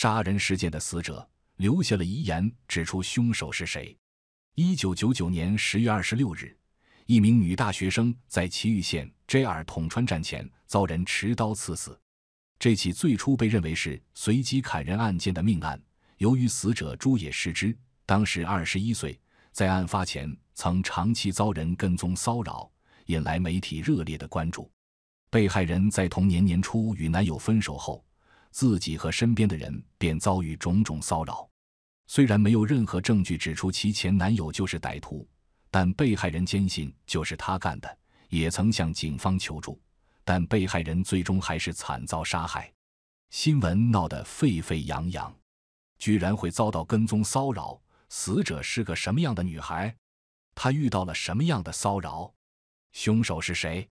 杀人事件的死者留下了遗言，指出凶手是谁。一九九九年十月二十六日，一名女大学生在祁玉县 JR 桶川站前遭人持刀刺死。这起最初被认为是随机砍人案件的命案，由于死者朱野实之当时二十一岁，在案发前曾长期遭人跟踪骚扰，引来媒体热烈的关注。被害人在同年年初与男友分手后。自己和身边的人便遭遇种种骚扰，虽然没有任何证据指出其前男友就是歹徒，但被害人坚信就是他干的，也曾向警方求助，但被害人最终还是惨遭杀害。新闻闹得沸沸扬扬，居然会遭到跟踪骚扰，死者是个什么样的女孩？她遇到了什么样的骚扰？凶手是谁？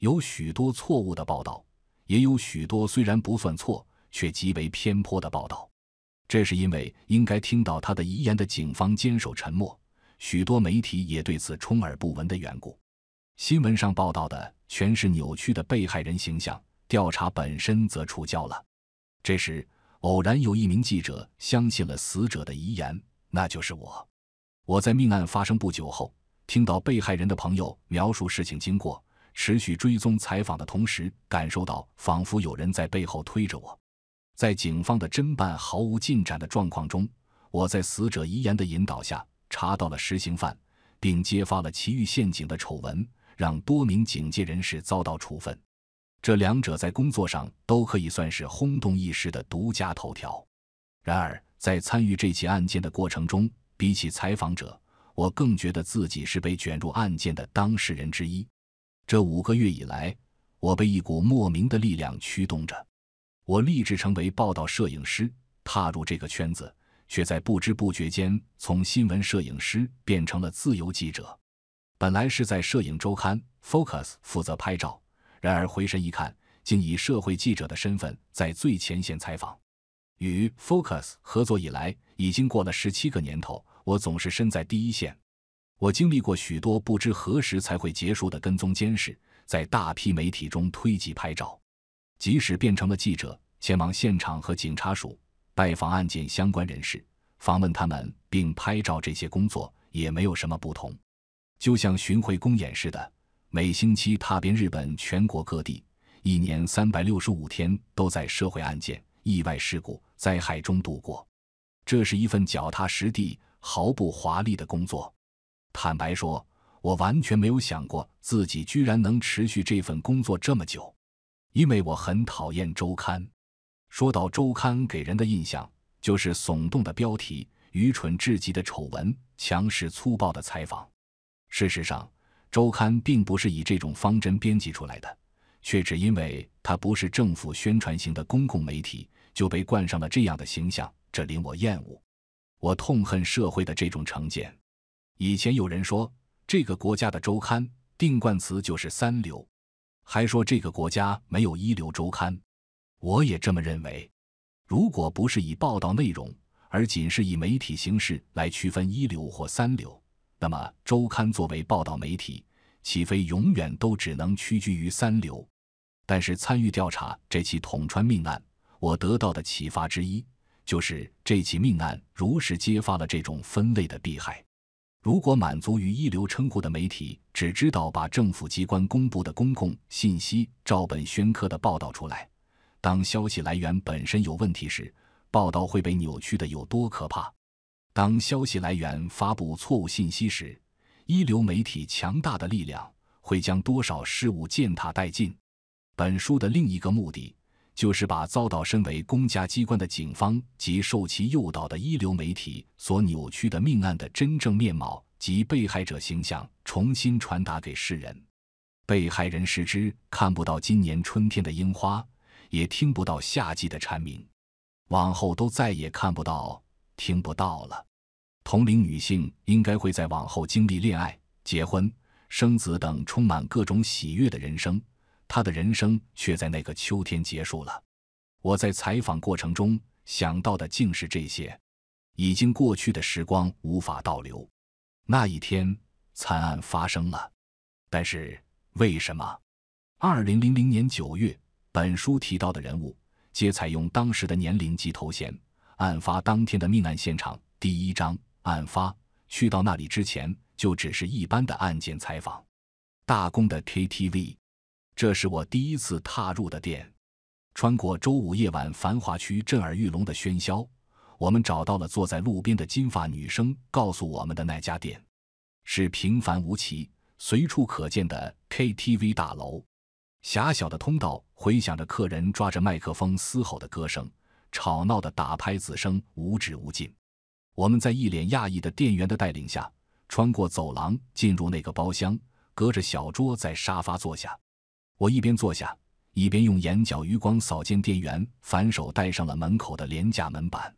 有许多错误的报道，也有许多虽然不算错。却极为偏颇的报道，这是因为应该听到他的遗言的警方坚守沉默，许多媒体也对此充耳不闻的缘故。新闻上报道的全是扭曲的被害人形象，调查本身则出焦了。这时，偶然有一名记者相信了死者的遗言，那就是我。我在命案发生不久后听到被害人的朋友描述事情经过，持续追踪采访的同时，感受到仿佛有人在背后推着我。在警方的侦办毫无进展的状况中，我在死者遗言的引导下查到了实行犯，并揭发了奇遇陷阱的丑闻，让多名警界人士遭到处分。这两者在工作上都可以算是轰动一时的独家头条。然而，在参与这起案件的过程中，比起采访者，我更觉得自己是被卷入案件的当事人之一。这五个月以来，我被一股莫名的力量驱动着。我立志成为报道摄影师，踏入这个圈子，却在不知不觉间从新闻摄影师变成了自由记者。本来是在摄影周刊《Focus》负责拍照，然而回身一看，竟以社会记者的身份在最前线采访。与《Focus》合作以来，已经过了十七个年头，我总是身在第一线。我经历过许多不知何时才会结束的跟踪监视，在大批媒体中推挤拍照，即使变成了记者。前往现场和警察署拜访案件相关人士，访问他们并拍照，这些工作也没有什么不同，就像巡回公演似的，每星期踏遍日本全国各地，一年三百六十五天都在社会案件、意外事故、灾害中度过。这是一份脚踏实地、毫不华丽的工作。坦白说，我完全没有想过自己居然能持续这份工作这么久，因为我很讨厌周刊。说到周刊给人的印象，就是耸动的标题、愚蠢至极的丑闻、强势粗暴的采访。事实上，周刊并不是以这种方针编辑出来的，却只因为它不是政府宣传型的公共媒体，就被冠上了这样的形象，这令我厌恶。我痛恨社会的这种成见。以前有人说，这个国家的周刊定冠词就是三流，还说这个国家没有一流周刊。我也这么认为，如果不是以报道内容，而仅是以媒体形式来区分一流或三流，那么周刊作为报道媒体，岂非永远都只能屈居于三流？但是参与调查这起统川命案，我得到的启发之一，就是这起命案如实揭发了这种分类的弊害。如果满足于一流称呼的媒体，只知道把政府机关公布的公共信息照本宣科的报道出来。当消息来源本身有问题时，报道会被扭曲的有多可怕？当消息来源发布错误信息时，一流媒体强大的力量会将多少事物践踏殆尽？本书的另一个目的就是把遭到身为公家机关的警方及受其诱导的一流媒体所扭曲的命案的真正面貌及被害者形象重新传达给世人。被害人失之看不到今年春天的樱花。也听不到夏季的蝉鸣，往后都再也看不到、听不到了。同龄女性应该会在往后经历恋爱、结婚、生子等充满各种喜悦的人生，她的人生却在那个秋天结束了。我在采访过程中想到的竟是这些，已经过去的时光无法倒流。那一天，惨案发生了，但是为什么？二零零零年九月。本书提到的人物皆采用当时的年龄及头衔。案发当天的命案现场。第一章，案发。去到那里之前，就只是一般的案件采访。大宫的 KTV，这是我第一次踏入的店。穿过周五夜晚繁华区震耳欲聋的喧嚣，我们找到了坐在路边的金发女生告诉我们的那家店，是平凡无奇、随处可见的 KTV 大楼。狭小的通道。回想着客人抓着麦克风嘶吼的歌声，吵闹的打拍子声无止无尽。我们在一脸讶异的店员的带领下，穿过走廊进入那个包厢，隔着小桌在沙发坐下。我一边坐下，一边用眼角余光扫见店员反手带上了门口的廉价门板。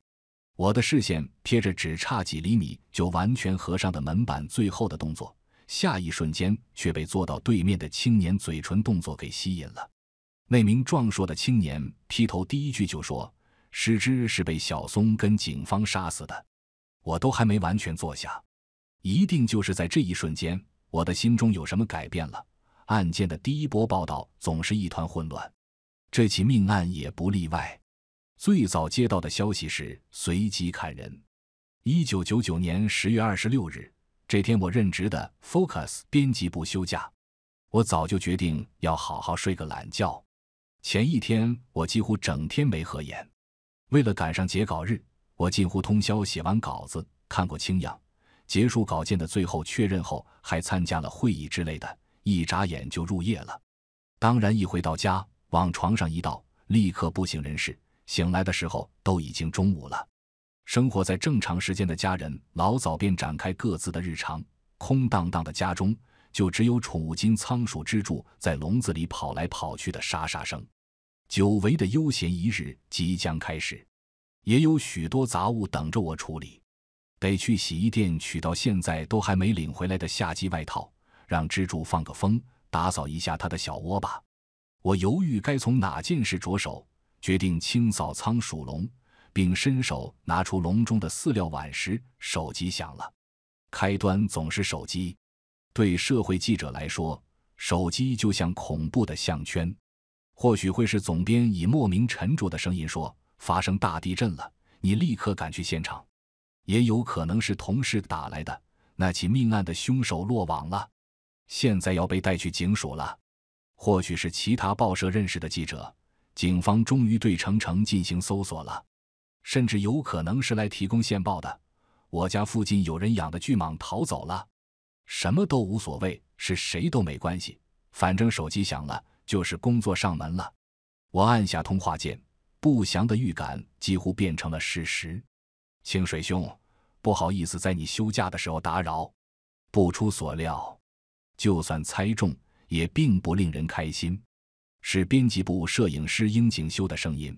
我的视线贴着只差几厘米就完全合上的门板，最后的动作，下一瞬间却被坐到对面的青年嘴唇动作给吸引了。那名壮硕的青年劈头第一句就说：“师之是被小松跟警方杀死的。”我都还没完全坐下，一定就是在这一瞬间，我的心中有什么改变了。案件的第一波报道总是一团混乱，这起命案也不例外。最早接到的消息是随机砍人。一九九九年十月二十六日，这天我任职的 Focus 编辑部休假，我早就决定要好好睡个懒觉。前一天我几乎整天没合眼，为了赶上截稿日，我近乎通宵写完稿子，看过清样，结束稿件的最后确认后，还参加了会议之类的，一眨眼就入夜了。当然，一回到家，往床上一倒，立刻不省人事。醒来的时候都已经中午了。生活在正常时间的家人老早便展开各自的日常，空荡荡的家中就只有宠物金仓鼠蜘蛛在笼子里跑来跑去的沙沙声。久违的悠闲一日即将开始，也有许多杂物等着我处理。得去洗衣店取到现在都还没领回来的夏季外套，让蜘蛛放个风，打扫一下他的小窝吧。我犹豫该从哪件事着手，决定清扫仓鼠笼，并伸手拿出笼中的饲料碗时，手机响了。开端总是手机。对社会记者来说，手机就像恐怖的项圈。或许会是总编以莫名沉着的声音说：“发生大地震了，你立刻赶去现场。”也有可能是同事打来的。那起命案的凶手落网了，现在要被带去警署了。或许是其他报社认识的记者。警方终于对成程进行搜索了。甚至有可能是来提供线报的。我家附近有人养的巨蟒逃走了。什么都无所谓，是谁都没关系，反正手机响了。就是工作上门了，我按下通话键，不祥的预感几乎变成了事实。清水兄，不好意思，在你休假的时候打扰。不出所料，就算猜中，也并不令人开心。是编辑部摄影师樱井修的声音。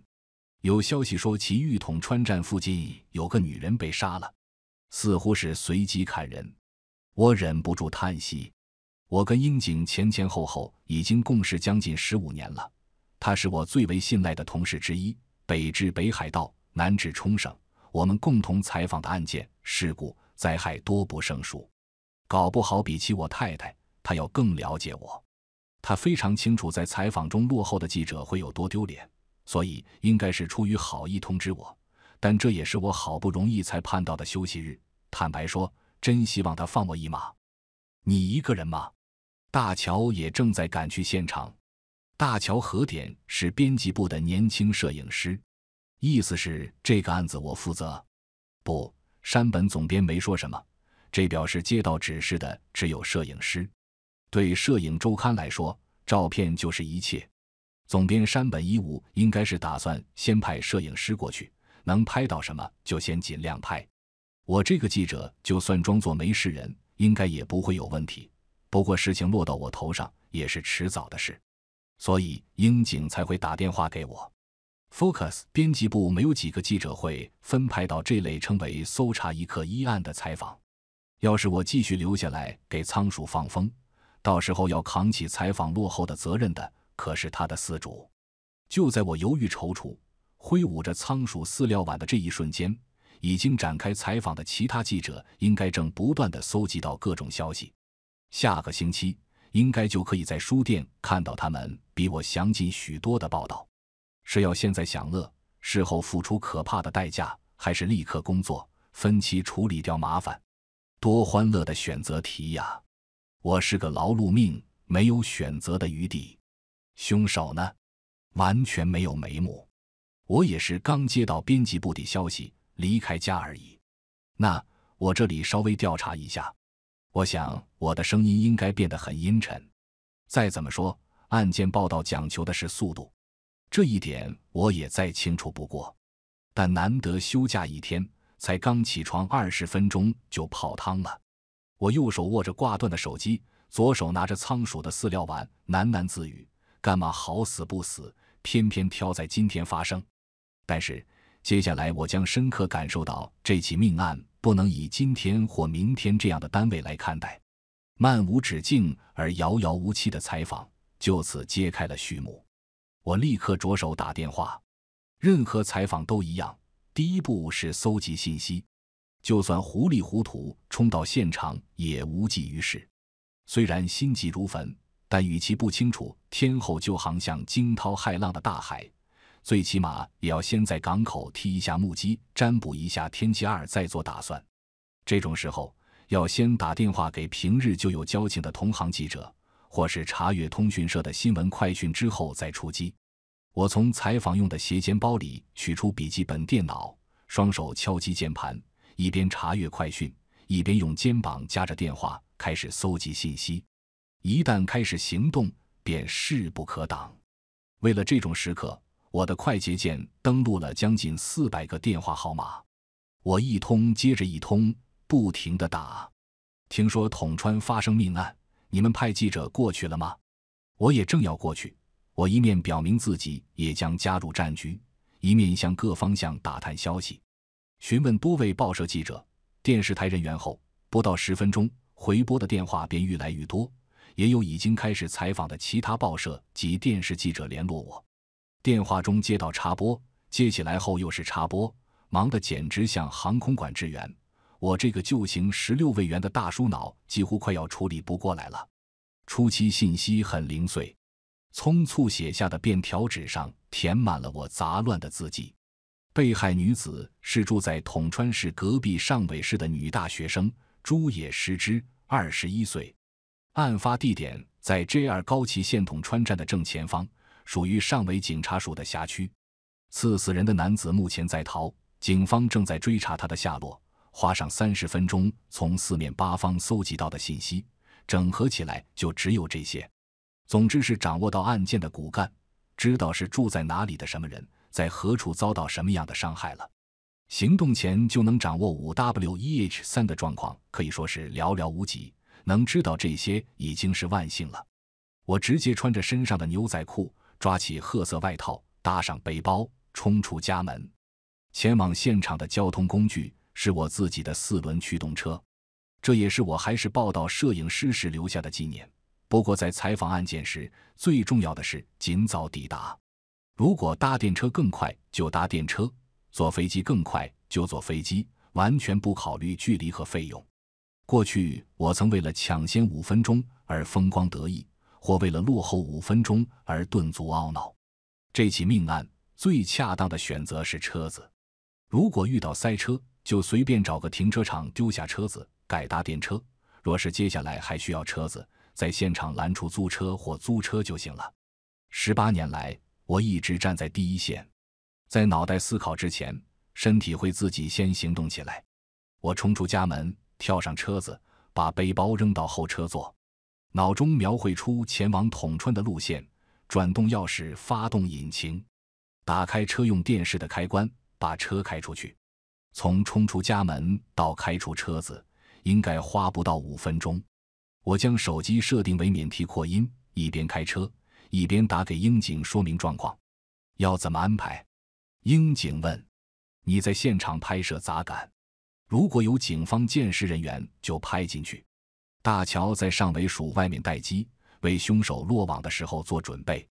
有消息说，其玉统川站附近有个女人被杀了，似乎是随机砍人。我忍不住叹息。我跟英井前前后后已经共事将近十五年了，他是我最为信赖的同事之一。北至北海道，南至冲绳，我们共同采访的案件、事故、灾害多不胜数，搞不好比起我太太，他要更了解我。他非常清楚在采访中落后的记者会有多丢脸，所以应该是出于好意通知我。但这也是我好不容易才盼到的休息日，坦白说，真希望他放我一马。你一个人吗？大乔也正在赶去现场。大乔和典是编辑部的年轻摄影师，意思是这个案子我负责。不，山本总编没说什么，这表示接到指示的只有摄影师。对《摄影周刊》来说，照片就是一切。总编山本一武应该是打算先派摄影师过去，能拍到什么就先尽量拍。我这个记者就算装作没事人，应该也不会有问题。不过事情落到我头上也是迟早的事，所以英井才会打电话给我。Focus 编辑部没有几个记者会分派到这类称为“搜查一课一案”的采访。要是我继续留下来给仓鼠放风，到时候要扛起采访落后的责任的可是他的饲主。就在我犹豫踌躇、挥舞着仓鼠饲料碗的这一瞬间，已经展开采访的其他记者应该正不断的搜集到各种消息。下个星期应该就可以在书店看到他们比我详尽许多的报道。是要现在享乐，事后付出可怕的代价，还是立刻工作，分期处理掉麻烦？多欢乐的选择题呀！我是个劳碌命，没有选择的余地。凶手呢？完全没有眉目。我也是刚接到编辑部的消息，离开家而已。那我这里稍微调查一下。我想，我的声音应该变得很阴沉。再怎么说，案件报道讲求的是速度，这一点我也再清楚不过。但难得休假一天，才刚起床二十分钟就泡汤了。我右手握着挂断的手机，左手拿着仓鼠的饲料碗，喃喃自语：“干嘛好死不死，偏偏挑在今天发生？”但是接下来，我将深刻感受到这起命案。不能以今天或明天这样的单位来看待，漫无止境而遥遥无期的采访就此揭开了序幕。我立刻着手打电话。任何采访都一样，第一步是搜集信息。就算糊里糊涂冲到现场也无济于事。虽然心急如焚，但与其不清楚，天后就航向惊涛骇浪的大海。最起码也要先在港口踢一下木屐，占卜一下天气二，再做打算。这种时候要先打电话给平日就有交情的同行记者，或是查阅通讯社的新闻快讯之后再出击。我从采访用的斜肩包里取出笔记本电脑，双手敲击键盘，一边查阅快讯，一边用肩膀夹着电话开始搜集信息。一旦开始行动，便势不可挡。为了这种时刻。我的快捷键登录了将近四百个电话号码，我一通接着一通不停的打。听说统川发生命案，你们派记者过去了吗？我也正要过去。我一面表明自己也将加入战局，一面向各方向打探消息，询问多位报社记者、电视台人员后，不到十分钟，回拨的电话便愈来愈多，也有已经开始采访的其他报社及电视记者联络我。电话中接到插播，接起来后又是插播，忙得简直像航空管制员。我这个旧型十六位元的大叔脑几乎快要处理不过来了。初期信息很零碎，匆促写下的便条纸上填满了我杂乱的字迹。被害女子是住在统川市隔壁上尾市的女大学生朱野实之，二十一岁。案发地点在 JR 高崎线统川站的正前方。属于上为警察署的辖区，刺死人的男子目前在逃，警方正在追查他的下落。花上三十分钟从四面八方搜集到的信息，整合起来就只有这些。总之是掌握到案件的骨干，知道是住在哪里的什么人在何处遭到什么样的伤害了。行动前就能掌握五 W E H 三的状况，可以说是寥寥无几。能知道这些已经是万幸了。我直接穿着身上的牛仔裤。抓起褐色外套，搭上背包，冲出家门，前往现场的交通工具是我自己的四轮驱动车，这也是我还是报道摄影师时留下的纪念。不过在采访案件时，最重要的是尽早抵达。如果搭电车更快，就搭电车；坐飞机更快，就坐飞机，完全不考虑距离和费用。过去我曾为了抢先五分钟而风光得意。或为了落后五分钟而顿足懊恼，这起命案最恰当的选择是车子。如果遇到塞车，就随便找个停车场丢下车子改搭电车。若是接下来还需要车子，在现场拦出租车或租车就行了。十八年来，我一直站在第一线，在脑袋思考之前，身体会自己先行动起来。我冲出家门，跳上车子，把背包扔到后车座。脑中描绘出前往统川的路线，转动钥匙发动引擎，打开车用电视的开关，把车开出去。从冲出家门到开出车子，应该花不到五分钟。我将手机设定为免提扩音，一边开车一边打给英警说明状况。要怎么安排？英警问。你在现场拍摄咋敢？如果有警方监视人员，就拍进去。大乔在上尾署外面待机，为凶手落网的时候做准备。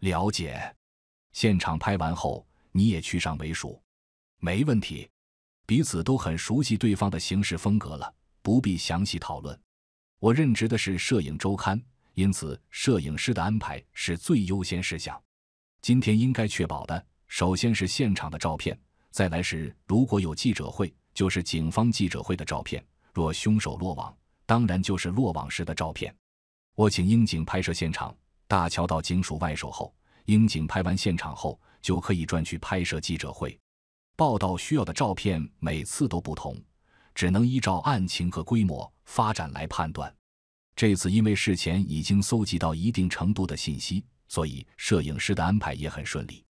了解。现场拍完后，你也去上尾署，没问题。彼此都很熟悉对方的行事风格了，不必详细讨论。我任职的是摄影周刊，因此摄影师的安排是最优先事项。今天应该确保的，首先是现场的照片，再来是如果有记者会，就是警方记者会的照片。若凶手落网。当然就是落网时的照片。我请英井拍摄现场，大桥到警署外守候。英井拍完现场后就可以转去拍摄记者会。报道需要的照片每次都不同，只能依照案情和规模发展来判断。这次因为事前已经搜集到一定程度的信息，所以摄影师的安排也很顺利。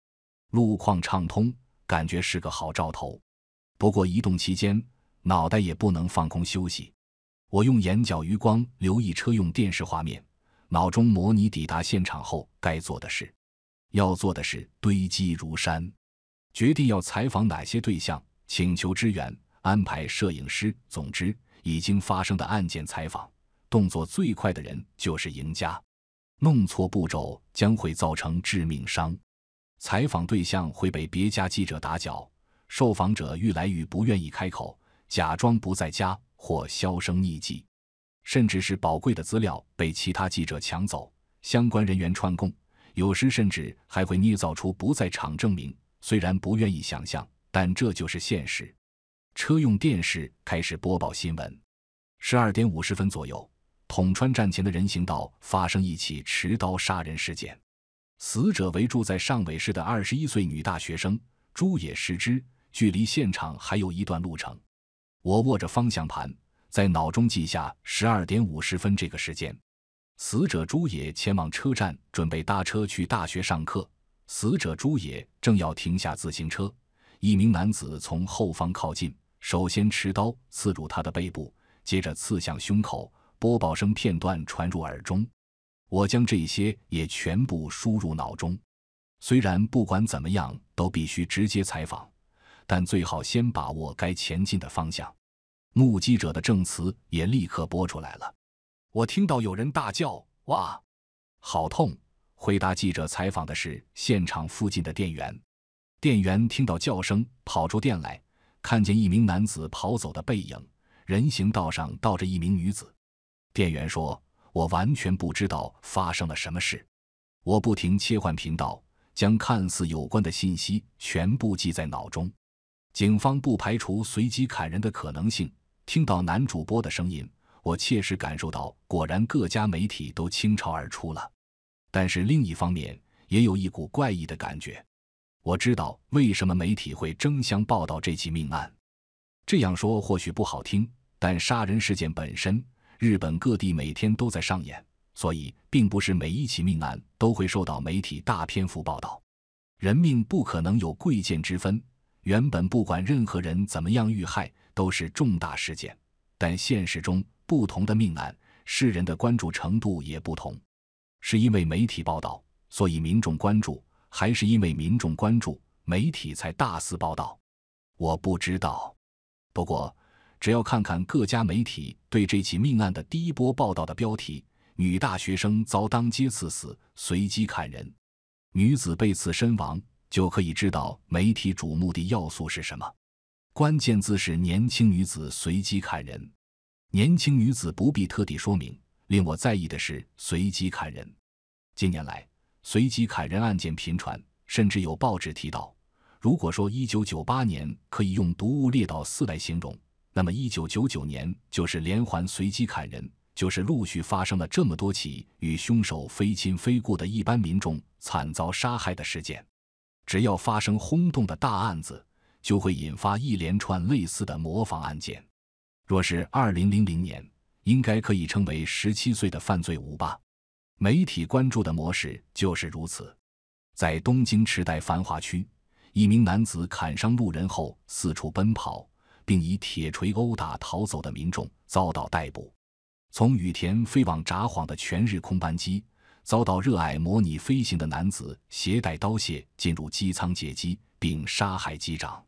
路况畅通，感觉是个好兆头。不过移动期间，脑袋也不能放空休息。我用眼角余光留意车用电视画面，脑中模拟抵达现场后该做的事。要做的是堆积如山，决定要采访哪些对象，请求支援，安排摄影师。总之，已经发生的案件采访，动作最快的人就是赢家。弄错步骤将会造成致命伤。采访对象会被别家记者打搅，受访者愈来愈不愿意开口，假装不在家。或销声匿迹，甚至是宝贵的资料被其他记者抢走，相关人员串供，有时甚至还会捏造出不在场证明。虽然不愿意想象，但这就是现实。车用电视开始播报新闻。十二点五十分左右，统川站前的人行道发生一起持刀杀人事件，死者为住在上尾市的二十一岁女大学生朱野实之。距离现场还有一段路程。我握着方向盘，在脑中记下十二点五十分这个时间。死者朱野前往车站，准备搭车去大学上课。死者朱野正要停下自行车，一名男子从后方靠近，首先持刀刺入他的背部，接着刺向胸口。播报声片段传入耳中，我将这些也全部输入脑中。虽然不管怎么样，都必须直接采访。但最好先把握该前进的方向。目击者的证词也立刻播出来了。我听到有人大叫：“哇，好痛！”回答记者采访的是现场附近的店员。店员听到叫声，跑出店来，看见一名男子跑走的背影，人行道上倒着一名女子。店员说：“我完全不知道发生了什么事。”我不停切换频道，将看似有关的信息全部记在脑中。警方不排除随机砍人的可能性。听到男主播的声音，我切实感受到，果然各家媒体都倾巢而出了。但是另一方面，也有一股怪异的感觉。我知道为什么媒体会争相报道这起命案。这样说或许不好听，但杀人事件本身，日本各地每天都在上演，所以并不是每一起命案都会受到媒体大篇幅报道。人命不可能有贵贱之分。原本不管任何人怎么样遇害都是重大事件，但现实中不同的命案，世人的关注程度也不同，是因为媒体报道所以民众关注，还是因为民众关注媒体才大肆报道，我不知道。不过只要看看各家媒体对这起命案的第一波报道的标题：女大学生遭当街刺死，随机砍人，女子被刺身亡。就可以知道媒体瞩目的要素是什么，关键字是年轻女子随机砍人。年轻女子不必特地说明，令我在意的是随机砍人。近年来，随机砍人案件频传，甚至有报纸提到，如果说1998年可以用毒物猎岛四来形容，那么1999年就是连环随机砍人，就是陆续发生了这么多起与凶手非亲非故的一般民众惨遭杀害的事件。只要发生轰动的大案子，就会引发一连串类似的模仿案件。若是二零零零年，应该可以称为十七岁的犯罪五吧？媒体关注的模式就是如此。在东京池袋繁华区，一名男子砍伤路人后四处奔跑，并以铁锤殴打逃走的民众，遭到逮捕。从羽田飞往札幌的全日空班机。遭到热爱模拟飞行的男子携带刀械进入机舱劫机，并杀害机长。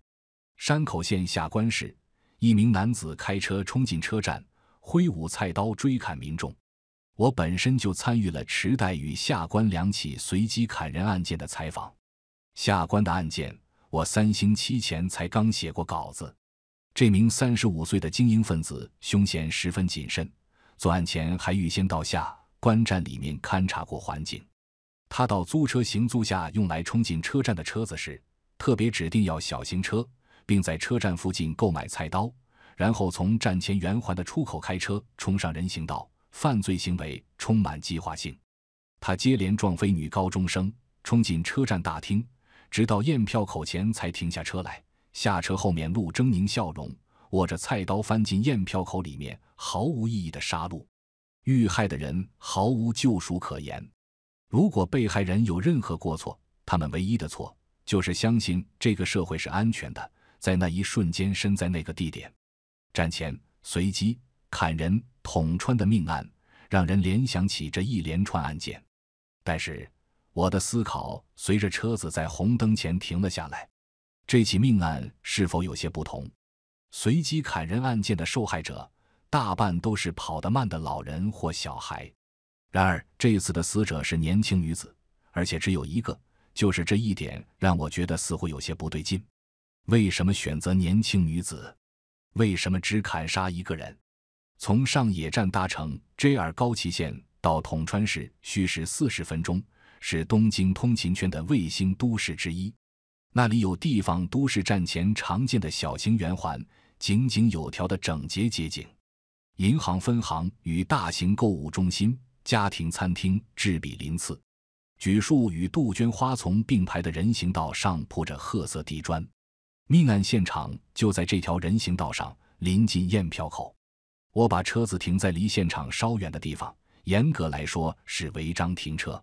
山口县下关市，一名男子开车冲进车站，挥舞菜刀追砍民众。我本身就参与了池袋与下关两起随机砍人案件的采访。下关的案件，我三星期前才刚写过稿子。这名三十五岁的精英分子凶嫌十分谨慎，作案前还预先到下。观站里面勘察过环境，他到租车行租下用来冲进车站的车子时，特别指定要小型车，并在车站附近购买菜刀，然后从站前圆环的出口开车冲上人行道。犯罪行为充满计划性，他接连撞飞女高中生，冲进车站大厅，直到验票口前才停下车来。下车后面露狰狞笑容，握着菜刀翻进验票口里面，毫无意义的杀戮。遇害的人毫无救赎可言。如果被害人有任何过错，他们唯一的错就是相信这个社会是安全的。在那一瞬间，身在那个地点，战前随机砍人捅穿的命案，让人联想起这一连串案件。但是，我的思考随着车子在红灯前停了下来。这起命案是否有些不同？随机砍人案件的受害者。大半都是跑得慢的老人或小孩，然而这次的死者是年轻女子，而且只有一个，就是这一点让我觉得似乎有些不对劲。为什么选择年轻女子？为什么只砍杀一个人？从上野站搭乘 JR 高崎线到统川市需时四十分钟，是东京通勤圈的卫星都市之一。那里有地方都市站前常见的小型圆环，井井有条的整洁街景。银行分行与大型购物中心、家庭餐厅质比鳞次。榉树与杜鹃花丛并排的人行道上铺着褐色地砖。命案现场就在这条人行道上，临近验票口。我把车子停在离现场稍远的地方，严格来说是违章停车。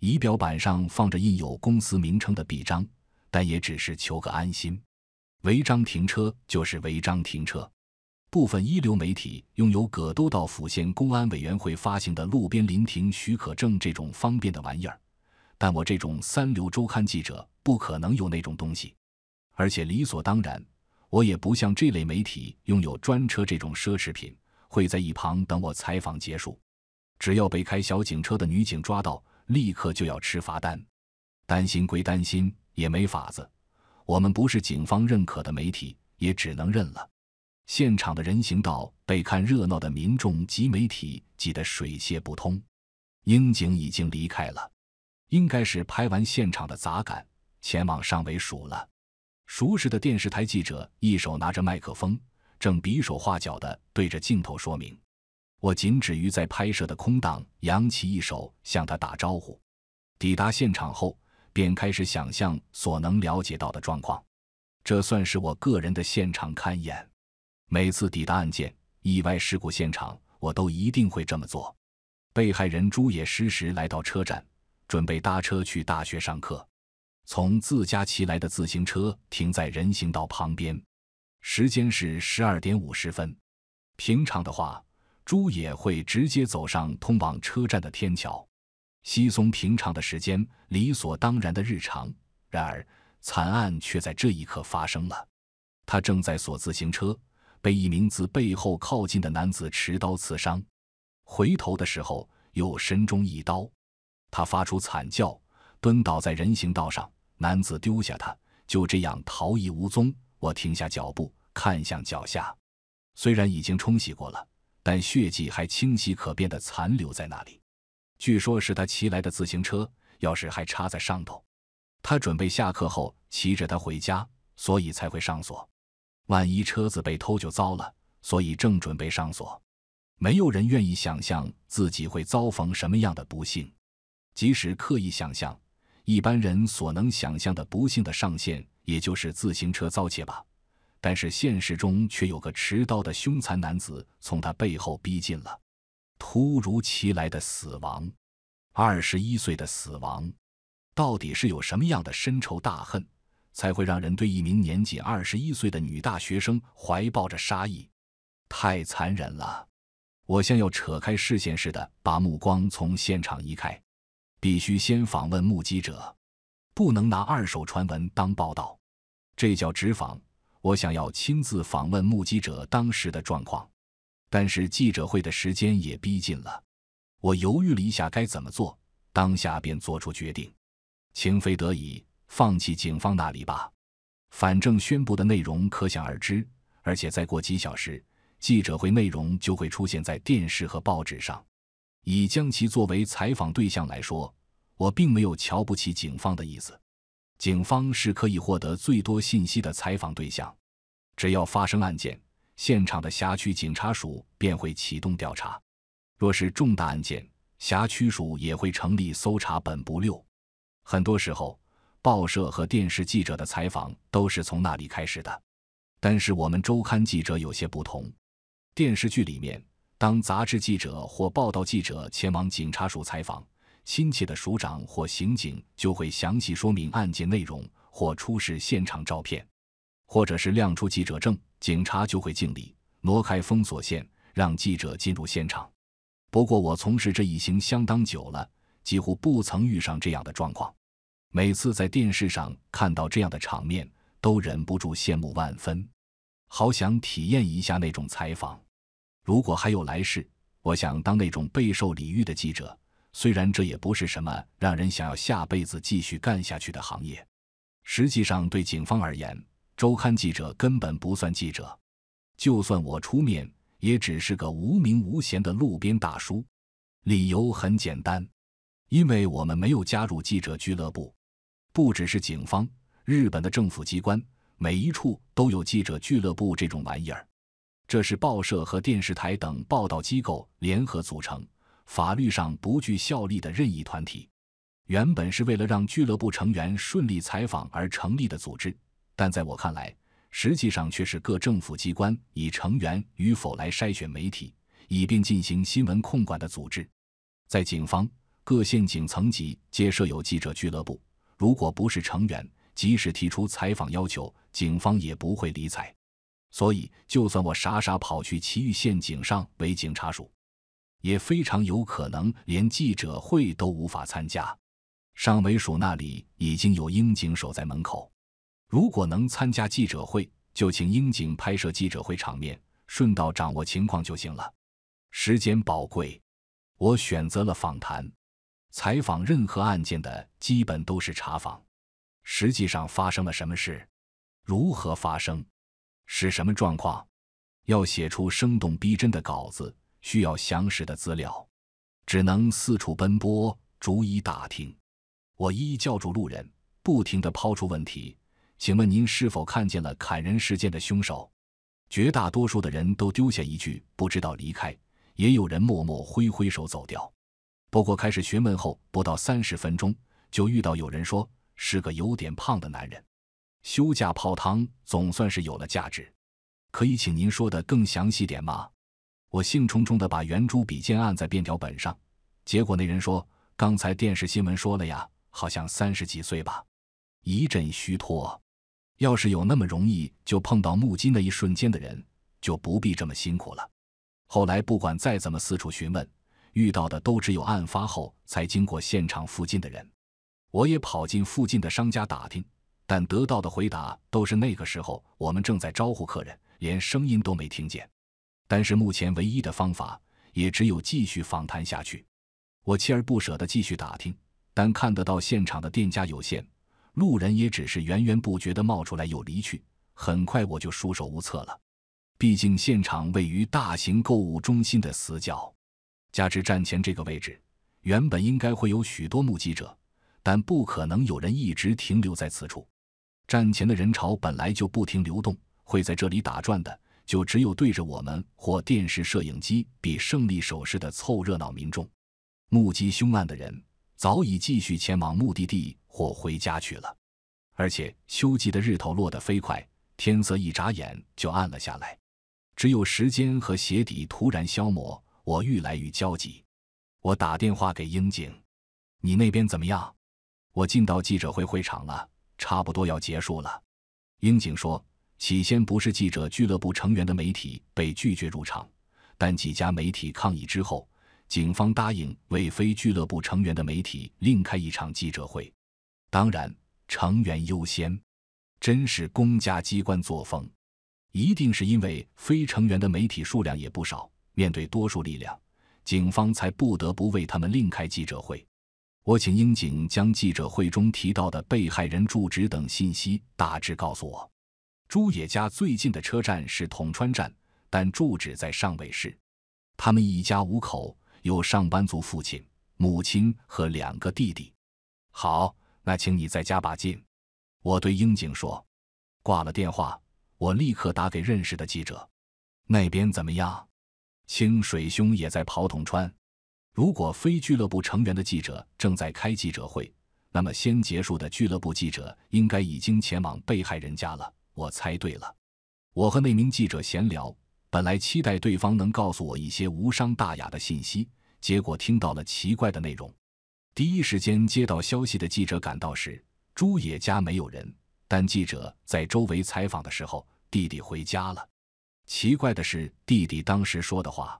仪表板上放着印有公司名称的臂章，但也只是求个安心。违章停车就是违章停车。部分一流媒体拥有葛都道府县公安委员会发行的路边临停许可证这种方便的玩意儿，但我这种三流周刊记者不可能有那种东西，而且理所当然，我也不像这类媒体拥有专车这种奢侈品，会在一旁等我采访结束。只要被开小警车的女警抓到，立刻就要吃罚单。担心归担心，也没法子，我们不是警方认可的媒体，也只能认了。现场的人行道被看热闹的民众及媒体挤得水泄不通，樱井已经离开了，应该是拍完现场的杂感，前往上尾署了。熟识的电视台记者一手拿着麦克风，正比手画脚地对着镜头说明。我仅止于在拍摄的空档，扬起一手向他打招呼。抵达现场后，便开始想象所能了解到的状况，这算是我个人的现场勘验。每次抵达案件、意外事故现场，我都一定会这么做。被害人朱野适时来到车站，准备搭车去大学上课。从自家骑来的自行车停在人行道旁边，时间是十二点五十分。平常的话，朱野会直接走上通往车站的天桥。稀松平常的时间，理所当然的日常，然而惨案却在这一刻发生了。他正在锁自行车。被一名自背后靠近的男子持刀刺伤，回头的时候又身中一刀，他发出惨叫，蹲倒在人行道上。男子丢下他，就这样逃逸无踪。我停下脚步，看向脚下，虽然已经冲洗过了，但血迹还清晰可辨的残留在那里。据说是他骑来的自行车，钥匙还插在上头。他准备下课后骑着它回家，所以才会上锁。万一车子被偷就糟了，所以正准备上锁。没有人愿意想象自己会遭逢什么样的不幸，即使刻意想象，一般人所能想象的不幸的上限，也就是自行车遭窃吧。但是现实中却有个持刀的凶残男子从他背后逼近了，突如其来的死亡，二十一岁的死亡，到底是有什么样的深仇大恨？才会让人对一名年仅二十一岁的女大学生怀抱着杀意，太残忍了！我像要扯开视线似的把目光从现场移开，必须先访问目击者，不能拿二手传闻当报道，这叫直访。我想要亲自访问目击者当时的状况，但是记者会的时间也逼近了，我犹豫了一下该怎么做，当下便做出决定，情非得已。放弃警方那里吧，反正宣布的内容可想而知。而且再过几小时，记者会内容就会出现在电视和报纸上。以将其作为采访对象来说，我并没有瞧不起警方的意思。警方是可以获得最多信息的采访对象。只要发生案件，现场的辖区警察署便会启动调查。若是重大案件，辖区署也会成立搜查本部六。很多时候。报社和电视记者的采访都是从那里开始的，但是我们周刊记者有些不同。电视剧里面，当杂志记者或报道记者前往警察署采访，亲切的署长或刑警就会详细说明案件内容，或出示现场照片，或者是亮出记者证，警察就会敬礼，挪开封锁线，让记者进入现场。不过，我从事这一行相当久了，几乎不曾遇上这样的状况。每次在电视上看到这样的场面，都忍不住羡慕万分，好想体验一下那种采访。如果还有来世，我想当那种备受礼遇的记者。虽然这也不是什么让人想要下辈子继续干下去的行业。实际上，对警方而言，周刊记者根本不算记者。就算我出面，也只是个无名无闲的路边大叔。理由很简单，因为我们没有加入记者俱乐部。不只是警方，日本的政府机关每一处都有记者俱乐部这种玩意儿。这是报社和电视台等报道机构联合组成，法律上不具效力的任意团体。原本是为了让俱乐部成员顺利采访而成立的组织，但在我看来，实际上却是各政府机关以成员与否来筛选媒体，以便进行新闻控管的组织。在警方，各县警层级皆设有记者俱乐部。如果不是成员，即使提出采访要求，警方也不会理睬。所以，就算我傻傻跑去奇遇县警上为警察署，也非常有可能连记者会都无法参加。上尾署那里已经有樱井守在门口。如果能参加记者会，就请樱井拍摄记者会场面，顺道掌握情况就行了。时间宝贵，我选择了访谈。采访任何案件的基本都是查访，实际上发生了什么事，如何发生，是什么状况，要写出生动逼真的稿子，需要详实的资料，只能四处奔波，逐一打听。我一一叫住路人，不停的抛出问题：“请问您是否看见了砍人事件的凶手？”绝大多数的人都丢下一句“不知道”，离开；也有人默默挥挥手走掉。不过开始询问后不到三十分钟，就遇到有人说是个有点胖的男人，休假泡汤，总算是有了价值。可以请您说的更详细点吗？我兴冲冲地把圆珠笔尖按在便条本上，结果那人说：“刚才电视新闻说了呀，好像三十几岁吧。”一阵虚脱。要是有那么容易就碰到目击那一瞬间的人，就不必这么辛苦了。后来不管再怎么四处询问。遇到的都只有案发后才经过现场附近的人，我也跑进附近的商家打听，但得到的回答都是那个时候我们正在招呼客人，连声音都没听见。但是目前唯一的方法也只有继续访谈下去。我锲而不舍地继续打听，但看得到现场的店家有限，路人也只是源源不绝地冒出来又离去。很快我就束手无策了，毕竟现场位于大型购物中心的死角。加之战前这个位置，原本应该会有许多目击者，但不可能有人一直停留在此处。战前的人潮本来就不停流动，会在这里打转的，就只有对着我们或电视摄影机比胜利手势的凑热闹民众。目击凶案的人早已继续前往目的地或回家去了，而且秋季的日头落得飞快，天色一眨眼就暗了下来，只有时间和鞋底突然消磨。我愈来愈焦急，我打电话给英景：“你那边怎么样？我进到记者会会场了，差不多要结束了。英景说起先不是记者俱乐部成员的媒体被拒绝入场，但几家媒体抗议之后，警方答应为非俱乐部成员的媒体另开一场记者会，当然成员优先。真是公家机关作风，一定是因为非成员的媒体数量也不少。面对多数力量，警方才不得不为他们另开记者会。我请英井将记者会中提到的被害人住址等信息大致告诉我。朱野家最近的车站是统川站，但住址在上尾市。他们一家五口，有上班族父亲、母亲和两个弟弟。好，那请你再加把劲。我对英井说。挂了电话，我立刻打给认识的记者。那边怎么样？清水兄也在跑桶川。如果非俱乐部成员的记者正在开记者会，那么先结束的俱乐部记者应该已经前往被害人家了。我猜对了。我和那名记者闲聊，本来期待对方能告诉我一些无伤大雅的信息，结果听到了奇怪的内容。第一时间接到消息的记者赶到时，朱野家没有人，但记者在周围采访的时候，弟弟回家了。奇怪的是，弟弟当时说的话，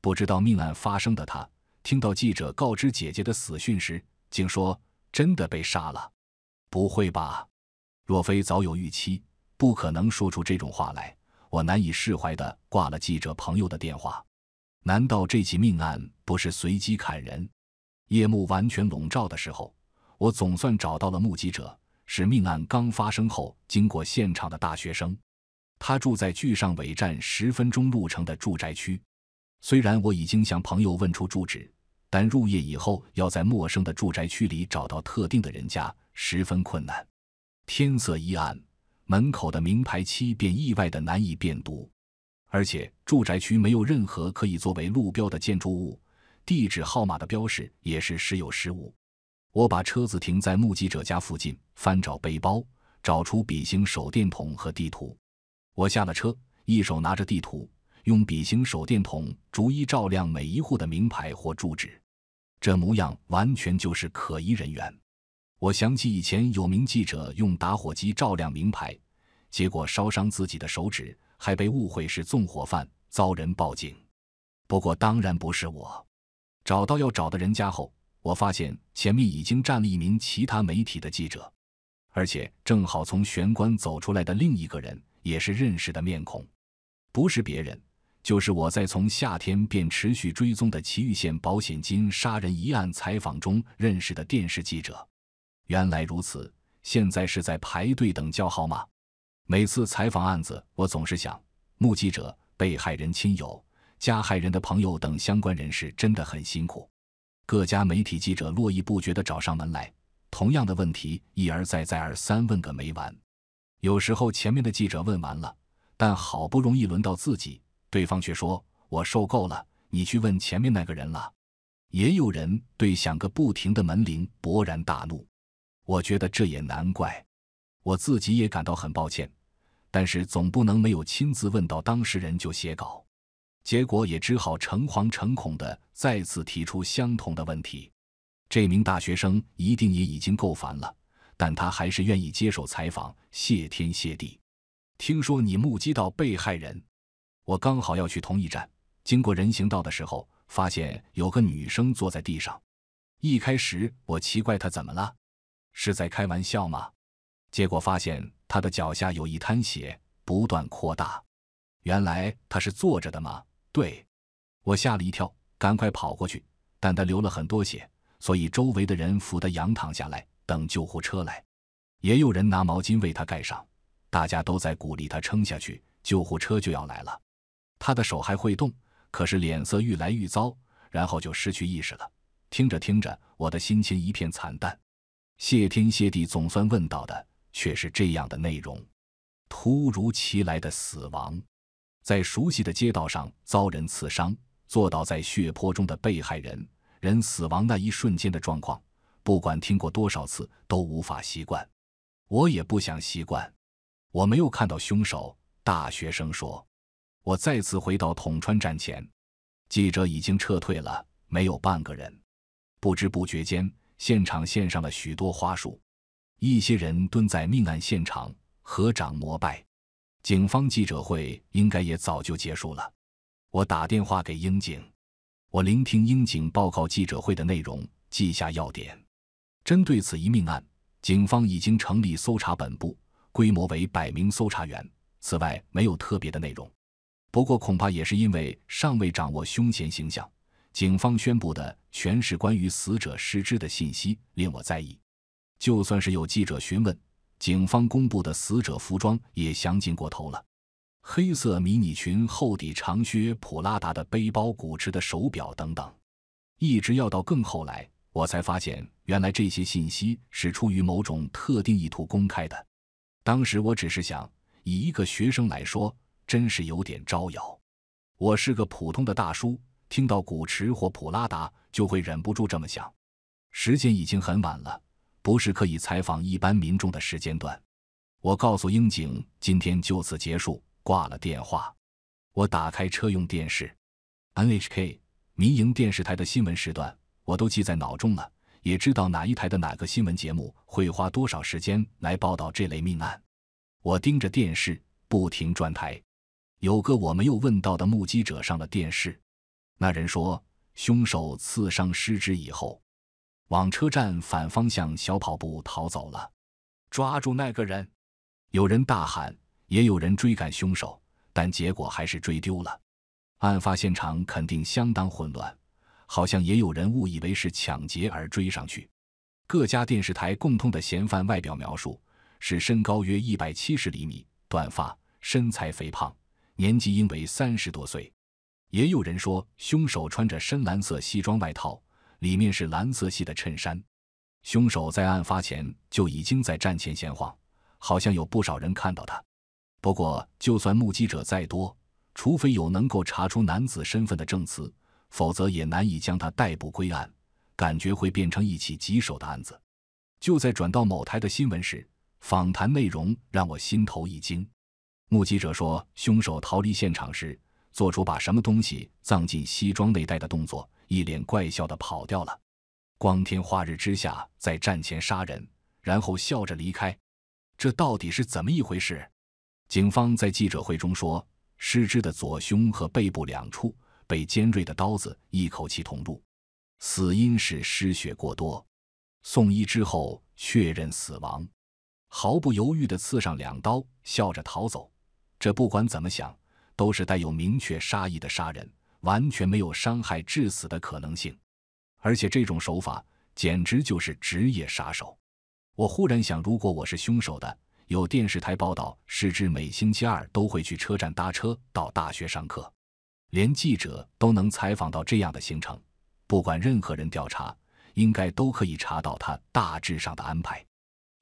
不知道命案发生的他，听到记者告知姐姐的死讯时，竟说：“真的被杀了，不会吧？若非早有预期，不可能说出这种话来。”我难以释怀的挂了记者朋友的电话。难道这起命案不是随机砍人？夜幕完全笼罩的时候，我总算找到了目击者，是命案刚发生后经过现场的大学生。他住在距上尾站十分钟路程的住宅区，虽然我已经向朋友问出住址，但入夜以后要在陌生的住宅区里找到特定的人家十分困难。天色一暗，门口的名牌漆便意外的难以辨读，而且住宅区没有任何可以作为路标的建筑物，地址号码的标识也是时有时无。我把车子停在目击者家附近，翻找背包，找出笔型手电筒和地图。我下了车，一手拿着地图，用笔形手电筒逐一照亮每一户的名牌或住址，这模样完全就是可疑人员。我想起以前有名记者用打火机照亮名牌，结果烧伤自己的手指，还被误会是纵火犯，遭人报警。不过当然不是我。找到要找的人家后，我发现前面已经站了一名其他媒体的记者，而且正好从玄关走出来的另一个人。也是认识的面孔，不是别人，就是我在从夏天便持续追踪的祁玉县保险金杀人一案采访中认识的电视记者。原来如此，现在是在排队等叫号吗？每次采访案子，我总是想，目击者、被害人亲友、加害人的朋友等相关人士真的很辛苦。各家媒体记者络绎不绝的找上门来，同样的问题一而再、再而三问个没完。有时候，前面的记者问完了，但好不容易轮到自己，对方却说：“我受够了，你去问前面那个人了。”也有人对响个不停的门铃勃然大怒。我觉得这也难怪，我自己也感到很抱歉，但是总不能没有亲自问到当事人就写稿，结果也只好诚惶诚恐的再次提出相同的问题。这名大学生一定也已经够烦了。但他还是愿意接受采访，谢天谢地。听说你目击到被害人，我刚好要去同一站。经过人行道的时候，发现有个女生坐在地上。一开始我奇怪她怎么了，是在开玩笑吗？结果发现她的脚下有一滩血不断扩大。原来她是坐着的吗？对，我吓了一跳，赶快跑过去。但她流了很多血，所以周围的人扶她仰躺下来。等救护车来，也有人拿毛巾为他盖上，大家都在鼓励他撑下去。救护车就要来了，他的手还会动，可是脸色愈来愈糟，然后就失去意识了。听着听着，我的心情一片惨淡。谢天谢地，总算问到的却是这样的内容：突如其来的死亡，在熟悉的街道上遭人刺伤，坐倒在血泊中的被害人，人死亡那一瞬间的状况。不管听过多少次都无法习惯，我也不想习惯。我没有看到凶手。大学生说：“我再次回到统川站前，记者已经撤退了，没有半个人。”不知不觉间，现场献上了许多花束，一些人蹲在命案现场合掌膜拜。警方记者会应该也早就结束了。我打电话给英井，我聆听英井报告记者会的内容，记下要点。针对此一命案，警方已经成立搜查本部，规模为百名搜查员。此外，没有特别的内容。不过，恐怕也是因为尚未掌握凶嫌形象，警方宣布的全是关于死者失之的信息，令我在意。就算是有记者询问，警方公布的死者服装也详尽过头了：黑色迷你裙、厚底长靴、普拉达的背包、古驰的手表等等，一直要到更后来。我才发现，原来这些信息是出于某种特定意图公开的。当时我只是想，以一个学生来说，真是有点招摇。我是个普通的大叔，听到古驰或普拉达，就会忍不住这么想。时间已经很晚了，不是可以采访一般民众的时间段。我告诉英井，今天就此结束，挂了电话。我打开车用电视，NHK 民营电视台的新闻时段。我都记在脑中了，也知道哪一台的哪个新闻节目会花多少时间来报道这类命案。我盯着电视不停转台，有个我没有问到的目击者上了电视。那人说，凶手刺伤失职以后，往车站反方向小跑步逃走了。抓住那个人！有人大喊，也有人追赶凶手，但结果还是追丢了。案发现场肯定相当混乱。好像也有人误以为是抢劫而追上去。各家电视台共通的嫌犯外表描述是身高约一百七十厘米，短发，身材肥胖，年纪应为三十多岁。也有人说凶手穿着深蓝色西装外套，里面是蓝色系的衬衫。凶手在案发前就已经在站前闲晃，好像有不少人看到他。不过，就算目击者再多，除非有能够查出男子身份的证词。否则也难以将他逮捕归案，感觉会变成一起棘手的案子。就在转到某台的新闻时，访谈内容让我心头一惊。目击者说，凶手逃离现场时，做出把什么东西藏进西装内袋的动作，一脸怪笑的跑掉了。光天化日之下，在站前杀人，然后笑着离开，这到底是怎么一回事？警方在记者会中说，失肢的左胸和背部两处。被尖锐的刀子一口气捅入，死因是失血过多。送医之后确认死亡，毫不犹豫地刺上两刀，笑着逃走。这不管怎么想，都是带有明确杀意的杀人，完全没有伤害致死的可能性。而且这种手法简直就是职业杀手。我忽然想，如果我是凶手的，有电视台报道，石智每星期二都会去车站搭车到大学上课。连记者都能采访到这样的行程，不管任何人调查，应该都可以查到他大致上的安排。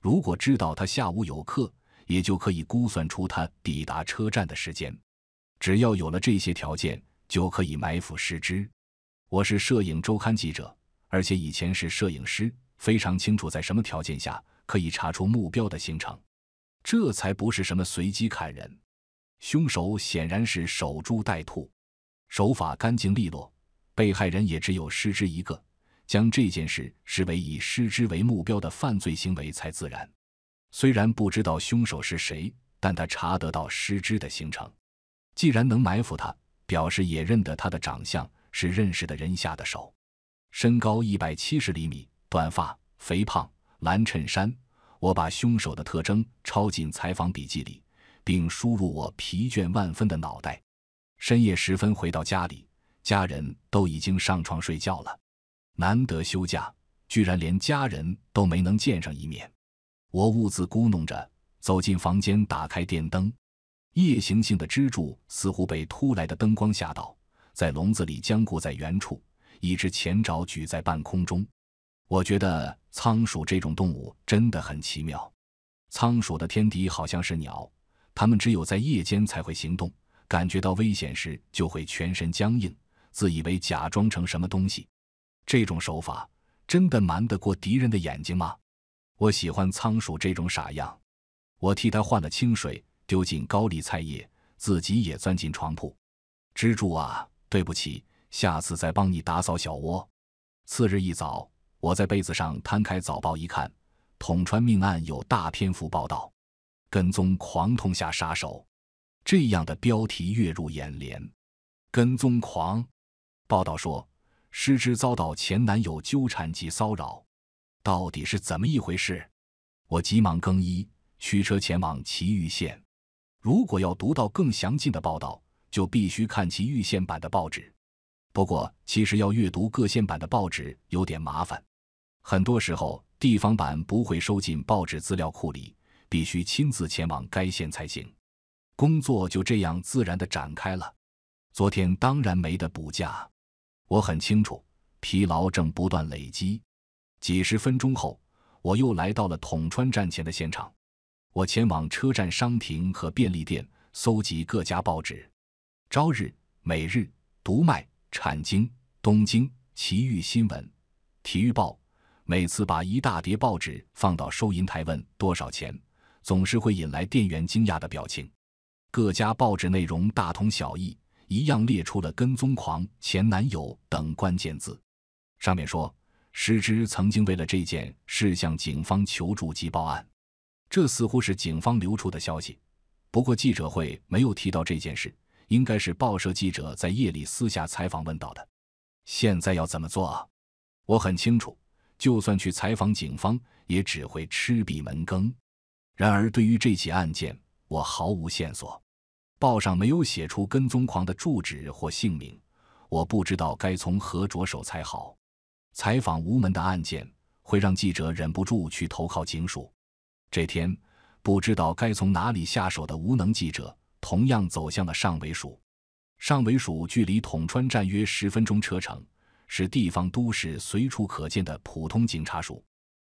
如果知道他下午有课，也就可以估算出他抵达车站的时间。只要有了这些条件，就可以埋伏失之。我是摄影周刊记者，而且以前是摄影师，非常清楚在什么条件下可以查出目标的行程。这才不是什么随机砍人，凶手显然是守株待兔。手法干净利落，被害人也只有失之一个，将这件事视为以失之为目标的犯罪行为才自然。虽然不知道凶手是谁，但他查得到失之的行程。既然能埋伏他，表示也认得他的长相，是认识的人下的手。身高一百七十厘米，短发，肥胖，蓝衬衫。我把凶手的特征抄进采访笔记里，并输入我疲倦万分的脑袋。深夜时分回到家里，家人都已经上床睡觉了。难得休假，居然连家人都没能见上一面。我兀自咕哝着走进房间，打开电灯。夜行性的蜘蛛似乎被突来的灯光吓到，在笼子里僵固在原处，一只前爪举在半空中。我觉得仓鼠这种动物真的很奇妙。仓鼠的天敌好像是鸟，它们只有在夜间才会行动。感觉到危险时就会全身僵硬，自以为假装成什么东西，这种手法真的瞒得过敌人的眼睛吗？我喜欢仓鼠这种傻样，我替他换了清水，丢进高丽菜叶，自己也钻进床铺。蜘蛛啊，对不起，下次再帮你打扫小窝。次日一早，我在被子上摊开早报一看，统川命案有大篇幅报道，跟踪狂痛下杀手。这样的标题跃入眼帘：“跟踪狂”。报道说，师之遭到前男友纠缠及骚扰，到底是怎么一回事？我急忙更衣，驱车前往祁玉县。如果要读到更详尽的报道，就必须看祁玉县版的报纸。不过，其实要阅读各县版的报纸有点麻烦，很多时候地方版不会收进报纸资料库里，必须亲自前往该县才行。工作就这样自然的展开了。昨天当然没得补假，我很清楚，疲劳正不断累积。几十分钟后，我又来到了统川站前的现场。我前往车站商亭和便利店搜集各家报纸：《朝日》《每日》《读卖》《产经》《东京》《奇遇新闻》《体育报》。每次把一大叠报纸放到收银台问多少钱，总是会引来店员惊讶的表情。各家报纸内容大同小异，一样列出了跟踪狂、前男友等关键字。上面说，师之曾经为了这件事向警方求助及报案，这似乎是警方流出的消息。不过记者会没有提到这件事，应该是报社记者在夜里私下采访问到的。现在要怎么做啊？我很清楚，就算去采访警方，也只会吃闭门羹。然而，对于这起案件，我毫无线索，报上没有写出跟踪狂的住址或姓名，我不知道该从何着手才好。采访无门的案件会让记者忍不住去投靠警署。这天，不知道该从哪里下手的无能记者，同样走向了上尾署。上尾署距离统川站约十分钟车程，是地方都市随处可见的普通警察署，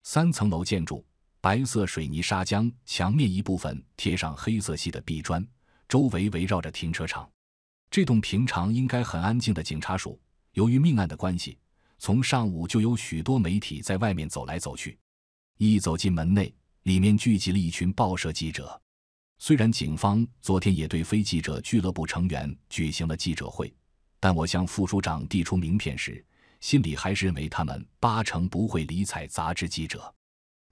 三层楼建筑。白色水泥砂浆墙面一部分贴上黑色系的壁砖，周围围绕着停车场。这栋平常应该很安静的警察署，由于命案的关系，从上午就有许多媒体在外面走来走去。一走进门内，里面聚集了一群报社记者。虽然警方昨天也对非记者俱乐部成员举行了记者会，但我向副署长递出名片时，心里还是认为他们八成不会理睬杂志记者。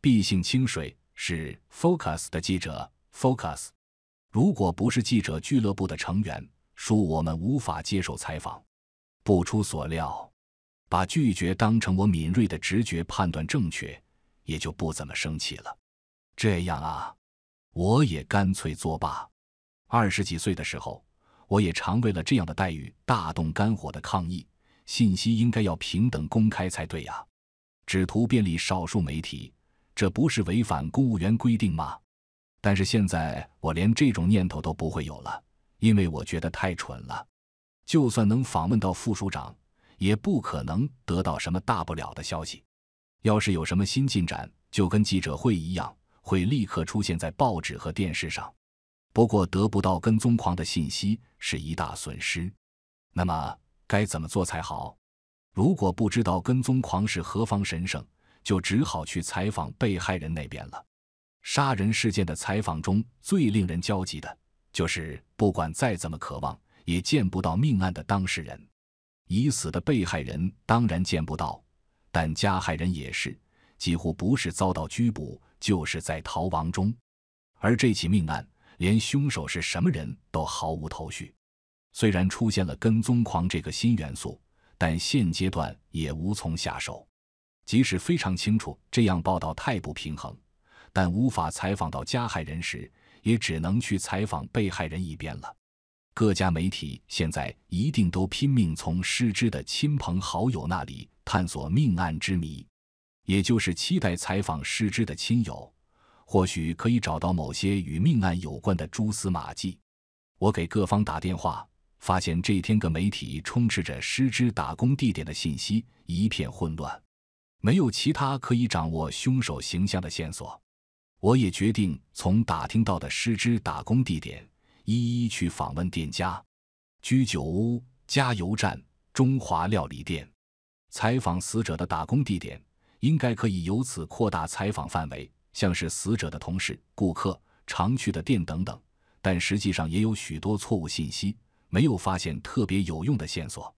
毕姓清水是 Focus 的记者。Focus，如果不是记者俱乐部的成员，恕我们无法接受采访。不出所料，把拒绝当成我敏锐的直觉判断正确，也就不怎么生气了。这样啊，我也干脆作罢。二十几岁的时候，我也常为了这样的待遇大动肝火的抗议。信息应该要平等公开才对啊，只图便利少数媒体。这不是违反公务员规定吗？但是现在我连这种念头都不会有了，因为我觉得太蠢了。就算能访问到副署长，也不可能得到什么大不了的消息。要是有什么新进展，就跟记者会一样，会立刻出现在报纸和电视上。不过得不到跟踪狂的信息是一大损失。那么该怎么做才好？如果不知道跟踪狂是何方神圣？就只好去采访被害人那边了。杀人事件的采访中最令人焦急的就是，不管再怎么渴望，也见不到命案的当事人。已死的被害人当然见不到，但加害人也是，几乎不是遭到拘捕，就是在逃亡中。而这起命案，连凶手是什么人都毫无头绪。虽然出现了跟踪狂这个新元素，但现阶段也无从下手。即使非常清楚这样报道太不平衡，但无法采访到加害人时，也只能去采访被害人一边了。各家媒体现在一定都拼命从失之的亲朋好友那里探索命案之谜，也就是期待采访失之的亲友，或许可以找到某些与命案有关的蛛丝马迹。我给各方打电话，发现这天各媒体充斥着失之打工地点的信息，一片混乱。没有其他可以掌握凶手形象的线索，我也决定从打听到的失之打工地点一一去访问店家、居酒屋、加油站、中华料理店，采访死者的打工地点，应该可以由此扩大采访范围，像是死者的同事、顾客、常去的店等等。但实际上也有许多错误信息，没有发现特别有用的线索。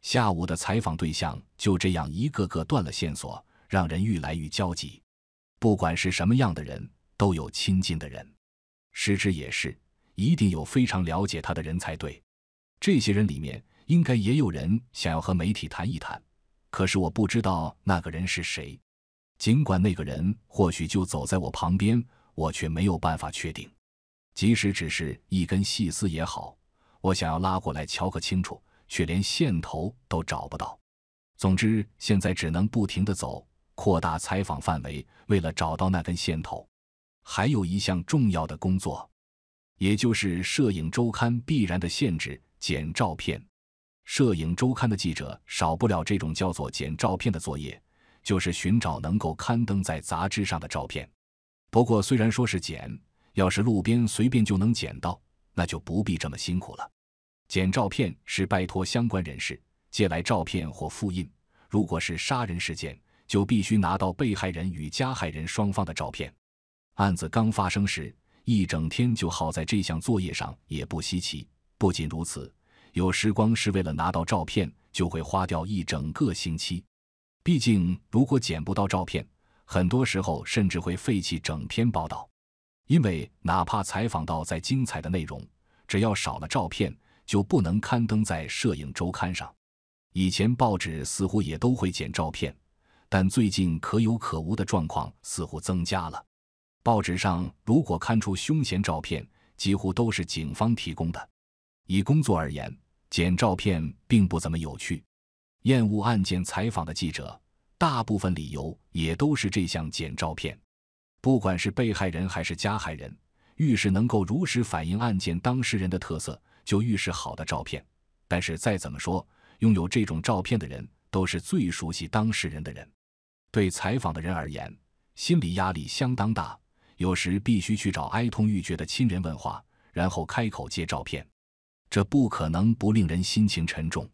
下午的采访对象就这样一个个断了线索，让人愈来愈焦急。不管是什么样的人，都有亲近的人。失之也是，一定有非常了解他的人才对。这些人里面，应该也有人想要和媒体谈一谈。可是我不知道那个人是谁。尽管那个人或许就走在我旁边，我却没有办法确定。即使只是一根细丝也好，我想要拉过来瞧个清楚。却连线头都找不到。总之，现在只能不停地走，扩大采访范围，为了找到那根线头。还有一项重要的工作，也就是《摄影周刊》必然的限制——剪照片。《摄影周刊》的记者少不了这种叫做“剪照片”的作业，就是寻找能够刊登在杂志上的照片。不过，虽然说是剪，要是路边随便就能捡到，那就不必这么辛苦了。捡照片是拜托相关人士借来照片或复印。如果是杀人事件，就必须拿到被害人与加害人双方的照片。案子刚发生时，一整天就耗在这项作业上，也不稀奇。不仅如此，有时光是为了拿到照片，就会花掉一整个星期。毕竟，如果捡不到照片，很多时候甚至会废弃整篇报道，因为哪怕采访到再精彩的内容，只要少了照片。就不能刊登在《摄影周刊》上。以前报纸似乎也都会剪照片，但最近可有可无的状况似乎增加了。报纸上如果刊出凶嫌照片，几乎都是警方提供的。以工作而言，剪照片并不怎么有趣。厌恶案件采访的记者，大部分理由也都是这项剪照片。不管是被害人还是加害人，遇事能够如实反映案件当事人的特色。就预示好的照片，但是再怎么说，拥有这种照片的人都是最熟悉当事人的人。对采访的人而言，心理压力相当大。有时必须去找哀痛欲绝的亲人问话，然后开口接照片，这不可能不令人心情沉重。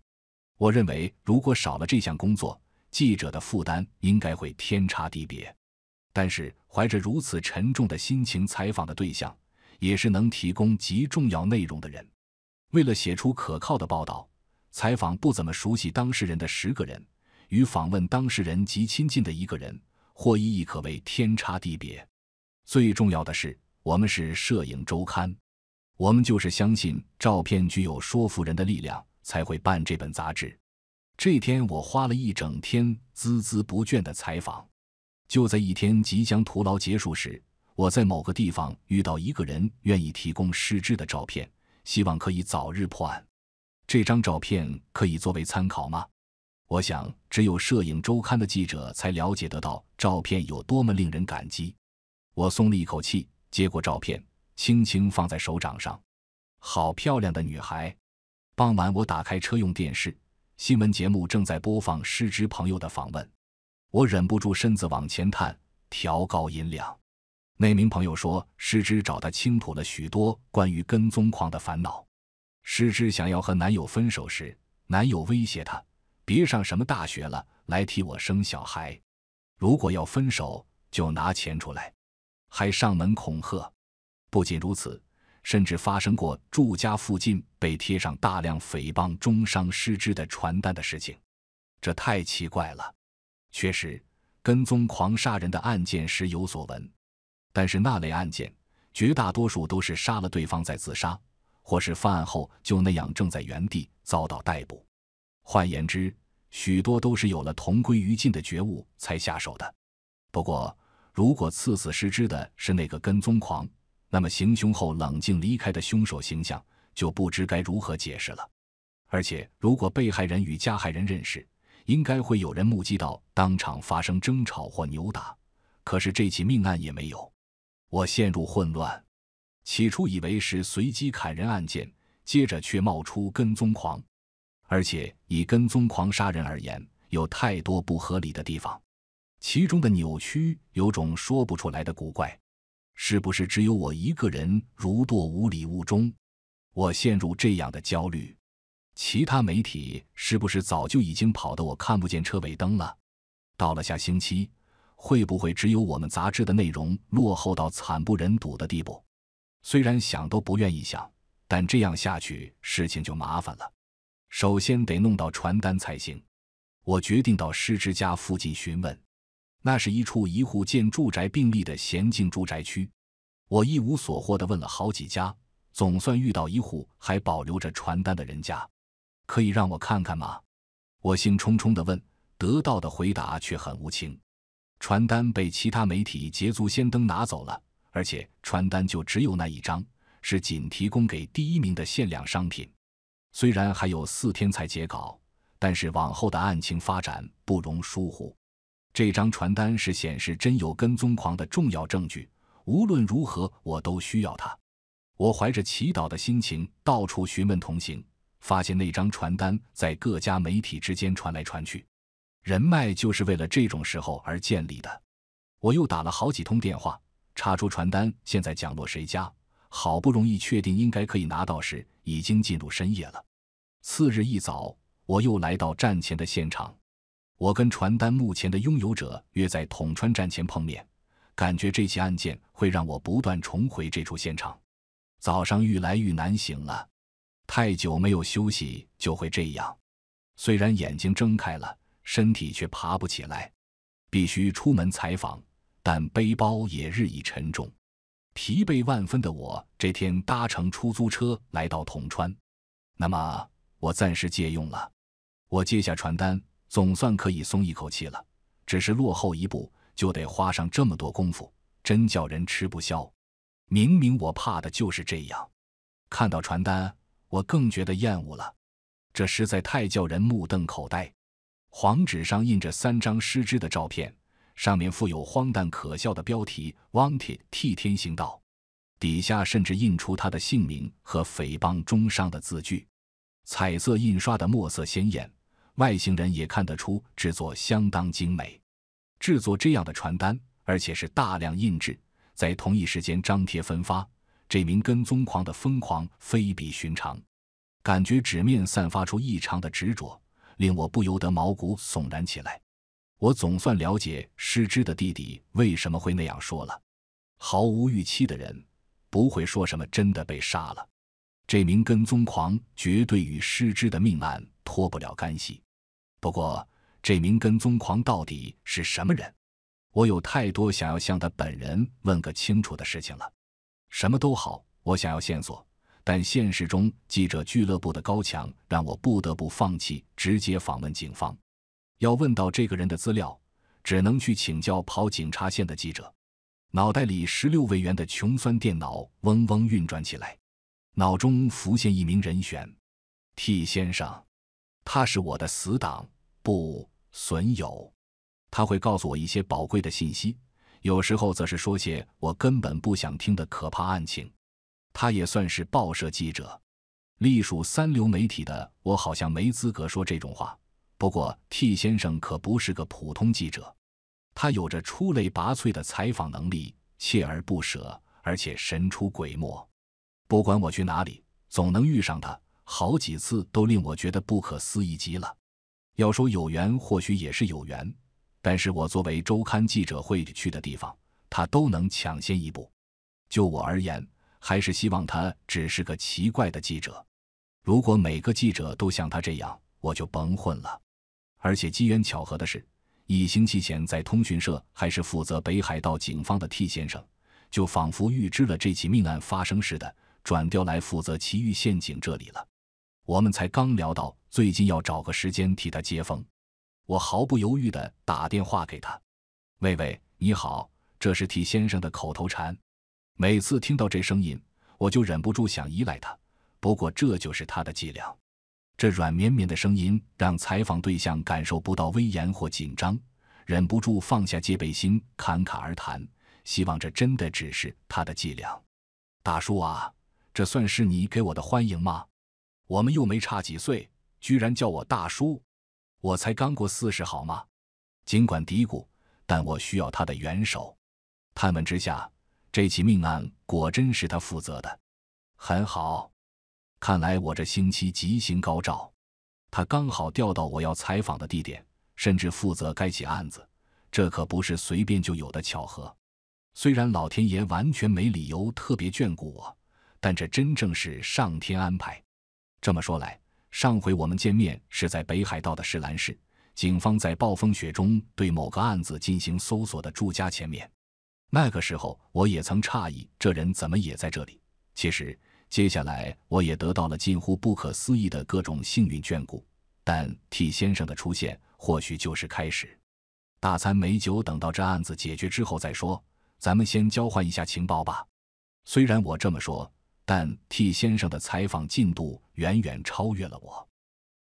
我认为，如果少了这项工作，记者的负担应该会天差地别。但是，怀着如此沉重的心情采访的对象，也是能提供极重要内容的人。为了写出可靠的报道，采访不怎么熟悉当事人的十个人，与访问当事人极亲近的一个人，获益可谓天差地别。最重要的是，我们是摄影周刊，我们就是相信照片具有说服人的力量，才会办这本杂志。这天我花了一整天孜孜不倦的采访，就在一天即将徒劳结束时，我在某个地方遇到一个人愿意提供失智的照片。希望可以早日破案。这张照片可以作为参考吗？我想，只有《摄影周刊》的记者才了解得到照片有多么令人感激。我松了一口气，接过照片，轻轻放在手掌上。好漂亮的女孩！傍晚，我打开车用电视，新闻节目正在播放失职朋友的访问。我忍不住身子往前探，调高音量。那名朋友说，师之找他倾吐了许多关于跟踪狂的烦恼。师之想要和男友分手时，男友威胁他：“别上什么大学了，来替我生小孩。如果要分手，就拿钱出来。”还上门恐吓。不仅如此，甚至发生过住家附近被贴上大量诽谤中伤师之的传单的事情。这太奇怪了。确实，跟踪狂杀人的案件时有所闻。但是那类案件，绝大多数都是杀了对方再自杀，或是犯案后就那样正在原地遭到逮捕。换言之，许多都是有了同归于尽的觉悟才下手的。不过，如果刺死失之的是那个跟踪狂，那么行凶后冷静离开的凶手形象就不知该如何解释了。而且，如果被害人与加害人认识，应该会有人目击到当场发生争吵或扭打，可是这起命案也没有。我陷入混乱，起初以为是随机砍人案件，接着却冒出跟踪狂，而且以跟踪狂杀人而言，有太多不合理的地方，其中的扭曲有种说不出来的古怪。是不是只有我一个人如堕无礼雾中？我陷入这样的焦虑，其他媒体是不是早就已经跑得我看不见车尾灯了？到了下星期。会不会只有我们杂志的内容落后到惨不忍睹的地步？虽然想都不愿意想，但这样下去事情就麻烦了。首先得弄到传单才行。我决定到师之家附近询问。那是一处一户建住宅并立的闲静住宅区。我一无所获的问了好几家，总算遇到一户还保留着传单的人家。可以让我看看吗？我兴冲冲的问，得到的回答却很无情。传单被其他媒体捷足先登拿走了，而且传单就只有那一张，是仅提供给第一名的限量商品。虽然还有四天才截稿，但是往后的案情发展不容疏忽。这张传单是显示真有跟踪狂的重要证据，无论如何我都需要它。我怀着祈祷的心情到处询问同行，发现那张传单在各家媒体之间传来传去。人脉就是为了这种时候而建立的。我又打了好几通电话，查出传单现在降落谁家。好不容易确定应该可以拿到时，已经进入深夜了。次日一早，我又来到站前的现场。我跟传单目前的拥有者约在统川站前碰面。感觉这起案件会让我不断重回这处现场。早上愈来愈难醒了。太久没有休息，就会这样。虽然眼睛睁开了。身体却爬不起来，必须出门采访，但背包也日益沉重，疲惫万分的我这天搭乘出租车来到铜川。那么我暂时借用了，我接下传单，总算可以松一口气了。只是落后一步就得花上这么多功夫，真叫人吃不消。明明我怕的就是这样，看到传单我更觉得厌恶了，这实在太叫人目瞪口呆。黄纸上印着三张失之的照片，上面附有荒诞可笑的标题“汪铁替天行道”，底下甚至印出他的姓名和诽谤中伤的字句。彩色印刷的墨色鲜艳，外星人也看得出制作相当精美。制作这样的传单，而且是大量印制，在同一时间张贴分发，这名跟踪狂的疯狂非比寻常，感觉纸面散发出异常的执着。令我不由得毛骨悚然起来，我总算了解失之的弟弟为什么会那样说了。毫无预期的人，不会说什么真的被杀了。这名跟踪狂绝对与失之的命案脱不了干系。不过，这名跟踪狂到底是什么人？我有太多想要向他本人问个清楚的事情了。什么都好，我想要线索。但现实中，记者俱乐部的高墙让我不得不放弃直接访问警方。要问到这个人的资料，只能去请教跑警察线的记者。脑袋里十六位元的穷酸电脑嗡嗡运转起来，脑中浮现一名人选 ——T 先生。他是我的死党，不损友。他会告诉我一些宝贵的信息，有时候则是说些我根本不想听的可怕案情。他也算是报社记者，隶属三流媒体的我好像没资格说这种话。不过，T 先生可不是个普通记者，他有着出类拔萃的采访能力，锲而不舍，而且神出鬼没。不管我去哪里，总能遇上他，好几次都令我觉得不可思议极了。要说有缘，或许也是有缘，但是我作为周刊记者会去的地方，他都能抢先一步。就我而言。还是希望他只是个奇怪的记者。如果每个记者都像他这样，我就甭混了。而且机缘巧合的是，一星期前在通讯社还是负责北海道警方的 T 先生，就仿佛预知了这起命案发生似的，转调来负责奇遇陷阱这里了。我们才刚聊到最近，要找个时间替他接风，我毫不犹豫地打电话给他：“喂喂，你好，这是 T 先生的口头禅。”每次听到这声音，我就忍不住想依赖他。不过这就是他的伎俩，这软绵绵的声音让采访对象感受不到威严或紧张，忍不住放下戒备心，侃侃而谈。希望这真的只是他的伎俩。大叔啊，这算是你给我的欢迎吗？我们又没差几岁，居然叫我大叔，我才刚过四十好吗？尽管嘀咕，但我需要他的援手。探问之下。这起命案果真是他负责的，很好。看来我这星期吉星高照，他刚好调到我要采访的地点，甚至负责该起案子，这可不是随便就有的巧合。虽然老天爷完全没理由特别眷顾我，但这真正是上天安排。这么说来，上回我们见面是在北海道的石兰市，警方在暴风雪中对某个案子进行搜索的住家前面。那个时候，我也曾诧异，这人怎么也在这里。其实，接下来我也得到了近乎不可思议的各种幸运眷顾。但 T 先生的出现，或许就是开始。大餐美酒，等到这案子解决之后再说。咱们先交换一下情报吧。虽然我这么说，但 T 先生的采访进度远远超越了我。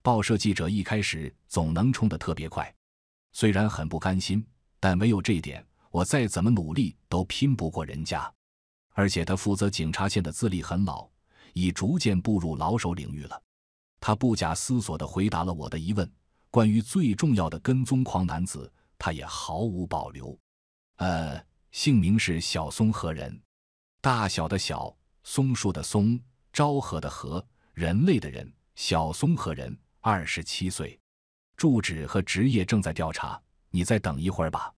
报社记者一开始总能冲得特别快，虽然很不甘心，但唯有这一点。我再怎么努力都拼不过人家，而且他负责警察线的资历很老，已逐渐步入老手领域了。他不假思索地回答了我的疑问，关于最重要的跟踪狂男子，他也毫无保留。呃，姓名是小松和人，大小的“小”，松树的“松”，昭和的“和”，人类的“人”，小松和人，二十七岁，住址和职业正在调查，你再等一会儿吧。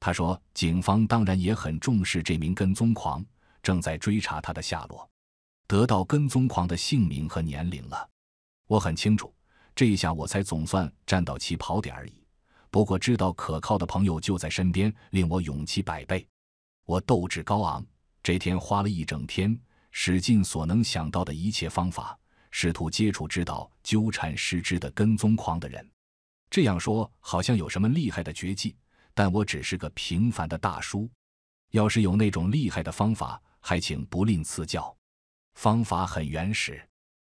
他说：“警方当然也很重视这名跟踪狂，正在追查他的下落，得到跟踪狂的姓名和年龄了。我很清楚，这下我才总算站到起跑点而已。不过知道可靠的朋友就在身边，令我勇气百倍。我斗志高昂，这天花了一整天，使尽所能想到的一切方法，试图接触知道纠缠失之的跟踪狂的人。这样说好像有什么厉害的绝技。”但我只是个平凡的大叔，要是有那种厉害的方法，还请不吝赐教。方法很原始，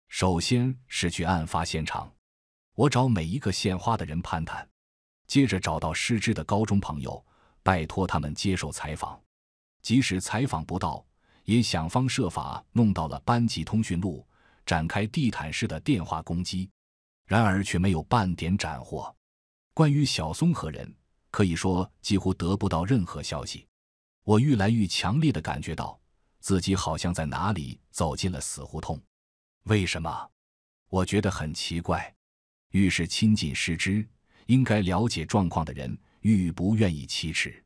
首先是去案发现场，我找每一个献花的人攀谈，接着找到失知的高中朋友，拜托他们接受采访，即使采访不到，也想方设法弄到了班级通讯录，展开地毯式的电话攻击，然而却没有半点斩获。关于小松和人？可以说几乎得不到任何消息。我愈来愈强烈的感觉到，自己好像在哪里走进了死胡同。为什么？我觉得很奇怪。越是亲近失之，应该了解状况的人，愈不愿意启齿。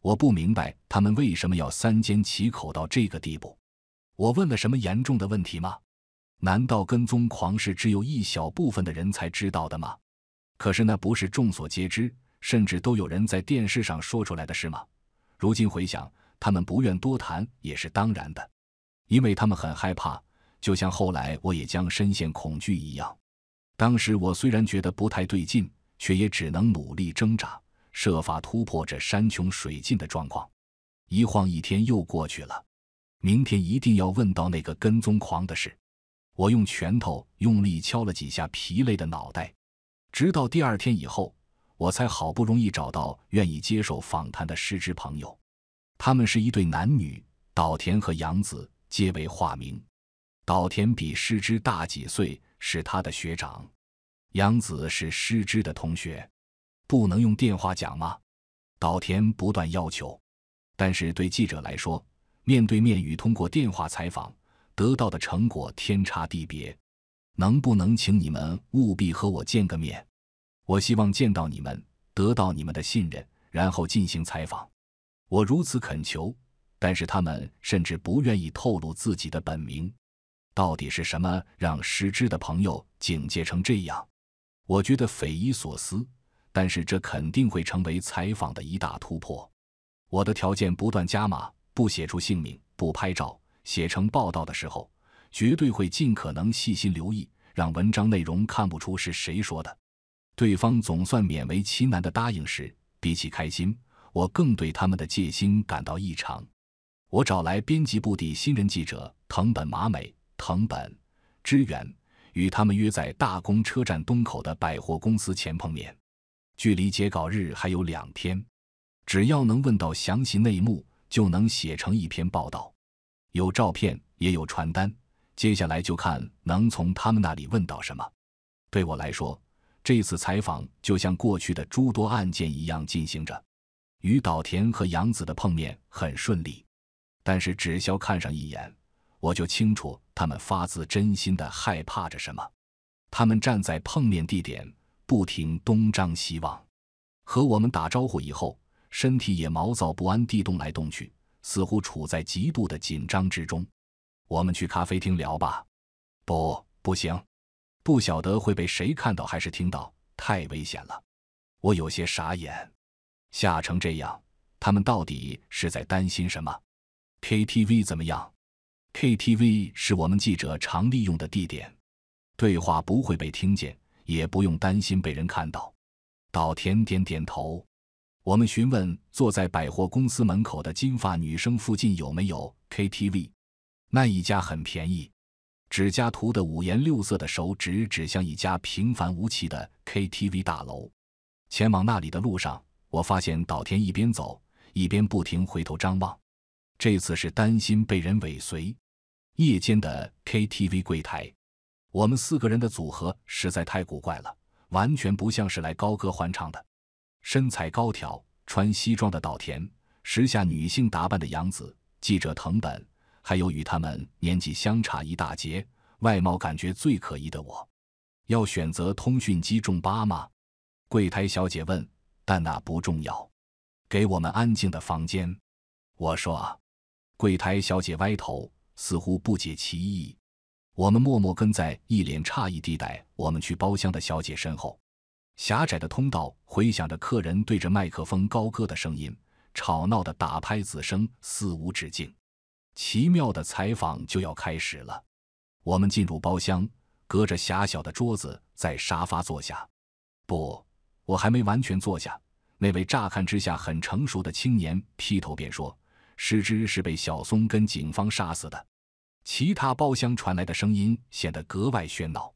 我不明白他们为什么要三缄其口到这个地步。我问了什么严重的问题吗？难道跟踪狂是只有一小部分的人才知道的吗？可是那不是众所皆知。甚至都有人在电视上说出来的是吗？如今回想，他们不愿多谈也是当然的，因为他们很害怕。就像后来我也将深陷恐惧一样。当时我虽然觉得不太对劲，却也只能努力挣扎，设法突破这山穷水尽的状况。一晃一天又过去了，明天一定要问到那个跟踪狂的事。我用拳头用力敲了几下皮累的脑袋，直到第二天以后。我才好不容易找到愿意接受访谈的师之朋友，他们是一对男女，岛田和杨子皆为化名。岛田比师之大几岁，是他的学长。杨子是师之的同学，不能用电话讲吗？岛田不断要求，但是对记者来说，面对面与通过电话采访得到的成果天差地别。能不能请你们务必和我见个面？我希望见到你们，得到你们的信任，然后进行采访。我如此恳求，但是他们甚至不愿意透露自己的本名。到底是什么让失之的朋友警戒成这样？我觉得匪夷所思。但是这肯定会成为采访的一大突破。我的条件不断加码：不写出姓名，不拍照，写成报道的时候，绝对会尽可能细心留意，让文章内容看不出是谁说的。对方总算勉为其难的答应时，比起开心，我更对他们的戒心感到异常。我找来编辑部的新人记者藤本麻美、藤本支援，与他们约在大宫车站东口的百货公司前碰面。距离截稿日还有两天，只要能问到详细内幕，就能写成一篇报道。有照片，也有传单，接下来就看能从他们那里问到什么。对我来说。这次采访就像过去的诸多案件一样进行着，与岛田和杨子的碰面很顺利，但是只消看上一眼，我就清楚他们发自真心的害怕着什么。他们站在碰面地点，不停东张西望，和我们打招呼以后，身体也毛躁不安，地动来动去，似乎处在极度的紧张之中。我们去咖啡厅聊吧？不，不行。不晓得会被谁看到还是听到，太危险了。我有些傻眼，吓成这样，他们到底是在担心什么？KTV 怎么样？KTV 是我们记者常利用的地点，对话不会被听见，也不用担心被人看到。岛田点点头。我们询问坐在百货公司门口的金发女生附近有没有 KTV，那一家很便宜。指甲涂的五颜六色的手指指向一家平凡无奇的 KTV 大楼。前往那里的路上，我发现岛田一边走一边不停回头张望，这次是担心被人尾随。夜间的 KTV 柜台，我们四个人的组合实在太古怪了，完全不像是来高歌欢唱的。身材高挑、穿西装的岛田，时下女性打扮的杨子，记者藤本。还有与他们年纪相差一大截、外貌感觉最可疑的我，要选择通讯机重八吗？柜台小姐问。但那不重要。给我们安静的房间。我说。柜台小姐歪头，似乎不解其意。我们默默跟在一脸诧异地带我们去包厢的小姐身后。狭窄的通道回响着客人对着麦克风高歌的声音，吵闹的打拍子声似无止境。奇妙的采访就要开始了，我们进入包厢，隔着狭小的桌子在沙发坐下。不，我还没完全坐下。那位乍看之下很成熟的青年劈头便说：“师之是被小松跟警方杀死的。”其他包厢传来的声音显得格外喧闹。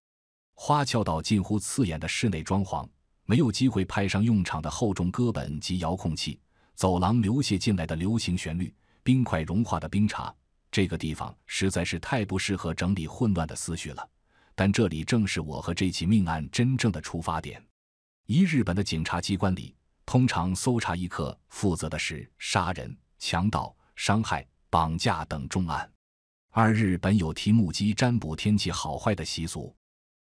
花俏到近乎刺眼的室内装潢，没有机会派上用场的厚重歌本及遥控器，走廊流泻进来的流行旋律。冰块融化的冰茶。这个地方实在是太不适合整理混乱的思绪了。但这里正是我和这起命案真正的出发点。一，日本的警察机关里，通常搜查一课负责的是杀人、强盗、伤害、绑架等重案。二，日本有提木屐占卜天气好坏的习俗，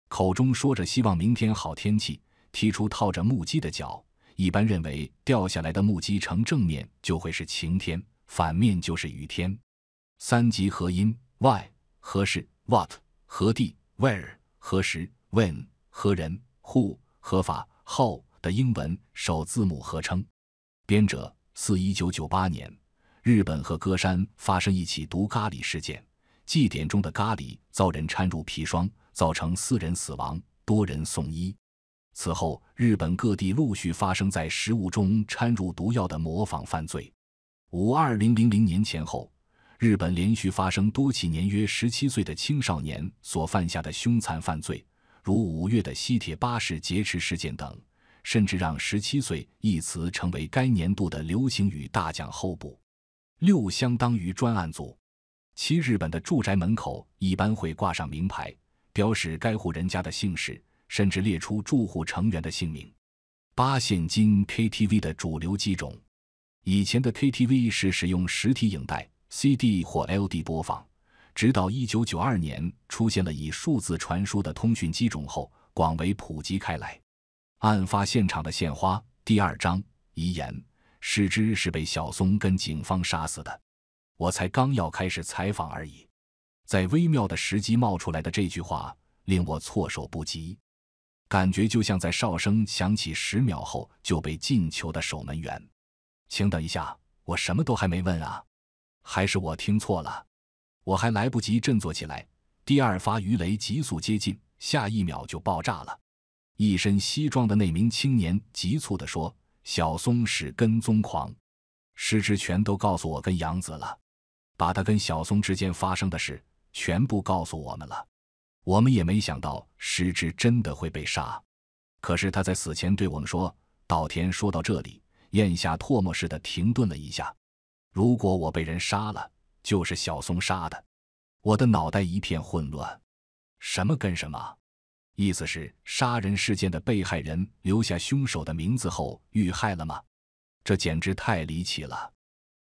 口中说着希望明天好天气，提出套着木屐的脚，一般认为掉下来的木屐呈正面就会是晴天。反面就是雨天。三级合音：Why？何事？What？何地？Where？何时？When？何人？Who？合法？How？的英文首字母合称。编者：自1998年，日本和歌山发生一起毒咖喱事件，祭典中的咖喱遭人掺入砒霜，造成四人死亡，多人送医。此后，日本各地陆续发生在食物中掺入毒药的模仿犯罪。五二零零零年前后，日本连续发生多起年约十七岁的青少年所犯下的凶残犯罪，如五月的西铁巴士劫持事件等，甚至让“十七岁”一词成为该年度的流行语大奖候补。六相当于专案组。七日本的住宅门口一般会挂上名牌，标示该户人家的姓氏，甚至列出住户成员的姓名。八现金 KTV 的主流机种。以前的 KTV 是使用实体影带、CD 或 LD 播放，直到一九九二年出现了以数字传输的通讯机种后，广为普及开来。案发现场的献花，第二章遗言，是之是被小松跟警方杀死的。我才刚要开始采访而已，在微妙的时机冒出来的这句话，令我措手不及，感觉就像在哨声响起十秒后就被进球的守门员。请等一下，我什么都还没问啊，还是我听错了？我还来不及振作起来，第二发鱼雷急速接近，下一秒就爆炸了。一身西装的那名青年急促地说：“小松是跟踪狂，师之全都告诉我跟杨子了，把他跟小松之间发生的事全部告诉我们了。我们也没想到师之真的会被杀，可是他在死前对我们说，稻田说到这里。”咽下唾沫似的停顿了一下，如果我被人杀了，就是小松杀的。我的脑袋一片混乱，什么跟什么？意思是杀人事件的被害人留下凶手的名字后遇害了吗？这简直太离奇了！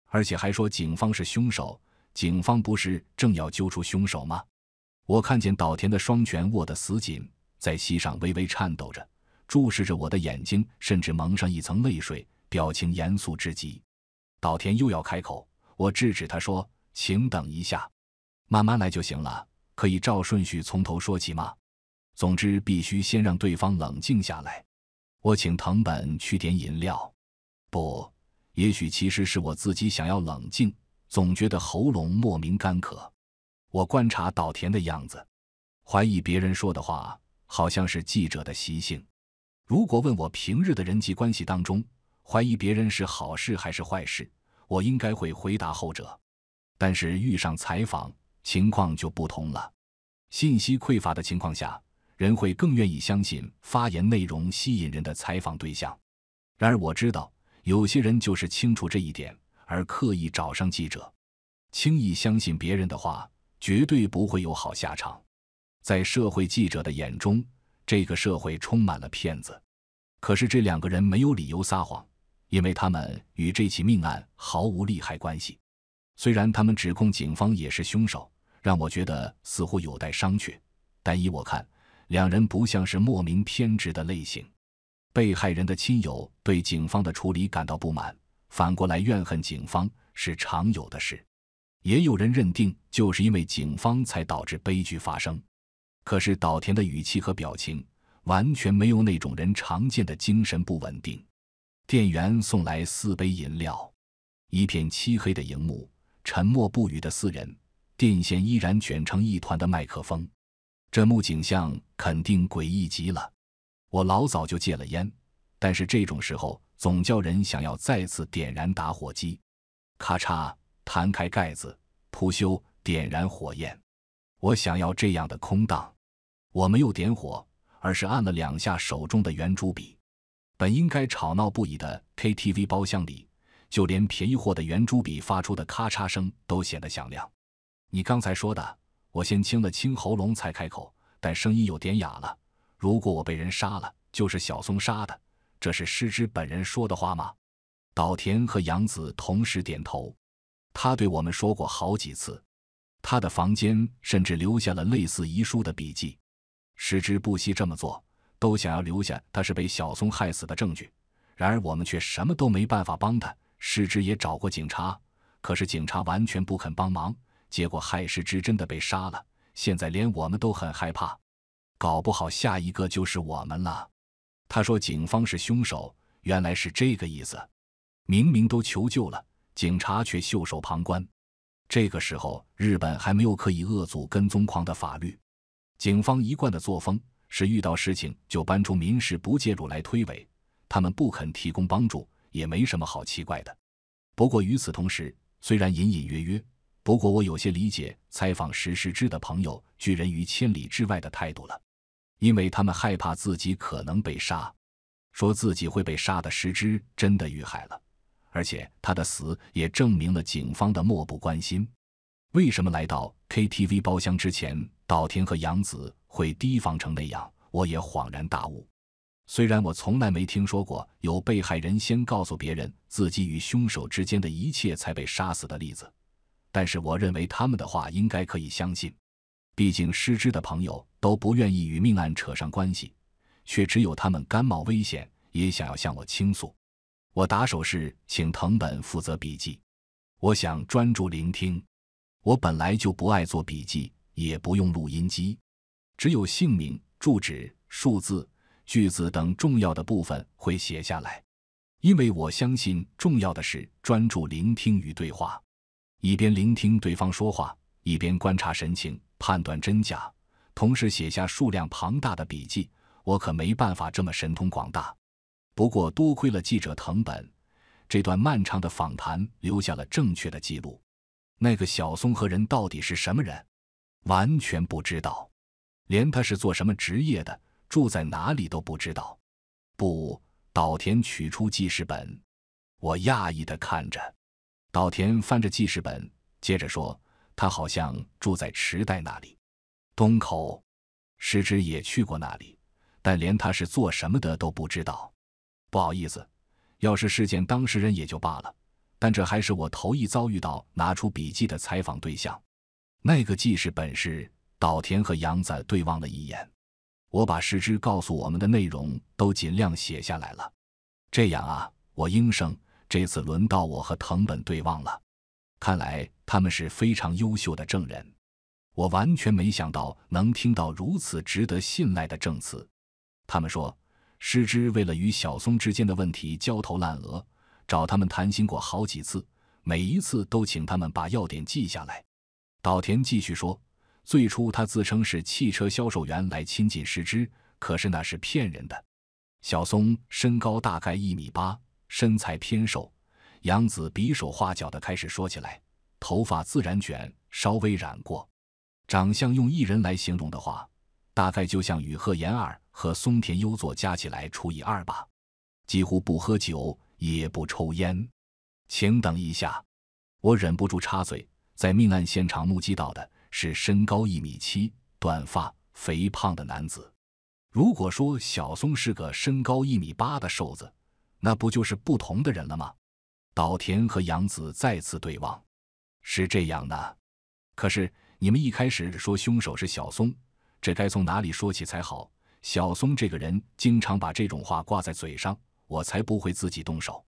而且还说警方是凶手，警方不是正要揪出凶手吗？我看见岛田的双拳握得死紧，在膝上微微颤抖着，注视着我的眼睛，甚至蒙上一层泪水。表情严肃至极，岛田又要开口，我制止他说：“请等一下，慢慢来就行了。可以照顺序从头说起吗？总之必须先让对方冷静下来。”我请藤本去点饮料。不，也许其实是我自己想要冷静，总觉得喉咙莫名干渴。我观察岛田的样子，怀疑别人说的话好像是记者的习性。如果问我平日的人际关系当中，怀疑别人是好事还是坏事，我应该会回答后者。但是遇上采访，情况就不同了。信息匮乏的情况下，人会更愿意相信发言内容吸引人的采访对象。然而我知道，有些人就是清楚这一点，而刻意找上记者，轻易相信别人的话，绝对不会有好下场。在社会记者的眼中，这个社会充满了骗子。可是这两个人没有理由撒谎。因为他们与这起命案毫无利害关系，虽然他们指控警方也是凶手，让我觉得似乎有待商榷，但依我看，两人不像是莫名偏执的类型。被害人的亲友对警方的处理感到不满，反过来怨恨警方是常有的事，也有人认定就是因为警方才导致悲剧发生。可是岛田的语气和表情完全没有那种人常见的精神不稳定。店员送来四杯饮料，一片漆黑的荧幕，沉默不语的四人，电线依然卷成一团的麦克风，这幕景象肯定诡异极了。我老早就戒了烟，但是这种时候总叫人想要再次点燃打火机。咔嚓，弹开盖子，铺修点燃火焰。我想要这样的空档，我没有点火，而是按了两下手中的圆珠笔。本应该吵闹不已的 KTV 包厢里，就连便宜货的圆珠笔发出的咔嚓声都显得响亮。你刚才说的，我先清了清喉咙才开口，但声音有点哑了。如果我被人杀了，就是小松杀的，这是师之本人说的话吗？岛田和洋子同时点头。他对我们说过好几次，他的房间甚至留下了类似遗书的笔记。师之不惜这么做。都想要留下他是被小松害死的证据，然而我们却什么都没办法帮他。失之也找过警察，可是警察完全不肯帮忙。结果害失之真的被杀了，现在连我们都很害怕，搞不好下一个就是我们了。他说：“警方是凶手，原来是这个意思。明明都求救了，警察却袖手旁观。这个时候，日本还没有可以遏阻跟踪狂的法律，警方一贯的作风。”是遇到事情就搬出民事不介入来推诿，他们不肯提供帮助也没什么好奇怪的。不过与此同时，虽然隐隐约约，不过我有些理解采访石石之的朋友拒人于千里之外的态度了，因为他们害怕自己可能被杀，说自己会被杀的石之真的遇害了，而且他的死也证明了警方的漠不关心。为什么来到 KTV 包厢之前，岛田和洋子？会提防成那样，我也恍然大悟。虽然我从来没听说过有被害人先告诉别人自己与凶手之间的一切才被杀死的例子，但是我认为他们的话应该可以相信。毕竟失之的朋友都不愿意与命案扯上关系，却只有他们甘冒危险，也想要向我倾诉。我打手势请藤本负责笔记，我想专注聆听。我本来就不爱做笔记，也不用录音机。只有姓名、住址、数字、句子等重要的部分会写下来，因为我相信重要的是专注聆听与对话，一边聆听对方说话，一边观察神情，判断真假，同时写下数量庞大的笔记。我可没办法这么神通广大，不过多亏了记者藤本，这段漫长的访谈留下了正确的记录。那个小松和人到底是什么人？完全不知道。连他是做什么职业的，住在哪里都不知道。不，岛田取出记事本，我讶异的看着。岛田翻着记事本，接着说：“他好像住在池袋那里。东口，石之也去过那里，但连他是做什么的都不知道。不好意思，要是事件当事人也就罢了，但这还是我头一遭遇到拿出笔记的采访对象。那个记事本是……”岛田和杨子对望了一眼，我把师之告诉我们的内容都尽量写下来了。这样啊，我应声。这次轮到我和藤本对望了。看来他们是非常优秀的证人，我完全没想到能听到如此值得信赖的证词。他们说，师之为了与小松之间的问题焦头烂额，找他们谈心过好几次，每一次都请他们把要点记下来。岛田继续说。最初，他自称是汽车销售员来亲近师职，可是那是骗人的。小松身高大概一米八，身材偏瘦。杨子比手画脚的开始说起来，头发自然卷，稍微染过。长相用一人来形容的话，大概就像雨鹤言二和松田优作加起来除以二吧。几乎不喝酒，也不抽烟。请等一下，我忍不住插嘴，在命案现场目击到的。是身高一米七、短发、肥胖的男子。如果说小松是个身高一米八的瘦子，那不就是不同的人了吗？岛田和杨子再次对望。是这样的。可是你们一开始说凶手是小松，这该从哪里说起才好？小松这个人经常把这种话挂在嘴上。我才不会自己动手。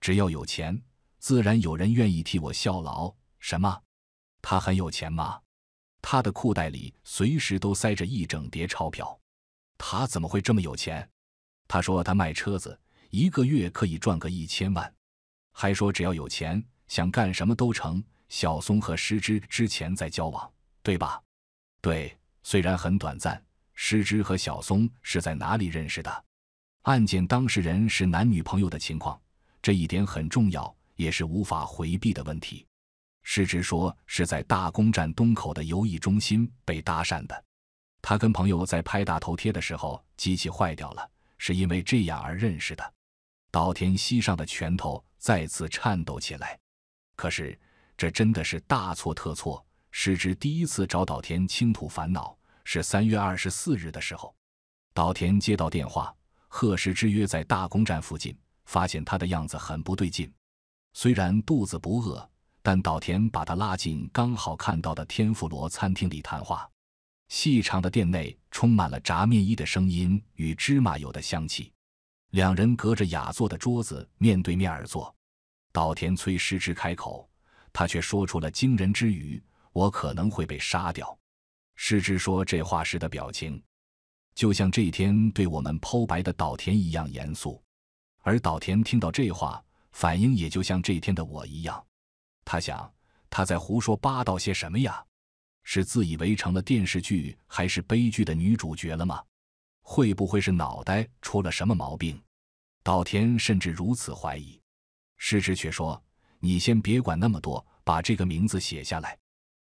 只要有钱，自然有人愿意替我效劳。什么？他很有钱吗？他的裤袋里随时都塞着一整叠钞票，他怎么会这么有钱？他说他卖车子，一个月可以赚个一千万，还说只要有钱，想干什么都成。小松和师之之前在交往，对吧？对，虽然很短暂。师之和小松是在哪里认识的？案件当事人是男女朋友的情况，这一点很重要，也是无法回避的问题。师侄说是在大宫站东口的游艺中心被搭讪的，他跟朋友在拍大头贴的时候机器坏掉了，是因为这样而认识的。岛田膝上的拳头再次颤抖起来，可是这真的是大错特错。师侄第一次找岛田倾吐烦恼是三月二十四日的时候，岛田接到电话，贺矢之约在大宫站附近，发现他的样子很不对劲，虽然肚子不饿。但岛田把他拉进刚好看到的天妇罗餐厅里谈话。细长的店内充满了炸面衣的声音与芝麻油的香气。两人隔着雅座的桌子面对面而坐。岛田催师之开口，他却说出了惊人之语：“我可能会被杀掉。”师之说这话时的表情，就像这一天对我们剖白的岛田一样严肃。而岛田听到这话，反应也就像这天的我一样。他想，他在胡说八道些什么呀？是自以为成了电视剧还是悲剧的女主角了吗？会不会是脑袋出了什么毛病？岛田甚至如此怀疑。师之却说：“你先别管那么多，把这个名字写下来。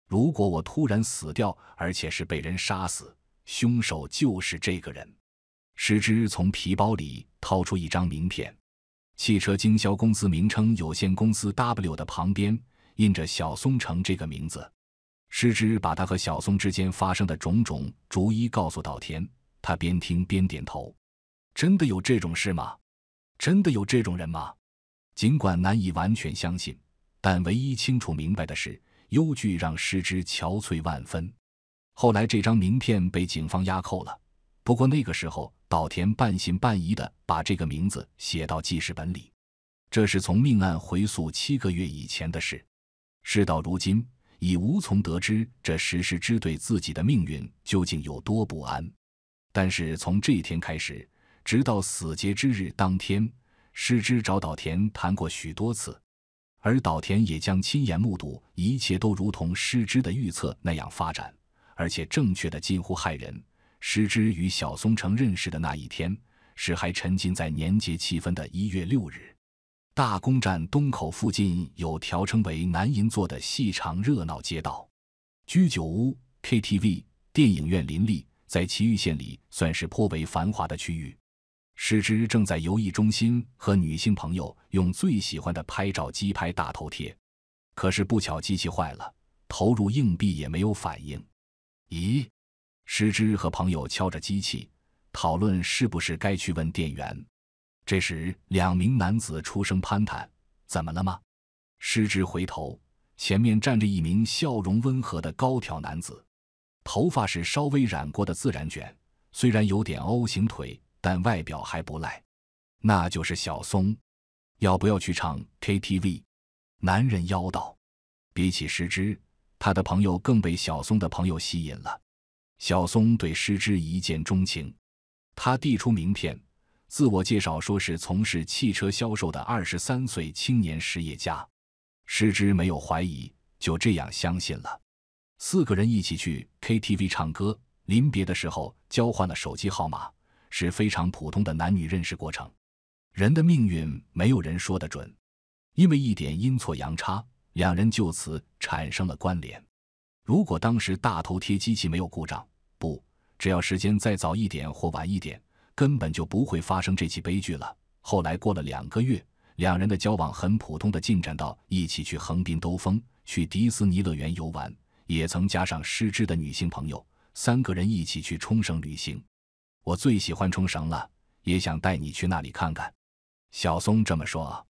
如果我突然死掉，而且是被人杀死，凶手就是这个人。”师之从皮包里掏出一张名片。汽车经销公司名称有限公司 W 的旁边印着“小松城”这个名字。师之把他和小松之间发生的种种逐一告诉岛田，他边听边点头。真的有这种事吗？真的有这种人吗？尽管难以完全相信，但唯一清楚明白的是，忧惧让师之憔悴万分。后来，这张名片被警方押扣了。不过那个时候。岛田半信半疑的把这个名字写到记事本里，这是从命案回溯七个月以前的事。事到如今，已无从得知这石职之对自己的命运究竟有多不安。但是从这一天开始，直到死结之日当天，失之找岛田谈过许多次，而岛田也将亲眼目睹，一切都如同失之的预测那样发展，而且正确的近乎骇人。矢之与小松城认识的那一天是还沉浸在年节气氛的一月六日，大宫站东口附近有条称为南银座的细长热闹街道，居酒屋、KTV、电影院林立，在埼玉县里算是颇为繁华的区域。矢之正在游艺中心和女性朋友用最喜欢的拍照机拍大头贴，可是不巧机器坏了，投入硬币也没有反应。咦？石之和朋友敲着机器，讨论是不是该去问店员。这时，两名男子出声攀谈：“怎么了吗？”石之回头，前面站着一名笑容温和的高挑男子，头发是稍微染过的自然卷，虽然有点 O 型腿，但外表还不赖。那就是小松。要不要去唱 KTV？男人邀道。比起石之，他的朋友更被小松的朋友吸引了。小松对师之一见钟情，他递出名片，自我介绍说是从事汽车销售的二十三岁青年实业家。师之没有怀疑，就这样相信了。四个人一起去 KTV 唱歌，临别的时候交换了手机号码，是非常普通的男女认识过程。人的命运没有人说得准，因为一点阴错阳差，两人就此产生了关联。如果当时大头贴机器没有故障，不，只要时间再早一点或晚一点，根本就不会发生这起悲剧了。后来过了两个月，两人的交往很普通的进展到一起去横滨兜风，去迪斯尼乐园游玩，也曾加上矢织的女性朋友，三个人一起去冲绳旅行。我最喜欢冲绳了，也想带你去那里看看。小松这么说，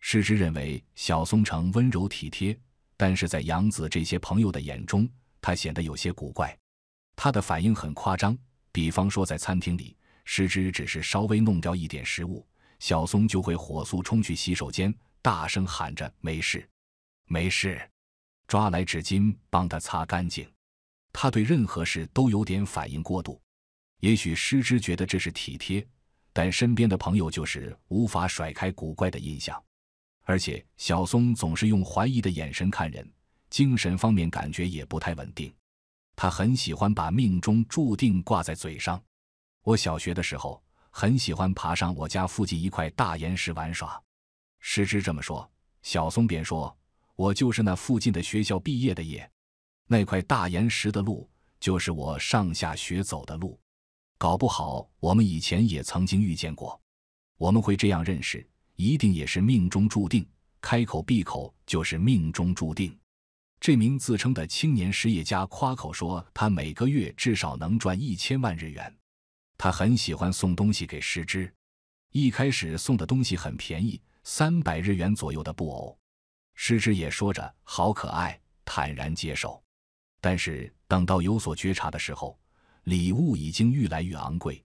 矢织认为小松城温柔体贴。但是在杨子这些朋友的眼中，他显得有些古怪。他的反应很夸张，比方说在餐厅里，师之只是稍微弄掉一点食物，小松就会火速冲去洗手间，大声喊着“没事，没事”，抓来纸巾帮他擦干净。他对任何事都有点反应过度。也许师之觉得这是体贴，但身边的朋友就是无法甩开古怪的印象。而且小松总是用怀疑的眼神看人，精神方面感觉也不太稳定。他很喜欢把命中注定挂在嘴上。我小学的时候很喜欢爬上我家附近一块大岩石玩耍。时之这么说，小松便说：“我就是那附近的学校毕业的也。那块大岩石的路就是我上下学走的路。搞不好我们以前也曾经遇见过，我们会这样认识。”一定也是命中注定，开口闭口就是命中注定。这名自称的青年实业家夸口说，他每个月至少能赚一千万日元。他很喜欢送东西给失之，一开始送的东西很便宜，三百日元左右的布偶。失之也说着好可爱，坦然接受。但是等到有所觉察的时候，礼物已经越来越昂贵。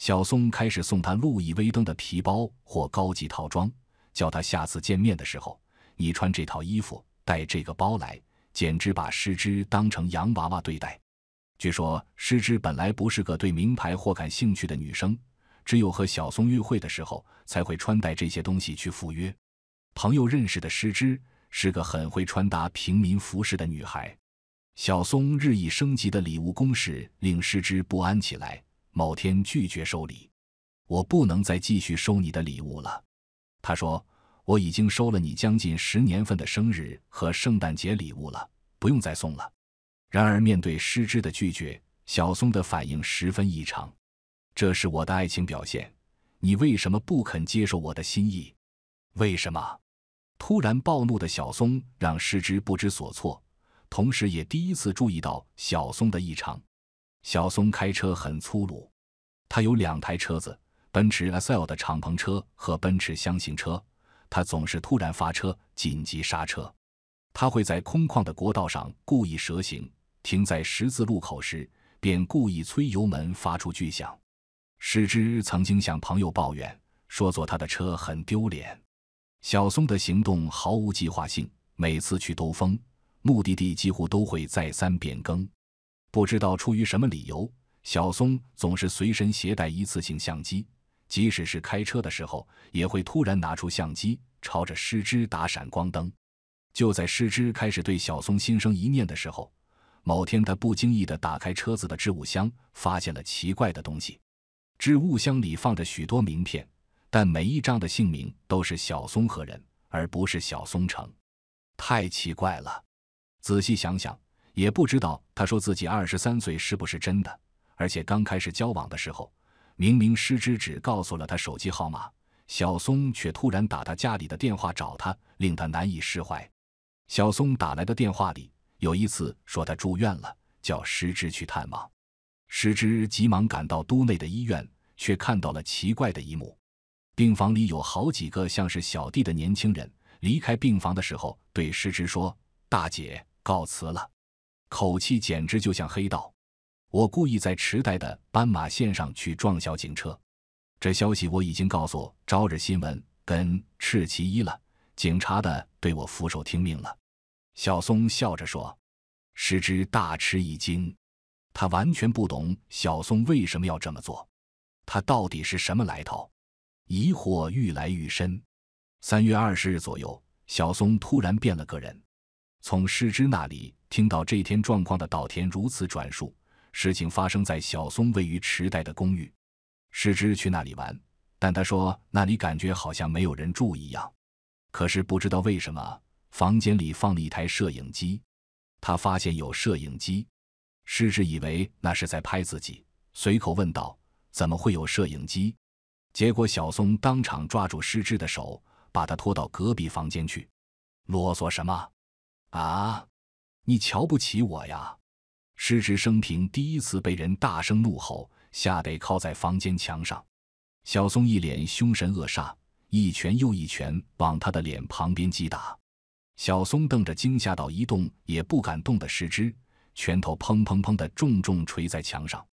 小松开始送他路易威登的皮包或高级套装，叫他下次见面的时候，你穿这套衣服，带这个包来，简直把师之当成洋娃娃对待。据说师之本来不是个对名牌或感兴趣的女生，只有和小松约会的时候才会穿戴这些东西去赴约。朋友认识的师之是个很会穿搭平民服饰的女孩。小松日益升级的礼物攻势令师之不安起来。某天拒绝收礼，我不能再继续收你的礼物了。他说：“我已经收了你将近十年份的生日和圣诞节礼物了，不用再送了。”然而，面对失之的拒绝，小松的反应十分异常。这是我的爱情表现，你为什么不肯接受我的心意？为什么？突然暴怒的小松让失之不知所措，同时也第一次注意到小松的异常。小松开车很粗鲁，他有两台车子，奔驰 S L 的敞篷车和奔驰箱型车。他总是突然发车、紧急刹车。他会在空旷的国道上故意蛇行，停在十字路口时便故意催油门，发出巨响。矢之曾经向朋友抱怨说，坐他的车很丢脸。小松的行动毫无计划性，每次去兜风，目的地几乎都会再三变更。不知道出于什么理由，小松总是随身携带一次性相机，即使是开车的时候，也会突然拿出相机朝着师之打闪光灯。就在师之开始对小松心生一念的时候，某天他不经意的打开车子的置物箱，发现了奇怪的东西。置物箱里放着许多名片，但每一张的姓名都是小松和人，而不是小松城。太奇怪了！仔细想想。也不知道他说自己二十三岁是不是真的，而且刚开始交往的时候，明明师之只告诉了他手机号码，小松却突然打他家里的电话找他，令他难以释怀。小松打来的电话里有一次说他住院了，叫师之去探望。师之急忙赶到都内的医院，却看到了奇怪的一幕：病房里有好几个像是小弟的年轻人。离开病房的时候，对师之说：“大姐，告辞了。”口气简直就像黑道。我故意在迟呆的斑马线上去撞小警车。这消息我已经告诉朝日新闻跟赤旗一了，警察的对我俯首听命了。小松笑着说：“师之大吃一惊，他完全不懂小松为什么要这么做，他到底是什么来头？疑惑愈来愈深。”三月二十日左右，小松突然变了个人，从师之那里。听到这天状况的岛田如此转述，事情发生在小松位于池袋的公寓。师志去那里玩，但他说那里感觉好像没有人住一样。可是不知道为什么，房间里放了一台摄影机。他发现有摄影机，师志以为那是在拍自己，随口问道：“怎么会有摄影机？”结果小松当场抓住师志的手，把他拖到隔壁房间去。啰嗦什么？啊！你瞧不起我呀！失之生平第一次被人大声怒吼，吓得靠在房间墙上。小松一脸凶神恶煞，一拳又一拳往他的脸旁边击打。小松瞪着惊吓到一动也不敢动的失之，拳头砰砰砰的重重捶在墙上。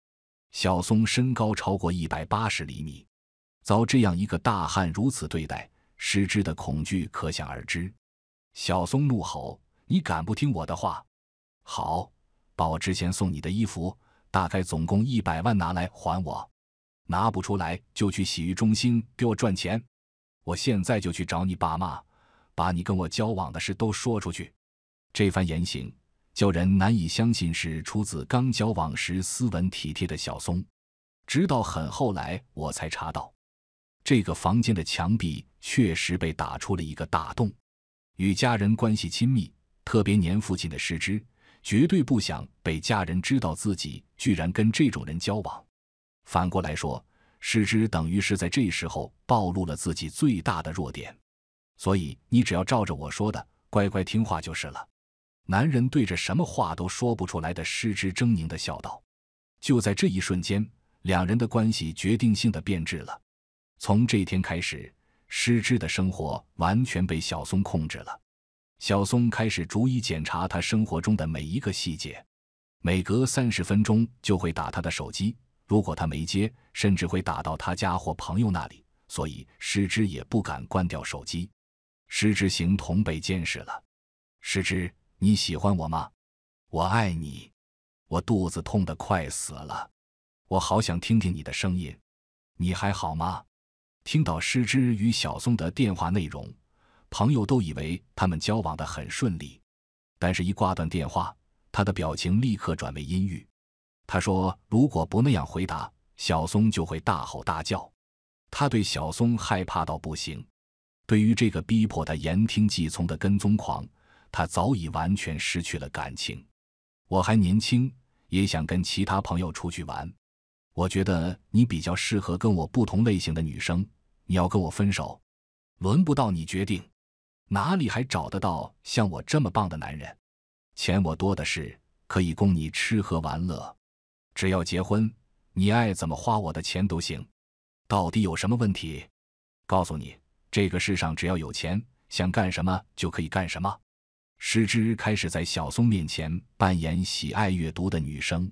小松身高超过一百八十厘米，遭这样一个大汉如此对待，失之的恐惧可想而知。小松怒吼。你敢不听我的话？好，把我之前送你的衣服，大概总共一百万拿来还我。拿不出来就去洗浴中心给我赚钱。我现在就去找你爸妈，把你跟我交往的事都说出去。这番言行叫人难以相信是出自刚交往时斯文体贴的小松。直到很后来，我才查到，这个房间的墙壁确实被打出了一个大洞，与家人关系亲密。特别黏父亲的失之，绝对不想被家人知道自己居然跟这种人交往。反过来说，失之等于是在这时候暴露了自己最大的弱点。所以你只要照着我说的乖乖听话就是了。男人对着什么话都说不出来的失之狰狞的笑道。就在这一瞬间，两人的关系决定性的变质了。从这天开始，失之的生活完全被小松控制了。小松开始逐一检查他生活中的每一个细节，每隔三十分钟就会打他的手机。如果他没接，甚至会打到他家或朋友那里。所以，失之也不敢关掉手机。失之行同被监视了。失之，你喜欢我吗？我爱你。我肚子痛得快死了，我好想听听你的声音。你还好吗？听到失之与小松的电话内容。朋友都以为他们交往的很顺利，但是，一挂断电话，他的表情立刻转为阴郁。他说：“如果不那样回答，小松就会大吼大叫。”他对小松害怕到不行。对于这个逼迫他言听计从的跟踪狂，他早已完全失去了感情。我还年轻，也想跟其他朋友出去玩。我觉得你比较适合跟我不同类型的女生。你要跟我分手，轮不到你决定。哪里还找得到像我这么棒的男人？钱我多的是，可以供你吃喝玩乐。只要结婚，你爱怎么花我的钱都行。到底有什么问题？告诉你，这个世上只要有钱，想干什么就可以干什么。石之开始在小松面前扮演喜爱阅读的女生，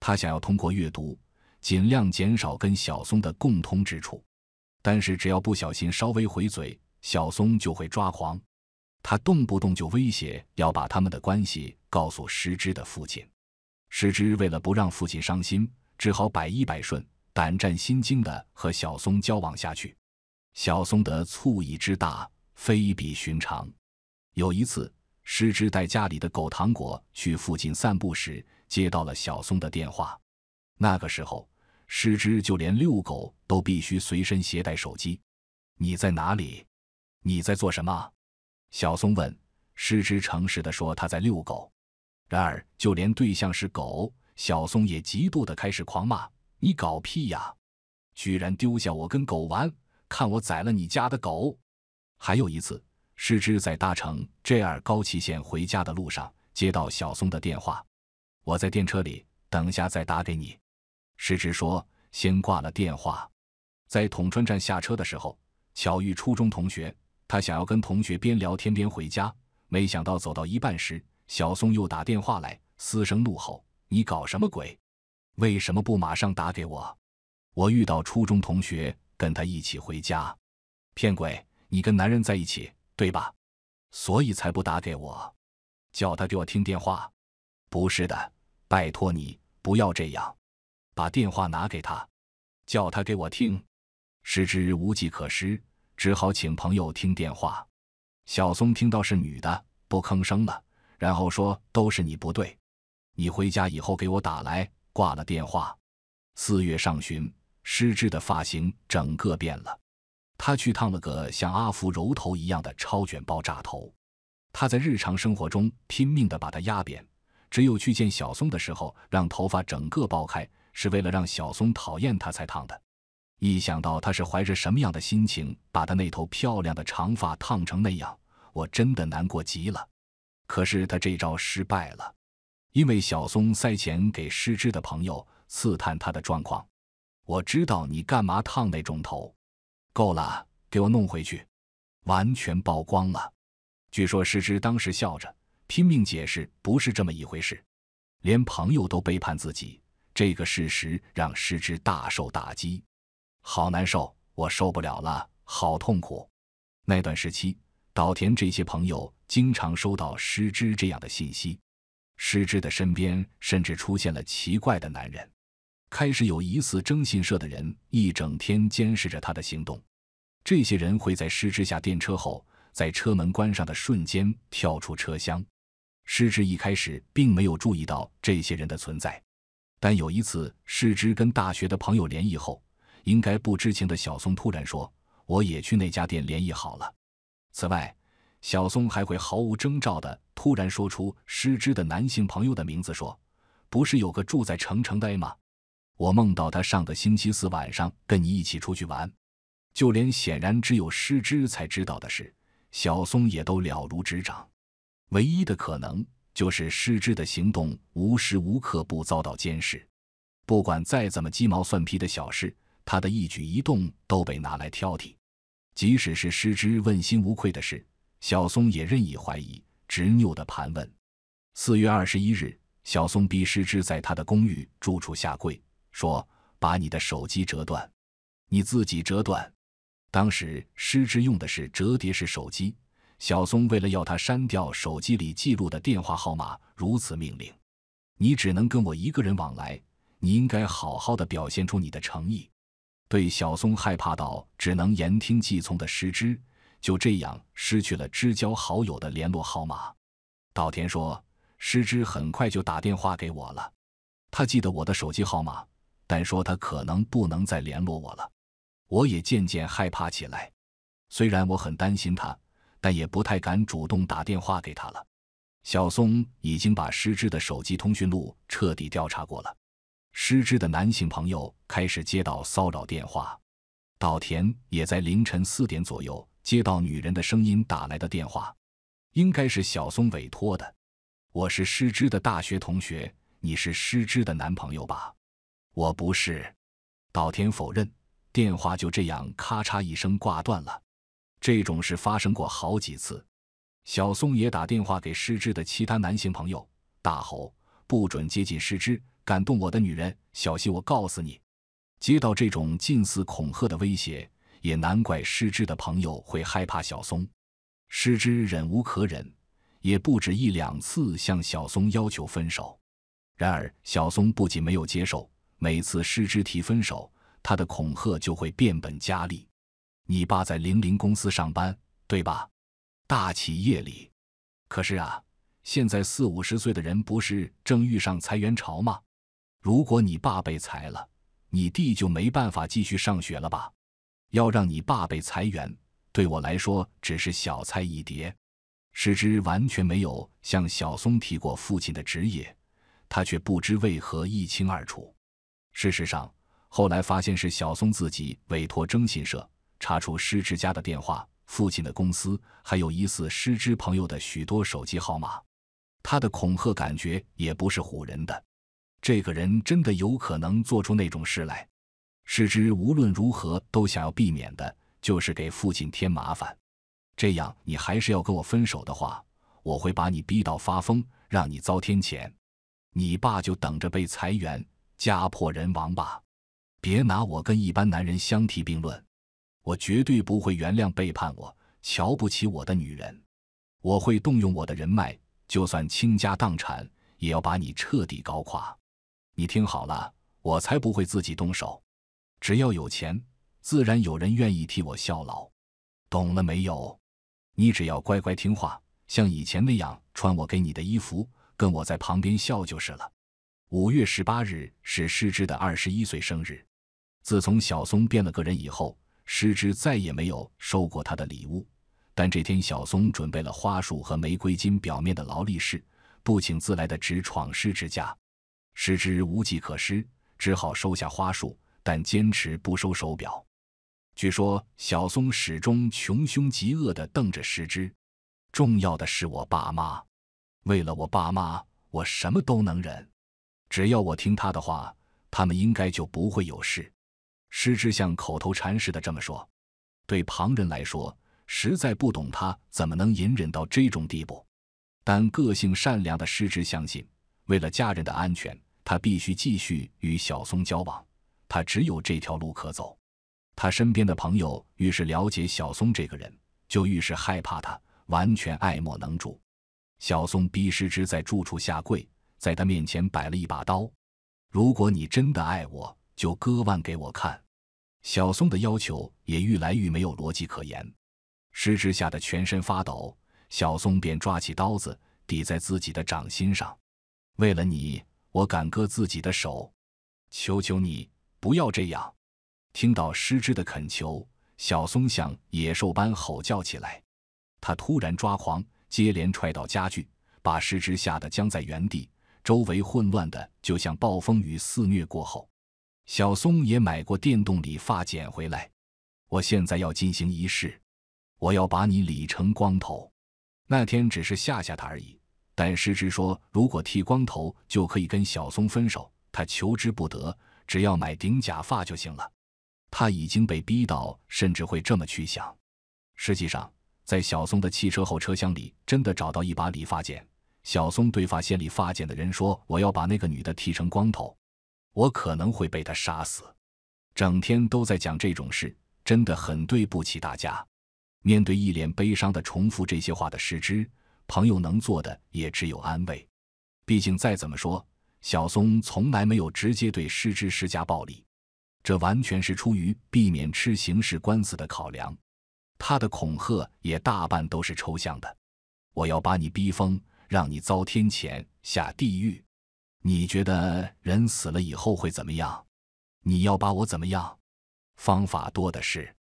她想要通过阅读尽量减少跟小松的共通之处，但是只要不小心稍微回嘴。小松就会抓狂，他动不动就威胁要把他们的关系告诉石之的父亲。石之为了不让父亲伤心，只好百依百顺，胆战心惊地和小松交往下去。小松的醋意之大，非比寻常。有一次，石之带家里的狗糖果去附近散步时，接到了小松的电话。那个时候，石之就连遛狗都必须随身携带手机。你在哪里？你在做什么？小松问。失之诚实的说：“他在遛狗。”然而，就连对象是狗，小松也极度的开始狂骂：“你搞屁呀！居然丢下我跟狗玩，看我宰了你家的狗！”还有一次，失之在搭乘 JR 高崎线回家的路上，接到小松的电话：“我在电车里，等下再打给你。”失之说，先挂了电话。在统川站下车的时候，巧遇初中同学。他想要跟同学边聊天边回家，没想到走到一半时，小松又打电话来，嘶声怒吼：“你搞什么鬼？为什么不马上打给我？我遇到初中同学，跟他一起回家。骗鬼！你跟男人在一起对吧？所以才不打给我。叫他给我听电话。不是的，拜托你不要这样，把电话拿给他，叫他给我听。时之无计可施。”只好请朋友听电话。小松听到是女的，不吭声了，然后说：“都是你不对，你回家以后给我打来。”挂了电话。四月上旬，失智的发型整个变了，他去烫了个像阿福揉头一样的超卷爆炸头。他在日常生活中拼命的把它压扁，只有去见小松的时候，让头发整个爆开，是为了让小松讨厌他才烫的。一想到他是怀着什么样的心情把他那头漂亮的长发烫成那样，我真的难过极了。可是他这招失败了，因为小松塞钱给失之的朋友刺探他的状况。我知道你干嘛烫那种头。够了，给我弄回去，完全曝光了。据说失之当时笑着拼命解释，不是这么一回事。连朋友都背叛自己，这个事实让失之大受打击。好难受，我受不了了，好痛苦。那段时期，岛田这些朋友经常收到师之这样的信息。师之的身边甚至出现了奇怪的男人，开始有疑似征信社的人一整天监视着他的行动。这些人会在师之下电车后，在车门关上的瞬间跳出车厢。师之一开始并没有注意到这些人的存在，但有一次，师之跟大学的朋友联谊后。应该不知情的小松突然说：“我也去那家店联谊好了。”此外，小松还会毫无征兆的突然说出失之的男性朋友的名字，说：“不是有个住在城城的吗？”我梦到他上个星期四晚上跟你一起出去玩。就连显然只有失之才知道的事，小松也都了如指掌。唯一的可能就是失之的行动无时无刻不遭到监视，不管再怎么鸡毛蒜皮的小事。他的一举一动都被拿来挑剔，即使是师之问心无愧的事，小松也任意怀疑、执拗的盘问。四月二十一日，小松逼师之在他的公寓住处下跪，说：“把你的手机折断，你自己折断。”当时师之用的是折叠式手机，小松为了要他删掉手机里记录的电话号码，如此命令：“你只能跟我一个人往来，你应该好好的表现出你的诚意。”对小松害怕到只能言听计从的失之，就这样失去了知交好友的联络号码。稻田说，失之很快就打电话给我了，他记得我的手机号码，但说他可能不能再联络我了。我也渐渐害怕起来，虽然我很担心他，但也不太敢主动打电话给他了。小松已经把失之的手机通讯录彻底调查过了。失之的男性朋友开始接到骚扰电话，岛田也在凌晨四点左右接到女人的声音打来的电话，应该是小松委托的。我是失之的大学同学，你是失之的男朋友吧？我不是，岛田否认。电话就这样咔嚓一声挂断了。这种事发生过好几次，小松也打电话给失之的其他男性朋友，大吼：不准接近失之。敢动我的女人，小心我告死你！接到这种近似恐吓的威胁，也难怪失之的朋友会害怕小松。失之忍无可忍，也不止一两次向小松要求分手。然而，小松不仅没有接受，每次失之提分手，他的恐吓就会变本加厉。你爸在零零公司上班，对吧？大企业里，可是啊，现在四五十岁的人不是正遇上裁员潮吗？如果你爸被裁了，你弟就没办法继续上学了吧？要让你爸被裁员，对我来说只是小菜一碟。师之完全没有向小松提过父亲的职业，他却不知为何一清二楚。事实上，后来发现是小松自己委托征信社查出师之家的电话、父亲的公司，还有疑似师之朋友的许多手机号码。他的恐吓感觉也不是唬人的。这个人真的有可能做出那种事来，是之无论如何都想要避免的，就是给父亲添麻烦。这样你还是要跟我分手的话，我会把你逼到发疯，让你遭天谴。你爸就等着被裁员、家破人亡吧。别拿我跟一般男人相提并论，我绝对不会原谅背叛我、瞧不起我的女人。我会动用我的人脉，就算倾家荡产，也要把你彻底搞垮。你听好了，我才不会自己动手。只要有钱，自然有人愿意替我效劳。懂了没有？你只要乖乖听话，像以前那样穿我给你的衣服，跟我在旁边笑就是了。五月十八日是师之的二十一岁生日。自从小松变了个人以后，师之再也没有收过他的礼物。但这天，小松准备了花束和玫瑰金表面的劳力士，不请自来的直闯师之家。师之无计可施，只好收下花束，但坚持不收手表。据说小松始终穷凶极恶地瞪着师之。重要的是我爸妈，为了我爸妈，我什么都能忍，只要我听他的话，他们应该就不会有事。师之像口头禅似的这么说。对旁人来说，实在不懂他怎么能隐忍到这种地步。但个性善良的师之相信，为了家人的安全。他必须继续与小松交往，他只有这条路可走。他身边的朋友愈是了解小松这个人，就愈是害怕他，完全爱莫能助。小松逼失之在住处下跪，在他面前摆了一把刀：“如果你真的爱我，就割腕给我看。”小松的要求也愈来愈没有逻辑可言，失之吓得全身发抖。小松便抓起刀子抵在自己的掌心上：“为了你。”我敢割自己的手，求求你不要这样！听到师之的恳求，小松像野兽般吼叫起来。他突然抓狂，接连踹倒家具，把师之吓得僵在原地。周围混乱的，就像暴风雨肆虐过后。小松也买过电动理发剪回来。我现在要进行仪式，我要把你理成光头。那天只是吓吓他而已。但师之说，如果剃光头就可以跟小松分手，他求之不得，只要买顶假发就行了。他已经被逼到，甚至会这么去想。实际上，在小松的汽车后车厢里，真的找到一把理发剪。小松对发现理发剪的人说：“我要把那个女的剃成光头，我可能会被她杀死。”整天都在讲这种事，真的很对不起大家。面对一脸悲伤的重复这些话的师之。朋友能做的也只有安慰，毕竟再怎么说，小松从来没有直接对失之施加暴力，这完全是出于避免吃刑事官司的考量。他的恐吓也大半都是抽象的：“我要把你逼疯，让你遭天谴下地狱。你觉得人死了以后会怎么样？你要把我怎么样？方法多的是。”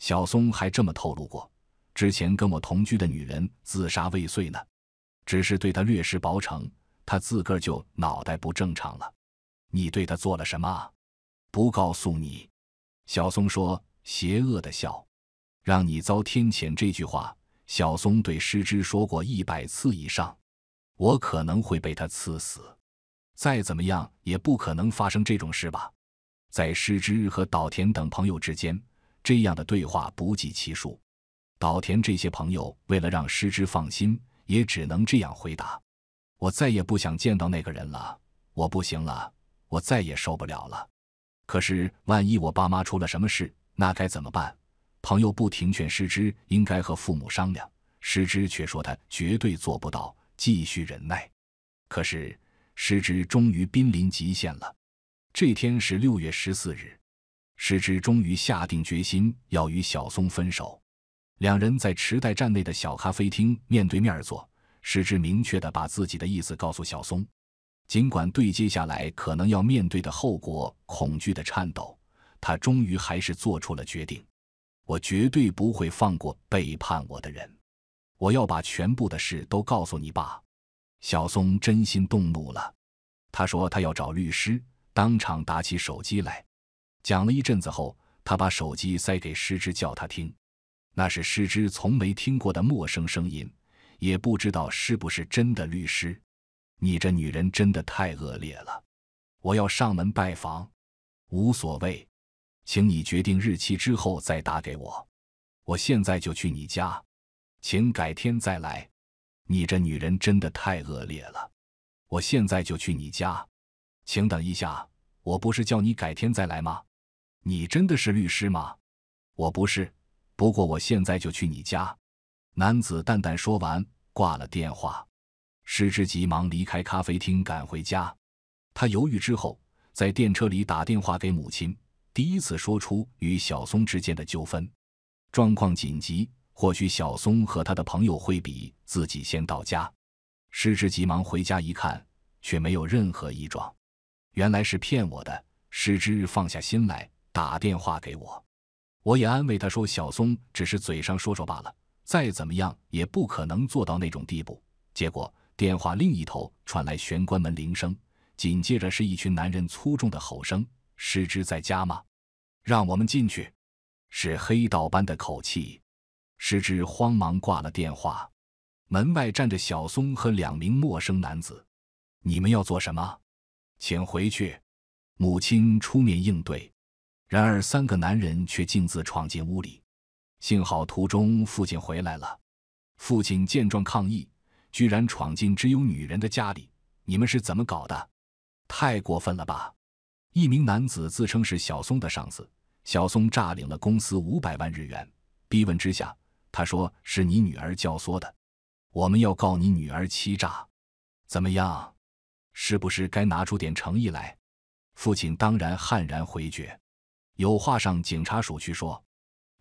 小松还这么透露过。之前跟我同居的女人自杀未遂呢，只是对他略施薄惩，他自个儿就脑袋不正常了。你对他做了什么？不告诉你。小松说，邪恶的笑，让你遭天谴。这句话，小松对师之说过一百次以上。我可能会被他刺死，再怎么样也不可能发生这种事吧。在师之和岛田等朋友之间，这样的对话不计其数。岛田这些朋友为了让师之放心，也只能这样回答：“我再也不想见到那个人了，我不行了，我再也受不了了。”可是，万一我爸妈出了什么事，那该怎么办？朋友不停劝师之应该和父母商量，师之却说他绝对做不到，继续忍耐。可是，师之终于濒临极限了。这天是六月十四日，师之终于下定决心要与小松分手。两人在池袋站内的小咖啡厅面对面坐，石之明确的把自己的意思告诉小松。尽管对接下来可能要面对的后果，恐惧的颤抖，他终于还是做出了决定：我绝对不会放过背叛我的人。我要把全部的事都告诉你爸。小松真心动怒了，他说他要找律师，当场打起手机来，讲了一阵子后，他把手机塞给石之，叫他听。那是师之从没听过的陌生声音，也不知道是不是真的律师。你这女人真的太恶劣了！我要上门拜访，无所谓，请你决定日期之后再打给我。我现在就去你家，请改天再来。你这女人真的太恶劣了！我现在就去你家，请等一下，我不是叫你改天再来吗？你真的是律师吗？我不是。不过我现在就去你家，男子淡淡说完，挂了电话。失之急忙离开咖啡厅，赶回家。他犹豫之后，在电车里打电话给母亲，第一次说出与小松之间的纠纷。状况紧急，或许小松和他的朋友会比自己先到家。失之急忙回家一看，却没有任何异状。原来是骗我的，失之放下心来，打电话给我。我也安慰他说：“小松只是嘴上说说罢了，再怎么样也不可能做到那种地步。”结果电话另一头传来玄关门铃声，紧接着是一群男人粗重的吼声：“师之在家吗？让我们进去！”是黑道般的口气。师之慌忙挂了电话。门外站着小松和两名陌生男子：“你们要做什么？请回去。”母亲出面应对。然而，三个男人却径自闯进屋里。幸好途中父亲回来了。父亲见状抗议：“居然闯进只有女人的家里，你们是怎么搞的？太过分了吧！”一名男子自称是小松的上司。小松诈领了公司五百万日元。逼问之下，他说：“是你女儿教唆的。”我们要告你女儿欺诈。怎么样？是不是该拿出点诚意来？父亲当然悍然回绝。有话上警察署去说，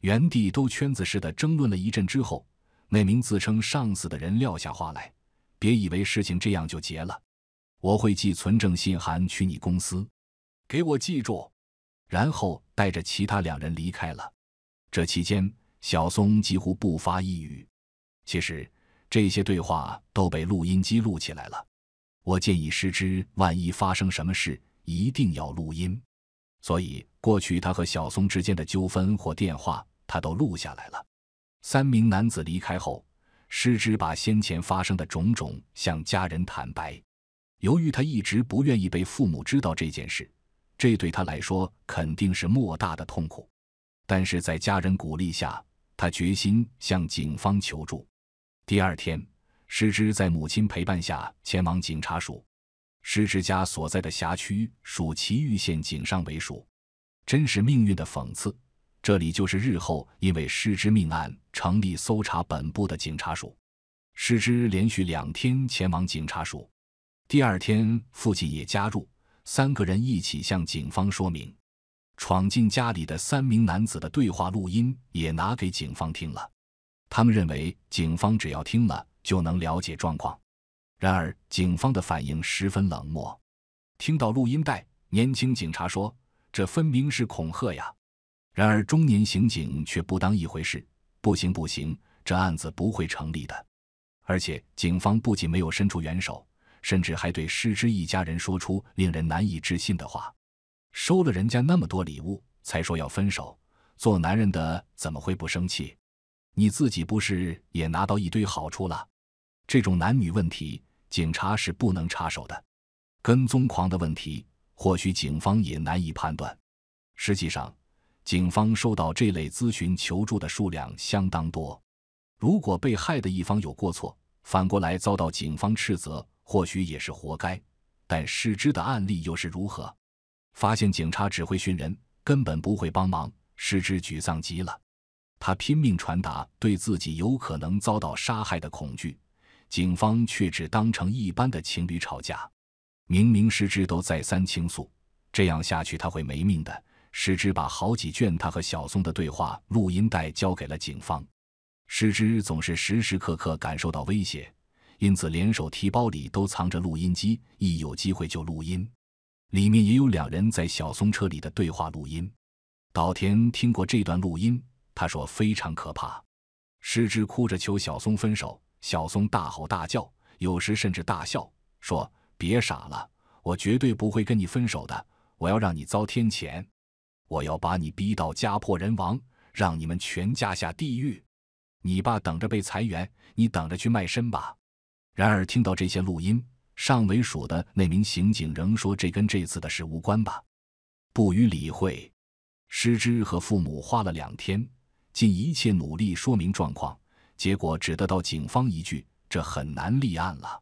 原地兜圈子似的争论了一阵之后，那名自称上司的人撂下话来：“别以为事情这样就结了，我会寄存证信函去你公司，给我记住。”然后带着其他两人离开了。这期间，小松几乎不发一语。其实，这些对话都被录音机录起来了。我建议师之，万一发生什么事，一定要录音。所以，过去他和小松之间的纠纷或电话，他都录下来了。三名男子离开后，失之把先前发生的种种向家人坦白。由于他一直不愿意被父母知道这件事，这对他来说肯定是莫大的痛苦。但是在家人鼓励下，他决心向警方求助。第二天，失之在母亲陪伴下前往警察署。失之家所在的辖区属祁玉县警上为署，真是命运的讽刺。这里就是日后因为失之命案成立搜查本部的警察署。失之连续两天前往警察署，第二天父亲也加入，三个人一起向警方说明，闯进家里的三名男子的对话录音也拿给警方听了。他们认为，警方只要听了就能了解状况。然而，警方的反应十分冷漠。听到录音带，年轻警察说：“这分明是恐吓呀！”然而，中年刑警却不当一回事：“不行，不行，这案子不会成立的。”而且，警方不仅没有伸出援手，甚至还对失之一家人说出令人难以置信的话：“收了人家那么多礼物，才说要分手，做男人的怎么会不生气？你自己不是也拿到一堆好处了？这种男女问题……”警察是不能插手的，跟踪狂的问题，或许警方也难以判断。实际上，警方收到这类咨询求助的数量相当多。如果被害的一方有过错，反过来遭到警方斥责，或许也是活该。但失之的案例又是如何？发现警察只会训人，根本不会帮忙，失之沮丧极了。他拼命传达对自己有可能遭到杀害的恐惧。警方却只当成一般的情侣吵架。明明师之都再三倾诉，这样下去他会没命的。师之把好几卷他和小松的对话录音带交给了警方。师之总是时时刻刻感受到威胁，因此连手提包里都藏着录音机，一有机会就录音。里面也有两人在小松车里的对话录音。岛田听过这段录音，他说非常可怕。师之哭着求小松分手。小松大吼大叫，有时甚至大笑，说：“别傻了，我绝对不会跟你分手的，我要让你遭天谴，我要把你逼到家破人亡，让你们全家下地狱。你爸等着被裁员，你等着去卖身吧。”然而，听到这些录音，上尾署的那名刑警仍说：“这跟这次的事无关吧，不予理会。”师之和父母花了两天，尽一切努力说明状况。结果只得到警方一句：“这很难立案了。”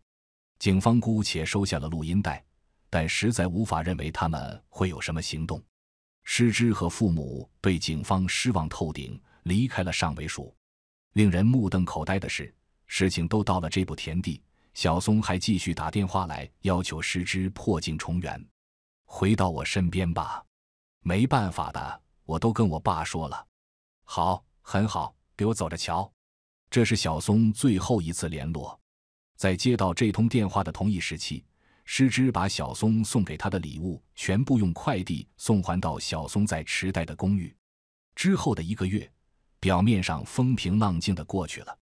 警方姑且收下了录音带，但实在无法认为他们会有什么行动。师之和父母对警方失望透顶，离开了上尾署。令人目瞪口呆的是，事情都到了这步田地，小松还继续打电话来，要求师之破镜重圆，回到我身边吧。没办法的，我都跟我爸说了。好，很好，给我走着瞧。这是小松最后一次联络，在接到这通电话的同一时期，师之把小松送给他的礼物全部用快递送还到小松在池袋的公寓。之后的一个月，表面上风平浪静的过去了，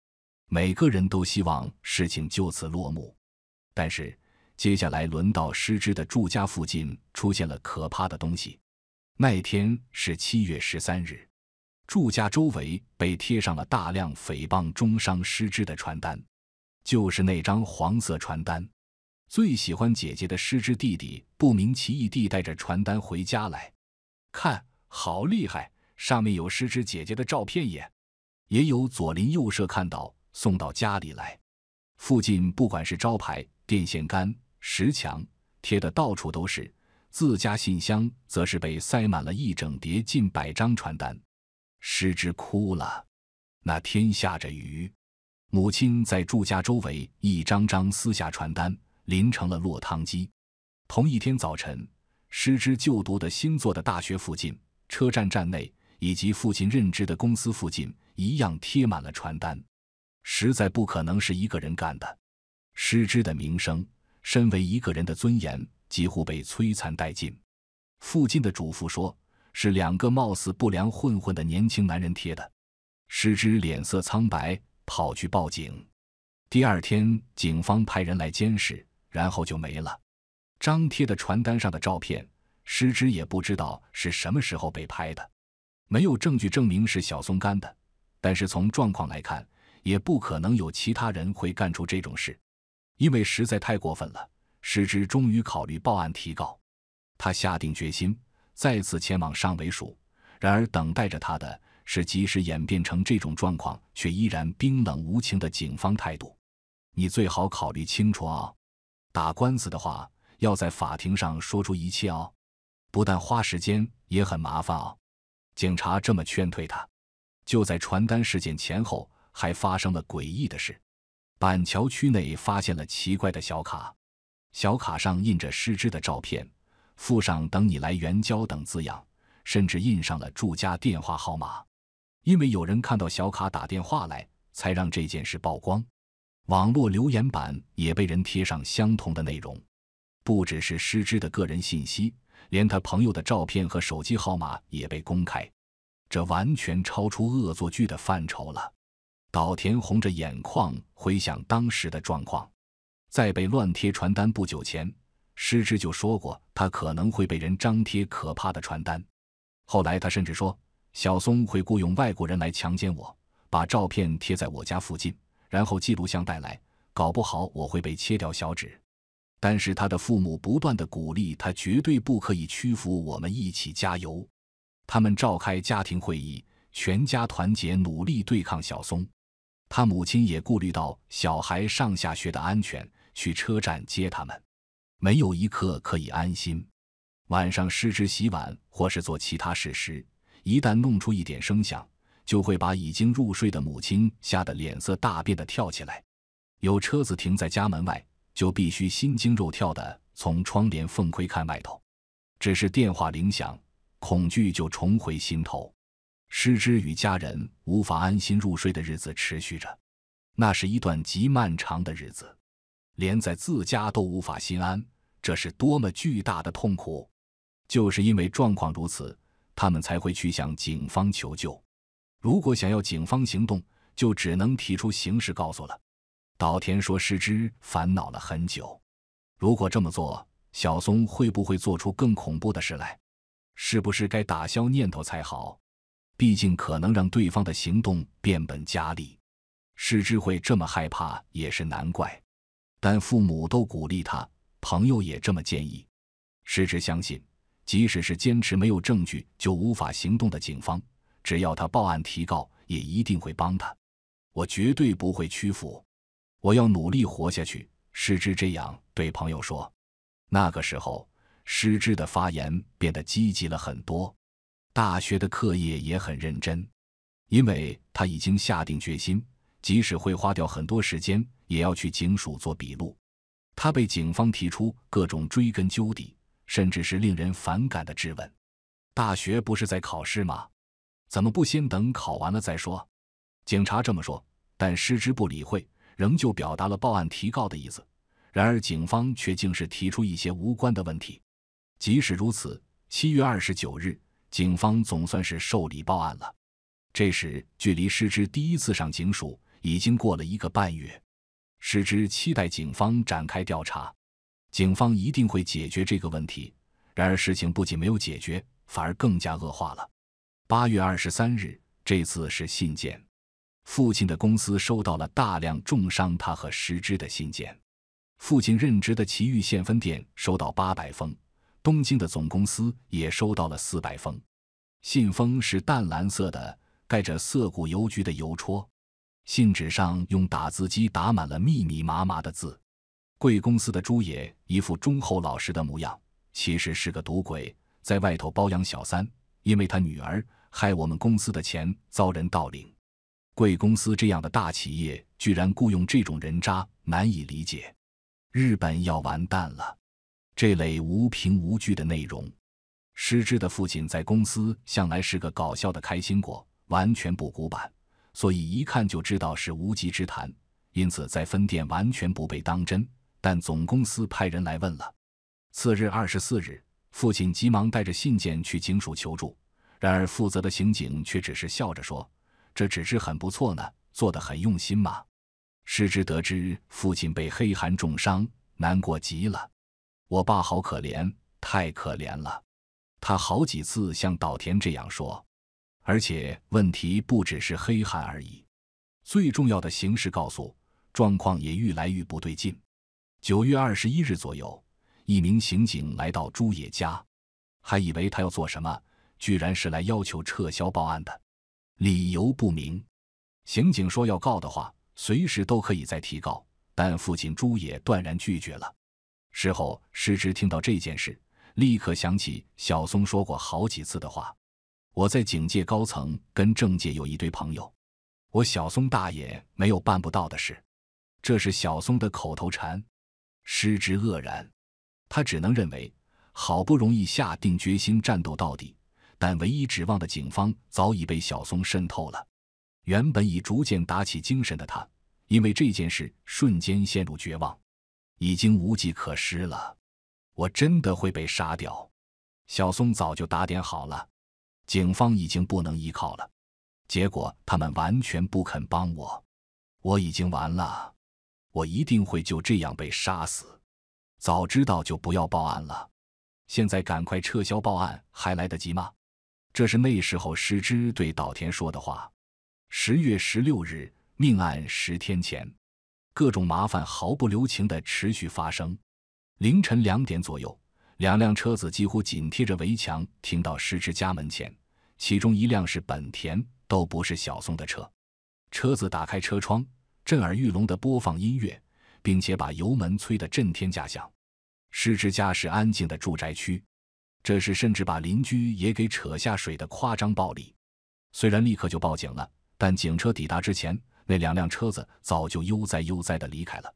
每个人都希望事情就此落幕。但是，接下来轮到师之的住家附近出现了可怕的东西。那天是七月十三日。住家周围被贴上了大量诽谤中伤师之的传单，就是那张黄色传单。最喜欢姐姐的师之弟弟不明其意地带着传单回家来，看，好厉害！上面有师之姐姐的照片，耶，也有左邻右舍看到送到家里来。附近不管是招牌、电线杆、石墙，贴的到处都是。自家信箱则是被塞满了一整叠近百张传单。师之哭了。那天下着雨，母亲在住家周围一张张撕下传单，淋成了落汤鸡。同一天早晨，师之就读的新做的大学附近、车站站内以及父亲任职的公司附近，一样贴满了传单。实在不可能是一个人干的。师之的名声，身为一个人的尊严，几乎被摧残殆尽。附近的主妇说。是两个貌似不良混混的年轻男人贴的，师之脸色苍白，跑去报警。第二天，警方派人来监视，然后就没了。张贴的传单上的照片，师之也不知道是什么时候被拍的，没有证据证明是小松干的，但是从状况来看，也不可能有其他人会干出这种事，因为实在太过分了。师之终于考虑报案提告，他下定决心。再次前往上尾署，然而等待着他的是，即使演变成这种状况，却依然冰冷无情的警方态度。你最好考虑清楚哦。打官司的话，要在法庭上说出一切哦。不但花时间，也很麻烦哦。警察这么劝退他。就在传单事件前后，还发生了诡异的事。板桥区内发现了奇怪的小卡，小卡上印着失之的照片。附上“等你来援交”等字样，甚至印上了住家电话号码。因为有人看到小卡打电话来，才让这件事曝光。网络留言板也被人贴上相同的内容。不只是失知的个人信息，连他朋友的照片和手机号码也被公开。这完全超出恶作剧的范畴了。岛田红着眼眶回想当时的状况，在被乱贴传单不久前。师之就说过，他可能会被人张贴可怕的传单。后来，他甚至说，小松会雇佣外国人来强奸我，把照片贴在我家附近，然后记录像带来，搞不好我会被切掉小指。但是，他的父母不断的鼓励他，绝对不可以屈服，我们一起加油。他们召开家庭会议，全家团结，努力对抗小松。他母亲也顾虑到小孩上下学的安全，去车站接他们。没有一刻可以安心。晚上，失之洗碗或是做其他事时，一旦弄出一点声响，就会把已经入睡的母亲吓得脸色大变的跳起来。有车子停在家门外，就必须心惊肉跳的从窗帘缝窥看外头。只是电话铃响，恐惧就重回心头。失之与家人无法安心入睡的日子持续着，那是一段极漫长的日子，连在自家都无法心安。这是多么巨大的痛苦！就是因为状况如此，他们才会去向警方求救。如果想要警方行动，就只能提出刑事告诉了。岛田说：“世之烦恼了很久。如果这么做，小松会不会做出更恐怖的事来？是不是该打消念头才好？毕竟可能让对方的行动变本加厉。世之会这么害怕也是难怪，但父母都鼓励他。”朋友也这么建议，师之相信，即使是坚持没有证据就无法行动的警方，只要他报案提告，也一定会帮他。我绝对不会屈服，我要努力活下去。师之这样对朋友说。那个时候，师之的发言变得积极了很多。大学的课业也很认真，因为他已经下定决心，即使会花掉很多时间，也要去警署做笔录。他被警方提出各种追根究底，甚至是令人反感的质问。大学不是在考试吗？怎么不先等考完了再说？警察这么说，但师之不理会，仍旧表达了报案提告的意思。然而警方却竟是提出一些无关的问题。即使如此，七月二十九日，警方总算是受理报案了。这时，距离失之第一次上警署已经过了一个半月。石之期待警方展开调查，警方一定会解决这个问题。然而事情不仅没有解决，反而更加恶化了。八月二十三日，这次是信件。父亲的公司收到了大量重伤他和石之的信件。父亲任职的琦玉县分店收到八百封，东京的总公司也收到了四百封。信封是淡蓝色的，盖着涩谷邮局的邮戳。信纸上用打字机打满了密密麻麻的字。贵公司的朱爷一副忠厚老实的模样，其实是个赌鬼，在外头包养小三，因为他女儿害我们公司的钱遭人盗领。贵公司这样的大企业居然雇佣这种人渣，难以理解。日本要完蛋了。这类无凭无据的内容。失之的父亲在公司向来是个搞笑的开心果，完全不古板。所以一看就知道是无稽之谈，因此在分店完全不被当真。但总公司派人来问了。次日二十四日，父亲急忙带着信件去警署求助，然而负责的刑警却只是笑着说：“这纸质很不错呢，做得很用心嘛。”失之得知父亲被黑寒重伤，难过极了。我爸好可怜，太可怜了。他好几次像岛田这样说。而且问题不只是黑汉而已，最重要的形势告诉状况也愈来愈不对劲。九月二十一日左右，一名刑警来到朱野家，还以为他要做什么，居然是来要求撤销报案的，理由不明。刑警说要告的话，随时都可以再提告，但父亲朱野断然拒绝了。事后，师侄听到这件事，立刻想起小松说过好几次的话。我在警界高层跟政界有一堆朋友，我小松大爷没有办不到的事，这是小松的口头禅。失之愕然，他只能认为好不容易下定决心战斗到底，但唯一指望的警方早已被小松渗透了。原本已逐渐打起精神的他，因为这件事瞬间陷入绝望，已经无计可施了。我真的会被杀掉，小松早就打点好了。警方已经不能依靠了，结果他们完全不肯帮我，我已经完了，我一定会就这样被杀死。早知道就不要报案了，现在赶快撤销报案还来得及吗？这是那时候矢之对岛田说的话。十月十六日，命案十天前，各种麻烦毫不留情的持续发生。凌晨两点左右。两辆车子几乎紧贴着围墙停到师之家门前，其中一辆是本田，都不是小松的车。车子打开车窗，震耳欲聋的播放音乐，并且把油门催得震天价响。师之家是安静的住宅区，这是甚至把邻居也给扯下水的夸张暴力。虽然立刻就报警了，但警车抵达之前，那两辆车子早就悠哉悠哉的离开了。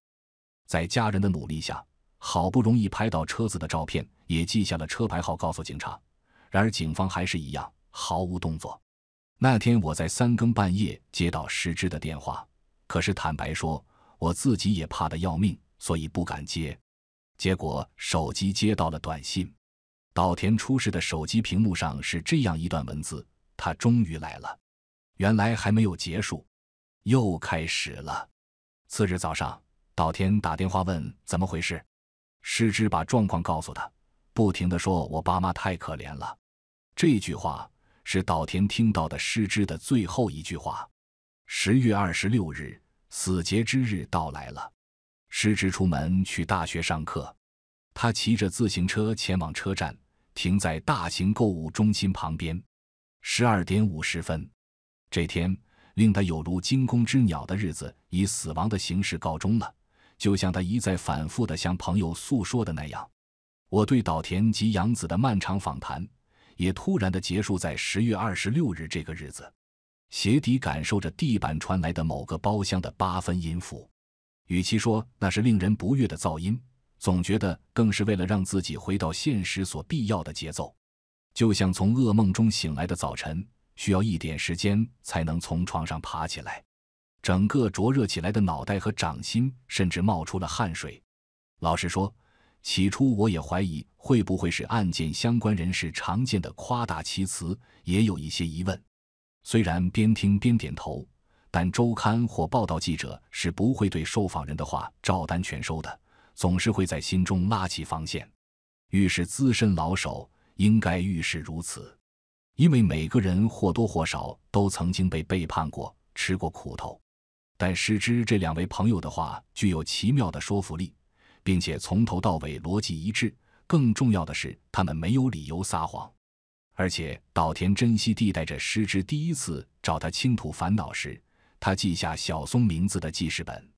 在家人的努力下，好不容易拍到车子的照片。也记下了车牌号，告诉警察。然而，警方还是一样毫无动作。那天，我在三更半夜接到石之的电话，可是坦白说，我自己也怕得要命，所以不敢接。结果，手机接到了短信。岛田出事的手机屏幕上是这样一段文字：“他终于来了，原来还没有结束，又开始了。”次日早上，岛田打电话问怎么回事，失之把状况告诉他。不停的说：“我爸妈太可怜了。”这句话是岛田听到的失之的最后一句话。十月二十六日，死节之日到来了。失之出门去大学上课，他骑着自行车前往车站，停在大型购物中心旁边。十二点五十分，这天令他有如惊弓之鸟的日子以死亡的形式告终了，就像他一再反复的向朋友诉说的那样。我对岛田及洋子的漫长访谈，也突然的结束在十月二十六日这个日子。鞋底感受着地板传来的某个包厢的八分音符，与其说那是令人不悦的噪音，总觉得更是为了让自己回到现实所必要的节奏。就像从噩梦中醒来的早晨，需要一点时间才能从床上爬起来。整个灼热起来的脑袋和掌心，甚至冒出了汗水。老实说。起初我也怀疑会不会是案件相关人士常见的夸大其词，也有一些疑问。虽然边听边点头，但周刊或报道记者是不会对受访人的话照单全收的，总是会在心中拉起防线。遇事资深老手应该遇事如此，因为每个人或多或少都曾经被背叛过、吃过苦头。但实知这两位朋友的话具有奇妙的说服力。并且从头到尾逻辑一致，更重要的是，他们没有理由撒谎。而且，岛田珍惜地带着师之第一次找他倾吐烦恼时，他记下小松名字的记事本，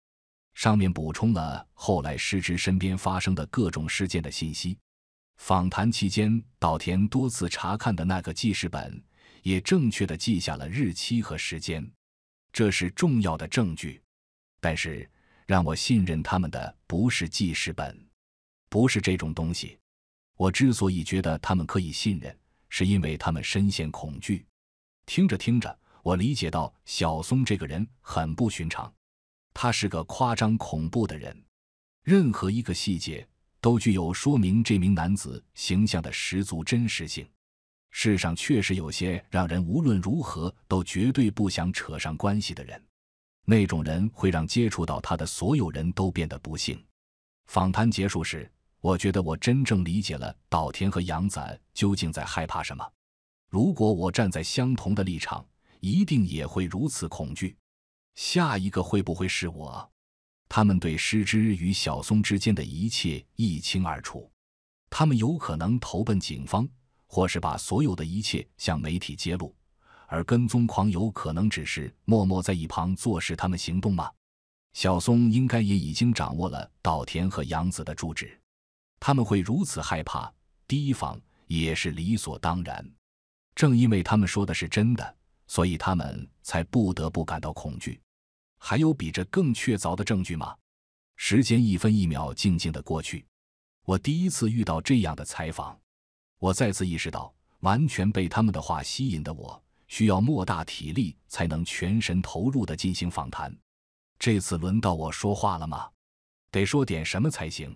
上面补充了后来师之身边发生的各种事件的信息。访谈期间，岛田多次查看的那个记事本，也正确的记下了日期和时间，这是重要的证据。但是。让我信任他们的不是记事本，不是这种东西。我之所以觉得他们可以信任，是因为他们深陷恐惧。听着听着，我理解到小松这个人很不寻常，他是个夸张恐怖的人。任何一个细节都具有说明这名男子形象的十足真实性。世上确实有些让人无论如何都绝对不想扯上关系的人。那种人会让接触到他的所有人都变得不幸。访谈结束时，我觉得我真正理解了岛田和杨仔究竟在害怕什么。如果我站在相同的立场，一定也会如此恐惧。下一个会不会是我？他们对失之与小松之间的一切一清二楚，他们有可能投奔警方，或是把所有的一切向媒体揭露。而跟踪狂有可能只是默默在一旁坐视他们行动吗？小松应该也已经掌握了岛田和杨子的住址，他们会如此害怕、提防，也是理所当然。正因为他们说的是真的，所以他们才不得不感到恐惧。还有比这更确凿的证据吗？时间一分一秒静静的过去。我第一次遇到这样的采访，我再次意识到，完全被他们的话吸引的我。需要莫大体力才能全神投入的进行访谈。这次轮到我说话了吗？得说点什么才行。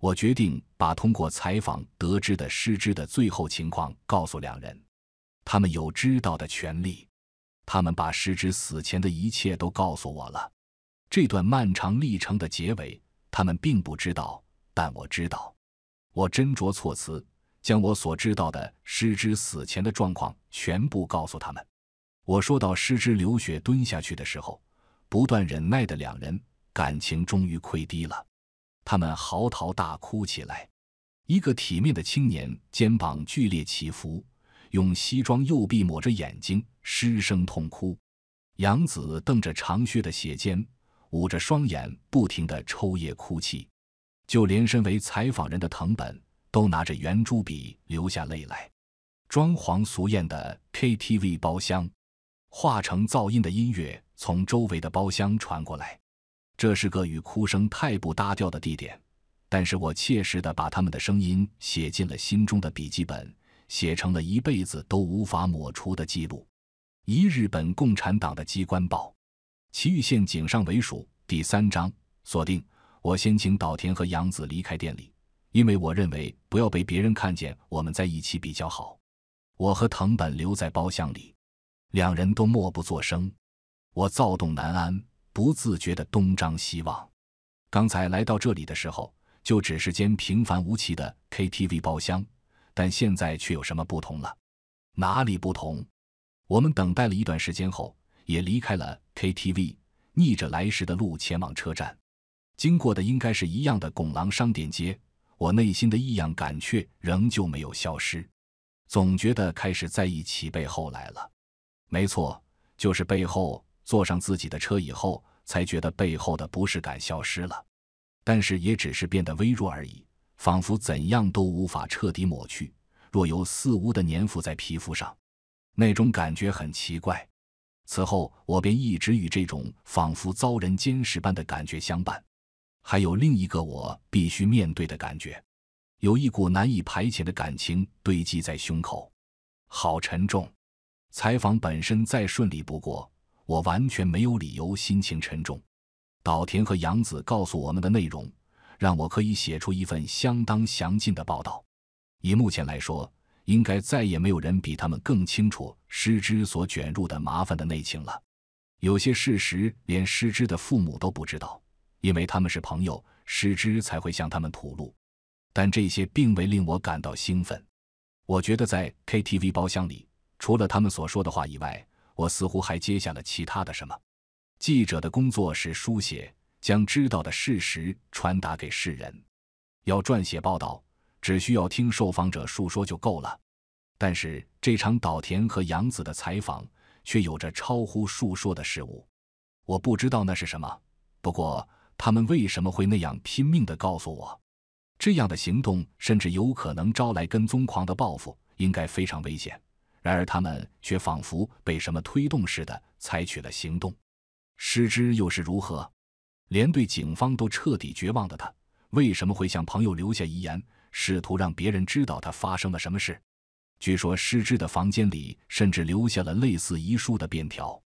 我决定把通过采访得知的失之的最后情况告诉两人。他们有知道的权利。他们把失之死前的一切都告诉我了。这段漫长历程的结尾，他们并不知道，但我知道。我斟酌措辞。将我所知道的师之死前的状况全部告诉他们。我说到师之流血蹲下去的时候，不断忍耐的两人感情终于溃堤了，他们嚎啕大哭起来。一个体面的青年肩膀剧烈起伏，用西装右臂抹着眼睛，失声痛哭；杨子瞪着长靴的鞋肩，捂着双眼，不停的抽噎哭泣。就连身为采访人的藤本。都拿着圆珠笔流下泪来。装潢俗艳的 KTV 包厢，化成噪音的音乐从周围的包厢传过来。这是个与哭声太不搭调的地点，但是我切实的把他们的声音写进了心中的笔记本，写成了一辈子都无法抹除的记录。一日本共产党的机关报，《埼玉县警上为署》第三章。锁定。我先请岛田和洋子离开店里。因为我认为，不要被别人看见我们在一起比较好。我和藤本留在包厢里，两人都默不作声。我躁动难安，不自觉的东张西望。刚才来到这里的时候，就只是间平凡无奇的 KTV 包厢，但现在却有什么不同了？哪里不同？我们等待了一段时间后，也离开了 KTV，逆着来时的路前往车站。经过的应该是一样的拱廊商店街。我内心的异样感却仍旧没有消失，总觉得开始在意起背后来了。没错，就是背后坐上自己的车以后，才觉得背后的不适感消失了，但是也只是变得微弱而已，仿佛怎样都无法彻底抹去，若有似无的粘附在皮肤上，那种感觉很奇怪。此后，我便一直与这种仿佛遭人监视般的感觉相伴。还有另一个我必须面对的感觉，有一股难以排遣的感情堆积在胸口，好沉重。采访本身再顺利不过，我完全没有理由心情沉重。岛田和洋子告诉我们的内容，让我可以写出一份相当详尽的报道。以目前来说，应该再也没有人比他们更清楚失之所卷入的麻烦的内情了。有些事实连失之的父母都不知道。因为他们是朋友，师之才会向他们吐露，但这些并未令我感到兴奋。我觉得在 KTV 包厢里，除了他们所说的话以外，我似乎还接下了其他的什么。记者的工作是书写，将知道的事实传达给世人。要撰写报道，只需要听受访者述说就够了。但是这场岛田和杨子的采访却有着超乎述说的事物。我不知道那是什么，不过。他们为什么会那样拼命的告诉我？这样的行动甚至有可能招来跟踪狂的报复，应该非常危险。然而他们却仿佛被什么推动似的采取了行动。失之又是如何？连对警方都彻底绝望的他，为什么会向朋友留下遗言，试图让别人知道他发生了什么事？据说失之的房间里甚至留下了类似遗书的便条。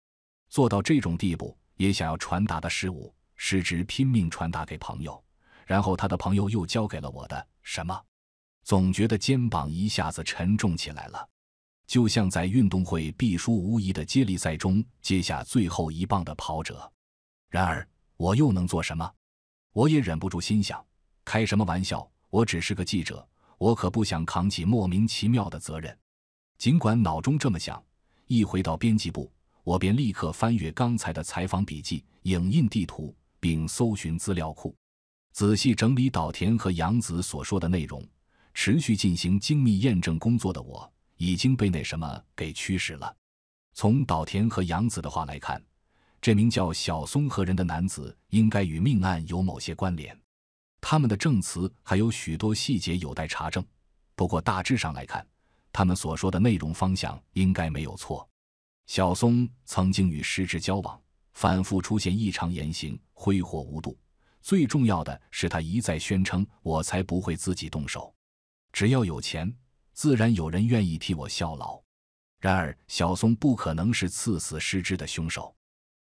做到这种地步，也想要传达的事物。失职，拼命传达给朋友，然后他的朋友又交给了我的什么？总觉得肩膀一下子沉重起来了，就像在运动会必输无疑的接力赛中接下最后一棒的跑者。然而，我又能做什么？我也忍不住心想：开什么玩笑？我只是个记者，我可不想扛起莫名其妙的责任。尽管脑中这么想，一回到编辑部，我便立刻翻阅刚才的采访笔记、影印地图。并搜寻资料库，仔细整理岛田和杨子所说的内容，持续进行精密验证工作的我已经被那什么给驱使了。从岛田和杨子的话来看，这名叫小松和人的男子应该与命案有某些关联。他们的证词还有许多细节有待查证，不过大致上来看，他们所说的内容方向应该没有错。小松曾经与失志交往。反复出现异常言行，挥霍无度。最重要的是，他一再宣称：“我才不会自己动手，只要有钱，自然有人愿意替我效劳。”然而，小松不可能是刺死失之的凶手。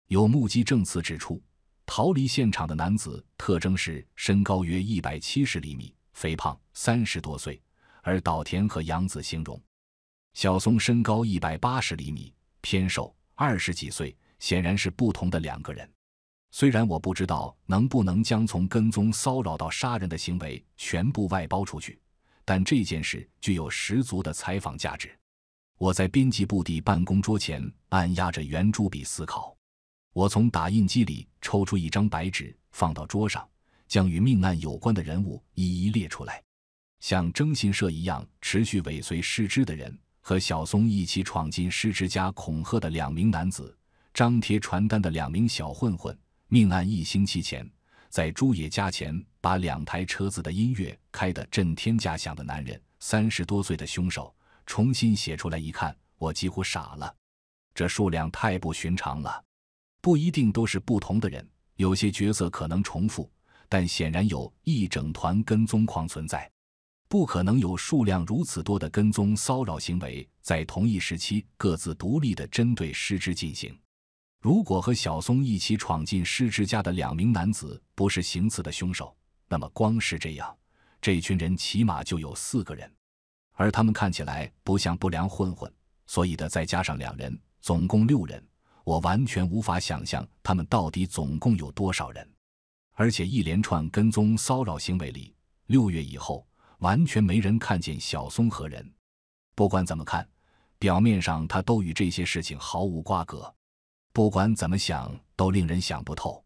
有目击证词指出，逃离现场的男子特征是身高约一百七十厘米，肥胖，三十多岁；而岛田和洋子形容小松身高一百八十厘米，偏瘦，二十几岁。显然是不同的两个人。虽然我不知道能不能将从跟踪、骚扰到杀人的行为全部外包出去，但这件事具有十足的采访价值。我在编辑部的办公桌前按压着圆珠笔思考。我从打印机里抽出一张白纸，放到桌上，将与命案有关的人物一一列出来。像征信社一样持续尾随失之的人，和小松一起闯进失之家恐吓的两名男子。张贴传单的两名小混混，命案一星期前在朱野家前把两台车子的音乐开得震天价响的男人，三十多岁的凶手，重新写出来一看，我几乎傻了，这数量太不寻常了，不一定都是不同的人，有些角色可能重复，但显然有一整团跟踪狂存在，不可能有数量如此多的跟踪骚扰行为在同一时期各自独立的针对失职进行。如果和小松一起闯进师之家的两名男子不是行刺的凶手，那么光是这样，这群人起码就有四个人，而他们看起来不像不良混混，所以的再加上两人，总共六人。我完全无法想象他们到底总共有多少人，而且一连串跟踪骚扰行为里，六月以后完全没人看见小松和人。不管怎么看，表面上他都与这些事情毫无瓜葛。不管怎么想都令人想不透，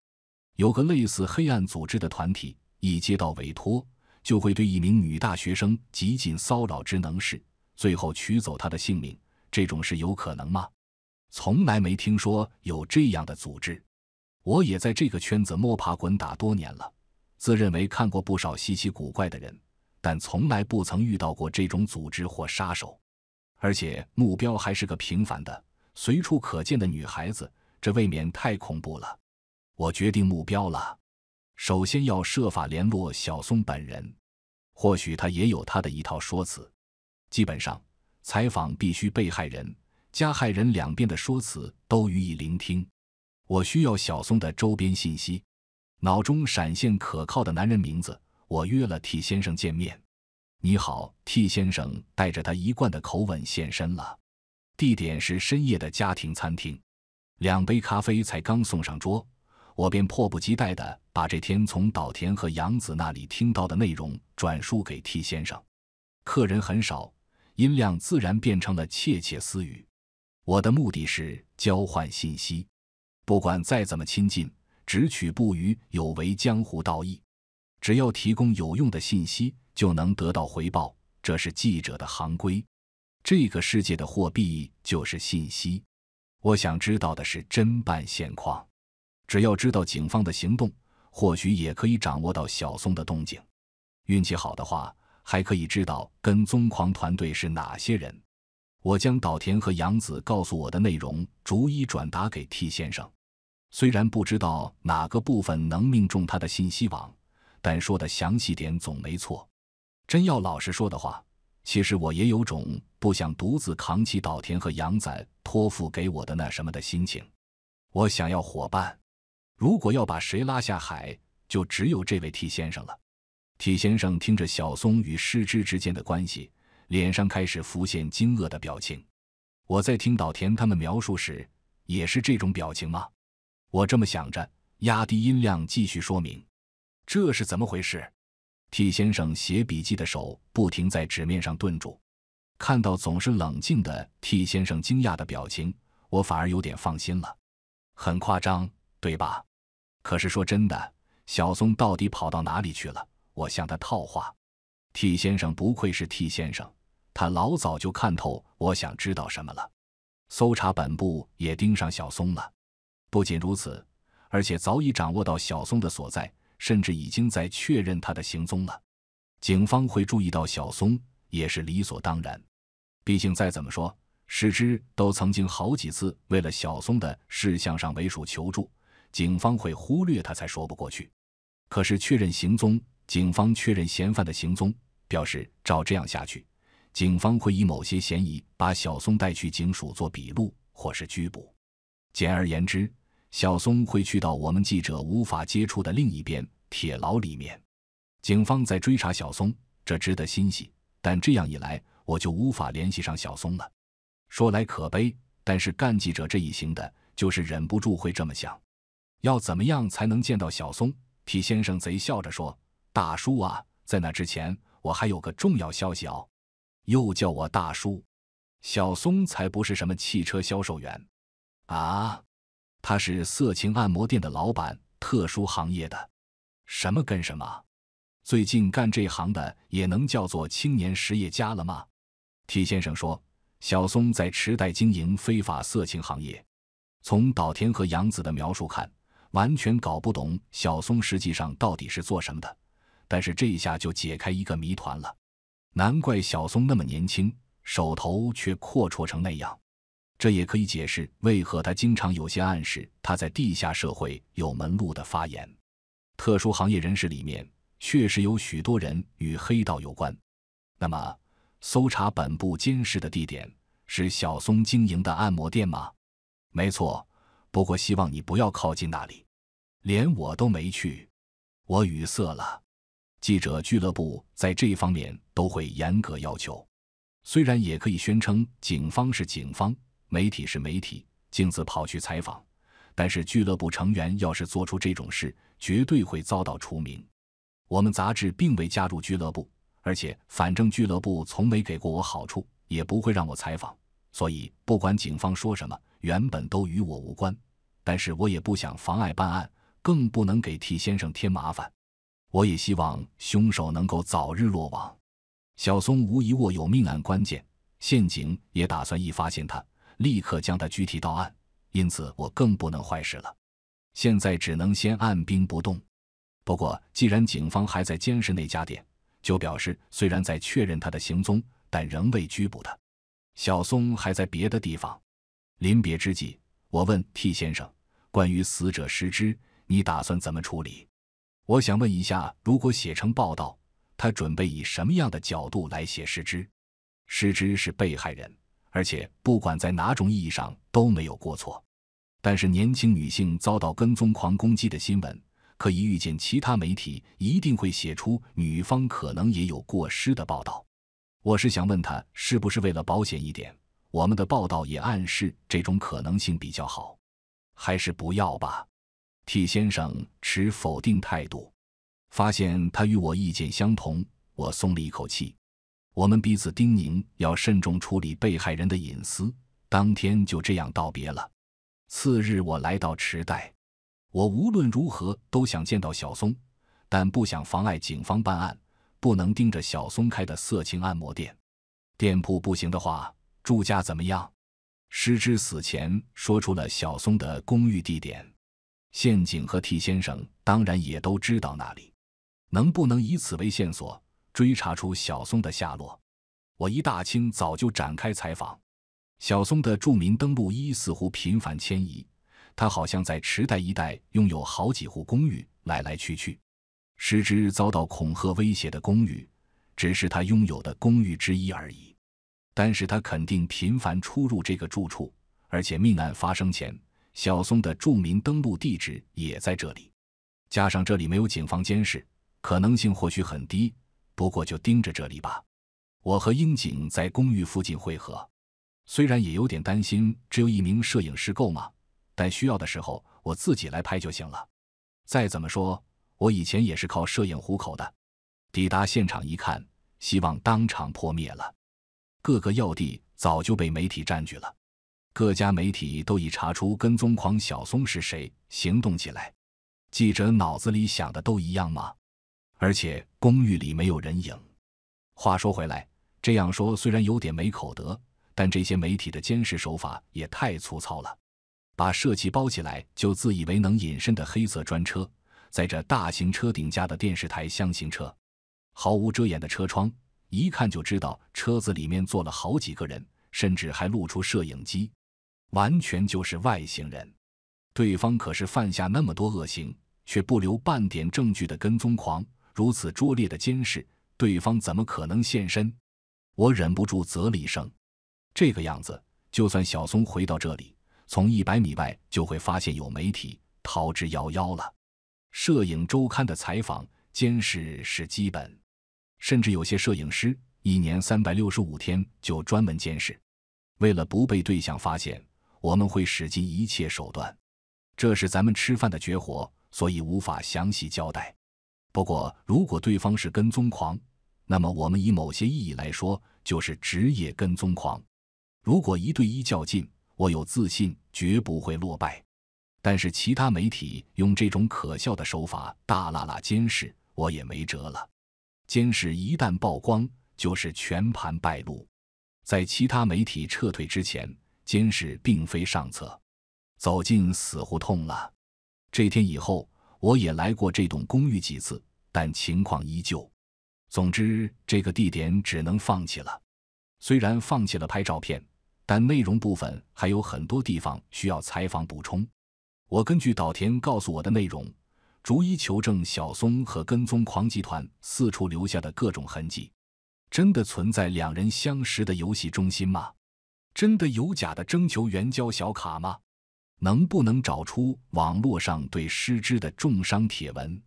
有个类似黑暗组织的团体，一接到委托就会对一名女大学生极尽骚扰之能事，最后取走她的性命，这种事有可能吗？从来没听说有这样的组织。我也在这个圈子摸爬滚打多年了，自认为看过不少稀奇古怪的人，但从来不曾遇到过这种组织或杀手，而且目标还是个平凡的、随处可见的女孩子。这未免太恐怖了，我决定目标了，首先要设法联络小松本人，或许他也有他的一套说辞。基本上，采访必须被害人、加害人两边的说辞都予以聆听。我需要小松的周边信息，脑中闪现可靠的男人名字。我约了 T 先生见面。你好，T 先生带着他一贯的口吻现身了，地点是深夜的家庭餐厅。两杯咖啡才刚送上桌，我便迫不及待地把这天从岛田和洋子那里听到的内容转述给 T 先生。客人很少，音量自然变成了窃窃私语。我的目的是交换信息，不管再怎么亲近，只取不渝有违江湖道义。只要提供有用的信息，就能得到回报，这是记者的行规。这个世界的货币就是信息。我想知道的是侦办现况，只要知道警方的行动，或许也可以掌握到小松的动静。运气好的话，还可以知道跟踪狂团队是哪些人。我将岛田和洋子告诉我的内容逐一转达给 T 先生，虽然不知道哪个部分能命中他的信息网，但说的详细点总没错。真要老实说的话。其实我也有种不想独自扛起岛田和羊仔托付给我的那什么的心情，我想要伙伴。如果要把谁拉下海，就只有这位 T 先生了。T 先生听着小松与失之之间的关系，脸上开始浮现惊愕的表情。我在听岛田他们描述时，也是这种表情吗？我这么想着，压低音量继续说明：“这是怎么回事？”替先生写笔记的手不停在纸面上顿住，看到总是冷静的替先生惊讶的表情，我反而有点放心了。很夸张，对吧？可是说真的，小松到底跑到哪里去了？我向他套话。替先生不愧是替先生，他老早就看透我想知道什么了。搜查本部也盯上小松了，不仅如此，而且早已掌握到小松的所在。甚至已经在确认他的行踪了，警方会注意到小松也是理所当然。毕竟再怎么说，石之都曾经好几次为了小松的事向上委署求助，警方会忽略他才说不过去。可是确认行踪，警方确认嫌犯的行踪，表示照这样下去，警方会以某些嫌疑把小松带去警署做笔录或是拘捕。简而言之。小松会去到我们记者无法接触的另一边铁牢里面。警方在追查小松，这值得欣喜，但这样一来我就无法联系上小松了。说来可悲，但是干记者这一行的，就是忍不住会这么想：要怎么样才能见到小松？皮先生贼笑着说：“大叔啊，在那之前我还有个重要消息哦。”又叫我大叔，小松才不是什么汽车销售员啊！他是色情按摩店的老板，特殊行业的，什么跟什么？最近干这行的也能叫做青年实业家了吗？铁先生说，小松在池袋经营非法色情行业。从岛田和洋子的描述看，完全搞不懂小松实际上到底是做什么的。但是这一下就解开一个谜团了，难怪小松那么年轻，手头却阔绰成那样。这也可以解释为何他经常有些暗示他在地下社会有门路的发言。特殊行业人士里面确实有许多人与黑道有关。那么，搜查本部监视的地点是小松经营的按摩店吗？没错，不过希望你不要靠近那里。连我都没去，我语塞了。记者俱乐部在这一方面都会严格要求。虽然也可以宣称警方是警方。媒体是媒体，径自跑去采访。但是俱乐部成员要是做出这种事，绝对会遭到除名。我们杂志并未加入俱乐部，而且反正俱乐部从没给过我好处，也不会让我采访。所以不管警方说什么，原本都与我无关。但是我也不想妨碍办案，更不能给替先生添麻烦。我也希望凶手能够早日落网。小松无疑握有命案关键，陷阱也打算一发现他。立刻将他拘提到案，因此我更不能坏事了。现在只能先按兵不动。不过，既然警方还在监视那家店，就表示虽然在确认他的行踪，但仍未拘捕他。小松还在别的地方。临别之际，我问 T 先生：“关于死者失之，你打算怎么处理？”我想问一下，如果写成报道，他准备以什么样的角度来写失之？失之是被害人。而且不管在哪种意义上都没有过错，但是年轻女性遭到跟踪狂攻击的新闻，可以预见其他媒体一定会写出女方可能也有过失的报道。我是想问他，是不是为了保险一点，我们的报道也暗示这种可能性比较好，还是不要吧？T 先生持否定态度，发现他与我意见相同，我松了一口气。我们彼此叮咛，要慎重处理被害人的隐私。当天就这样道别了。次日，我来到池袋，我无论如何都想见到小松，但不想妨碍警方办案，不能盯着小松开的色情按摩店。店铺不行的话，住家怎么样？师之死前说出了小松的公寓地点，县警和替先生当然也都知道那里。能不能以此为线索？追查出小松的下落，我一大清早就展开采访。小松的住民登录一似乎频繁迁移，他好像在池袋一带拥有好几户公寓，来来去去。失之遭到恐吓威胁的公寓，只是他拥有的公寓之一而已。但是他肯定频繁出入这个住处，而且命案发生前，小松的住民登录地址也在这里。加上这里没有警方监视，可能性或许很低。不过就盯着这里吧，我和英井在公寓附近汇合。虽然也有点担心，只有一名摄影师够吗？但需要的时候我自己来拍就行了。再怎么说，我以前也是靠摄影糊口的。抵达现场一看，希望当场破灭了。各个要地早就被媒体占据了，各家媒体都已查出跟踪狂小松是谁。行动起来，记者脑子里想的都一样吗？而且公寓里没有人影。话说回来，这样说虽然有点没口德，但这些媒体的监视手法也太粗糙了。把设计包起来就自以为能隐身的黑色专车，在这大型车顶加的电视台厢型车，毫无遮掩的车窗，一看就知道车子里面坐了好几个人，甚至还露出摄影机，完全就是外星人。对方可是犯下那么多恶行，却不留半点证据的跟踪狂。如此拙劣的监视，对方怎么可能现身？我忍不住啧了一声。这个样子，就算小松回到这里，从一百米外就会发现有媒体逃之夭夭了。摄影周刊的采访监视是基本，甚至有些摄影师一年三百六十五天就专门监视。为了不被对象发现，我们会使尽一切手段。这是咱们吃饭的绝活，所以无法详细交代。不过，如果对方是跟踪狂，那么我们以某些意义来说就是职业跟踪狂。如果一对一较劲，我有自信绝不会落败。但是其他媒体用这种可笑的手法大拉拉监视，我也没辙了。监视一旦曝光，就是全盘败露。在其他媒体撤退之前，监视并非上策。走进死胡同了。这天以后。我也来过这栋公寓几次，但情况依旧。总之，这个地点只能放弃了。虽然放弃了拍照片，但内容部分还有很多地方需要采访补充。我根据岛田告诉我的内容，逐一求证小松和跟踪狂集团四处留下的各种痕迹。真的存在两人相识的游戏中心吗？真的有假的征求援交小卡吗？能不能找出网络上对失之的重伤帖文？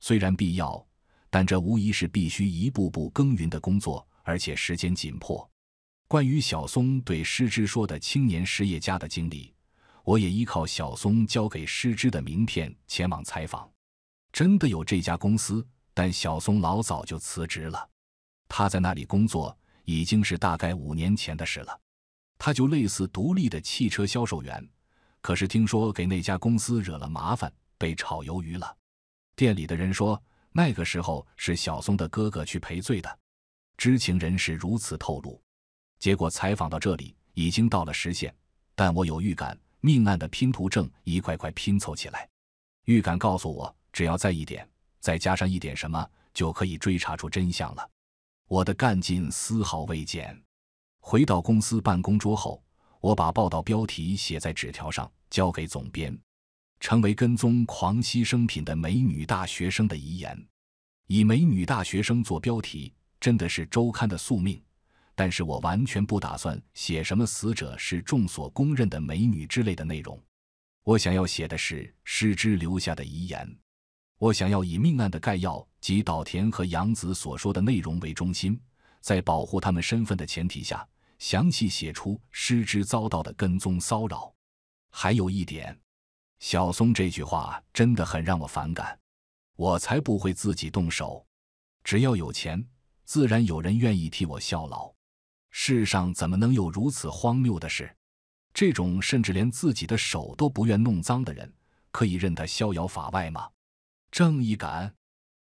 虽然必要，但这无疑是必须一步步耕耘的工作，而且时间紧迫。关于小松对失之说的青年实业家的经历，我也依靠小松交给失之的名片前往采访。真的有这家公司，但小松老早就辞职了。他在那里工作已经是大概五年前的事了。他就类似独立的汽车销售员。可是听说给那家公司惹了麻烦，被炒鱿鱼了。店里的人说，那个时候是小松的哥哥去赔罪的。知情人士如此透露。结果采访到这里已经到了时限，但我有预感，命案的拼图正一块块拼凑起来。预感告诉我，只要再一点，再加上一点什么，就可以追查出真相了。我的干劲丝毫未减。回到公司办公桌后。我把报道标题写在纸条上，交给总编，成为跟踪狂牺牲品的美女大学生的遗言。以美女大学生做标题，真的是周刊的宿命。但是我完全不打算写什么死者是众所公认的美女之类的内容。我想要写的是失之留下的遗言。我想要以命案的概要及岛田和洋子所说的内容为中心，在保护他们身份的前提下。详细写出失之遭到的跟踪骚扰，还有一点，小松这句话真的很让我反感。我才不会自己动手，只要有钱，自然有人愿意替我效劳。世上怎么能有如此荒谬的事？这种甚至连自己的手都不愿弄脏的人，可以任他逍遥法外吗？正义感，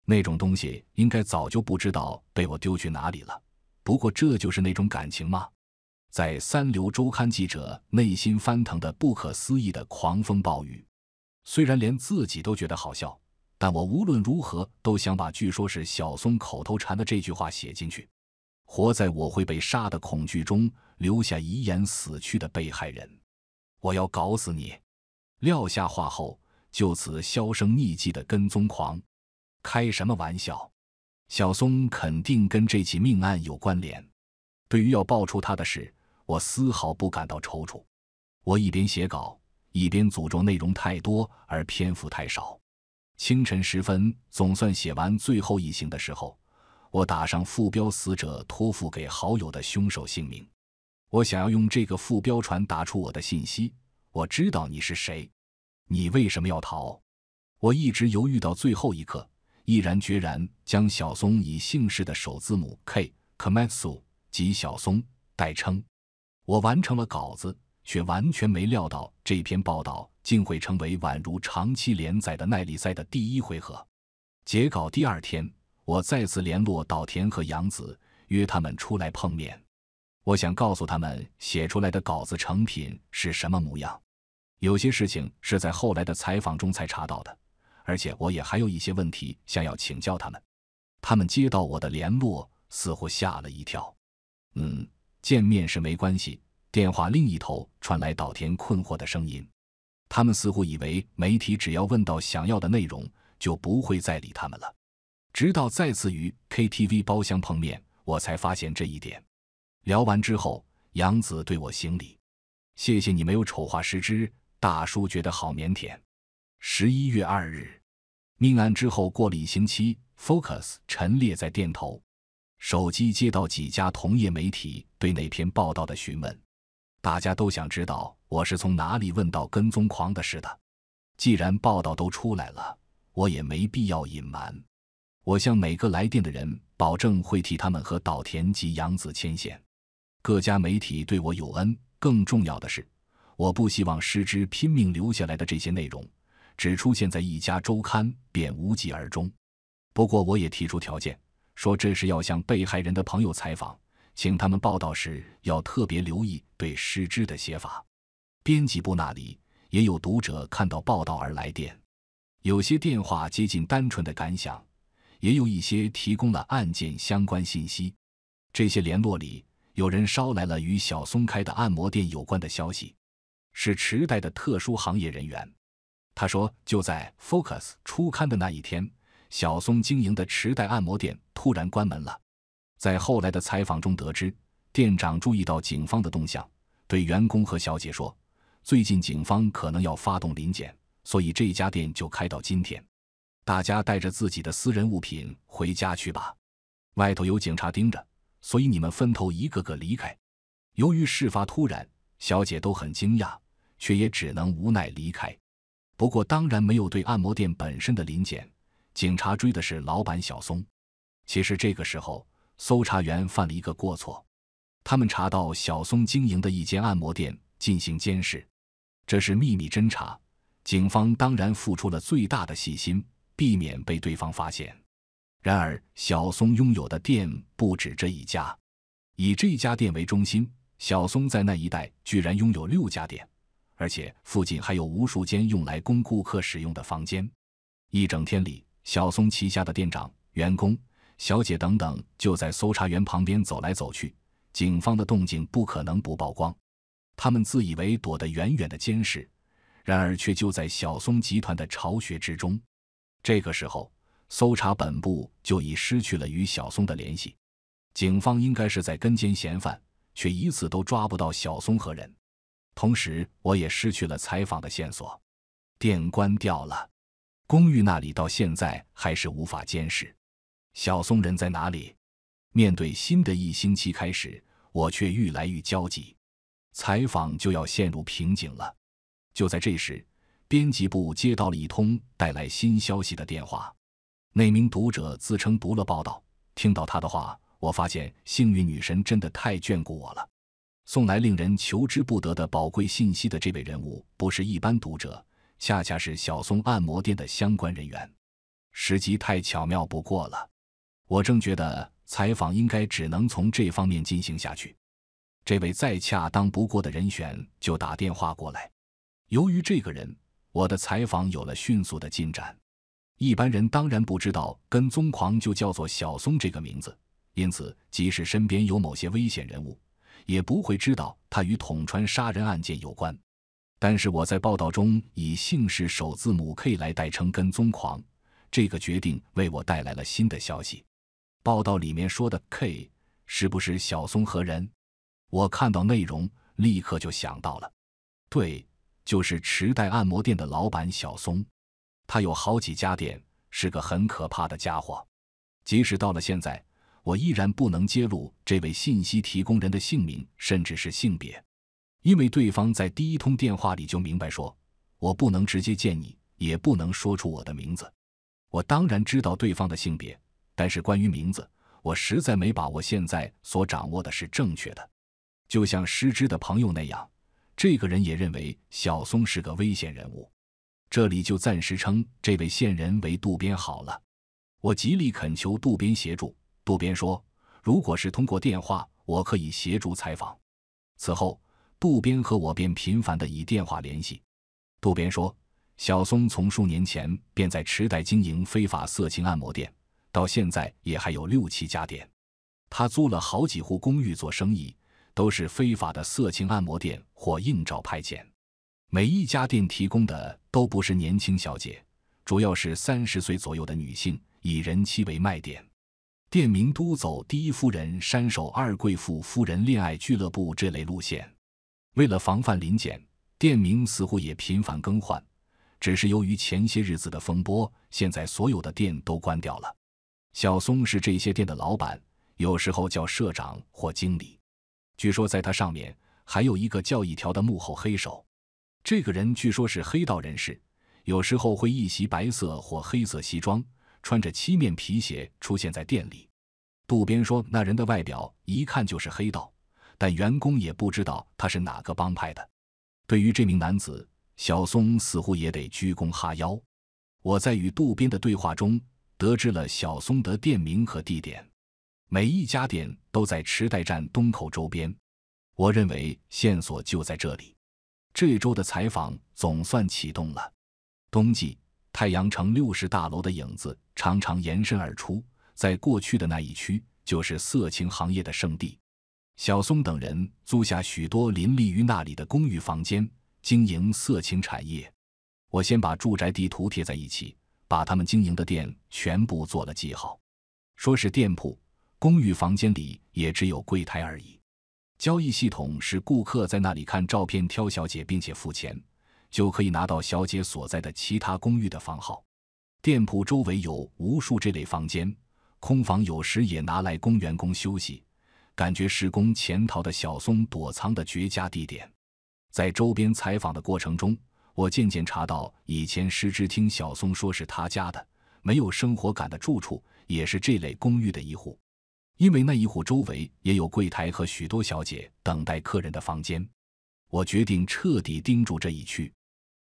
那种东西应该早就不知道被我丢去哪里了。不过这就是那种感情吗？在三流周刊记者内心翻腾的不可思议的狂风暴雨，虽然连自己都觉得好笑，但我无论如何都想把据说是小松口头禅的这句话写进去。活在我会被杀的恐惧中，留下遗言死去的被害人，我要搞死你！撂下话后就此销声匿迹的跟踪狂，开什么玩笑？小松肯定跟这起命案有关联。对于要爆出他的事。我丝毫不感到踌躇，我一边写稿，一边诅咒内容太多而篇幅太少。清晨时分，总算写完最后一行的时候，我打上副标，死者托付给好友的凶手姓名。我想要用这个副标传达出我的信息。我知道你是谁，你为什么要逃？我一直犹豫到最后一刻，毅然决然将小松以姓氏的首字母 k k o m a t s u 及小松代称。我完成了稿子，却完全没料到这篇报道竟会成为宛如长期连载的耐力赛的第一回合。截稿第二天，我再次联络岛田和洋子，约他们出来碰面。我想告诉他们写出来的稿子成品是什么模样。有些事情是在后来的采访中才查到的，而且我也还有一些问题想要请教他们。他们接到我的联络，似乎吓了一跳。嗯。见面是没关系。电话另一头传来岛田困惑的声音，他们似乎以为媒体只要问到想要的内容，就不会再理他们了。直到再次与 KTV 包厢碰面，我才发现这一点。聊完之后，杨子对我行礼：“谢谢你没有丑化石之大叔，觉得好腼腆。”十一月二日，命案之后过了一星期，Focus 陈列在店头。手机接到几家同业媒体对那篇报道的询问，大家都想知道我是从哪里问到跟踪狂的事的。既然报道都出来了，我也没必要隐瞒。我向每个来电的人保证，会替他们和岛田及洋子牵线。各家媒体对我有恩，更重要的是，我不希望失之拼命留下来的这些内容，只出现在一家周刊便无疾而终。不过，我也提出条件。说这是要向被害人的朋友采访，请他们报道时要特别留意对失之的写法。编辑部那里也有读者看到报道而来电，有些电话接近单纯的感想，也有一些提供了案件相关信息。这些联络里，有人捎来了与小松开的按摩店有关的消息，是池袋的特殊行业人员。他说就在《Focus》初刊的那一天。小松经营的池袋按摩店突然关门了。在后来的采访中得知，店长注意到警方的动向，对员工和小姐说：“最近警方可能要发动临检，所以这家店就开到今天。大家带着自己的私人物品回家去吧，外头有警察盯着，所以你们分头一个个离开。”由于事发突然，小姐都很惊讶，却也只能无奈离开。不过，当然没有对按摩店本身的临检。警察追的是老板小松。其实这个时候，搜查员犯了一个过错。他们查到小松经营的一间按摩店进行监视，这是秘密侦查。警方当然付出了最大的细心，避免被对方发现。然而，小松拥有的店不止这一家。以这家店为中心，小松在那一带居然拥有六家店，而且附近还有无数间用来供顾客使用的房间。一整天里。小松旗下的店长、员工、小姐等等，就在搜查员旁边走来走去。警方的动静不可能不曝光，他们自以为躲得远远的监视，然而却就在小松集团的巢穴之中。这个时候，搜查本部就已失去了与小松的联系。警方应该是在跟监嫌犯，却一次都抓不到小松和人。同时，我也失去了采访的线索，店关掉了。公寓那里到现在还是无法监视。小松人在哪里？面对新的一星期开始，我却愈来愈焦急。采访就要陷入瓶颈了。就在这时，编辑部接到了一通带来新消息的电话。那名读者自称读了报道，听到他的话，我发现幸运女神真的太眷顾我了。送来令人求之不得的宝贵信息的这位人物，不是一般读者。恰恰是小松按摩店的相关人员，时机太巧妙不过了。我正觉得采访应该只能从这方面进行下去，这位再恰当不过的人选就打电话过来。由于这个人，我的采访有了迅速的进展。一般人当然不知道跟踪狂就叫做小松这个名字，因此即使身边有某些危险人物，也不会知道他与统川杀人案件有关。但是我在报道中以姓氏首字母 K 来代称跟踪狂，这个决定为我带来了新的消息。报道里面说的 K 是不是小松和人？我看到内容立刻就想到了，对，就是池袋按摩店的老板小松。他有好几家店，是个很可怕的家伙。即使到了现在，我依然不能揭露这位信息提供人的姓名，甚至是性别。因为对方在第一通电话里就明白说，我不能直接见你，也不能说出我的名字。我当然知道对方的性别，但是关于名字，我实在没把握。现在所掌握的是正确的，就像失之的朋友那样，这个人也认为小松是个危险人物。这里就暂时称这位线人为渡边好了。我极力恳求渡边协助。渡边说，如果是通过电话，我可以协助采访。此后。渡边和我便频繁的以电话联系。渡边说：“小松从数年前便在池袋经营非法色情按摩店，到现在也还有六七家店。他租了好几户公寓做生意，都是非法的色情按摩店或应召派遣。每一家店提供的都不是年轻小姐，主要是三十岁左右的女性，以人妻为卖点。店名都走‘第一夫人’、‘山手二贵妇’、‘夫人恋爱俱乐部’这类路线。”为了防范临检，店名似乎也频繁更换。只是由于前些日子的风波，现在所有的店都关掉了。小松是这些店的老板，有时候叫社长或经理。据说在他上面还有一个叫一条的幕后黑手。这个人据说是黑道人士，有时候会一袭白色或黑色西装，穿着漆面皮鞋出现在店里。渡边说，那人的外表一看就是黑道。但员工也不知道他是哪个帮派的。对于这名男子，小松似乎也得鞠躬哈腰。我在与渡边的对话中得知了小松的店名和地点。每一家店都在池袋站东口周边。我认为线索就在这里。这周的采访总算启动了。冬季，太阳城六十大楼的影子常常延伸而出，在过去的那一区，就是色情行业的圣地。小松等人租下许多林立于那里的公寓房间，经营色情产业。我先把住宅地图贴在一起，把他们经营的店全部做了记号。说是店铺，公寓房间里也只有柜台而已。交易系统是顾客在那里看照片挑小姐，并且付钱，就可以拿到小姐所在的其他公寓的房号。店铺周围有无数这类房间，空房有时也拿来供员工休息。感觉施工潜逃的小松躲藏的绝佳地点，在周边采访的过程中，我渐渐查到以前失职，听小松说是他家的没有生活感的住处，也是这类公寓的一户，因为那一户周围也有柜台和许多小姐等待客人的房间。我决定彻底盯住这一区，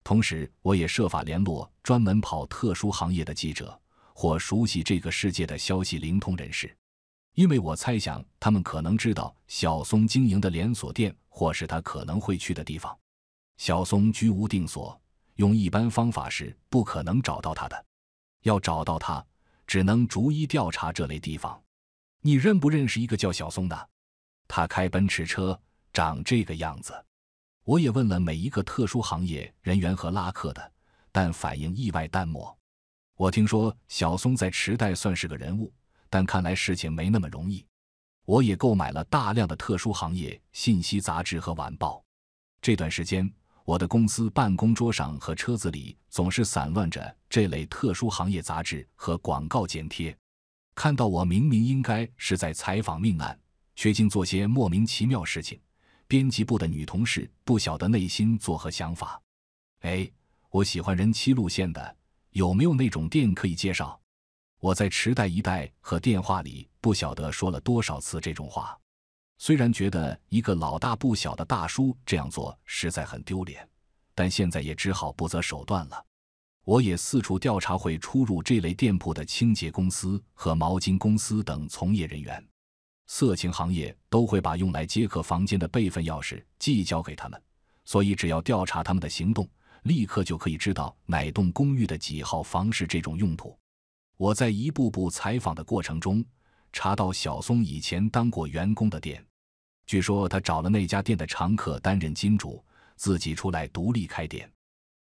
同时我也设法联络专门跑特殊行业的记者或熟悉这个世界的消息灵通人士。因为我猜想，他们可能知道小松经营的连锁店，或是他可能会去的地方。小松居无定所，用一般方法是不可能找到他的。要找到他，只能逐一调查这类地方。你认不认识一个叫小松的？他开奔驰车，长这个样子。我也问了每一个特殊行业人员和拉客的，但反应意外淡漠。我听说小松在池袋算是个人物。但看来事情没那么容易。我也购买了大量的特殊行业信息杂志和晚报。这段时间，我的公司办公桌上和车子里总是散乱着这类特殊行业杂志和广告剪贴。看到我明明应该是在采访命案，却竟做些莫名其妙事情，编辑部的女同事不晓得内心作何想法。哎，我喜欢人妻路线的，有没有那种店可以介绍？我在池袋一带和电话里不晓得说了多少次这种话，虽然觉得一个老大不小的大叔这样做实在很丢脸，但现在也只好不择手段了。我也四处调查会出入这类店铺的清洁公司和毛巾公司等从业人员，色情行业都会把用来接客房间的备份钥匙寄交给他们，所以只要调查他们的行动，立刻就可以知道哪栋公寓的几号房是这种用途。我在一步步采访的过程中，查到小松以前当过员工的店，据说他找了那家店的常客担任金主，自己出来独立开店。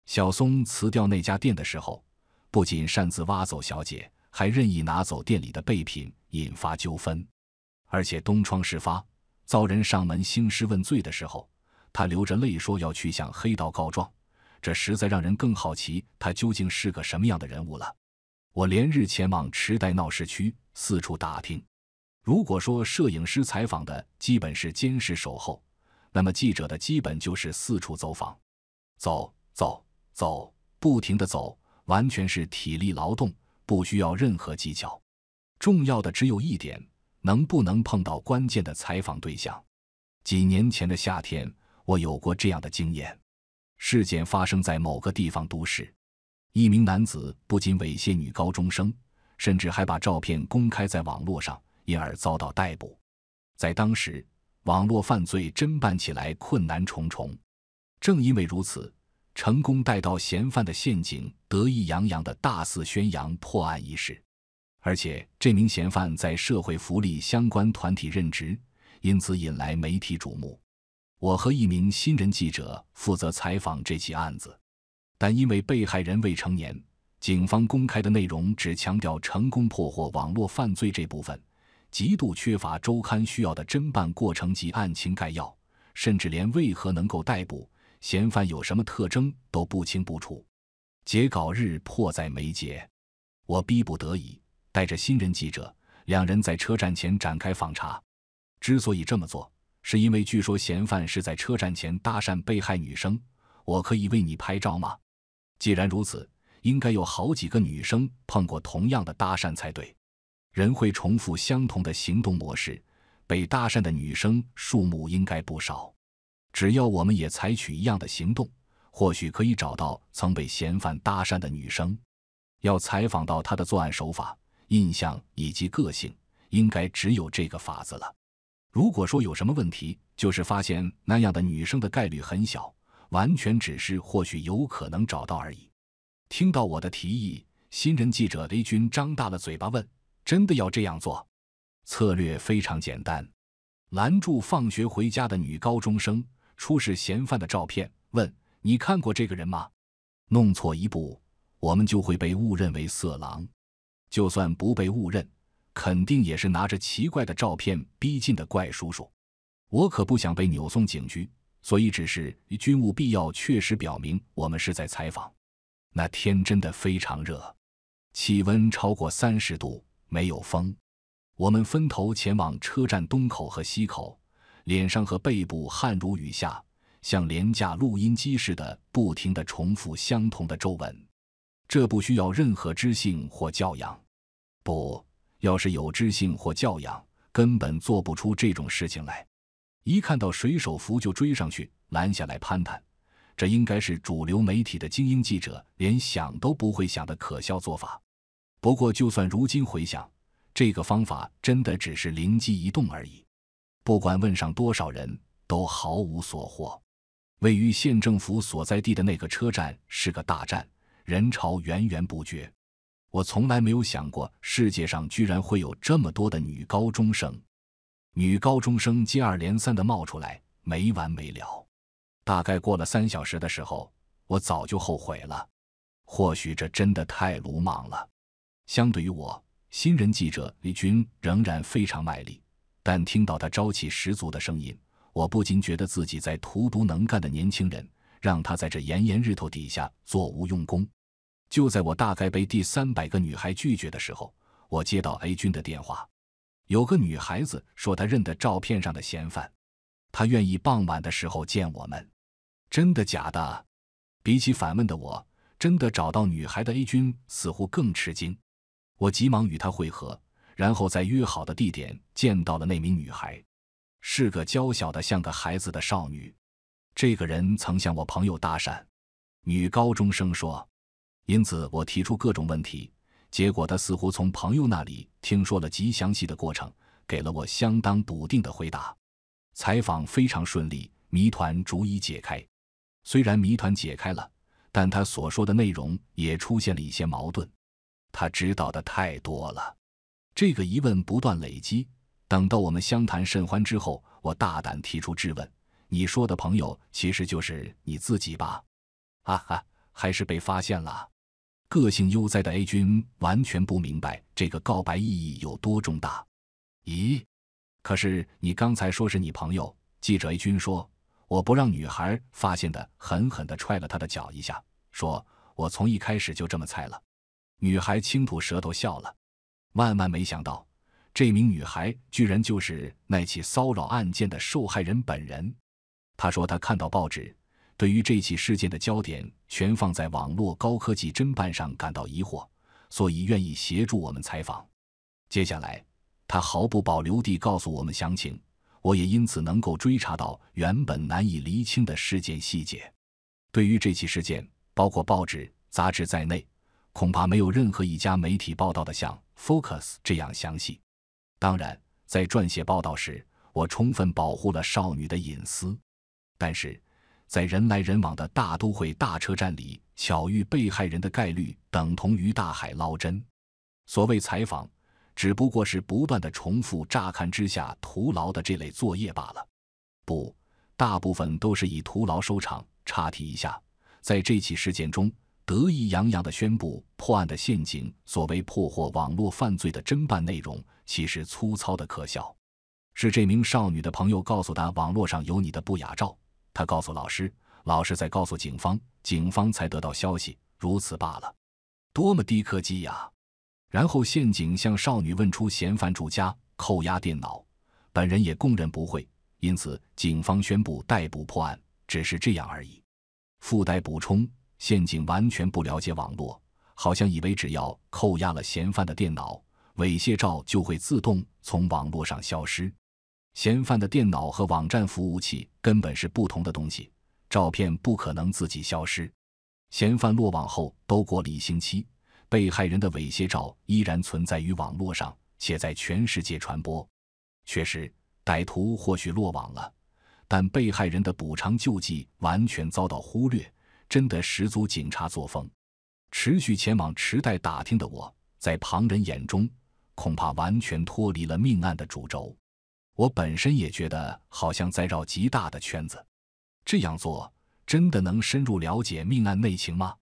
小松辞掉那家店的时候，不仅擅自挖走小姐，还任意拿走店里的备品，引发纠纷。而且东窗事发，遭人上门兴师问罪的时候，他流着泪说要去向黑道告状，这实在让人更好奇他究竟是个什么样的人物了。我连日前往池袋闹市区，四处打听。如果说摄影师采访的基本是监视守候，那么记者的基本就是四处走访，走走走，不停地走，完全是体力劳动，不需要任何技巧。重要的只有一点：能不能碰到关键的采访对象？几年前的夏天，我有过这样的经验。事件发生在某个地方都市。一名男子不仅猥亵女高中生，甚至还把照片公开在网络上，因而遭到逮捕。在当时，网络犯罪侦办起来困难重重。正因为如此，成功带到嫌犯的陷阱得意洋洋地大肆宣扬破案一事。而且，这名嫌犯在社会福利相关团体任职，因此引来媒体瞩目。我和一名新人记者负责采访这起案子。但因为被害人未成年，警方公开的内容只强调成功破获网络犯罪这部分，极度缺乏周刊需要的侦办过程及案情概要，甚至连为何能够逮捕嫌犯、有什么特征都不清不楚。截稿日迫在眉睫，我逼不得已带着新人记者两人在车站前展开访查。之所以这么做，是因为据说嫌犯是在车站前搭讪被害女生，我可以为你拍照吗？既然如此，应该有好几个女生碰过同样的搭讪才对。人会重复相同的行动模式，被搭讪的女生数目应该不少。只要我们也采取一样的行动，或许可以找到曾被嫌犯搭讪的女生。要采访到她的作案手法、印象以及个性，应该只有这个法子了。如果说有什么问题，就是发现那样的女生的概率很小。完全只是或许有可能找到而已。听到我的提议，新人记者雷军张大了嘴巴问：“真的要这样做？”策略非常简单：拦住放学回家的女高中生，出示嫌犯的照片，问：“你看过这个人吗？”弄错一步，我们就会被误认为色狼。就算不被误认，肯定也是拿着奇怪的照片逼近的怪叔叔。我可不想被扭送警局。所以，只是军务必要，确实表明我们是在采访。那天真的非常热，气温超过三十度，没有风。我们分头前往车站东口和西口，脸上和背部汗如雨下，像廉价录音机似的不停地重复相同的皱纹。这不需要任何知性或教养。不要是有知性或教养，根本做不出这种事情来。一看到水手服就追上去拦下来攀谈，这应该是主流媒体的精英记者连想都不会想的可笑做法。不过，就算如今回想，这个方法真的只是灵机一动而已。不管问上多少人都毫无所获。位于县政府所在地的那个车站是个大站，人潮源源不绝。我从来没有想过世界上居然会有这么多的女高中生。女高中生接二连三的冒出来，没完没了。大概过了三小时的时候，我早就后悔了。或许这真的太鲁莽了。相对于我，新人记者李军仍然非常卖力，但听到他朝气十足的声音，我不禁觉得自己在荼毒能干的年轻人，让他在这炎炎日头底下做无用功。就在我大概被第三百个女孩拒绝的时候，我接到 A 君的电话。有个女孩子说，她认得照片上的嫌犯，她愿意傍晚的时候见我们。真的假的？比起反问的我，真的找到女孩的 A 君似乎更吃惊。我急忙与她会合，然后在约好的地点见到了那名女孩，是个娇小的、像个孩子的少女。这个人曾向我朋友搭讪，女高中生说，因此我提出各种问题。结果他似乎从朋友那里听说了极详细的过程，给了我相当笃定的回答。采访非常顺利，谜团逐一解开。虽然谜团解开了，但他所说的内容也出现了一些矛盾。他知道的太多了，这个疑问不断累积。等到我们相谈甚欢之后，我大胆提出质问：“你说的朋友其实就是你自己吧？”哈哈，还是被发现了。个性悠哉的 A 君完全不明白这个告白意义有多重大。咦？可是你刚才说是你朋友记者 A 君说我不让女孩发现的，狠狠的踹了他的脚一下，说我从一开始就这么猜了。女孩轻吐舌头笑了。万万没想到，这名女孩居然就是那起骚扰案件的受害人本人。他说他看到报纸，对于这起事件的焦点。全放在网络高科技侦办上感到疑惑，所以愿意协助我们采访。接下来，他毫不保留地告诉我们详情，我也因此能够追查到原本难以厘清的事件细节。对于这起事件，包括报纸、杂志在内，恐怕没有任何一家媒体报道的像《Focus》这样详细。当然，在撰写报道时，我充分保护了少女的隐私，但是。在人来人往的大都会大车站里，巧遇被害人的概率等同于大海捞针。所谓采访，只不过是不断的重复，乍看之下徒劳的这类作业罢了。不，大部分都是以徒劳收场。插题一下，在这起事件中，得意洋洋地宣布破案的陷阱，所谓破获网络犯罪的侦办内容，其实粗糙的可笑。是这名少女的朋友告诉她，网络上有你的不雅照。他告诉老师，老师再告诉警方，警方才得到消息，如此罢了，多么低科技呀！然后陷阱向少女问出嫌犯住家，扣押电脑，本人也供认不讳，因此警方宣布逮捕破案，只是这样而已。附带补充，陷阱完全不了解网络，好像以为只要扣押了嫌犯的电脑，猥亵照就会自动从网络上消失。嫌犯的电脑和网站服务器根本是不同的东西，照片不可能自己消失。嫌犯落网后都过了一星期，被害人的猥亵照依然存在于网络上，且在全世界传播。确实，歹徒或许落网了，但被害人的补偿救济完全遭到忽略，真的十足警察作风。持续前往池袋打听的我，在旁人眼中，恐怕完全脱离了命案的主轴。我本身也觉得好像在绕极大的圈子，这样做真的能深入了解命案内情吗？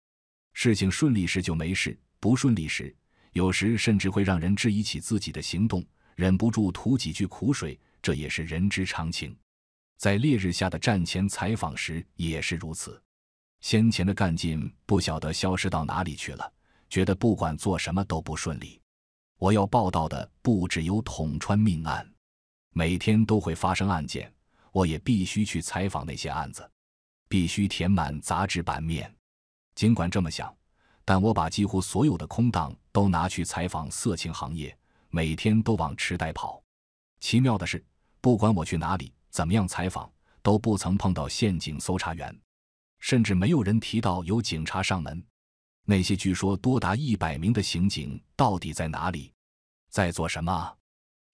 事情顺利时就没事，不顺利时，有时甚至会让人质疑起自己的行动，忍不住吐几句苦水，这也是人之常情。在烈日下的战前采访时也是如此，先前的干劲不晓得消失到哪里去了，觉得不管做什么都不顺利。我要报道的不只有捅穿命案。每天都会发生案件，我也必须去采访那些案子，必须填满杂志版面。尽管这么想，但我把几乎所有的空档都拿去采访色情行业，每天都往池袋跑。奇妙的是，不管我去哪里、怎么样采访，都不曾碰到陷阱搜查员，甚至没有人提到有警察上门。那些据说多达一百名的刑警到底在哪里，在做什么？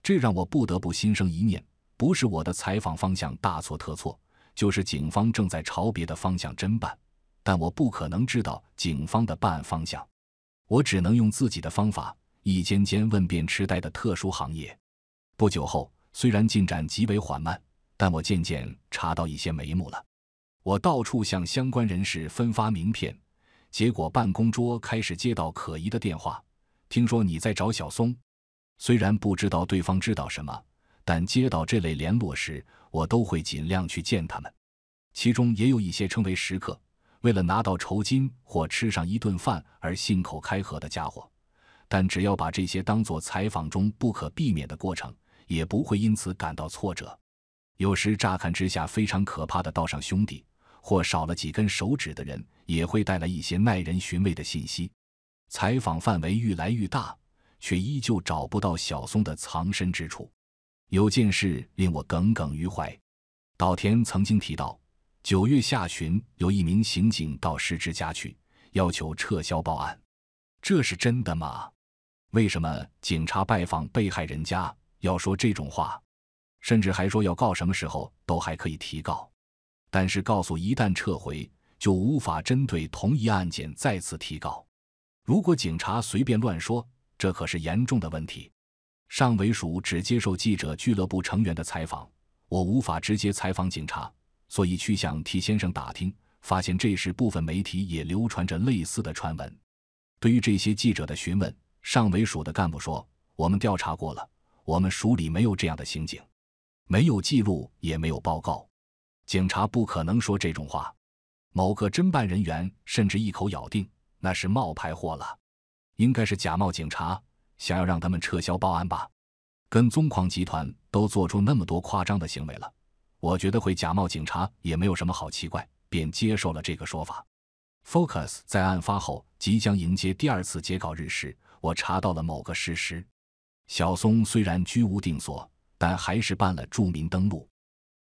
这让我不得不心生一念：不是我的采访方向大错特错，就是警方正在朝别的方向侦办。但我不可能知道警方的办案方向，我只能用自己的方法，一间间问遍痴呆的特殊行业。不久后，虽然进展极为缓慢，但我渐渐查到一些眉目了。我到处向相关人士分发名片，结果办公桌开始接到可疑的电话。听说你在找小松。虽然不知道对方知道什么，但接到这类联络时，我都会尽量去见他们。其中也有一些称为食客，为了拿到酬金或吃上一顿饭而信口开河的家伙。但只要把这些当做采访中不可避免的过程，也不会因此感到挫折。有时乍看之下非常可怕的道上兄弟，或少了几根手指的人，也会带来一些耐人寻味的信息。采访范围愈来愈大。却依旧找不到小松的藏身之处。有件事令我耿耿于怀。岛田曾经提到，九月下旬有一名刑警到石之家去，要求撤销报案。这是真的吗？为什么警察拜访被害人家要说这种话？甚至还说要告什么时候都还可以提告，但是告诉一旦撤回，就无法针对同一案件再次提告。如果警察随便乱说。这可是严重的问题。上委署只接受记者俱乐部成员的采访，我无法直接采访警察，所以去向替先生打听，发现这时部分媒体也流传着类似的传闻。对于这些记者的询问，上委署的干部说：“我们调查过了，我们署里没有这样的刑警，没有记录，也没有报告，警察不可能说这种话。”某个侦办人员甚至一口咬定那是冒牌货了。应该是假冒警察，想要让他们撤销报案吧。跟踪狂集团都做出那么多夸张的行为了，我觉得会假冒警察也没有什么好奇怪，便接受了这个说法。Focus 在案发后即将迎接第二次截稿日时，我查到了某个事实：小松虽然居无定所，但还是办了著名登录。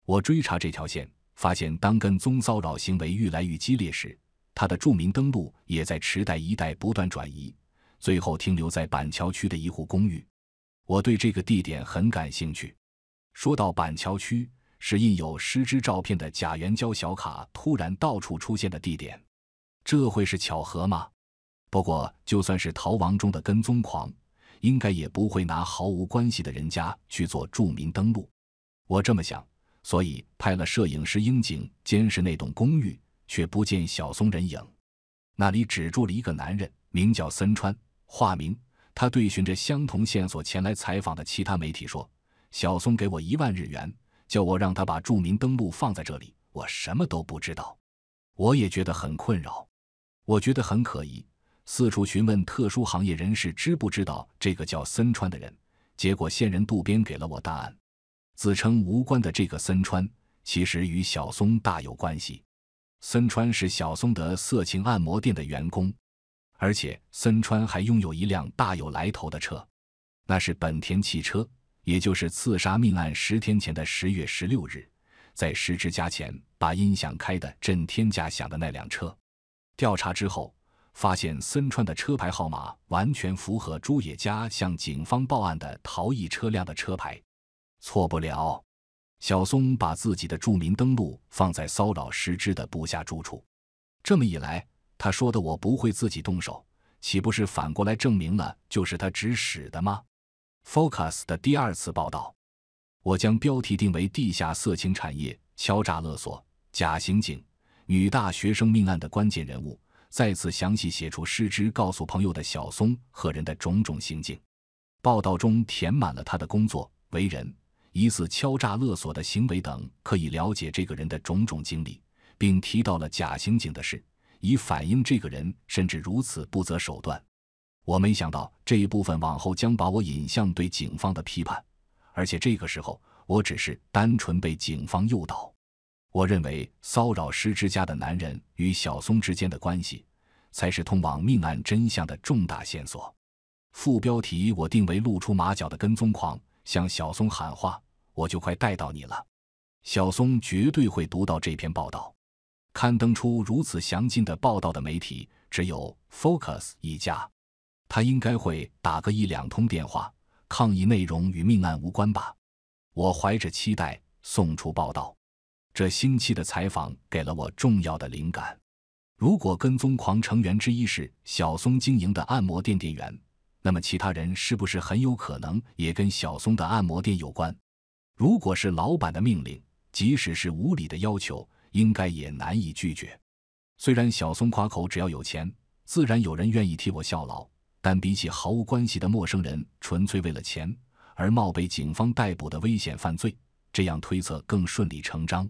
我追查这条线，发现当跟踪骚扰行为愈来愈激烈时，他的著名登录也在池袋一带不断转移。最后停留在板桥区的一户公寓，我对这个地点很感兴趣。说到板桥区，是印有失之照片的假元娇小卡突然到处出现的地点，这会是巧合吗？不过就算是逃亡中的跟踪狂，应该也不会拿毫无关系的人家去做著名登录。我这么想。所以派了摄影师英景监视那栋公寓，却不见小松人影。那里只住了一个男人，名叫森川。化名，他对寻着相同线索前来采访的其他媒体说：“小松给我一万日元，叫我让他把著名登录放在这里。我什么都不知道，我也觉得很困扰，我觉得很可疑，四处询问特殊行业人士知不知道这个叫森川的人。结果，线人渡边给了我答案，自称无关的这个森川，其实与小松大有关系。森川是小松的色情按摩店的员工。”而且森川还拥有一辆大有来头的车，那是本田汽车，也就是刺杀命案十天前的十月十六日，在石之家前把音响开的震天价响的那辆车。调查之后，发现森川的车牌号码完全符合朱野家向警方报案的逃逸车辆的车牌，错不了。小松把自己的著民登录放在骚扰石之的部下住处，这么一来。他说的“我不会自己动手”，岂不是反过来证明了就是他指使的吗？Focus 的第二次报道，我将标题定为“地下色情产业敲诈勒索假刑警女大学生命案的关键人物”，再次详细写出失职告诉朋友的小松和人的种种行径。报道中填满了他的工作、为人、疑似敲诈勒索的行为等，可以了解这个人的种种经历，并提到了假刑警的事。以反映这个人甚至如此不择手段。我没想到这一部分往后将把我引向对警方的批判，而且这个时候我只是单纯被警方诱导。我认为骚扰师之家的男人与小松之间的关系，才是通往命案真相的重大线索。副标题我定为“露出马脚的跟踪狂”，向小松喊话：“我就快逮到你了！”小松绝对会读到这篇报道。刊登出如此详尽的报道的媒体只有 Focus 一家，他应该会打个一两通电话。抗议内容与命案无关吧？我怀着期待送出报道。这星期的采访给了我重要的灵感。如果跟踪狂成员之一是小松经营的按摩店店员，那么其他人是不是很有可能也跟小松的按摩店有关？如果是老板的命令，即使是无理的要求。应该也难以拒绝。虽然小松夸口只要有钱，自然有人愿意替我效劳，但比起毫无关系的陌生人，纯粹为了钱而冒被警方逮捕的危险犯罪，这样推测更顺理成章。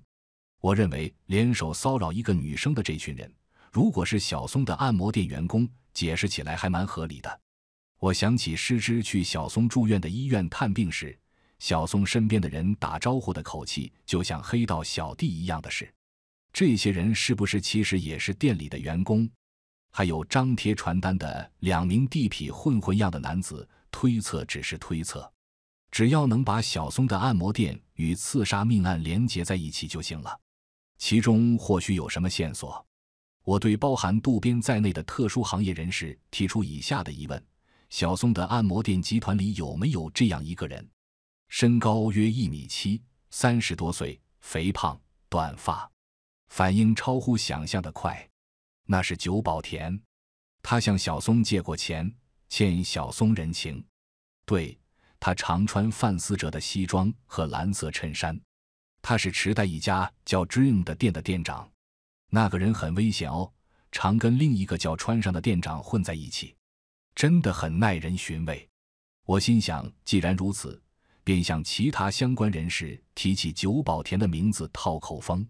我认为联手骚扰一个女生的这群人，如果是小松的按摩店员工，解释起来还蛮合理的。我想起诗之去小松住院的医院探病时，小松身边的人打招呼的口气就像黑道小弟一样的事。这些人是不是其实也是店里的员工？还有张贴传单的两名地痞混混样的男子，推测只是推测。只要能把小松的按摩店与刺杀命案连接在一起就行了，其中或许有什么线索。我对包含渡边在内的特殊行业人士提出以下的疑问：小松的按摩店集团里有没有这样一个人？身高约一米七，三十多岁，肥胖，短发。反应超乎想象的快，那是久保田，他向小松借过钱，欠小松人情。对，他常穿范思哲的西装和蓝色衬衫。他是池袋一家叫 Dream 的店的店长。那个人很危险哦，常跟另一个叫川上的店长混在一起，真的很耐人寻味。我心想，既然如此，便向其他相关人士提起久保田的名字，套口风。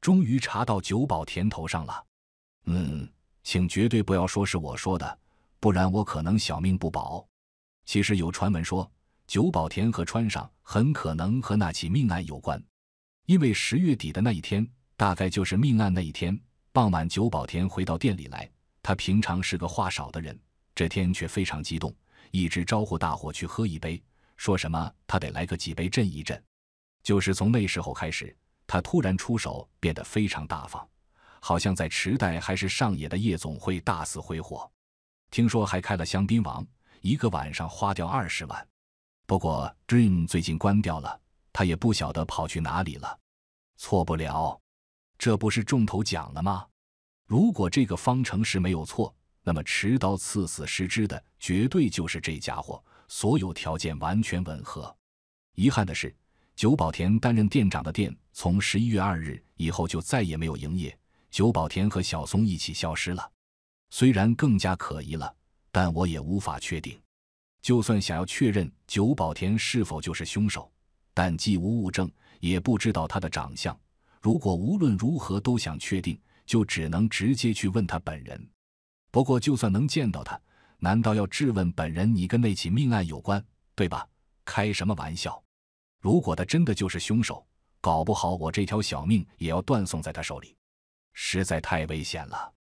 终于查到久保田头上了。嗯，请绝对不要说是我说的，不然我可能小命不保。其实有传闻说，久保田和川上很可能和那起命案有关，因为十月底的那一天，大概就是命案那一天。傍晚，久保田回到店里来，他平常是个话少的人，这天却非常激动，一直招呼大伙去喝一杯，说什么他得来个几杯震一震。就是从那时候开始。他突然出手，变得非常大方，好像在池袋还是上野的夜总会大肆挥霍。听说还开了香槟王，一个晚上花掉二十万。不过 Dream 最近关掉了，他也不晓得跑去哪里了。错不了，这不是中头奖了吗？如果这个方程式没有错，那么持刀刺死十之的绝对就是这家伙，所有条件完全吻合。遗憾的是。久保田担任店长的店，从十一月二日以后就再也没有营业。久保田和小松一起消失了，虽然更加可疑了，但我也无法确定。就算想要确认久保田是否就是凶手，但既无物证，也不知道他的长相。如果无论如何都想确定，就只能直接去问他本人。不过，就算能见到他，难道要质问本人你跟那起命案有关？对吧？开什么玩笑！如果他真的就是凶手，搞不好我这条小命也要断送在他手里，实在太危险了。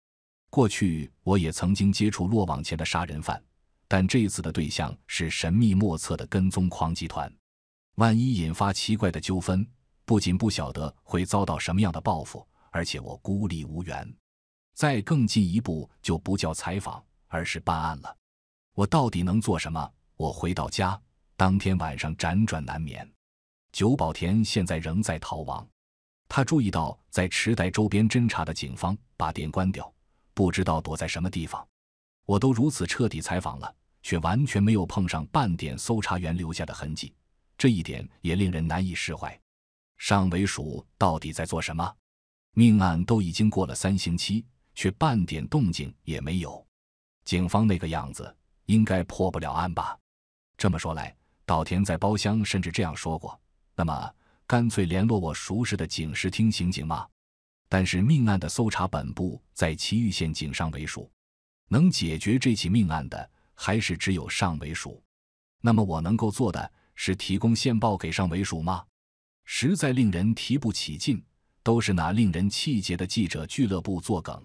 过去我也曾经接触落网前的杀人犯，但这次的对象是神秘莫测的跟踪狂集团，万一引发奇怪的纠纷，不仅不晓得会遭到什么样的报复，而且我孤立无援，再更进一步就不叫采访，而是办案了。我到底能做什么？我回到家，当天晚上辗转难眠。久保田现在仍在逃亡，他注意到在池袋周边侦查的警方把店关掉，不知道躲在什么地方。我都如此彻底采访了，却完全没有碰上半点搜查员留下的痕迹，这一点也令人难以释怀。上尾署到底在做什么？命案都已经过了三星期，却半点动静也没有。警方那个样子，应该破不了案吧？这么说来，岛田在包厢甚至这样说过。那么，干脆联络我熟识的警视厅刑警吗？但是，命案的搜查本部在崎玉县警上尾署，能解决这起命案的还是只有上尾署。那么，我能够做的是提供线报给上尾署吗？实在令人提不起劲。都是拿令人气结的记者俱乐部作梗。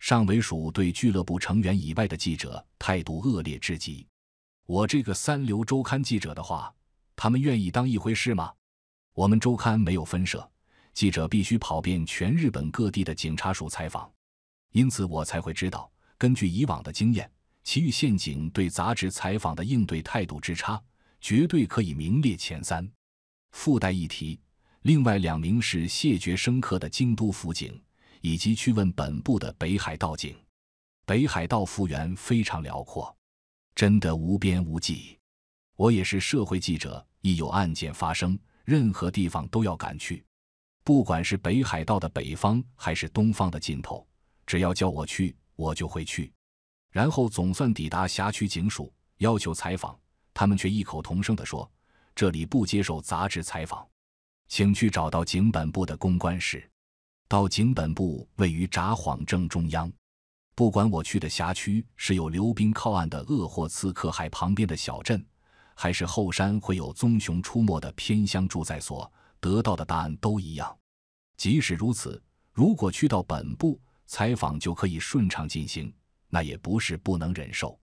上尾署对俱乐部成员以外的记者态度恶劣至极。我这个三流周刊记者的话。他们愿意当一回事吗？我们周刊没有分社，记者必须跑遍全日本各地的警察署采访，因此我才会知道。根据以往的经验，其余陷阱对杂志采访的应对态度之差，绝对可以名列前三。附带一提，另外两名是谢绝生客的京都辅警，以及去问本部的北海道警。北海道幅员非常辽阔，真的无边无际。我也是社会记者。一有案件发生，任何地方都要赶去，不管是北海道的北方还是东方的尽头，只要叫我去，我就会去。然后总算抵达辖区警署，要求采访，他们却异口同声的说：“这里不接受杂志采访，请去找到警本部的公关室。”到警本部位于札幌正中央，不管我去的辖区是有刘冰靠岸的鄂霍次克海旁边的小镇。还是后山会有棕熊出没的偏乡住宅所得到的答案都一样。即使如此，如果去到本部采访就可以顺畅进行，那也不是不能忍受。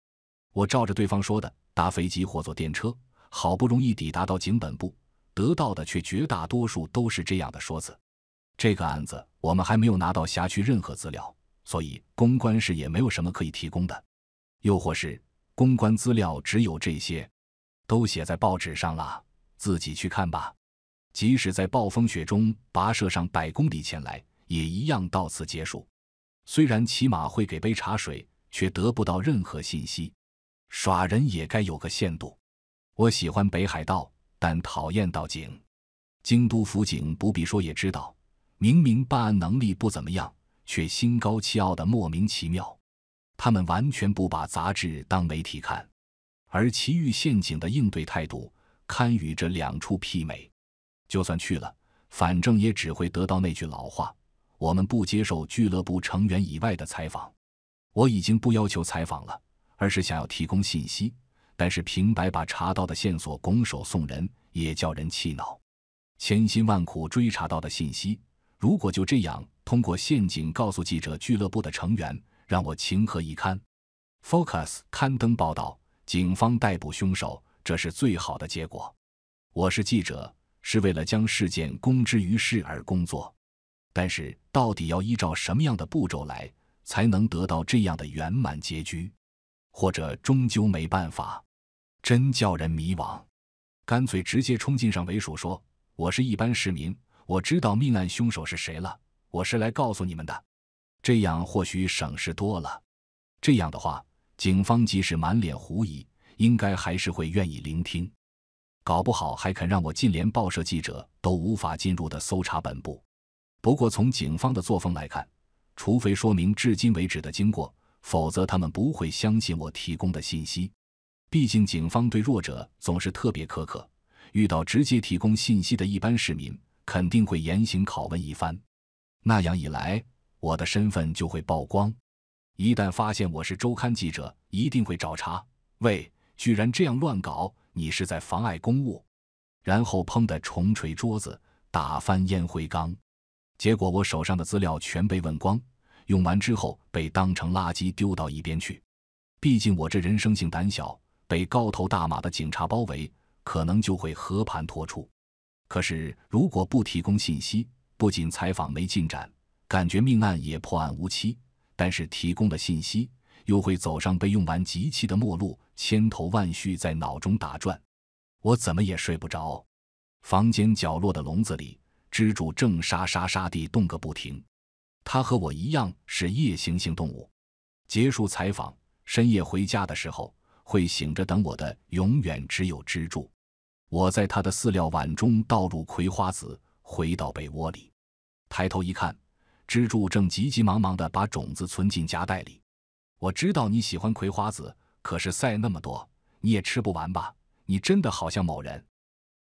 我照着对方说的，搭飞机或坐电车，好不容易抵达到警本部，得到的却绝大多数都是这样的说辞。这个案子我们还没有拿到辖区任何资料，所以公关室也没有什么可以提供的。又或是公关资料只有这些。都写在报纸上了，自己去看吧。即使在暴风雪中跋涉上百公里前来，也一样到此结束。虽然起码会给杯茶水，却得不到任何信息。耍人也该有个限度。我喜欢北海道，但讨厌到警京都府警不必说也知道，明明办案能力不怎么样，却心高气傲的莫名其妙。他们完全不把杂志当媒体看。而奇遇陷阱的应对态度堪与这两处媲美。就算去了，反正也只会得到那句老话：“我们不接受俱乐部成员以外的采访。”我已经不要求采访了，而是想要提供信息。但是平白把查到的线索拱手送人，也叫人气恼。千辛万苦追查到的信息，如果就这样通过陷阱告诉记者俱乐部的成员，让我情何以堪？Focus 刊登报道。警方逮捕凶手，这是最好的结果。我是记者，是为了将事件公之于世而工作。但是，到底要依照什么样的步骤来，才能得到这样的圆满结局？或者，终究没办法？真叫人迷茫。干脆直接冲进上维署，说我是一般市民，我知道命案凶手是谁了。我是来告诉你们的，这样或许省事多了。这样的话。警方即使满脸狐疑，应该还是会愿意聆听，搞不好还肯让我进连报社记者都无法进入的搜查本部。不过从警方的作风来看，除非说明至今为止的经过，否则他们不会相信我提供的信息。毕竟警方对弱者总是特别苛刻，遇到直接提供信息的一般市民，肯定会严刑拷问一番。那样一来，我的身份就会曝光。一旦发现我是周刊记者，一定会找茬。喂，居然这样乱搞，你是在妨碍公务！然后砰的重锤桌子，打翻烟灰缸。结果我手上的资料全被问光，用完之后被当成垃圾丢到一边去。毕竟我这人生性胆小，被高头大马的警察包围，可能就会和盘托出。可是如果不提供信息，不仅采访没进展，感觉命案也破案无期。但是提供的信息又会走上被用完机器的末路，千头万绪在脑中打转，我怎么也睡不着。房间角落的笼子里，蜘蛛正沙沙沙地动个不停。它和我一样是夜行性动物。结束采访，深夜回家的时候，会醒着等我的永远只有蜘蛛。我在它的饲料碗中倒入葵花籽，回到被窝里，抬头一看。支柱正急急忙忙的把种子存进夹袋里。我知道你喜欢葵花籽，可是塞那么多你也吃不完吧？你真的好像某人。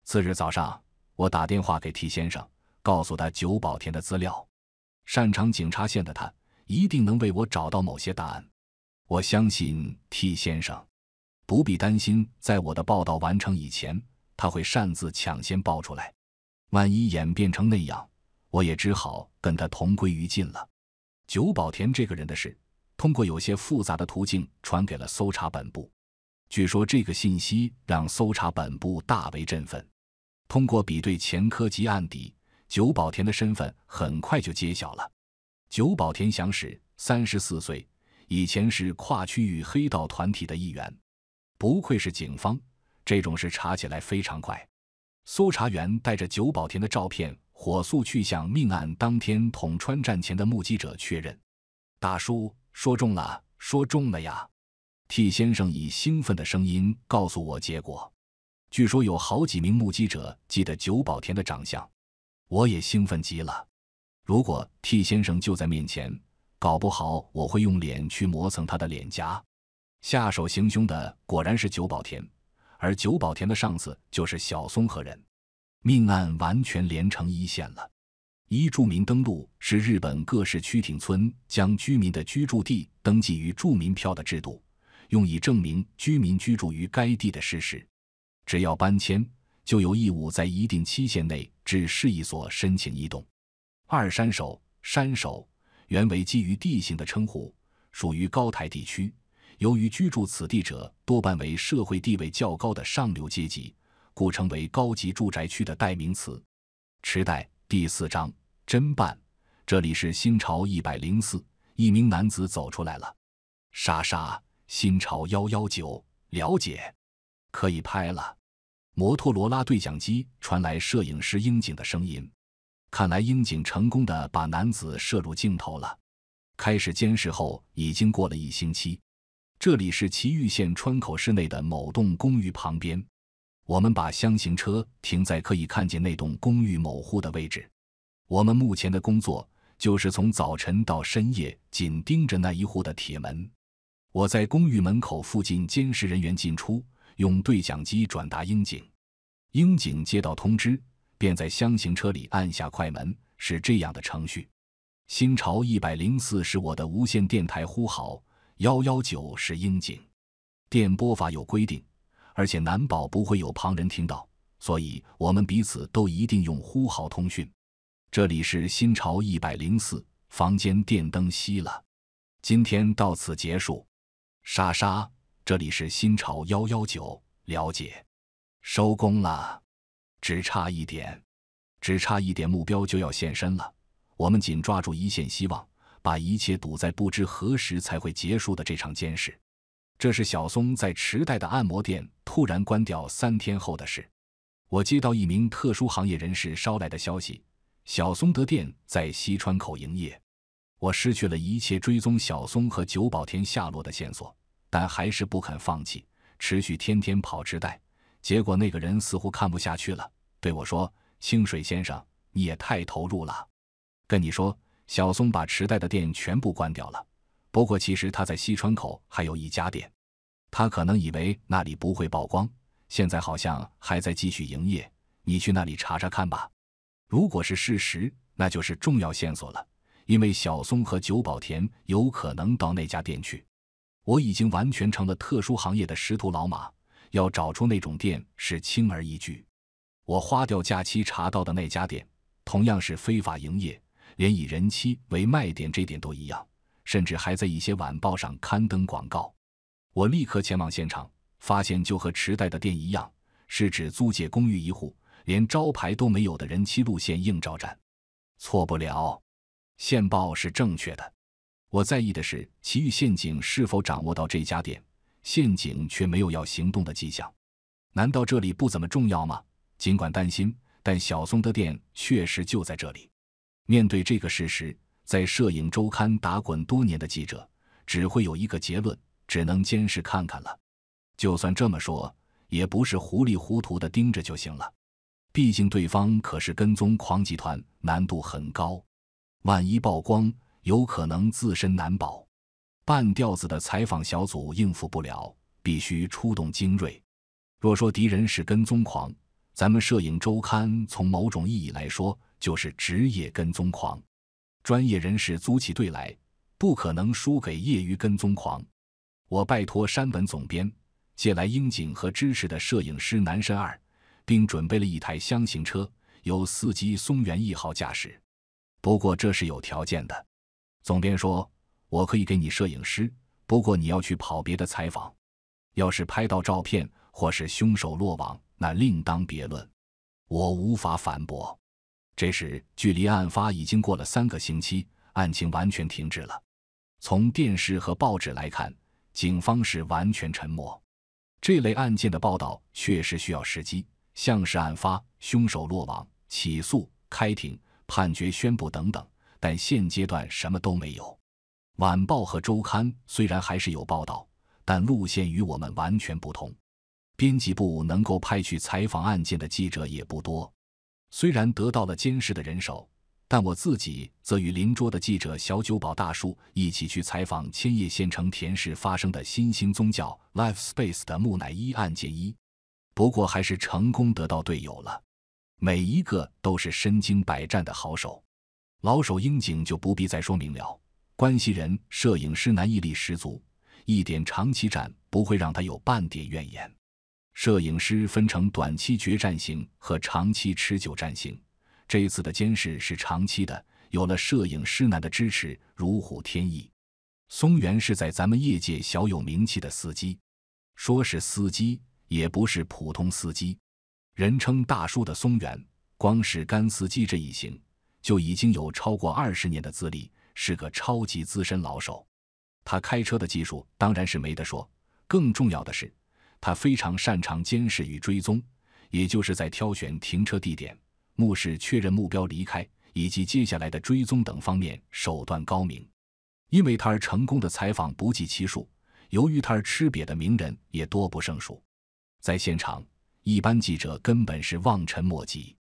次日早上，我打电话给 T 先生，告诉他久保田的资料。擅长警察线的他，一定能为我找到某些答案。我相信 T 先生，不必担心，在我的报道完成以前，他会擅自抢先报出来。万一演变成那样。我也只好跟他同归于尽了。久保田这个人的事，通过有些复杂的途径传给了搜查本部。据说这个信息让搜查本部大为振奋。通过比对前科及案底，久保田的身份很快就揭晓了。久保田祥史，三十四岁，以前是跨区域黑道团体的一员。不愧是警方，这种事查起来非常快。搜查员带着久保田的照片。火速去向命案当天捅穿战前的目击者确认。大叔说中了，说中了呀替先生以兴奋的声音告诉我结果。据说有好几名目击者记得久保田的长相，我也兴奋极了。如果替先生就在面前，搞不好我会用脸去磨蹭他的脸颊。下手行凶的果然是久保田，而久保田的上司就是小松和人。命案完全连成一线了。一住民登录是日本各市区町村将居民的居住地登记于住民票的制度，用以证明居民居住于该地的事实。只要搬迁，就有义务在一定期限内至市一所申请移动。二山手山手原为基于地形的称呼，属于高台地区。由于居住此地者多半为社会地位较高的上流阶级。故成为高级住宅区的代名词。池袋第四章侦办。这里是新潮一百零四，一名男子走出来了。莎莎，新潮幺幺九，了解，可以拍了。摩托罗拉对讲机传来摄影师英井的声音。看来樱井成功的把男子摄入镜头了。开始监视后已经过了一星期。这里是岐玉县川口市内的某栋公寓旁边。我们把箱型车停在可以看见那栋公寓某户的位置。我们目前的工作就是从早晨到深夜紧盯着那一户的铁门。我在公寓门口附近监视人员进出，用对讲机转达英警。英警接到通知，便在箱型车里按下快门。是这样的程序：新潮一百零四是我的无线电台呼号，幺幺九是英警。电波法有规定。而且难保不会有旁人听到，所以我们彼此都一定用呼号通讯。这里是新潮一百零四，房间电灯熄了。今天到此结束。莎莎，这里是新潮幺幺九，了解。收工了，只差一点，只差一点，目标就要现身了。我们紧抓住一线希望，把一切堵在不知何时才会结束的这场监视。这是小松在池袋的按摩店突然关掉三天后的事。我接到一名特殊行业人士捎来的消息：小松的店在西川口营业。我失去了一切追踪小松和九宝天下落的线索，但还是不肯放弃，持续天天跑池袋。结果，那个人似乎看不下去了，对我说：“清水先生，你也太投入了。跟你说，小松把池袋的店全部关掉了。”不过，其实他在西川口还有一家店，他可能以为那里不会曝光，现在好像还在继续营业。你去那里查查看吧。如果是事实，那就是重要线索了，因为小松和久保田有可能到那家店去。我已经完全成了特殊行业的识途老马，要找出那种店是轻而易举。我花掉假期查到的那家店，同样是非法营业，连以人妻为卖点这点都一样。甚至还在一些晚报上刊登广告。我立刻前往现场，发现就和池袋的店一样，是指租借公寓一户，连招牌都没有的人妻路线应招站，错不了。线报是正确的。我在意的是，其余陷阱是否掌握到这家店，陷阱却没有要行动的迹象。难道这里不怎么重要吗？尽管担心，但小松的店确实就在这里。面对这个事实。在摄影周刊打滚多年的记者，只会有一个结论：只能监视看看了。就算这么说，也不是糊里糊涂的盯着就行了。毕竟对方可是跟踪狂集团，难度很高。万一曝光，有可能自身难保。半吊子的采访小组应付不了，必须出动精锐。若说敌人是跟踪狂，咱们摄影周刊从某种意义来说，就是职业跟踪狂。专业人士组起队来，不可能输给业余跟踪狂。我拜托山本总编借来樱井和支持的摄影师南神二，并准备了一台箱型车，由司机松原一豪驾驶。不过这是有条件的。总编说：“我可以给你摄影师，不过你要去跑别的采访。要是拍到照片或是凶手落网，那另当别论。”我无法反驳。这时，距离案发已经过了三个星期，案情完全停止了。从电视和报纸来看，警方是完全沉默。这类案件的报道确实需要时机，像是案发、凶手落网、起诉、开庭、判决宣布等等。但现阶段什么都没有。晚报和周刊虽然还是有报道，但路线与我们完全不同。编辑部能够派去采访案件的记者也不多。虽然得到了监视的人手，但我自己则与邻桌的记者小九保大叔一起去采访千叶县城田市发生的新兴宗教 Life Space 的木乃伊案件一。不过还是成功得到队友了，每一个都是身经百战的好手。老手樱井就不必再说明了，关西人摄影师男毅力十足，一点长期战不会让他有半点怨言。摄影师分成短期决战型和长期持久战型，这一次的监视是长期的。有了摄影师男的支持，如虎添翼。松原是在咱们业界小有名气的司机，说是司机也不是普通司机，人称大叔的松原，光是干司机这一行就已经有超过二十年的资历，是个超级资深老手。他开车的技术当然是没得说，更重要的是。他非常擅长监视与追踪，也就是在挑选停车地点、目视确认目标离开以及接下来的追踪等方面手段高明。因为他而成功的采访不计其数，由于他而吃瘪的名人也多不胜数。在现场，一般记者根本是望尘莫及。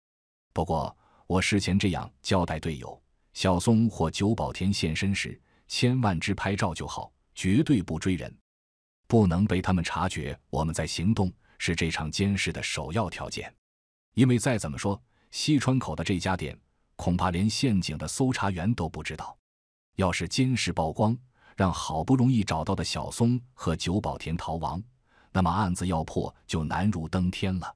不过，我事前这样交代队友：小松或久保田现身时，千万只拍照就好，绝对不追人。不能被他们察觉我们在行动是这场监视的首要条件，因为再怎么说，西川口的这家店恐怕连陷阱的搜查员都不知道。要是监视曝光，让好不容易找到的小松和久保田逃亡，那么案子要破就难如登天了。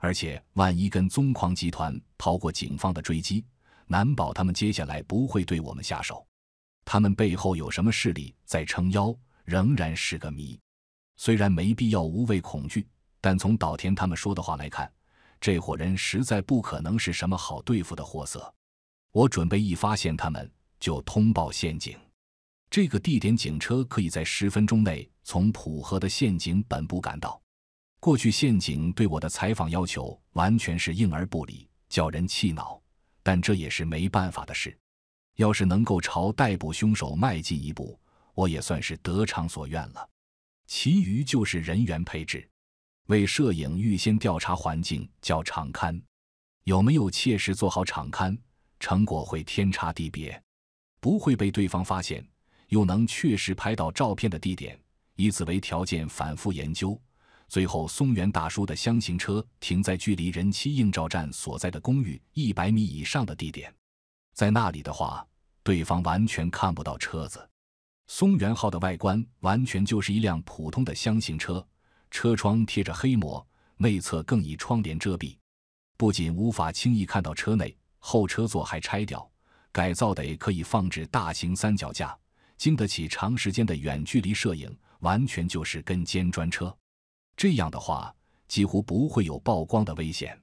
而且万一跟宗狂集团逃过警方的追击，难保他们接下来不会对我们下手。他们背后有什么势力在撑腰？仍然是个谜。虽然没必要无畏恐惧，但从岛田他们说的话来看，这伙人实在不可能是什么好对付的货色。我准备一发现他们就通报陷阱。这个地点，警车可以在十分钟内从浦和的陷阱本部赶到。过去陷阱对我的采访要求完全是硬而不理，叫人气恼。但这也是没办法的事。要是能够朝逮捕凶手迈进一步。我也算是得偿所愿了，其余就是人员配置，为摄影预先调查环境叫场刊，有没有切实做好场刊，成果会天差地别。不会被对方发现，又能确实拍到照片的地点，以此为条件反复研究。最后，松原大叔的箱型车停在距离人妻映照站所在的公寓一百米以上的地点，在那里的话，对方完全看不到车子。松元号的外观完全就是一辆普通的箱型车，车窗贴着黑膜，内侧更以窗帘遮蔽，不仅无法轻易看到车内，后车座还拆掉，改造得可以放置大型三脚架，经得起长时间的远距离摄影，完全就是跟尖专车。这样的话，几乎不会有曝光的危险。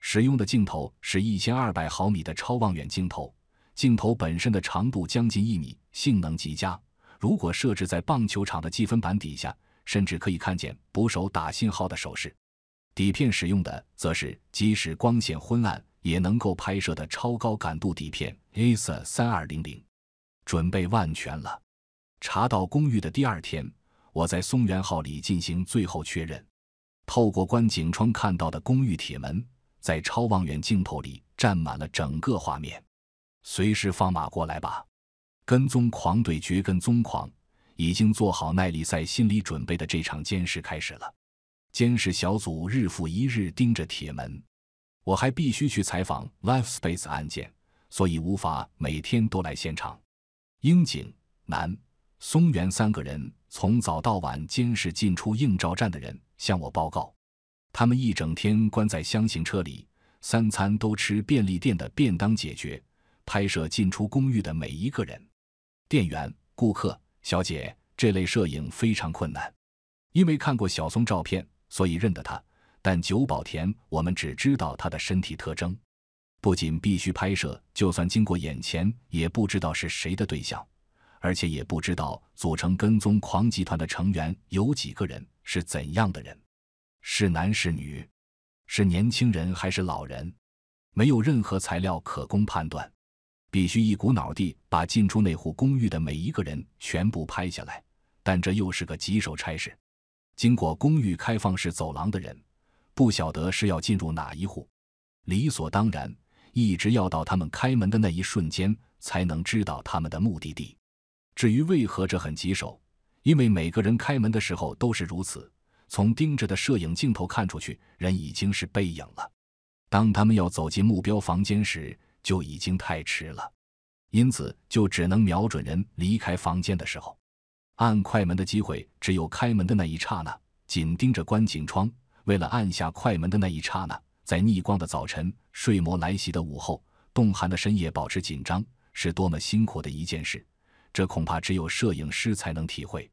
使用的镜头是一千二百毫米的超望远镜头，镜头本身的长度将近一米，性能极佳。如果设置在棒球场的积分板底下，甚至可以看见捕手打信号的手势。底片使用的则是即使光线昏暗也能够拍摄的超高感度底片 ASA 3200，准备万全了。查到公寓的第二天，我在松原号里进行最后确认。透过观景窗看到的公寓铁门，在超望远镜头里占满了整个画面。随时放马过来吧。跟踪狂对决跟踪狂，已经做好耐力赛心理准备的这场监视开始了。监视小组日复一日盯着铁门，我还必须去采访 Life Space 案件，所以无法每天都来现场。樱井、男、松原三个人从早到晚监视进出映照站的人，向我报告。他们一整天关在箱型车里，三餐都吃便利店的便当解决。拍摄进出公寓的每一个人。店员、顾客、小姐这类摄影非常困难，因为看过小松照片，所以认得他。但久保田，我们只知道他的身体特征，不仅必须拍摄，就算经过眼前，也不知道是谁的对象，而且也不知道组成跟踪狂集团的成员有几个人，是怎样的人，是男是女，是年轻人还是老人，没有任何材料可供判断。必须一股脑地把进出那户公寓的每一个人全部拍下来，但这又是个棘手差事。经过公寓开放式走廊的人，不晓得是要进入哪一户，理所当然，一直要到他们开门的那一瞬间才能知道他们的目的地。至于为何这很棘手，因为每个人开门的时候都是如此。从盯着的摄影镜头看出去，人已经是背影了。当他们要走进目标房间时，就已经太迟了，因此就只能瞄准人离开房间的时候，按快门的机会只有开门的那一刹那。紧盯着观景窗，为了按下快门的那一刹那，在逆光的早晨、睡魔来袭的午后、冻寒的深夜保持紧张，是多么辛苦的一件事。这恐怕只有摄影师才能体会。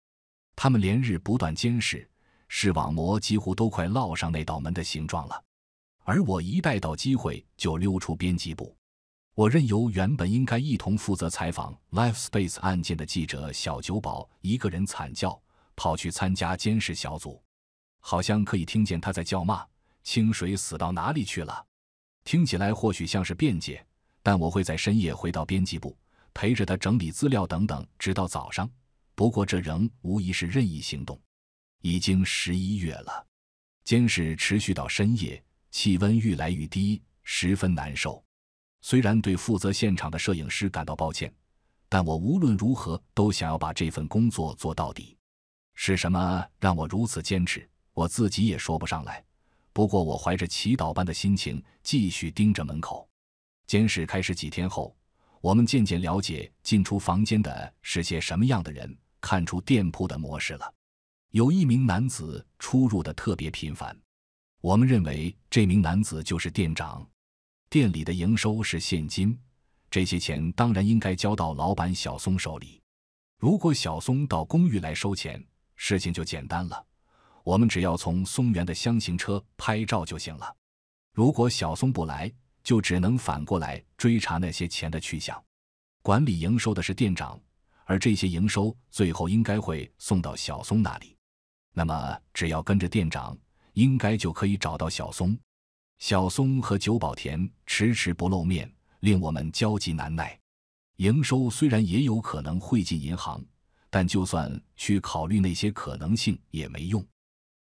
他们连日不断监视，视网膜几乎都快烙上那道门的形状了。而我一逮到机会就溜出编辑部。我任由原本应该一同负责采访 l i f e Space 案件的记者小酒保一个人惨叫，跑去参加监视小组。好像可以听见他在叫骂：“清水死到哪里去了？”听起来或许像是辩解，但我会在深夜回到编辑部，陪着他整理资料等等，直到早上。不过这仍无疑是任意行动。已经十一月了，监视持续到深夜，气温愈来愈低，十分难受。虽然对负责现场的摄影师感到抱歉，但我无论如何都想要把这份工作做到底。是什么让我如此坚持？我自己也说不上来。不过，我怀着祈祷般的心情继续盯着门口，监视。开始几天后，我们渐渐了解进出房间的是些什么样的人，看出店铺的模式了。有一名男子出入的特别频繁，我们认为这名男子就是店长。店里的营收是现金，这些钱当然应该交到老板小松手里。如果小松到公寓来收钱，事情就简单了，我们只要从松原的箱型车拍照就行了。如果小松不来，就只能反过来追查那些钱的去向。管理营收的是店长，而这些营收最后应该会送到小松那里，那么只要跟着店长，应该就可以找到小松。小松和久保田迟迟不露面，令我们焦急难耐。营收虽然也有可能汇进银行，但就算去考虑那些可能性也没用，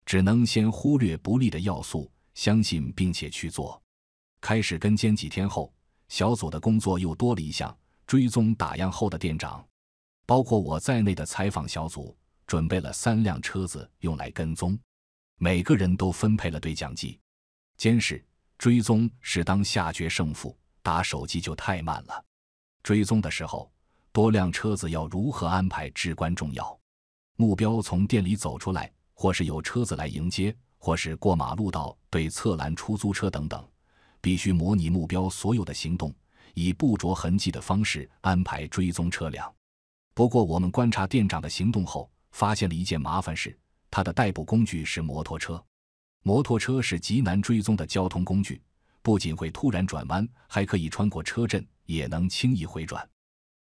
只能先忽略不利的要素，相信并且去做。开始跟监几天后，小组的工作又多了一项：追踪打烊后的店长。包括我在内的采访小组准备了三辆车子用来跟踪，每个人都分配了对讲机。监视、追踪是当下决胜负，打手机就太慢了。追踪的时候，多辆车子要如何安排至关重要。目标从店里走出来，或是有车子来迎接，或是过马路道被侧拦出租车等等，必须模拟目标所有的行动，以不着痕迹的方式安排追踪车辆。不过，我们观察店长的行动后，发现了一件麻烦事：他的代步工具是摩托车。摩托车是极难追踪的交通工具，不仅会突然转弯，还可以穿过车阵，也能轻易回转。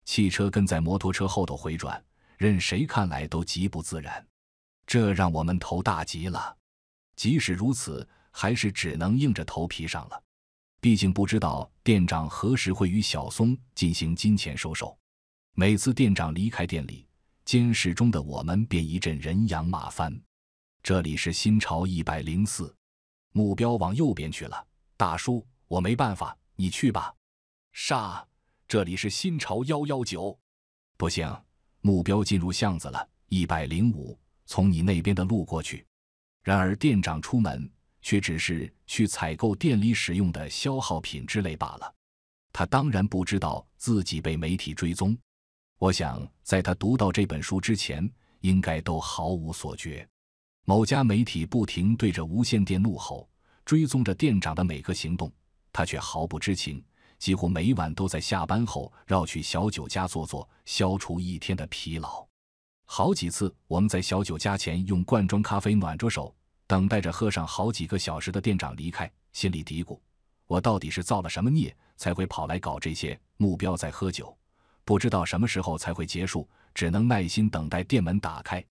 汽车跟在摩托车后头回转，任谁看来都极不自然。这让我们头大极了。即使如此，还是只能硬着头皮上了。毕竟不知道店长何时会与小松进行金钱收手。每次店长离开店里，监视中的我们便一阵人仰马翻。这里是新潮一百零四，目标往右边去了。大叔，我没办法，你去吧。杀！这里是新潮幺幺九，不行，目标进入巷子了。一百零五，从你那边的路过去。然而，店长出门却只是去采购店里使用的消耗品之类罢了。他当然不知道自己被媒体追踪。我想，在他读到这本书之前，应该都毫无所觉。某家媒体不停对着无线电怒吼，追踪着店长的每个行动。他却毫不知情，几乎每晚都在下班后绕去小九家坐坐，消除一天的疲劳。好几次，我们在小九家前用罐装咖啡暖着手，等待着喝上好几个小时的店长离开，心里嘀咕：我到底是造了什么孽，才会跑来搞这些？目标在喝酒，不知道什么时候才会结束，只能耐心等待店门打开。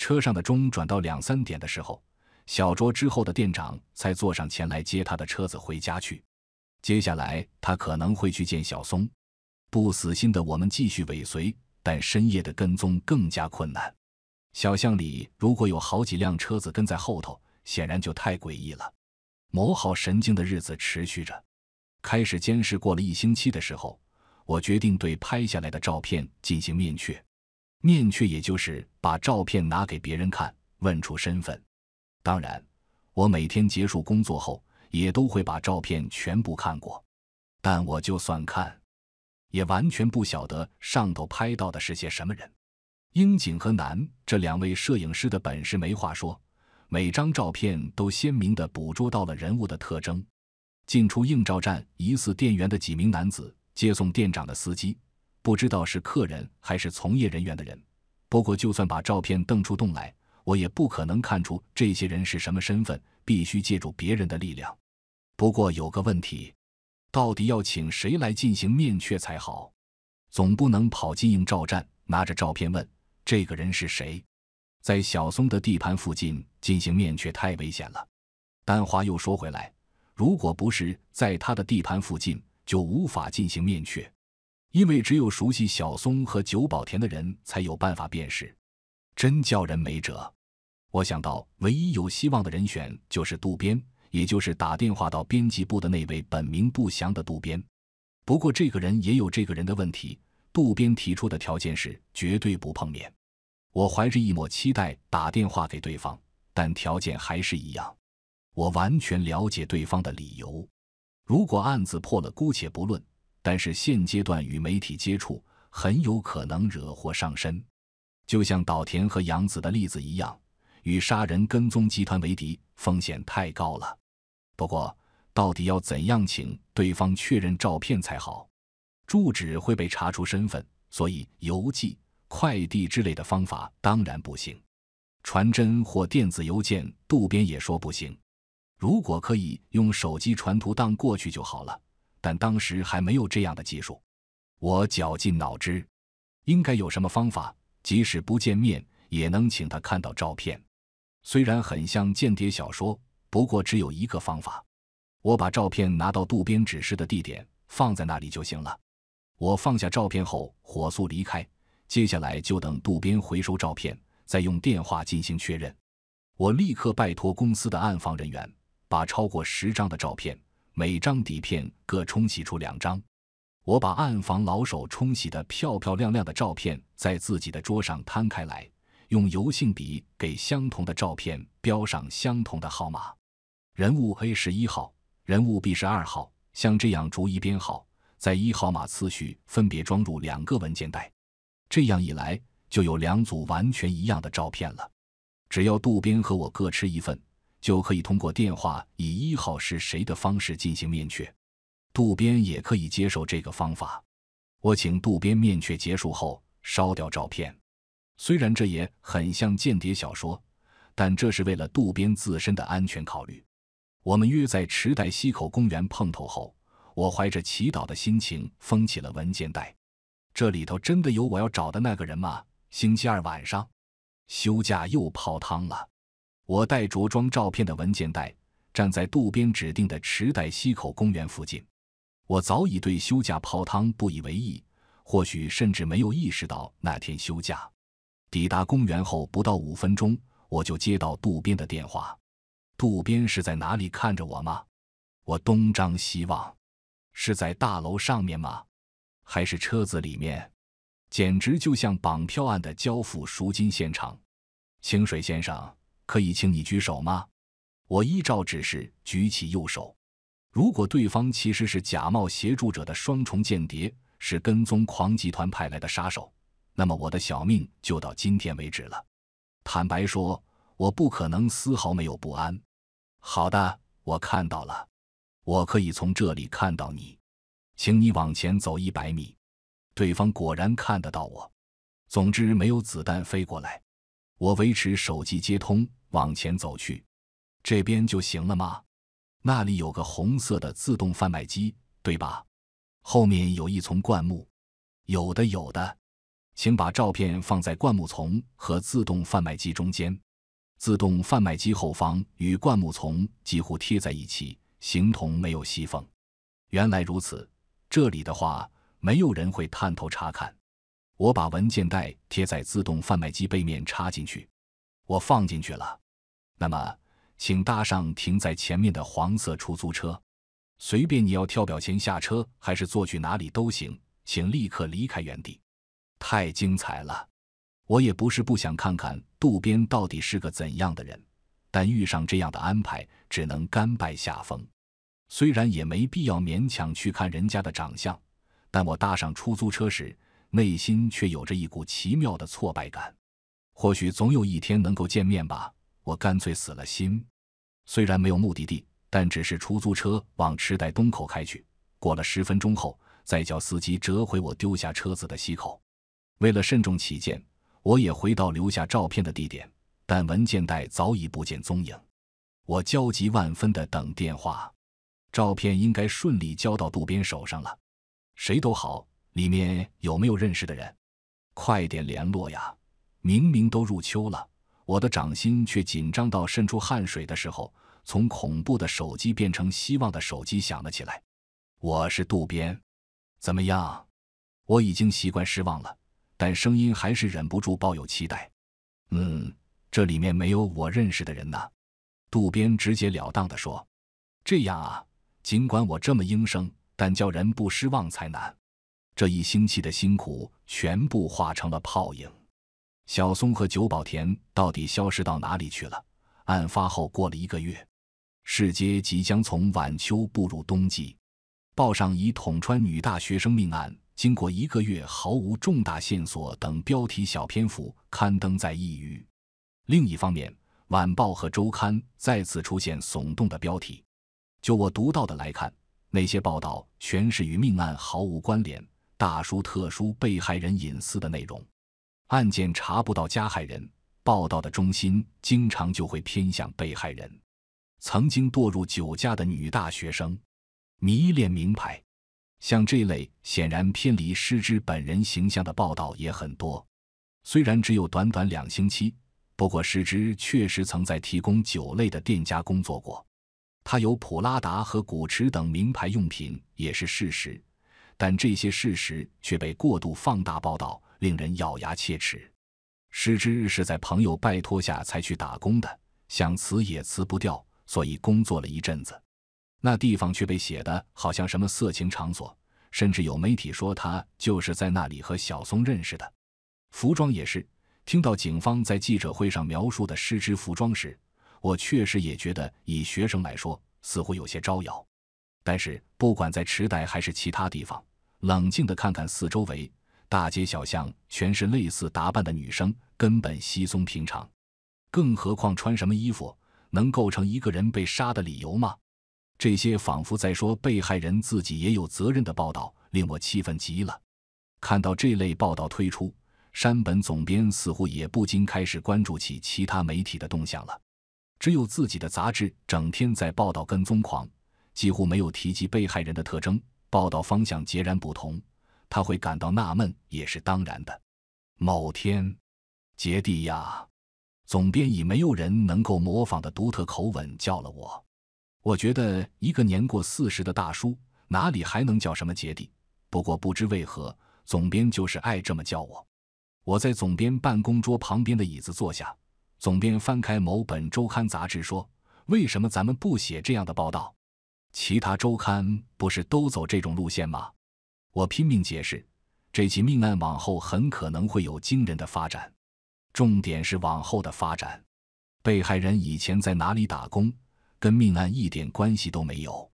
车上的钟转到两三点的时候，小卓之后的店长才坐上前来接他的车子回家去。接下来他可能会去见小松，不死心的我们继续尾随，但深夜的跟踪更加困难。小巷里如果有好几辆车子跟在后头，显然就太诡异了。磨好神经的日子持续着，开始监视过了一星期的时候，我决定对拍下来的照片进行面确。面却也就是把照片拿给别人看，问出身份。当然，我每天结束工作后也都会把照片全部看过，但我就算看，也完全不晓得上头拍到的是些什么人。英井和南这两位摄影师的本事没话说，每张照片都鲜明的捕捉到了人物的特征。进出映照站、疑似店员的几名男子、接送店长的司机。不知道是客人还是从业人员的人，不过就算把照片瞪出洞来，我也不可能看出这些人是什么身份。必须借助别人的力量。不过有个问题，到底要请谁来进行面确才好？总不能跑进应照站拿着照片问这个人是谁，在小松的地盘附近进行面确太危险了。但话又说回来，如果不是在他的地盘附近，就无法进行面确。因为只有熟悉小松和久保田的人才有办法辨识，真叫人没辙。我想到唯一有希望的人选就是渡边，也就是打电话到编辑部的那位本名不详的渡边。不过这个人也有这个人的问题。渡边提出的条件是绝对不碰面。我怀着一抹期待打电话给对方，但条件还是一样。我完全了解对方的理由。如果案子破了，姑且不论。但是现阶段与媒体接触很有可能惹祸上身，就像岛田和洋子的例子一样，与杀人跟踪集团为敌风险太高了。不过，到底要怎样请对方确认照片才好？住址会被查出身份，所以邮寄、快递之类的方法当然不行。传真或电子邮件，渡边也说不行。如果可以用手机传图档过去就好了。但当时还没有这样的技术，我绞尽脑汁，应该有什么方法，即使不见面也能请他看到照片。虽然很像间谍小说，不过只有一个方法：我把照片拿到渡边指示的地点，放在那里就行了。我放下照片后，火速离开。接下来就等渡边回收照片，再用电话进行确认。我立刻拜托公司的暗访人员，把超过十张的照片。每张底片各冲洗出两张，我把暗房老手冲洗的漂漂亮亮的照片在自己的桌上摊开来，用油性笔给相同的照片标上相同的号码。人物 A 是一号，人物 B 是二号，像这样逐一编号，在一号码次序分别装入两个文件袋。这样一来，就有两组完全一样的照片了。只要渡边和我各吃一份。就可以通过电话以“一号是谁”的方式进行面却，渡边也可以接受这个方法。我请渡边面却结束后烧掉照片，虽然这也很像间谍小说，但这是为了渡边自身的安全考虑。我们约在池袋西口公园碰头后，我怀着祈祷的心情封起了文件袋。这里头真的有我要找的那个人吗？星期二晚上，休假又泡汤了。我带着装照片的文件袋，站在渡边指定的池袋西口公园附近。我早已对休假泡汤不以为意，或许甚至没有意识到那天休假。抵达公园后不到五分钟，我就接到渡边的电话：“渡边是在哪里看着我吗？”我东张西望：“是在大楼上面吗？还是车子里面？”简直就像绑票案的交付赎金现场，清水先生。可以，请你举手吗？我依照指示举起右手。如果对方其实是假冒协助者的双重间谍，是跟踪狂集团派来的杀手，那么我的小命就到今天为止了。坦白说，我不可能丝毫没有不安。好的，我看到了，我可以从这里看到你。请你往前走一百米。对方果然看得到我。总之，没有子弹飞过来。我维持手机接通。往前走去，这边就行了吗？那里有个红色的自动贩卖机，对吧？后面有一丛灌木，有的有的，请把照片放在灌木丛和自动贩卖机中间。自动贩卖机后方与灌木丛几乎贴在一起，形同没有隙缝。原来如此，这里的话没有人会探头查看。我把文件袋贴在自动贩卖机背面插进去。我放进去了，那么，请搭上停在前面的黄色出租车，随便你要跳表前下车还是坐去哪里都行，请立刻离开原地。太精彩了，我也不是不想看看渡边到底是个怎样的人，但遇上这样的安排，只能甘拜下风。虽然也没必要勉强去看人家的长相，但我搭上出租车时，内心却有着一股奇妙的挫败感。或许总有一天能够见面吧。我干脆死了心。虽然没有目的地，但只是出租车往池袋东口开去。过了十分钟后，再叫司机折回我丢下车子的西口。为了慎重起见，我也回到留下照片的地点，但文件袋早已不见踪影。我焦急万分地等电话。照片应该顺利交到渡边手上了。谁都好，里面有没有认识的人？快点联络呀！明明都入秋了，我的掌心却紧张到渗出汗水的时候，从恐怖的手机变成希望的手机响了起来。我是渡边，怎么样？我已经习惯失望了，但声音还是忍不住抱有期待。嗯，这里面没有我认识的人呢。渡边直截了当地说：“这样啊，尽管我这么应声，但叫人不失望才难。这一星期的辛苦全部化成了泡影。”小松和久保田到底消失到哪里去了？案发后过了一个月，世界即将从晚秋步入冬季。报上以“统川女大学生命案经过一个月毫无重大线索”等标题小篇幅刊登在异域。另一方面，晚报和周刊再次出现耸动的标题。就我读到的来看，那些报道全是与命案毫无关联、大书特书被害人隐私的内容。案件查不到加害人，报道的中心经常就会偏向被害人。曾经堕入酒驾的女大学生，迷恋名牌，像这类显然偏离诗之本人形象的报道也很多。虽然只有短短两星期，不过诗之确实曾在提供酒类的店家工作过。他有普拉达和古驰等名牌用品也是事实，但这些事实却被过度放大报道。令人咬牙切齿。师之日是在朋友拜托下才去打工的，想辞也辞不掉，所以工作了一阵子。那地方却被写得好像什么色情场所，甚至有媒体说他就是在那里和小松认识的。服装也是，听到警方在记者会上描述的师之服装时，我确实也觉得以学生来说似乎有些招摇。但是不管在池袋还是其他地方，冷静的看看四周围。大街小巷全是类似打扮的女生，根本稀松平常，更何况穿什么衣服能构成一个人被杀的理由吗？这些仿佛在说被害人自己也有责任的报道，令我气愤极了。看到这类报道推出，山本总编似乎也不禁开始关注起其他媒体的动向了。只有自己的杂志整天在报道跟踪狂，几乎没有提及被害人的特征，报道方向截然不同。他会感到纳闷，也是当然的。某天，杰蒂亚，总编以没有人能够模仿的独特口吻叫了我。我觉得一个年过四十的大叔，哪里还能叫什么杰蒂？不过不知为何，总编就是爱这么叫我。我在总编办公桌旁边的椅子坐下。总编翻开某本周刊杂志，说：“为什么咱们不写这样的报道？其他周刊不是都走这种路线吗？”我拼命解释，这起命案往后很可能会有惊人的发展。重点是往后的发展。被害人以前在哪里打工，跟命案一点关系都没有。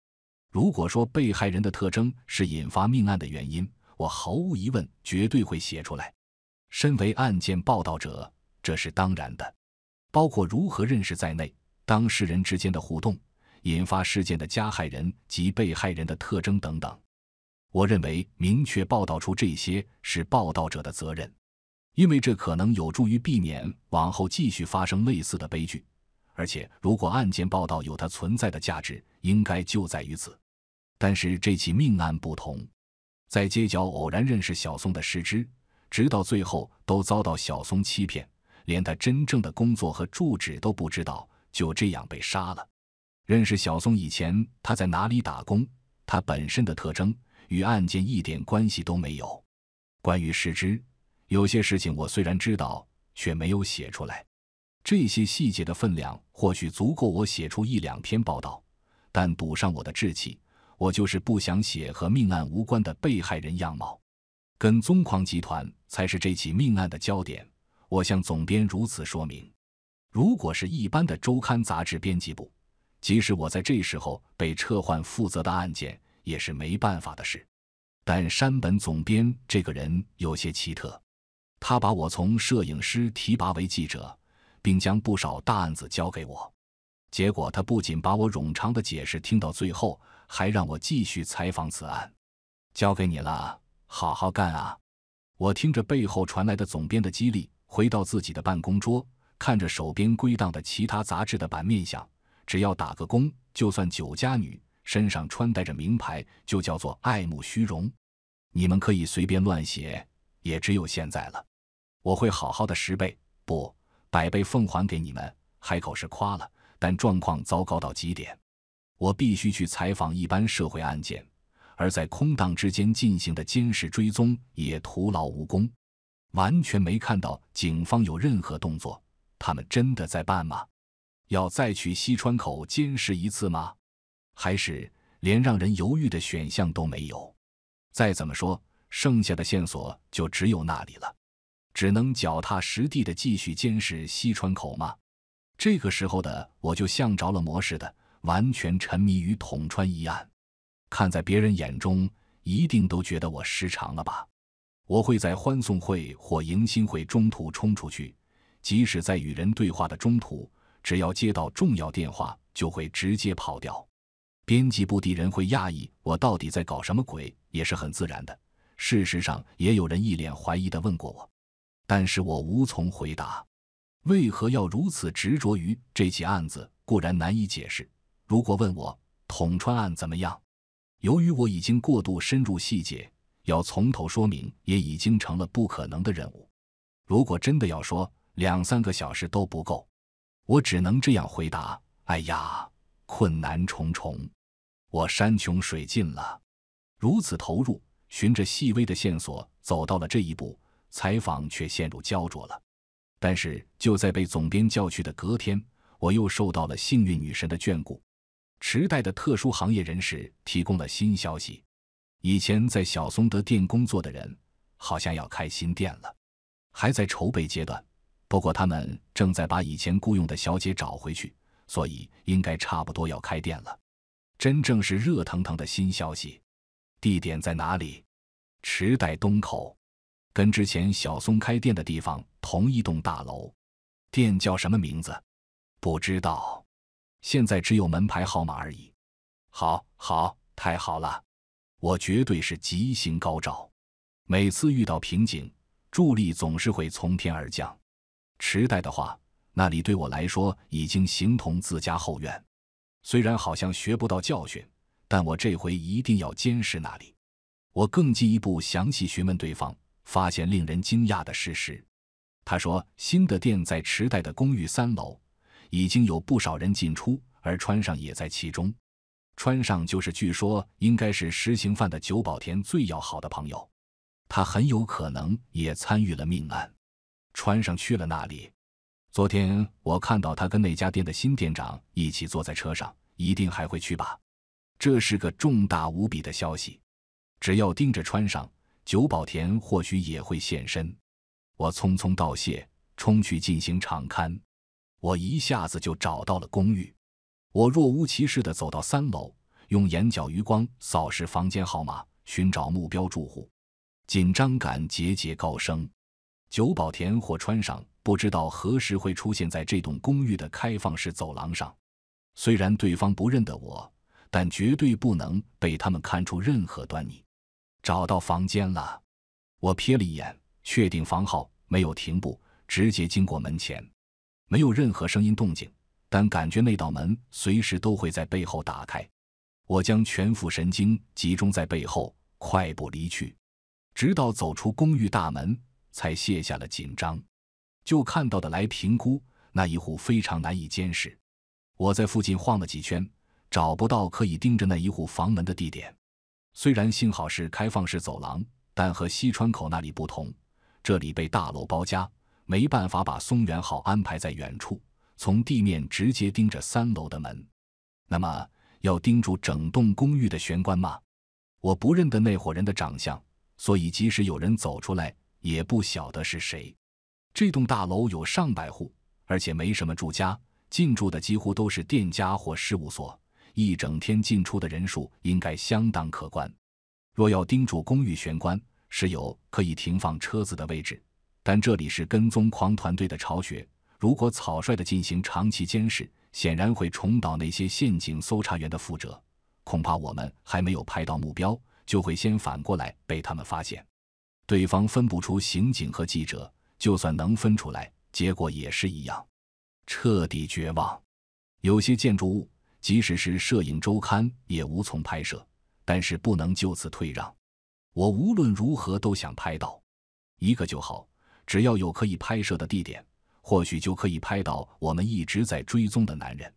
如果说被害人的特征是引发命案的原因，我毫无疑问绝对会写出来。身为案件报道者，这是当然的。包括如何认识在内，当事人之间的互动，引发事件的加害人及被害人的特征等等。我认为明确报道出这些是报道者的责任，因为这可能有助于避免往后继续发生类似的悲剧。而且，如果案件报道有它存在的价值，应该就在于此。但是这起命案不同，在街角偶然认识小松的失之，直到最后都遭到小松欺骗，连他真正的工作和住址都不知道，就这样被杀了。认识小松以前，他在哪里打工？他本身的特征？与案件一点关系都没有。关于失之，有些事情我虽然知道，却没有写出来。这些细节的分量或许足够我写出一两篇报道，但赌上我的志气，我就是不想写和命案无关的被害人样貌。跟踪狂集团才是这起命案的焦点。我向总编如此说明。如果是一般的周刊杂志编辑部，即使我在这时候被撤换负责的案件，也是没办法的事，但山本总编这个人有些奇特，他把我从摄影师提拔为记者，并将不少大案子交给我，结果他不仅把我冗长的解释听到最后，还让我继续采访此案，交给你了，好好干啊！我听着背后传来的总编的激励，回到自己的办公桌，看着手边归档的其他杂志的版面，想：只要打个工，就算酒家女。身上穿戴着名牌，就叫做爱慕虚荣。你们可以随便乱写，也只有现在了。我会好好的十倍、不百倍奉还给你们。海口是夸了，但状况糟糕到极点。我必须去采访一般社会案件，而在空档之间进行的监视追踪也徒劳无功，完全没看到警方有任何动作。他们真的在办吗？要再去西川口监视一次吗？还是连让人犹豫的选项都没有。再怎么说，剩下的线索就只有那里了。只能脚踏实地的继续监视西川口吗？这个时候的我，就像着了魔似的，完全沉迷于捅穿一案。看在别人眼中，一定都觉得我失常了吧？我会在欢送会或迎新会中途冲出去，即使在与人对话的中途，只要接到重要电话，就会直接跑掉。编辑部的人会讶异，我到底在搞什么鬼，也是很自然的。事实上，也有人一脸怀疑地问过我，但是我无从回答。为何要如此执着于这起案子，固然难以解释。如果问我统川案怎么样，由于我已经过度深入细节，要从头说明也已经成了不可能的任务。如果真的要说，两三个小时都不够。我只能这样回答：哎呀。困难重重，我山穷水尽了。如此投入，循着细微的线索走到了这一步，采访却陷入焦灼了。但是，就在被总编叫去的隔天，我又受到了幸运女神的眷顾，时代的特殊行业人士提供了新消息：以前在小松德店工作的人，好像要开新店了，还在筹备阶段。不过，他们正在把以前雇佣的小姐找回去。所以应该差不多要开店了，真正是热腾腾的新消息。地点在哪里？池袋东口，跟之前小松开店的地方同一栋大楼。店叫什么名字？不知道，现在只有门牌号码而已。好，好，太好了，我绝对是吉星高照。每次遇到瓶颈，助力总是会从天而降。池袋的话。那里对我来说已经形同自家后院，虽然好像学不到教训，但我这回一定要监视那里。我更进一步详细询问对方，发现令人惊讶的事实。他说，新的店在池袋的公寓三楼，已经有不少人进出，而川上也在其中。川上就是据说应该是实行犯的久保田最要好的朋友，他很有可能也参与了命案。川上去了那里。昨天我看到他跟那家店的新店长一起坐在车上，一定还会去吧？这是个重大无比的消息。只要盯着穿上久保田，或许也会现身。我匆匆道谢，冲去进行长勘。我一下子就找到了公寓。我若无其事地走到三楼，用眼角余光扫视房间号码，寻找目标住户。紧张感节节高升。久保田或川上不知道何时会出现在这栋公寓的开放式走廊上。虽然对方不认得我，但绝对不能被他们看出任何端倪。找到房间了，我瞥了一眼，确定房号，没有停步，直接经过门前，没有任何声音动静，但感觉那道门随时都会在背后打开。我将全副神经集中在背后，快步离去，直到走出公寓大门。才卸下了紧张，就看到的来评估那一户非常难以监视。我在附近晃了几圈，找不到可以盯着那一户房门的地点。虽然幸好是开放式走廊，但和西川口那里不同，这里被大楼包夹，没办法把松元浩安排在远处，从地面直接盯着三楼的门。那么要盯住整栋公寓的玄关吗？我不认得那伙人的长相，所以即使有人走出来。也不晓得是谁。这栋大楼有上百户，而且没什么住家，进驻的几乎都是店家或事务所。一整天进出的人数应该相当可观。若要盯住公寓玄关，是有可以停放车子的位置，但这里是跟踪狂团队的巢穴。如果草率的进行长期监视，显然会重蹈那些陷阱搜查员的覆辙。恐怕我们还没有拍到目标，就会先反过来被他们发现。对方分不出刑警和记者，就算能分出来，结果也是一样，彻底绝望。有些建筑物，即使是《摄影周刊》也无从拍摄，但是不能就此退让。我无论如何都想拍到一个就好，只要有可以拍摄的地点，或许就可以拍到我们一直在追踪的男人。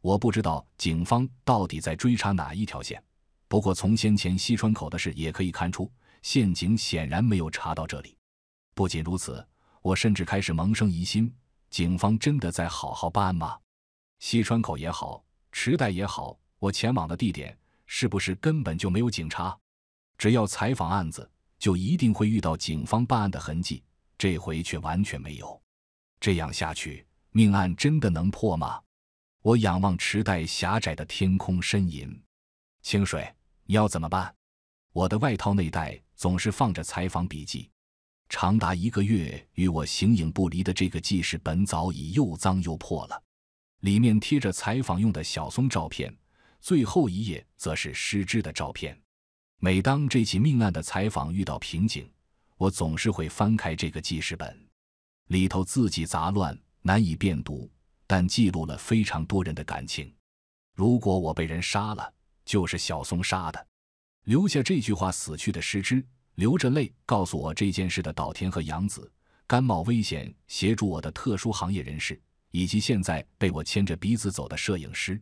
我不知道警方到底在追查哪一条线，不过从先前西川口的事也可以看出。陷阱显然没有查到这里。不仅如此，我甚至开始萌生疑心：警方真的在好好办案吗？西川口也好，池袋也好，我前往的地点是不是根本就没有警察？只要采访案子，就一定会遇到警方办案的痕迹。这回却完全没有。这样下去，命案真的能破吗？我仰望池袋狭窄的天空，呻吟。清水，你要怎么办？我的外套内袋总是放着采访笔记，长达一个月与我形影不离的这个记事本早已又脏又破了，里面贴着采访用的小松照片，最后一页则是失之的照片。每当这起命案的采访遇到瓶颈，我总是会翻开这个记事本，里头字迹杂乱，难以辨读，但记录了非常多人的感情。如果我被人杀了，就是小松杀的。留下这句话死去的石之，流着泪告诉我这件事的岛田和洋子，甘冒危险协助我的特殊行业人士，以及现在被我牵着鼻子走的摄影师。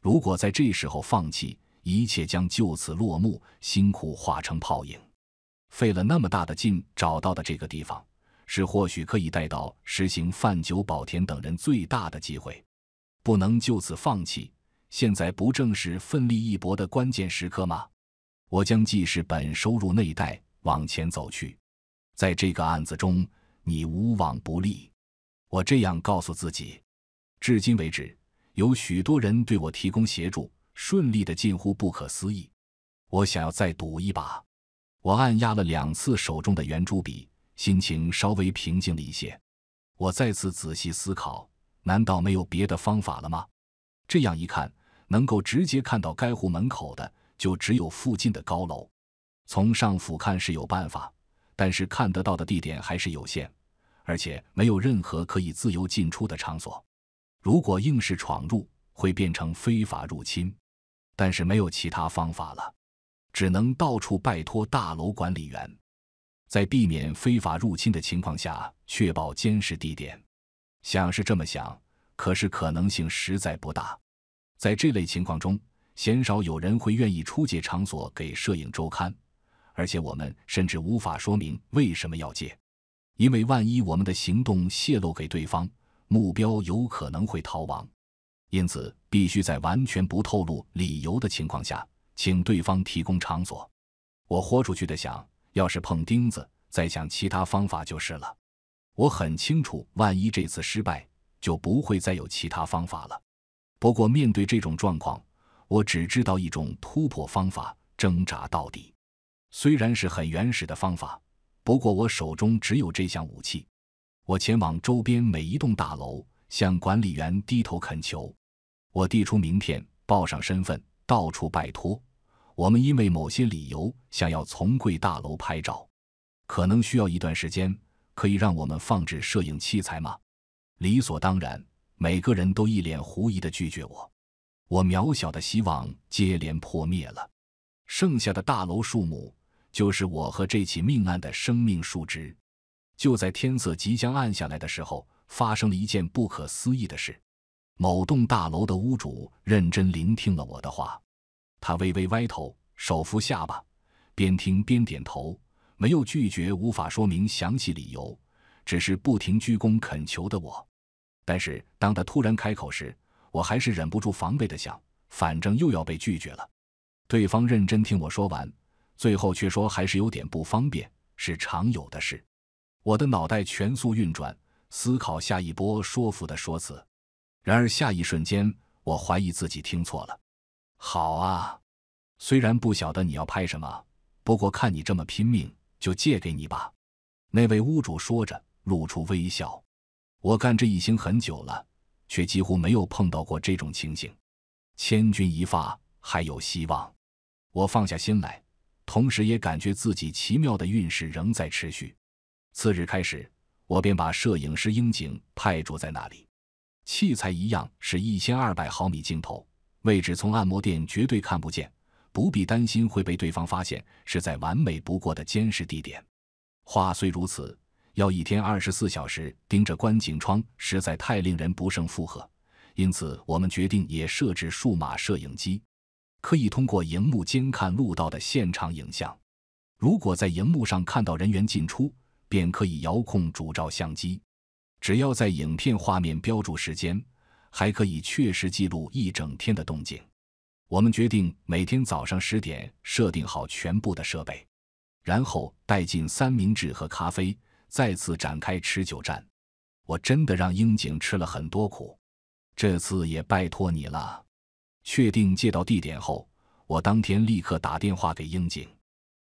如果在这时候放弃，一切将就此落幕，辛苦化成泡影。费了那么大的劲找到的这个地方，是或许可以带到实行饭酒保田等人最大的机会，不能就此放弃。现在不正是奋力一搏的关键时刻吗？我将记事本收入内袋，往前走去。在这个案子中，你无往不利。我这样告诉自己。至今为止，有许多人对我提供协助，顺利的近乎不可思议。我想要再赌一把。我按压了两次手中的圆珠笔，心情稍微平静了一些。我再次仔细思考：难道没有别的方法了吗？这样一看，能够直接看到该户门口的。就只有附近的高楼，从上俯看是有办法，但是看得到的地点还是有限，而且没有任何可以自由进出的场所。如果硬是闯入，会变成非法入侵。但是没有其他方法了，只能到处拜托大楼管理员，在避免非法入侵的情况下，确保监视地点。想是这么想，可是可能性实在不大。在这类情况中。鲜少有人会愿意出借场所给《摄影周刊》，而且我们甚至无法说明为什么要借，因为万一我们的行动泄露给对方，目标有可能会逃亡，因此必须在完全不透露理由的情况下，请对方提供场所。我豁出去的想，要是碰钉子，再想其他方法就是了。我很清楚，万一这次失败，就不会再有其他方法了。不过面对这种状况，我只知道一种突破方法，挣扎到底。虽然是很原始的方法，不过我手中只有这项武器。我前往周边每一栋大楼，向管理员低头恳求。我递出名片，报上身份，到处拜托。我们因为某些理由想要从贵大楼拍照，可能需要一段时间，可以让我们放置摄影器材吗？理所当然，每个人都一脸狐疑地拒绝我。我渺小的希望接连破灭了，剩下的大楼数目就是我和这起命案的生命数值。就在天色即将暗下来的时候，发生了一件不可思议的事。某栋大楼的屋主认真聆听了我的话，他微微歪头，手扶下巴，边听边点头，没有拒绝，无法说明详细理由，只是不停鞠躬恳求的我。但是当他突然开口时，我还是忍不住防备的想，反正又要被拒绝了。对方认真听我说完，最后却说还是有点不方便，是常有的事。我的脑袋全速运转，思考下一波说服的说辞。然而下一瞬间，我怀疑自己听错了。“好啊，虽然不晓得你要拍什么，不过看你这么拼命，就借给你吧。”那位屋主说着，露出微笑。我干这一行很久了。却几乎没有碰到过这种情形，千钧一发还有希望，我放下心来，同时也感觉自己奇妙的运势仍在持续。次日开始，我便把摄影师英景派驻在那里，器材一样是一千二百毫米镜头，位置从按摩店绝对看不见，不必担心会被对方发现，是在完美不过的监视地点。话虽如此。要一天二十四小时盯着观景窗实在太令人不胜负荷，因此我们决定也设置数码摄影机，可以通过荧幕监看路道的现场影像。如果在荧幕上看到人员进出，便可以遥控主照相机。只要在影片画面标注时间，还可以确实记录一整天的动静。我们决定每天早上十点设定好全部的设备，然后带进三明治和咖啡。再次展开持久战，我真的让樱井吃了很多苦。这次也拜托你了。确定借到地点后，我当天立刻打电话给樱井。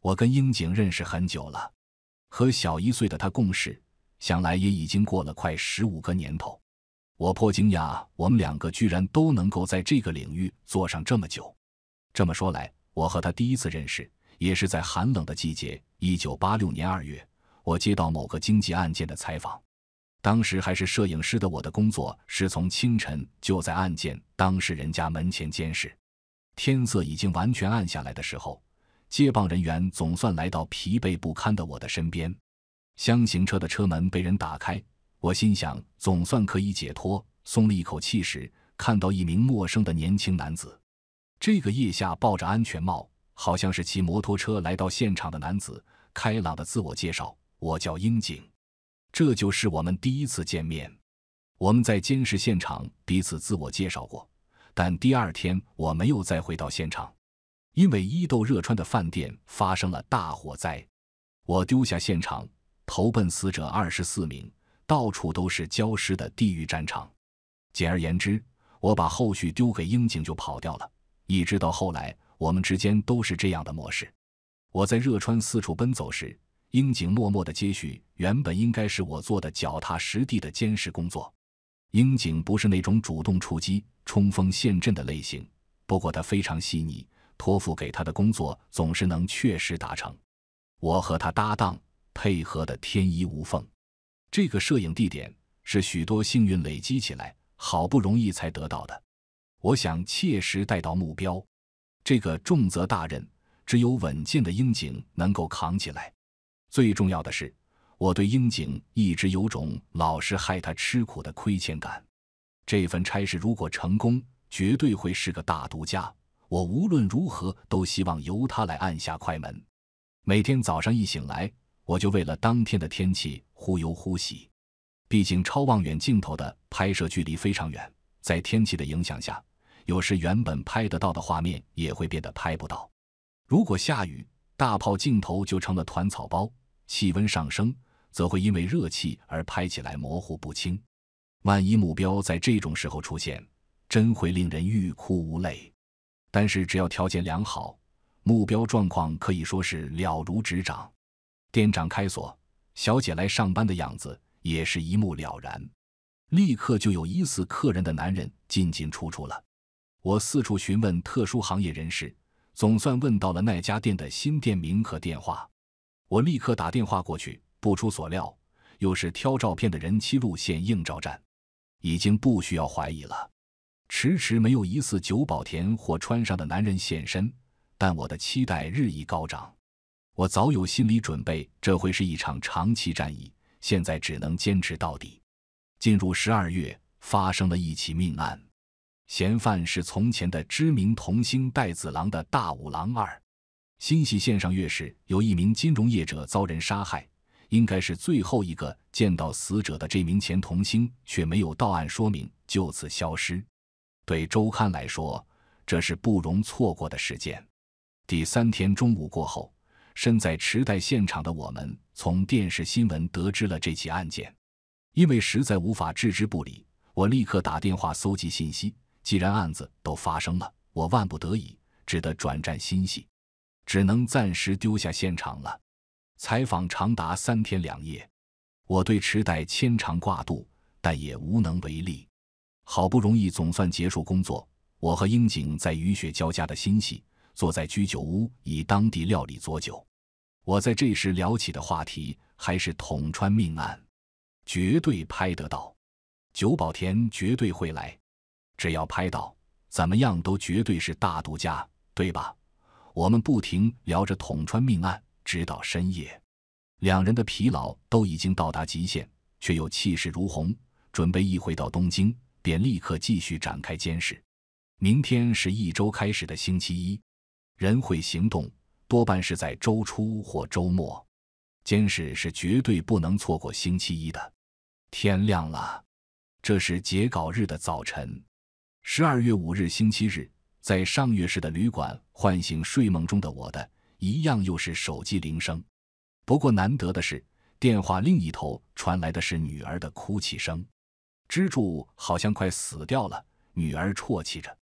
我跟樱井认识很久了，和小一岁的他共事，想来也已经过了快十五个年头。我颇惊讶，我们两个居然都能够在这个领域做上这么久。这么说来，我和他第一次认识也是在寒冷的季节，一九八六年二月。我接到某个经济案件的采访，当时还是摄影师的我，的工作是从清晨就在案件当事人家门前监视。天色已经完全暗下来的时候，接棒人员总算来到疲惫不堪的我的身边。厢型车的车门被人打开，我心想总算可以解脱，松了一口气时，看到一名陌生的年轻男子，这个腋下抱着安全帽，好像是骑摩托车来到现场的男子，开朗的自我介绍。我叫樱井，这就是我们第一次见面。我们在监视现场彼此自我介绍过，但第二天我没有再回到现场，因为伊豆热川的饭店发生了大火灾。我丢下现场，投奔死者二十四名，到处都是焦尸的地狱战场。简而言之，我把后续丢给樱井就跑掉了。一直到后来，我们之间都是这样的模式。我在热川四处奔走时。樱井默默的接续原本应该是我做的脚踏实地的监视工作。樱井不是那种主动出击、冲锋陷阵的类型，不过他非常细腻，托付给他的工作总是能确实达成。我和他搭档配合的天衣无缝。这个摄影地点是许多幸运累积起来，好不容易才得到的。我想切实带到目标，这个重责大任，只有稳健的樱井能够扛起来。最重要的是，我对樱井一直有种老是害他吃苦的亏欠感。这份差事如果成功，绝对会是个大独家。我无论如何都希望由他来按下快门。每天早上一醒来，我就为了当天的天气忽悠忽喜。毕竟超望远镜头的拍摄距离非常远，在天气的影响下，有时原本拍得到的画面也会变得拍不到。如果下雨，大炮镜头就成了团草包。气温上升，则会因为热气而拍起来模糊不清。万一目标在这种时候出现，真会令人欲哭无泪。但是只要条件良好，目标状况可以说是了如指掌。店长开锁，小姐来上班的样子也是一目了然。立刻就有疑似客人的男人进进出出了。我四处询问特殊行业人士，总算问到了那家店的新店名和电话。我立刻打电话过去，不出所料，又是挑照片的人妻路线硬照站，已经不需要怀疑了。迟迟没有疑似久保田或川上的男人现身，但我的期待日益高涨。我早有心理准备，这会是一场长期战役，现在只能坚持到底。进入十二月，发生了一起命案，嫌犯是从前的知名童星代子郎的大五郎二。新系线上月时，有一名金融业者遭人杀害，应该是最后一个见到死者的这名前童星却没有到案说明，就此消失。对周刊来说，这是不容错过的事件。第三天中午过后，身在池袋现场的我们从电视新闻得知了这起案件，因为实在无法置之不理，我立刻打电话搜集信息。既然案子都发生了，我万不得已只得转战新系。只能暂时丢下现场了。采访长达三天两夜，我对池袋牵肠挂肚，但也无能为力。好不容易总算结束工作，我和英景在雨雪交加的天系坐在居酒屋以当地料理佐酒。我在这时聊起的话题还是统川命案，绝对拍得到，久保田绝对会来，只要拍到，怎么样都绝对是大独家，对吧？我们不停聊着捅川命案，直到深夜。两人的疲劳都已经到达极限，却又气势如虹，准备一回到东京便立刻继续展开监视。明天是一周开始的星期一，人会行动，多半是在周初或周末。监视是绝对不能错过星期一的。天亮了，这是截稿日的早晨，十二月五日星期日。在上月市的旅馆，唤醒睡梦中的我的，一样又是手机铃声。不过难得的是，电话另一头传来的是女儿的哭泣声。蜘蛛好像快死掉了，女儿啜泣着。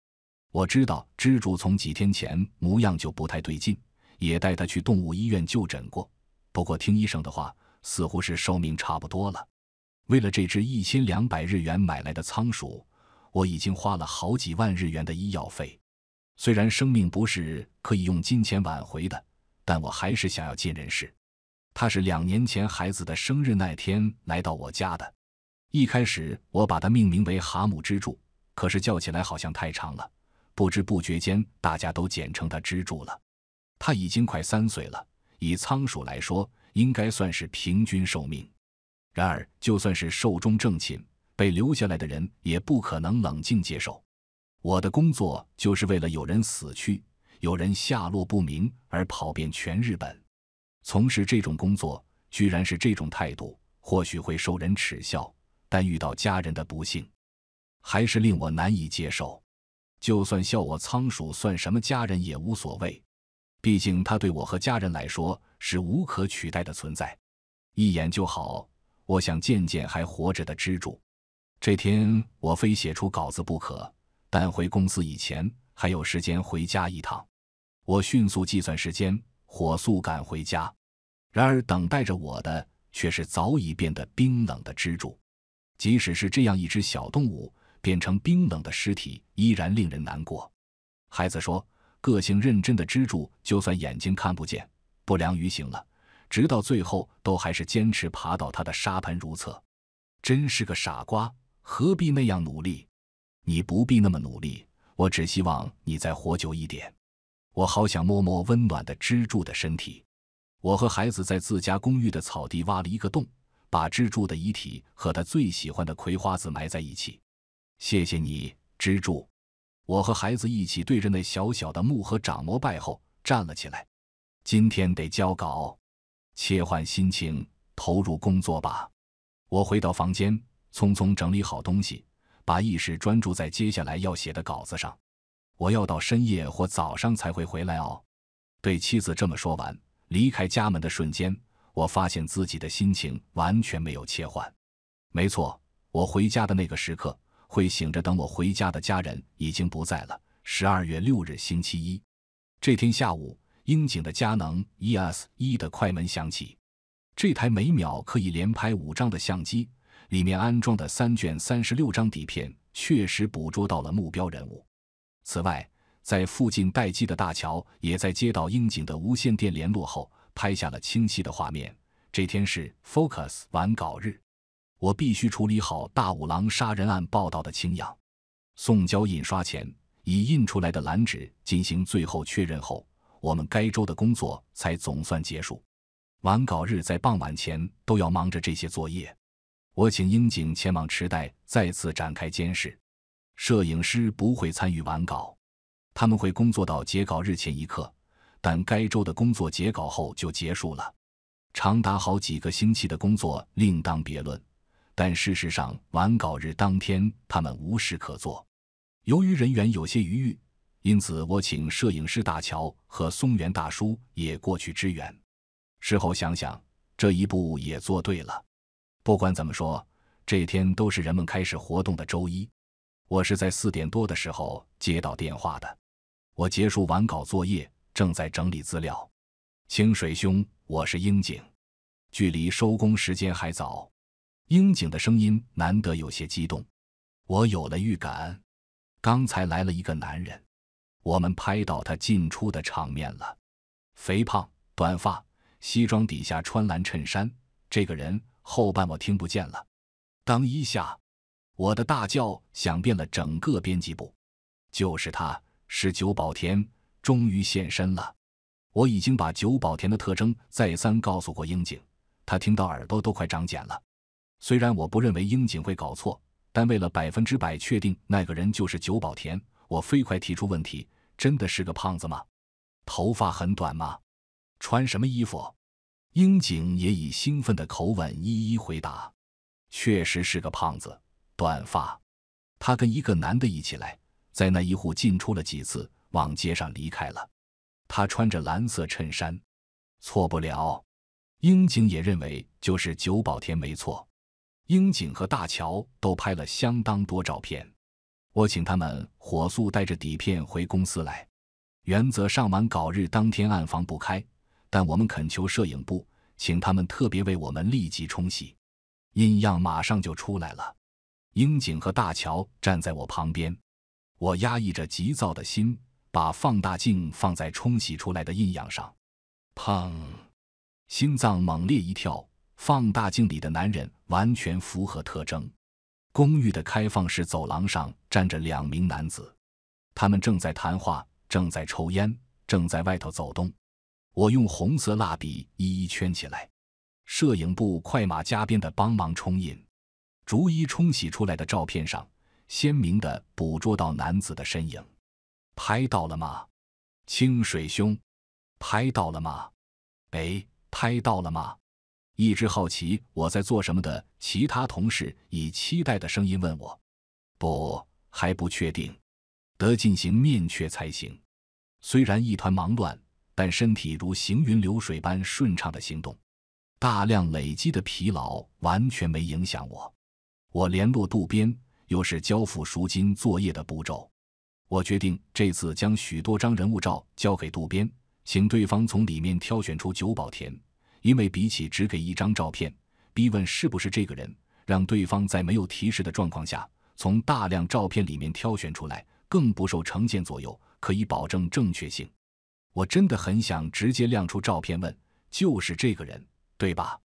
我知道蜘蛛从几天前模样就不太对劲，也带它去动物医院就诊过。不过听医生的话，似乎是寿命差不多了。为了这只一千两百日元买来的仓鼠，我已经花了好几万日元的医药费。虽然生命不是可以用金钱挽回的，但我还是想要尽人世。他是两年前孩子的生日那天来到我家的。一开始我把它命名为“哈姆支柱”，可是叫起来好像太长了。不知不觉间，大家都简称他“支柱”了。他已经快三岁了，以仓鼠来说，应该算是平均寿命。然而，就算是寿终正寝，被留下来的人也不可能冷静接受。我的工作就是为了有人死去、有人下落不明而跑遍全日本，从事这种工作，居然是这种态度，或许会受人耻笑，但遇到家人的不幸，还是令我难以接受。就算笑我仓鼠算什么家人也无所谓，毕竟他对我和家人来说是无可取代的存在。一眼就好，我想见见还活着的蜘蛛。这天我非写出稿子不可。但回公司以前还有时间回家一趟，我迅速计算时间，火速赶回家。然而等待着我的却是早已变得冰冷的蜘蛛。即使是这样一只小动物，变成冰冷的尸体，依然令人难过。孩子说：“个性认真的蜘蛛，就算眼睛看不见，不良于行了，直到最后都还是坚持爬到他的沙盘如厕，真是个傻瓜，何必那样努力？”你不必那么努力，我只希望你再活久一点。我好想摸摸温暖的支柱的身体。我和孩子在自家公寓的草地挖了一个洞，把支柱的遗体和他最喜欢的葵花籽埋在一起。谢谢你，支柱。我和孩子一起对着那小小的木盒长膜拜后站了起来。今天得交稿，切换心情，投入工作吧。我回到房间，匆匆整理好东西。把意识专注在接下来要写的稿子上，我要到深夜或早上才会回来哦。对妻子这么说完，离开家门的瞬间，我发现自己的心情完全没有切换。没错，我回家的那个时刻，会醒着等我回家的家人已经不在了。十二月六日，星期一，这天下午，樱井的佳能 E S 一的快门响起，这台每秒可以连拍五张的相机。里面安装的三卷三十六张底片确实捕捉到了目标人物。此外，在附近待机的大桥也在接到应景的无线电联络后，拍下了清晰的画面。这天是 Focus 完稿日，我必须处理好大五郎杀人案报道的清样，送交印刷前，以印出来的蓝纸进行最后确认后，我们该周的工作才总算结束。完稿日在傍晚前都要忙着这些作业。我请英井前往池袋再次展开监视。摄影师不会参与完稿，他们会工作到截稿日前一刻，但该周的工作截稿后就结束了。长达好几个星期的工作另当别论，但事实上完稿日当天他们无事可做。由于人员有些余裕，因此我请摄影师大乔和松原大叔也过去支援。事后想想，这一步也做对了。不管怎么说，这天都是人们开始活动的周一。我是在四点多的时候接到电话的。我结束完稿作业，正在整理资料。清水兄，我是樱井。距离收工时间还早。樱井的声音难得有些激动。我有了预感，刚才来了一个男人。我们拍到他进出的场面了。肥胖，短发，西装底下穿蓝衬衫。这个人。后半我听不见了，当一下，我的大叫响遍了整个编辑部，就是他，是九保田，终于现身了。我已经把九保田的特征再三告诉过樱井，他听到耳朵都快长茧了。虽然我不认为樱井会搞错，但为了百分之百确定那个人就是九保田，我飞快提出问题：真的是个胖子吗？头发很短吗？穿什么衣服？樱井也以兴奋的口吻一一回答：“确实是个胖子，短发，他跟一个男的一起来，在那一户进出了几次，往街上离开了。他穿着蓝色衬衫，错不了。”樱井也认为就是久保田没错。樱井和大乔都拍了相当多照片，我请他们火速带着底片回公司来。原则上，完稿日当天暗房不开。但我们恳求摄影部，请他们特别为我们立即冲洗，印样马上就出来了。樱井和大乔站在我旁边，我压抑着急躁的心，把放大镜放在冲洗出来的印样上。砰！心脏猛烈一跳，放大镜里的男人完全符合特征。公寓的开放式走廊上站着两名男子，他们正在谈话，正在抽烟，正在外头走动。我用红色蜡笔一一圈起来，摄影部快马加鞭的帮忙冲印，逐一冲洗出来的照片上，鲜明的捕捉到男子的身影。拍到了吗？清水兄，拍到了吗？哎，拍到了吗？一直好奇我在做什么的其他同事以期待的声音问我：“不，还不确定，得进行面确才行。”虽然一团忙乱。但身体如行云流水般顺畅的行动，大量累积的疲劳完全没影响我。我联络渡边，又是交付赎金作业的步骤。我决定这次将许多张人物照交给渡边，请对方从里面挑选出久保田，因为比起只给一张照片逼问是不是这个人，让对方在没有提示的状况下从大量照片里面挑选出来，更不受成见左右，可以保证正确性。我真的很想直接亮出照片问：“就是这个人，对吧？”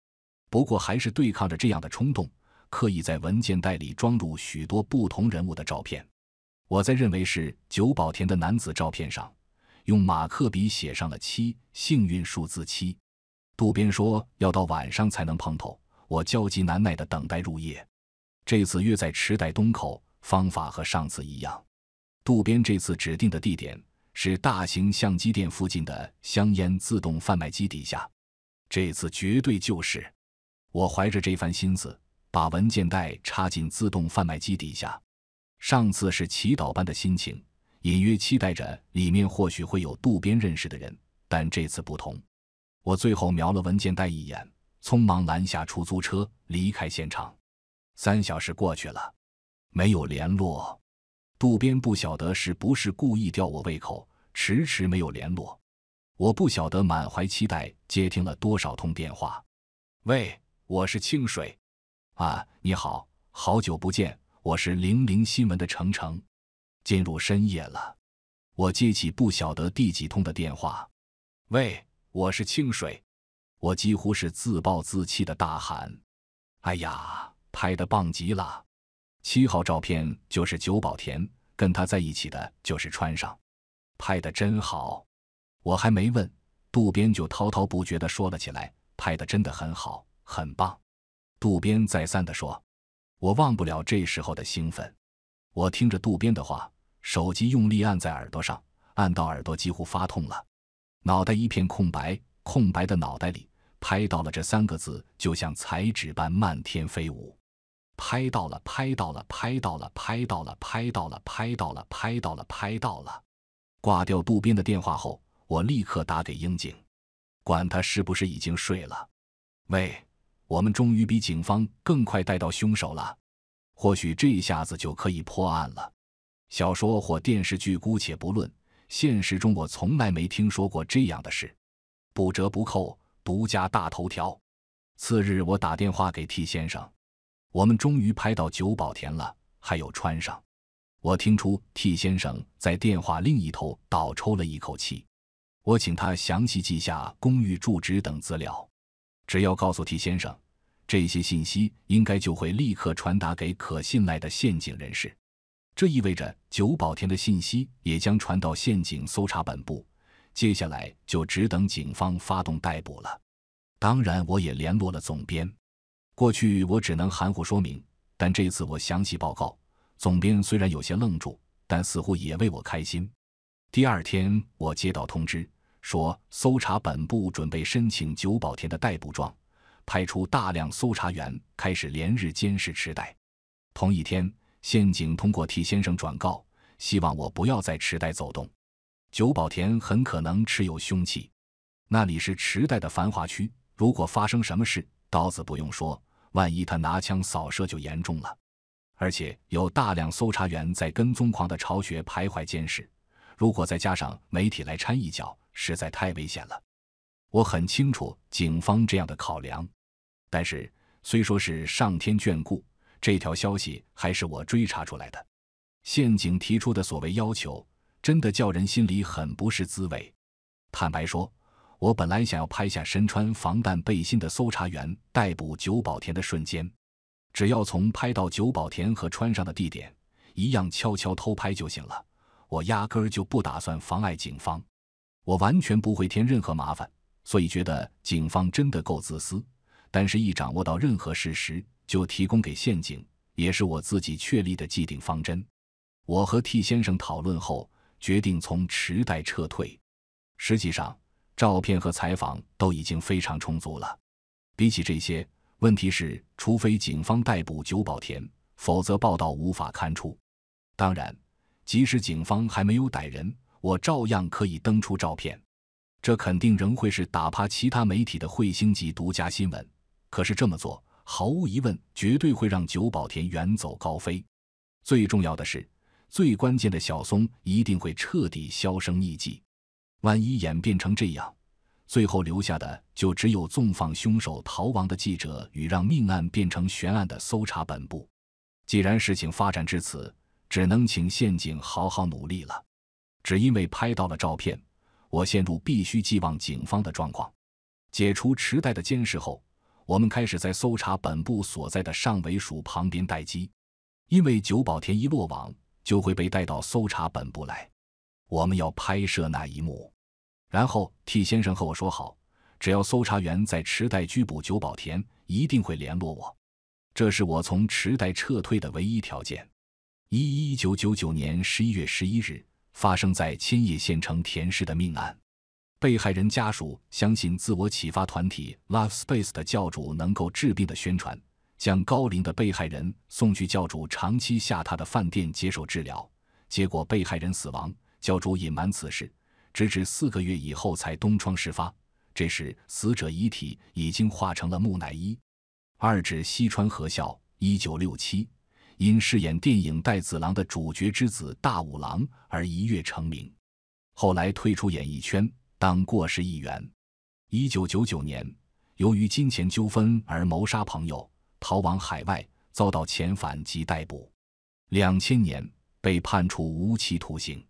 不过还是对抗着这样的冲动，刻意在文件袋里装入许多不同人物的照片。我在认为是久保田的男子照片上，用马克笔写上了“七”幸运数字。七，渡边说要到晚上才能碰头。我焦急难耐的等待入夜。这次约在池袋东口，方法和上次一样。渡边这次指定的地点。是大型相机店附近的香烟自动贩卖机底下。这次绝对就是。我怀着这番心思，把文件袋插进自动贩卖机底下。上次是祈祷般的心情，隐约期待着里面或许会有渡边认识的人，但这次不同。我最后瞄了文件袋一眼，匆忙拦下出租车离开现场。三小时过去了，没有联络。渡边不晓得是不是故意吊我胃口，迟迟没有联络。我不晓得满怀期待接听了多少通电话。喂，我是清水。啊，你好，好久不见。我是零零新闻的程程。进入深夜了，我接起不晓得第几通的电话。喂，我是清水。我几乎是自暴自弃的大喊：“哎呀，拍的棒极了！”七号照片就是久保田，跟他在一起的就是穿上，拍的真好。我还没问，渡边就滔滔不绝地说了起来，拍的真的很好，很棒。渡边再三地说，我忘不了这时候的兴奋。我听着渡边的话，手机用力按在耳朵上，按到耳朵几乎发痛了，脑袋一片空白，空白的脑袋里，拍到了这三个字，就像彩纸般漫天飞舞。拍到了，拍到了，拍到了，拍到了，拍到了，拍到了，拍到了，拍到了。挂掉杜宾的电话后，我立刻打给英警，管他是不是已经睡了。喂，我们终于比警方更快逮到凶手了，或许这下子就可以破案了。小说或电视剧姑且不论，现实中我从来没听说过这样的事。不折不扣，独家大头条。次日，我打电话给 T 先生。我们终于拍到九保田了，还有穿上。我听出 T 先生在电话另一头倒抽了一口气。我请他详细记下公寓住址等资料，只要告诉 T 先生这些信息，应该就会立刻传达给可信赖的陷阱人士。这意味着九保田的信息也将传到陷阱搜查本部，接下来就只等警方发动逮捕了。当然，我也联络了总编。过去我只能含糊说明，但这次我详细报告。总编虽然有些愣住，但似乎也为我开心。第二天，我接到通知，说搜查本部准备申请久保田的逮捕状，派出大量搜查员开始连日监视池袋。同一天，宪警通过替先生转告，希望我不要在池袋走动。久保田很可能持有凶器，那里是池袋的繁华区，如果发生什么事。刀子不用说，万一他拿枪扫射就严重了，而且有大量搜查员在跟踪狂的巢穴徘徊监视，如果再加上媒体来掺一脚，实在太危险了。我很清楚警方这样的考量，但是虽说是上天眷顾，这条消息还是我追查出来的。陷警提出的所谓要求，真的叫人心里很不是滋味。坦白说。我本来想要拍下身穿防弹背心的搜查员逮捕久保田的瞬间，只要从拍到久保田和穿上的地点一样悄悄偷拍就行了。我压根儿就不打算妨碍警方，我完全不会添任何麻烦，所以觉得警方真的够自私。但是，一掌握到任何事实就提供给陷阱，也是我自己确立的既定方针。我和 T 先生讨论后决定从池袋撤退。实际上。照片和采访都已经非常充足了，比起这些，问题是，除非警方逮捕久保田，否则报道无法刊出。当然，即使警方还没有逮人，我照样可以登出照片。这肯定仍会是打趴其他媒体的彗星级独家新闻。可是这么做，毫无疑问，绝对会让久保田远走高飞。最重要的是，最关键的，小松一定会彻底销声匿迹。万一演变成这样，最后留下的就只有纵放凶手逃亡的记者与让命案变成悬案的搜查本部。既然事情发展至此，只能请陷警好好努力了。只因为拍到了照片，我陷入必须寄望警方的状况。解除池袋的监视后，我们开始在搜查本部所在的上尾署旁边待机，因为久保田一落网就会被带到搜查本部来，我们要拍摄那一幕。然后替先生和我说好，只要搜查员在池袋拘捕久保田，一定会联络我。这是我从池袋撤退的唯一条件。一一九九九年十一月十一日，发生在千叶县城田氏的命案，被害人家属相信自我启发团体 Love Space 的教主能够治病的宣传，将高龄的被害人送去教主长期下榻的饭店接受治疗，结果被害人死亡，教主隐瞒此事。直至四个月以后才东窗事发，这时死者遗体已经化成了木乃伊。二指西川和孝，一九六七，因饰演电影《带子郎》的主角之子大五郎而一跃成名，后来退出演艺圈当过世议员。一九九九年，由于金钱纠纷而谋杀朋友，逃往海外，遭到遣返及逮捕。两千年被判处无期徒刑。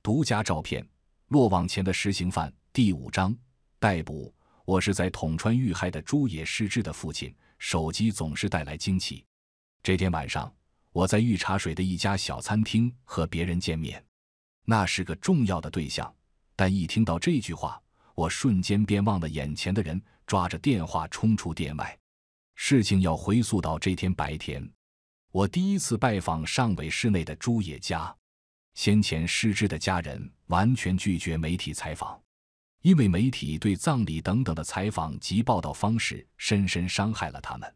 独家照片。落网前的实行犯第五章逮捕。我是在统川遇害的猪野失志的父亲。手机总是带来惊奇。这天晚上，我在御茶水的一家小餐厅和别人见面，那是个重要的对象。但一听到这句话，我瞬间便忘了眼前的人，抓着电话冲出店外。事情要回溯到这天白天，我第一次拜访上尾市内的猪野家，先前失之的家人。完全拒绝媒体采访，因为媒体对葬礼等等的采访及报道方式深深伤害了他们。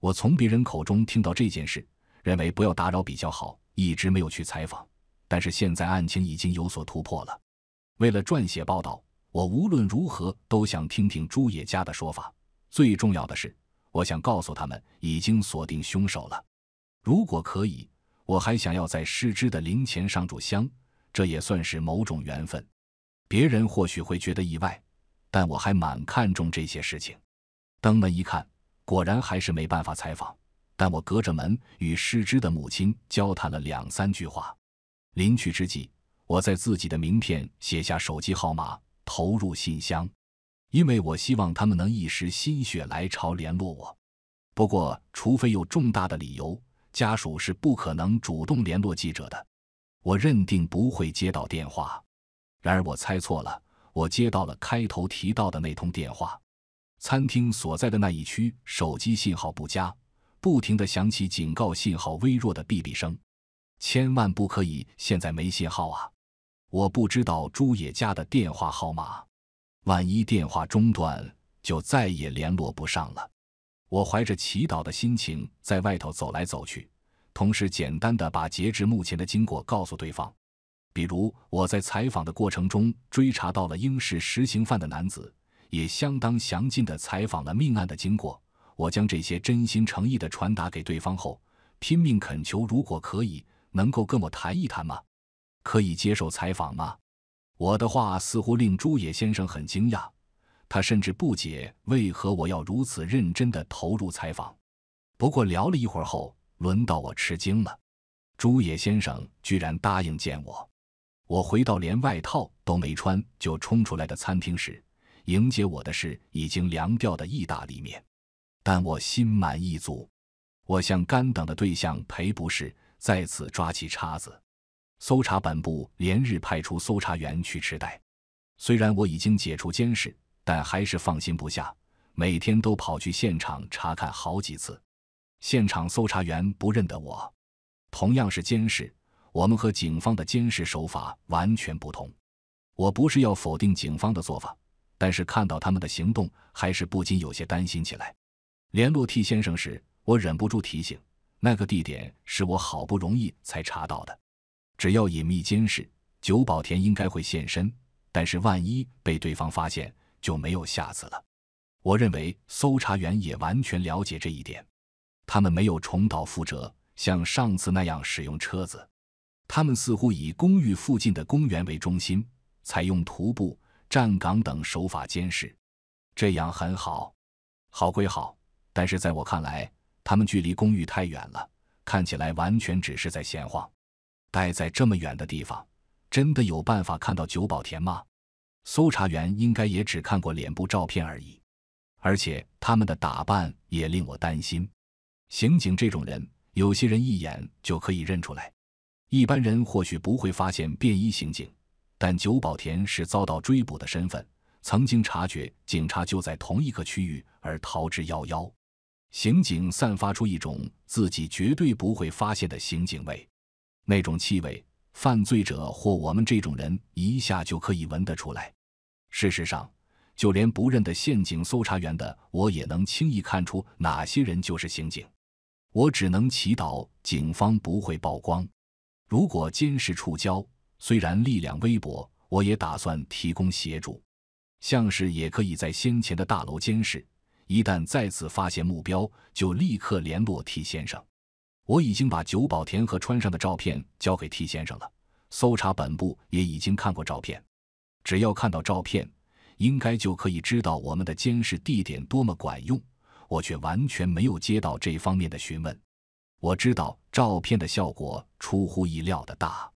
我从别人口中听到这件事，认为不要打扰比较好，一直没有去采访。但是现在案情已经有所突破了，为了撰写报道，我无论如何都想听听朱野家的说法。最重要的是，我想告诉他们已经锁定凶手了。如果可以，我还想要在失之的灵前上柱香。这也算是某种缘分，别人或许会觉得意外，但我还蛮看重这些事情。登门一看，果然还是没办法采访。但我隔着门与失之的母亲交谈了两三句话。临去之际，我在自己的名片写下手机号码，投入信箱，因为我希望他们能一时心血来潮联络我。不过，除非有重大的理由，家属是不可能主动联络记者的。我认定不会接到电话，然而我猜错了，我接到了开头提到的那通电话。餐厅所在的那一区手机信号不佳，不停地响起警告信号微弱的哔哔声。千万不可以，现在没信号啊！我不知道朱野家的电话号码，万一电话中断，就再也联络不上了。我怀着祈祷的心情在外头走来走去。同时，简单的把截至目前的经过告诉对方，比如我在采访的过程中追查到了应是实行犯的男子，也相当详尽的采访了命案的经过。我将这些真心诚意地传达给对方后，拼命恳求：如果可以，能够跟我谈一谈吗？可以接受采访吗？我的话似乎令朱野先生很惊讶，他甚至不解为何我要如此认真地投入采访。不过聊了一会儿后。轮到我吃惊了，朱野先生居然答应见我。我回到连外套都没穿就冲出来的餐厅时，迎接我的是已经凉掉的意大利面，但我心满意足。我向干等的对象赔不是，再次抓起叉子。搜查本部连日派出搜查员去痴呆，虽然我已经解除监视，但还是放心不下，每天都跑去现场查看好几次。现场搜查员不认得我，同样是监视，我们和警方的监视手法完全不同。我不是要否定警方的做法，但是看到他们的行动，还是不禁有些担心起来。联络 T 先生时，我忍不住提醒，那个地点是我好不容易才查到的。只要隐秘监视，久保田应该会现身，但是万一被对方发现，就没有下次了。我认为搜查员也完全了解这一点。他们没有重蹈覆辙，像上次那样使用车子。他们似乎以公寓附近的公园为中心，采用徒步、站岗等手法监视。这样很好，好归好，但是在我看来，他们距离公寓太远了，看起来完全只是在闲晃。待在这么远的地方，真的有办法看到九保田吗？搜查员应该也只看过脸部照片而已，而且他们的打扮也令我担心。刑警这种人，有些人一眼就可以认出来。一般人或许不会发现便衣刑警，但久保田是遭到追捕的身份，曾经察觉警察就在同一个区域而逃之夭夭。刑警散发出一种自己绝对不会发现的刑警味，那种气味，犯罪者或我们这种人一下就可以闻得出来。事实上，就连不认得陷警搜查员的我也能轻易看出哪些人就是刑警。我只能祈祷警方不会曝光。如果监视处交，虽然力量微薄，我也打算提供协助。像是也可以在先前的大楼监视，一旦再次发现目标，就立刻联络 T 先生。我已经把久保田和川上的照片交给 T 先生了。搜查本部也已经看过照片，只要看到照片，应该就可以知道我们的监视地点多么管用。我却完全没有接到这方面的询问。我知道照片的效果出乎意料的大。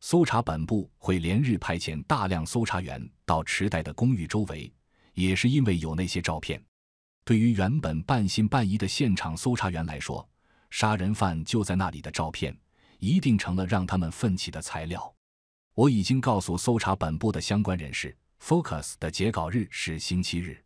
搜查本部会连日派遣大量搜查员到池袋的公寓周围，也是因为有那些照片。对于原本半信半疑的现场搜查员来说，杀人犯就在那里的照片，一定成了让他们奋起的材料。我已经告诉搜查本部的相关人士，Focus 的截稿日是星期日。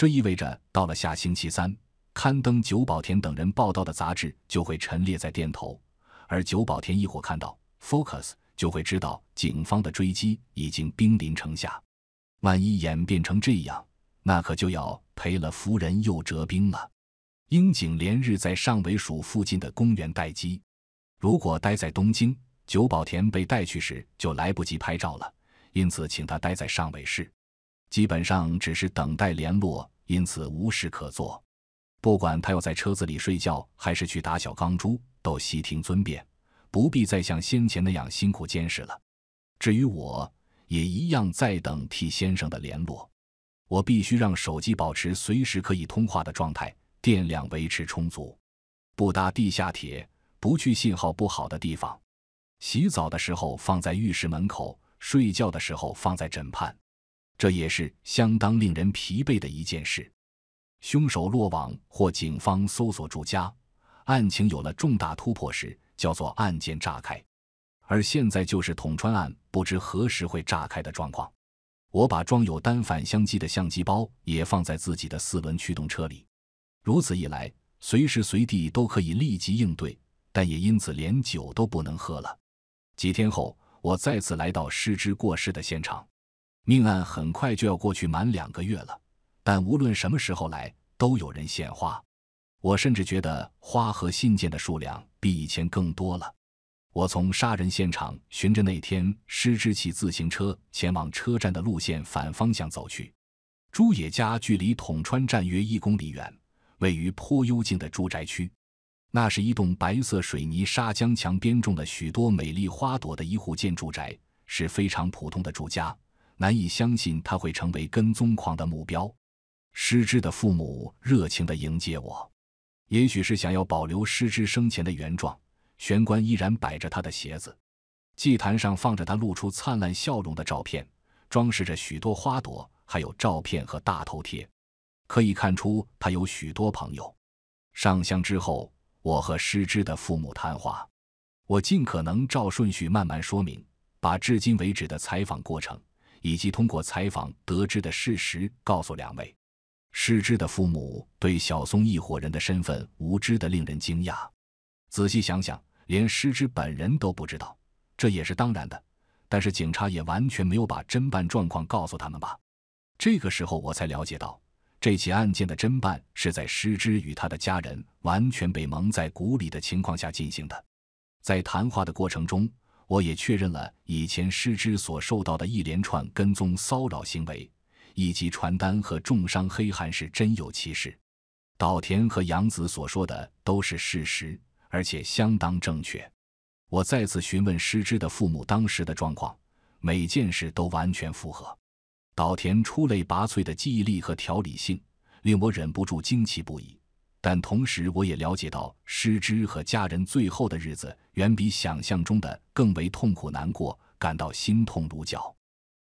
这意味着，到了下星期三，刊登久保田等人报道的杂志就会陈列在店头，而久保田一伙看到《Focus》就会知道警方的追击已经兵临城下。万一演变成这样，那可就要赔了夫人又折兵了。樱井连日在上尾署附近的公园待机，如果待在东京，久保田被带去时就来不及拍照了，因此请他待在上尾市。基本上只是等待联络，因此无事可做。不管他要在车子里睡觉，还是去打小钢珠，都悉听尊便，不必再像先前那样辛苦监视了。至于我，也一样在等替先生的联络。我必须让手机保持随时可以通话的状态，电量维持充足。不搭地下铁，不去信号不好的地方。洗澡的时候放在浴室门口，睡觉的时候放在枕畔。这也是相当令人疲惫的一件事。凶手落网或警方搜索住家，案情有了重大突破时，叫做案件炸开。而现在就是捅穿案不知何时会炸开的状况。我把装有单反相机的相机包也放在自己的四轮驱动车里，如此一来，随时随地都可以立即应对，但也因此连酒都不能喝了。几天后，我再次来到失之过失的现场。命案很快就要过去满两个月了，但无论什么时候来，都有人献花。我甚至觉得花和信件的数量比以前更多了。我从杀人现场循着那天失之骑自行车前往车站的路线反方向走去。朱野家距离统川站约一公里远，位于颇幽静的住宅区。那是一栋白色水泥砂浆墙边种了许多美丽花朵的一户建住宅，是非常普通的住家。难以相信他会成为跟踪狂的目标。失之的父母热情地迎接我，也许是想要保留失之生前的原状。玄关依然摆着他的鞋子，祭坛上放着他露出灿烂笑容的照片，装饰着许多花朵，还有照片和大头贴。可以看出他有许多朋友。上香之后，我和失之的父母谈话，我尽可能照顺序慢慢说明，把至今为止的采访过程。以及通过采访得知的事实告诉两位，失之的父母对小松一伙人的身份无知的令人惊讶。仔细想想，连失之本人都不知道，这也是当然的。但是警察也完全没有把侦办状况告诉他们吧？这个时候我才了解到，这起案件的侦办是在失之与他的家人完全被蒙在鼓里的情况下进行的。在谈话的过程中。我也确认了以前失之所受到的一连串跟踪骚扰行为，以及传单和重伤黑汉是真有其事。岛田和杨子所说的都是事实，而且相当正确。我再次询问失之的父母当时的状况，每件事都完全符合。岛田出类拔萃的记忆力和条理性令我忍不住惊奇不已，但同时我也了解到失之和家人最后的日子。远比想象中的更为痛苦难过，感到心痛如绞。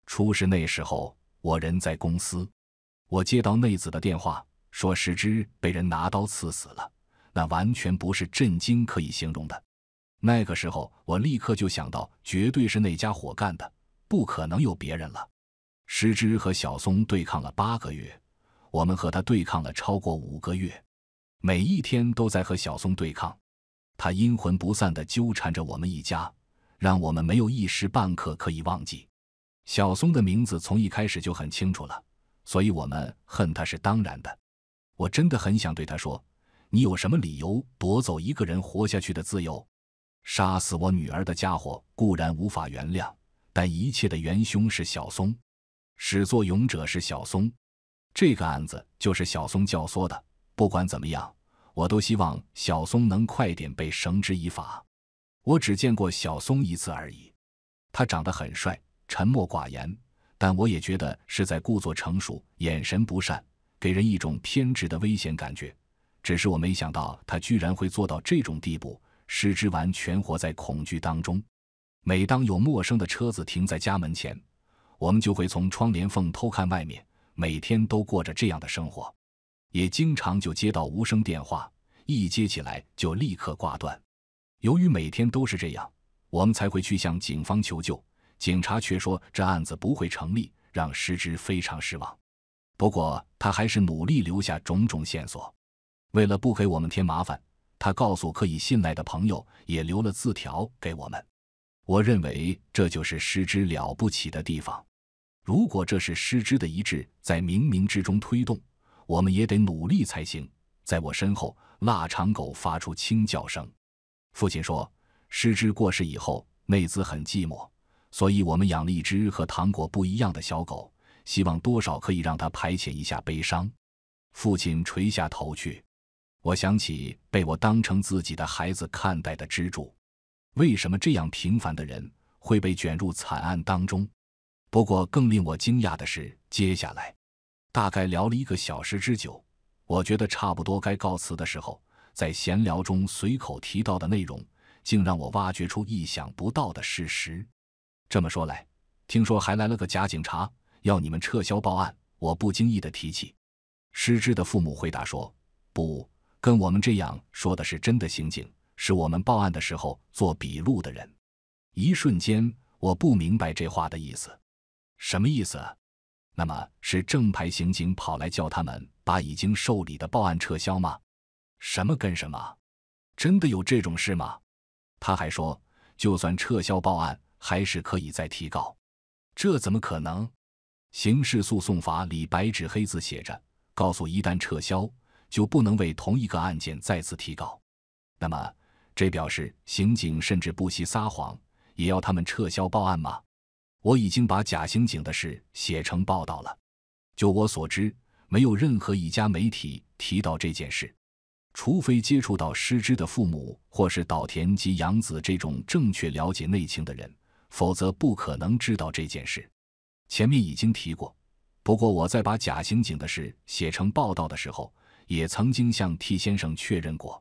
出事那时候，我人在公司，我接到内子的电话，说石之被人拿刀刺死了，那完全不是震惊可以形容的。那个时候，我立刻就想到，绝对是那家伙干的，不可能有别人了。石之和小松对抗了八个月，我们和他对抗了超过五个月，每一天都在和小松对抗。他阴魂不散地纠缠着我们一家，让我们没有一时半刻可以忘记。小松的名字从一开始就很清楚了，所以我们恨他是当然的。我真的很想对他说：“你有什么理由夺走一个人活下去的自由？”杀死我女儿的家伙固然无法原谅，但一切的元凶是小松，始作俑者是小松，这个案子就是小松教唆的。不管怎么样。我都希望小松能快点被绳之以法。我只见过小松一次而已，他长得很帅，沉默寡言，但我也觉得是在故作成熟，眼神不善，给人一种偏执的危险感觉。只是我没想到他居然会做到这种地步，失之完全活在恐惧当中。每当有陌生的车子停在家门前，我们就会从窗帘缝偷看外面，每天都过着这样的生活。也经常就接到无声电话，一接起来就立刻挂断。由于每天都是这样，我们才会去向警方求救。警察却说这案子不会成立，让师之非常失望。不过他还是努力留下种种线索。为了不给我们添麻烦，他告诉可以信赖的朋友，也留了字条给我们。我认为这就是师之了不起的地方。如果这是师之的一志在冥冥之中推动。我们也得努力才行。在我身后，腊肠狗发出轻叫声。父亲说：“师之过世以后，内兹很寂寞，所以我们养了一只和糖果不一样的小狗，希望多少可以让它排遣一下悲伤。”父亲垂下头去。我想起被我当成自己的孩子看待的支柱，为什么这样平凡的人会被卷入惨案当中？不过，更令我惊讶的是接下来。大概聊了一个小时之久，我觉得差不多该告辞的时候，在闲聊中随口提到的内容，竟让我挖掘出意想不到的事实。这么说来，听说还来了个假警察，要你们撤销报案。我不经意的提起，失智的父母回答说：“不，跟我们这样说的是真的刑警，是我们报案的时候做笔录的人。”一瞬间，我不明白这话的意思，什么意思？那么是正牌刑警跑来叫他们把已经受理的报案撤销吗？什么跟什么？真的有这种事吗？他还说，就算撤销报案，还是可以再提告。这怎么可能？刑事诉讼法里白纸黑字写着，告诉一旦撤销，就不能为同一个案件再次提告。那么这表示刑警甚至不惜撒谎，也要他们撤销报案吗？我已经把假刑警的事写成报道了。就我所知，没有任何一家媒体提到这件事，除非接触到失之的父母或是岛田及养子这种正确了解内情的人，否则不可能知道这件事。前面已经提过，不过我在把假刑警的事写成报道的时候，也曾经向 T 先生确认过，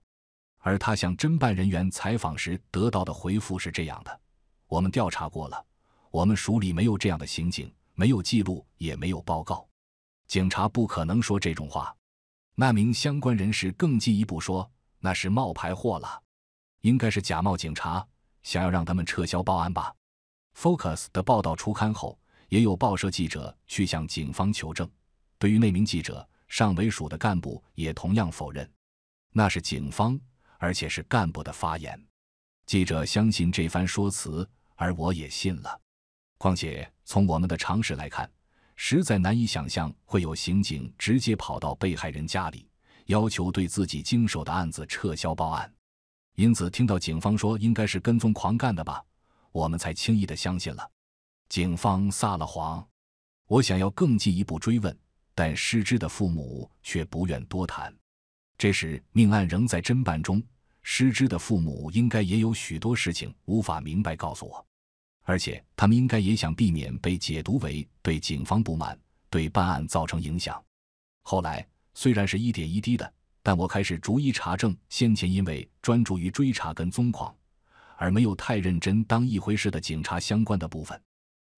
而他向侦办人员采访时得到的回复是这样的：“我们调查过了。”我们署里没有这样的刑警，没有记录，也没有报告，警察不可能说这种话。那名相关人士更进一步说，那是冒牌货了，应该是假冒警察，想要让他们撤销报案吧。Focus 的报道出刊后，也有报社记者去向警方求证。对于那名记者，上北署的干部也同样否认，那是警方，而且是干部的发言。记者相信这番说辞，而我也信了。况且从我们的常识来看，实在难以想象会有刑警直接跑到被害人家里，要求对自己经手的案子撤销报案。因此，听到警方说应该是跟踪狂干的吧，我们才轻易的相信了。警方撒了谎。我想要更进一步追问，但失之的父母却不愿多谈。这时，命案仍在侦办中，失之的父母应该也有许多事情无法明白告诉我。而且他们应该也想避免被解读为对警方不满，对办案造成影响。后来虽然是一点一滴的，但我开始逐一查证先前因为专注于追查跟踪狂而没有太认真当一回事的警察相关的部分。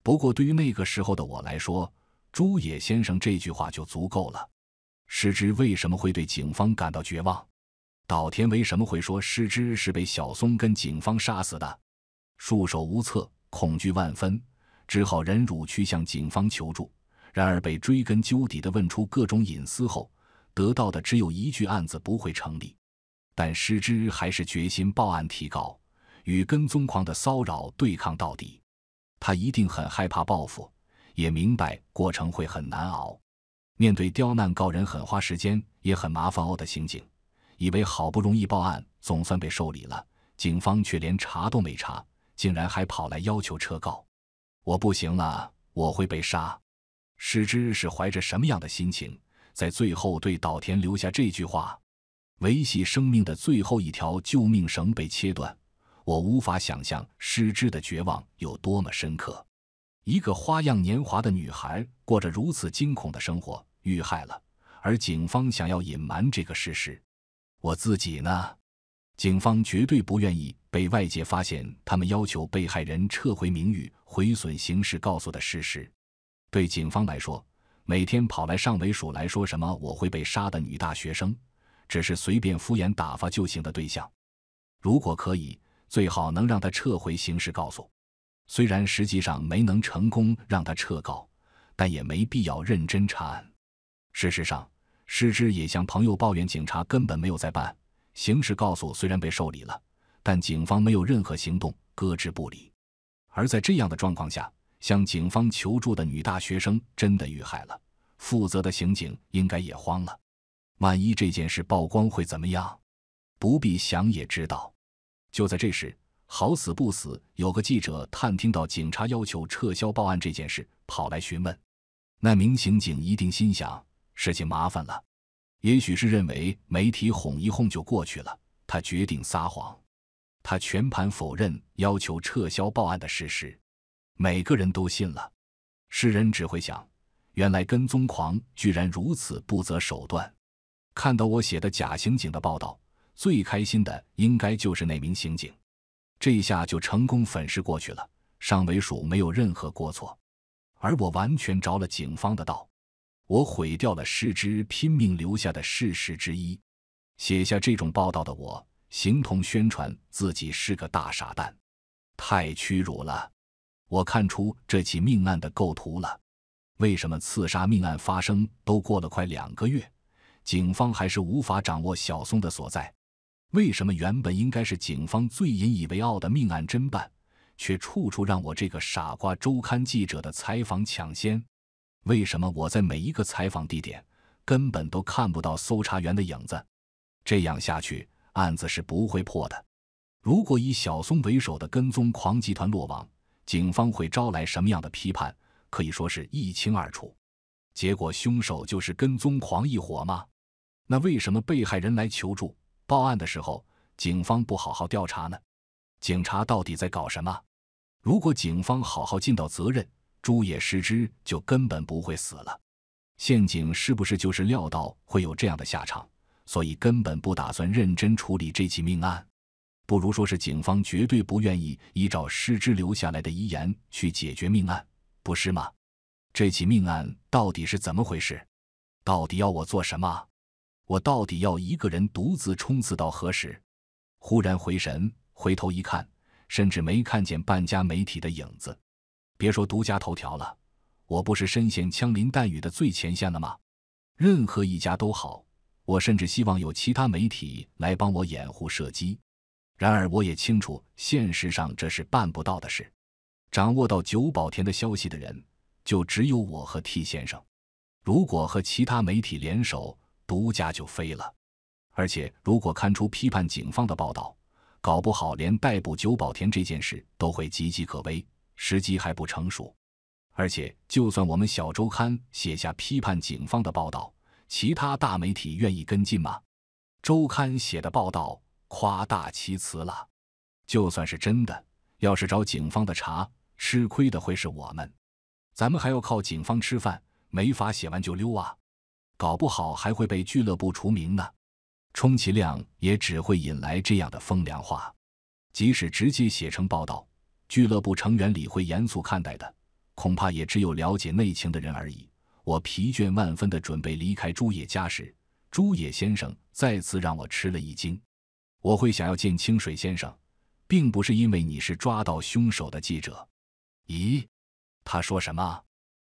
不过对于那个时候的我来说，朱野先生这句话就足够了。师之为什么会对警方感到绝望？岛田为什么会说师之是被小松跟警方杀死的？束手无策。恐惧万分，只好忍辱去向警方求助。然而被追根究底地问出各种隐私后，得到的只有一句“案子不会成立”。但失之还是决心报案提告，与跟踪狂的骚扰对抗到底。他一定很害怕报复，也明白过程会很难熬。面对刁难告人很花时间也很麻烦哦的刑警，以为好不容易报案，总算被受理了，警方却连查都没查。竟然还跑来要求撤告，我不行了，我会被杀。师之是怀着什么样的心情，在最后对岛田留下这句话？维系生命的最后一条救命绳被切断，我无法想象矢之的绝望有多么深刻。一个花样年华的女孩，过着如此惊恐的生活，遇害了，而警方想要隐瞒这个事实。我自己呢？警方绝对不愿意。被外界发现，他们要求被害人撤回名誉毁损刑事告诉的事实。对警方来说，每天跑来上尾署来说什么“我会被杀”的女大学生，只是随便敷衍打发就行的对象。如果可以，最好能让他撤回刑事告诉。虽然实际上没能成功让他撤告，但也没必要认真查案。事实上，师之也向朋友抱怨，警察根本没有在办刑事告诉，虽然被受理了。但警方没有任何行动，搁置不理。而在这样的状况下，向警方求助的女大学生真的遇害了。负责的刑警应该也慌了。万一这件事曝光会怎么样？不必想也知道。就在这时，好死不死，有个记者探听到警察要求撤销报案这件事，跑来询问。那名刑警一定心想：事情麻烦了。也许是认为媒体哄一哄就过去了，他决定撒谎。他全盘否认要求撤销报案的事实，每个人都信了。世人只会想：原来跟踪狂居然如此不择手段。看到我写的假刑警的报道，最开心的应该就是那名刑警。这一下就成功粉饰过去了，上尾署没有任何过错，而我完全着了警方的道。我毁掉了失职拼命留下的事实之一。写下这种报道的我。形同宣传自己是个大傻蛋，太屈辱了！我看出这起命案的构图了。为什么刺杀命案发生都过了快两个月，警方还是无法掌握小松的所在？为什么原本应该是警方最引以为傲的命案侦办，却处处让我这个傻瓜周刊记者的采访抢先？为什么我在每一个采访地点，根本都看不到搜查员的影子？这样下去……案子是不会破的。如果以小松为首的跟踪狂集团落网，警方会招来什么样的批判，可以说是一清二楚。结果凶手就是跟踪狂一伙吗？那为什么被害人来求助报案的时候，警方不好好调查呢？警察到底在搞什么？如果警方好好尽到责任，朱野失之就根本不会死了。陷阱是不是就是料到会有这样的下场？所以根本不打算认真处理这起命案，不如说是警方绝对不愿意依照师之留下来的遗言去解决命案，不是吗？这起命案到底是怎么回事？到底要我做什么？我到底要一个人独自冲刺到何时？忽然回神，回头一看，甚至没看见半家媒体的影子。别说独家头条了，我不是身陷枪林弹雨的最前线了吗？任何一家都好。我甚至希望有其他媒体来帮我掩护射击，然而我也清楚，现实上这是办不到的事。掌握到久保田的消息的人，就只有我和 T 先生。如果和其他媒体联手，独家就飞了。而且，如果刊出批判警方的报道，搞不好连逮捕久保田这件事都会岌岌可危，时机还不成熟。而且，就算我们小周刊写下批判警方的报道，其他大媒体愿意跟进吗？周刊写的报道夸大其词了，就算是真的，要是找警方的查，吃亏的会是我们。咱们还要靠警方吃饭，没法写完就溜啊，搞不好还会被俱乐部除名呢。充其量也只会引来这样的风凉话。即使直接写成报道，俱乐部成员理会严肃看待的，恐怕也只有了解内情的人而已。我疲倦万分地准备离开朱野家时，朱野先生再次让我吃了一惊。我会想要见清水先生，并不是因为你是抓到凶手的记者。咦？他说什么？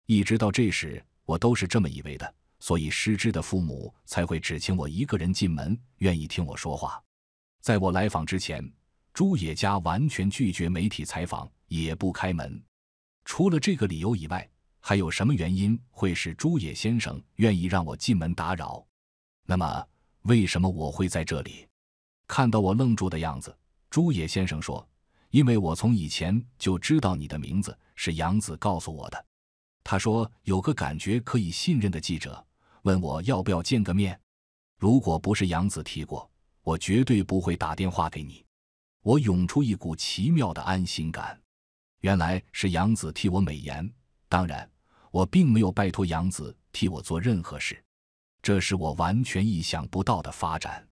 一直到这时，我都是这么以为的。所以，失之的父母才会只请我一个人进门，愿意听我说话。在我来访之前，朱野家完全拒绝媒体采访，也不开门。除了这个理由以外。还有什么原因会使朱野先生愿意让我进门打扰？那么为什么我会在这里？看到我愣住的样子，朱野先生说：“因为我从以前就知道你的名字是杨子告诉我的。他说有个感觉可以信任的记者问我要不要见个面。如果不是杨子提过，我绝对不会打电话给你。我涌出一股奇妙的安心感，原来是杨子替我美言。”当然，我并没有拜托杨子替我做任何事，这是我完全意想不到的发展。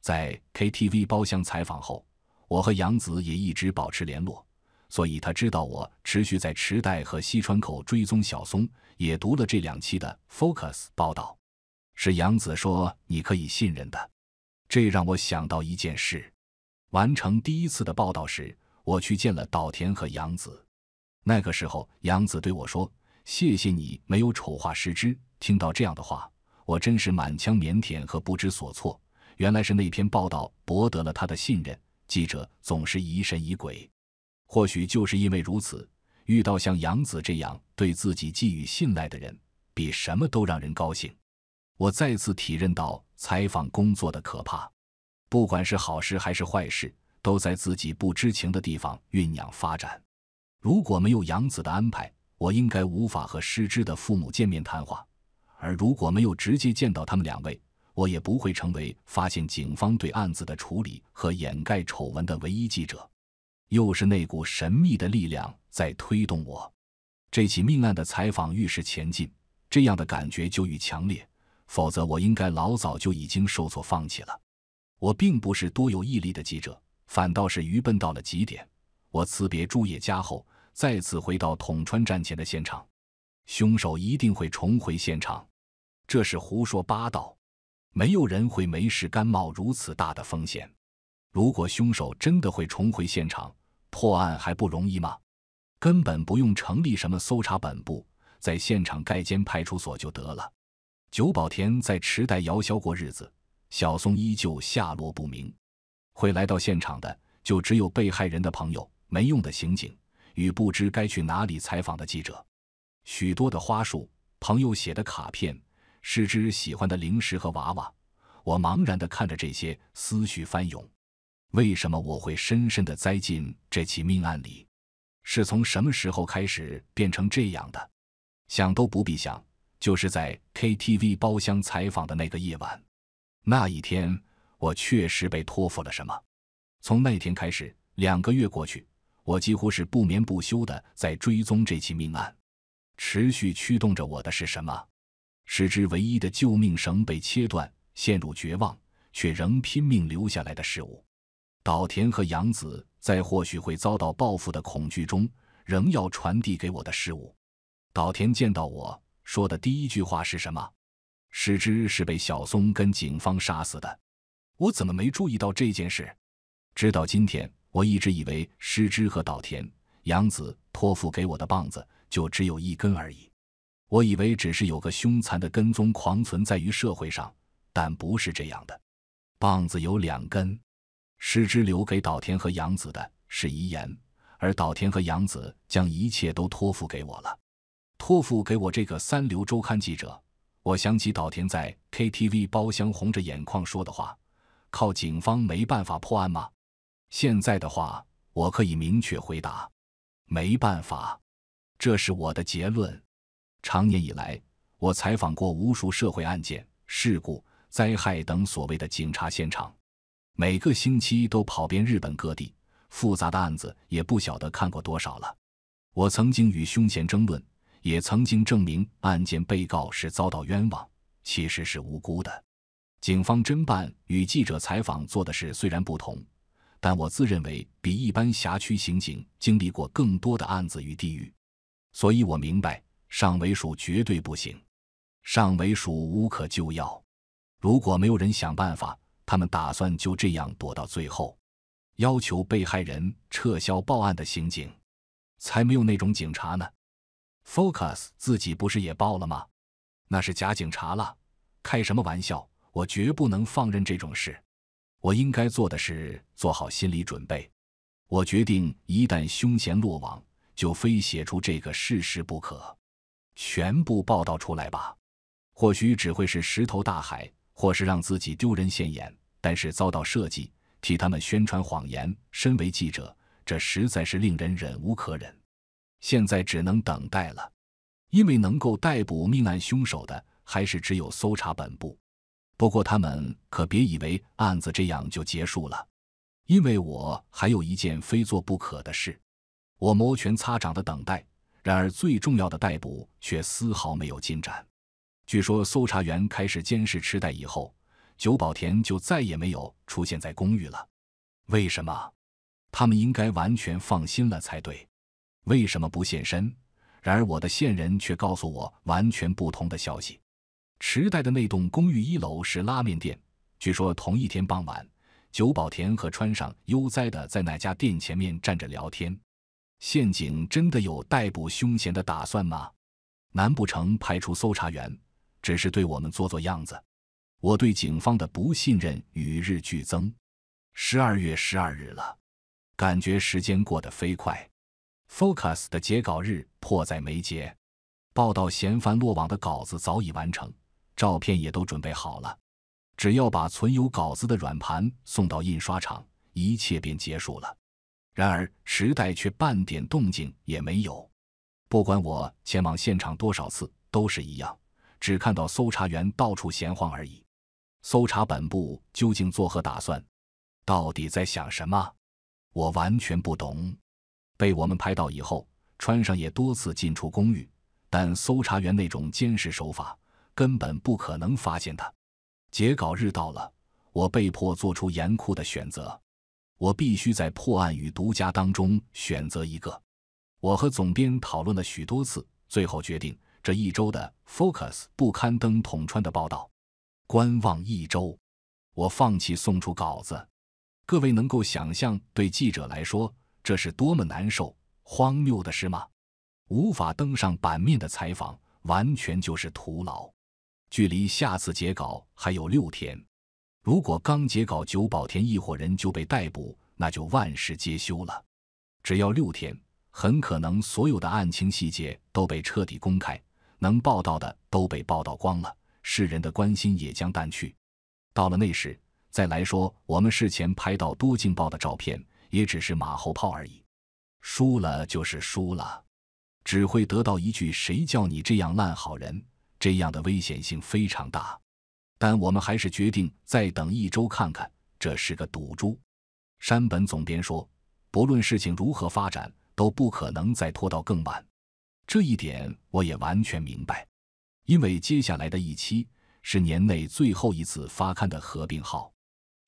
在 KTV 包厢采访后，我和杨子也一直保持联络，所以他知道我持续在池袋和西川口追踪小松，也读了这两期的《Focus》报道。是杨子说你可以信任的，这让我想到一件事。完成第一次的报道时，我去见了岛田和杨子。那个时候，杨子对我说：“谢谢你没有丑化失之。”听到这样的话，我真是满腔腼腆和不知所措。原来是那篇报道博得了他的信任。记者总是疑神疑鬼，或许就是因为如此，遇到像杨子这样对自己寄予信赖的人，比什么都让人高兴。我再次体认到采访工作的可怕，不管是好事还是坏事，都在自己不知情的地方酝酿发展。如果没有杨子的安排，我应该无法和失之的父母见面谈话；而如果没有直接见到他们两位，我也不会成为发现警方对案子的处理和掩盖丑闻的唯一记者。又是那股神秘的力量在推动我。这起命案的采访愈是前进，这样的感觉就愈强烈。否则，我应该老早就已经受挫放弃了。我并不是多有毅力的记者，反倒是愚笨到了极点。我辞别朱叶家后。再次回到统川战前的现场，凶手一定会重回现场。这是胡说八道，没有人会没事干冒如此大的风险。如果凶手真的会重回现场，破案还不容易吗？根本不用成立什么搜查本部，在现场盖间派出所就得了。久保田在池袋摇销过日子，小松依旧下落不明。会来到现场的，就只有被害人的朋友，没用的刑警。与不知该去哪里采访的记者，许多的花束、朋友写的卡片、是之喜欢的零食和娃娃，我茫然地看着这些，思绪翻涌。为什么我会深深地栽进这起命案里？是从什么时候开始变成这样的？想都不必想，就是在 KTV 包厢采访的那个夜晚。那一天，我确实被托付了什么。从那天开始，两个月过去。我几乎是不眠不休的在追踪这起命案，持续驱动着我的是什么？使之唯一的救命绳被切断，陷入绝望却仍拼命留下来的事物。岛田和洋子在或许会遭到报复的恐惧中，仍要传递给我的事物。岛田见到我说的第一句话是什么？使之是被小松跟警方杀死的。我怎么没注意到这件事？直到今天。我一直以为师之和岛田、杨子托付给我的棒子就只有一根而已，我以为只是有个凶残的跟踪狂存在于社会上，但不是这样的。棒子有两根，师之留给岛田和杨子的是遗言，而岛田和杨子将一切都托付给我了，托付给我这个三流周刊记者。我想起岛田在 KTV 包厢红着眼眶说的话：“靠警方没办法破案吗？”现在的话，我可以明确回答，没办法，这是我的结论。长年以来，我采访过无数社会案件、事故、灾害等所谓的警察现场，每个星期都跑遍日本各地，复杂的案子也不晓得看过多少了。我曾经与凶嫌争论，也曾经证明案件被告是遭到冤枉，其实是无辜的。警方侦办与记者采访做的事虽然不同。但我自认为比一般辖区刑警经历过更多的案子与地狱，所以我明白上维属绝对不行，上维属无可救药。如果没有人想办法，他们打算就这样躲到最后。要求被害人撤销报案的刑警，才没有那种警察呢。Focus 自己不是也报了吗？那是假警察了，开什么玩笑！我绝不能放任这种事。我应该做的是做好心理准备。我决定，一旦凶嫌落网，就非写出这个事实不可，全部报道出来吧。或许只会是石头大海，或是让自己丢人现眼，但是遭到设计，替他们宣传谎言。身为记者，这实在是令人忍无可忍。现在只能等待了，因为能够逮捕命案凶手的，还是只有搜查本部。不过，他们可别以为案子这样就结束了，因为我还有一件非做不可的事。我摩拳擦掌的等待，然而最重要的逮捕却丝毫没有进展。据说搜查员开始监视痴呆以后，久保田就再也没有出现在公寓了。为什么？他们应该完全放心了才对。为什么不现身？然而我的线人却告诉我完全不同的消息。时代的那栋公寓一楼是拉面店。据说同一天傍晚，久保田和川上悠哉的在那家店前面站着聊天。陷阱真的有逮捕凶嫌的打算吗？难不成派出搜查员只是对我们做做样子？我对警方的不信任与日俱增。十二月十二日了，感觉时间过得飞快。Focus 的截稿日迫在眉睫，报道嫌犯落网的稿子早已完成。照片也都准备好了，只要把存有稿子的软盘送到印刷厂，一切便结束了。然而，时代却半点动静也没有。不管我前往现场多少次，都是一样，只看到搜查员到处闲晃而已。搜查本部究竟作何打算？到底在想什么？我完全不懂。被我们拍到以后，川上也多次进出公寓，但搜查员那种监视手法。根本不可能发现他。截稿日到了，我被迫做出严酷的选择：我必须在破案与独家当中选择一个。我和总编讨论了许多次，最后决定这一周的 Focus 不刊登统川的报道，观望一周。我放弃送出稿子。各位能够想象对记者来说这是多么难受、荒谬的事吗？无法登上版面的采访，完全就是徒劳。距离下次截稿还有六天，如果刚截稿，久保田一伙人就被逮捕，那就万事皆休了。只要六天，很可能所有的案情细节都被彻底公开，能报道的都被报道光了，世人的关心也将淡去。到了那时，再来说我们事前拍到多劲爆的照片，也只是马后炮而已。输了就是输了，只会得到一句“谁叫你这样烂好人”。这样的危险性非常大，但我们还是决定再等一周看看。这是个赌注，山本总编说。不论事情如何发展，都不可能再拖到更晚。这一点我也完全明白，因为接下来的一期是年内最后一次发刊的合并号，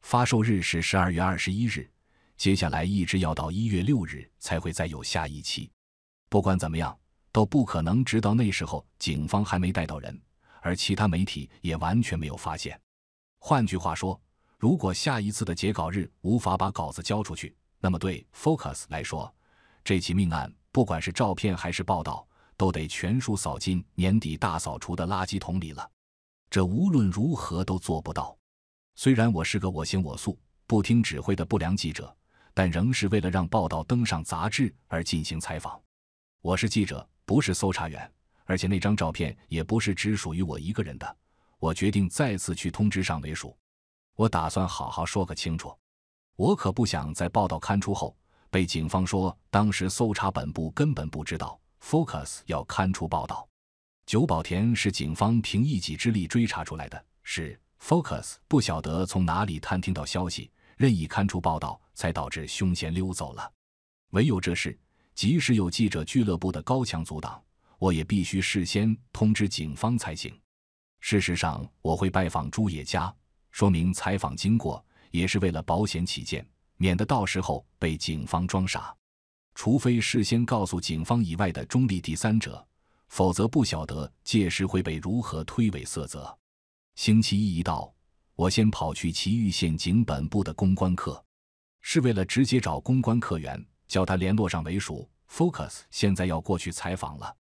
发售日是十二月二十一日，接下来一直要到一月六日才会再有下一期。不管怎么样。都不可能。直到那时候，警方还没逮到人，而其他媒体也完全没有发现。换句话说，如果下一次的截稿日无法把稿子交出去，那么对 Focus 来说，这起命案不管是照片还是报道，都得全数扫进年底大扫除的垃圾桶里了。这无论如何都做不到。虽然我是个我行我素、不听指挥的不良记者，但仍是为了让报道登上杂志而进行采访。我是记者。不是搜查员，而且那张照片也不是只属于我一个人的。我决定再次去通知上梅署，我打算好好说个清楚。我可不想在报道刊出后被警方说当时搜查本部根本不知道 Focus 要刊出报道。久保田是警方凭一己之力追查出来的，是 Focus 不晓得从哪里探听到消息，任意刊出报道，才导致凶嫌溜走了。唯有这事。即使有记者俱乐部的高墙阻挡，我也必须事先通知警方才行。事实上，我会拜访朱野家，说明采访经过，也是为了保险起见，免得到时候被警方装傻。除非事先告诉警方以外的中立第三者，否则不晓得届时会被如何推诿、色责。星期一一到，我先跑去祁玉县警本部的公关课，是为了直接找公关客源。叫他联络上维属，Focus 现在要过去采访了。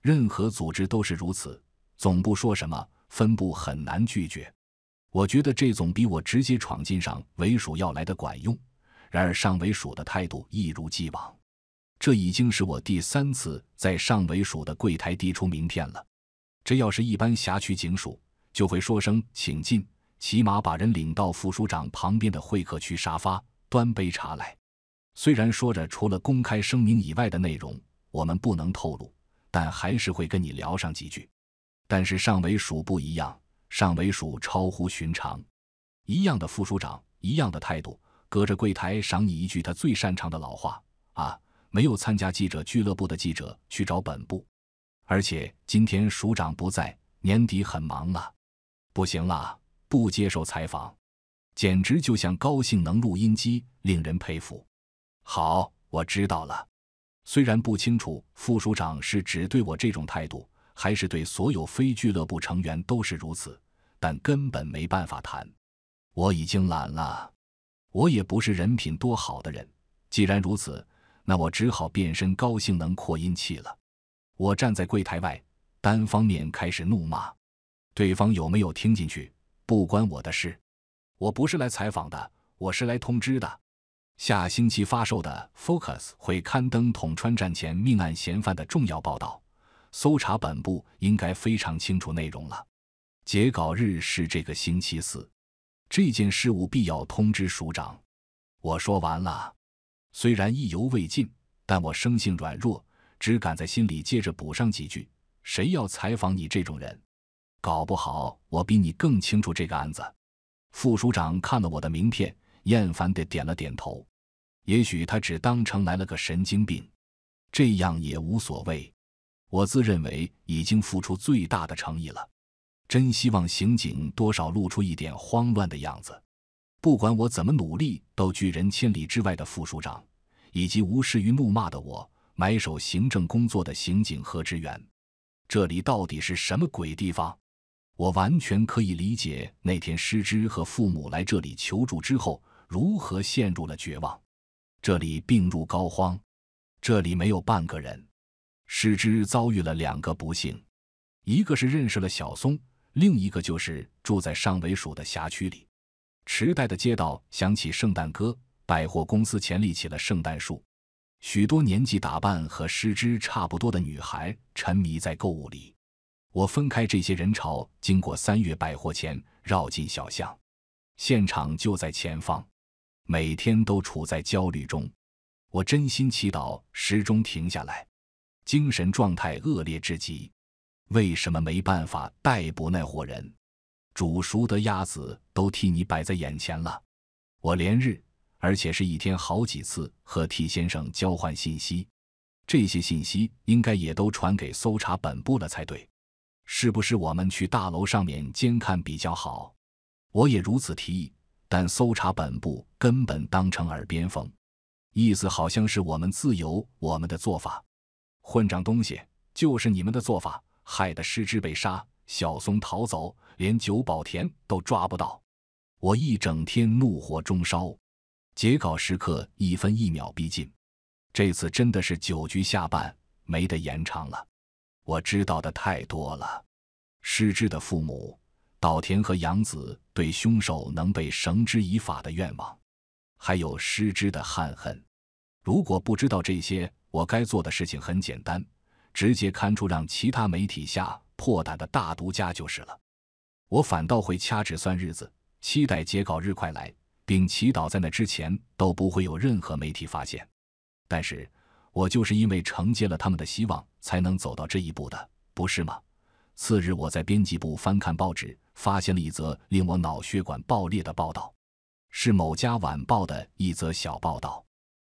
任何组织都是如此，总部说什么，分部很难拒绝。我觉得这总比我直接闯进上维属要来的管用。然而上维属的态度一如既往。这已经是我第三次在上维属的柜台递出名片了。这要是一般辖区警署，就会说声请进，起码把人领到副署长旁边的会客区沙发，端杯茶来。虽然说着除了公开声明以外的内容，我们不能透露，但还是会跟你聊上几句。但是上尾署不一样，上尾署超乎寻常，一样的副署长，一样的态度，隔着柜台赏你一句他最擅长的老话啊！没有参加记者俱乐部的记者去找本部，而且今天署长不在，年底很忙啊，不行啦，不接受采访，简直就像高性能录音机，令人佩服。好，我知道了。虽然不清楚副署长是只对我这种态度，还是对所有非俱乐部成员都是如此，但根本没办法谈。我已经懒了，我也不是人品多好的人。既然如此，那我只好变身高性能扩音器了。我站在柜台外，单方面开始怒骂。对方有没有听进去，不关我的事。我不是来采访的，我是来通知的。下星期发售的《Focus》会刊登统川战前命案嫌犯的重要报道，搜查本部应该非常清楚内容了。截稿日是这个星期四，这件事务必要通知署长。我说完了，虽然意犹未尽，但我生性软弱，只敢在心里接着补上几句。谁要采访你这种人，搞不好我比你更清楚这个案子。副署长看了我的名片。厌烦的点了点头，也许他只当成来了个神经病，这样也无所谓。我自认为已经付出最大的诚意了，真希望刑警多少露出一点慌乱的样子。不管我怎么努力，都拒人千里之外的副署长，以及无视于怒骂的我，埋首行政工作的刑警何志远，这里到底是什么鬼地方？我完全可以理解那天师之和父母来这里求助之后。如何陷入了绝望？这里病入膏肓，这里没有半个人。师之遭遇了两个不幸，一个是认识了小松，另一个就是住在上尾署的辖区里。池袋的街道响起圣诞歌，百货公司前立起了圣诞树，许多年纪打扮和师之差不多的女孩沉迷在购物里。我分开这些人潮，经过三月百货前，绕进小巷，现场就在前方。每天都处在焦虑中，我真心祈祷时钟停下来。精神状态恶劣至极，为什么没办法逮捕那伙人？煮熟的鸭子都替你摆在眼前了。我连日，而且是一天好几次和替先生交换信息，这些信息应该也都传给搜查本部了才对。是不是我们去大楼上面监看比较好？我也如此提议。但搜查本部根本当成耳边风，意思好像是我们自由我们的做法，混账东西就是你们的做法，害得师之被杀，小松逃走，连九保田都抓不到。我一整天怒火中烧，结稿时刻一分一秒逼近，这次真的是九局下半没得延长了。我知道的太多了，师之的父母岛田和洋子。对凶手能被绳之以法的愿望，还有失之的憾恨。如果不知道这些，我该做的事情很简单，直接刊出让其他媒体下破胆的大独家就是了。我反倒会掐指算日子，期待截稿日快来，并祈祷在那之前都不会有任何媒体发现。但是，我就是因为承接了他们的希望，才能走到这一步的，不是吗？次日，我在编辑部翻看报纸。发现了一则令我脑血管爆裂的报道，是某家晚报的一则小报道。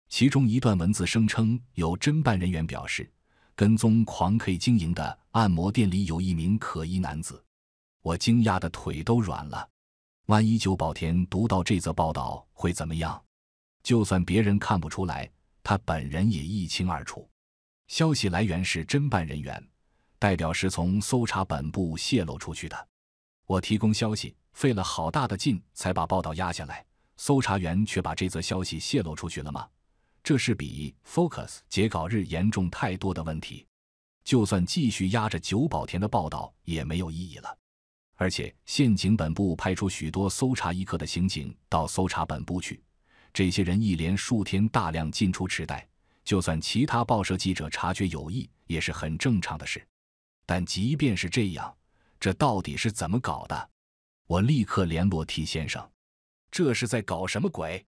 其中一段文字声称，有侦办人员表示，跟踪狂 K 经营的按摩店里有一名可疑男子。我惊讶的腿都软了。万一久保田读到这则报道会怎么样？就算别人看不出来，他本人也一清二楚。消息来源是侦办人员，代表是从搜查本部泄露出去的。我提供消息，费了好大的劲才把报道压下来，搜查员却把这则消息泄露出去了吗？这是比 Focus 截稿日严重太多的问题。就算继续压着久保田的报道也没有意义了。而且，县警本部派出许多搜查一课的刑警到搜查本部去，这些人一连数天大量进出池袋，就算其他报社记者察觉有异也是很正常的事。但即便是这样。这到底是怎么搞的？我立刻联络 T 先生，这是在搞什么鬼？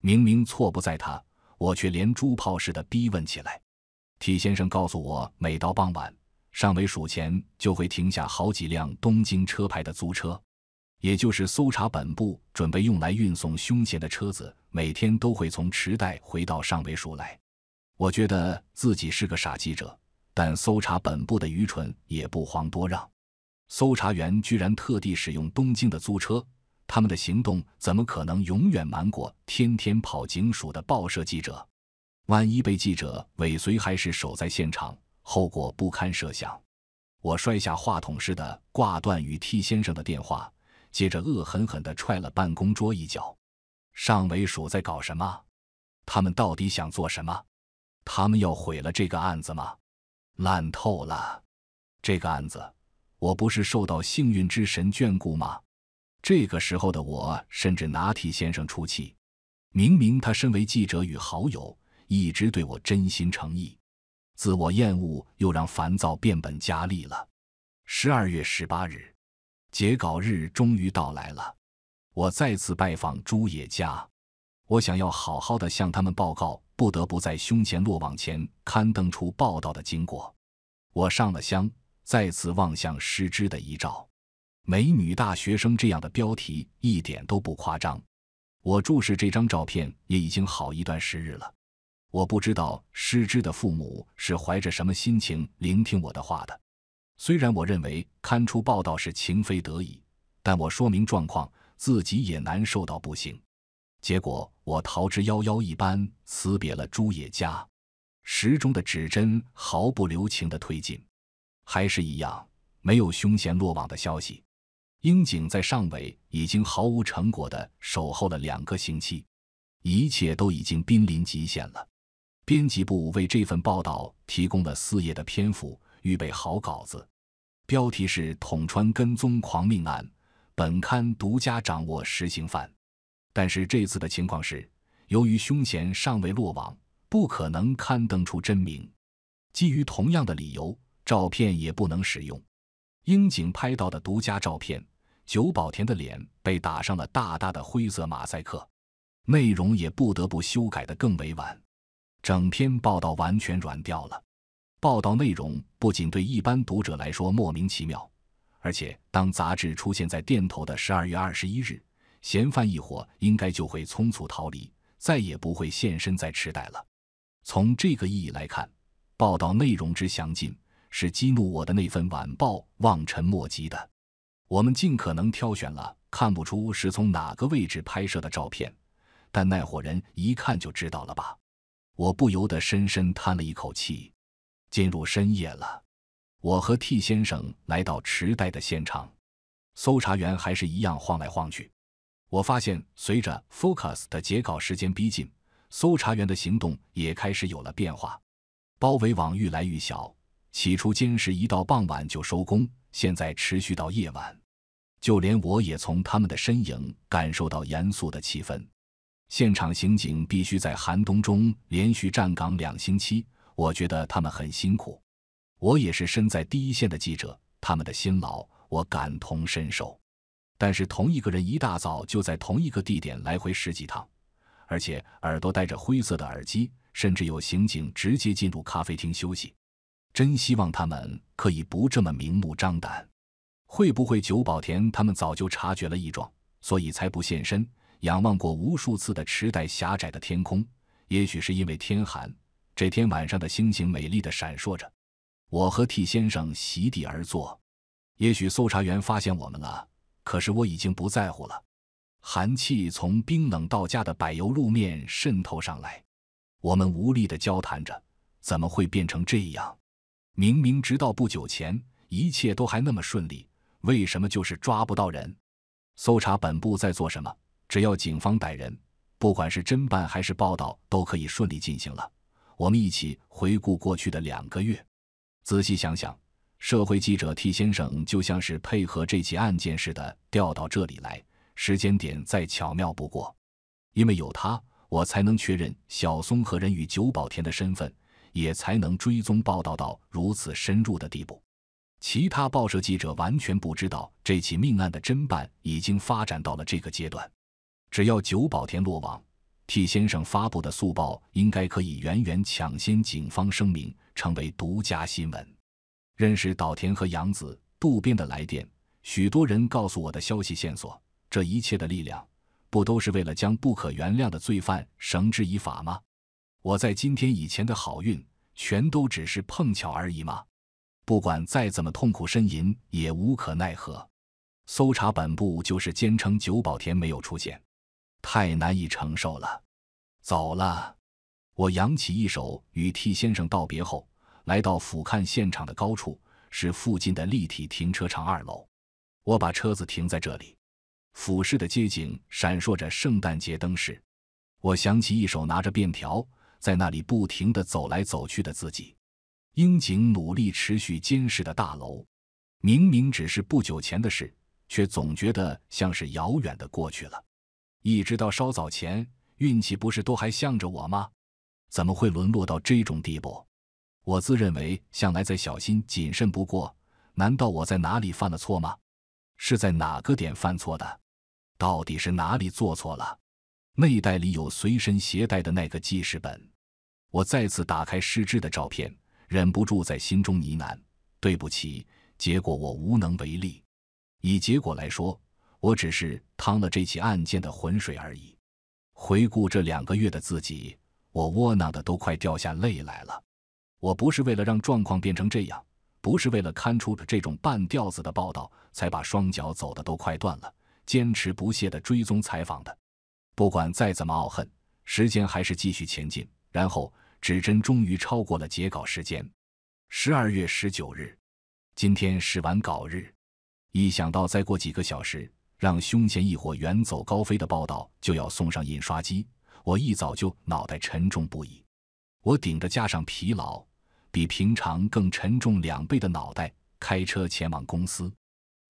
明明错不在他，我却连珠炮似的逼问起来。T 先生告诉我，每到傍晚上尾数前，就会停下好几辆东京车牌的租车，也就是搜查本部准备用来运送凶嫌的车子，每天都会从池袋回到上尾数来。我觉得自己是个傻记者，但搜查本部的愚蠢也不遑多让。搜查员居然特地使用东京的租车，他们的行动怎么可能永远瞒过天天跑警署的报社记者？万一被记者尾随，还是守在现场，后果不堪设想。我摔下话筒似的挂断与 T 先生的电话，接着恶狠狠地踹了办公桌一脚。上尾署在搞什么？他们到底想做什么？他们要毁了这个案子吗？烂透了，这个案子。我不是受到幸运之神眷顾吗？这个时候的我甚至拿替先生出气。明明他身为记者与好友，一直对我真心诚意，自我厌恶又让烦躁变本加厉了。十二月十八日，截稿日终于到来了。我再次拜访朱野家，我想要好好的向他们报告不得不在胸前落网前刊登出报道的经过。我上了香。再次望向师之的遗照，美女大学生这样的标题一点都不夸张。我注视这张照片也已经好一段时日了。我不知道师之的父母是怀着什么心情聆听我的话的。虽然我认为刊出报道是情非得已，但我说明状况，自己也难受到不行。结果我逃之夭夭一般辞别了朱野家。时钟的指针毫不留情地推进。还是一样，没有凶嫌落网的消息。樱井在上尾已经毫无成果地守候了两个星期，一切都已经濒临极限了。编辑部为这份报道提供了四页的篇幅，预备好稿子，标题是《统川跟踪狂命案》，本刊独家掌握实行犯。但是这次的情况是，由于凶嫌尚未落网，不可能刊登出真名。基于同样的理由。照片也不能使用，樱井拍到的独家照片，久保田的脸被打上了大大的灰色马赛克，内容也不得不修改的更委婉，整篇报道完全软掉了。报道内容不仅对一般读者来说莫名其妙，而且当杂志出现在店头的十二月二十一日，嫌犯一伙应该就会匆促逃离，再也不会现身在池袋了。从这个意义来看，报道内容之详尽。是激怒我的那份晚报望尘莫及的。我们尽可能挑选了看不出是从哪个位置拍摄的照片，但那伙人一看就知道了吧。我不由得深深叹了一口气。进入深夜了，我和 T 先生来到池袋的现场。搜查员还是一样晃来晃去。我发现，随着 Focus 的截稿时间逼近，搜查员的行动也开始有了变化，包围网愈来愈小。起初监视一到傍晚就收工，现在持续到夜晚，就连我也从他们的身影感受到严肃的气氛。现场刑警必须在寒冬中连续站岗两星期，我觉得他们很辛苦。我也是身在第一线的记者，他们的辛劳我感同身受。但是同一个人一大早就在同一个地点来回十几趟，而且耳朵戴着灰色的耳机，甚至有刑警直接进入咖啡厅休息。真希望他们可以不这么明目张胆。会不会久保田他们早就察觉了异状，所以才不现身？仰望过无数次的池袋狭窄的天空，也许是因为天寒，这天晚上的星星美丽的闪烁着。我和 T 先生席地而坐。也许搜查员发现我们了，可是我已经不在乎了。寒气从冰冷到家的柏油路面渗透上来，我们无力地交谈着。怎么会变成这样？明明直到不久前，一切都还那么顺利，为什么就是抓不到人？搜查本部在做什么？只要警方逮人，不管是侦办还是报道，都可以顺利进行了。我们一起回顾过去的两个月，仔细想想，社会记者 T 先生就像是配合这起案件似的调到这里来，时间点再巧妙不过。因为有他，我才能确认小松和人与久保田的身份。也才能追踪报道到如此深入的地步。其他报社记者完全不知道这起命案的侦办已经发展到了这个阶段。只要久保田落网，T 先生发布的速报应该可以远远抢先警方声明，成为独家新闻。认识岛田和洋子、渡边的来电，许多人告诉我的消息线索，这一切的力量，不都是为了将不可原谅的罪犯绳之以法吗？我在今天以前的好运。全都只是碰巧而已吗？不管再怎么痛苦呻吟，也无可奈何。搜查本部就是坚称久保田没有出现，太难以承受了。走了，我扬起一手与替先生道别后，来到俯瞰现场的高处，是附近的立体停车场二楼。我把车子停在这里，俯视的街景闪烁着圣诞节灯饰。我想起一手拿着便条。在那里不停的走来走去的自己，樱井努力持续监视的大楼，明明只是不久前的事，却总觉得像是遥远的过去了。一直到稍早前，运气不是都还向着我吗？怎么会沦落到这种地步？我自认为向来再小心谨慎不过，难道我在哪里犯了错吗？是在哪个点犯错的？到底是哪里做错了？内袋里有随身携带的那个记事本，我再次打开失智的照片，忍不住在心中呢喃：“对不起。”结果我无能为力。以结果来说，我只是趟了这起案件的浑水而已。回顾这两个月的自己，我窝囊的都快掉下泪来了。我不是为了让状况变成这样，不是为了刊出这种半吊子的报道，才把双脚走的都快断了，坚持不懈的追踪采访的。不管再怎么懊恨，时间还是继续前进。然后指针终于超过了截稿时间，十二月十九日，今天是完稿日。一想到再过几个小时，让胸前一伙远走高飞的报道就要送上印刷机，我一早就脑袋沉重不已。我顶着加上疲劳、比平常更沉重两倍的脑袋，开车前往公司，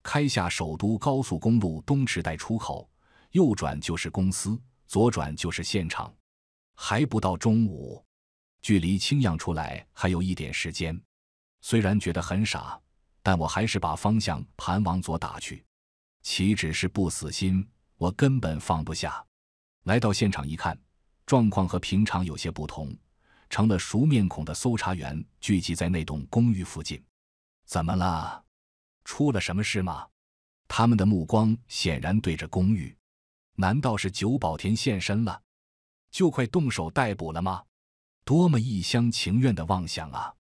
开下首都高速公路东池袋出口。右转就是公司，左转就是现场。还不到中午，距离清扬出来还有一点时间。虽然觉得很傻，但我还是把方向盘往左打去。岂止是不死心，我根本放不下。来到现场一看，状况和平常有些不同，成了熟面孔的搜查员聚集在那栋公寓附近。怎么了？出了什么事吗？他们的目光显然对着公寓。难道是久保田现身了，就快动手逮捕了吗？多么一厢情愿的妄想啊！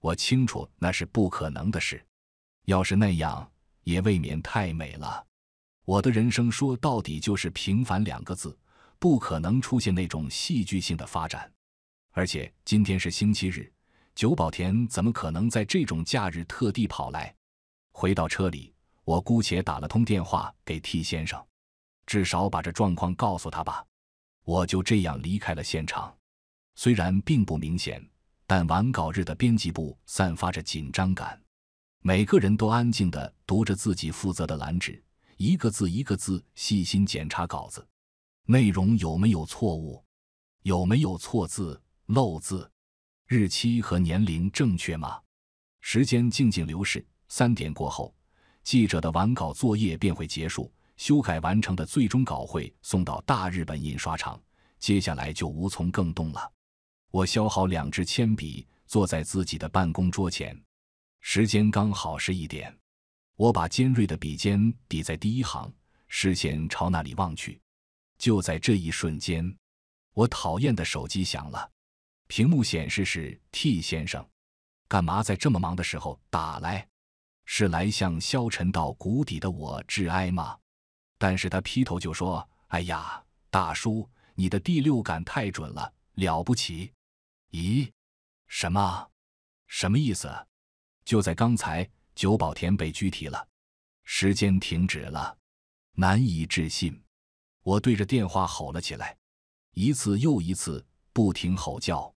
我清楚那是不可能的事。要是那样，也未免太美了。我的人生说到底就是平凡两个字，不可能出现那种戏剧性的发展。而且今天是星期日，久保田怎么可能在这种假日特地跑来？回到车里，我姑且打了通电话给 T 先生。至少把这状况告诉他吧。我就这样离开了现场。虽然并不明显，但完稿日的编辑部散发着紧张感，每个人都安静的读着自己负责的蓝纸，一个字一个字细心检查稿子，内容有没有错误，有没有错字漏字，日期和年龄正确吗？时间静静流逝，三点过后，记者的完稿作业便会结束。修改完成的最终稿会送到大日本印刷厂，接下来就无从更动了。我削好两支铅笔，坐在自己的办公桌前。时间刚好是一点。我把尖锐的笔尖抵在第一行，视线朝那里望去。就在这一瞬间，我讨厌的手机响了。屏幕显示是 T 先生，干嘛在这么忙的时候打来？是来向消沉到谷底的我致哀吗？但是他劈头就说：“哎呀，大叔，你的第六感太准了，了不起！咦，什么？什么意思？就在刚才，久保田被拘提了，时间停止了，难以置信！”我对着电话吼了起来，一次又一次，不停吼叫。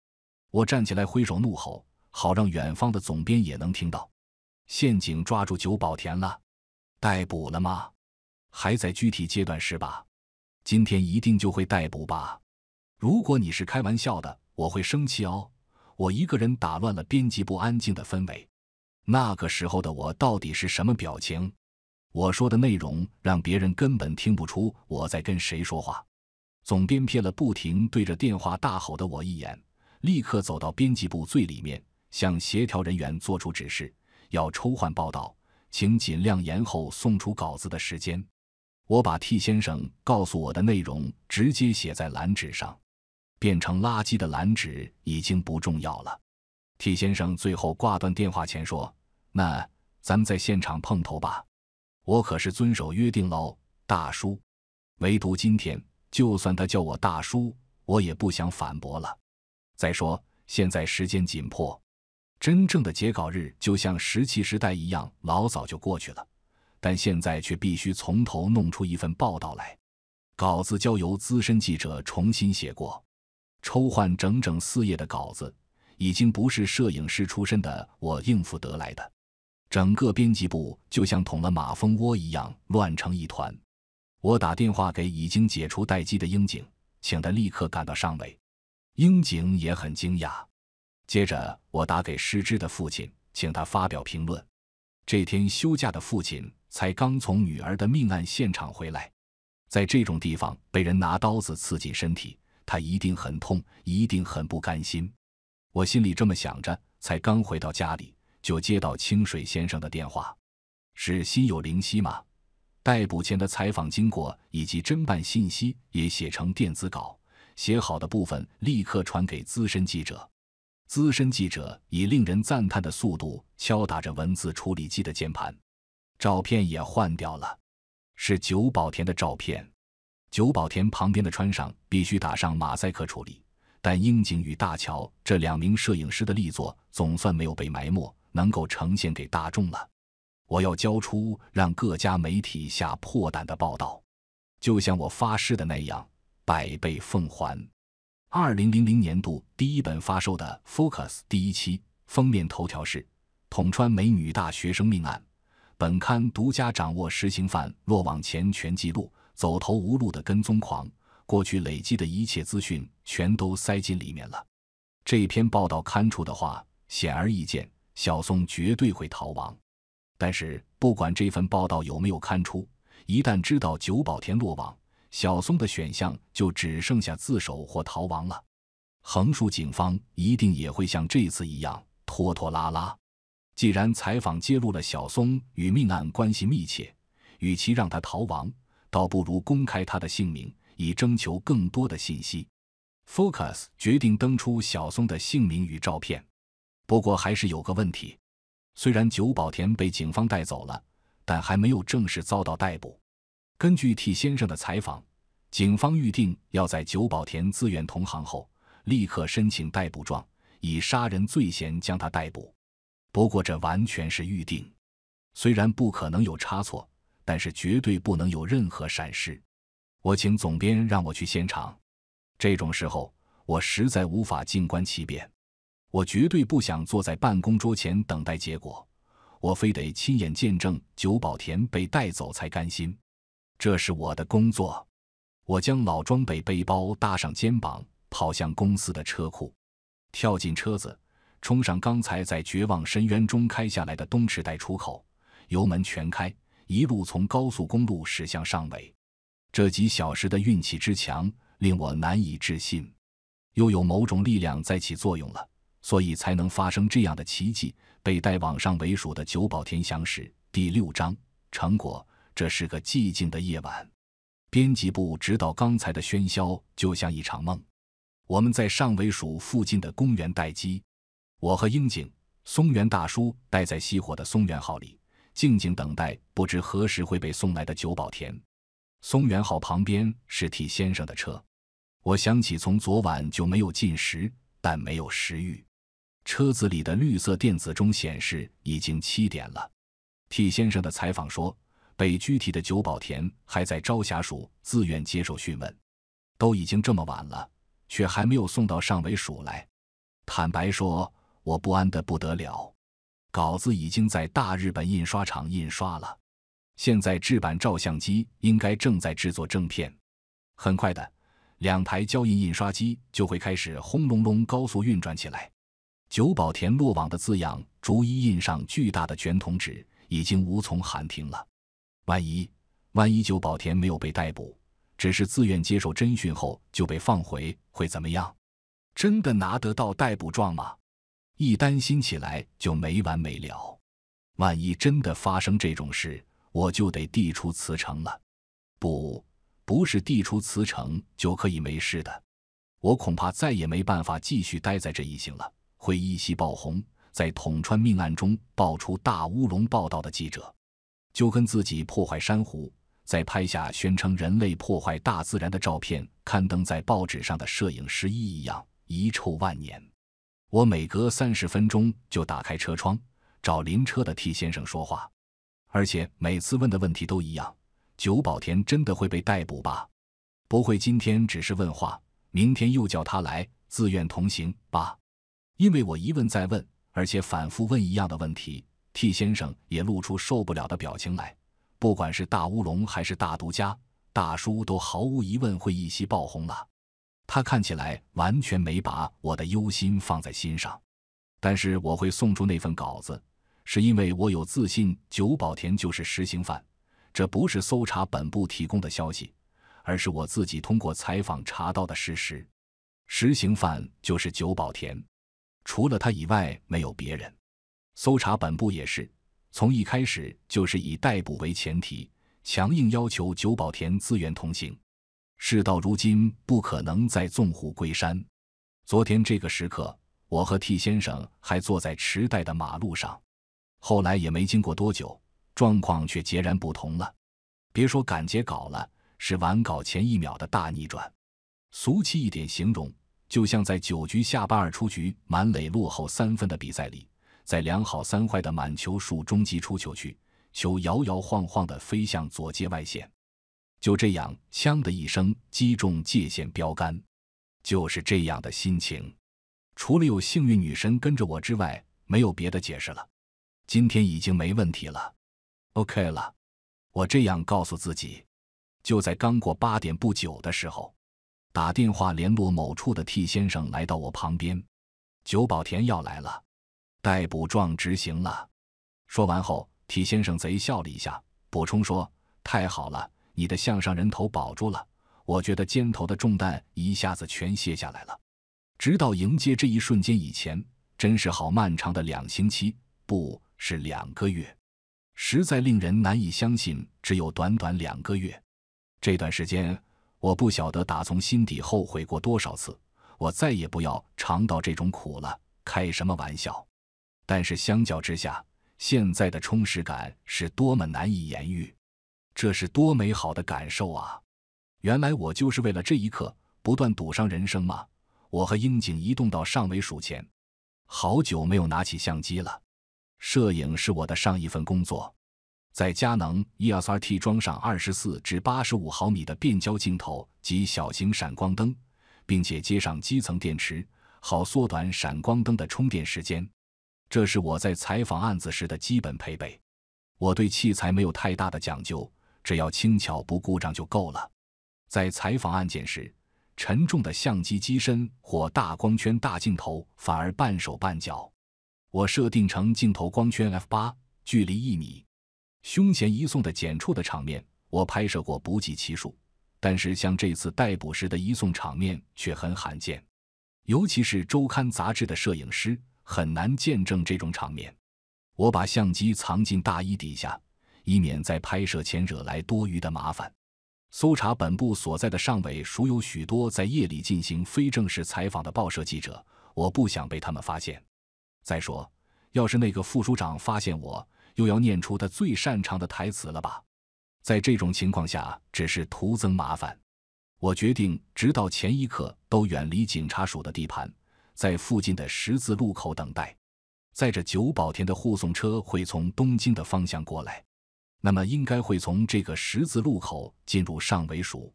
我站起来挥手怒吼，好让远方的总编也能听到。陷阱抓住久保田了，逮捕了吗？还在具体阶段是吧？今天一定就会逮捕吧？如果你是开玩笑的，我会生气哦。我一个人打乱了编辑部安静的氛围。那个时候的我到底是什么表情？我说的内容让别人根本听不出我在跟谁说话。总编瞥了不停对着电话大吼的我一眼，立刻走到编辑部最里面，向协调人员做出指示：要抽换报道，请尽量延后送出稿子的时间。我把 T 先生告诉我的内容直接写在蓝纸上，变成垃圾的蓝纸已经不重要了。T 先生最后挂断电话前说：“那咱们在现场碰头吧。”我可是遵守约定喽，大叔。唯独今天，就算他叫我大叔，我也不想反驳了。再说，现在时间紧迫，真正的截稿日就像石器时代一样，老早就过去了。但现在却必须从头弄出一份报道来，稿子交由资深记者重新写过，抽换整整四页的稿子，已经不是摄影师出身的我应付得来的。整个编辑部就像捅了马蜂窝一样乱成一团。我打电话给已经解除待机的英井，请他立刻赶到上位。英井也很惊讶。接着我打给失之的父亲，请他发表评论。这天休假的父亲。才刚从女儿的命案现场回来，在这种地方被人拿刀子刺进身体，他一定很痛，一定很不甘心。我心里这么想着，才刚回到家里，就接到清水先生的电话，是心有灵犀吗？逮捕前的采访经过以及侦办信息也写成电子稿，写好的部分立刻传给资深记者，资深记者以令人赞叹的速度敲打着文字处理机的键盘。照片也换掉了，是久保田的照片。久保田旁边的川上必须打上马赛克处理，但樱井与大桥这两名摄影师的力作总算没有被埋没，能够呈现给大众了。我要交出让各家媒体下破胆的报道，就像我发誓的那样，百倍奉还。二零零零年度第一本发售的《Focus》第一期封面头条是统川美女大学生命案。本刊独家掌握实行犯落网前全记录，走投无路的跟踪狂过去累积的一切资讯全都塞进里面了。这篇报道刊出的话，显而易见，小松绝对会逃亡。但是，不管这份报道有没有刊出，一旦知道久保田落网，小松的选项就只剩下自首或逃亡了。横竖警方一定也会像这次一样拖拖拉拉。既然采访揭露了小松与命案关系密切，与其让他逃亡，倒不如公开他的姓名，以征求更多的信息。Focus 决定登出小松的姓名与照片。不过还是有个问题：虽然久保田被警方带走了，但还没有正式遭到逮捕。根据 T 先生的采访，警方预定要在久保田自愿同行后，立刻申请逮捕状，以杀人罪嫌将他逮捕。不过这完全是预定，虽然不可能有差错，但是绝对不能有任何闪失。我请总编让我去现场，这种时候我实在无法静观其变，我绝对不想坐在办公桌前等待结果，我非得亲眼见证久保田被带走才甘心。这是我的工作，我将老装备背包搭上肩膀，跑向公司的车库，跳进车子。冲上刚才在绝望深渊中开下来的东池袋出口，油门全开，一路从高速公路驶向上尾。这几小时的运气之强，令我难以置信。又有某种力量在起作用了，所以才能发生这样的奇迹。被带往上尾署的九保田祥时，第六章成果。这是个寂静的夜晚，编辑部直到刚才的喧嚣就像一场梦。我们在上尾署附近的公园待机。我和英景、松原大叔待在熄火的松原号里，静静等待不知何时会被送来的九宝田。松原号旁边是替先生的车。我想起从昨晚就没有进食，但没有食欲。车子里的绿色电子钟显示已经七点了。替先生的采访说，被拘提的久保田还在朝霞署自愿接受讯问。都已经这么晚了，却还没有送到上尾署来。坦白说。我不安的不得了，稿子已经在大日本印刷厂印刷了，现在制版照相机应该正在制作正片，很快的，两台胶印印刷机就会开始轰隆隆高速运转起来，久保田落网的字样逐一印上巨大的卷筒纸，已经无从喊停了。万一，万一久保田没有被逮捕，只是自愿接受侦讯后就被放回，会怎么样？真的拿得到逮捕状吗？一担心起来就没完没了，万一真的发生这种事，我就得递出辞呈了。不，不是递出辞呈就可以没事的，我恐怕再也没办法继续待在这一行了。会一夕爆红，在捅穿命案中爆出大乌龙报道的记者，就跟自己破坏珊瑚，在拍下宣称人类破坏大自然的照片刊登在报纸上的摄影师一样，遗臭万年。我每隔三十分钟就打开车窗，找邻车的 T 先生说话，而且每次问的问题都一样：久保田真的会被逮捕吧？不会，今天只是问话，明天又叫他来自愿同行吧？因为我一问再问，而且反复问一样的问题，T 先生也露出受不了的表情来。不管是大乌龙还是大独家，大叔都毫无疑问会一夕爆红了。他看起来完全没把我的忧心放在心上，但是我会送出那份稿子，是因为我有自信久保田就是实行犯，这不是搜查本部提供的消息，而是我自己通过采访查到的事实。实行犯就是久保田，除了他以外没有别人。搜查本部也是从一开始就是以逮捕为前提，强硬要求久保田自愿同行。事到如今，不可能再纵虎归山。昨天这个时刻，我和 T 先生还坐在池袋的马路上，后来也没经过多久，状况却截然不同了。别说赶截稿了，是完稿前一秒的大逆转。俗气一点形容，就像在九局下半二出局、满垒落后三分的比赛里，在两好三坏的满球数中击出球去，球摇摇晃晃地飞向左界外线。就这样，枪的一声击中界限标杆，就是这样的心情。除了有幸运女神跟着我之外，没有别的解释了。今天已经没问题了，OK 了。我这样告诉自己。就在刚过八点不久的时候，打电话联络某处的 T 先生来到我旁边。久保田要来了，逮捕状执行了。说完后，T 先生贼笑了一下，补充说：“太好了。”你的项上人头保住了，我觉得肩头的重担一下子全卸下来了。直到迎接这一瞬间以前，真是好漫长的两星期，不是两个月，实在令人难以相信。只有短短两个月，这段时间我不晓得打从心底后悔过多少次。我再也不要尝到这种苦了，开什么玩笑！但是相较之下，现在的充实感是多么难以言喻。这是多美好的感受啊！原来我就是为了这一刻不断赌上人生吗？我和樱井移动到上尾数前，好久没有拿起相机了。摄影是我的上一份工作，在佳能 ESRT 装上二十四至八十五毫米的变焦镜头及小型闪光灯，并且接上基层电池，好缩短闪光灯的充电时间。这是我在采访案子时的基本配备。我对器材没有太大的讲究。只要轻巧不故障就够了。在采访案件时，沉重的相机机身或大光圈大镜头反而半手半脚。我设定成镜头光圈 f 八，距离一米。胸前移送的检触的场面，我拍摄过不计其数，但是像这次逮捕时的移送场面却很罕见，尤其是周刊杂志的摄影师很难见证这种场面。我把相机藏进大衣底下。以免在拍摄前惹来多余的麻烦，搜查本部所在的上尾署有许多在夜里进行非正式采访的报社记者，我不想被他们发现。再说，要是那个副署长发现我，又要念出他最擅长的台词了吧？在这种情况下，只是徒增麻烦。我决定，直到前一刻都远离警察署的地盘，在附近的十字路口等待。载着久保田的护送车会从东京的方向过来。那么应该会从这个十字路口进入上尾署。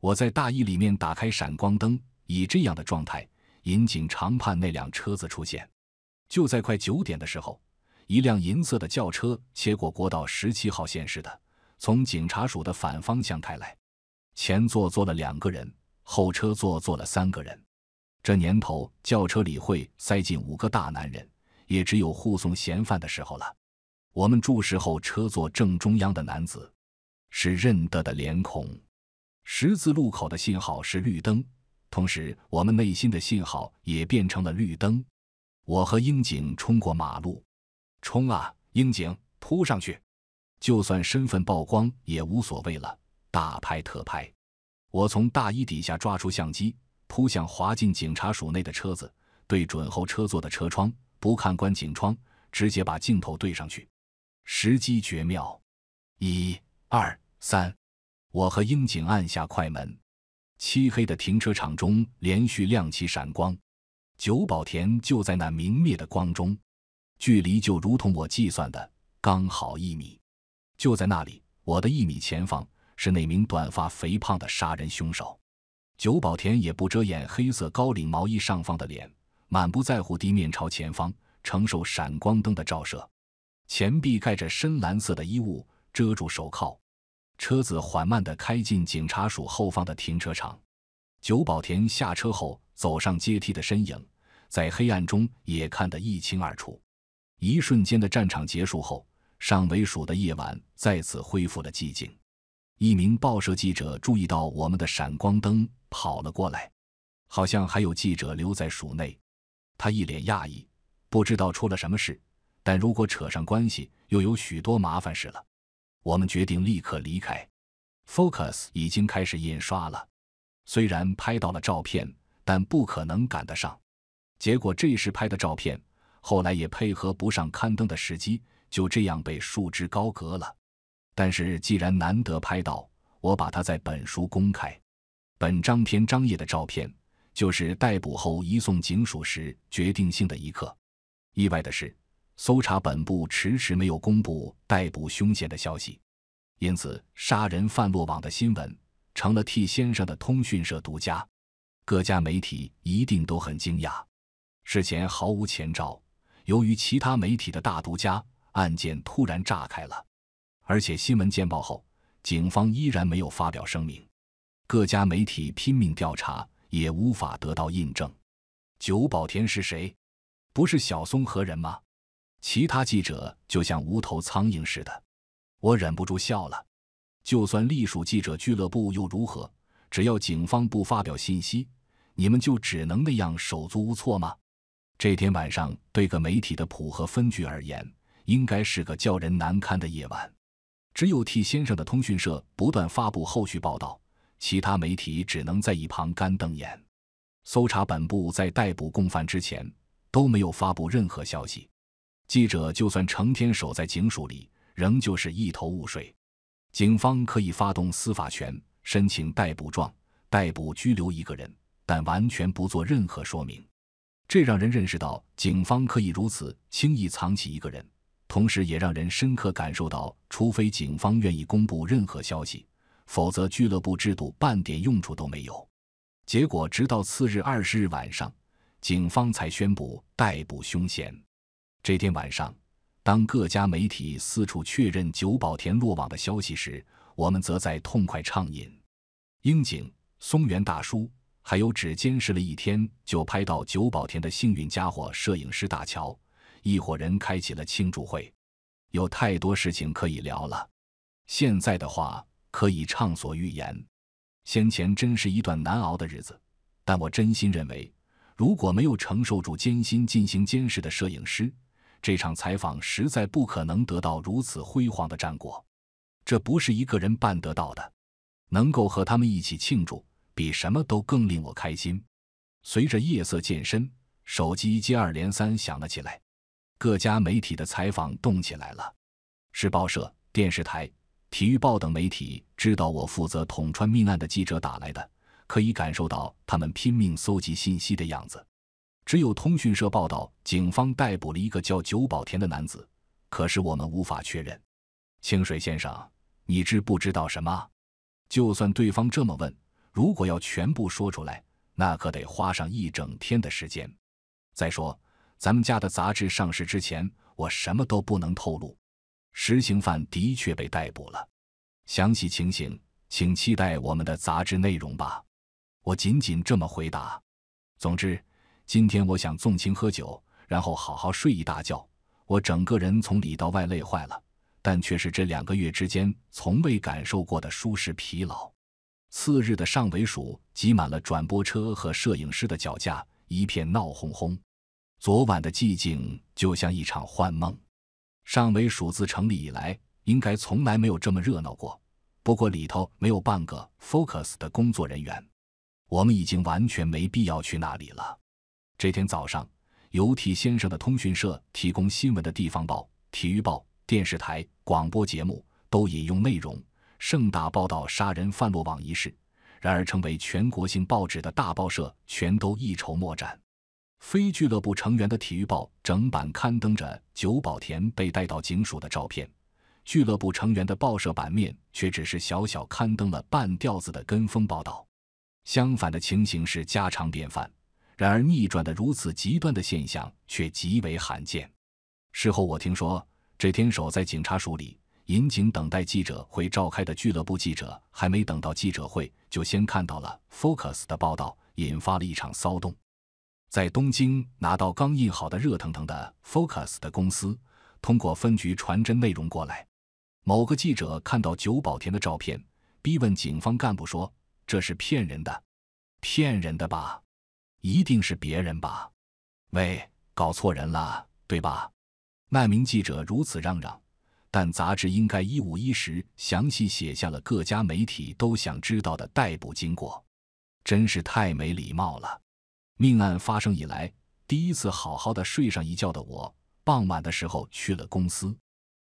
我在大衣里面打开闪光灯，以这样的状态引警长判那辆车子出现。就在快九点的时候，一辆银色的轿车切过国道十七号线似的，从警察署的反方向开来。前座坐了两个人，后车座坐了三个人。这年头，轿车里会塞进五个大男人，也只有护送嫌犯的时候了。我们注视后车座正中央的男子，是认得的脸孔。十字路口的信号是绿灯，同时我们内心的信号也变成了绿灯。我和英井冲过马路，冲啊！英井扑上去，就算身份曝光也无所谓了。大拍特拍！我从大衣底下抓出相机，扑向滑进警察署内的车子，对准后车座的车窗，不看观景窗，直接把镜头对上去。时机绝妙，一、二、三，我和樱井按下快门。漆黑的停车场中，连续亮起闪光。久保田就在那明灭的光中，距离就如同我计算的，刚好一米。就在那里，我的一米前方，是那名短发、肥胖的杀人凶手。久保田也不遮掩黑色高领毛衣上方的脸，满不在乎地面朝前方承受闪光灯的照射。前臂盖着深蓝色的衣物，遮住手铐。车子缓慢地开进警察署后方的停车场。久保田下车后走上阶梯的身影，在黑暗中也看得一清二楚。一瞬间的战场结束后，上尾署的夜晚再次恢复了寂静。一名报社记者注意到我们的闪光灯，跑了过来，好像还有记者留在署内。他一脸讶异，不知道出了什么事。但如果扯上关系，又有许多麻烦事了。我们决定立刻离开。Focus 已经开始印刷了，虽然拍到了照片，但不可能赶得上。结果这时拍的照片，后来也配合不上刊登的时机，就这样被束之高阁了。但是既然难得拍到，我把它在本书公开。本章篇章页的照片，就是逮捕后移送警署时决定性的一刻。意外的是。搜查本部迟迟没有公布逮捕凶嫌的消息，因此杀人犯落网的新闻成了 T 先生的通讯社独家。各家媒体一定都很惊讶，事前毫无前兆。由于其他媒体的大独家，案件突然炸开了。而且新闻见报后，警方依然没有发表声明。各家媒体拼命调查，也无法得到印证。九保田是谁？不是小松和人吗？其他记者就像无头苍蝇似的，我忍不住笑了。就算隶属记者俱乐部又如何？只要警方不发表信息，你们就只能那样手足无措吗？这天晚上，对个媒体的普和分局而言，应该是个叫人难堪的夜晚。只有替先生的通讯社不断发布后续报道，其他媒体只能在一旁干瞪眼。搜查本部在逮捕共犯之前都没有发布任何消息。记者就算成天守在警署里，仍旧是一头雾水。警方可以发动司法权，申请逮捕状，逮捕拘留一个人，但完全不做任何说明。这让人认识到，警方可以如此轻易藏起一个人，同时也让人深刻感受到，除非警方愿意公布任何消息，否则俱乐部制度半点用处都没有。结果，直到次日二十日晚上，警方才宣布逮捕凶嫌。这天晚上，当各家媒体四处确认久保田落网的消息时，我们则在痛快畅饮。樱井、松原大叔，还有只监视了一天就拍到久保田的幸运家伙——摄影师大乔，一伙人开启了庆祝会。有太多事情可以聊了，现在的话可以畅所欲言。先前真是一段难熬的日子，但我真心认为，如果没有承受住艰辛进行监视的摄影师，这场采访实在不可能得到如此辉煌的战果，这不是一个人办得到的。能够和他们一起庆祝，比什么都更令我开心。随着夜色渐深，手机接二连三响了起来，各家媒体的采访动起来了。是报社、电视台、体育报等媒体知道我负责捅穿命案的记者打来的，可以感受到他们拼命搜集信息的样子。只有通讯社报道，警方逮捕了一个叫久保田的男子，可是我们无法确认。清水先生，你知不知道什么？就算对方这么问，如果要全部说出来，那可得花上一整天的时间。再说，咱们家的杂志上市之前，我什么都不能透露。实行犯的确被逮捕了，详细情形，请期待我们的杂志内容吧。我仅仅这么回答。总之。今天我想纵情喝酒，然后好好睡一大觉。我整个人从里到外累坏了，但却是这两个月之间从未感受过的舒适疲劳。次日的上尾署挤满了转播车和摄影师的脚架，一片闹哄哄。昨晚的寂静就像一场幻梦。上尾署自成立以来，应该从来没有这么热闹过。不过里头没有半个 Focus 的工作人员，我们已经完全没必要去那里了。这天早上，邮替先生的通讯社提供新闻的地方报、体育报、电视台、广播节目都引用内容盛大报道杀人犯落网一事，然而成为全国性报纸的大报社全都一筹莫展。非俱乐部成员的体育报整版刊登着久保田被带到警署的照片，俱乐部成员的报社版面却只是小小刊登了半吊子的跟风报道。相反的情形是家常便饭。然而，逆转的如此极端的现象却极为罕见。事后我听说，这天守在警察署里引警等待记者会召开的俱乐部记者，还没等到记者会，就先看到了 Focus 的报道，引发了一场骚动。在东京拿到刚印好的热腾腾的 Focus 的公司，通过分局传真内容过来，某个记者看到久保田的照片，逼问警方干部说：“这是骗人的，骗人的吧？”一定是别人吧？喂，搞错人了，对吧？那名记者如此嚷嚷，但杂志应该一五一十详细写下了各家媒体都想知道的逮捕经过，真是太没礼貌了。命案发生以来，第一次好好的睡上一觉的我，傍晚的时候去了公司。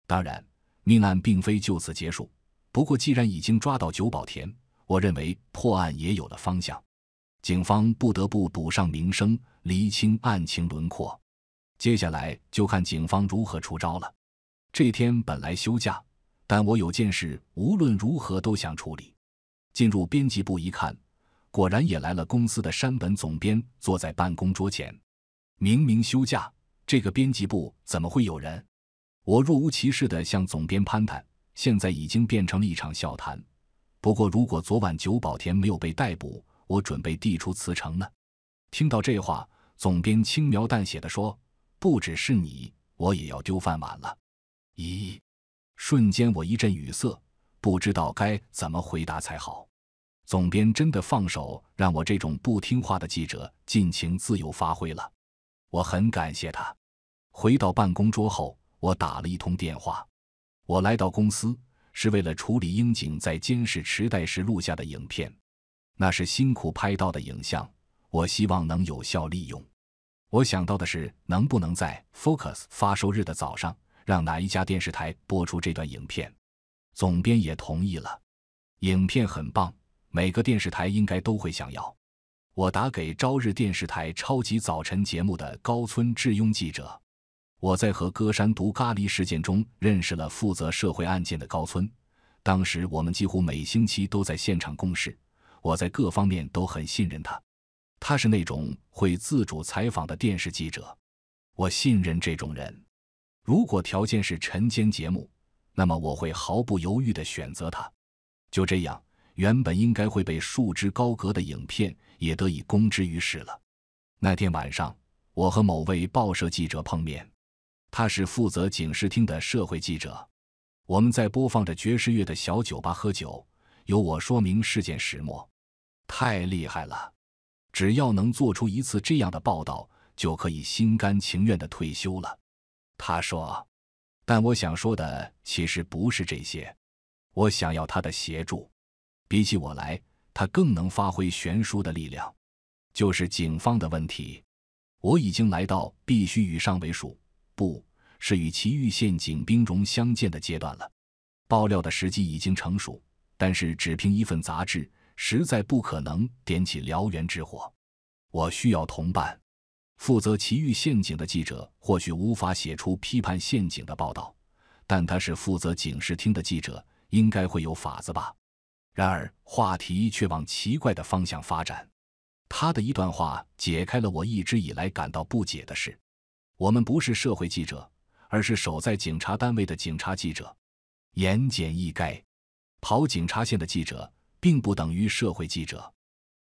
当然，命案并非就此结束。不过，既然已经抓到九保田，我认为破案也有了方向。警方不得不赌上名声，厘清案情轮廓。接下来就看警方如何出招了。这天本来休假，但我有件事无论如何都想处理。进入编辑部一看，果然也来了公司的山本总编，坐在办公桌前。明明休假，这个编辑部怎么会有人？我若无其事地向总编攀谈，现在已经变成了一场笑谈。不过，如果昨晚久保田没有被逮捕，我准备递出辞呈呢，听到这话，总编轻描淡写的说：“不只是你，我也要丢饭碗了。”咦，瞬间我一阵语塞，不知道该怎么回答才好。总编真的放手让我这种不听话的记者尽情自由发挥了，我很感谢他。回到办公桌后，我打了一通电话。我来到公司是为了处理英井在监视池袋时录下的影片。那是辛苦拍到的影像，我希望能有效利用。我想到的是，能不能在 Focus 发售日的早上，让哪一家电视台播出这段影片？总编也同意了。影片很棒，每个电视台应该都会想要。我打给朝日电视台超级早晨节目的高村智庸记者。我在和歌山毒咖喱事件中认识了负责社会案件的高村，当时我们几乎每星期都在现场共事。我在各方面都很信任他，他是那种会自主采访的电视记者，我信任这种人。如果条件是晨间节目，那么我会毫不犹豫地选择他。就这样，原本应该会被束之高阁的影片也得以公之于世了。那天晚上，我和某位报社记者碰面，他是负责警视厅的社会记者。我们在播放着爵士乐的小酒吧喝酒，由我说明事件始末。太厉害了，只要能做出一次这样的报道，就可以心甘情愿的退休了。他说，但我想说的其实不是这些，我想要他的协助，比起我来，他更能发挥悬殊的力量。就是警方的问题，我已经来到必须与上为署，不是与奇遇县警兵戎相见的阶段了。爆料的时机已经成熟，但是只凭一份杂志。实在不可能点起燎原之火。我需要同伴。负责奇遇陷阱的记者或许无法写出批判陷阱的报道，但他是负责警示厅的记者，应该会有法子吧。然而，话题却往奇怪的方向发展。他的一段话解开了我一直以来感到不解的事：我们不是社会记者，而是守在警察单位的警察记者。言简意赅，跑警察线的记者。并不等于社会记者，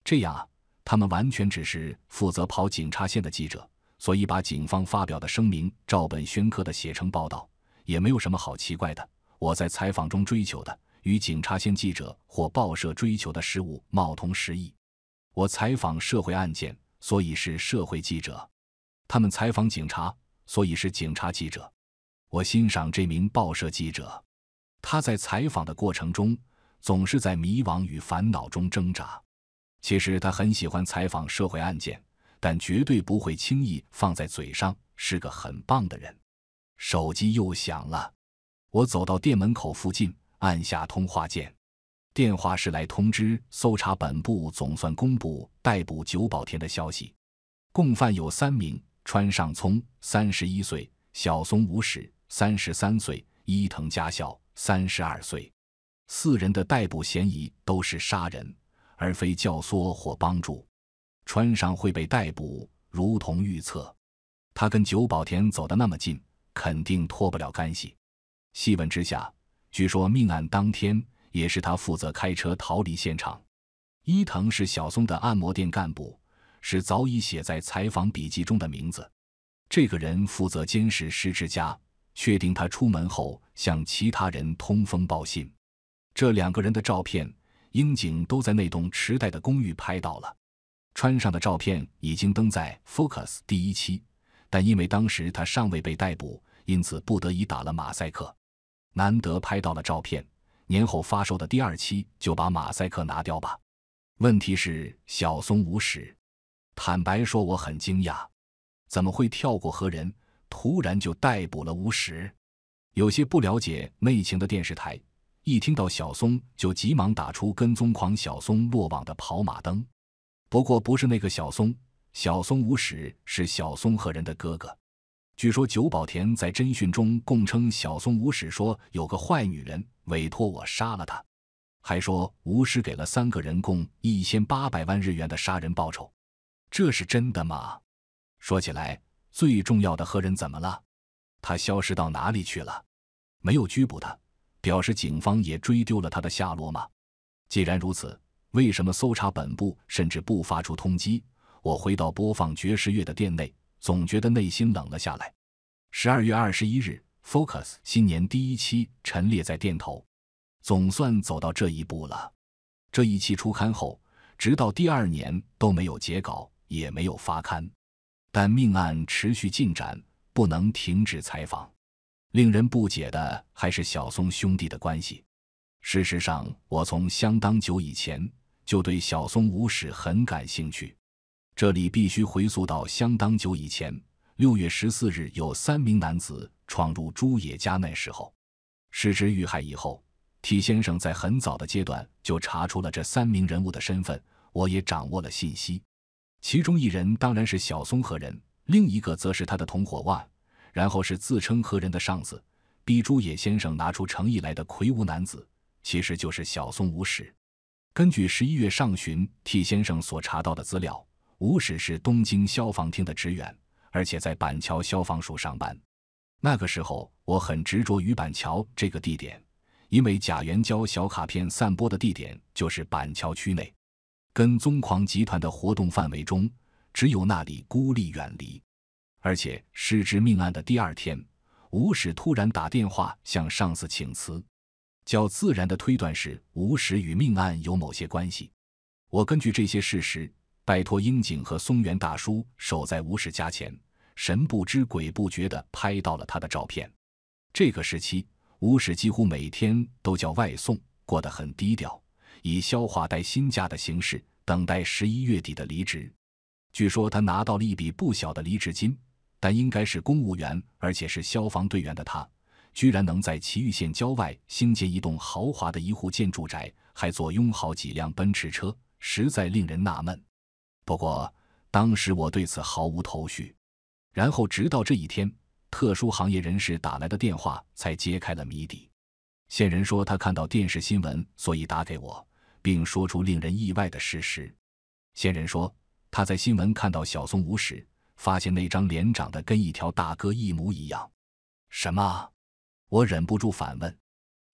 这样啊，他们完全只是负责跑警察线的记者，所以把警方发表的声明照本宣科的写成报道，也没有什么好奇怪的。我在采访中追求的，与警察线记者或报社追求的失误貌同时异。我采访社会案件，所以是社会记者；他们采访警察，所以是警察记者。我欣赏这名报社记者，他在采访的过程中。总是在迷茫与烦恼中挣扎。其实他很喜欢采访社会案件，但绝对不会轻易放在嘴上，是个很棒的人。手机又响了，我走到店门口附近，按下通话键。电话是来通知搜查本部总算公布逮捕久保田的消息，共犯有三名：川上聪，三十一岁；小松武史，三十三岁；伊藤家孝，三十二岁。四人的逮捕嫌疑都是杀人，而非教唆或帮助。川上会被逮捕，如同预测。他跟久保田走得那么近，肯定脱不了干系。细问之下，据说命案当天也是他负责开车逃离现场。伊藤是小松的按摩店干部，是早已写在采访笔记中的名字。这个人负责监视石之佳，确定他出门后向其他人通风报信。这两个人的照片，樱井都在那栋池袋的公寓拍到了。川上的照片已经登在《Focus》第一期，但因为当时他尚未被逮捕，因此不得已打了马赛克。难得拍到了照片，年后发售的第二期就把马赛克拿掉吧。问题是小松无实，坦白说我很惊讶，怎么会跳过何人，突然就逮捕了无实？有些不了解内情的电视台。一听到小松，就急忙打出跟踪狂小松落网的跑马灯。不过不是那个小松，小松无史是小松和人的哥哥。据说久保田在侦讯中共称小松无史说有个坏女人委托我杀了他，还说无史给了三个人共一千八百万日元的杀人报酬。这是真的吗？说起来，最重要的和人怎么了？他消失到哪里去了？没有拘捕他。表示警方也追丢了他的下落吗？既然如此，为什么搜查本部，甚至不发出通缉？我回到播放爵士乐的店内，总觉得内心冷了下来。十二月二十一日，Focus 新年第一期陈列在店头，总算走到这一步了。这一期出刊后，直到第二年都没有结稿，也没有发刊。但命案持续进展，不能停止采访。令人不解的还是小松兄弟的关系。事实上，我从相当久以前就对小松武史很感兴趣。这里必须回溯到相当久以前。六月十四日有三名男子闯入朱野家那时候，失之遇害以后替先生在很早的阶段就查出了这三名人物的身份，我也掌握了信息。其中一人当然是小松和人，另一个则是他的同伙万。然后是自称何人的上司，逼朱野先生拿出诚意来的魁梧男子，其实就是小松无史。根据十一月上旬替先生所查到的资料，无史是东京消防厅的职员，而且在板桥消防署上班。那个时候我很执着于板桥这个地点，因为贾元娇小卡片散播的地点就是板桥区内，跟宗狂集团的活动范围中只有那里孤立远离。而且，失之命案的第二天，吴史突然打电话向上司请辞。较自然的推断是，吴史与命案有某些关系。我根据这些事实，拜托樱井和松原大叔守在吴史家前，神不知鬼不觉地拍到了他的照片。这个时期，吴史几乎每天都叫外送，过得很低调，以消化带薪假的形式等待十一月底的离职。据说他拿到了一笔不小的离职金。但应该是公务员，而且是消防队员的他，居然能在祁玉县郊外兴建一栋豪华的一户建住宅，还坐拥好几辆奔驰车，实在令人纳闷。不过当时我对此毫无头绪，然后直到这一天，特殊行业人士打来的电话才揭开了谜底。线人说他看到电视新闻，所以打给我，并说出令人意外的事实。线人说他在新闻看到小松无时。发现那张脸长得跟一条大哥一模一样，什么？我忍不住反问。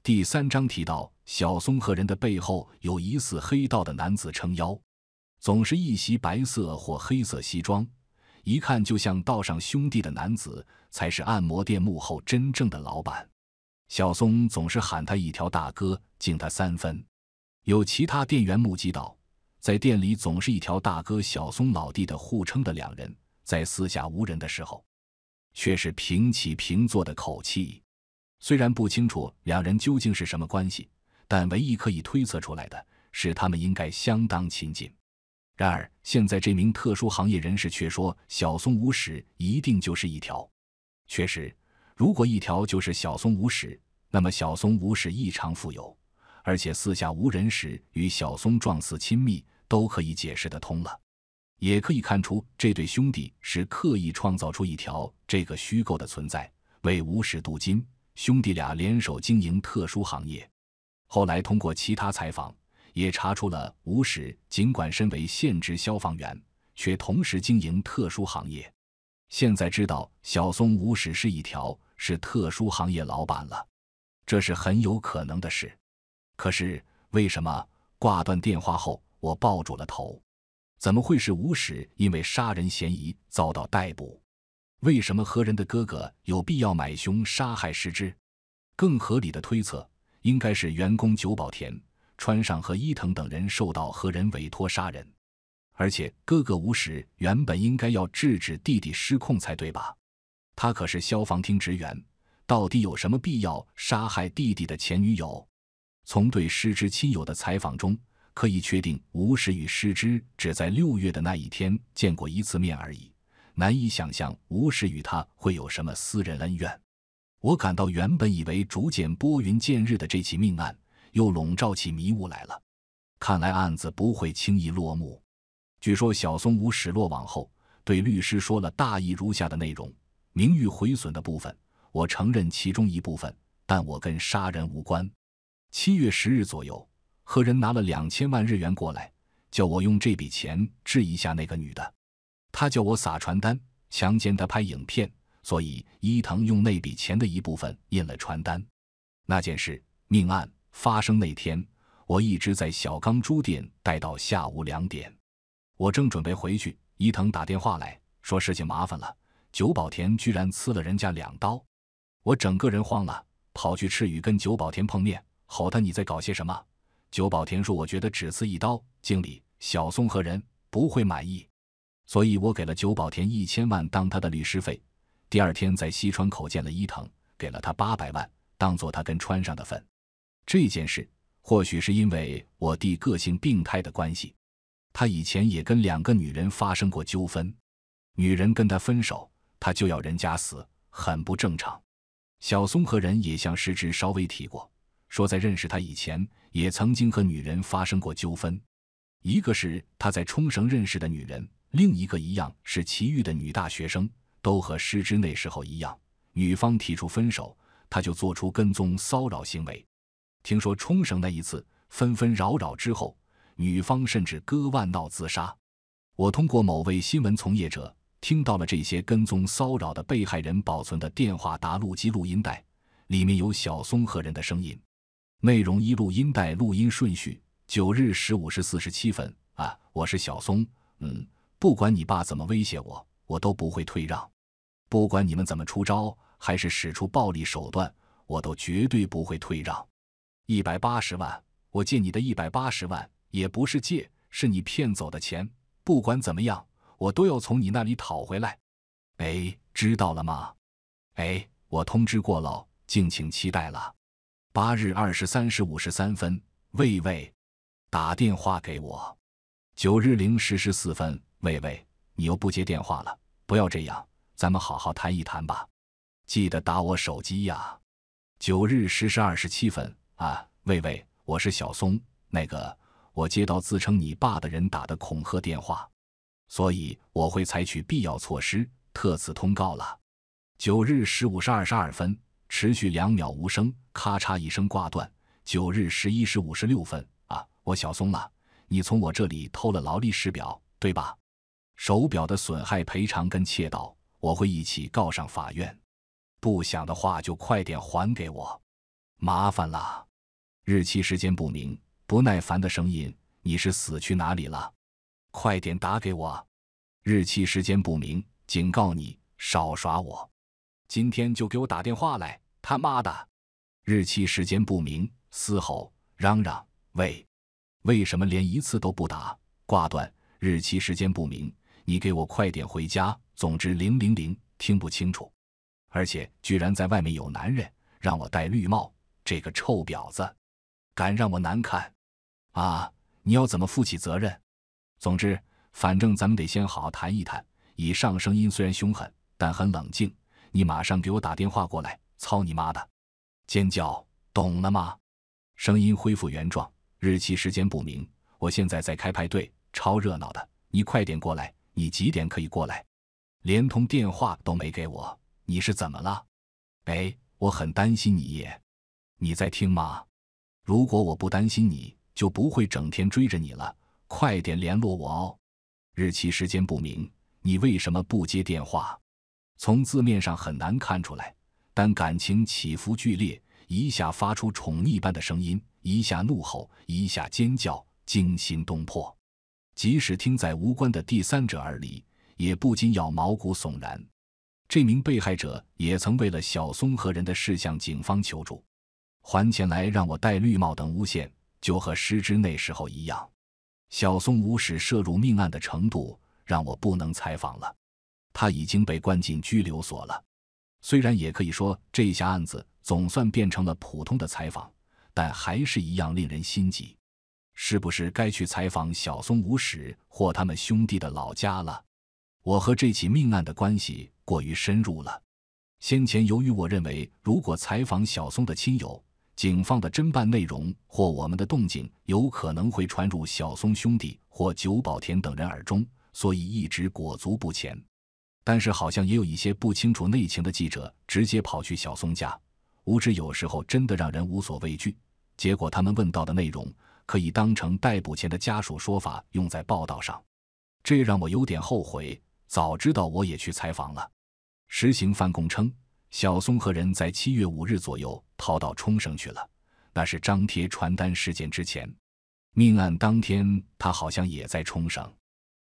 第三章提到，小松和人的背后有疑似黑道的男子撑腰，总是一袭白色或黑色西装，一看就像道上兄弟的男子才是按摩店幕后真正的老板。小松总是喊他一条大哥，敬他三分。有其他店员目击到，在店里总是一条大哥、小松老弟的互称的两人。在四下无人的时候，却是平起平坐的口气。虽然不清楚两人究竟是什么关系，但唯一可以推测出来的是，他们应该相当亲近。然而，现在这名特殊行业人士却说，小松无史一定就是一条。确实，如果一条就是小松无史，那么小松无史异常富有，而且四下无人时与小松状似亲密，都可以解释得通了。也可以看出，这对兄弟是刻意创造出一条这个虚构的存在，为无始镀金。兄弟俩联手经营特殊行业，后来通过其他采访也查出了吴史，尽管身为县职消防员，却同时经营特殊行业。现在知道小松吴史是一条是特殊行业老板了，这是很有可能的事。可是为什么挂断电话后，我抱住了头？怎么会是武史？因为杀人嫌疑遭到逮捕。为什么何人的哥哥有必要买凶杀害石之？更合理的推测应该是员工久保田、川上和伊藤等人受到何人委托杀人。而且哥哥武史原本应该要制止弟弟失控才对吧？他可是消防厅职员，到底有什么必要杀害弟弟的前女友？从对失之亲友的采访中。可以确定，吴石与失之只在六月的那一天见过一次面而已。难以想象，吴石与他会有什么私人恩怨。我感到，原本以为逐渐拨云见日的这起命案，又笼罩起迷雾来了。看来案子不会轻易落幕。据说，小松吴始落网后，对律师说了大意如下的内容：名誉毁损的部分，我承认其中一部分，但我跟杀人无关。七月十日左右。客人拿了两千万日元过来，叫我用这笔钱治一下那个女的。他叫我撒传单，强奸她，拍影片。所以伊藤用那笔钱的一部分印了传单。那件事，命案发生那天，我一直在小刚珠店待到下午两点。我正准备回去，伊藤打电话来说事情麻烦了，久保田居然刺了人家两刀。我整个人慌了，跑去赤羽跟久保田碰面，吼他你在搞些什么？久保田说：“我觉得只刺一刀，经理小松和人不会满意，所以我给了久保田一千万当他的律师费。第二天在西川口见了伊藤，给了他八百万当做他跟川上的份。这件事或许是因为我弟个性病态的关系，他以前也跟两个女人发生过纠纷，女人跟他分手，他就要人家死，很不正常。小松和人也向石直稍微提过，说在认识他以前。”也曾经和女人发生过纠纷，一个是他在冲绳认识的女人，另一个一样是埼玉的女大学生，都和失之那时候一样，女方提出分手，他就做出跟踪骚扰行为。听说冲绳那一次纷纷扰扰之后，女方甚至割腕闹自杀。我通过某位新闻从业者听到了这些跟踪骚扰的被害人保存的电话答录机录音带，里面有小松和人的声音。内容一录音带，录音顺序九日十五时四十七分。啊，我是小松。嗯，不管你爸怎么威胁我，我都不会退让。不管你们怎么出招，还是使出暴力手段，我都绝对不会退让。一百八十万，我借你的一百八十万也不是借，是你骗走的钱。不管怎么样，我都要从你那里讨回来。哎，知道了吗？哎，我通知过了，敬请期待了。八日二十三时五十三分，魏魏打电话给我。九日零时十四分，魏魏，你又不接电话了，不要这样，咱们好好谈一谈吧，记得打我手机呀。九日十时二十七分，啊，魏魏，我是小松，那个，我接到自称你爸的人打的恐吓电话，所以我会采取必要措施，特此通告了。九日十五时二十二分。持续两秒无声，咔嚓一声挂断。九日十一时五十六分，啊，我小松了，你从我这里偷了劳力士表，对吧？手表的损害赔偿跟窃盗，我会一起告上法院。不想的话，就快点还给我，麻烦了。日期时间不明，不耐烦的声音，你是死去哪里了？快点打给我。日期时间不明，警告你少耍我，今天就给我打电话来。他妈的，日期时间不明，嘶吼嚷嚷，喂，为什么连一次都不打？挂断，日期时间不明，你给我快点回家。总之零零零，听不清楚，而且居然在外面有男人，让我戴绿帽，这个臭婊子，敢让我难堪，啊，你要怎么负起责任？总之，反正咱们得先好好谈一谈。以上声音虽然凶狠，但很冷静。你马上给我打电话过来。操你妈的！尖叫，懂了吗？声音恢复原状，日期时间不明。我现在在开派对，超热闹的，你快点过来。你几点可以过来？连通电话都没给我，你是怎么了？哎，我很担心你耶。你在听吗？如果我不担心，你就不会整天追着你了。快点联络我哦。日期时间不明，你为什么不接电话？从字面上很难看出来。但感情起伏剧烈，一下发出宠溺般的声音，一下怒吼，一下尖叫，惊心动魄。即使听在无关的第三者耳里，也不禁要毛骨悚然。这名被害者也曾为了小松和人的事向警方求助，还钱来让我戴绿帽等诬陷，就和失之那时候一样。小松无耻涉入命案的程度，让我不能采访了。他已经被关进拘留所了。虽然也可以说这一下案子总算变成了普通的采访，但还是一样令人心急。是不是该去采访小松无史或他们兄弟的老家了？我和这起命案的关系过于深入了。先前由于我认为，如果采访小松的亲友，警方的侦办内容或我们的动静有可能会传入小松兄弟或久保田等人耳中，所以一直裹足不前。但是好像也有一些不清楚内情的记者直接跑去小松家。无知有时候真的让人无所畏惧。结果他们问到的内容可以当成逮捕前的家属说法用在报道上，这让我有点后悔。早知道我也去采访了。实行犯供称，小松和人在七月五日左右逃到冲绳去了，那是张贴传单事件之前。命案当天他好像也在冲绳。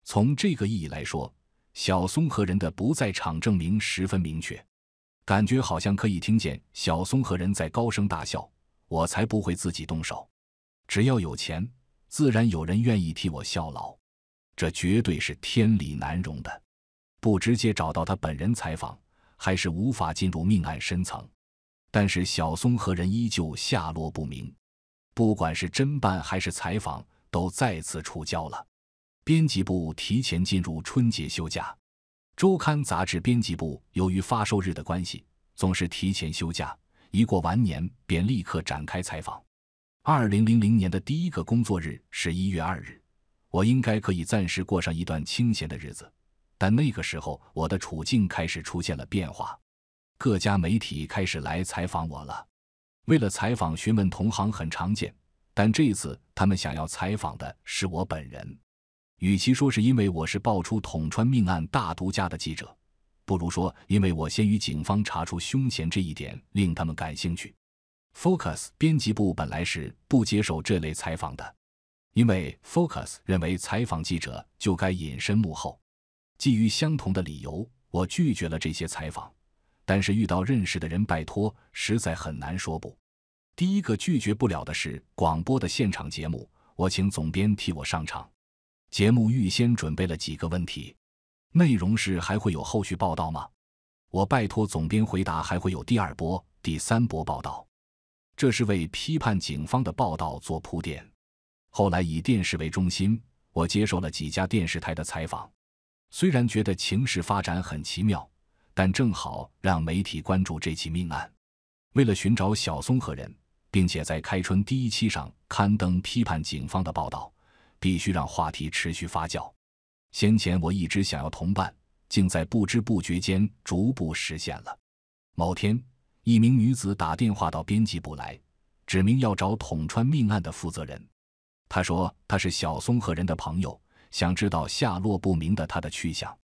从这个意义来说。小松和人的不在场证明十分明确，感觉好像可以听见小松和人在高声大笑。我才不会自己动手，只要有钱，自然有人愿意替我效劳。这绝对是天理难容的。不直接找到他本人采访，还是无法进入命案深层。但是小松和人依旧下落不明，不管是侦办还是采访，都再次触礁了。编辑部提前进入春节休假。周刊杂志编辑部由于发售日的关系，总是提前休假，一过完年便立刻展开采访。二零零零年的第一个工作日是一月二日，我应该可以暂时过上一段清闲的日子。但那个时候，我的处境开始出现了变化，各家媒体开始来采访我了。为了采访询问同行很常见，但这次他们想要采访的是我本人。与其说是因为我是爆出统川命案大独家的记者，不如说因为我先于警方查出凶嫌这一点令他们感兴趣。Focus 编辑部本来是不接受这类采访的，因为 Focus 认为采访记者就该隐身幕后。基于相同的理由，我拒绝了这些采访。但是遇到认识的人，拜托，实在很难说不。第一个拒绝不了的是广播的现场节目，我请总编替我上场。节目预先准备了几个问题，内容是还会有后续报道吗？我拜托总编回答还会有第二波、第三波报道，这是为批判警方的报道做铺垫。后来以电视为中心，我接受了几家电视台的采访，虽然觉得情势发展很奇妙，但正好让媒体关注这起命案。为了寻找小松和人，并且在开春第一期上刊登批判警方的报道。必须让话题持续发酵。先前我一直想要同伴，竟在不知不觉间逐步实现了。某天，一名女子打电话到编辑部来，指明要找捅穿命案的负责人。她说她是小松和人的朋友，想知道下落不明的他的去向。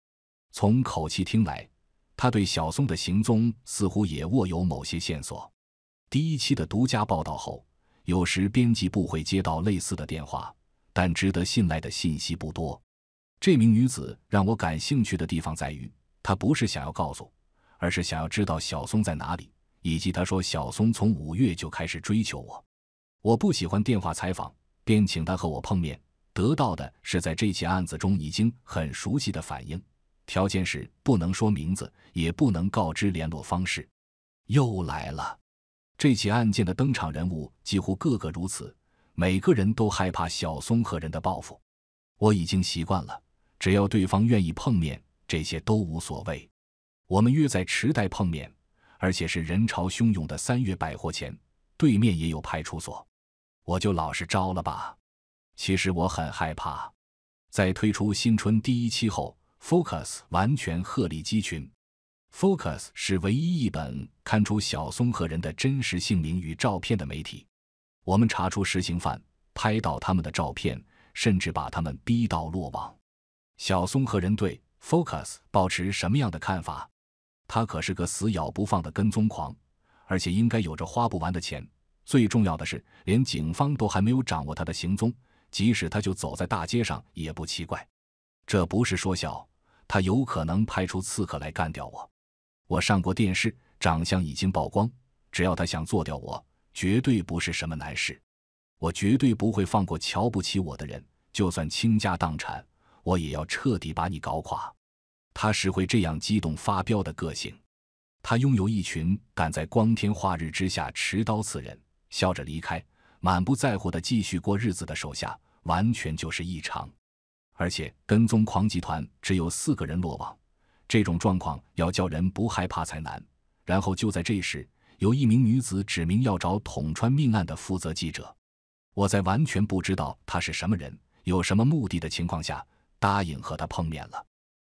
从口气听来，他对小松的行踪似乎也握有某些线索。第一期的独家报道后，有时编辑部会接到类似的电话。但值得信赖的信息不多。这名女子让我感兴趣的地方在于，她不是想要告诉，而是想要知道小松在哪里。以及她说小松从五月就开始追求我。我不喜欢电话采访，便请她和我碰面。得到的是在这起案子中已经很熟悉的反应，条件是不能说名字，也不能告知联络方式。又来了，这起案件的登场人物几乎个个如此。每个人都害怕小松和人的报复，我已经习惯了。只要对方愿意碰面，这些都无所谓。我们约在池袋碰面，而且是人潮汹涌的三月百货前，对面也有派出所。我就老实招了吧。其实我很害怕。在推出新春第一期后，Focus 完全鹤立鸡群。Focus 是唯一一本刊出小松和人的真实姓名与照片的媒体。我们查出实行犯，拍到他们的照片，甚至把他们逼到落网。小松和人对 Focus 保持什么样的看法？他可是个死咬不放的跟踪狂，而且应该有着花不完的钱。最重要的是，连警方都还没有掌握他的行踪，即使他就走在大街上也不奇怪。这不是说笑，他有可能派出刺客来干掉我。我上过电视，长相已经曝光，只要他想做掉我。绝对不是什么难事，我绝对不会放过瞧不起我的人，就算倾家荡产，我也要彻底把你搞垮。他是会这样激动发飙的个性，他拥有一群敢在光天化日之下持刀刺人，笑着离开，满不在乎的继续过日子的手下，完全就是异常。而且跟踪狂集团只有四个人落网，这种状况要叫人不害怕才难。然后就在这时。有一名女子指明要找捅穿命案的负责记者，我在完全不知道她是什么人、有什么目的的情况下答应和她碰面了。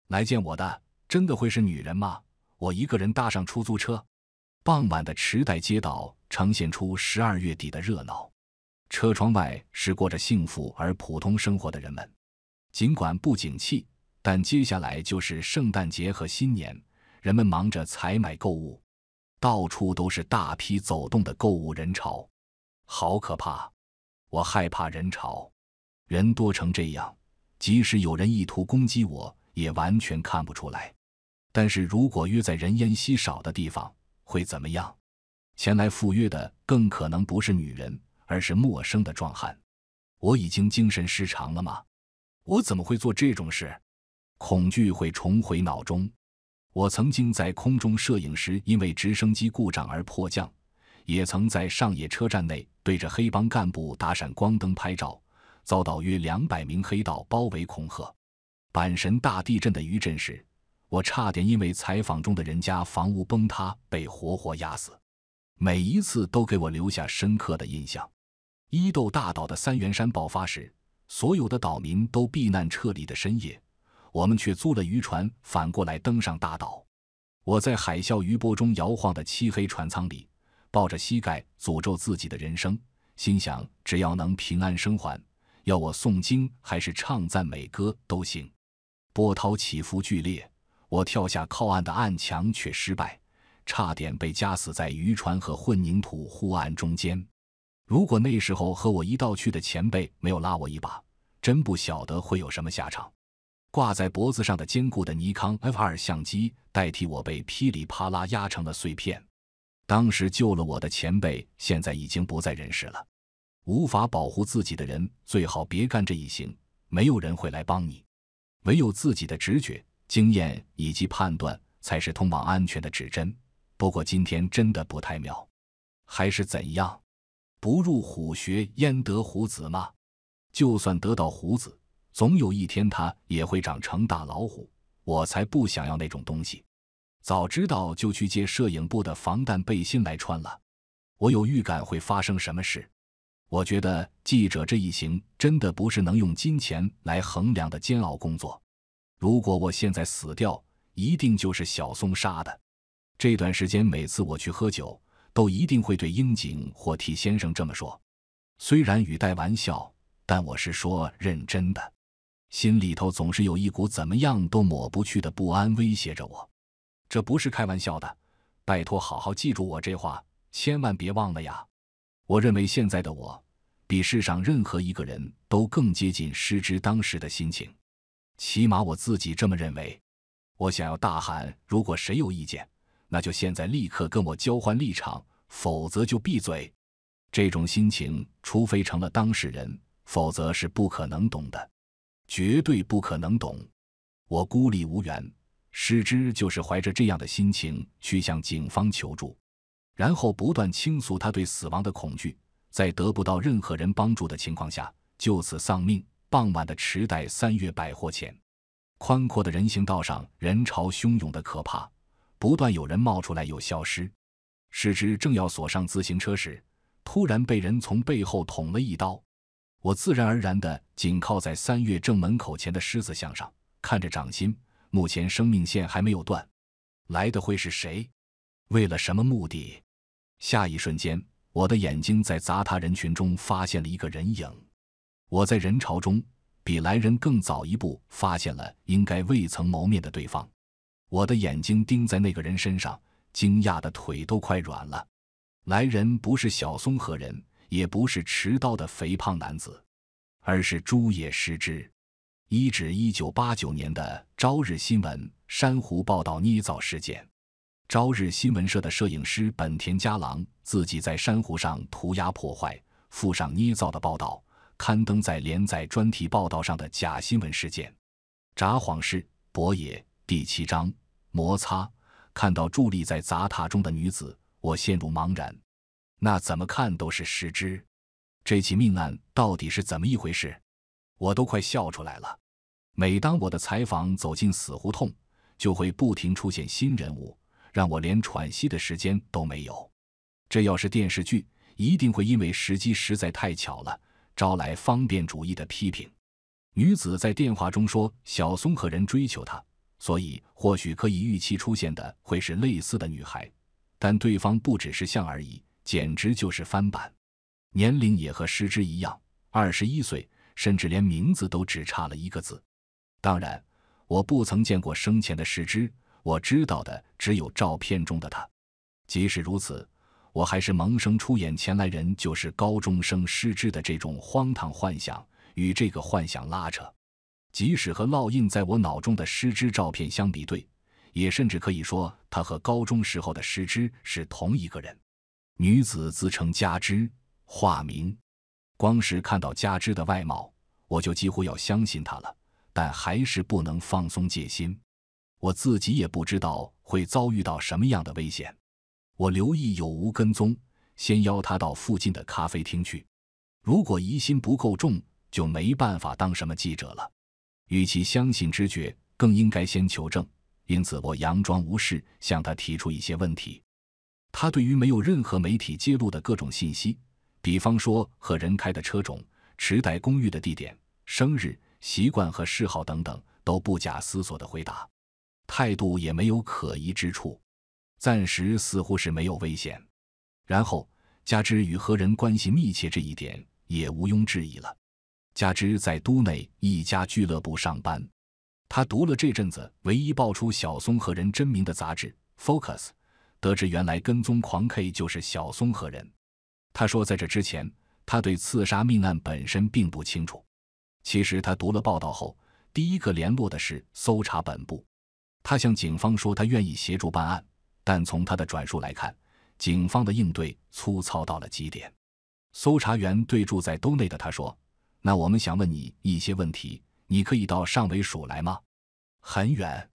来见我的真的会是女人吗？我一个人搭上出租车。傍晚的池袋街道呈现出十二月底的热闹，车窗外是过着幸福而普通生活的人们。尽管不景气，但接下来就是圣诞节和新年，人们忙着采买购物。到处都是大批走动的购物人潮，好可怕！我害怕人潮，人多成这样，即使有人意图攻击我，也完全看不出来。但是如果约在人烟稀少的地方，会怎么样？前来赴约的更可能不是女人，而是陌生的壮汉。我已经精神失常了吗？我怎么会做这种事？恐惧会重回脑中。我曾经在空中摄影时，因为直升机故障而迫降；也曾在上野车站内对着黑帮干部打闪光灯拍照，遭到约两百名黑道包围恐吓。阪神大地震的余震时，我差点因为采访中的人家房屋崩塌被活活压死。每一次都给我留下深刻的印象。伊豆大岛的三元山爆发时，所有的岛民都避难撤离的深夜。我们却租了渔船，反过来登上大岛。我在海啸余波中摇晃的漆黑船舱里，抱着膝盖诅咒自己的人生，心想：只要能平安生还，要我诵经还是唱赞美歌都行。波涛起伏剧烈，我跳下靠岸的岸墙却失败，差点被夹死在渔船和混凝土护岸中间。如果那时候和我一道去的前辈没有拉我一把，真不晓得会有什么下场。挂在脖子上的坚固的尼康 F 二相机代替我被噼里啪啦压成了碎片。当时救了我的前辈现在已经不在人世了。无法保护自己的人最好别干这一行，没有人会来帮你。唯有自己的直觉、经验以及判断才是通往安全的指针。不过今天真的不太妙，还是怎样？不入虎穴焉得虎子吗？就算得到虎子。总有一天，它也会长成大老虎。我才不想要那种东西。早知道就去借摄影部的防弹背心来穿了。我有预感会发生什么事。我觉得记者这一行真的不是能用金钱来衡量的煎熬工作。如果我现在死掉，一定就是小松杀的。这段时间每次我去喝酒，都一定会对樱井或替先生这么说。虽然语带玩笑，但我是说认真的。心里头总是有一股怎么样都抹不去的不安威胁着我，这不是开玩笑的，拜托好好记住我这话，千万别忘了呀！我认为现在的我，比世上任何一个人都更接近失之当时的心情，起码我自己这么认为。我想要大喊：如果谁有意见，那就现在立刻跟我交换立场，否则就闭嘴！这种心情，除非成了当事人，否则是不可能懂的。绝对不可能懂，我孤立无援，矢之就是怀着这样的心情去向警方求助，然后不断倾诉他对死亡的恐惧，在得不到任何人帮助的情况下，就此丧命。傍晚的池袋三月百货前，宽阔的人行道上人潮汹涌的可怕，不断有人冒出来又消失。矢之正要锁上自行车时，突然被人从背后捅了一刀。我自然而然地紧靠在三月正门口前的狮子像上，看着掌心，目前生命线还没有断。来的会是谁？为了什么目的？下一瞬间，我的眼睛在杂沓人群中发现了一个人影。我在人潮中比来人更早一步发现了应该未曾谋面的对方。我的眼睛盯在那个人身上，惊讶的腿都快软了。来人不是小松，和人？也不是持刀的肥胖男子，而是猪也失之。一指一九八九年的《朝日新闻》珊瑚报道捏造事件，《朝日新闻社》的摄影师本田佳郎自己在珊瑚上涂鸦破坏，附上捏造的报道，刊登在连载专题报道上的假新闻事件。《札幌市博野》第七章摩擦，看到伫立在杂塔中的女子，我陷入茫然。那怎么看都是失之。这起命案到底是怎么一回事？我都快笑出来了。每当我的采访走进死胡同，就会不停出现新人物，让我连喘息的时间都没有。这要是电视剧，一定会因为时机实在太巧了，招来方便主义的批评。女子在电话中说：“小松和人追求她，所以或许可以预期出现的会是类似的女孩，但对方不只是像而已。”简直就是翻版，年龄也和师之一样，二十一岁，甚至连名字都只差了一个字。当然，我不曾见过生前的师之，我知道的只有照片中的他。即使如此，我还是萌生出眼前来人就是高中生师之的这种荒唐幻想，与这个幻想拉扯。即使和烙印在我脑中的师之照片相比对，也甚至可以说他和高中时候的师之是同一个人。女子自称佳枝，化名。光是看到佳枝的外貌，我就几乎要相信她了，但还是不能放松戒心。我自己也不知道会遭遇到什么样的危险。我留意有无跟踪，先邀他到附近的咖啡厅去。如果疑心不够重，就没办法当什么记者了。与其相信直觉，更应该先求证。因此，我佯装无事，向他提出一些问题。他对于没有任何媒体揭露的各种信息，比方说和人开的车种、池袋公寓的地点、生日、习惯和嗜好等等，都不假思索地回答，态度也没有可疑之处，暂时似乎是没有危险。然后加之与何人关系密切这一点也毋庸置疑了。加之在都内一家俱乐部上班，他读了这阵子唯一爆出小松和人真名的杂志《Focus》。得知原来跟踪狂 K 就是小松和人，他说在这之前他对刺杀命案本身并不清楚。其实他读了报道后，第一个联络的是搜查本部。他向警方说他愿意协助办案，但从他的转述来看，警方的应对粗糙到了极点。搜查员对住在都内的他说：“那我们想问你一些问题，你可以到上尾署来吗？很远，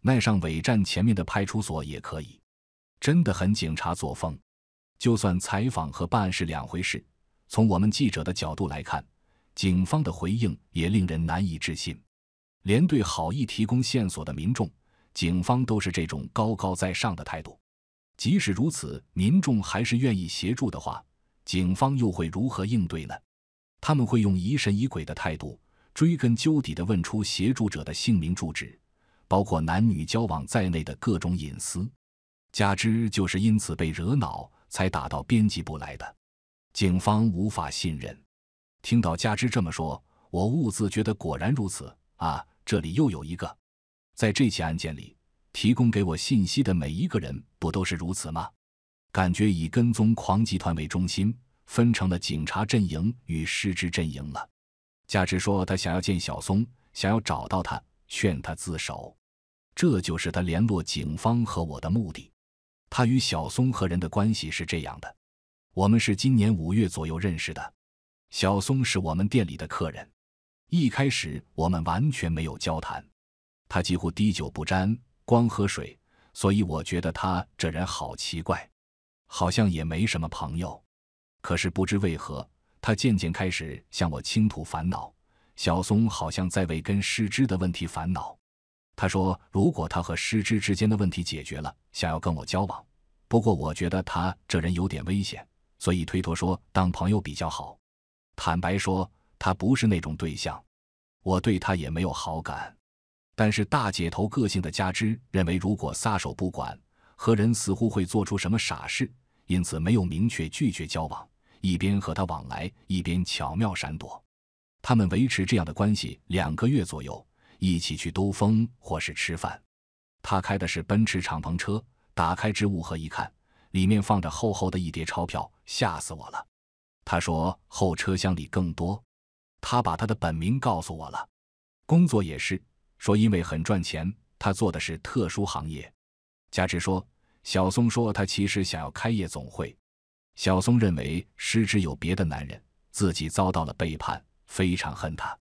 那上尾站前面的派出所也可以。”真的很警察作风，就算采访和办案是两回事，从我们记者的角度来看，警方的回应也令人难以置信。连对好意提供线索的民众，警方都是这种高高在上的态度。即使如此，民众还是愿意协助的话，警方又会如何应对呢？他们会用疑神疑鬼的态度，追根究底的问出协助者的姓名、住址，包括男女交往在内的各种隐私。加之就是因此被惹恼，才打到编辑部来的。警方无法信任。听到加之这么说，我兀自觉得果然如此啊！这里又有一个，在这起案件里，提供给我信息的每一个人，不都是如此吗？感觉以跟踪狂集团为中心，分成了警察阵营与失职阵营了。加之说他想要见小松，想要找到他，劝他自首，这就是他联络警方和我的目的。他与小松和人的关系是这样的：我们是今年五月左右认识的，小松是我们店里的客人。一开始我们完全没有交谈，他几乎滴酒不沾，光喝水，所以我觉得他这人好奇怪，好像也没什么朋友。可是不知为何，他渐渐开始向我倾吐烦恼。小松好像在为跟失之的问题烦恼。他说：“如果他和失之之间的问题解决了，想要跟我交往。不过我觉得他这人有点危险，所以推脱说当朋友比较好。坦白说，他不是那种对象，我对他也没有好感。但是大姐头个性的加之认为，如果撒手不管，何人似乎会做出什么傻事，因此没有明确拒绝交往，一边和他往来，一边巧妙闪躲。他们维持这样的关系两个月左右。”一起去兜风或是吃饭，他开的是奔驰敞篷车，打开置物盒一看，里面放着厚厚的一叠钞票，吓死我了。他说后车厢里更多。他把他的本名告诉我了，工作也是说因为很赚钱，他做的是特殊行业。加之说小松说他其实想要开夜总会，小松认为失之有别的男人，自己遭到了背叛，非常恨他。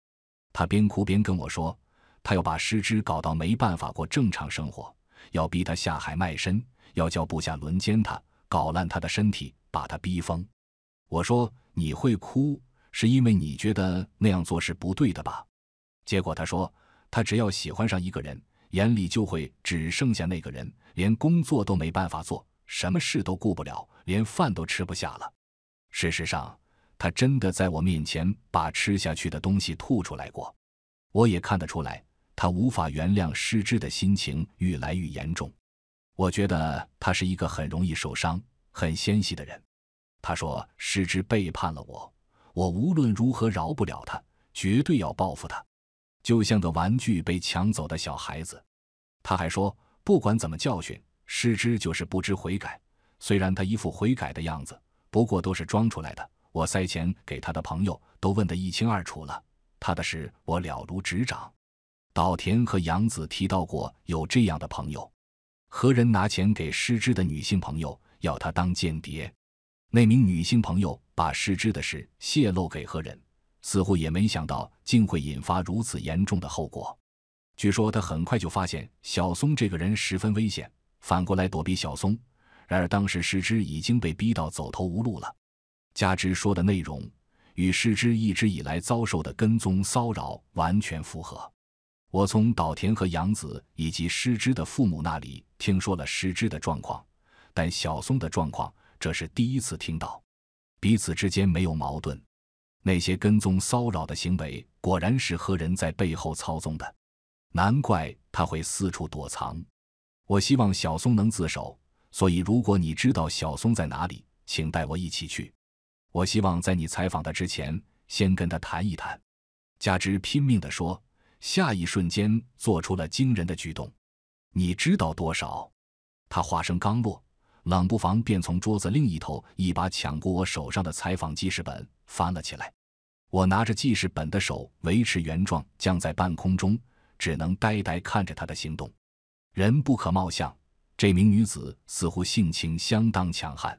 他边哭边跟我说。他要把师之搞到没办法过正常生活，要逼他下海卖身，要叫部下轮奸他，搞烂他的身体，把他逼疯。我说：“你会哭，是因为你觉得那样做是不对的吧？”结果他说：“他只要喜欢上一个人，眼里就会只剩下那个人，连工作都没办法做，什么事都顾不了，连饭都吃不下了。”事实上，他真的在我面前把吃下去的东西吐出来过，我也看得出来。他无法原谅失之的心情愈来愈严重，我觉得他是一个很容易受伤、很纤细的人。他说失之背叛了我，我无论如何饶不了他，绝对要报复他，就像个玩具被抢走的小孩子。他还说，不管怎么教训失之，就是不知悔改。虽然他一副悔改的样子，不过都是装出来的。我塞钱给他的朋友，都问得一清二楚了他的事，我了如指掌。岛田和洋子提到过有这样的朋友，何人拿钱给失之的女性朋友，要他当间谍？那名女性朋友把失之的事泄露给何人，似乎也没想到竟会引发如此严重的后果。据说他很快就发现小松这个人十分危险，反过来躲避小松。然而当时失之已经被逼到走投无路了，加之说的内容与失之一直以来遭受的跟踪骚扰完全符合。我从岛田和洋子以及失之的父母那里听说了失之的状况，但小松的状况，这是第一次听到。彼此之间没有矛盾，那些跟踪骚扰的行为果然是何人在背后操纵的，难怪他会四处躲藏。我希望小松能自首，所以如果你知道小松在哪里，请带我一起去。我希望在你采访他之前，先跟他谈一谈。加之拼命地说。下一瞬间，做出了惊人的举动。你知道多少？他话声刚落，冷不防便从桌子另一头一把抢过我手上的采访记事本，翻了起来。我拿着记事本的手维持原状，僵在半空中，只能呆呆看着他的行动。人不可貌相，这名女子似乎性情相当强悍。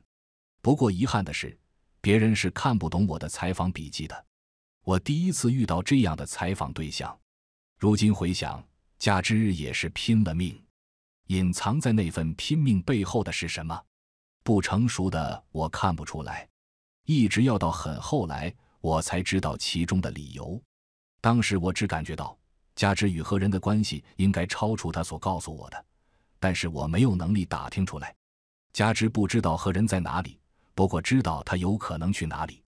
不过遗憾的是，别人是看不懂我的采访笔记的。我第一次遇到这样的采访对象。如今回想，加之也是拼了命。隐藏在那份拼命背后的是什么？不成熟的我看不出来。一直要到很后来，我才知道其中的理由。当时我只感觉到，加之与何人的关系应该超出他所告诉我的，但是我没有能力打听出来。加之不知道何人在哪里，不过知道他有可能去哪里，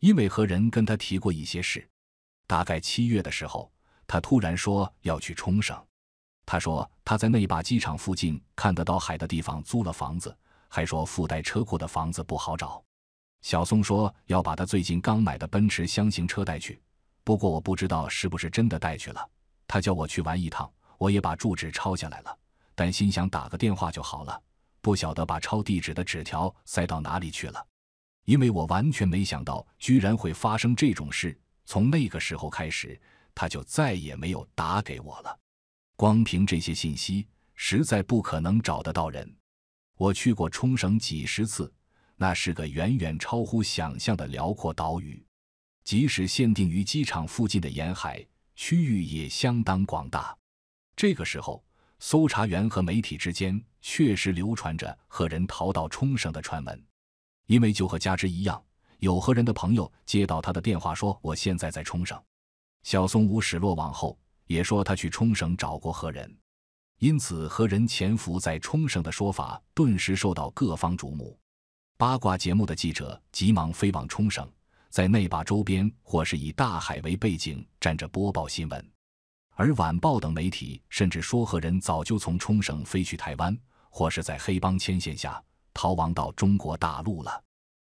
因为何人跟他提过一些事。大概七月的时候。他突然说要去冲绳，他说他在那把机场附近看得到海的地方租了房子，还说附带车库的房子不好找。小松说要把他最近刚买的奔驰箱型车带去，不过我不知道是不是真的带去了。他叫我去玩一趟，我也把住址抄下来了，但心想打个电话就好了，不晓得把抄地址的纸条塞到哪里去了，因为我完全没想到居然会发生这种事。从那个时候开始。他就再也没有打给我了。光凭这些信息，实在不可能找得到人。我去过冲绳几十次，那是个远远超乎想象的辽阔岛屿，即使限定于机场附近的沿海区域，也相当广大。这个时候，搜查员和媒体之间确实流传着和人逃到冲绳的传闻，因为就和加之一样，有和人的朋友接到他的电话说：“我现在在冲绳。”小松武始落网后，也说他去冲绳找过何人，因此何人潜伏在冲绳的说法顿时受到各方瞩目。八卦节目的记者急忙飞往冲绳，在内坝周边或是以大海为背景站着播报新闻，而晚报等媒体甚至说何人早就从冲绳飞去台湾，或是在黑帮牵线下逃亡到中国大陆了。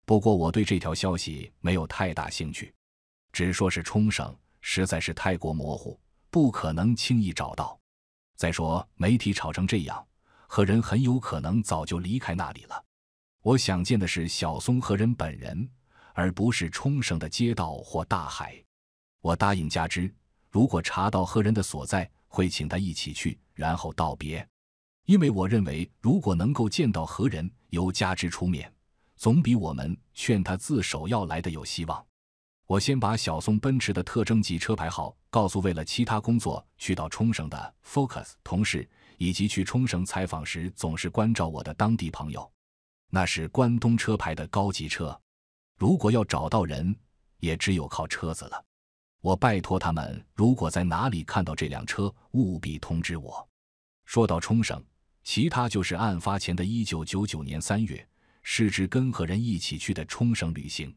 不过我对这条消息没有太大兴趣，只说是冲绳。实在是太过模糊，不可能轻易找到。再说，媒体吵成这样，何人很有可能早就离开那里了。我想见的是小松和人本人，而不是冲绳的街道或大海。我答应加之，如果查到何人的所在，会请他一起去，然后道别。因为我认为，如果能够见到何人，由加之出面，总比我们劝他自首要来的有希望。我先把小松奔驰的特征及车牌号告诉为了其他工作去到冲绳的 Focus 同事，以及去冲绳采访时总是关照我的当地朋友。那是关东车牌的高级车，如果要找到人，也只有靠车子了。我拜托他们，如果在哪里看到这辆车，务必通知我。说到冲绳，其他就是案发前的1999年3月，是指跟和人一起去的冲绳旅行。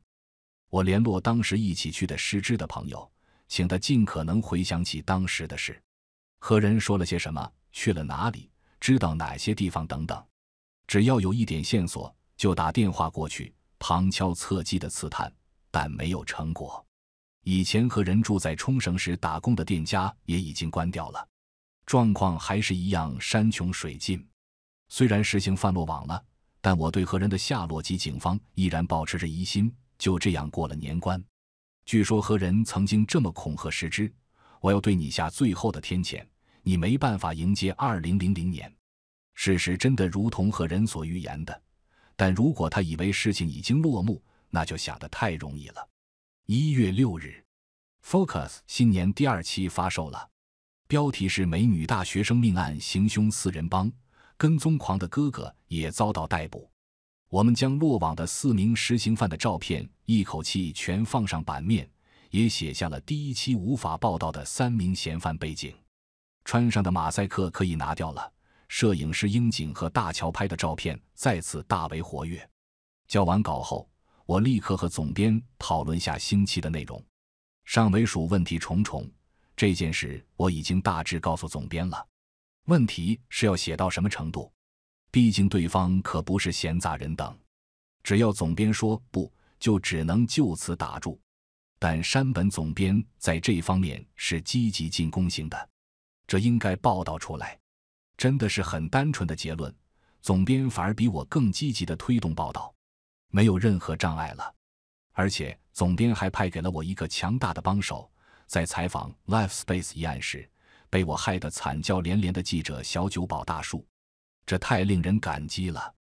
我联络当时一起去的失之的朋友，请他尽可能回想起当时的事，和人说了些什么，去了哪里，知道哪些地方等等。只要有一点线索，就打电话过去，旁敲侧击的刺探，但没有成果。以前和人住在冲绳时打工的店家也已经关掉了，状况还是一样，山穷水尽。虽然事情犯落网了，但我对何人的下落及警方依然保持着疑心。就这样过了年关，据说何人曾经这么恐吓时之：“我要对你下最后的天谴，你没办法迎接二零零零年。”事实真的如同何人所预言的，但如果他以为事情已经落幕，那就想得太容易了。一月六日，Focus 新年第二期发售了，标题是“美女大学生命案，行凶四人帮，跟踪狂的哥哥也遭到逮捕”。我们将落网的四名实行犯的照片一口气全放上版面，也写下了第一期无法报道的三名嫌犯背景。穿上的马赛克可以拿掉了。摄影师英井和大桥拍的照片再次大为活跃。交完稿后，我立刻和总编讨论下星期的内容。上尾署问题重重，这件事我已经大致告诉总编了。问题是要写到什么程度？毕竟对方可不是闲杂人等，只要总编说不，就只能就此打住。但山本总编在这方面是积极进攻型的，这应该报道出来。真的是很单纯的结论，总编反而比我更积极的推动报道，没有任何障碍了。而且总编还派给了我一个强大的帮手，在采访 Life Space 一案时，被我害得惨叫连连的记者小九保大树。这太令人感激了，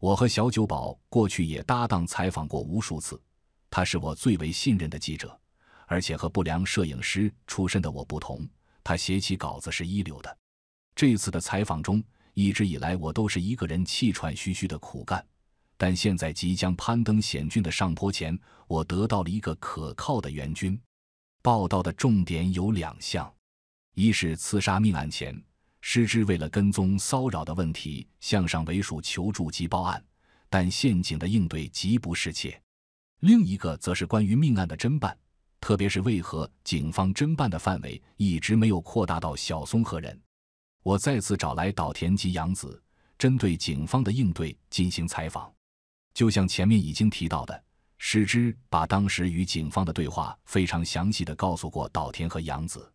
我和小九宝过去也搭档采访过无数次，他是我最为信任的记者，而且和不良摄影师出身的我不同，他写起稿子是一流的。这次的采访中，一直以来我都是一个人气喘吁吁的苦干，但现在即将攀登险峻的上坡前，我得到了一个可靠的援军。报道的重点有两项，一是刺杀命案前。失之为了跟踪骚扰的问题向上委属求助及报案，但陷阱的应对极不适切。另一个则是关于命案的侦办，特别是为何警方侦办的范围一直没有扩大到小松和人。我再次找来岛田及洋子，针对警方的应对进行采访。就像前面已经提到的，矢之把当时与警方的对话非常详细的告诉过岛田和洋子。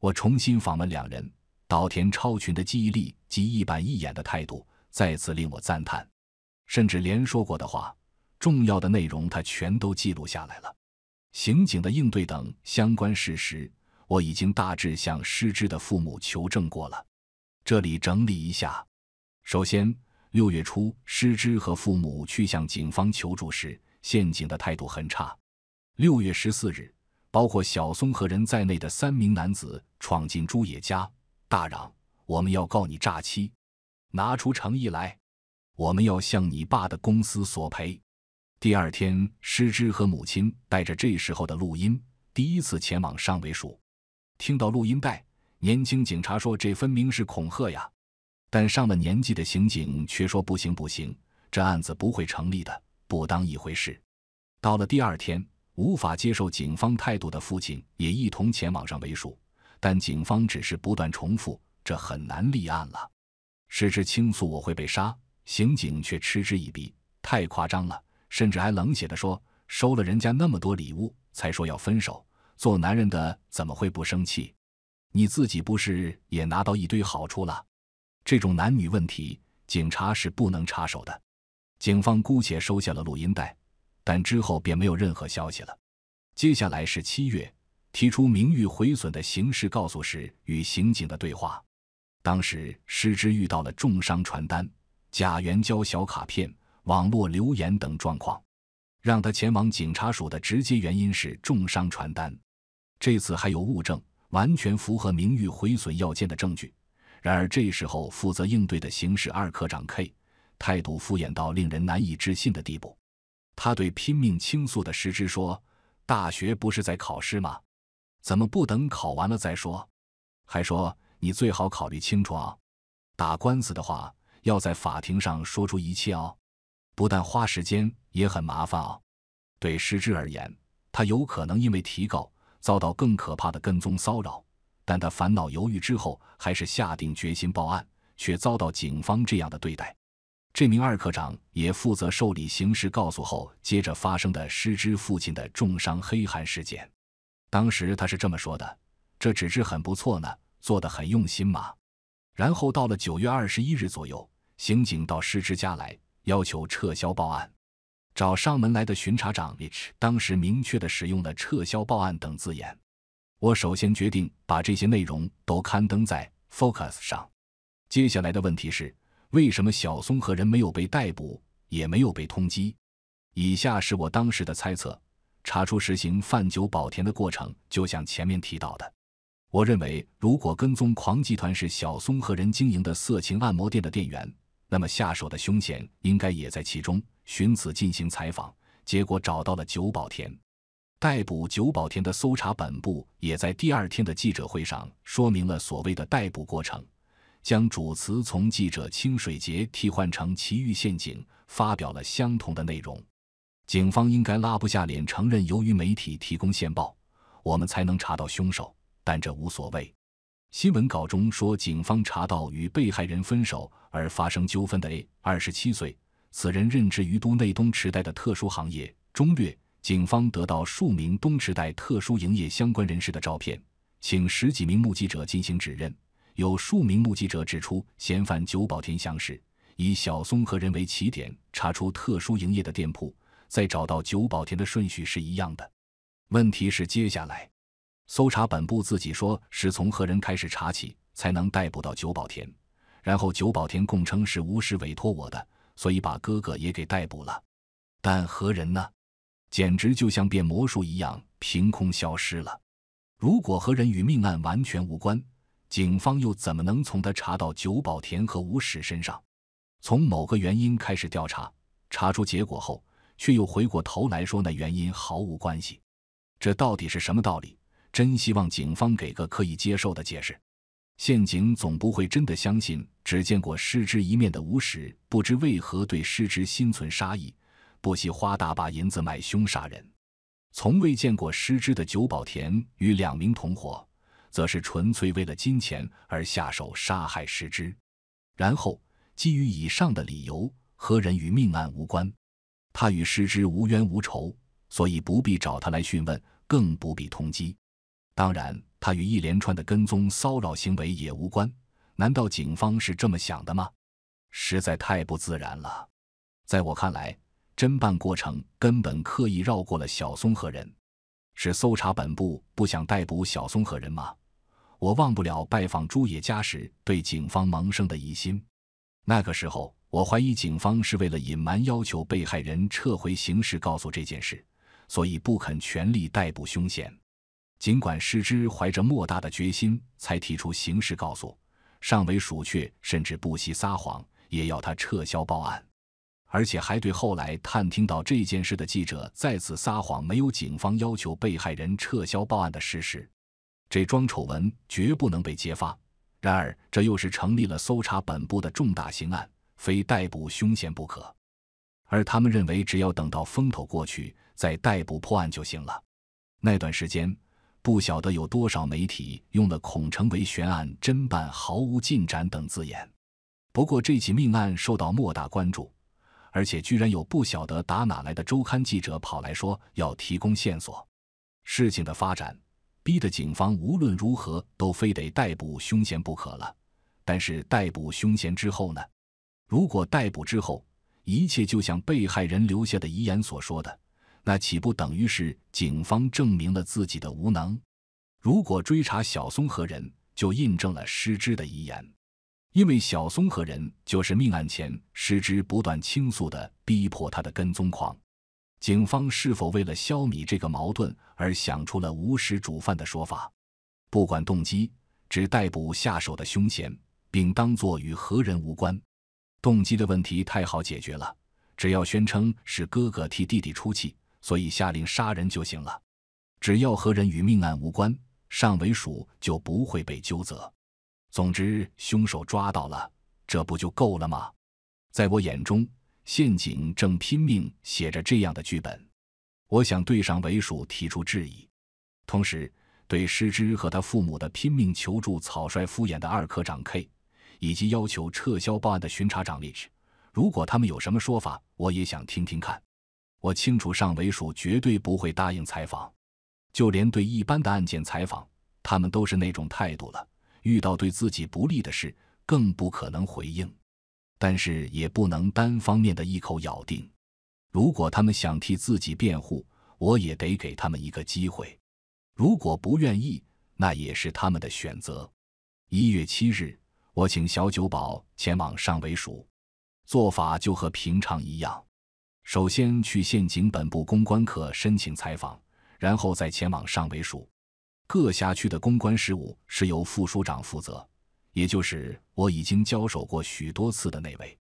我重新访问两人。岛田超群的记忆力及一板一眼的态度再次令我赞叹，甚至连说过的话、重要的内容他全都记录下来了。刑警的应对等相关事实，我已经大致向失之的父母求证过了。这里整理一下：首先，六月初，失之和父母去向警方求助时，刑警的态度很差。六月十四日，包括小松和人在内的三名男子闯进朱野家。大嚷：“我们要告你诈欺，拿出诚意来！我们要向你爸的公司索赔。”第二天，师之和母亲带着这时候的录音，第一次前往上维署。听到录音带，年轻警察说：“这分明是恐吓呀！”但上了年纪的刑警却说：“不行，不行，这案子不会成立的，不当一回事。”到了第二天，无法接受警方态度的父亲也一同前往上维署。但警方只是不断重复，这很难立案了。时之倾诉我会被杀，刑警却嗤之以鼻，太夸张了，甚至还冷血地说：“收了人家那么多礼物，才说要分手，做男人的怎么会不生气？你自己不是也拿到一堆好处了？”这种男女问题，警察是不能插手的。警方姑且收下了录音带，但之后便没有任何消息了。接下来是七月。提出名誉毁损的刑事告诉时，与刑警的对话。当时，失之遇到了重伤传单、假援交小卡片、网络留言等状况，让他前往警察署的直接原因是重伤传单。这次还有物证，完全符合名誉毁损要件的证据。然而，这时候负责应对的刑事二科长 K，态度敷衍到令人难以置信的地步。他对拼命倾诉的石之说：“大学不是在考试吗？”怎么不等考完了再说？还说你最好考虑清楚啊！打官司的话，要在法庭上说出一切哦，不但花时间，也很麻烦哦。对失之而言，他有可能因为提告遭到更可怕的跟踪骚扰。但他烦恼犹豫之后，还是下定决心报案，却遭到警方这样的对待。这名二科长也负责受理刑事告诉后，接着发生的失之父亲的重伤黑函事件。当时他是这么说的：“这纸质很不错呢，做的很用心嘛。”然后到了九月二十一日左右，刑警到师之家来，要求撤销报案。找上门来的巡查长 H 当时明确的使用了“撤销报案”等字眼。我首先决定把这些内容都刊登在《Focus》上。接下来的问题是：为什么小松和人没有被逮捕，也没有被通缉？以下是我当时的猜测。查出实行贩酒保田的过程，就像前面提到的。我认为，如果跟踪狂集团是小松和人经营的色情按摩店的店员，那么下手的凶险应该也在其中。寻此进行采访，结果找到了酒保田。逮捕酒保田的搜查本部也在第二天的记者会上说明了所谓的逮捕过程，将主词从记者清水节替换成奇遇陷阱，发表了相同的内容。警方应该拉不下脸承认，由于媒体提供线报，我们才能查到凶手。但这无所谓。新闻稿中说，警方查到与被害人分手而发生纠纷的 A，二十七岁，此人任职于都内东池袋的特殊行业中略。警方得到数名东池袋特殊营业相关人士的照片，请十几名目击者进行指认。有数名目击者指出，嫌犯久保田祥士以小松和人为起点，查出特殊营业的店铺。再找到九保田的顺序是一样的。问题是接下来，搜查本部自己说是从何人开始查起，才能逮捕到九保田。然后九保田供称是吴石委托我的，所以把哥哥也给逮捕了。但何人呢？简直就像变魔术一样，凭空消失了。如果何人与命案完全无关，警方又怎么能从他查到九保田和吴石身上？从某个原因开始调查，查出结果后。却又回过头来说，那原因毫无关系，这到底是什么道理？真希望警方给个可以接受的解释。陷警总不会真的相信，只见过失之一面的吴石，不知为何对失之心存杀意，不惜花大把银子买凶杀人；从未见过失之的久保田与两名同伙，则是纯粹为了金钱而下手杀害失之。然后基于以上的理由，何人与命案无关？他与师之无冤无仇，所以不必找他来讯问，更不必通缉。当然，他与一连串的跟踪骚扰行为也无关。难道警方是这么想的吗？实在太不自然了。在我看来，侦办过程根本刻意绕过了小松和人，是搜查本部不想逮捕小松和人吗？我忘不了拜访朱野家时对警方萌生的疑心。那个时候，我怀疑警方是为了隐瞒，要求被害人撤回刑事告诉这件事，所以不肯全力逮捕凶嫌。尽管失之怀着莫大的决心才提出刑事告诉，上尾署却甚至不惜撒谎，也要他撤销报案，而且还对后来探听到这件事的记者再次撒谎，没有警方要求被害人撤销报案的事实。这桩丑闻绝不能被揭发。然而，这又是成立了搜查本部的重大刑案，非逮捕凶嫌不可。而他们认为，只要等到风头过去，再逮捕破案就行了。那段时间，不晓得有多少媒体用了“恐成为悬案”“侦办毫无进展”等字眼。不过，这起命案受到莫大关注，而且居然有不晓得打哪来的周刊记者跑来说要提供线索。事情的发展。逼得警方无论如何都非得逮捕凶嫌不可了，但是逮捕凶嫌之后呢？如果逮捕之后一切就像被害人留下的遗言所说的，那岂不等于是警方证明了自己的无能？如果追查小松和人，就印证了失之的遗言，因为小松和人就是命案前失之不断倾诉的逼迫他的跟踪狂。警方是否为了消弭这个矛盾而想出了无实主犯的说法？不管动机，只逮捕下手的凶嫌，并当作与何人无关。动机的问题太好解决了，只要宣称是哥哥替弟弟出气，所以下令杀人就行了。只要何人与命案无关，上尾署就不会被纠责。总之，凶手抓到了，这不就够了吗？在我眼中。陷阱正拼命写着这样的剧本，我想对上尾署提出质疑，同时对失之和他父母的拼命求助、草率敷衍的二科长 K，以及要求撤销报案的巡查长 l i h 如果他们有什么说法，我也想听听看。我清楚上尾署绝对不会答应采访，就连对一般的案件采访，他们都是那种态度了。遇到对自己不利的事，更不可能回应。但是也不能单方面的一口咬定。如果他们想替自己辩护，我也得给他们一个机会。如果不愿意，那也是他们的选择。一月七日，我请小九保前往上尾署，做法就和平常一样。首先去县警本部公关科申请采访，然后再前往上尾署。各辖区的公关事务是由副署长负责。也就是我已经交手过许多次的那位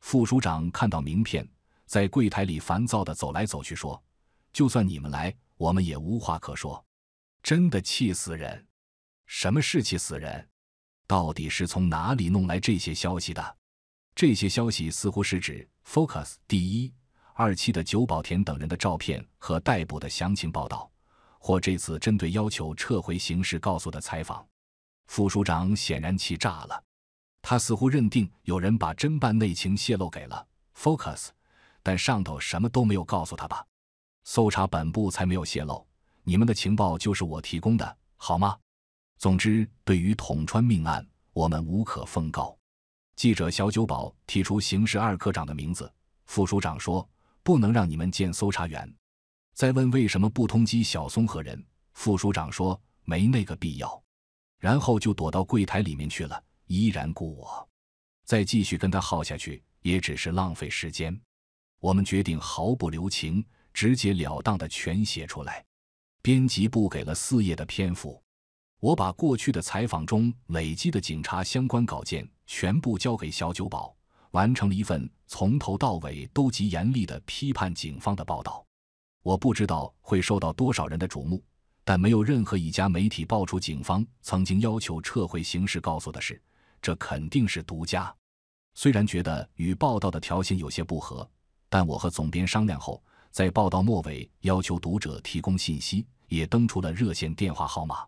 副署长，看到名片，在柜台里烦躁的走来走去，说：“就算你们来，我们也无话可说。”真的气死人！什么是气死人？到底是从哪里弄来这些消息的？这些消息似乎是指 Focus 第一、二期的久保田等人的照片和逮捕的详情报道，或这次针对要求撤回刑事告诉的采访。副署长显然气炸了，他似乎认定有人把侦办内情泄露给了 Focus，但上头什么都没有告诉他吧？搜查本部才没有泄露，你们的情报就是我提供的，好吗？总之，对于统川命案，我们无可奉告。记者小九保提出刑事二科长的名字，副署长说不能让你们见搜查员。再问为什么不通缉小松和人，副署长说没那个必要。然后就躲到柜台里面去了，依然雇我。再继续跟他耗下去，也只是浪费时间。我们决定毫不留情，直截了当的全写出来。编辑部给了四页的篇幅，我把过去的采访中累积的警察相关稿件全部交给小九保，完成了一份从头到尾都极严厉的批判警方的报道。我不知道会受到多少人的瞩目。但没有任何一家媒体爆出警方曾经要求撤回刑事告诉的事，这肯定是独家。虽然觉得与报道的条形有些不合，但我和总编商量后，在报道末尾要求读者提供信息，也登出了热线电话号码。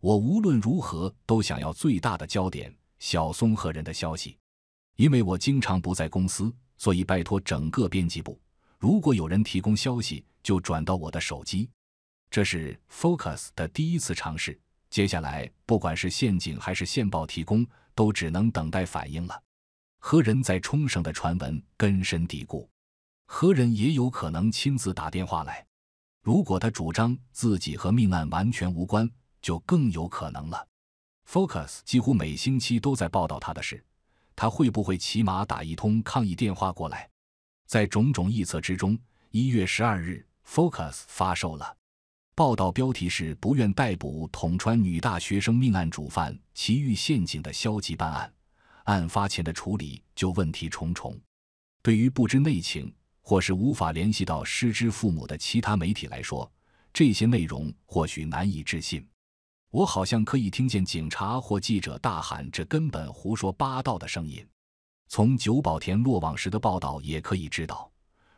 我无论如何都想要最大的焦点小松和人的消息，因为我经常不在公司，所以拜托整个编辑部，如果有人提供消息，就转到我的手机。这是 Focus 的第一次尝试。接下来，不管是陷阱还是线报提供，都只能等待反应了。何人在冲绳的传闻根深蒂固，何人也有可能亲自打电话来。如果他主张自己和命案完全无关，就更有可能了。Focus 几乎每星期都在报道他的事。他会不会骑马打一通抗议电话过来？在种种臆测之中，一月十二日，Focus 发售了。报道标题是“不愿逮捕捅穿女大学生命案主犯，奇遇陷阱的消极办案，案发前的处理就问题重重”。对于不知内情或是无法联系到失之父母的其他媒体来说，这些内容或许难以置信。我好像可以听见警察或记者大喊“这根本胡说八道”的声音。从久保田落网时的报道也可以知道，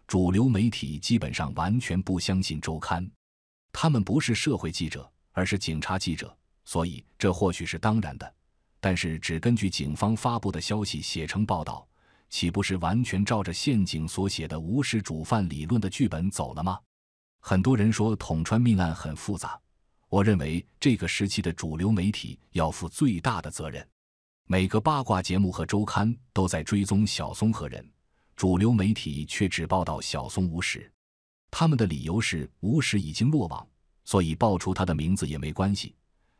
主流媒体基本上完全不相信周刊。他们不是社会记者，而是警察记者，所以这或许是当然的。但是，只根据警方发布的消息写成报道，岂不是完全照着陷阱所写的“无实主犯”理论的剧本走了吗？很多人说统川命案很复杂，我认为这个时期的主流媒体要负最大的责任。每个八卦节目和周刊都在追踪小松和人，主流媒体却只报道小松无实。他们的理由是吴石已经落网，所以爆出他的名字也没关系；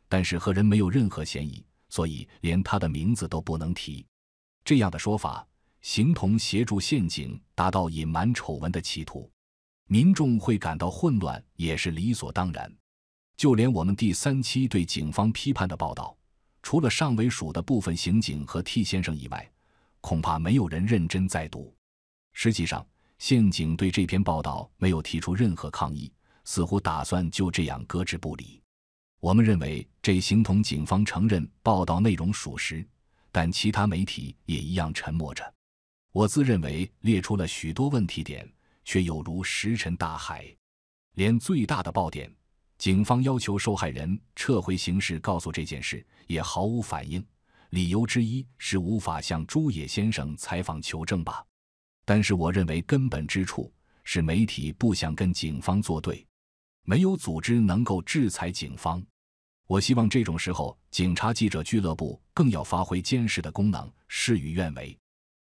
但是和人没有任何嫌疑，所以连他的名字都不能提。这样的说法，形同协助陷阱，达到隐瞒丑闻的企图。民众会感到混乱，也是理所当然。就连我们第三期对警方批判的报道，除了尚未署的部分刑警和 T 先生以外，恐怕没有人认真在读。实际上。县警对这篇报道没有提出任何抗议，似乎打算就这样搁置不理。我们认为这形同警方承认报道内容属实，但其他媒体也一样沉默着。我自认为列出了许多问题点，却有如石沉大海。连最大的爆点——警方要求受害人撤回刑事告诉这件事，也毫无反应。理由之一是无法向朱野先生采访求证吧？但是我认为根本之处是媒体不想跟警方作对，没有组织能够制裁警方。我希望这种时候，警察记者俱乐部更要发挥监视的功能。事与愿违，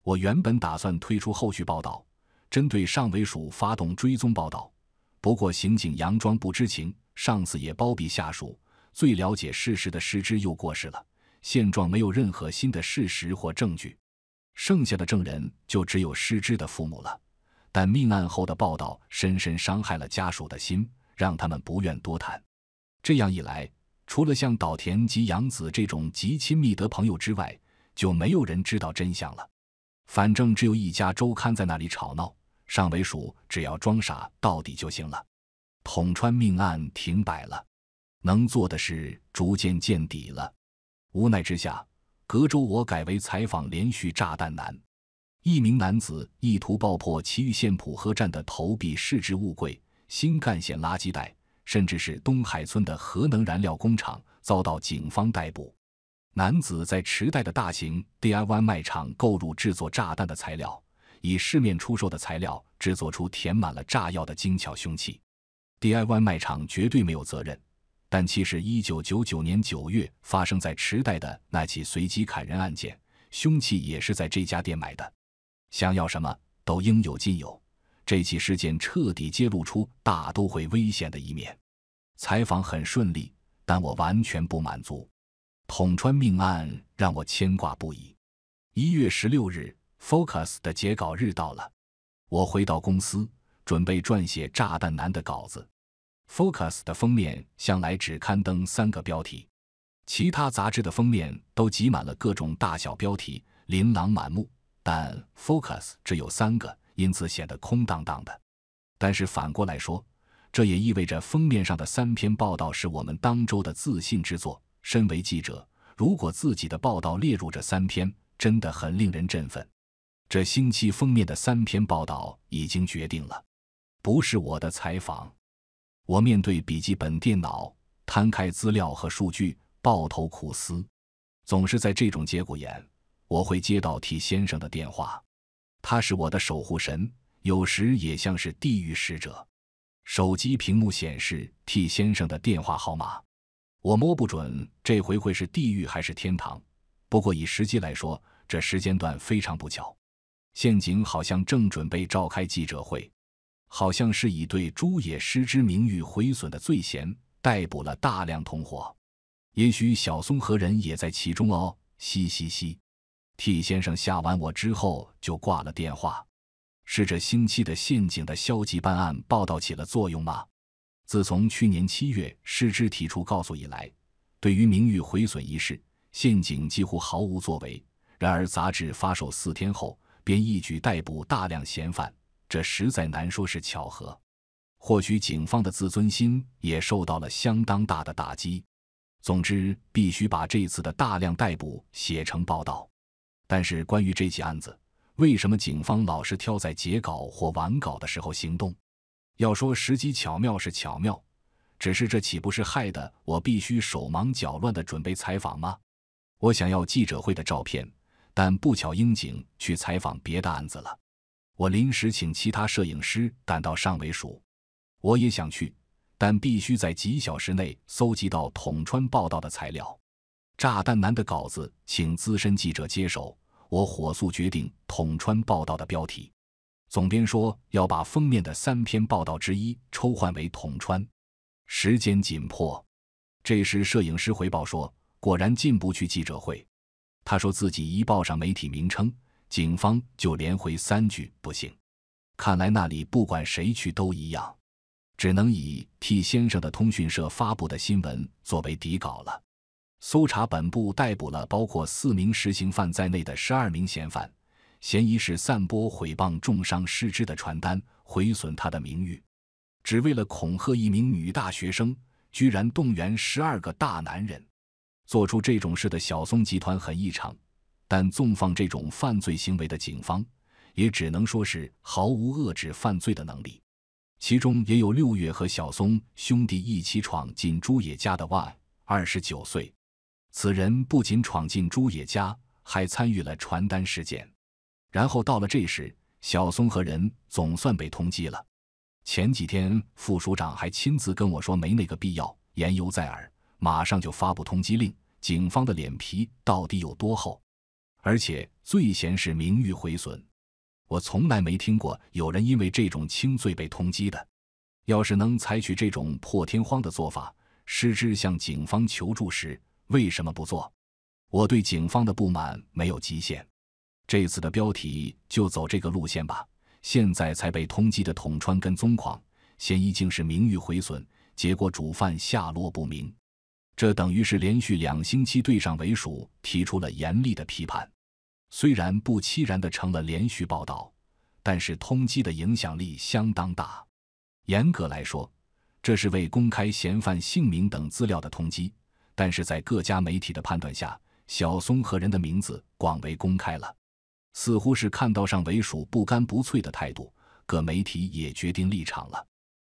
我原本打算推出后续报道，针对上尾署发动追踪报道。不过刑警佯装不知情，上司也包庇下属，最了解事实的失之又过世了。现状没有任何新的事实或证据。剩下的证人就只有失智的父母了，但命案后的报道深深伤害了家属的心，让他们不愿多谈。这样一来，除了像岛田及洋子这种极亲密的朋友之外，就没有人知道真相了。反正只有一家周刊在那里吵闹，上尾署只要装傻到底就行了。捅川命案停摆了，能做的事逐渐见底了。无奈之下。隔周，我改为采访连续炸弹男。一名男子意图爆破埼玉县浦和站的投币式置物柜、新干线垃圾袋，甚至是东海村的核能燃料工厂，遭到警方逮捕。男子在池袋的大型 DIY 卖场购入制作炸弹的材料，以市面出售的材料制作出填满了炸药的精巧凶器。DIY 卖场绝对没有责任。但其实，一九九九年九月发生在池袋的那起随机砍人案件，凶器也是在这家店买的，想要什么都应有尽有。这起事件彻底揭露出大都会危险的一面。采访很顺利，但我完全不满足。统川命案让我牵挂不已。一月十六日，Focus 的截稿日到了，我回到公司，准备撰写炸弹男的稿子。Focus 的封面向来只刊登三个标题，其他杂志的封面都挤满了各种大小标题，琳琅满目。但 Focus 只有三个，因此显得空荡荡的。但是反过来说，这也意味着封面上的三篇报道是我们当周的自信之作。身为记者，如果自己的报道列入这三篇，真的很令人振奋。这星期封面的三篇报道已经决定了，不是我的采访。我面对笔记本电脑，摊开资料和数据，抱头苦思。总是在这种节骨眼，我会接到替先生的电话。他是我的守护神，有时也像是地狱使者。手机屏幕显示替先生的电话号码。我摸不准这回会是地狱还是天堂。不过以时机来说，这时间段非常不巧。陷阱好像正准备召开记者会。好像是以对猪野师之名誉毁损的罪嫌逮捕了大量同伙，也许小松和人也在其中哦，嘻嘻嘻。T 先生吓完我之后就挂了电话。是这星期的《陷阱》的消极办案报道起了作用吗？自从去年七月师之提出告诉以来，对于名誉毁损一事，《陷阱》几乎毫无作为。然而杂志发售四天后，便一举逮捕大量嫌犯。这实在难说是巧合，或许警方的自尊心也受到了相当大的打击。总之，必须把这次的大量逮捕写成报道。但是，关于这起案子，为什么警方老是挑在截稿或完稿的时候行动？要说时机巧妙是巧妙，只是这岂不是害得我必须手忙脚乱地准备采访吗？我想要记者会的照片，但不巧英警去采访别的案子了。我临时请其他摄影师赶到上尾署，我也想去，但必须在几小时内搜集到统川报道的材料。炸弹男的稿子请资深记者接手，我火速决定统川报道的标题。总编说要把封面的三篇报道之一抽换为统川，时间紧迫。这时摄影师回报说，果然进不去记者会。他说自己一报上媒体名称。警方就连回三句不行，看来那里不管谁去都一样，只能以替先生的通讯社发布的新闻作为底稿了。搜查本部逮捕了包括四名实行犯在内的十二名嫌犯，嫌疑是散播毁谤重伤失职的传单，毁损他的名誉，只为了恐吓一名女大学生，居然动员十二个大男人做出这种事的小松集团很异常。但纵放这种犯罪行为的警方，也只能说是毫无遏制犯罪的能力。其中也有六月和小松兄弟一起闯进朱野家的 Y，二十九岁，此人不仅闯进朱野家，还参与了传单事件。然后到了这时，小松和人总算被通缉了。前几天副署长还亲自跟我说没那个必要，言犹在耳，马上就发布通缉令，警方的脸皮到底有多厚？而且最嫌是名誉毁损，我从来没听过有人因为这种轻罪被通缉的。要是能采取这种破天荒的做法，失之向警方求助时，为什么不做？我对警方的不满没有极限。这次的标题就走这个路线吧。现在才被通缉的统川跟踪狂，嫌疑竟是名誉毁损，结果主犯下落不明，这等于是连续两星期对上尾署提出了严厉的批判。虽然不期然地成了连续报道，但是通缉的影响力相当大。严格来说，这是未公开嫌犯姓名等资料的通缉，但是在各家媒体的判断下，小松和人的名字广为公开了。似乎是看到上尾署不干不脆的态度，各媒体也决定立场了。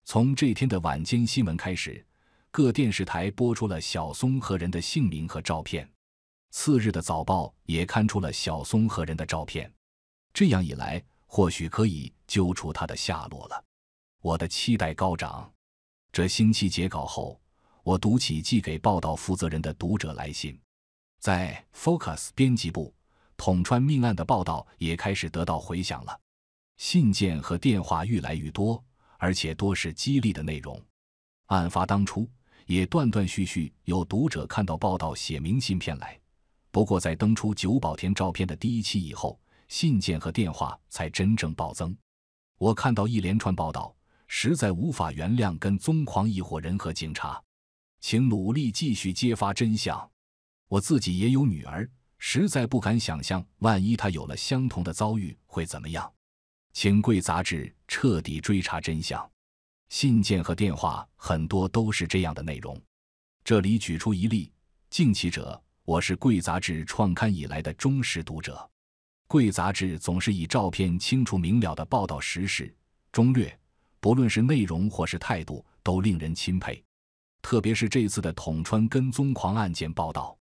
从这天的晚间新闻开始，各电视台播出了小松和人的姓名和照片。次日的早报也刊出了小松和人的照片，这样一来，或许可以揪出他的下落了。我的期待高涨。这星期结稿后，我读起寄给报道负责人的读者来信，在 Focus 编辑部，统川命案的报道也开始得到回响了。信件和电话愈来愈多，而且多是激励的内容。案发当初，也断断续续有读者看到报道写明信片来。不过，在登出九宝田照片的第一期以后，信件和电话才真正暴增。我看到一连串报道，实在无法原谅跟宗狂一伙人和警察，请努力继续揭发真相。我自己也有女儿，实在不敢想象，万一她有了相同的遭遇会怎么样？请贵杂志彻底追查真相。信件和电话很多都是这样的内容，这里举出一例：敬期者。我是贵杂志创刊以来的忠实读者，贵杂志总是以照片清楚明了的报道实事，中略，不论是内容或是态度，都令人钦佩。特别是这次的捅穿跟踪狂案件报道，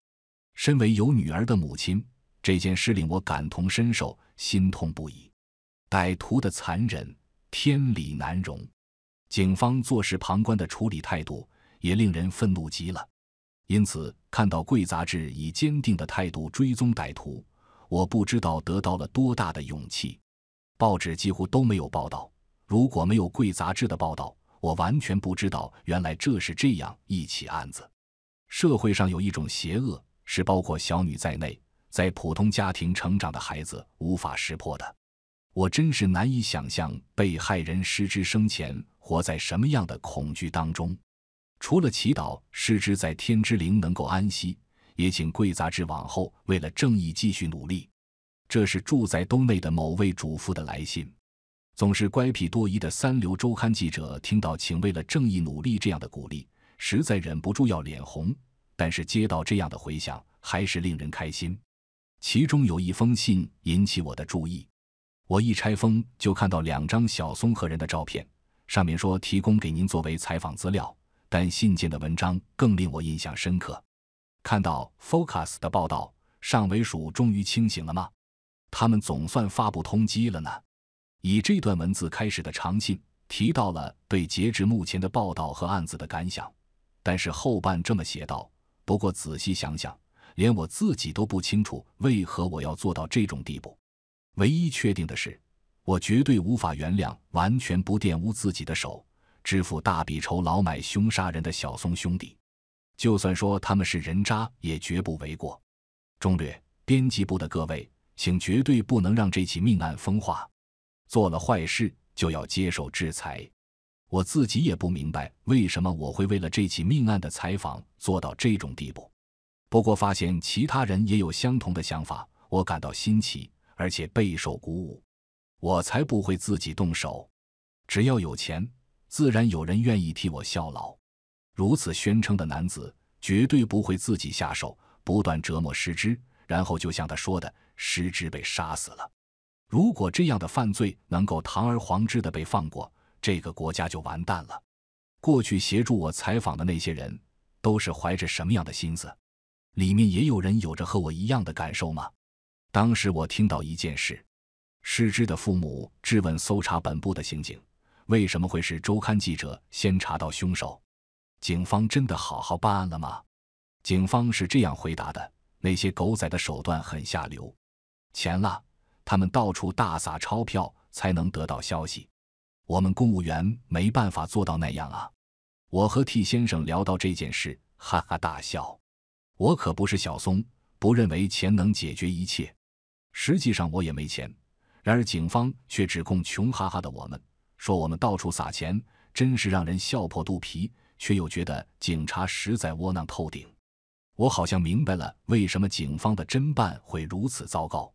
身为有女儿的母亲，这件事令我感同身受，心痛不已。歹徒的残忍，天理难容，警方坐视旁观的处理态度，也令人愤怒极了。因此，看到《贵》杂志以坚定的态度追踪歹徒，我不知道得到了多大的勇气。报纸几乎都没有报道。如果没有《贵》杂志的报道，我完全不知道原来这是这样一起案子。社会上有一种邪恶，是包括小女在内，在普通家庭成长的孩子无法识破的。我真是难以想象被害人失之生前，活在什么样的恐惧当中。除了祈祷逝之在天之灵能够安息，也请贵杂志往后为了正义继续努力。这是住在东内的某位主妇的来信。总是乖僻多疑的三流周刊记者听到“请为了正义努力”这样的鼓励，实在忍不住要脸红。但是接到这样的回响，还是令人开心。其中有一封信引起我的注意，我一拆封就看到两张小松和人的照片，上面说提供给您作为采访资料。但信件的文章更令我印象深刻。看到 Focus 的报道，上尾署终于清醒了吗？他们总算发布通缉了呢。以这段文字开始的长信，提到了对截至目前的报道和案子的感想，但是后半这么写道：“不过仔细想想，连我自己都不清楚为何我要做到这种地步。唯一确定的是，我绝对无法原谅完全不玷污自己的手。”支付大笔酬劳买凶杀人的小松兄弟，就算说他们是人渣，也绝不为过。中略，编辑部的各位，请绝对不能让这起命案风化。做了坏事就要接受制裁。我自己也不明白为什么我会为了这起命案的采访做到这种地步。不过发现其他人也有相同的想法，我感到新奇，而且备受鼓舞。我才不会自己动手，只要有钱。自然有人愿意替我效劳。如此宣称的男子绝对不会自己下手，不断折磨失之，然后就像他说的，失之被杀死了。如果这样的犯罪能够堂而皇之的被放过，这个国家就完蛋了。过去协助我采访的那些人，都是怀着什么样的心思？里面也有人有着和我一样的感受吗？当时我听到一件事：失之的父母质问搜查本部的刑警。为什么会是周刊记者先查到凶手？警方真的好好办案了吗？警方是这样回答的：“那些狗仔的手段很下流，钱了，他们到处大撒钞票才能得到消息。我们公务员没办法做到那样啊。”我和 T 先生聊到这件事，哈哈大笑。我可不是小松，不认为钱能解决一切。实际上我也没钱，然而警方却指控穷哈哈的我们。说我们到处撒钱，真是让人笑破肚皮，却又觉得警察实在窝囊透顶。我好像明白了为什么警方的侦办会如此糟糕。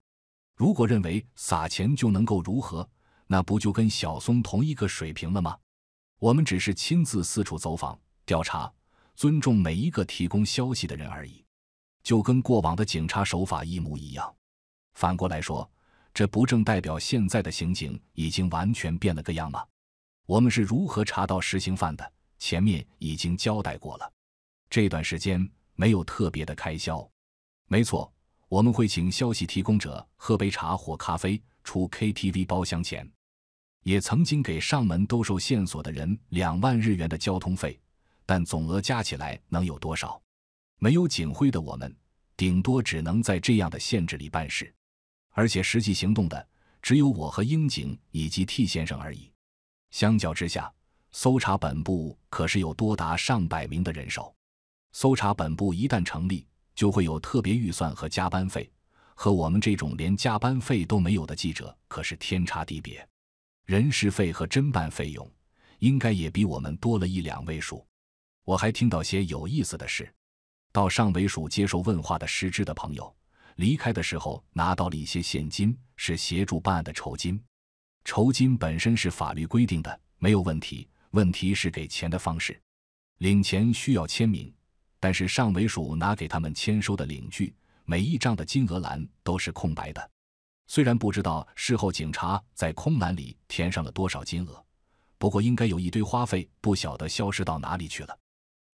如果认为撒钱就能够如何，那不就跟小松同一个水平了吗？我们只是亲自四处走访调查，尊重每一个提供消息的人而已，就跟过往的警察手法一模一样。反过来说。这不正代表现在的刑警已经完全变了个样吗？我们是如何查到实行犯的？前面已经交代过了。这段时间没有特别的开销。没错，我们会请消息提供者喝杯茶或咖啡，出 KTV 包厢钱。也曾经给上门兜售线索的人两万日元的交通费，但总额加起来能有多少？没有警会的我们，顶多只能在这样的限制里办事。而且实际行动的只有我和樱井以及 T 先生而已。相较之下，搜查本部可是有多达上百名的人手。搜查本部一旦成立，就会有特别预算和加班费，和我们这种连加班费都没有的记者可是天差地别。人事费和侦办费用应该也比我们多了一两位数。我还听到些有意思的事，到上北署接受问话的失职的朋友。离开的时候拿到了一些现金，是协助办案的酬金。酬金本身是法律规定的，没有问题。问题是给钱的方式，领钱需要签名，但是上委署拿给他们签收的领据，每一张的金额栏都是空白的。虽然不知道事后警察在空栏里填上了多少金额，不过应该有一堆花费不晓得消失到哪里去了。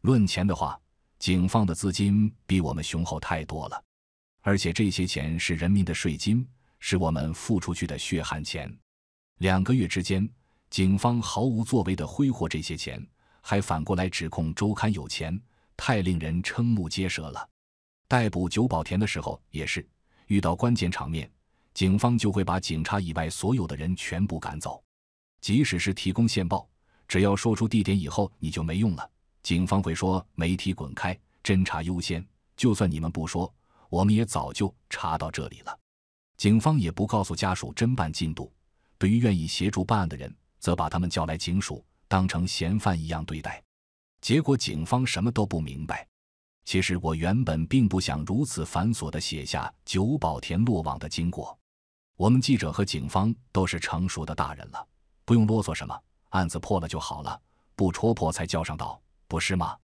论钱的话，警方的资金比我们雄厚太多了。而且这些钱是人民的税金，是我们付出去的血汗钱。两个月之间，警方毫无作为的挥霍这些钱，还反过来指控周刊有钱，太令人瞠目结舌了。逮捕久保田的时候也是，遇到关键场面，警方就会把警察以外所有的人全部赶走。即使是提供线报，只要说出地点以后，你就没用了。警方会说：“媒体滚开，侦查优先。”就算你们不说。我们也早就查到这里了，警方也不告诉家属侦办进度。对于愿意协助办案的人，则把他们叫来警署，当成嫌犯一样对待。结果警方什么都不明白。其实我原本并不想如此繁琐地写下久保田落网的经过。我们记者和警方都是成熟的大人了，不用啰嗦什么，案子破了就好了，不戳破才叫上道，不是吗？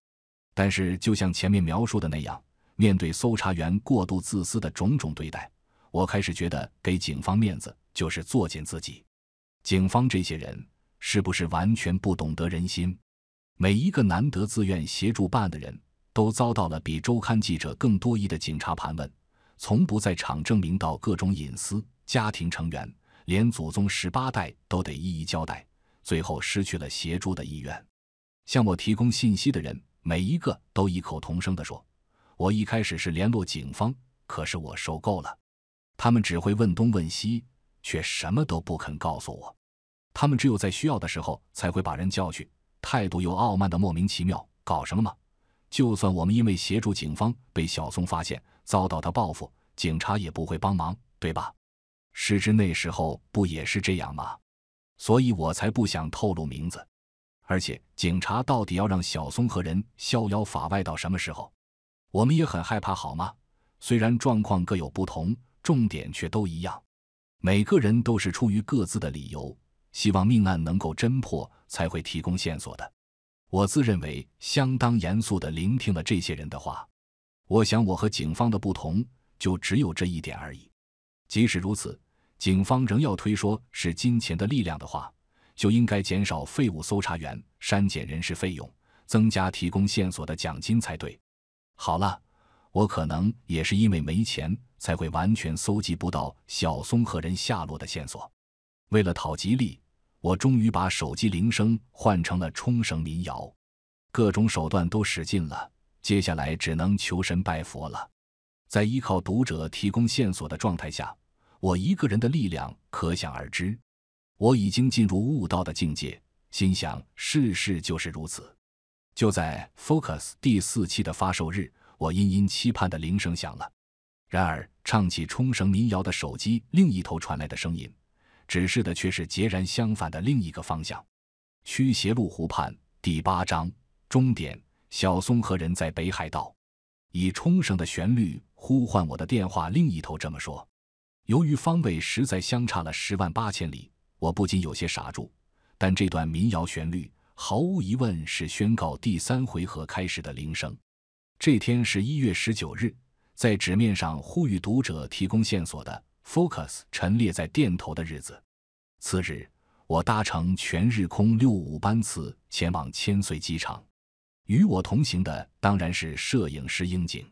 但是就像前面描述的那样。面对搜查员过度自私的种种对待，我开始觉得给警方面子就是作践自己。警方这些人是不是完全不懂得人心？每一个难得自愿协助办案的人都遭到了比周刊记者更多疑的警察盘问，从不在场证明到各种隐私、家庭成员，连祖宗十八代都得一一交代，最后失去了协助的意愿。向我提供信息的人，每一个都异口同声的说。我一开始是联络警方，可是我受够了，他们只会问东问西，却什么都不肯告诉我。他们只有在需要的时候才会把人叫去，态度又傲慢的莫名其妙。搞什么？就算我们因为协助警方被小松发现，遭到他报复，警察也不会帮忙，对吧？时至那时候不也是这样吗？所以我才不想透露名字。而且警察到底要让小松和人逍遥法外到什么时候？我们也很害怕，好吗？虽然状况各有不同，重点却都一样。每个人都是出于各自的理由，希望命案能够侦破，才会提供线索的。我自认为相当严肃地聆听了这些人的话。我想我和警方的不同，就只有这一点而已。即使如此，警方仍要推说是金钱的力量的话，就应该减少废物搜查员、删减人事费用，增加提供线索的奖金才对。好了，我可能也是因为没钱，才会完全搜集不到小松和人下落的线索。为了讨吉利，我终于把手机铃声换成了冲绳民谣，各种手段都使尽了，接下来只能求神拜佛了。在依靠读者提供线索的状态下，我一个人的力量可想而知。我已经进入悟道的境界，心想世事就是如此。就在《Focus》第四期的发售日，我殷殷期盼的铃声响了。然而，唱起冲绳民谣的手机另一头传来的声音，指示的却是截然相反的另一个方向。《驱邪路》湖畔第八章终点，小松和人在北海道，以冲绳的旋律呼唤我的电话另一头这么说。由于方位实在相差了十万八千里，我不禁有些傻住。但这段民谣旋律。毫无疑问是宣告第三回合开始的铃声。这天是一月十九日，在纸面上呼吁读者提供线索的《Focus》陈列在店头的日子。次日，我搭乘全日空六五班次前往千岁机场。与我同行的当然是摄影师应井。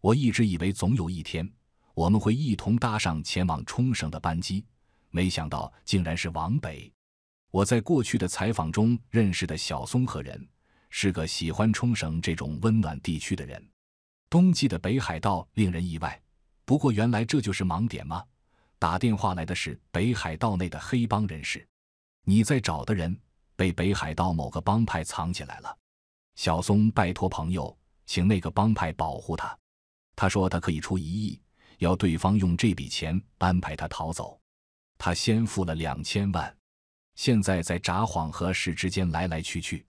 我一直以为总有一天我们会一同搭上前往冲绳的班机，没想到竟然是往北。我在过去的采访中认识的小松和人，是个喜欢冲绳这种温暖地区的人。冬季的北海道令人意外，不过原来这就是盲点吗？打电话来的是北海道内的黑帮人士。你在找的人被北海道某个帮派藏起来了。小松拜托朋友，请那个帮派保护他。他说他可以出一亿，要对方用这笔钱安排他逃走。他先付了两千万。现在在札幌和市之间来来去去，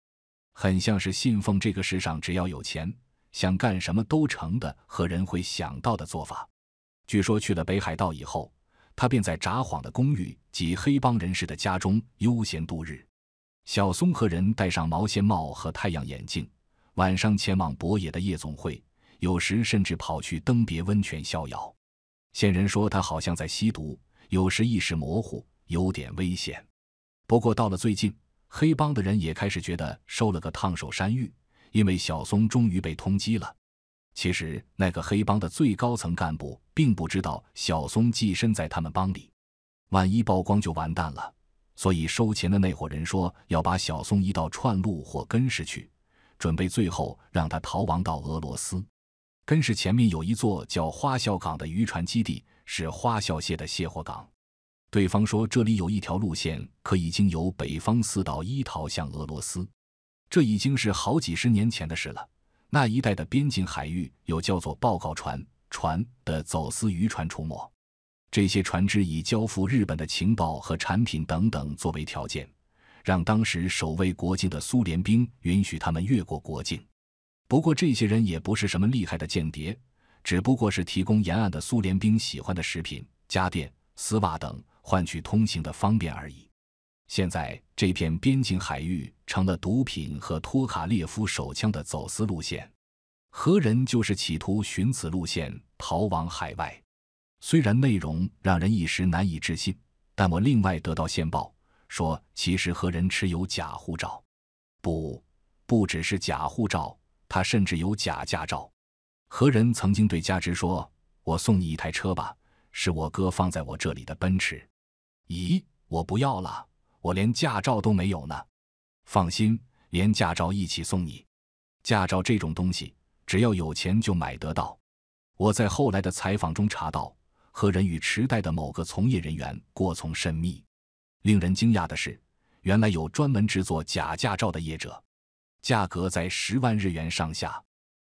很像是信奉这个世上只要有钱，想干什么都成的和人会想到的做法。据说去了北海道以后，他便在札幌的公寓及黑帮人士的家中悠闲度日。小松和人戴上毛线帽和太阳眼镜，晚上前往博野的夜总会，有时甚至跑去登别温泉逍遥。线人说他好像在吸毒，有时意识模糊，有点危险。不过到了最近，黑帮的人也开始觉得收了个烫手山芋，因为小松终于被通缉了。其实那个黑帮的最高层干部并不知道小松寄身在他们帮里，万一曝光就完蛋了。所以收钱的那伙人说要把小松移到串路或根室去，准备最后让他逃亡到俄罗斯。根室前面有一座叫花孝港的渔船基地，是花孝蟹的卸货港。对方说：“这里有一条路线可以经由北方四岛伊逃向俄罗斯，这已经是好几十年前的事了。那一带的边境海域有叫做‘报告船’船的走私渔船出没，这些船只以交付日本的情报和产品等等作为条件，让当时守卫国境的苏联兵允许他们越过国境。不过，这些人也不是什么厉害的间谍，只不过是提供沿岸的苏联兵喜欢的食品、家电、丝袜等。”换取通行的方便而已。现在这片边境海域成了毒品和托卡列夫手枪的走私路线。何人就是企图寻此路线逃往海外。虽然内容让人一时难以置信，但我另外得到线报说，其实何人持有假护照。不，不只是假护照，他甚至有假驾照。何人曾经对嘉直说：“我送你一台车吧，是我哥放在我这里的奔驰。”咦，我不要了，我连驾照都没有呢。放心，连驾照一起送你。驾照这种东西，只要有钱就买得到。我在后来的采访中查到，和人与池袋的某个从业人员过从甚密。令人惊讶的是，原来有专门制作假驾照的业者，价格在十万日元上下。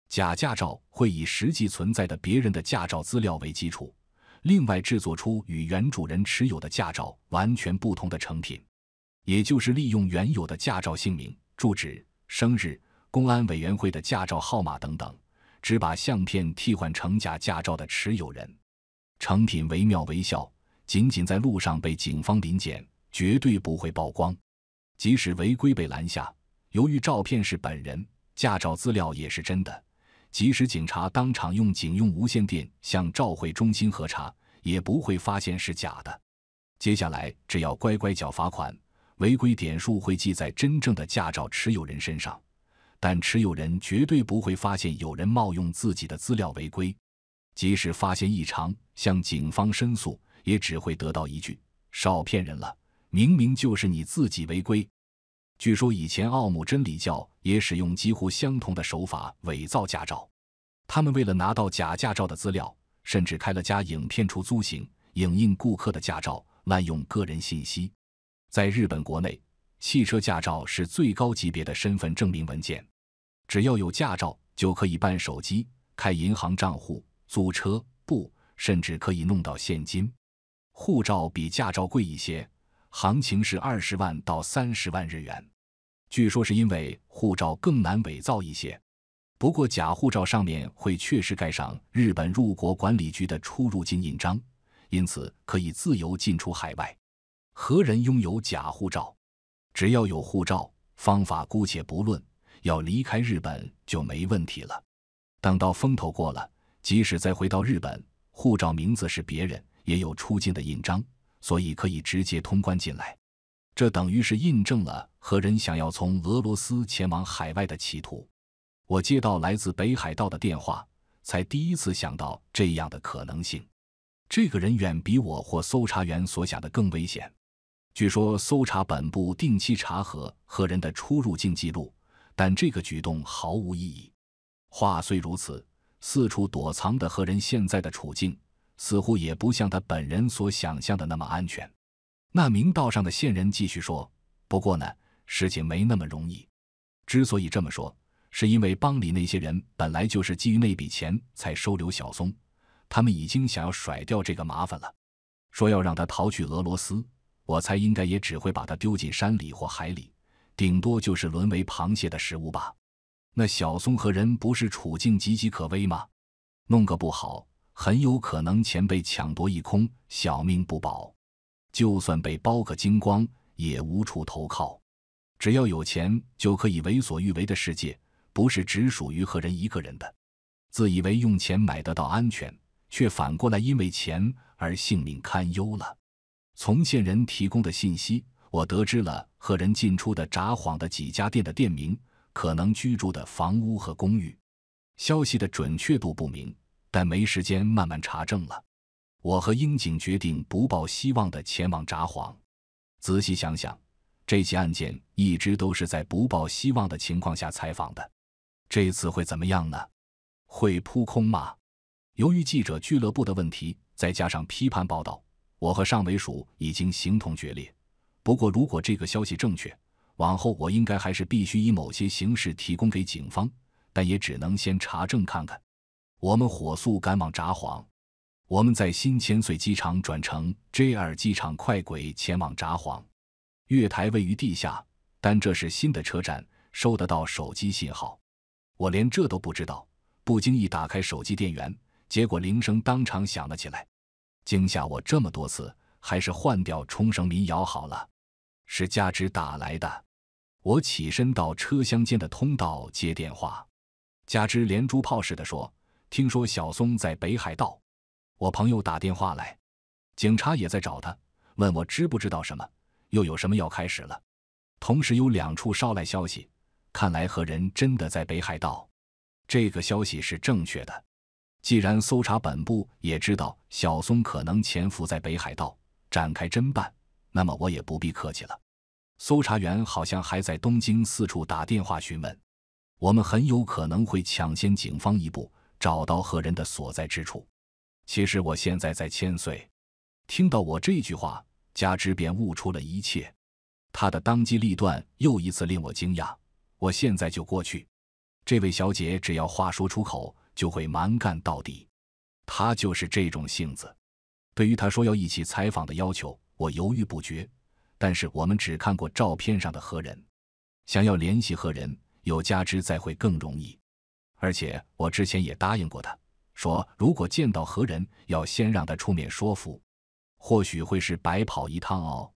假驾照会以实际存在的别人的驾照资料为基础。另外制作出与原主人持有的驾照完全不同的成品，也就是利用原有的驾照姓名、住址、生日、公安委员会的驾照号码等等，只把相片替换成假驾照的持有人。成品惟妙惟肖，仅仅在路上被警方临检，绝对不会曝光。即使违规被拦下，由于照片是本人，驾照资料也是真的。即使警察当场用警用无线电向召回中心核查，也不会发现是假的。接下来只要乖乖缴罚款，违规点数会记在真正的驾照持有人身上，但持有人绝对不会发现有人冒用自己的资料违规。即使发现异常，向警方申诉，也只会得到一句“少骗人了，明明就是你自己违规”。据说以前奥姆真理教也使用几乎相同的手法伪造驾照。他们为了拿到假驾照的资料，甚至开了家影片出租行，影印顾客的驾照，滥用个人信息。在日本国内，汽车驾照是最高级别的身份证明文件。只要有驾照，就可以办手机、开银行账户、租车不，甚至可以弄到现金。护照比驾照贵一些。行情是二十万到三十万日元，据说是因为护照更难伪造一些。不过假护照上面会确实盖上日本入国管理局的出入境印章，因此可以自由进出海外。何人拥有假护照？只要有护照，方法姑且不论，要离开日本就没问题了。等到风头过了，即使再回到日本，护照名字是别人，也有出境的印章。所以可以直接通关进来，这等于是印证了何人想要从俄罗斯前往海外的企图。我接到来自北海道的电话，才第一次想到这样的可能性。这个人远比我或搜查员所想的更危险。据说搜查本部定期查核何人的出入境记录，但这个举动毫无意义。话虽如此，四处躲藏的何人现在的处境。似乎也不像他本人所想象的那么安全。那明道上的线人继续说：“不过呢，事情没那么容易。之所以这么说，是因为帮里那些人本来就是基于那笔钱才收留小松，他们已经想要甩掉这个麻烦了，说要让他逃去俄罗斯。我猜应该也只会把他丢进山里或海里，顶多就是沦为螃蟹的食物吧。那小松和人不是处境岌岌可危吗？弄个不好……”很有可能钱被抢夺一空，小命不保；就算被包个精光，也无处投靠。只要有钱，就可以为所欲为的世界，不是只属于何人一个人的。自以为用钱买得到安全，却反过来因为钱而性命堪忧了。从线人提供的信息，我得知了何人进出的札幌的几家店的店名，可能居住的房屋和公寓。消息的准确度不明。但没时间慢慢查证了，我和英警决定不抱希望的前往札幌。仔细想想，这起案件一直都是在不抱希望的情况下采访的，这次会怎么样呢？会扑空吗？由于记者俱乐部的问题，再加上批判报道，我和上尾署已经形同决裂。不过，如果这个消息正确，往后我应该还是必须以某些形式提供给警方，但也只能先查证看看。我们火速赶往札幌，我们在新千岁机场转乘 JR 机场快轨前往札幌。月台位于地下，但这是新的车站，收得到手机信号。我连这都不知道，不经意打开手机电源，结果铃声当场响了起来，惊吓我这么多次，还是换掉冲绳民谣好了。是加之打来的，我起身到车厢间的通道接电话。加之连珠炮似的说。听说小松在北海道，我朋友打电话来，警察也在找他，问我知不知道什么，又有什么要开始了。同时有两处捎来消息，看来和人真的在北海道，这个消息是正确的。既然搜查本部也知道小松可能潜伏在北海道，展开侦办，那么我也不必客气了。搜查员好像还在东京四处打电话询问，我们很有可能会抢先警方一步。找到何人的所在之处。其实我现在在千岁。听到我这句话，加之便悟出了一切。他的当机立断又一次令我惊讶。我现在就过去。这位小姐只要话说出口，就会蛮干到底。她就是这种性子。对于她说要一起采访的要求，我犹豫不决。但是我们只看过照片上的何人。想要联系何人，有加之在会更容易。而且我之前也答应过他，说如果见到何人，要先让他出面说服，或许会是白跑一趟哦。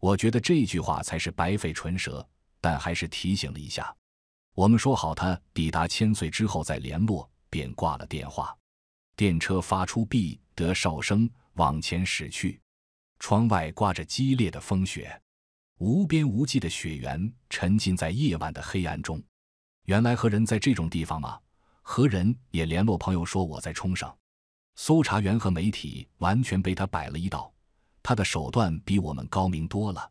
我觉得这句话才是白费唇舌，但还是提醒了一下。我们说好，他抵达千岁之后再联络，便挂了电话。电车发出必得哨声，往前驶去。窗外刮着激烈的风雪，无边无际的雪原沉浸在夜晚的黑暗中。原来何人在这种地方吗？何人也联络朋友说我在冲绳，搜查员和媒体完全被他摆了一道，他的手段比我们高明多了。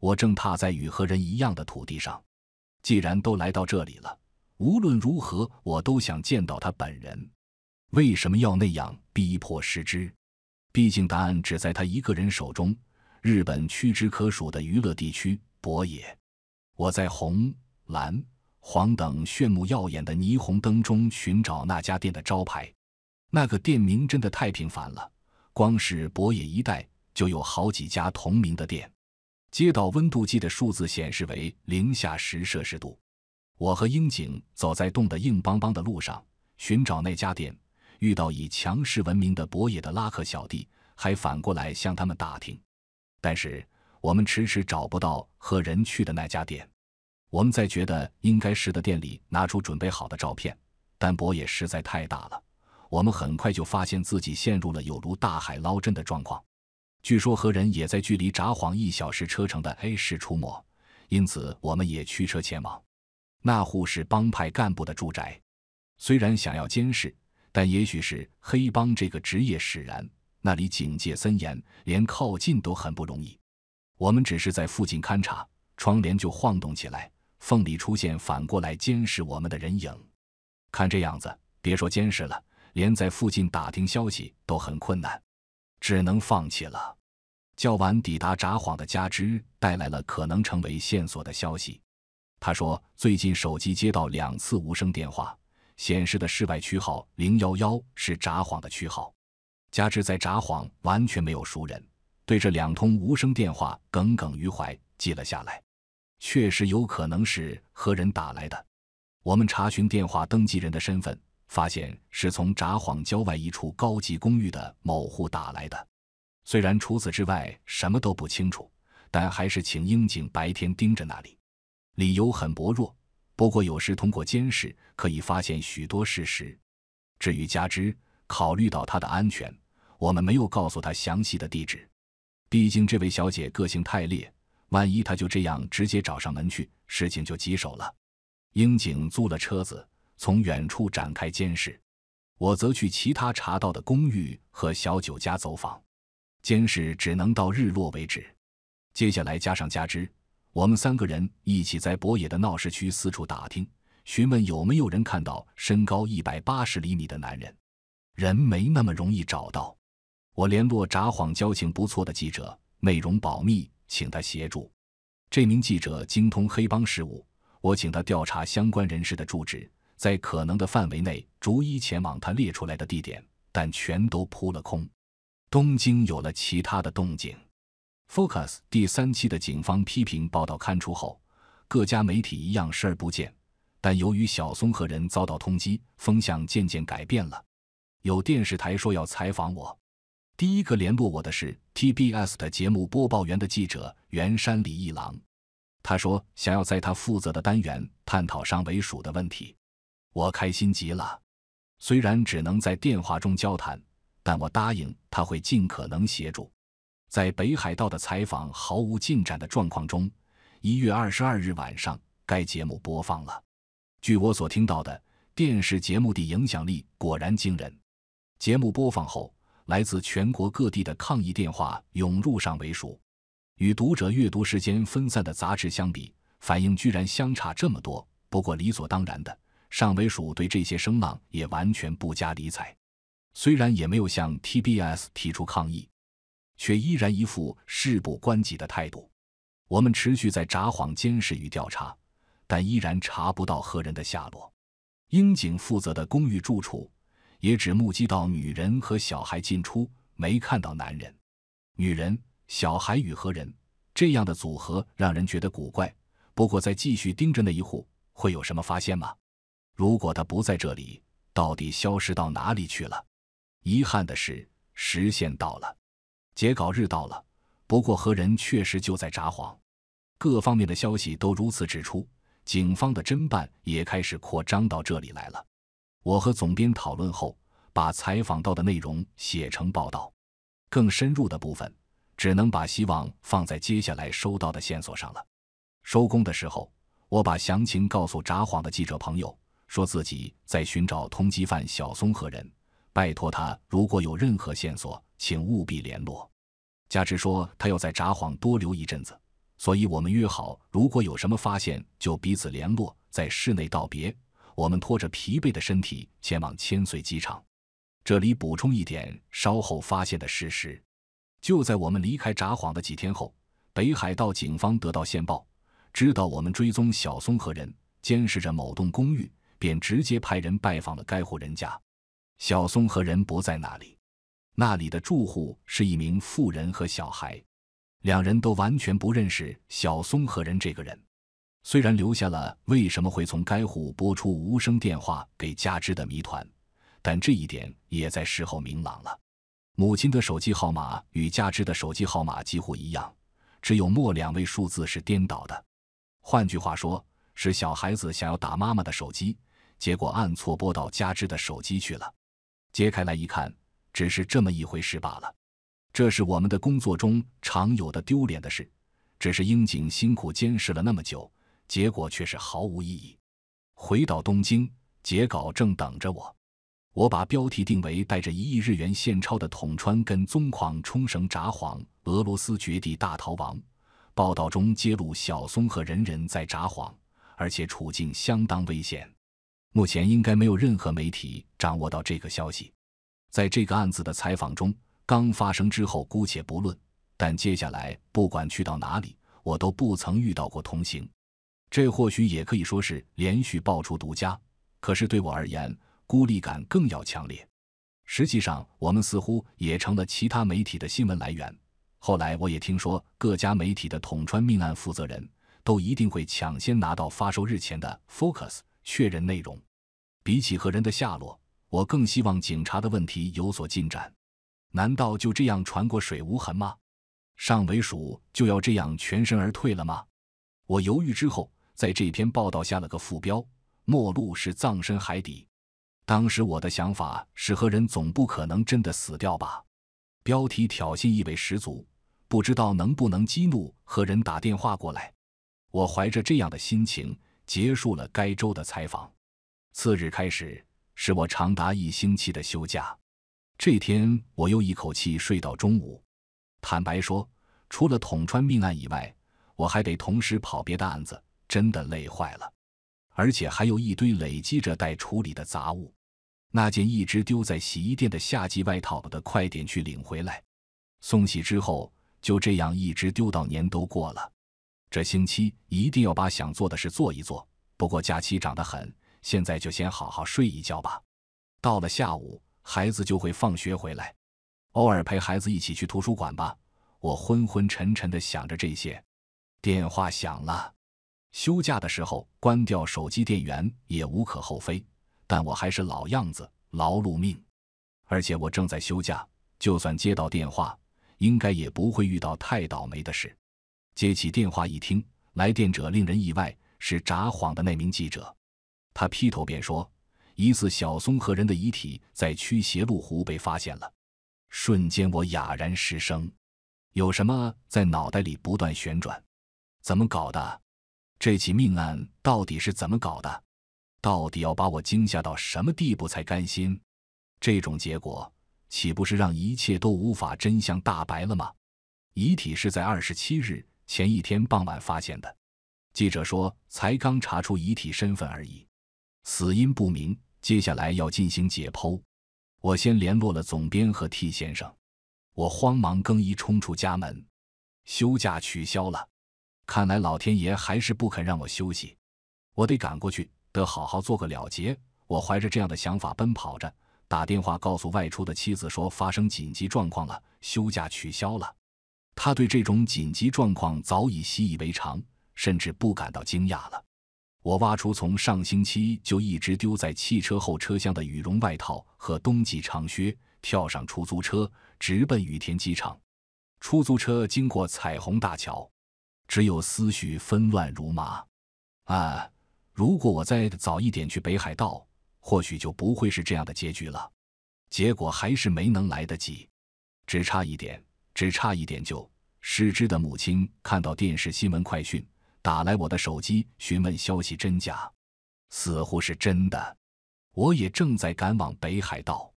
我正踏在与何人一样的土地上，既然都来到这里了，无论如何我都想见到他本人。为什么要那样逼迫失之？毕竟答案只在他一个人手中。日本屈指可数的娱乐地区，博野，我在红蓝。黄等炫目耀眼的霓虹灯中寻找那家店的招牌，那个店名真的太平凡了。光是博野一带就有好几家同名的店。街道温度计的数字显示为零下十摄氏度。我和樱井走在冻得硬邦邦的路上寻找那家店，遇到以强势闻名的博野的拉客小弟，还反过来向他们打听。但是我们迟迟找不到和人去的那家店。我们在觉得应该是的店里拿出准备好的照片，但博野实在太大了，我们很快就发现自己陷入了有如大海捞针的状况。据说何人也在距离札幌一小时车程的 A 市出没，因此我们也驱车前往。那户是帮派干部的住宅，虽然想要监视，但也许是黑帮这个职业使然，那里警戒森严，连靠近都很不容易。我们只是在附近勘察，窗帘就晃动起来。缝里出现反过来监视我们的人影，看这样子，别说监视了，连在附近打听消息都很困难，只能放弃了。较晚抵达札幌的加之带来了可能成为线索的消息，他说最近手机接到两次无声电话，显示的室外区号零幺幺是札幌的区号。加之在札幌完全没有熟人，对这两通无声电话耿耿于怀，记了下来。确实有可能是何人打来的，我们查询电话登记人的身份，发现是从札幌郊外一处高级公寓的某户打来的。虽然除此之外什么都不清楚，但还是请英井白天盯着那里。理由很薄弱，不过有时通过监视可以发现许多事实。至于加之，考虑到他的安全，我们没有告诉他详细的地址，毕竟这位小姐个性太烈。万一他就这样直接找上门去，事情就棘手了。樱井租了车子，从远处展开监视；我则去其他查到的公寓和小酒家走访。监视只能到日落为止。接下来加上加之，我们三个人一起在博野的闹市区四处打听，询问有没有人看到身高一百八十厘米的男人。人没那么容易找到。我联络札幌交情不错的记者，内容保密。请他协助。这名记者精通黑帮事务，我请他调查相关人士的住址，在可能的范围内逐一前往他列出来的地点，但全都扑了空。东京有了其他的动静。Focus 第三期的警方批评报道刊出后，各家媒体一样视而不见。但由于小松和人遭到通缉，风向渐渐改变了。有电视台说要采访我。第一个联络我的是 TBS 的节目播报员的记者袁山李一郎，他说想要在他负责的单元探讨上尾鼠的问题，我开心极了。虽然只能在电话中交谈，但我答应他会尽可能协助。在北海道的采访毫无进展的状况中，一月二十二日晚上，该节目播放了。据我所听到的，电视节目的影响力果然惊人。节目播放后。来自全国各地的抗议电话涌入上为数，与读者阅读时间分散的杂志相比，反应居然相差这么多。不过理所当然的，上为署对这些声浪也完全不加理睬。虽然也没有向 TBS 提出抗议，却依然一副事不关己的态度。我们持续在札幌监视与调查，但依然查不到何人的下落。樱井负责的公寓住处。也只目击到女人和小孩进出，没看到男人。女人、小孩与何人这样的组合让人觉得古怪。不过，再继续盯着那一户，会有什么发现吗？如果他不在这里，到底消失到哪里去了？遗憾的是，时限到了，截稿日到了。不过，何人确实就在札幌，各方面的消息都如此指出，警方的侦办也开始扩张到这里来了。我和总编讨论后，把采访到的内容写成报道。更深入的部分，只能把希望放在接下来收到的线索上了。收工的时候，我把详情告诉札幌的记者朋友，说自己在寻找通缉犯小松和人，拜托他如果有任何线索，请务必联络。加之说他要在札幌多留一阵子，所以我们约好，如果有什么发现，就彼此联络，在室内道别。我们拖着疲惫的身体前往千岁机场。这里补充一点稍后发现的事实：就在我们离开札幌的几天后，北海道警方得到线报，知道我们追踪小松和人，监视着某栋公寓，便直接派人拜访了该户人家。小松和人不在那里，那里的住户是一名妇人和小孩，两人都完全不认识小松和人这个人。虽然留下了为什么会从该户拨出无声电话给家之的谜团，但这一点也在事后明朗了。母亲的手机号码与家之的手机号码几乎一样，只有末两位数字是颠倒的。换句话说，是小孩子想要打妈妈的手机，结果按错拨到家之的手机去了。揭开来一看，只是这么一回事罢了。这是我们的工作中常有的丢脸的事，只是英景辛苦监视了那么久。结果却是毫无意义。回到东京，截稿正等着我。我把标题定为“带着一亿日元现钞的桶川跟宗狂冲绳撒谎俄罗斯绝地大逃亡”。报道中揭露小松和人人在撒谎，而且处境相当危险。目前应该没有任何媒体掌握到这个消息。在这个案子的采访中，刚发生之后姑且不论，但接下来不管去到哪里，我都不曾遇到过同行。这或许也可以说是连续爆出独家，可是对我而言，孤立感更要强烈。实际上，我们似乎也成了其他媒体的新闻来源。后来我也听说，各家媒体的统穿命案负责人，都一定会抢先拿到发售日前的 Focus 确认内容。比起和人的下落，我更希望警察的问题有所进展。难道就这样传过水无痕吗？上尾鼠就要这样全身而退了吗？我犹豫之后。在这篇报道下了个副标：“末路是葬身海底。”当时我的想法是：何人总不可能真的死掉吧？标题挑衅意味十足，不知道能不能激怒何人打电话过来。我怀着这样的心情结束了该周的采访。次日开始是我长达一星期的休假。这天我又一口气睡到中午。坦白说，除了捅穿命案以外，我还得同时跑别的案子。真的累坏了，而且还有一堆累积着待处理的杂物。那件一直丢在洗衣店的夏季外套的快点去领回来，送洗之后就这样一直丢到年都过了。这星期一定要把想做的事做一做。不过假期长得很，现在就先好好睡一觉吧。到了下午，孩子就会放学回来，偶尔陪孩子一起去图书馆吧。我昏昏沉沉地想着这些，电话响了。休假的时候关掉手机电源也无可厚非，但我还是老样子劳碌命。而且我正在休假，就算接到电话，应该也不会遇到太倒霉的事。接起电话一听，来电者令人意外，是札幌的那名记者。他劈头便说：“疑似小松和人的遗体在驱邪路湖被发现了。”瞬间我哑然失声，有什么在脑袋里不断旋转？怎么搞的？这起命案到底是怎么搞的？到底要把我惊吓到什么地步才甘心？这种结果岂不是让一切都无法真相大白了吗？遗体是在二十七日前一天傍晚发现的。记者说，才刚查出遗体身份而已，死因不明，接下来要进行解剖。我先联络了总编和 T 先生，我慌忙更衣冲出家门，休假取消了。看来老天爷还是不肯让我休息，我得赶过去，得好好做个了结。我怀着这样的想法奔跑着，打电话告诉外出的妻子，说发生紧急状况了，休假取消了。他对这种紧急状况早已习以为常，甚至不感到惊讶了。我挖出从上星期就一直丢在汽车后车厢的羽绒外套和冬季长靴，跳上出租车，直奔羽田机场。出租车经过彩虹大桥。只有思绪纷乱如麻。啊，如果我再早一点去北海道，或许就不会是这样的结局了。结果还是没能来得及，只差一点，只差一点就失之的母亲看到电视新闻快讯，打来我的手机询问消息真假，似乎是真的。我也正在赶往北海道，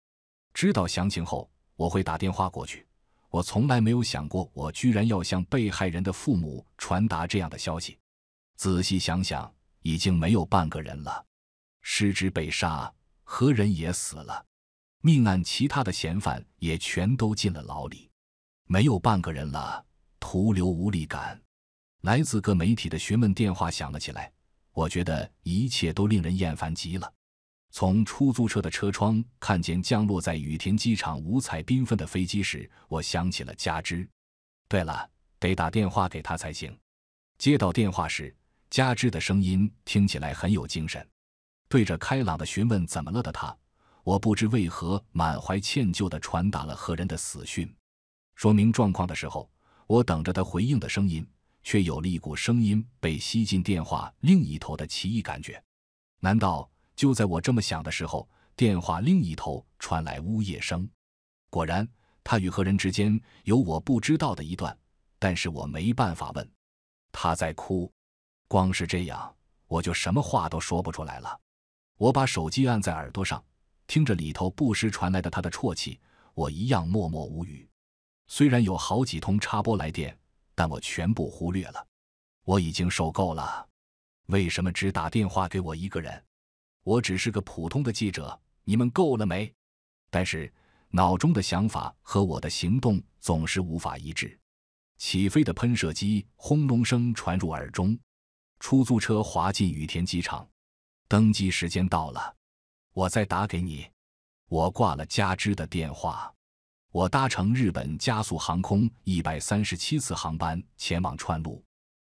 知道详情后，我会打电话过去。我从来没有想过，我居然要向被害人的父母传达这样的消息。仔细想想，已经没有半个人了。师侄被杀，何人也死了。命案其他的嫌犯也全都进了牢里，没有半个人了，徒留无力感。来自各媒体的询问电话响了起来，我觉得一切都令人厌烦极了。从出租车的车窗看见降落在羽田机场五彩缤纷的飞机时，我想起了加知。对了，得打电话给他才行。接到电话时，加知的声音听起来很有精神。对着开朗的询问“怎么了”的他，我不知为何满怀歉疚的传达了何人的死讯。说明状况的时候，我等着他回应的声音，却有了一股声音被吸进电话另一头的奇异感觉。难道？就在我这么想的时候，电话另一头传来呜咽声。果然，他与何人之间有我不知道的一段，但是我没办法问。他在哭，光是这样我就什么话都说不出来了。我把手机按在耳朵上，听着里头不时传来的他的啜泣，我一样默默无语。虽然有好几通插播来电，但我全部忽略了。我已经受够了，为什么只打电话给我一个人？我只是个普通的记者，你们够了没？但是脑中的想法和我的行动总是无法一致。起飞的喷射机轰隆声传入耳中，出租车滑进雨田机场，登机时间到了，我再打给你。我挂了加之的电话，我搭乘日本加速航空一百三十七次航班前往川路，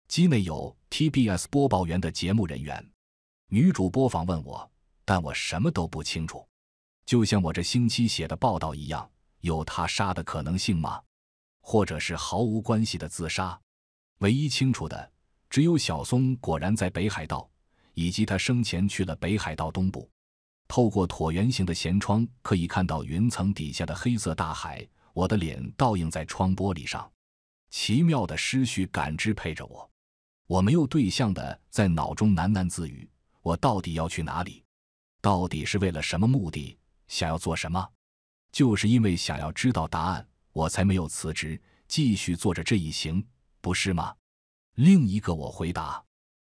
机内有 TBS 播报员的节目人员。女主播访问我，但我什么都不清楚，就像我这星期写的报道一样，有他杀的可能性吗？或者是毫无关系的自杀？唯一清楚的只有小松果然在北海道，以及他生前去了北海道东部。透过椭圆形的舷窗，可以看到云层底下的黑色大海。我的脸倒映在窗玻璃上，奇妙的失序感知陪着我。我没有对象的在脑中喃喃自语。我到底要去哪里？到底是为了什么目的？想要做什么？就是因为想要知道答案，我才没有辞职，继续做着这一行，不是吗？另一个我回答。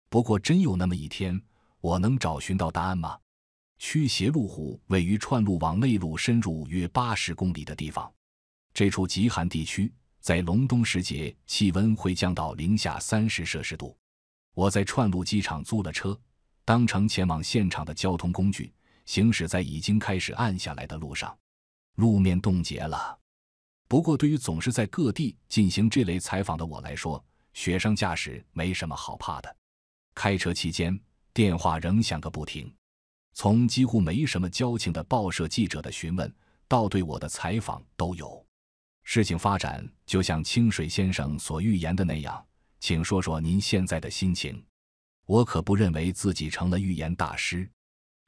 不过，真有那么一天，我能找寻到答案吗？驱邪路虎位于串路往内陆深入约八十公里的地方，这处极寒地区在隆冬时节，气温会降到零下三十摄氏度。我在串路机场租了车。当成前往现场的交通工具，行驶在已经开始暗下来的路上，路面冻结了。不过，对于总是在各地进行这类采访的我来说，雪上驾驶没什么好怕的。开车期间，电话仍响个不停，从几乎没什么交情的报社记者的询问，到对我的采访都有。事情发展就像清水先生所预言的那样，请说说您现在的心情。我可不认为自己成了预言大师。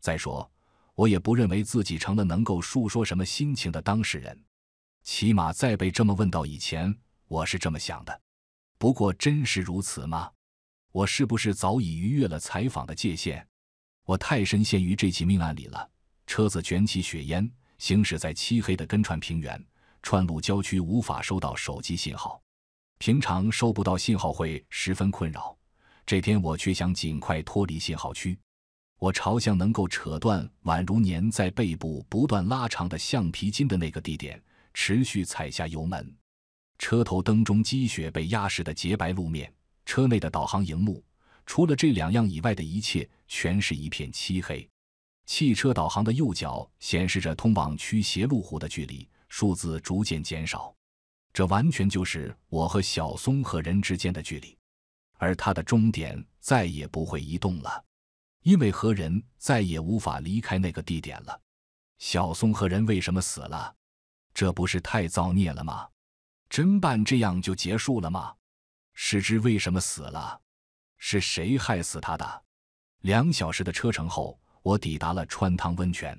再说，我也不认为自己成了能够述说什么心情的当事人。起码在被这么问到以前，我是这么想的。不过，真是如此吗？我是不是早已逾越了采访的界限？我太深陷于这起命案里了。车子卷起雪烟，行驶在漆黑的根川平原。川路郊区无法收到手机信号。平常收不到信号会十分困扰。这天，我却想尽快脱离信号区。我朝向能够扯断宛如粘在背部不断拉长的橡皮筋的那个地点，持续踩下油门。车头灯中积雪被压实的洁白路面，车内的导航荧幕，除了这两样以外的一切，全是一片漆黑。汽车导航的右角显示着通往驱邪路湖的距离，数字逐渐减少。这完全就是我和小松和人之间的距离。而它的终点再也不会移动了，因为何人再也无法离开那个地点了。小松和人为什么死了？这不是太造孽了吗？真办这样就结束了吗？石之为什么死了？是谁害死他的？两小时的车程后，我抵达了川汤温泉。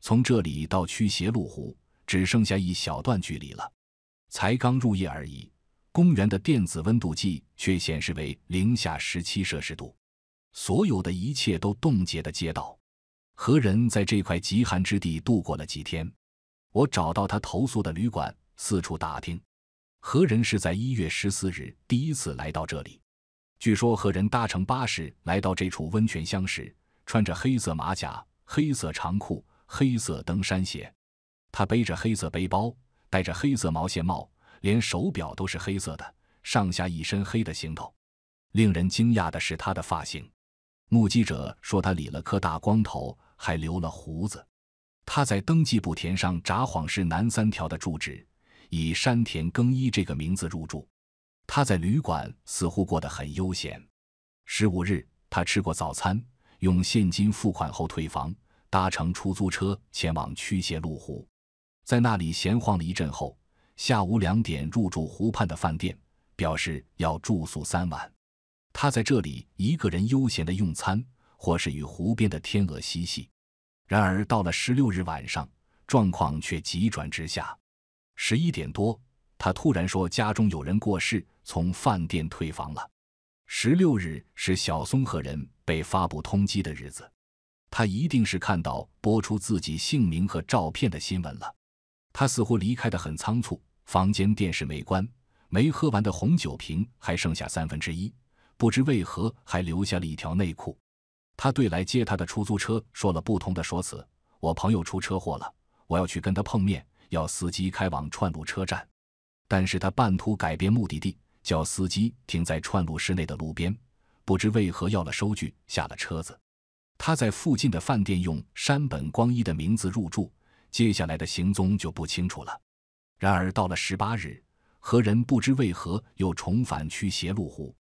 从这里到驱邪路湖只剩下一小段距离了。才刚入夜而已。公园的电子温度计。却显示为零下十七摄氏度，所有的一切都冻结的街道。何人在这块极寒之地度过了几天？我找到他投宿的旅馆，四处打听，何人是在一月十四日第一次来到这里？据说何人搭乘巴士来到这处温泉乡时，穿着黑色马甲、黑色长裤、黑色登山鞋，他背着黑色背包，戴着黑色毛线帽，连手表都是黑色的。上下一身黑的行头，令人惊讶的是他的发型。目击者说他理了颗大光头，还留了胡子。他在登记簿填上札幌市南三条的住址，以山田更一这个名字入住。他在旅馆似乎过得很悠闲。十五日，他吃过早餐，用现金付款后退房，搭乘出租车前往驱邪路湖，在那里闲晃了一阵后，下午两点入住湖畔的饭店。表示要住宿三晚，他在这里一个人悠闲的用餐，或是与湖边的天鹅嬉戏。然而，到了十六日晚上，状况却急转直下。十一点多，他突然说家中有人过世，从饭店退房了。十六日是小松和人被发布通缉的日子，他一定是看到播出自己姓名和照片的新闻了。他似乎离开的很仓促，房间电视没关。没喝完的红酒瓶还剩下三分之一，不知为何还留下了一条内裤。他对来接他的出租车说了不同的说辞：“我朋友出车祸了，我要去跟他碰面，要司机开往串路车站。”但是他半途改变目的地，叫司机停在串路室内的路边，不知为何要了收据，下了车子。他在附近的饭店用山本光一的名字入住，接下来的行踪就不清楚了。然而到了十八日。何人不知为何又重返驱邪鹿湖？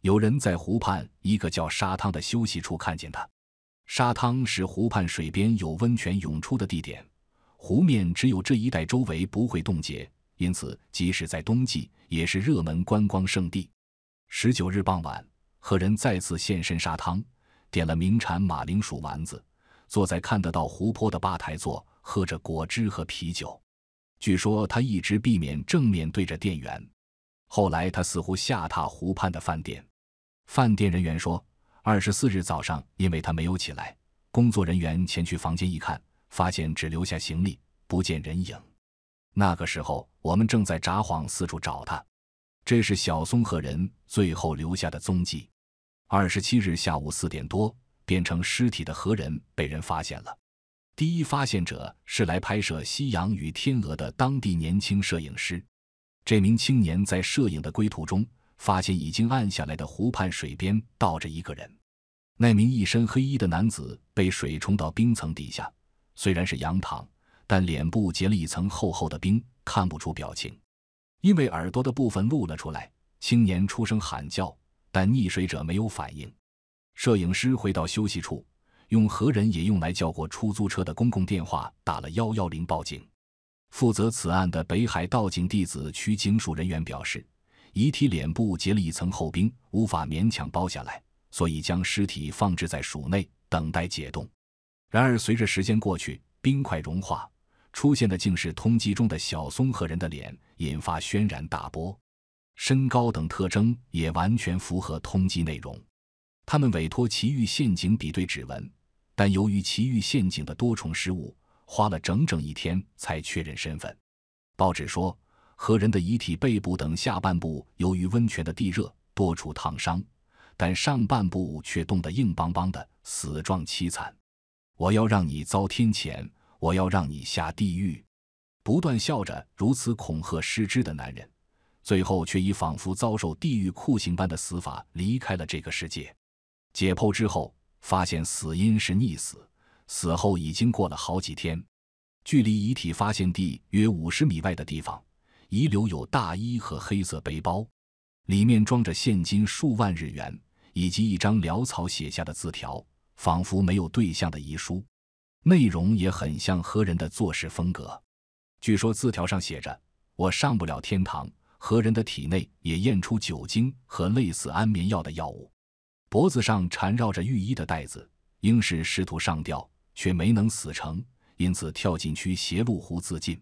有人在湖畔一个叫沙汤的休息处看见他。沙汤是湖畔水边有温泉涌出的地点，湖面只有这一带周围不会冻结，因此即使在冬季也是热门观光胜地。十九日傍晚，何人再次现身沙汤，点了名产马铃薯丸子，坐在看得到湖泊的吧台座，喝着果汁和啤酒。据说他一直避免正面对着店员。后来他似乎下榻湖畔的饭店，饭店人员说，二十四日早上因为他没有起来，工作人员前去房间一看，发现只留下行李，不见人影。那个时候我们正在札幌四处找他，这是小松和人最后留下的踪迹。二十七日下午四点多，变成尸体的何人被人发现了。第一发现者是来拍摄夕阳与天鹅的当地年轻摄影师。这名青年在摄影的归途中，发现已经暗下来的湖畔水边倒着一个人。那名一身黑衣的男子被水冲到冰层底下，虽然是仰躺，但脸部结了一层厚厚的冰，看不出表情。因为耳朵的部分露了出来，青年出声喊叫，但溺水者没有反应。摄影师回到休息处。用何人也用来叫过出租车的公共电话打了幺幺零报警。负责此案的北海道警弟子区警署人员表示，遗体脸部结了一层厚冰，无法勉强包下来，所以将尸体放置在署内等待解冻。然而，随着时间过去，冰块融化，出现的竟是通缉中的小松和人的脸，引发轩然大波。身高等特征也完全符合通缉内容。他们委托奇遇陷阱比对指纹。但由于奇遇陷阱的多重失误，花了整整一天才确认身份。报纸说，何人的遗体背部等下半部由于温泉的地热多处烫伤，但上半部却冻得硬邦邦的，死状凄惨。我要让你遭天谴，我要让你下地狱，不断笑着如此恐吓失之的男人，最后却以仿佛遭受地狱酷刑般的死法离开了这个世界。解剖之后。发现死因是溺死，死后已经过了好几天。距离遗体发现地约五十米外的地方，遗留有大衣和黑色背包，里面装着现金数万日元以及一张潦草写下的字条，仿佛没有对象的遗书，内容也很像何人的做事风格。据说字条上写着：“我上不了天堂。”何人的体内也验出酒精和类似安眠药的药物。脖子上缠绕着浴衣的带子，应是试图上吊，却没能死成，因此跳进去斜路湖自尽。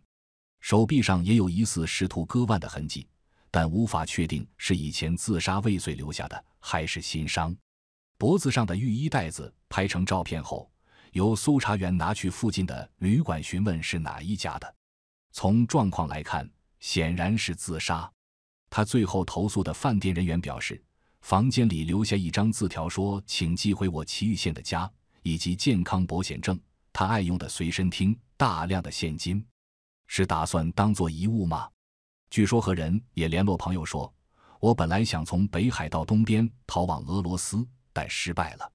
手臂上也有疑似试图割腕的痕迹，但无法确定是以前自杀未遂留下的，还是新伤。脖子上的浴衣带子拍成照片后，由搜查员拿去附近的旅馆询问是哪一家的。从状况来看，显然是自杀。他最后投诉的饭店人员表示。房间里留下一张字条，说：“请寄回我祁玉县的家以及健康保险证，他爱用的随身听，大量的现金，是打算当做遗物吗？”据说何人也联络朋友说：“我本来想从北海道东边逃往俄罗斯，但失败了。”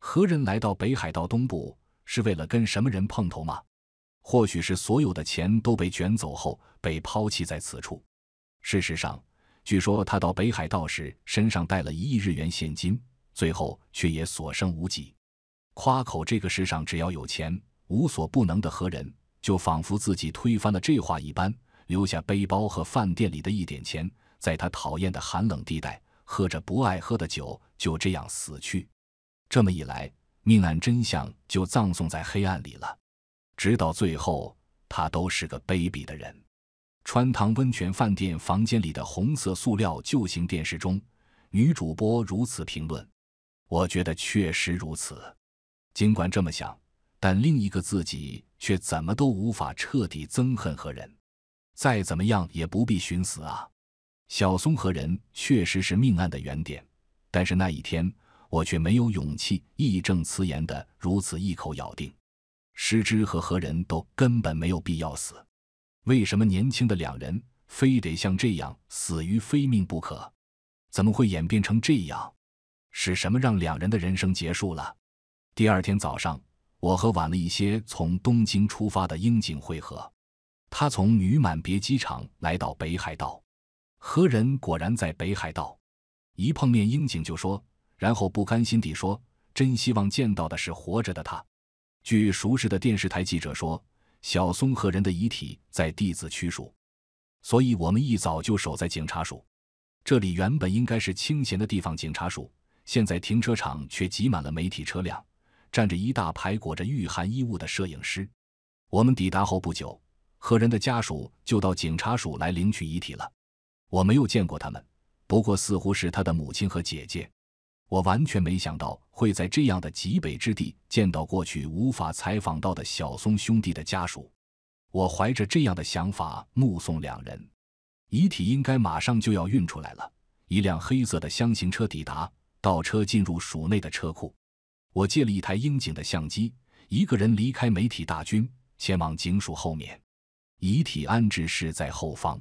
何人来到北海道东部是为了跟什么人碰头吗？或许是所有的钱都被卷走后被抛弃在此处。事实上。据说他到北海道时身上带了一亿日元现金，最后却也所剩无几。夸口这个世上只要有钱无所不能的何人，就仿佛自己推翻了这话一般，留下背包和饭店里的一点钱，在他讨厌的寒冷地带喝着不爱喝的酒，就这样死去。这么一来，命案真相就葬送在黑暗里了。直到最后，他都是个卑鄙的人。川汤温泉饭店房间里的红色塑料旧型电视中，女主播如此评论：“我觉得确实如此。尽管这么想，但另一个自己却怎么都无法彻底憎恨何人。再怎么样也不必寻死啊！小松和人确实是命案的原点，但是那一天我却没有勇气义正辞严的如此一口咬定，石之和何人都根本没有必要死。”为什么年轻的两人非得像这样死于非命不可？怎么会演变成这样？是什么让两人的人生结束了？第二天早上，我和晚了一些从东京出发的樱井会合，他从女满别机场来到北海道，何人果然在北海道。一碰面，樱井就说，然后不甘心地说：“真希望见到的是活着的他。”据熟识的电视台记者说。小松和人的遗体在弟子区属，所以我们一早就守在警察署。这里原本应该是清闲的地方，警察署，现在停车场却挤满了媒体车辆，站着一大排裹着御寒衣物的摄影师。我们抵达后不久，和人的家属就到警察署来领取遗体了。我没有见过他们，不过似乎是他的母亲和姐姐。我完全没想到会在这样的极北之地见到过去无法采访到的小松兄弟的家属。我怀着这样的想法目送两人，遗体应该马上就要运出来了。一辆黑色的箱型车抵达，倒车进入署内的车库。我借了一台英警的相机，一个人离开媒体大军，前往警署后面。遗体安置室在后方，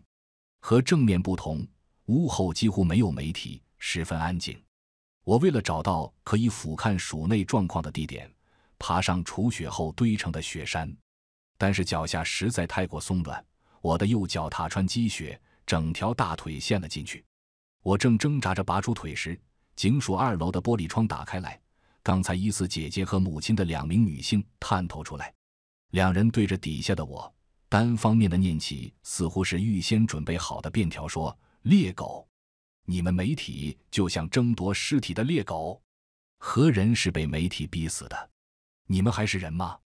和正面不同，屋后几乎没有媒体，十分安静。我为了找到可以俯瞰鼠内状况的地点，爬上除雪后堆成的雪山，但是脚下实在太过松软，我的右脚踏穿积雪，整条大腿陷了进去。我正挣扎着拔出腿时，警署二楼的玻璃窗打开来，刚才疑似姐姐和母亲的两名女性探头出来，两人对着底下的我，单方面的念起似乎是预先准备好的便条，说：“猎狗。”你们媒体就像争夺尸体的猎狗，何人是被媒体逼死的？你们还是人吗？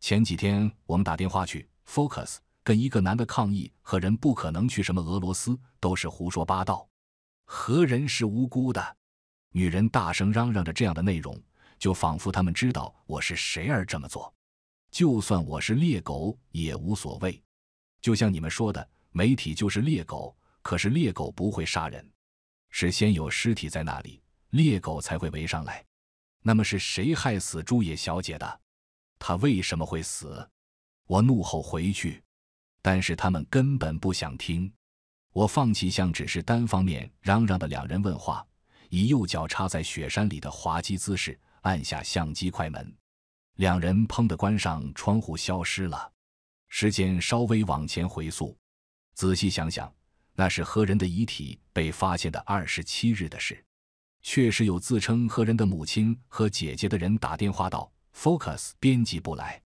前几天我们打电话去 Focus，跟一个男的抗议，何人不可能去什么俄罗斯，都是胡说八道。何人是无辜的？女人大声嚷嚷着这样的内容，就仿佛他们知道我是谁而这么做。就算我是猎狗也无所谓，就像你们说的，媒体就是猎狗，可是猎狗不会杀人。是先有尸体在那里，猎狗才会围上来。那么是谁害死朱野小姐的？她为什么会死？我怒吼回去，但是他们根本不想听。我放弃向只是单方面嚷嚷的两人问话，以右脚插在雪山里的滑稽姿势按下相机快门，两人砰的关上窗户消失了。时间稍微往前回溯，仔细想想。那是何人的遗体被发现的二十七日的事，确实有自称何人的母亲和姐姐的人打电话道：“Focus 编辑不来，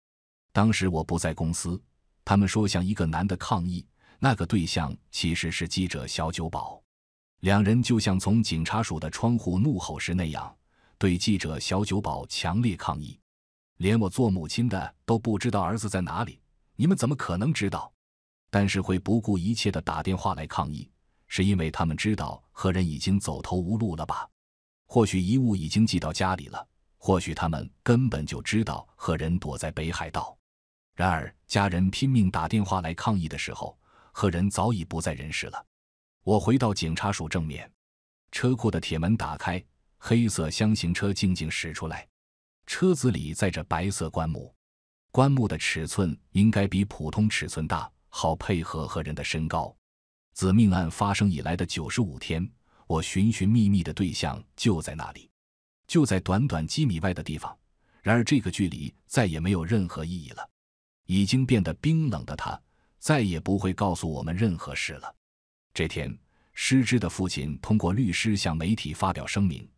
当时我不在公司，他们说向一个男的抗议，那个对象其实是记者小九宝。两人就像从警察署的窗户怒吼时那样，对记者小九宝强烈抗议，连我做母亲的都不知道儿子在哪里，你们怎么可能知道？”但是会不顾一切的打电话来抗议，是因为他们知道何人已经走投无路了吧？或许遗物已经寄到家里了，或许他们根本就知道何人躲在北海道。然而家人拼命打电话来抗议的时候，何人早已不在人世了。我回到警察署正面，车库的铁门打开，黑色厢型车静静驶出来，车子里载着白色棺木，棺木的尺寸应该比普通尺寸大。好配合和人的身高。自命案发生以来的九十五天，我寻寻觅觅的对象就在那里，就在短短几米外的地方。然而，这个距离再也没有任何意义了。已经变得冰冷的他，再也不会告诉我们任何事了。这天，失智的父亲通过律师向媒体发表声明：“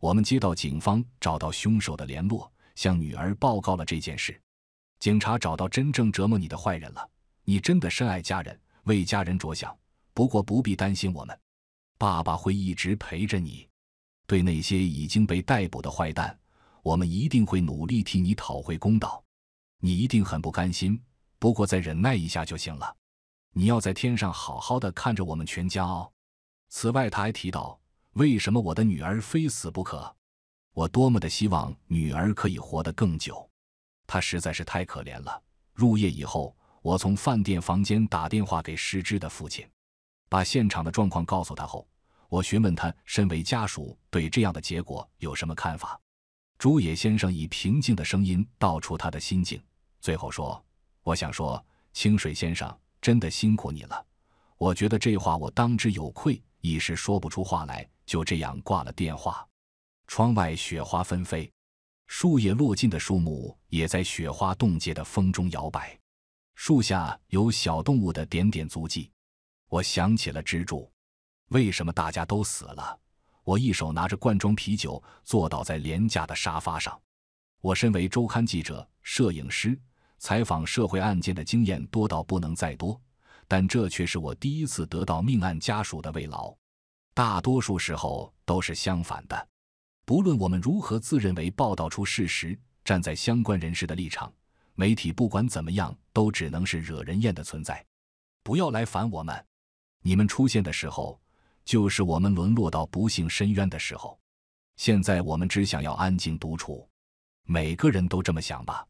我们接到警方找到凶手的联络，向女儿报告了这件事。警察找到真正折磨你的坏人了。”你真的深爱家人，为家人着想。不过不必担心我们，爸爸会一直陪着你。对那些已经被逮捕的坏蛋，我们一定会努力替你讨回公道。你一定很不甘心，不过再忍耐一下就行了。你要在天上好好的看着我们全家哦。此外，他还提到，为什么我的女儿非死不可？我多么的希望女儿可以活得更久。她实在是太可怜了。入夜以后。我从饭店房间打电话给失之的父亲，把现场的状况告诉他后，我询问他身为家属对这样的结果有什么看法。朱野先生以平静的声音道出他的心境，最后说：“我想说，清水先生真的辛苦你了。我觉得这话我当之有愧，一时说不出话来，就这样挂了电话。”窗外雪花纷飞，树叶落尽的树木也在雪花冻结的风中摇摆。树下有小动物的点点足迹，我想起了蜘蛛。为什么大家都死了？我一手拿着罐装啤酒，坐倒在廉价的沙发上。我身为周刊记者、摄影师，采访社会案件的经验多到不能再多，但这却是我第一次得到命案家属的慰劳。大多数时候都是相反的，不论我们如何自认为报道出事实，站在相关人士的立场。媒体不管怎么样，都只能是惹人厌的存在，不要来烦我们。你们出现的时候，就是我们沦落到不幸深渊的时候。现在我们只想要安静独处，每个人都这么想吧。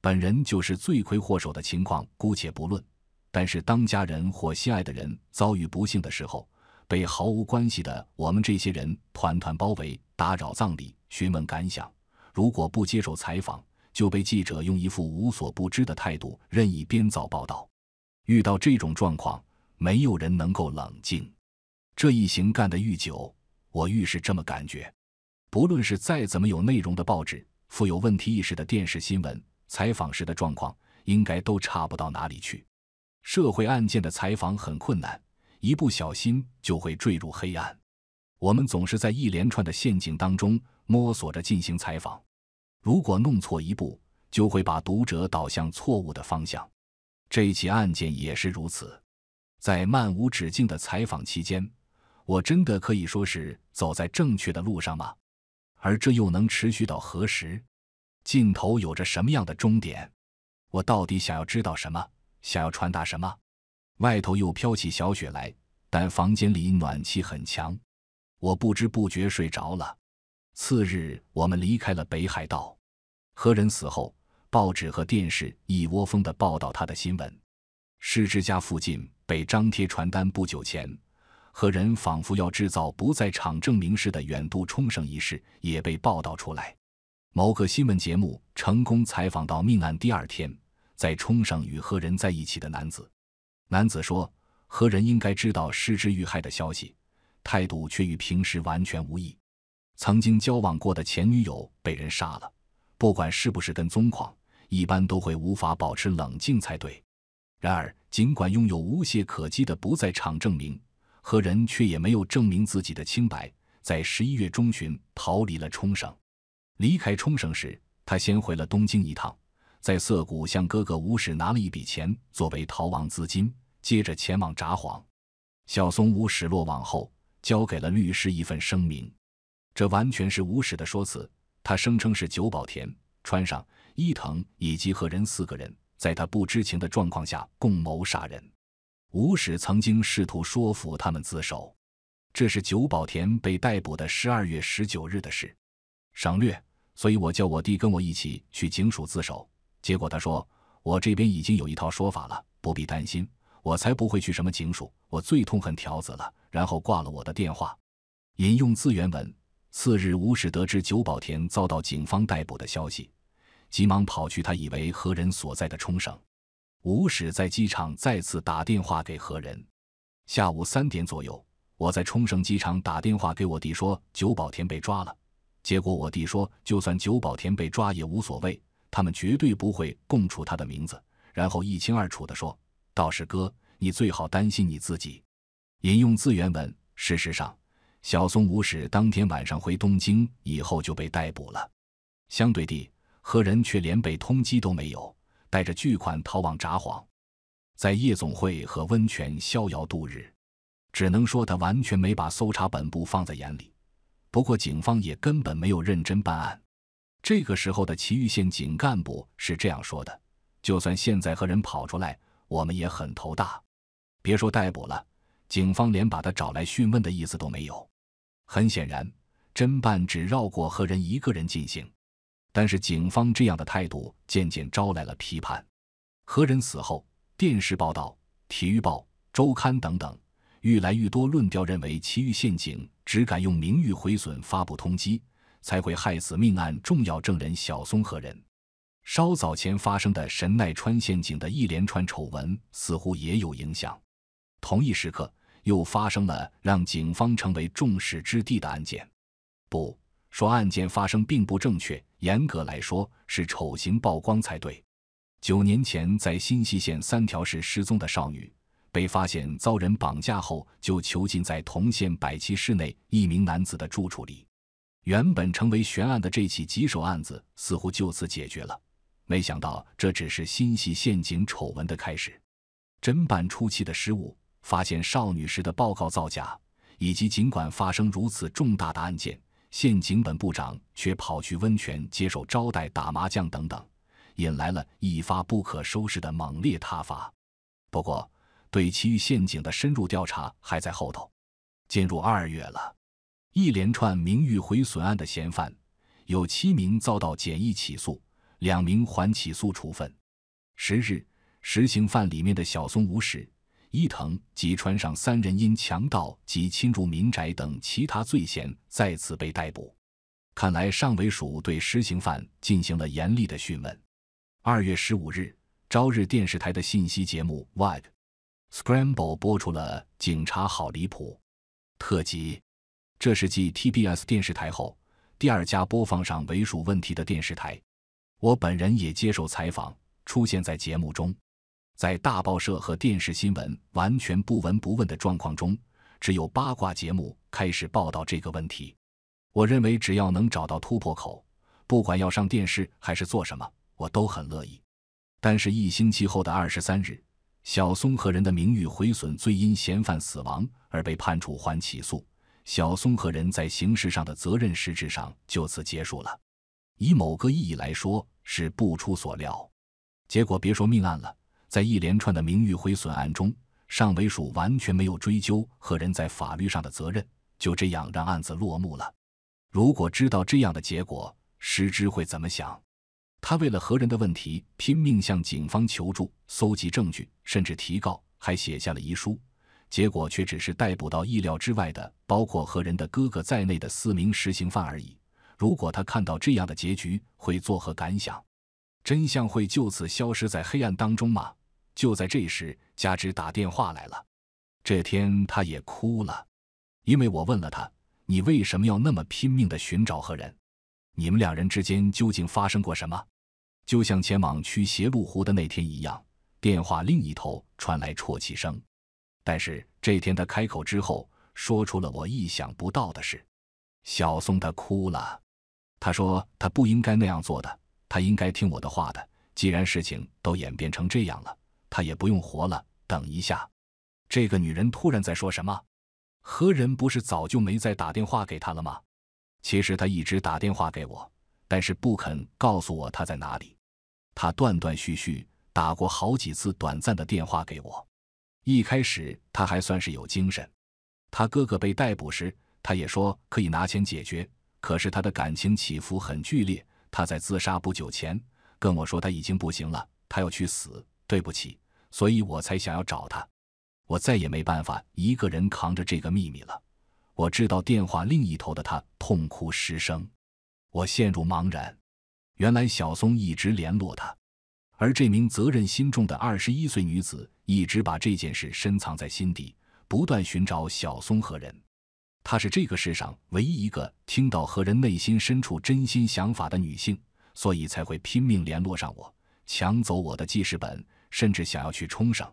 本人就是罪魁祸首的情况姑且不论，但是当家人或心爱的人遭遇不幸的时候，被毫无关系的我们这些人团团包围，打扰葬礼，询问感想，如果不接受采访。就被记者用一副无所不知的态度任意编造报道。遇到这种状况，没有人能够冷静。这一行干得愈久，我愈是这么感觉。不论是再怎么有内容的报纸，富有问题意识的电视新闻，采访时的状况应该都差不到哪里去。社会案件的采访很困难，一不小心就会坠入黑暗。我们总是在一连串的陷阱当中摸索着进行采访。如果弄错一步，就会把读者导向错误的方向。这起案件也是如此。在漫无止境的采访期间，我真的可以说是走在正确的路上吗？而这又能持续到何时？镜头有着什么样的终点？我到底想要知道什么？想要传达什么？外头又飘起小雪来，但房间里暖气很强。我不知不觉睡着了。次日，我们离开了北海道。何人死后，报纸和电视一窝蜂地报道他的新闻。师之家附近被张贴传单。不久前，何人仿佛要制造不在场证明似的远渡冲绳一事也被报道出来。某个新闻节目成功采访到命案第二天在冲绳与何人在一起的男子。男子说：“何人应该知道师之遇害的消息，态度却与平时完全无异。”曾经交往过的前女友被人杀了，不管是不是跟踪狂，一般都会无法保持冷静才对。然而，尽管拥有无懈可击的不在场证明，何人却也没有证明自己的清白，在十一月中旬逃离了冲绳。离开冲绳时，他先回了东京一趟，在涩谷向哥哥吴史拿了一笔钱作为逃亡资金，接着前往札幌。小松吴史落网后，交给了律师一份声明。这完全是无耻的说辞。他声称是久保田、川上、伊藤以及和人四个人，在他不知情的状况下共谋杀人。吴使曾经试图说服他们自首，这是久保田被逮捕的十二月十九日的事，省略。所以我叫我弟跟我一起去警署自首，结果他说我这边已经有一套说法了，不必担心。我才不会去什么警署，我最痛恨条子了。然后挂了我的电话。引用自原文。次日，吴使得知久保田遭到警方逮捕的消息，急忙跑去他以为何人所在的冲绳。吴使在机场再次打电话给何人。下午三点左右，我在冲绳机场打电话给我弟说久保田被抓了，结果我弟说就算久保田被抓也无所谓，他们绝对不会供出他的名字。然后一清二楚地说：“道士哥，你最好担心你自己。”引用自原文。事实上。小松无史当天晚上回东京以后就被逮捕了，相对地，何人却连被通缉都没有，带着巨款逃往札幌，在夜总会和温泉逍遥度日，只能说他完全没把搜查本部放在眼里。不过，警方也根本没有认真办案。这个时候的埼玉县警干部是这样说的：“就算现在何人跑出来，我们也很头大，别说逮捕了，警方连把他找来讯问的意思都没有。”很显然，侦办只绕过何人一个人进行，但是警方这样的态度渐渐招来了批判。何人死后，电视报道、体育报、周刊等等愈来愈多论调认为，其遇陷阱，只敢用名誉毁损发布通缉，才会害死命案重要证人小松何人。稍早前发生的神奈川陷阱的一连串丑闻似乎也有影响。同一时刻。又发生了让警方成为众矢之的的案件，不说案件发生并不正确，严格来说是丑行曝光才对。九年前在新溪县三条市失踪的少女，被发现遭人绑架后就囚禁在同县百旗市内一名男子的住处里。原本成为悬案的这起棘手案子似乎就此解决了，没想到这只是新溪陷阱丑闻的开始，侦办初期的失误。发现少女时的报告造假，以及尽管发生如此重大的案件，县警本部长却跑去温泉接受招待、打麻将等等，引来了一发不可收拾的猛烈挞伐。不过，对其余陷阱的深入调查还在后头。进入二月了，一连串名誉毁损案的嫌犯有七名遭到简易起诉，两名缓起诉处分。十日，实行犯里面的小松无史。伊藤、吉川上三人因强盗及侵入民宅等其他罪嫌再次被逮捕。看来上尾署对实行犯进行了严厉的讯问。二月十五日，朝日电视台的信息节目《w a g Scramble》播出了“警察好离谱”特辑。这是继 TBS 电视台后第二家播放上尾署问题的电视台。我本人也接受采访，出现在节目中。在大报社和电视新闻完全不闻不问的状况中，只有八卦节目开始报道这个问题。我认为只要能找到突破口，不管要上电视还是做什么，我都很乐意。但是，一星期后的二十三日，小松和人的名誉毁损，罪因嫌犯死亡而被判处缓起诉，小松和人在刑事上的责任实质上就此结束了。以某个意义来说，是不出所料。结果，别说命案了。在一连串的名誉毁损案中，尚尾署完全没有追究何人在法律上的责任，就这样让案子落幕了。如果知道这样的结果，石知会怎么想？他为了何人的问题，拼命向警方求助，搜集证据，甚至提告，还写下了遗书。结果却只是逮捕到意料之外的，包括何人的哥哥在内的四名实行犯而已。如果他看到这样的结局，会作何感想？真相会就此消失在黑暗当中吗？就在这时，佳之打电话来了。这天他也哭了，因为我问了他：“你为什么要那么拼命的寻找何人？你们两人之间究竟发生过什么？”就像前往驱邪路湖的那天一样，电话另一头传来啜泣声。但是这天他开口之后，说出了我意想不到的事：小松他哭了。他说他不应该那样做的，他应该听我的话的。既然事情都演变成这样了。他也不用活了。等一下，这个女人突然在说什么？何人不是早就没再打电话给他了吗？其实他一直打电话给我，但是不肯告诉我他在哪里。他断断续续打过好几次短暂的电话给我。一开始他还算是有精神。他哥哥被逮捕时，他也说可以拿钱解决。可是他的感情起伏很剧烈。他在自杀不久前跟我说他已经不行了，他要去死。对不起，所以我才想要找他。我再也没办法一个人扛着这个秘密了。我知道电话另一头的他痛哭失声，我陷入茫然。原来小松一直联络他，而这名责任心重的二十一岁女子一直把这件事深藏在心底，不断寻找小松和人。她是这个世上唯一一个听到和人内心深处真心想法的女性，所以才会拼命联络上我，抢走我的记事本。甚至想要去冲绳，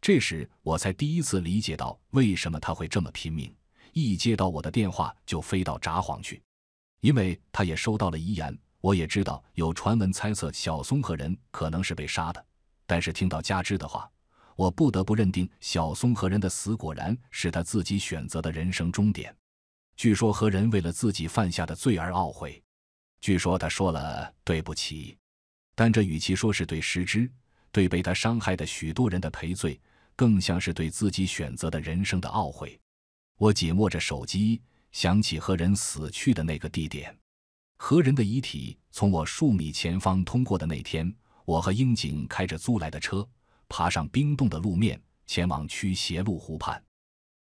这时我才第一次理解到为什么他会这么拼命。一接到我的电话就飞到札幌去，因为他也收到了遗言。我也知道有传闻猜测小松和人可能是被杀的，但是听到加之的话，我不得不认定小松和人的死果然是他自己选择的人生终点。据说和人为了自己犯下的罪而懊悔，据说他说了对不起，但这与其说是对失之。对被他伤害的许多人的赔罪，更像是对自己选择的人生的懊悔。我紧握着手机，想起何人死去的那个地点，何人的遗体从我数米前方通过的那天，我和英景开着租来的车，爬上冰冻的路面，前往驱邪路湖畔，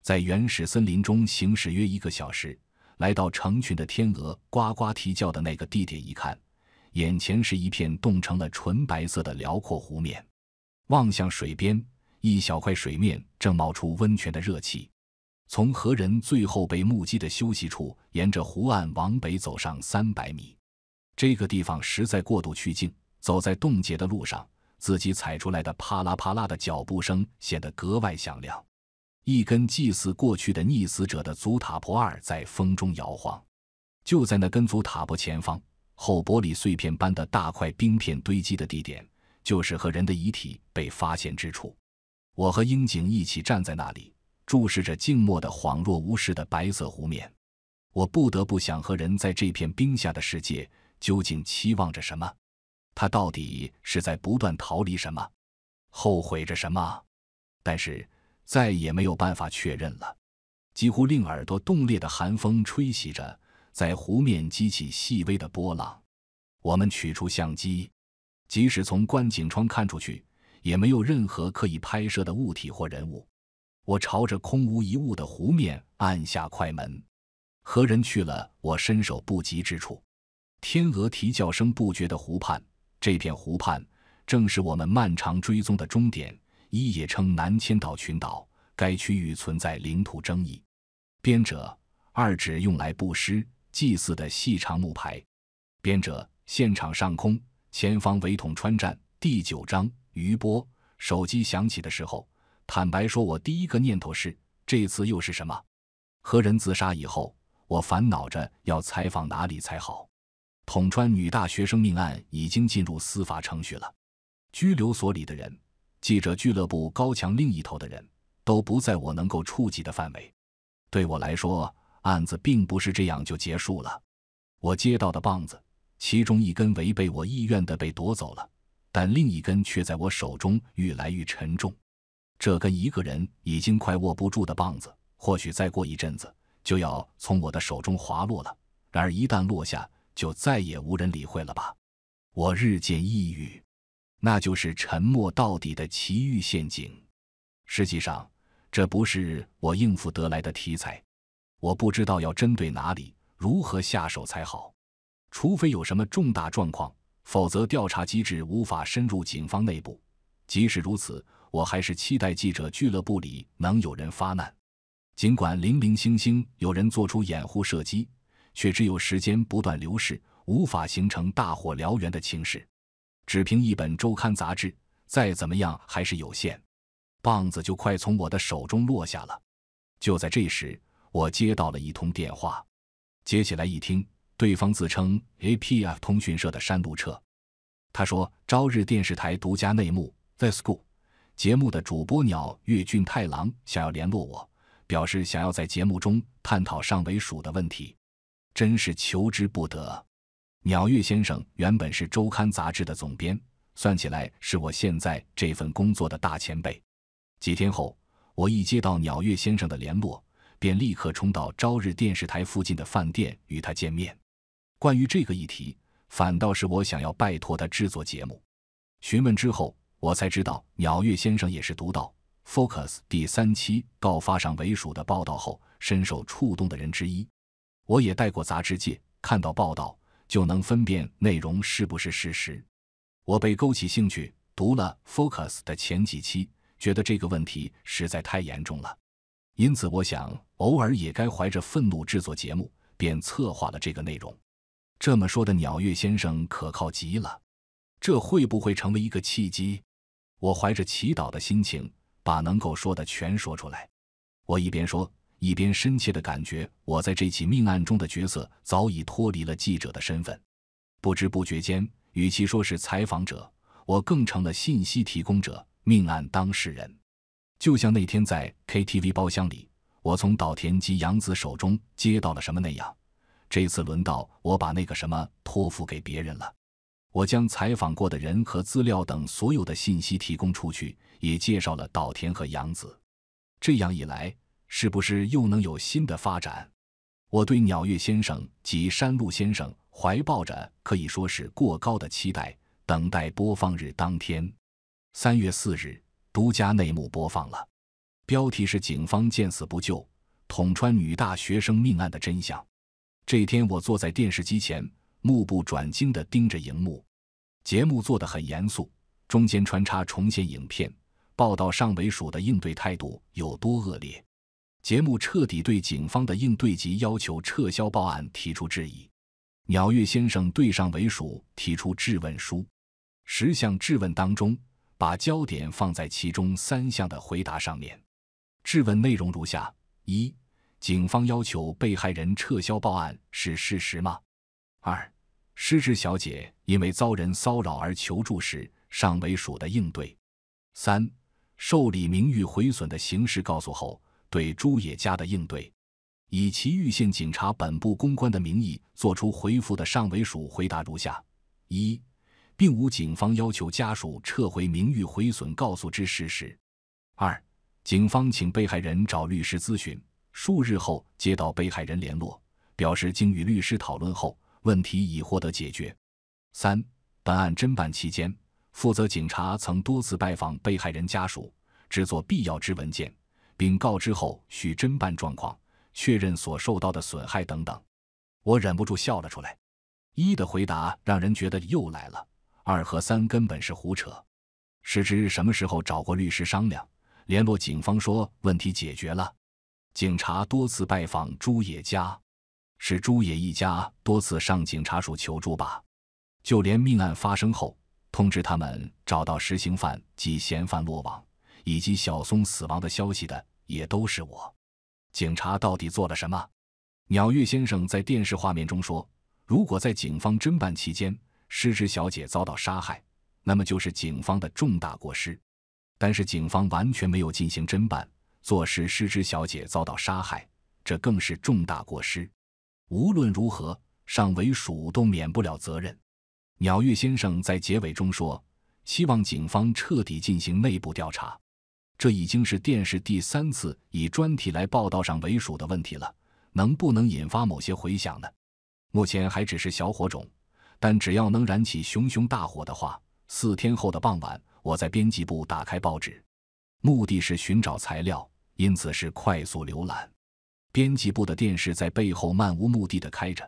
在原始森林中行驶约一个小时，来到成群的天鹅呱呱啼叫的那个地点，一看。眼前是一片冻成了纯白色的辽阔湖面，望向水边，一小块水面正冒出温泉的热气。从何人最后被目击的休息处，沿着湖岸往北走上三百米，这个地方实在过度曲径。走在冻结的路上，自己踩出来的啪啦啪啦的脚步声显得格外响亮。一根祭祀过去的溺死者的祖塔婆二在风中摇晃，就在那根祖塔婆前方。后玻璃碎片般的大块冰片堆积的地点，就是和人的遗体被发现之处。我和樱井一起站在那里，注视着静默的、恍若无事的白色湖面。我不得不想，和人在这片冰下的世界究竟期望着什么？他到底是在不断逃离什么，后悔着什么？但是再也没有办法确认了。几乎令耳朵冻裂的寒风吹袭着。在湖面激起细微的波浪，我们取出相机，即使从观景窗看出去，也没有任何可以拍摄的物体或人物。我朝着空无一物的湖面按下快门。何人去了我伸手不及之处？天鹅啼叫声不绝的湖畔，这片湖畔正是我们漫长追踪的终点，一也称南千岛群岛。该区域存在领土争议。编者二指用来布施。祭祀的细长木牌，编者现场上空，前方为统川站第九章余波。手机响起的时候，坦白说，我第一个念头是这次又是什么？何人自杀以后，我烦恼着要采访哪里才好。统川女大学生命案已经进入司法程序了，拘留所里的人，记者俱乐部高墙另一头的人，都不在我能够触及的范围。对我来说。案子并不是这样就结束了。我接到的棒子，其中一根违背我意愿的被夺走了，但另一根却在我手中愈来愈沉重。这根一个人已经快握不住的棒子，或许再过一阵子就要从我的手中滑落了。然而一旦落下，就再也无人理会了吧？我日渐抑郁，那就是沉默到底的奇遇陷阱。实际上，这不是我应付得来的题材。我不知道要针对哪里，如何下手才好。除非有什么重大状况，否则调查机制无法深入警方内部。即使如此，我还是期待记者俱乐部里能有人发难。尽管零零星星有人做出掩护射击，却只有时间不断流逝，无法形成大火燎原的情势。只凭一本周刊杂志，再怎么样还是有限。棒子就快从我的手中落下了。就在这时。我接到了一通电话，接起来一听，对方自称 APF 通讯社的山路彻，他说朝日电视台独家内幕 The School 节目的主播鸟越俊太郎想要联络我，表示想要在节目中探讨上尾鼠的问题，真是求之不得。鸟越先生原本是周刊杂志的总编，算起来是我现在这份工作的大前辈。几天后，我一接到鸟越先生的联络。便立刻冲到朝日电视台附近的饭店与他见面。关于这个议题，反倒是我想要拜托他制作节目。询问之后，我才知道鸟月先生也是读到《Focus》第三期告发上尾署的报道后深受触动的人之一。我也带过杂志界，看到报道就能分辨内容是不是事实。我被勾起兴趣，读了《Focus》的前几期，觉得这个问题实在太严重了，因此我想。偶尔也该怀着愤怒制作节目，便策划了这个内容。这么说的鸟月先生可靠极了，这会不会成为一个契机？我怀着祈祷的心情，把能够说的全说出来。我一边说，一边深切的感觉，我在这起命案中的角色早已脱离了记者的身份。不知不觉间，与其说是采访者，我更成了信息提供者、命案当事人。就像那天在 KTV 包厢里。我从岛田及洋子手中接到了什么那样，这次轮到我把那个什么托付给别人了。我将采访过的人和资料等所有的信息提供出去，也介绍了岛田和洋子。这样一来，是不是又能有新的发展？我对鸟月先生及山路先生怀抱着可以说是过高的期待，等待播放日当天。三月四日，独家内幕播放了。标题是“警方见死不救，捅穿女大学生命案的真相”。这天，我坐在电视机前，目不转睛地盯着荧幕。节目做得很严肃，中间穿插重现影片，报道上尾署的应对态度有多恶劣。节目彻底对警方的应对及要求撤销报案提出质疑。鸟月先生对上尾署提出质问书，十项质问当中，把焦点放在其中三项的回答上面。质问内容如下：一、警方要求被害人撤销报案是事实吗？二、失职小姐因为遭人骚扰而求助时，上尾署的应对。三、受理名誉毁损的刑事告诉后，对朱野家的应对，以祁玉县警察本部公关的名义作出回复的上尾署回答如下：一、并无警方要求家属撤回名誉毁损告诉之事实。二。警方请被害人找律师咨询，数日后接到被害人联络，表示经与律师讨论后，问题已获得解决。三，本案侦办期间，负责警察曾多次拜访被害人家属，制作必要之文件，并告知后续侦办状况，确认所受到的损害等等。我忍不住笑了出来。一的回答让人觉得又来了。二和三根本是胡扯，时值什么时候找过律师商量？联络警方说问题解决了，警察多次拜访朱野家，是朱野一家多次上警察署求助吧？就连命案发生后通知他们找到实行犯及嫌犯落网，以及小松死亡的消息的也都是我。警察到底做了什么？鸟月先生在电视画面中说：“如果在警方侦办期间，失织小姐遭到杀害，那么就是警方的重大过失。”但是警方完全没有进行侦办，坐实失职小姐遭到杀害，这更是重大过失。无论如何，上尾署都免不了责任。鸟月先生在结尾中说：“希望警方彻底进行内部调查。”这已经是电视第三次以专题来报道上尾署的问题了，能不能引发某些回响呢？目前还只是小火种，但只要能燃起熊熊大火的话，四天后的傍晚。我在编辑部打开报纸，目的是寻找材料，因此是快速浏览。编辑部的电视在背后漫无目的地开着，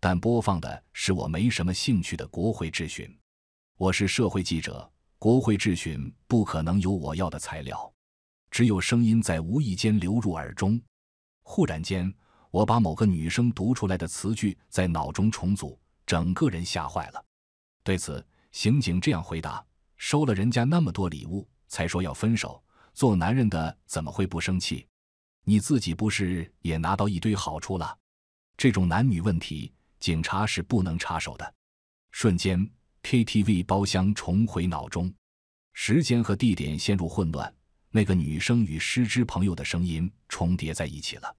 但播放的是我没什么兴趣的国会质询。我是社会记者，国会质询不可能有我要的材料。只有声音在无意间流入耳中。忽然间，我把某个女生读出来的词句在脑中重组，整个人吓坏了。对此，刑警这样回答。收了人家那么多礼物，才说要分手，做男人的怎么会不生气？你自己不是也拿到一堆好处了？这种男女问题，警察是不能插手的。瞬间，KTV 包厢重回脑中，时间和地点陷入混乱。那个女生与失之朋友的声音重叠在一起了。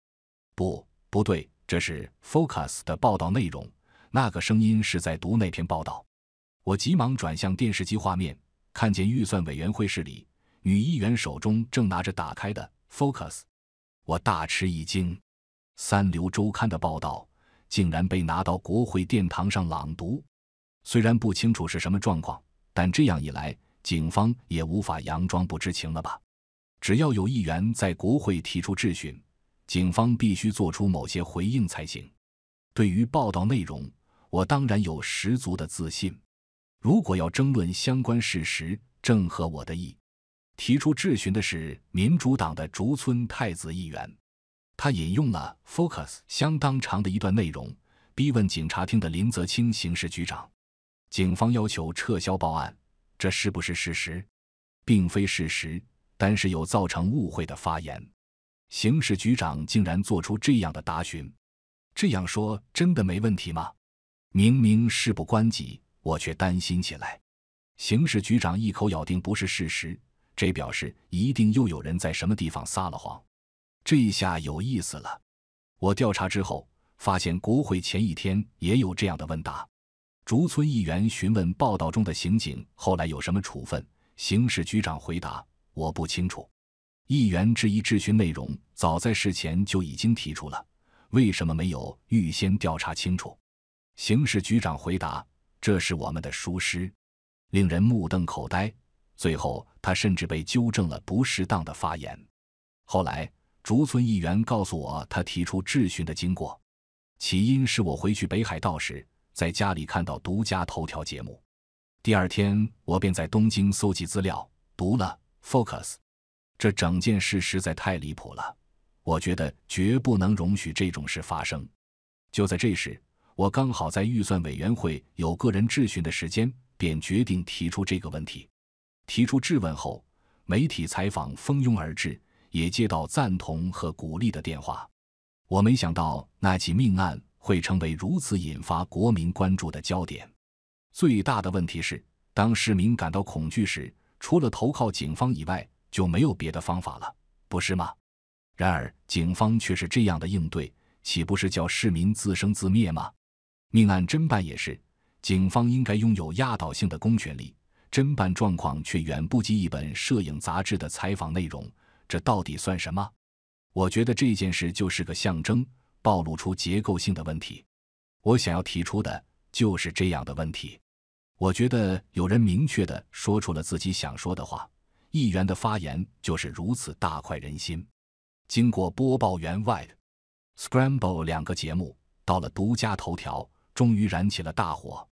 不，不对，这是 Focus 的报道内容。那个声音是在读那篇报道。我急忙转向电视机画面。看见预算委员会室里，女议员手中正拿着打开的《Focus》，我大吃一惊。三流周刊的报道竟然被拿到国会殿堂上朗读。虽然不清楚是什么状况，但这样一来，警方也无法佯装不知情了吧？只要有议员在国会提出质询，警方必须做出某些回应才行。对于报道内容，我当然有十足的自信。如果要争论相关事实，正合我的意。提出质询的是民主党的竹村太子议员，他引用了 Focus 相当长的一段内容，逼问警察厅的林泽清刑事局长：“警方要求撤销报案，这是不是事实？”“并非事实，但是有造成误会的发言。”刑事局长竟然做出这样的答询，“这样说真的没问题吗？”“明明事不关己。”我却担心起来，刑事局长一口咬定不是事实，这表示一定又有人在什么地方撒了谎，这下有意思了。我调查之后发现，国会前一天也有这样的问答。竹村议员询问报道中的刑警后来有什么处分，刑事局长回答我不清楚。议员质疑质询内容早在事前就已经提出了，为什么没有预先调查清楚？刑事局长回答。这是我们的疏师，令人目瞪口呆。最后，他甚至被纠正了不适当的发言。后来，竹村议员告诉我，他提出质询的经过。起因是我回去北海道时，在家里看到独家头条节目。第二天，我便在东京搜集资料，读了《Focus》。这整件事实在太离谱了，我觉得绝不能容许这种事发生。就在这时。我刚好在预算委员会有个人质询的时间，便决定提出这个问题。提出质问后，媒体采访蜂拥而至，也接到赞同和鼓励的电话。我没想到那起命案会成为如此引发国民关注的焦点。最大的问题是，当市民感到恐惧时，除了投靠警方以外，就没有别的方法了，不是吗？然而警方却是这样的应对，岂不是叫市民自生自灭吗？命案侦办也是，警方应该拥有压倒性的公权力，侦办状况却远不及一本摄影杂志的采访内容，这到底算什么？我觉得这件事就是个象征，暴露出结构性的问题。我想要提出的就是这样的问题。我觉得有人明确的说出了自己想说的话，议员的发言就是如此大快人心。经过播报员外，Scramble 两个节目到了独家头条。终于燃起了大火，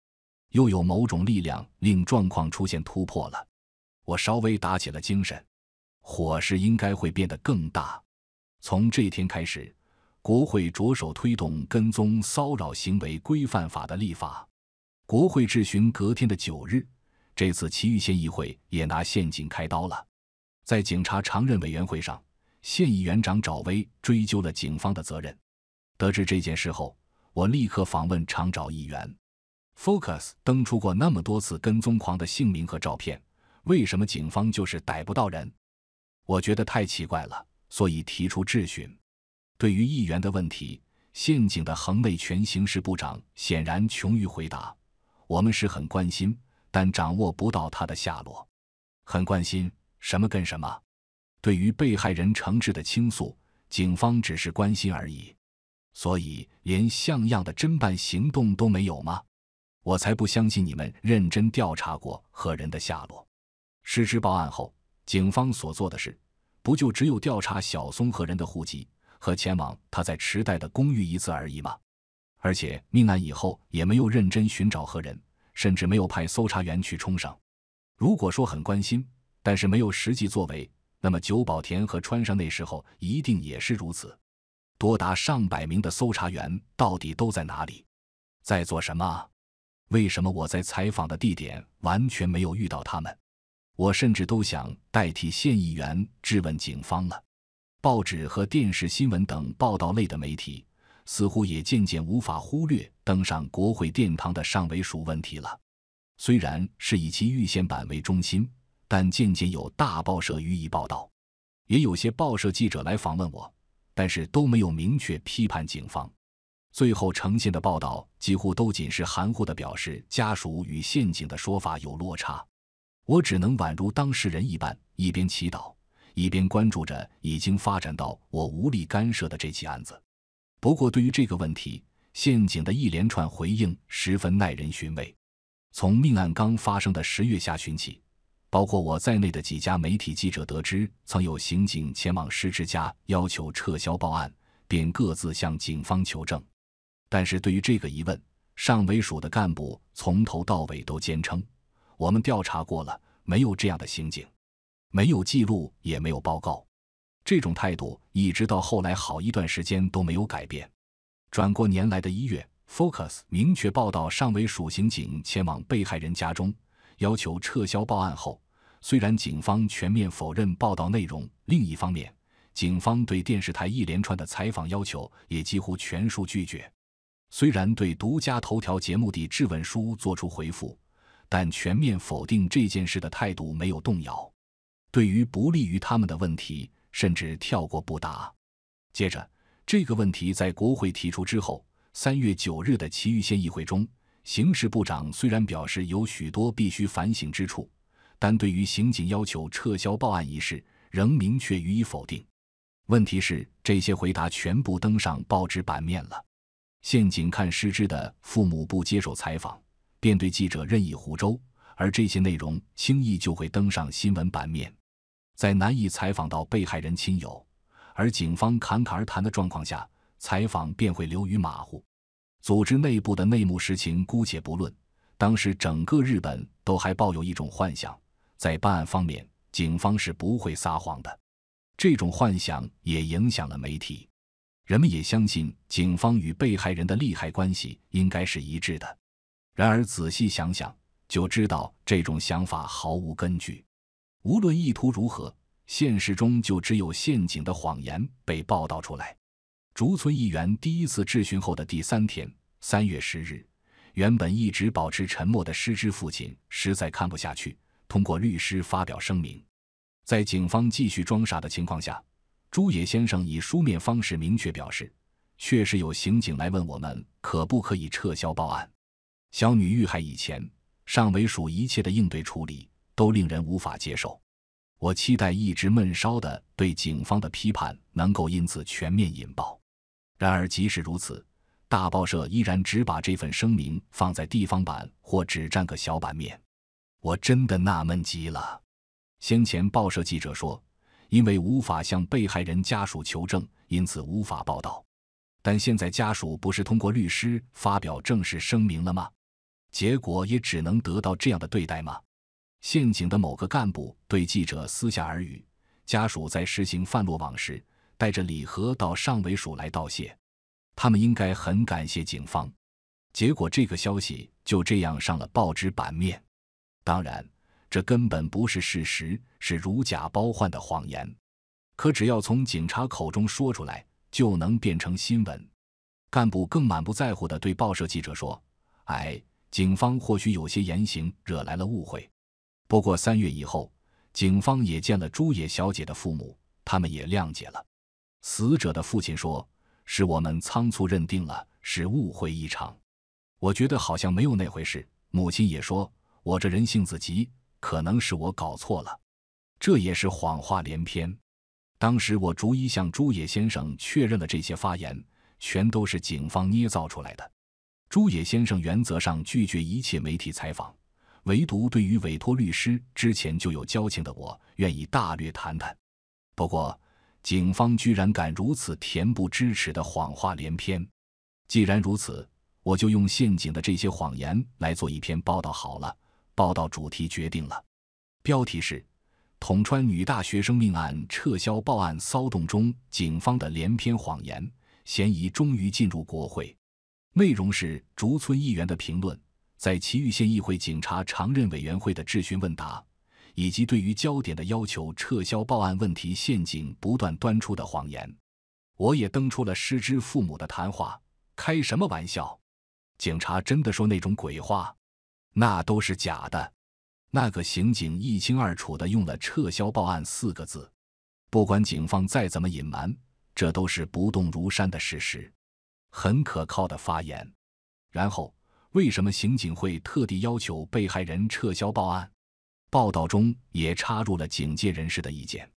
又有某种力量令状况出现突破了。我稍微打起了精神，火势应该会变得更大。从这天开始，国会着手推动《跟踪骚扰行为规范法》的立法。国会质询隔天的九日，这次其余县议会也拿陷阱开刀了。在警察常任委员会上，县议员长赵薇追究了警方的责任。得知这件事后。我立刻访问长沼议员，Focus 登出过那么多次跟踪狂的姓名和照片，为什么警方就是逮不到人？我觉得太奇怪了，所以提出质询。对于议员的问题，县警的横内权刑事部长显然穷于回答。我们是很关心，但掌握不到他的下落。很关心什么跟什么？对于被害人诚挚的倾诉，警方只是关心而已。所以连像样的侦办行动都没有吗？我才不相信你们认真调查过何人的下落。失之报案后，警方所做的事，不就只有调查小松何人的户籍和前往他在池袋的公寓一次而已吗？而且命案以后也没有认真寻找何人，甚至没有派搜查员去冲绳。如果说很关心，但是没有实际作为，那么久保田和川上那时候一定也是如此。多达上百名的搜查员到底都在哪里，在做什么？为什么我在采访的地点完全没有遇到他们？我甚至都想代替县议员质问警方了。报纸和电视新闻等报道类的媒体似乎也渐渐无法忽略登上国会殿堂的上位署问题了。虽然是以其预先版为中心，但渐渐有大报社予以报道，也有些报社记者来访问我。但是都没有明确批判警方，最后呈现的报道几乎都仅是含糊的表示家属与陷警的说法有落差。我只能宛如当事人一般，一边祈祷，一边关注着已经发展到我无力干涉的这起案子。不过，对于这个问题，陷警的一连串回应十分耐人寻味。从命案刚发生的十月下旬起。包括我在内的几家媒体记者得知，曾有刑警前往失之家要求撤销报案，便各自向警方求证。但是，对于这个疑问，上委署的干部从头到尾都坚称：“我们调查过了，没有这样的刑警，没有记录，也没有报告。”这种态度一直到后来好一段时间都没有改变。转过年来的一月，Focus 明确报道上委署刑警前往被害人家中要求撤销报案后。虽然警方全面否认报道内容，另一方面，警方对电视台一连串的采访要求也几乎全数拒绝。虽然对独家头条节目的质问书作出回复，但全面否定这件事的态度没有动摇。对于不利于他们的问题，甚至跳过不答。接着，这个问题在国会提出之后，三月九日的岐阜县议会中，刑事部长虽然表示有许多必须反省之处。但对于刑警要求撤销报案一事，仍明确予以否定。问题是，这些回答全部登上报纸版面了。现仅看失之的父母不接受采访，便对记者任意胡诌，而这些内容轻易就会登上新闻版面。在难以采访到被害人亲友，而警方侃侃而谈的状况下，采访便会流于马虎。组织内部的内幕实情姑且不论，当时整个日本都还抱有一种幻想。在办案方面，警方是不会撒谎的。这种幻想也影响了媒体，人们也相信警方与被害人的利害关系应该是一致的。然而，仔细想想就知道，这种想法毫无根据。无论意图如何，现实中就只有陷阱的谎言被报道出来。竹村议员第一次质询后的第三天，三月十日，原本一直保持沉默的失之父亲实在看不下去。通过律师发表声明，在警方继续装傻的情况下，朱野先生以书面方式明确表示，确实有刑警来问我们可不可以撤销报案。小女遇害以前，尚为署一切的应对处理都令人无法接受。我期待一直闷烧的对警方的批判能够因此全面引爆。然而，即使如此，大报社依然只把这份声明放在地方版，或只占个小版面。我真的纳闷极了。先前报社记者说，因为无法向被害人家属求证，因此无法报道。但现在家属不是通过律师发表正式声明了吗？结果也只能得到这样的对待吗？陷警的某个干部对记者私下耳语：“家属在实行犯落网时，带着礼盒到上委署来道谢，他们应该很感谢警方。”结果这个消息就这样上了报纸版面。当然，这根本不是事实，是如假包换的谎言。可只要从警察口中说出来，就能变成新闻。干部更满不在乎的对报社记者说：“哎，警方或许有些言行惹来了误会。不过三月以后，警方也见了朱野小姐的父母，他们也谅解了。死者的父亲说：‘是我们仓促认定了，是误会一场。’我觉得好像没有那回事。母亲也说。”我这人性子急，可能是我搞错了，这也是谎话连篇。当时我逐一向朱野先生确认了这些发言，全都是警方捏造出来的。朱野先生原则上拒绝一切媒体采访，唯独对于委托律师之前就有交情的我，愿意大略谈谈。不过，警方居然敢如此恬不知耻的谎话连篇。既然如此，我就用陷阱的这些谎言来做一篇报道好了。报道主题决定了，标题是“统川女大学生命案撤销报案骚动中警方的连篇谎言，嫌疑终于进入国会”。内容是竹村议员的评论，在埼玉县议会警察常任委员会的质询问答，以及对于焦点的要求撤销报案问题陷阱不断端出的谎言。我也登出了失之父母的谈话，开什么玩笑？警察真的说那种鬼话？那都是假的，那个刑警一清二楚的用了“撤销报案”四个字，不管警方再怎么隐瞒，这都是不动如山的事实，很可靠的发言。然后，为什么刑警会特地要求被害人撤销报案？报道中也插入了警界人士的意见：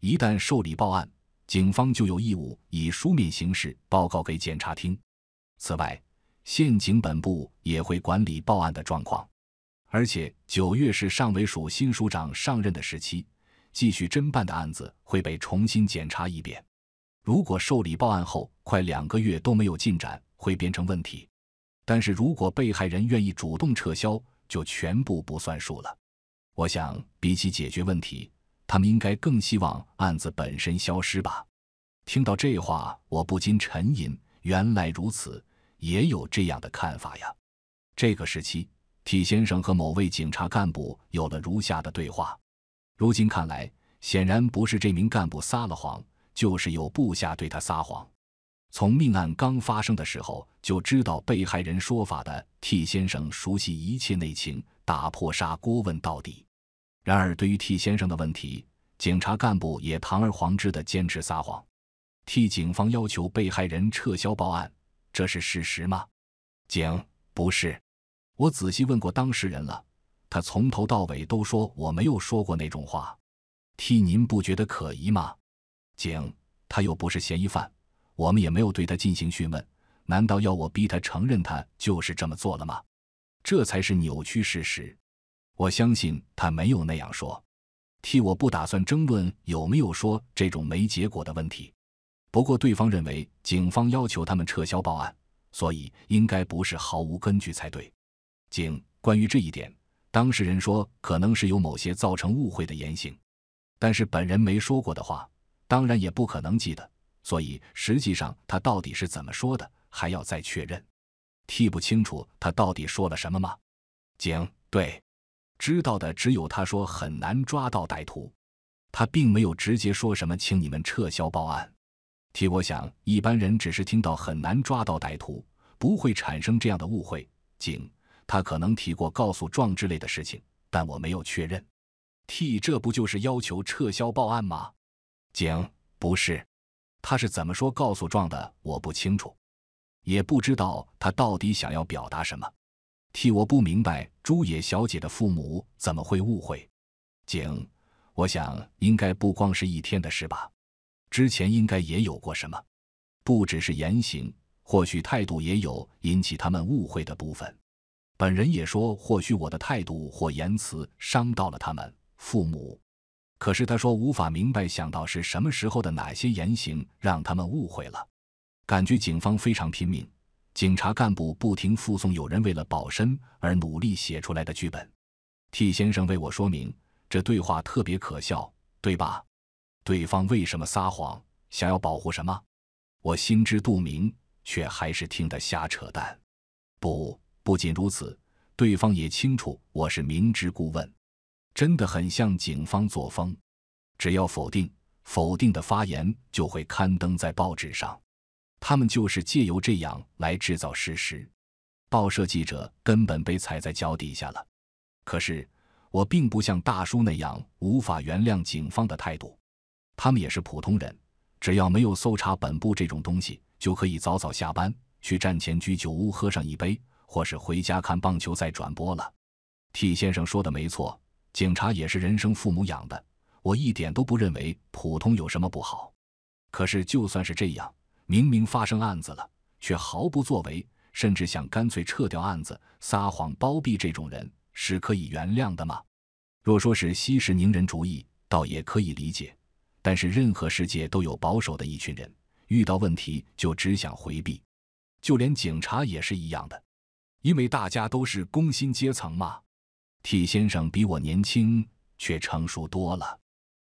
一旦受理报案，警方就有义务以书面形式报告给检察厅。此外，县警本部也会管理报案的状况，而且九月是上委署新署长上任的时期，继续侦办的案子会被重新检查一遍。如果受理报案后快两个月都没有进展，会变成问题。但是如果被害人愿意主动撤销，就全部不算数了。我想，比起解决问题，他们应该更希望案子本身消失吧。听到这话，我不禁沉吟：原来如此。也有这样的看法呀。这个时期替先生和某位警察干部有了如下的对话。如今看来，显然不是这名干部撒了谎，就是有部下对他撒谎。从命案刚发生的时候就知道被害人说法的替先生，熟悉一切内情，打破砂锅问到底。然而，对于替先生的问题，警察干部也堂而皇之的坚持撒谎。替警方要求被害人撤销报案。这是事实吗？景，不是。我仔细问过当事人了，他从头到尾都说我没有说过那种话。替您不觉得可疑吗？景，他又不是嫌疑犯，我们也没有对他进行讯问，难道要我逼他承认他就是这么做了吗？这才是扭曲事实。我相信他没有那样说。替我不打算争论有没有说这种没结果的问题。不过，对方认为警方要求他们撤销报案，所以应该不是毫无根据才对。警，关于这一点，当事人说可能是有某些造成误会的言行，但是本人没说过的话，当然也不可能记得，所以实际上他到底是怎么说的，还要再确认。记不清楚他到底说了什么吗？警，对，知道的只有他说很难抓到歹徒，他并没有直接说什么请你们撤销报案。替我想，一般人只是听到很难抓到歹徒，不会产生这样的误会。警，他可能提过告诉状之类的事情，但我没有确认。替，这不就是要求撤销报案吗？警，不是。他是怎么说告诉状的？我不清楚，也不知道他到底想要表达什么。替，我不明白朱野小姐的父母怎么会误会。警，我想应该不光是一天的事吧。之前应该也有过什么，不只是言行，或许态度也有引起他们误会的部分。本人也说，或许我的态度或言辞伤到了他们父母。可是他说无法明白，想到是什么时候的哪些言行让他们误会了，感觉警方非常拼命，警察干部不停附送有人为了保身而努力写出来的剧本。T 先生为我说明，这对话特别可笑，对吧？对方为什么撒谎？想要保护什么？我心知肚明，却还是听他瞎扯淡。不，不仅如此，对方也清楚我是明知故问，真的很像警方作风。只要否定否定的发言，就会刊登在报纸上。他们就是借由这样来制造事实。报社记者根本被踩在脚底下了。可是，我并不像大叔那样无法原谅警方的态度。他们也是普通人，只要没有搜查本部这种东西，就可以早早下班，去站前居酒屋喝上一杯，或是回家看棒球赛转播了。T 先生说的没错，警察也是人生父母养的，我一点都不认为普通有什么不好。可是就算是这样，明明发生案子了，却毫不作为，甚至想干脆撤掉案子、撒谎包庇，这种人是可以原谅的吗？若说是息事宁人主义，倒也可以理解。但是任何世界都有保守的一群人，遇到问题就只想回避，就连警察也是一样的，因为大家都是工薪阶层嘛。替先生比我年轻，却成熟多了。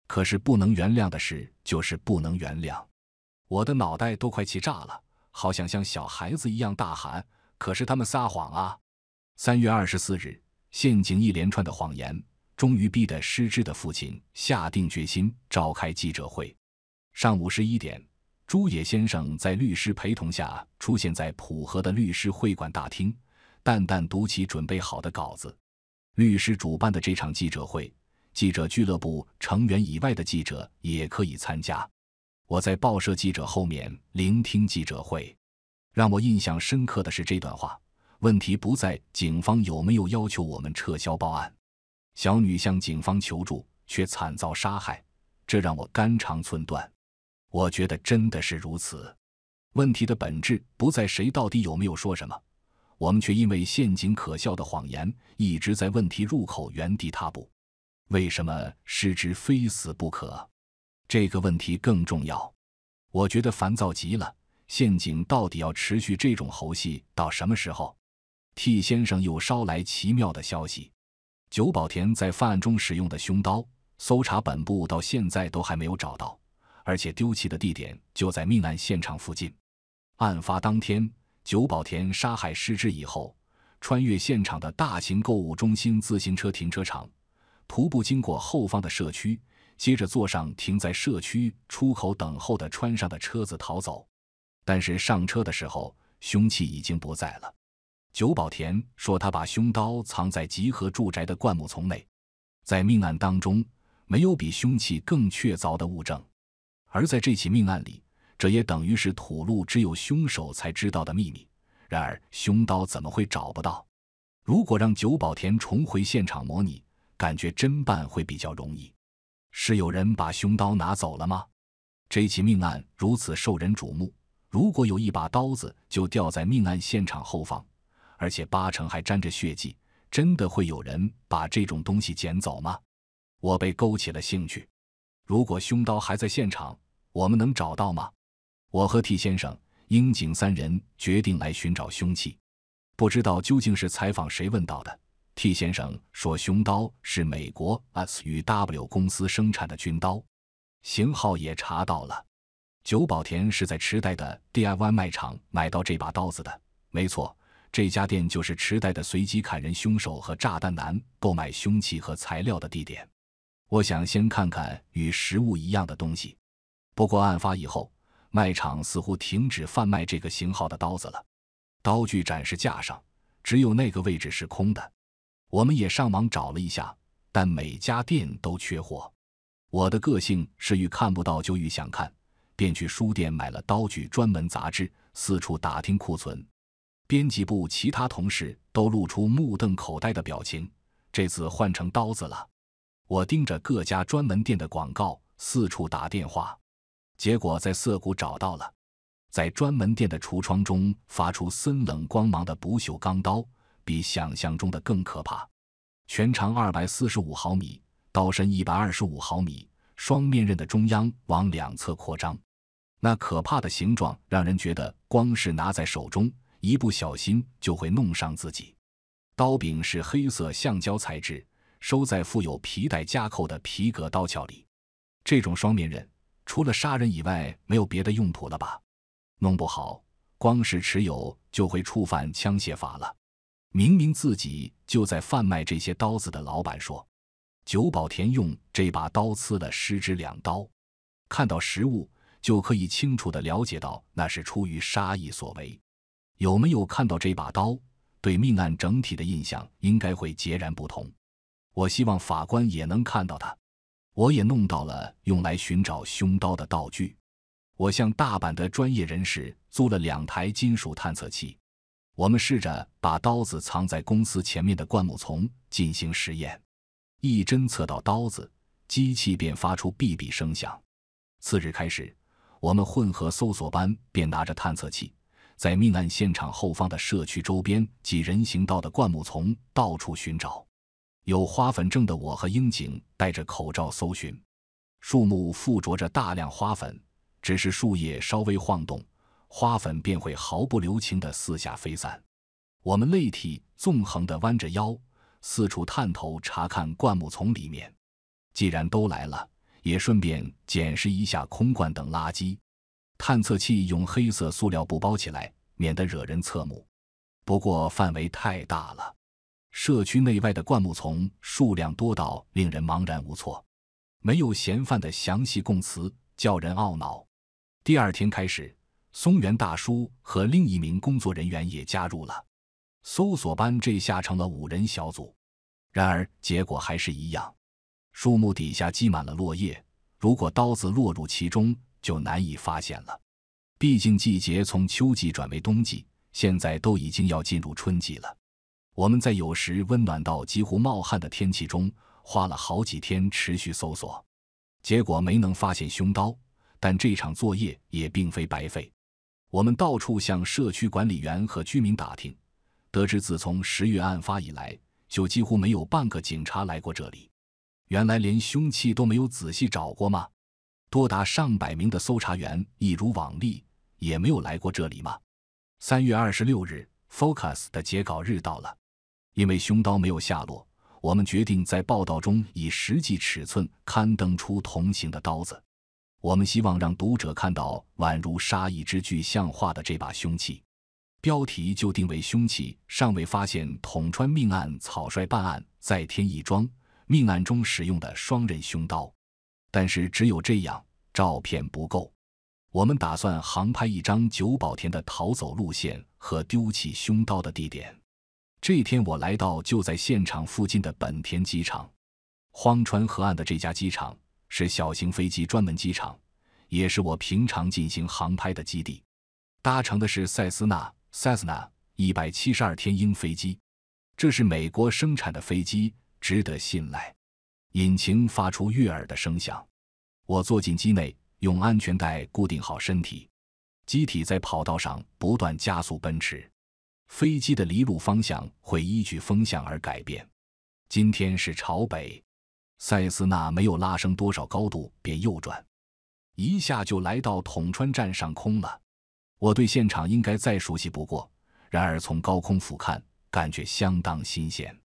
可是不能原谅的事就是不能原谅，我的脑袋都快气炸了，好想像小孩子一样大喊。可是他们撒谎啊！三月二十四日，陷阱一连串的谎言。终于逼得失之的父亲下定决心召开记者会。上午十一点，朱野先生在律师陪同下出现在浦和的律师会馆大厅，淡淡读起准备好的稿子。律师主办的这场记者会，记者俱乐部成员以外的记者也可以参加。我在报社记者后面聆听记者会，让我印象深刻的是这段话：问题不在警方有没有要求我们撤销报案。小女向警方求助，却惨遭杀害，这让我肝肠寸断。我觉得真的是如此。问题的本质不在谁到底有没有说什么，我们却因为陷阱可笑的谎言，一直在问题入口原地踏步。为什么失之非死不可？这个问题更重要。我觉得烦躁极了。陷阱到底要持续这种猴戏到什么时候？T 先生又捎来奇妙的消息。久保田在犯案中使用的凶刀，搜查本部到现在都还没有找到，而且丢弃的地点就在命案现场附近。案发当天，久保田杀害失智以后，穿越现场的大型购物中心自行车停车场，徒步经过后方的社区，接着坐上停在社区出口等候的川上的车子逃走。但是上车的时候，凶器已经不在了。久保田说：“他把凶刀藏在集合住宅的灌木丛内，在命案当中没有比凶器更确凿的物证，而在这起命案里，这也等于是吐露只有凶手才知道的秘密。然而，凶刀怎么会找不到？如果让久保田重回现场模拟，感觉侦办会比较容易。是有人把凶刀拿走了吗？这起命案如此受人瞩目，如果有一把刀子就掉在命案现场后方。”而且八成还沾着血迹，真的会有人把这种东西捡走吗？我被勾起了兴趣。如果凶刀还在现场，我们能找到吗？我和 T 先生、英井三人决定来寻找凶器。不知道究竟是采访谁问到的。T 先生说，凶刀是美国 S 与 W 公司生产的军刀，型号也查到了。久保田是在池袋的 DIY 卖场买到这把刀子的，没错。这家店就是池袋的随机砍人凶手和炸弹男购买凶器和材料的地点。我想先看看与实物一样的东西。不过案发以后，卖场似乎停止贩卖这个型号的刀子了。刀具展示架上只有那个位置是空的。我们也上网找了一下，但每家店都缺货。我的个性是遇看不到就遇想看，便去书店买了刀具专门杂志，四处打听库存。编辑部其他同事都露出目瞪口呆的表情，这次换成刀子了。我盯着各家专门店的广告，四处打电话，结果在涩谷找到了。在专门店的橱窗中，发出森冷光芒的不锈钢刀，比想象中的更可怕。全长二百四十五毫米，刀身一百二十五毫米，双面刃的中央往两侧扩张，那可怕的形状让人觉得，光是拿在手中。一不小心就会弄伤自己。刀柄是黑色橡胶材质，收在附有皮带夹扣的皮革刀鞘里。这种双面刃除了杀人以外，没有别的用途了吧？弄不好，光是持有就会触犯枪械法了。明明自己就在贩卖这些刀子的老板说，久保田用这把刀刺了失之两刀。看到实物就可以清楚地了解到，那是出于杀意所为。有没有看到这把刀？对命案整体的印象应该会截然不同。我希望法官也能看到它。我也弄到了用来寻找凶刀的道具。我向大阪的专业人士租了两台金属探测器。我们试着把刀子藏在公司前面的灌木丛进行实验。一侦测到刀子，机器便发出哔哔声响。次日开始，我们混合搜索班便拿着探测器。在命案现场后方的社区周边及人行道的灌木丛到处寻找，有花粉症的我和樱井戴着口罩搜寻，树木附着着大量花粉，只是树叶稍微晃动，花粉便会毫不留情地四下飞散。我们累体纵横地弯着腰，四处探头查看灌木丛里面。既然都来了，也顺便捡拾一下空罐等垃圾。探测器用黑色塑料布包起来，免得惹人侧目。不过范围太大了，社区内外的灌木丛数量多到令人茫然无措。没有嫌犯的详细供词，叫人懊恼。第二天开始，松原大叔和另一名工作人员也加入了搜索班，这下成了五人小组。然而结果还是一样，树木底下积满了落叶，如果刀子落入其中。就难以发现了，毕竟季节从秋季转为冬季，现在都已经要进入春季了。我们在有时温暖到几乎冒汗的天气中，花了好几天持续搜索，结果没能发现凶刀。但这场作业也并非白费，我们到处向社区管理员和居民打听，得知自从十月案发以来，就几乎没有半个警察来过这里。原来连凶器都没有仔细找过吗？多达上百名的搜查员，一如往例，也没有来过这里吗？三月二十六日，Focus 的截稿日到了。因为凶刀没有下落，我们决定在报道中以实际尺寸刊登出同行的刀子。我们希望让读者看到宛如杀一只具象化的这把凶器。标题就定为“凶器尚未发现，捅穿命案，草率办案，再添一桩命案中使用的双刃凶刀”。但是只有这样，照片不够。我们打算航拍一张久保田的逃走路线和丢弃凶刀的地点。这天，我来到就在现场附近的本田机场，荒川河岸的这家机场是小型飞机专门机场，也是我平常进行航拍的基地。搭乘的是塞斯纳 s 斯纳一百七十二天鹰飞机，这是美国生产的飞机，值得信赖。引擎发出悦耳的声响，我坐进机内，用安全带固定好身体。机体在跑道上不断加速奔驰，飞机的离路方向会依据风向而改变。今天是朝北，塞斯纳没有拉升多少高度便右转，一下就来到统川站上空了。我对现场应该再熟悉不过，然而从高空俯瞰，感觉相当新鲜。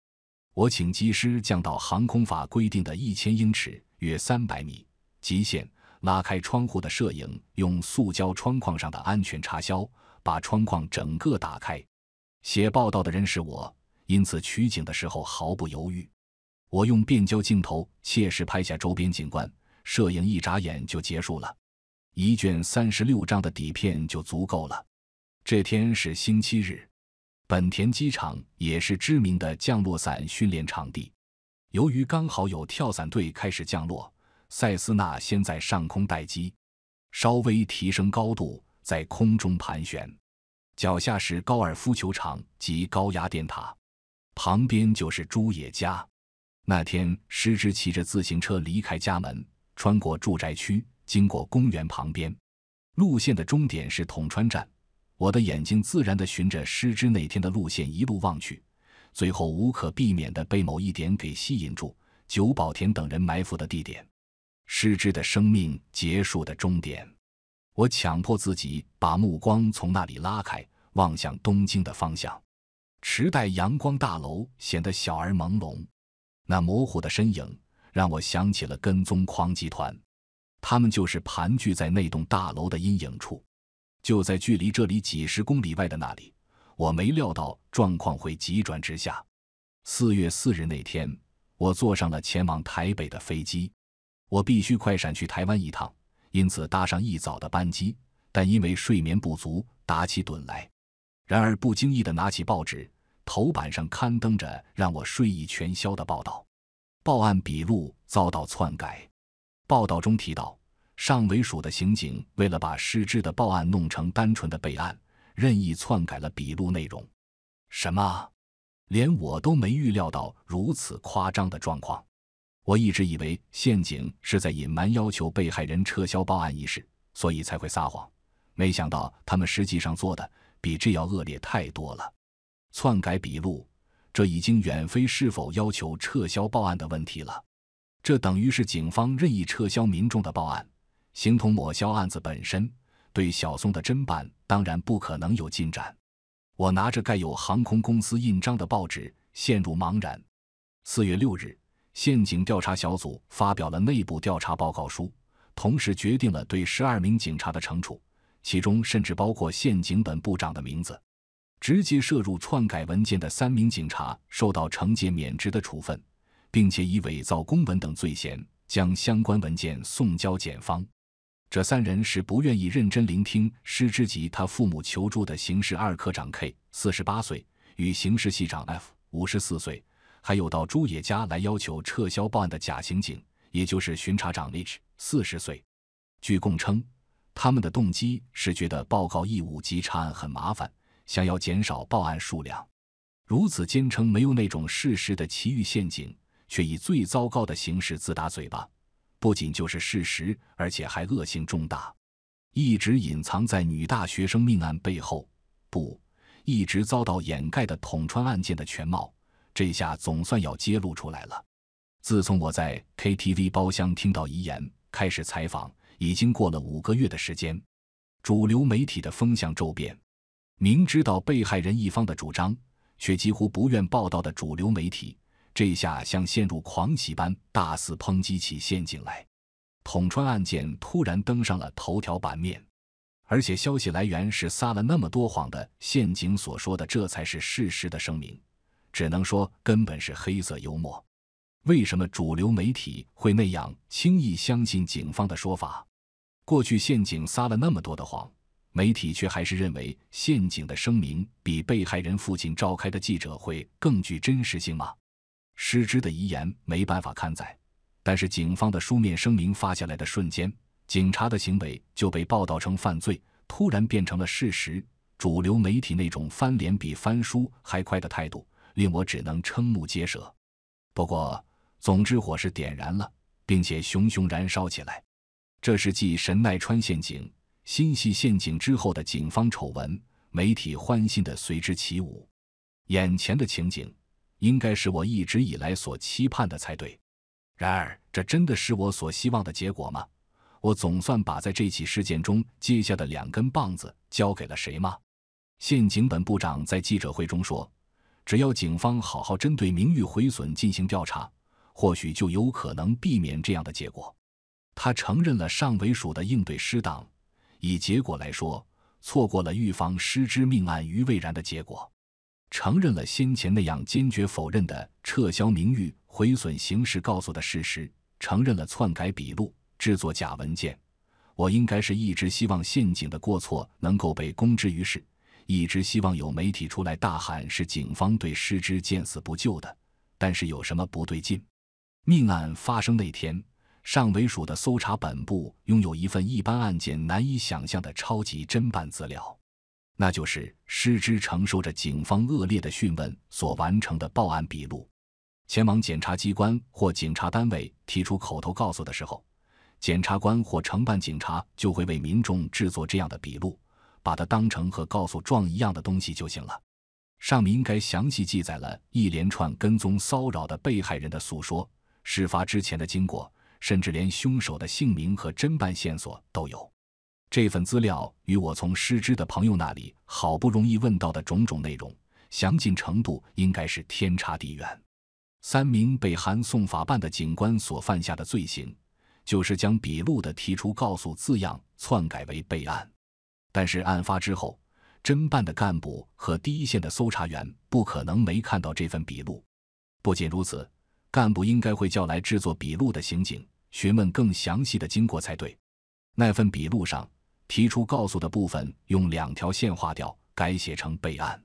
我请机师降到航空法规定的一千英尺（约三百米）极限，拉开窗户的摄影，用塑胶窗框上的安全插销把窗框整个打开。写报道的人是我，因此取景的时候毫不犹豫。我用变焦镜头切实拍下周边景观，摄影一眨眼就结束了，一卷三十六张的底片就足够了。这天是星期日。本田机场也是知名的降落伞训练场地。由于刚好有跳伞队开始降落，塞斯纳先在上空待机，稍微提升高度，在空中盘旋。脚下是高尔夫球场及高压电塔，旁边就是朱野家。那天，师之骑着自行车离开家门，穿过住宅区，经过公园旁边，路线的终点是统川站。我的眼睛自然的循着失之那天的路线一路望去，最后无可避免的被某一点给吸引住——久保田等人埋伏的地点，失之的生命结束的终点。我强迫自己把目光从那里拉开，望向东京的方向。池袋阳光大楼显得小而朦胧，那模糊的身影让我想起了跟踪狂集团，他们就是盘踞在那栋大楼的阴影处。就在距离这里几十公里外的那里，我没料到状况会急转直下。四月四日那天，我坐上了前往台北的飞机，我必须快闪去台湾一趟，因此搭上一早的班机。但因为睡眠不足，打起盹来。然而不经意地拿起报纸，头版上刊登着让我睡意全消的报道：报案笔录遭到篡改。报道中提到。上委署的刑警为了把失职的报案弄成单纯的备案，任意篡改了笔录内容。什么？连我都没预料到如此夸张的状况。我一直以为陷阱是在隐瞒要求被害人撤销报案一事，所以才会撒谎。没想到他们实际上做的比这要恶劣太多了。篡改笔录，这已经远非是否要求撤销报案的问题了。这等于是警方任意撤销民众的报案。形同抹消案子本身，对小松的侦办当然不可能有进展。我拿着盖有航空公司印章的报纸，陷入茫然。四月六日，陷警调查小组发表了内部调查报告书，同时决定了对十二名警察的惩处，其中甚至包括宪警本部长的名字。直接涉入篡改文件的三名警察受到惩戒免职的处分，并且以伪造公文等罪嫌，将相关文件送交检方。这三人是不愿意认真聆听师之吉他父母求助的刑事二科长 K 四十八岁，与刑事系长 F 五十四岁，还有到朱野家来要求撤销报案的假刑警，也就是巡查长 H 四十岁。据供称，他们的动机是觉得报告义务及查案很麻烦，想要减少报案数量。如此坚称没有那种事实的奇遇陷阱，却以最糟糕的形式自打嘴巴。不仅就是事实，而且还恶性重大，一直隐藏在女大学生命案背后，不，一直遭到掩盖的捅穿案件的全貌，这下总算要揭露出来了。自从我在 KTV 包厢听到遗言开始采访，已经过了五个月的时间，主流媒体的风向骤变，明知道被害人一方的主张，却几乎不愿报道的主流媒体。这下像陷入狂喜般大肆抨击起陷阱来，捅穿案件突然登上了头条版面，而且消息来源是撒了那么多谎的陷阱所说的，这才是事实的声明，只能说根本是黑色幽默。为什么主流媒体会那样轻易相信警方的说法？过去陷阱撒了那么多的谎，媒体却还是认为陷阱的声明比被害人父亲召开的记者会更具真实性吗？失之的遗言没办法刊载，但是警方的书面声明发下来的瞬间，警察的行为就被报道成犯罪，突然变成了事实。主流媒体那种翻脸比翻书还快的态度，令我只能瞠目结舌。不过，总之火是点燃了，并且熊熊燃烧起来。这是继神奈川陷阱、新系陷阱之后的警方丑闻，媒体欢欣的随之起舞。眼前的情景。应该是我一直以来所期盼的才对，然而这真的是我所希望的结果吗？我总算把在这起事件中接下的两根棒子交给了谁吗？宪警本部长在记者会中说：“只要警方好好针对名誉毁损进行调查，或许就有可能避免这样的结果。”他承认了上尾署的应对失当，以结果来说，错过了预防失之命案于未然的结果。承认了先前那样坚决否认的撤销名誉毁损刑事告诉的事实，承认了篡改笔录、制作假文件。我应该是一直希望陷阱的过错能够被公之于世，一直希望有媒体出来大喊是警方对失之见死不救的。但是有什么不对劲？命案发生那天，上尾署的搜查本部拥有一份一般案件难以想象的超级侦办资料。那就是失职，承受着警方恶劣的讯问所完成的报案笔录，前往检察机关或警察单位提出口头告诉的时候，检察官或承办警察就会为民众制作这样的笔录，把它当成和告诉状一样的东西就行了。上面应该详细记载了一连串跟踪骚扰的被害人的诉说，事发之前的经过，甚至连凶手的姓名和侦办线索都有。这份资料与我从失之的朋友那里好不容易问到的种种内容，详尽程度应该是天差地远。三名被韩送法办的警官所犯下的罪行，就是将笔录的“提出告诉”字样篡改为“备案”。但是案发之后，侦办的干部和第一线的搜查员不可能没看到这份笔录。不仅如此，干部应该会叫来制作笔录的刑警，询问更详细的经过才对。那份笔录上。提出告诉的部分用两条线划掉，改写成备案。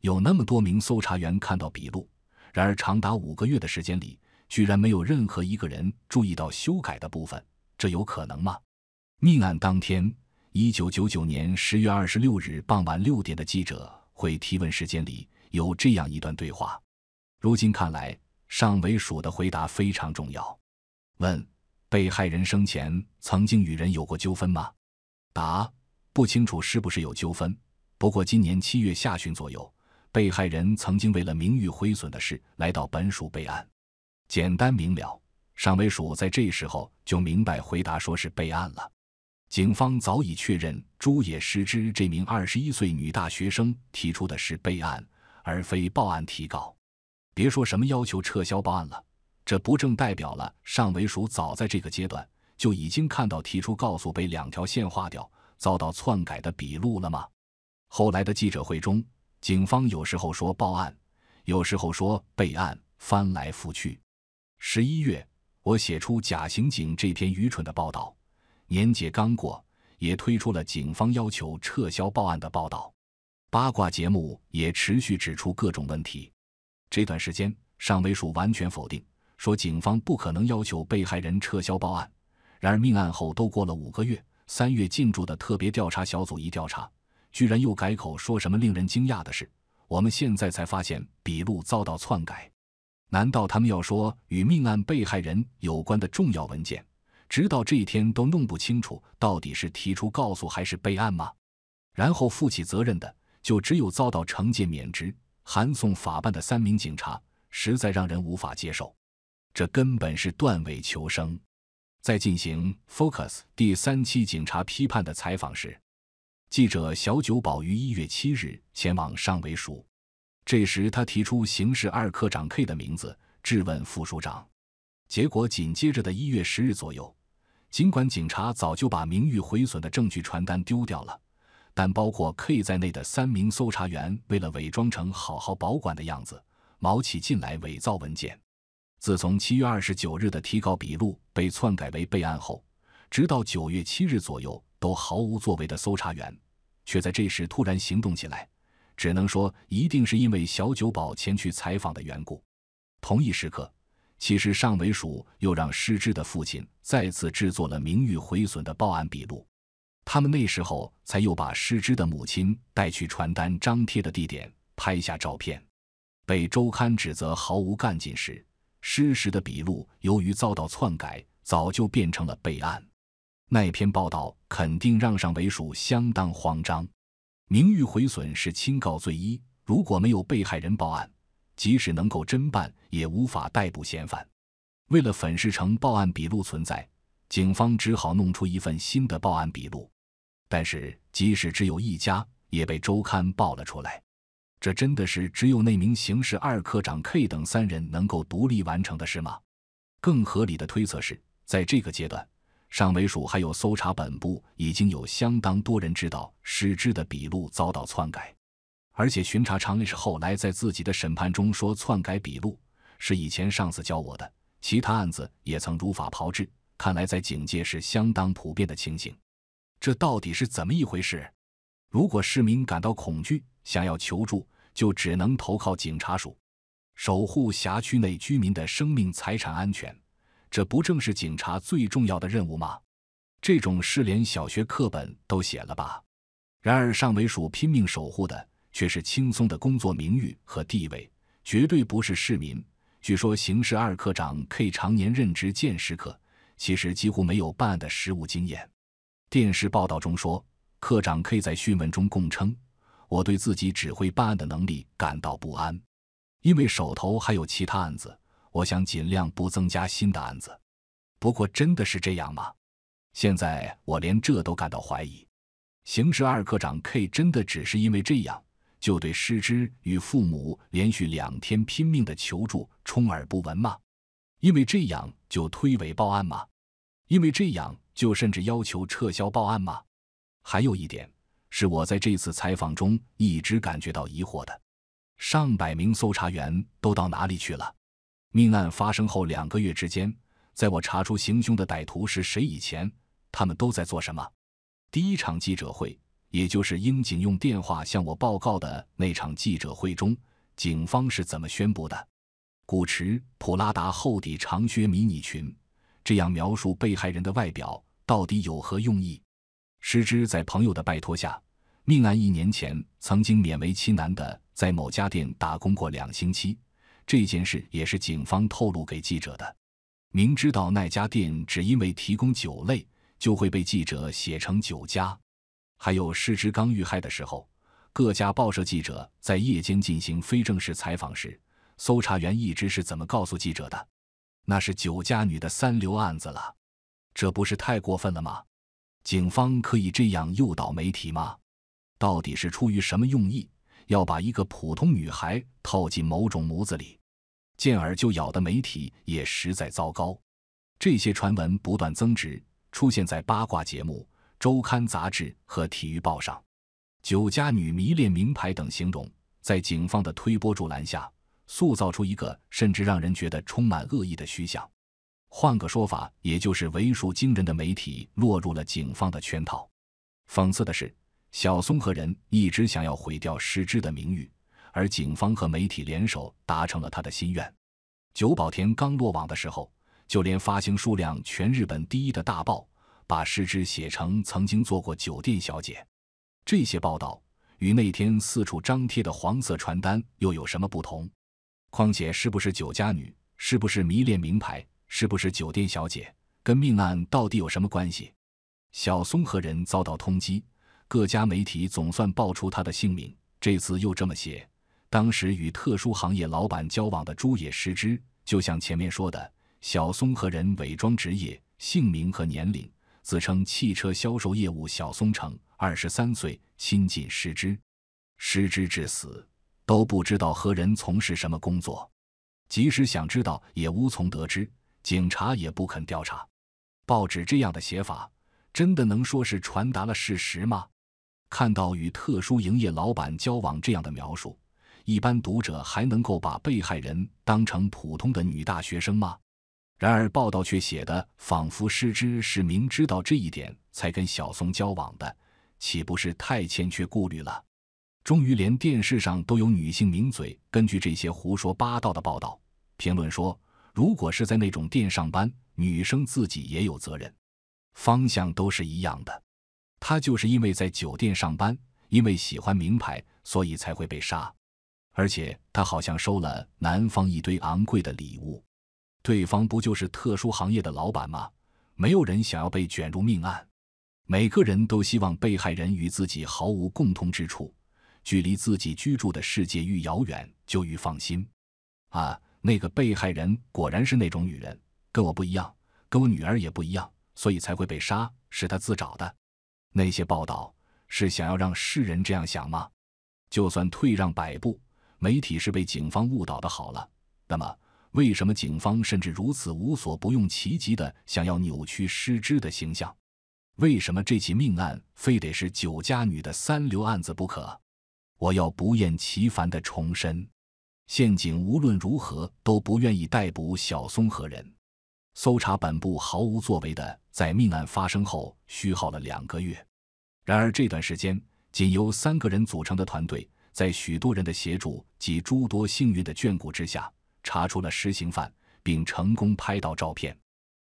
有那么多名搜查员看到笔录，然而长达五个月的时间里，居然没有任何一个人注意到修改的部分，这有可能吗？命案当天，一九九九年十月二十六日傍晚六点的记者会提问时间里，有这样一段对话。如今看来，上尾署的回答非常重要。问：被害人生前曾经与人有过纠纷吗？答不清楚是不是有纠纷，不过今年七月下旬左右，被害人曾经为了名誉毁损的事来到本署备案，简单明了。上维署在这时候就明白回答说是备案了。警方早已确认朱也失之这名二十一岁女大学生提出的是备案而非报案提告，别说什么要求撤销报案了，这不正代表了上维署早在这个阶段。就已经看到提出告诉被两条线划掉，遭到篡改的笔录了吗？后来的记者会中，警方有时候说报案，有时候说备案，翻来覆去。十一月，我写出《假刑警》这篇愚蠢的报道。年节刚过，也推出了警方要求撤销报案的报道。八卦节目也持续指出各种问题。这段时间，上尾署完全否定，说警方不可能要求被害人撤销报案。然而，命案后都过了五个月，三月进驻的特别调查小组一调查，居然又改口说什么令人惊讶的事。我们现在才发现笔录遭到篡改，难道他们要说与命案被害人有关的重要文件，直到这一天都弄不清楚到底是提出告诉还是备案吗？然后负起责任的就只有遭到惩戒免职、函送法办的三名警察，实在让人无法接受。这根本是断尾求生。在进行《Focus》第三期警察批判的采访时，记者小九保于一月七日前往上维署。这时，他提出刑事二科长 K 的名字，质问副署长。结果紧接着的一月十日左右，尽管警察早就把名誉毁损的证据传单丢掉了，但包括 K 在内的三名搜查员为了伪装成好好保管的样子，卯起劲来伪造文件。自从七月二十九日的提告笔录被篡改为备案后，直到九月七日左右都毫无作为的搜查员，却在这时突然行动起来，只能说一定是因为小九保前去采访的缘故。同一时刻，其实上尾署又让失之的父亲再次制作了名誉毁损的报案笔录。他们那时候才又把失之的母亲带去传单张贴的地点拍下照片。被周刊指责毫无干劲时。失实的笔录由于遭到篡改，早就变成了备案。那篇报道肯定让上为署相当慌张，名誉毁损是轻告罪一。如果没有被害人报案，即使能够侦办，也无法逮捕嫌犯。为了粉饰成报案笔录存在，警方只好弄出一份新的报案笔录。但是，即使只有一家，也被周刊爆了出来。这真的是只有那名刑事二科长 K 等三人能够独立完成的事吗？更合理的推测是，在这个阶段，上尾署还有搜查本部已经有相当多人知道矢志的笔录遭到篡改，而且巡查长是后来在自己的审判中说，篡改笔录是以前上司教我的，其他案子也曾如法炮制。看来在警界是相当普遍的情形。这到底是怎么一回事？如果市民感到恐惧。想要求助，就只能投靠警察署，守护辖区内居民的生命财产安全，这不正是警察最重要的任务吗？这种事连小学课本都写了吧？然而，上尾署拼命守护的却是轻松的工作名誉和地位，绝对不是市民。据说，刑事二科长 K 常年任职见识科，其实几乎没有办案的实务经验。电视报道中说，科长 K 在讯问中共称。我对自己指挥办案的能力感到不安，因为手头还有其他案子，我想尽量不增加新的案子。不过，真的是这样吗？现在我连这都感到怀疑。刑事二科长 K 真的只是因为这样就对失之与父母连续两天拼命的求助充耳不闻吗？因为这样就推诿报案吗？因为这样就甚至要求撤销报案吗？还有一点。是我在这次采访中一直感觉到疑惑的：上百名搜查员都到哪里去了？命案发生后两个月之间，在我查出行凶的歹徒是谁以前，他们都在做什么？第一场记者会，也就是英警用电话向我报告的那场记者会中，警方是怎么宣布的？古驰普拉达厚底长靴迷你裙，这样描述被害人的外表，到底有何用意？师之在朋友的拜托下，命案一年前曾经勉为其难的在某家店打工过两星期，这件事也是警方透露给记者的。明知道那家店只因为提供酒类就会被记者写成酒家，还有师之刚遇害的时候，各家报社记者在夜间进行非正式采访时，搜查员一直是怎么告诉记者的？那是酒家女的三流案子了，这不是太过分了吗？警方可以这样诱导媒体吗？到底是出于什么用意，要把一个普通女孩套进某种模子里，进而就咬的媒体也实在糟糕。这些传闻不断增值，出现在八卦节目、周刊杂志和体育报上，“酒家女迷恋名牌”等形容，在警方的推波助澜下，塑造出一个甚至让人觉得充满恶意的虚像。换个说法，也就是为数惊人的媒体落入了警方的圈套。讽刺的是，小松和人一直想要毁掉石之的名誉，而警方和媒体联手达成了他的心愿。久保田刚落网的时候，就连发行数量全日本第一的大报，把石之写成曾经做过酒店小姐。这些报道与那天四处张贴的黄色传单又有什么不同？况且，是不是酒家女？是不是迷恋名牌？是不是酒店小姐跟命案到底有什么关系？小松和人遭到通缉，各家媒体总算爆出他的姓名。这次又这么写：当时与特殊行业老板交往的朱野失之，就像前面说的，小松和人伪装职业、姓名和年龄，自称汽车销售业务小松城，二十三岁，亲近失之，失之至死都不知道何人从事什么工作，即使想知道也无从得知。警察也不肯调查，报纸这样的写法，真的能说是传达了事实吗？看到与特殊营业老板交往这样的描述，一般读者还能够把被害人当成普通的女大学生吗？然而报道却写的仿佛失之是明知道这一点才跟小松交往的，岂不是太欠缺顾虑了？终于连电视上都有女性名嘴根据这些胡说八道的报道评论说。如果是在那种店上班，女生自己也有责任。方向都是一样的。她就是因为在酒店上班，因为喜欢名牌，所以才会被杀。而且她好像收了男方一堆昂贵的礼物。对方不就是特殊行业的老板吗？没有人想要被卷入命案。每个人都希望被害人与自己毫无共通之处，距离自己居住的世界愈遥远就愈放心。啊。那个被害人果然是那种女人，跟我不一样，跟我女儿也不一样，所以才会被杀，是他自找的。那些报道是想要让世人这样想吗？就算退让百步，媒体是被警方误导的。好了，那么为什么警方甚至如此无所不用其极的想要扭曲失之的形象？为什么这起命案非得是酒家女的三流案子不可？我要不厌其烦的重申。刑警无论如何都不愿意逮捕小松和人，搜查本部毫无作为的，在命案发生后虚耗了两个月。然而这段时间，仅由三个人组成的团队，在许多人的协助及诸多幸运的眷顾之下，查出了实行犯，并成功拍到照片。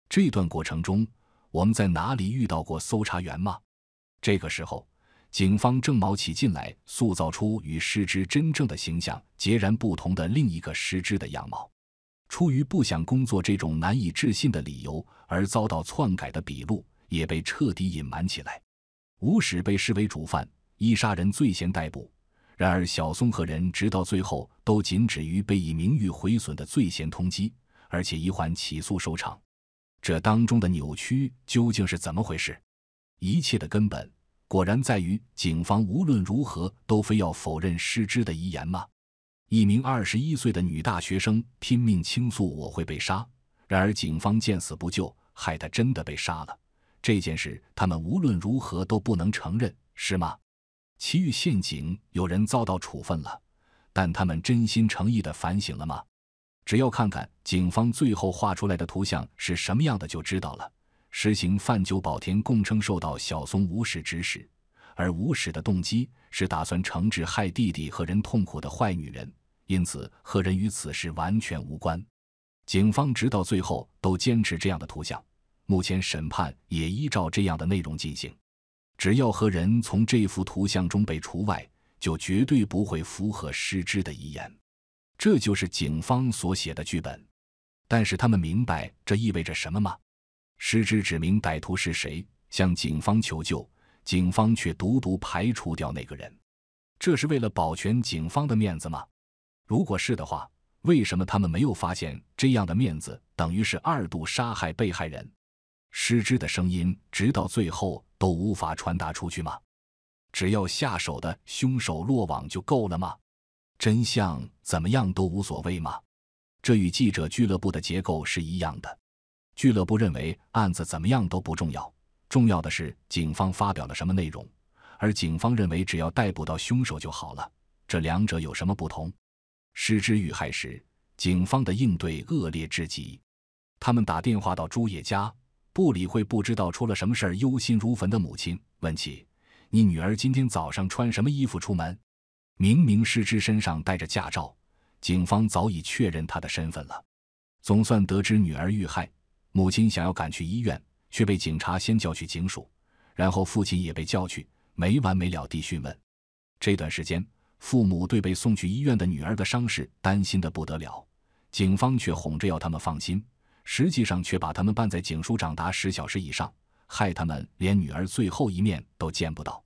这段过程中，我们在哪里遇到过搜查员吗？这个时候。警方正卯起劲来，塑造出与失之真正的形象截然不同的另一个失之的样貌。出于不想工作这种难以置信的理由而遭到篡改的笔录，也被彻底隐瞒起来。吴史被视为主犯，依杀人罪嫌逮捕；然而小松和人直到最后都仅止于被以名誉毁损的罪嫌通缉，而且以缓起诉收场。这当中的扭曲究竟是怎么回事？一切的根本。果然在于警方无论如何都非要否认失之的遗言吗？一名二十一岁的女大学生拼命倾诉我会被杀，然而警方见死不救，害她真的被杀了。这件事他们无论如何都不能承认，是吗？奇遇陷阱有人遭到处分了，但他们真心诚意的反省了吗？只要看看警方最后画出来的图像是什么样的就知道了。实行犯久保田供称受到小松无史指使，而无史的动机是打算惩治害弟弟和人痛苦的坏女人，因此和人与此事完全无关。警方直到最后都坚持这样的图像，目前审判也依照这样的内容进行。只要和人从这幅图像中被除外，就绝对不会符合失之的遗言。这就是警方所写的剧本，但是他们明白这意味着什么吗？失之指明歹徒是谁，向警方求救，警方却独独排除掉那个人，这是为了保全警方的面子吗？如果是的话，为什么他们没有发现这样的面子等于是二度杀害被害人？失之的声音直到最后都无法传达出去吗？只要下手的凶手落网就够了吗？真相怎么样都无所谓吗？这与记者俱乐部的结构是一样的。俱乐部认为案子怎么样都不重要，重要的是警方发表了什么内容。而警方认为只要逮捕到凶手就好了。这两者有什么不同？失之遇害时，警方的应对恶劣至极。他们打电话到朱野家，不理会不知道出了什么事儿，忧心如焚的母亲问起：“你女儿今天早上穿什么衣服出门？”明明失之身上带着驾照，警方早已确认他的身份了。总算得知女儿遇害。母亲想要赶去医院，却被警察先叫去警署，然后父亲也被叫去，没完没了地讯问。这段时间，父母对被送去医院的女儿的伤势担心的不得了，警方却哄着要他们放心，实际上却把他们办在警署长达十小时以上，害他们连女儿最后一面都见不到。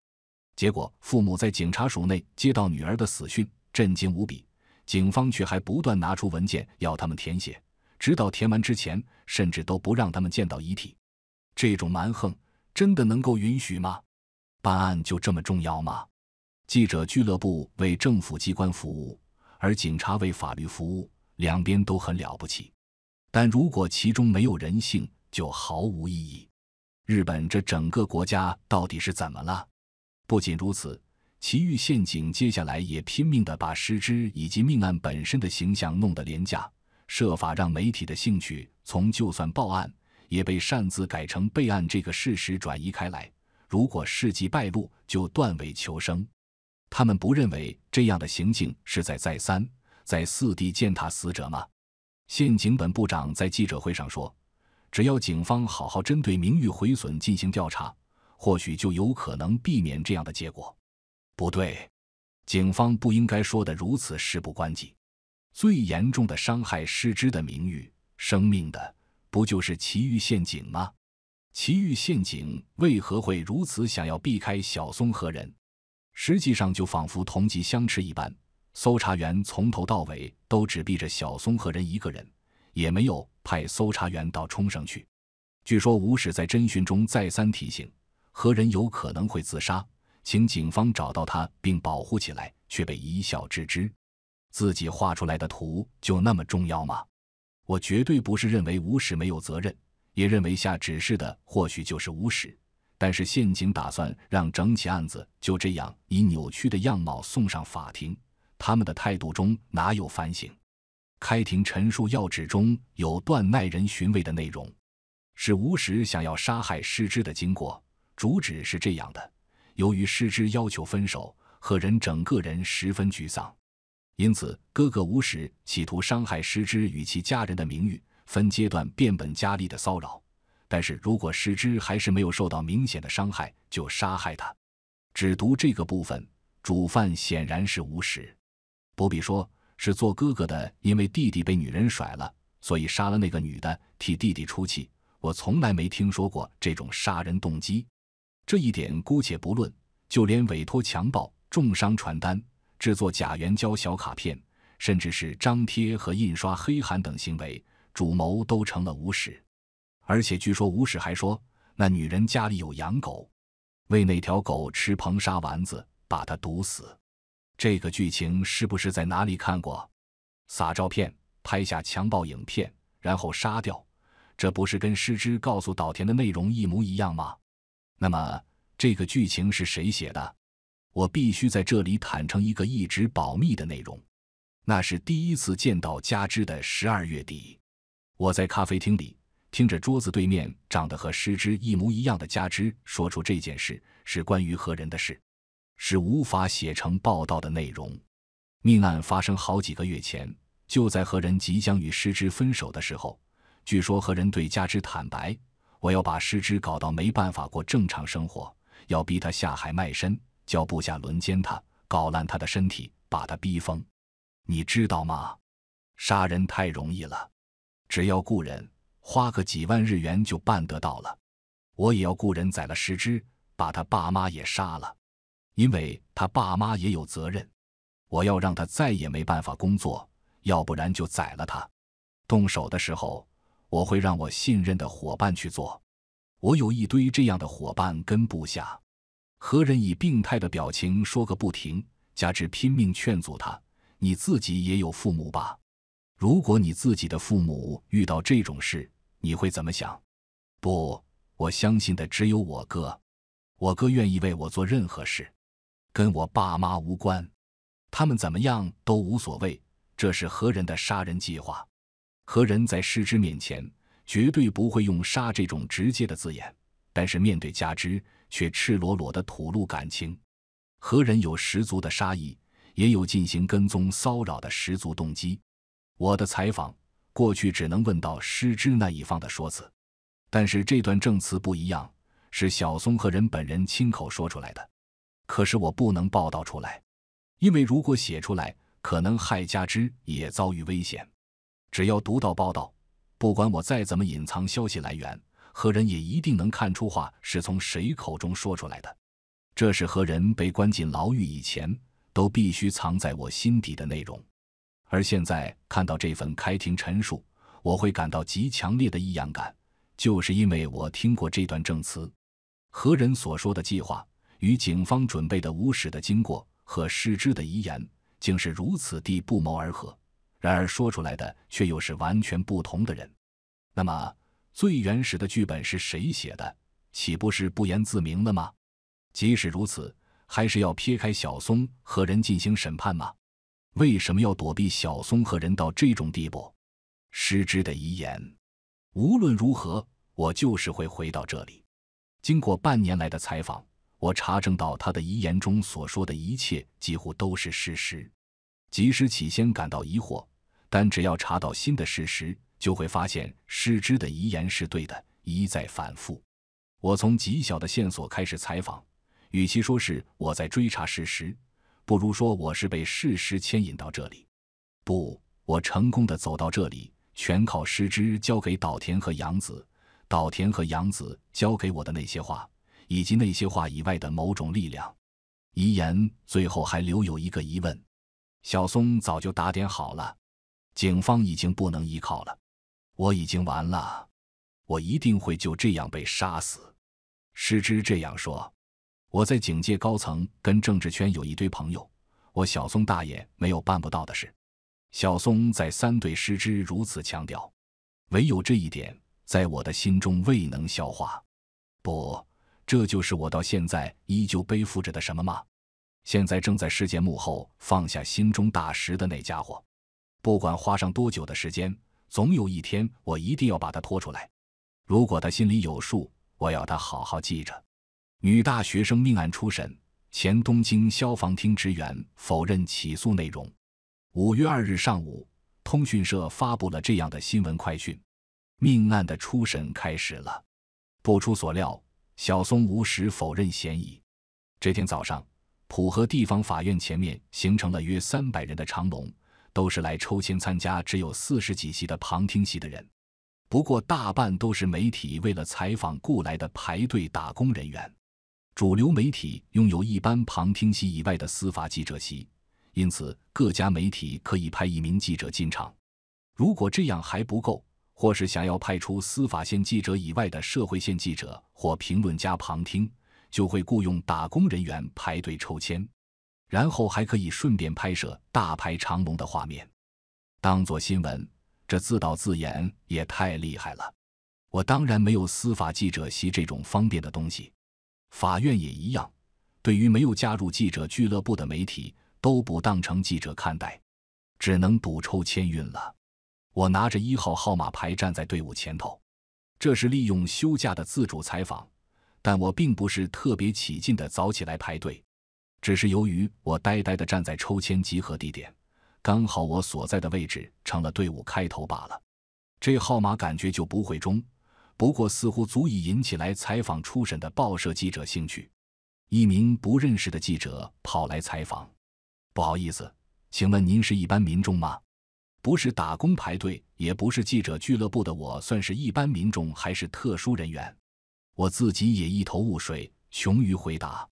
结果，父母在警察署内接到女儿的死讯，震惊无比，警方却还不断拿出文件要他们填写。直到填完之前，甚至都不让他们见到遗体。这种蛮横真的能够允许吗？办案就这么重要吗？记者俱乐部为政府机关服务，而警察为法律服务，两边都很了不起。但如果其中没有人性，就毫无意义。日本这整个国家到底是怎么了？不仅如此，奇遇陷阱接下来也拼命的把失职以及命案本身的形象弄得廉价。设法让媒体的兴趣从就算报案也被擅自改成备案这个事实转移开来。如果事迹败露，就断尾求生。他们不认为这样的行径是在再三、在四地践踏死者吗？县警本部长在记者会上说：“只要警方好好针对名誉毁损进行调查，或许就有可能避免这样的结果。”不对，警方不应该说的如此事不关己。最严重的伤害，失之的名誉、生命的，不就是奇遇陷阱吗？奇遇陷阱为何会如此想要避开小松和人？实际上，就仿佛同级相持一般。搜查员从头到尾都只避着小松和人一个人，也没有派搜查员到冲绳去。据说，吴史在侦讯中再三提醒，和人有可能会自杀，请警方找到他并保护起来，却被一笑置之。自己画出来的图就那么重要吗？我绝对不是认为吴石没有责任，也认为下指示的或许就是吴石。但是陷警打算让整起案子就这样以扭曲的样貌送上法庭。他们的态度中哪有反省？开庭陈述要旨中有段耐人寻味的内容，是吴石想要杀害师之的经过。主旨是这样的：由于师之要求分手，和人整个人十分沮丧。因此，哥哥无石企图伤害失之与其家人的名誉，分阶段变本加厉的骚扰。但是如果失之还是没有受到明显的伤害，就杀害他。只读这个部分，主犯显然是无石。不必说是做哥哥的，因为弟弟被女人甩了，所以杀了那个女的替弟弟出气。我从来没听说过这种杀人动机，这一点姑且不论。就连委托强暴、重伤传单。制作假圆胶小卡片，甚至是张贴和印刷黑函等行为，主谋都成了吴史。而且据说吴史还说，那女人家里有养狗，喂那条狗吃硼砂丸子，把它毒死。这个剧情是不是在哪里看过？撒照片，拍下强暴影片，然后杀掉，这不是跟师之告诉岛田的内容一模一样吗？那么这个剧情是谁写的？我必须在这里坦诚一个一直保密的内容，那是第一次见到家枝的十二月底，我在咖啡厅里听着桌子对面长得和失之一模一样的家芝说出这件事，是关于何人的事，是无法写成报道的内容。命案发生好几个月前，就在何人即将与失之分手的时候，据说何人对家之坦白，我要把失之搞到没办法过正常生活，要逼他下海卖身。叫部下轮奸他，搞烂他的身体，把他逼疯，你知道吗？杀人太容易了，只要雇人，花个几万日元就办得到了。我也要雇人宰了十只，把他爸妈也杀了，因为他爸妈也有责任。我要让他再也没办法工作，要不然就宰了他。动手的时候，我会让我信任的伙伴去做。我有一堆这样的伙伴跟部下。何人以病态的表情说个不停？加之拼命劝阻他：“你自己也有父母吧？如果你自己的父母遇到这种事，你会怎么想？”不，我相信的只有我哥。我哥愿意为我做任何事，跟我爸妈无关，他们怎么样都无所谓。这是何人的杀人计划？何人在失之面前绝对不会用“杀”这种直接的字眼，但是面对加之。却赤裸裸的吐露感情，何人有十足的杀意，也有进行跟踪骚扰的十足动机。我的采访过去只能问到失之那一方的说辞，但是这段证词不一样，是小松和人本人亲口说出来的。可是我不能报道出来，因为如果写出来，可能害加之也遭遇危险。只要读到报道，不管我再怎么隐藏消息来源。何人也一定能看出话是从谁口中说出来的，这是何人被关进牢狱以前都必须藏在我心底的内容。而现在看到这份开庭陈述，我会感到极强烈的异样感，就是因为我听过这段证词。何人所说的计划与警方准备的无始的经过和失之的遗言，竟是如此地不谋而合，然而说出来的却又是完全不同的人。那么？最原始的剧本是谁写的？岂不是不言自明了吗？即使如此，还是要撇开小松和人进行审判吗？为什么要躲避小松和人到这种地步？失之的遗言，无论如何，我就是会回到这里。经过半年来的采访，我查证到他的遗言中所说的一切几乎都是事实。即使起先感到疑惑，但只要查到新的事实。就会发现，师之的遗言是对的。一再反复，我从极小的线索开始采访，与其说是我在追查事实，不如说我是被事实牵引到这里。不，我成功的走到这里，全靠师之交给岛田和洋子，岛田和洋子交给我的那些话，以及那些话以外的某种力量。遗言最后还留有一个疑问：小松早就打点好了，警方已经不能依靠了。我已经完了，我一定会就这样被杀死。师之这样说，我在警界高层跟政治圈有一堆朋友，我小松大爷没有办不到的事。小松在三对师之如此强调，唯有这一点在我的心中未能消化。不，这就是我到现在依旧背负着的什么吗？现在正在事件幕后放下心中大石的那家伙，不管花上多久的时间。总有一天，我一定要把他拖出来。如果他心里有数，我要他好好记着。女大学生命案初审，前东京消防厅职员否认起诉内容。五月二日上午，通讯社发布了这样的新闻快讯：命案的初审开始了。不出所料，小松无实否认嫌疑。这天早上，浦和地方法院前面形成了约三百人的长龙。都是来抽签参加只有四十几席的旁听席的人，不过大半都是媒体为了采访雇来的排队打工人员。主流媒体拥有一般旁听席以外的司法记者席，因此各家媒体可以派一名记者进场。如果这样还不够，或是想要派出司法线记者以外的社会线记者或评论家旁听，就会雇佣打工人员排队抽签。然后还可以顺便拍摄大排长龙的画面，当做新闻。这自导自演也太厉害了！我当然没有司法记者席这种方便的东西，法院也一样。对于没有加入记者俱乐部的媒体，都不当成记者看待，只能赌抽签运了。我拿着一号号码牌站在队伍前头，这是利用休假的自主采访，但我并不是特别起劲的早起来排队。只是由于我呆呆地站在抽签集合地点，刚好我所在的位置成了队伍开头罢了。这号码感觉就不会中，不过似乎足以引起来采访初审的报社记者兴趣。一名不认识的记者跑来采访：“不好意思，请问您是一般民众吗？不是打工排队，也不是记者俱乐部的，我算是一般民众还是特殊人员？”我自己也一头雾水，穷于回答。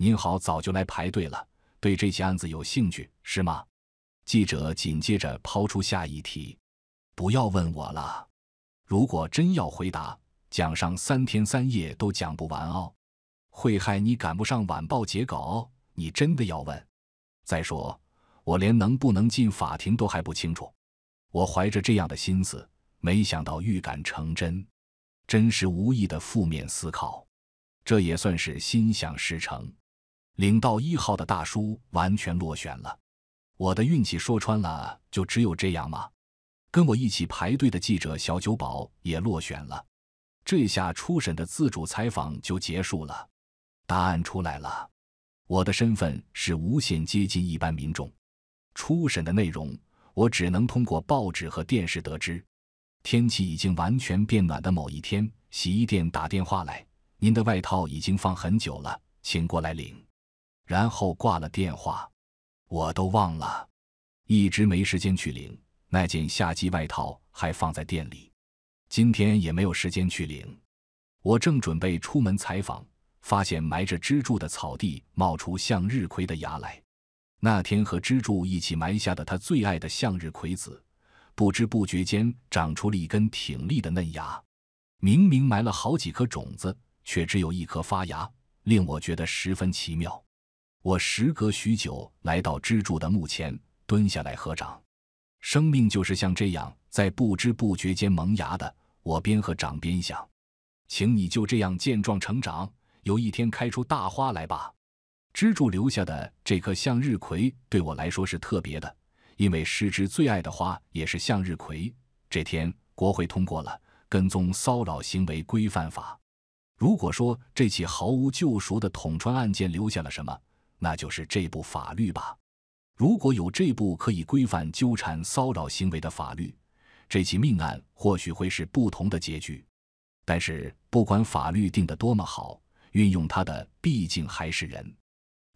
您好，早就来排队了，对这起案子有兴趣是吗？记者紧接着抛出下一题，不要问我了。如果真要回答，讲上三天三夜都讲不完哦，会害你赶不上晚报截稿你真的要问？再说，我连能不能进法庭都还不清楚。我怀着这样的心思，没想到预感成真，真是无意的负面思考。这也算是心想事成。领到一号的大叔完全落选了，我的运气说穿了就只有这样吗？跟我一起排队的记者小九宝也落选了，这下初审的自主采访就结束了。答案出来了，我的身份是无限接近一般民众。初审的内容我只能通过报纸和电视得知。天气已经完全变暖的某一天，洗衣店打电话来：“您的外套已经放很久了，请过来领。”然后挂了电话，我都忘了，一直没时间去领那件夏季外套，还放在店里，今天也没有时间去领。我正准备出门采访，发现埋着支柱的草地冒出向日葵的芽来。那天和支柱一起埋下的他最爱的向日葵子，不知不觉间长出了一根挺立的嫩芽。明明埋了好几颗种子，却只有一颗发芽，令我觉得十分奇妙。我时隔许久来到支柱的墓前，蹲下来合掌。生命就是像这样在不知不觉间萌芽的。我边合掌边想：“请你就这样健壮成长，有一天开出大花来吧。”支柱留下的这颗向日葵对我来说是特别的，因为师之最爱的花也是向日葵。这天，国会通过了跟踪骚扰行为规范法。如果说这起毫无救赎的捅穿案件留下了什么，那就是这部法律吧。如果有这部可以规范纠缠骚扰行为的法律，这起命案或许会是不同的结局。但是，不管法律定的多么好，运用它的毕竟还是人，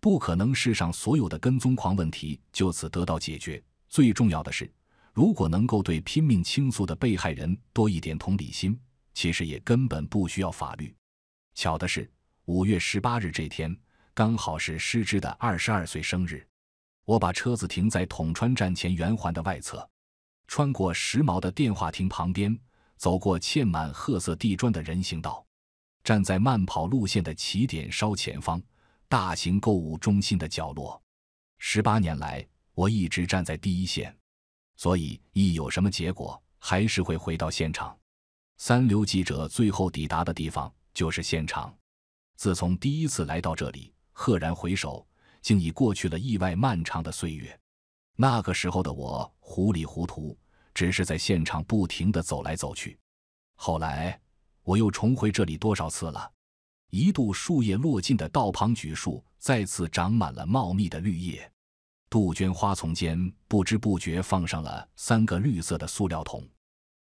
不可能世上所有的跟踪狂问题就此得到解决。最重要的是，如果能够对拼命倾诉的被害人多一点同理心，其实也根本不需要法律。巧的是，五月十八日这天。刚好是失之的二十二岁生日，我把车子停在统川站前圆环的外侧，穿过时髦的电话亭旁边，走过嵌满褐色地砖的人行道，站在慢跑路线的起点稍前方，大型购物中心的角落。十八年来，我一直站在第一线，所以一有什么结果，还是会回到现场。三流记者最后抵达的地方就是现场。自从第一次来到这里。赫然回首，竟已过去了意外漫长的岁月。那个时候的我糊里糊涂，只是在现场不停的走来走去。后来，我又重回这里多少次了？一度树叶落尽的道旁榉树，再次长满了茂密的绿叶。杜鹃花丛间，不知不觉放上了三个绿色的塑料桶，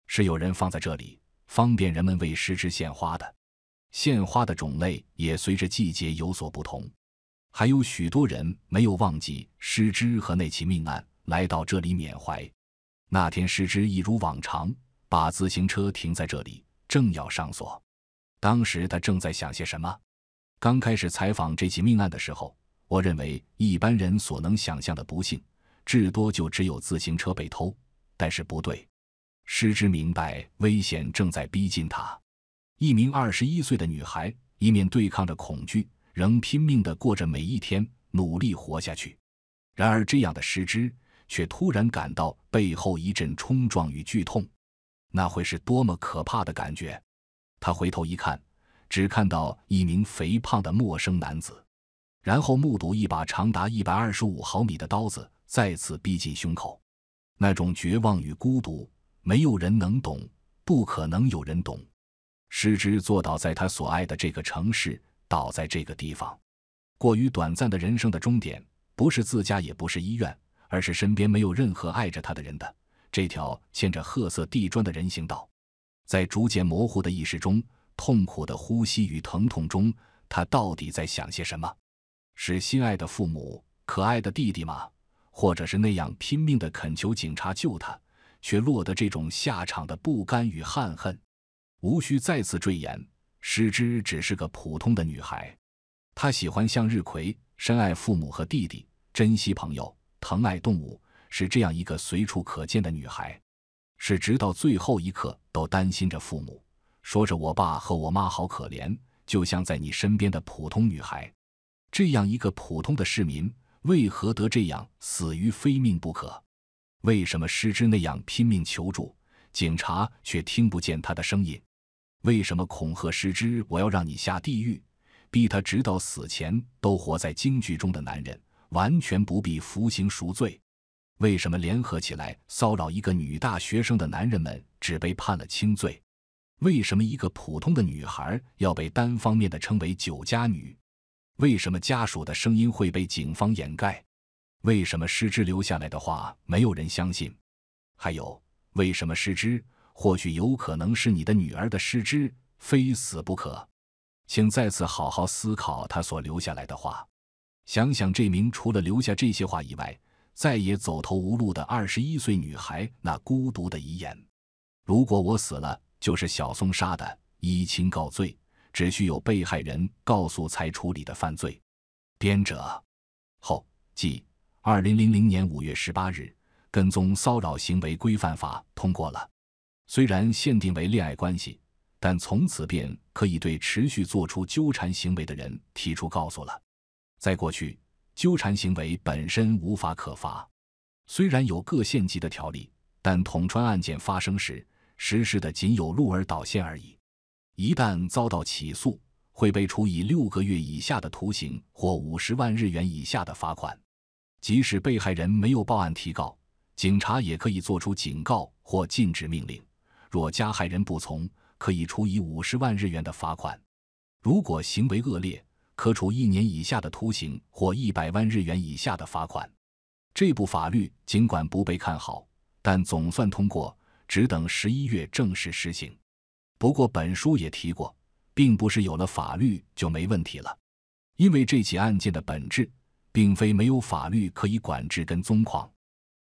是有人放在这里，方便人们为逝之献花的。献花的种类也随着季节有所不同，还有许多人没有忘记师之和那起命案来到这里缅怀。那天，师之一如往常，把自行车停在这里，正要上锁。当时他正在想些什么？刚开始采访这起命案的时候，我认为一般人所能想象的不幸，至多就只有自行车被偷。但是不对，师之明白危险正在逼近他。一名二十一岁的女孩，一面对抗着恐惧，仍拼命地过着每一天，努力活下去。然而，这样的失之，却突然感到背后一阵冲撞与剧痛，那会是多么可怕的感觉！他回头一看，只看到一名肥胖的陌生男子，然后目睹一把长达一百二十五毫米的刀子再次逼近胸口。那种绝望与孤独，没有人能懂，不可能有人懂。失之坐倒在他所爱的这个城市，倒在这个地方。过于短暂的人生的终点，不是自家，也不是医院，而是身边没有任何爱着他的人的这条嵌着褐色地砖的人行道。在逐渐模糊的意识中，痛苦的呼吸与疼痛中，他到底在想些什么？是心爱的父母、可爱的弟弟吗？或者是那样拼命的恳求警察救他，却落得这种下场的不甘与憾恨？无需再次赘言，失之只是个普通的女孩，她喜欢向日葵，深爱父母和弟弟，珍惜朋友，疼爱动物，是这样一个随处可见的女孩，是直到最后一刻都担心着父母，说着“我爸和我妈好可怜”，就像在你身边的普通女孩。这样一个普通的市民，为何得这样死于非命不可？为什么失之那样拼命求助，警察却听不见他的声音？为什么恐吓失之？我要让你下地狱，逼他直到死前都活在惊惧中的男人，完全不必服刑赎罪。为什么联合起来骚扰一个女大学生的男人们只被判了轻罪？为什么一个普通的女孩要被单方面的称为酒家女？为什么家属的声音会被警方掩盖？为什么失之留下来的话没有人相信？还有，为什么失之？或许有可能是你的女儿的失之，非死不可，请再次好好思考她所留下来的话，想想这名除了留下这些话以外，再也走投无路的二十一岁女孩那孤独的遗言。如果我死了，就是小松杀的，依亲告罪，只需有被害人告诉才处理的犯罪。编者后记：二零零零年五月十八日，《跟踪骚扰行为规范法》通过了。虽然限定为恋爱关系，但从此便可以对持续做出纠缠行为的人提出告诉了。在过去，纠缠行为本身无法可罚，虽然有各县级的条例，但捅穿案件发生时实施的仅有鹿儿岛县而已。一旦遭到起诉，会被处以六个月以下的徒刑或五十万日元以下的罚款。即使被害人没有报案提告，警察也可以作出警告或禁止命令。若加害人不从，可以处以五十万日元的罚款；如果行为恶劣，可处一年以下的徒刑或一百万日元以下的罚款。这部法律尽管不被看好，但总算通过，只等十一月正式实行。不过，本书也提过，并不是有了法律就没问题了，因为这起案件的本质，并非没有法律可以管制跟踪狂。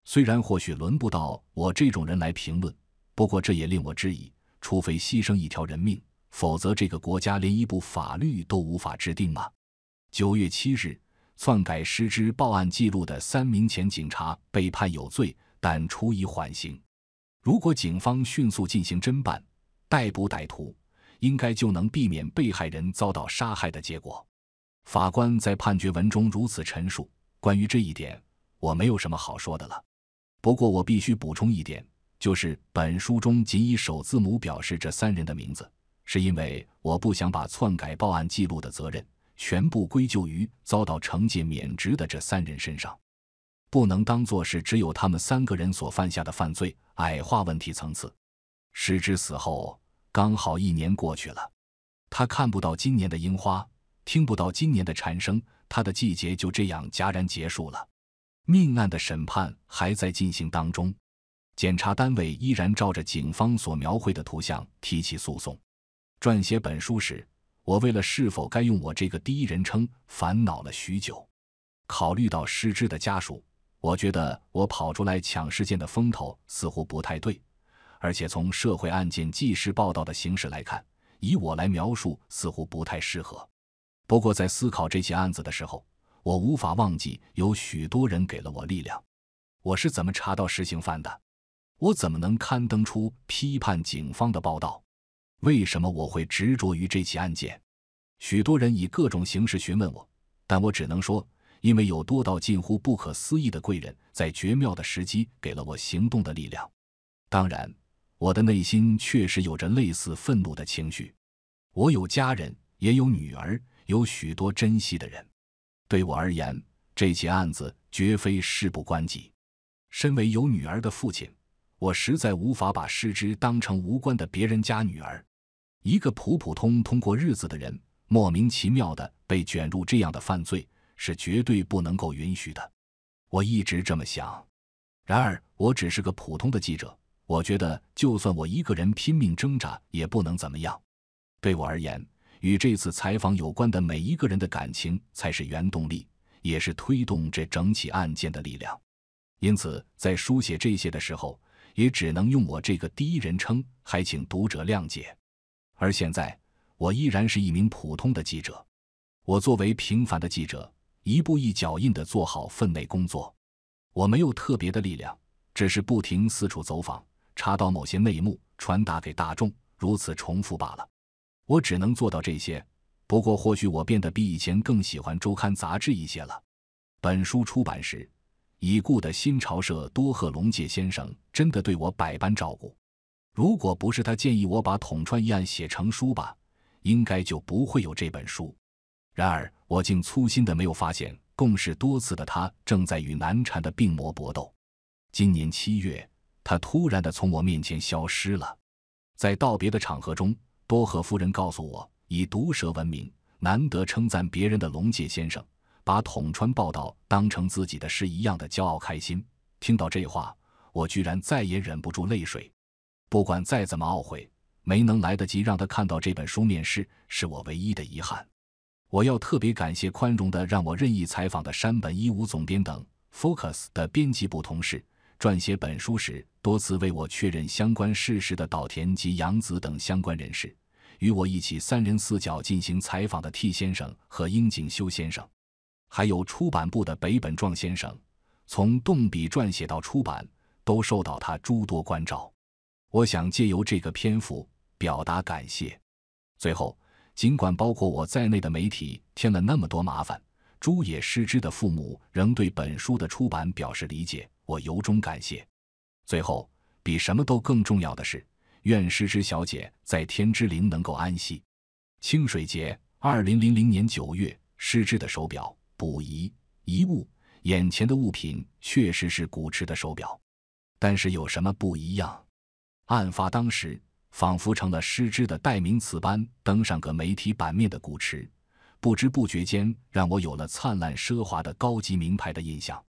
虽然或许轮不到我这种人来评论。不过这也令我质疑：除非牺牲一条人命，否则这个国家连一部法律都无法制定吗？九月七日，篡改失职报案记录的三名前警察被判有罪，但处以缓刑。如果警方迅速进行侦办，逮捕歹徒，应该就能避免被害人遭到杀害的结果。法官在判决文中如此陈述：“关于这一点，我没有什么好说的了。不过我必须补充一点。”就是本书中仅以首字母表示这三人的名字，是因为我不想把篡改报案记录的责任全部归咎于遭到惩戒免职的这三人身上，不能当做是只有他们三个人所犯下的犯罪矮化问题层次。时之死后刚好一年过去了，他看不到今年的樱花，听不到今年的蝉声，他的季节就这样戛然结束了。命案的审判还在进行当中。检查单位依然照着警方所描绘的图像提起诉讼。撰写本书时，我为了是否该用我这个第一人称烦恼了许久。考虑到失之的家属，我觉得我跑出来抢事件的风头似乎不太对。而且从社会案件纪实报道的形式来看，以我来描述似乎不太适合。不过在思考这起案子的时候，我无法忘记有许多人给了我力量。我是怎么查到实行犯的？我怎么能刊登出批判警方的报道？为什么我会执着于这起案件？许多人以各种形式询问我，但我只能说，因为有多到近乎不可思议的贵人，在绝妙的时机给了我行动的力量。当然，我的内心确实有着类似愤怒的情绪。我有家人，也有女儿，有许多珍惜的人。对我而言，这起案子绝非事不关己。身为有女儿的父亲。我实在无法把失之当成无关的别人家女儿，一个普普通通过日子的人，莫名其妙的被卷入这样的犯罪，是绝对不能够允许的。我一直这么想。然而，我只是个普通的记者，我觉得就算我一个人拼命挣扎，也不能怎么样。对我而言，与这次采访有关的每一个人的感情，才是原动力，也是推动这整起案件的力量。因此，在书写这些的时候。也只能用我这个第一人称，还请读者谅解。而现在，我依然是一名普通的记者。我作为平凡的记者，一步一脚印地做好分内工作。我没有特别的力量，只是不停四处走访，查到某些内幕，传达给大众，如此重复罢了。我只能做到这些。不过，或许我变得比以前更喜欢周刊杂志一些了。本书出版时。已故的新潮社多贺龙介先生真的对我百般照顾，如果不是他建议我把统川一案写成书吧，应该就不会有这本书。然而，我竟粗心的没有发现，共事多次的他正在与难缠的病魔搏斗。今年七月，他突然的从我面前消失了。在道别的场合中，多贺夫人告诉我，以毒蛇闻名、难得称赞别人的龙介先生。把统川报道当成自己的事一样的骄傲开心。听到这话，我居然再也忍不住泪水。不管再怎么懊悔，没能来得及让他看到这本书面试，是我唯一的遗憾。我要特别感谢宽容的让我任意采访的山本一武总编等 Focus 的编辑部同事，撰写本书时多次为我确认相关事实的岛田及杨子等相关人士，与我一起三人四角进行采访的 T 先生和樱井修先生。还有出版部的北本壮先生，从动笔撰写到出版，都受到他诸多关照，我想借由这个篇幅表达感谢。最后，尽管包括我在内的媒体添了那么多麻烦，朱野失之的父母仍对本书的出版表示理解，我由衷感谢。最后，比什么都更重要的是，愿失之小姐在天之灵能够安息。清水节，二零零零年九月，失之的手表。不一遗物，眼前的物品确实是古驰的手表，但是有什么不一样？案发当时，仿佛成了失之的代名词般登上个媒体版面的古驰，不知不觉间让我有了灿烂奢华的高级名牌的印象。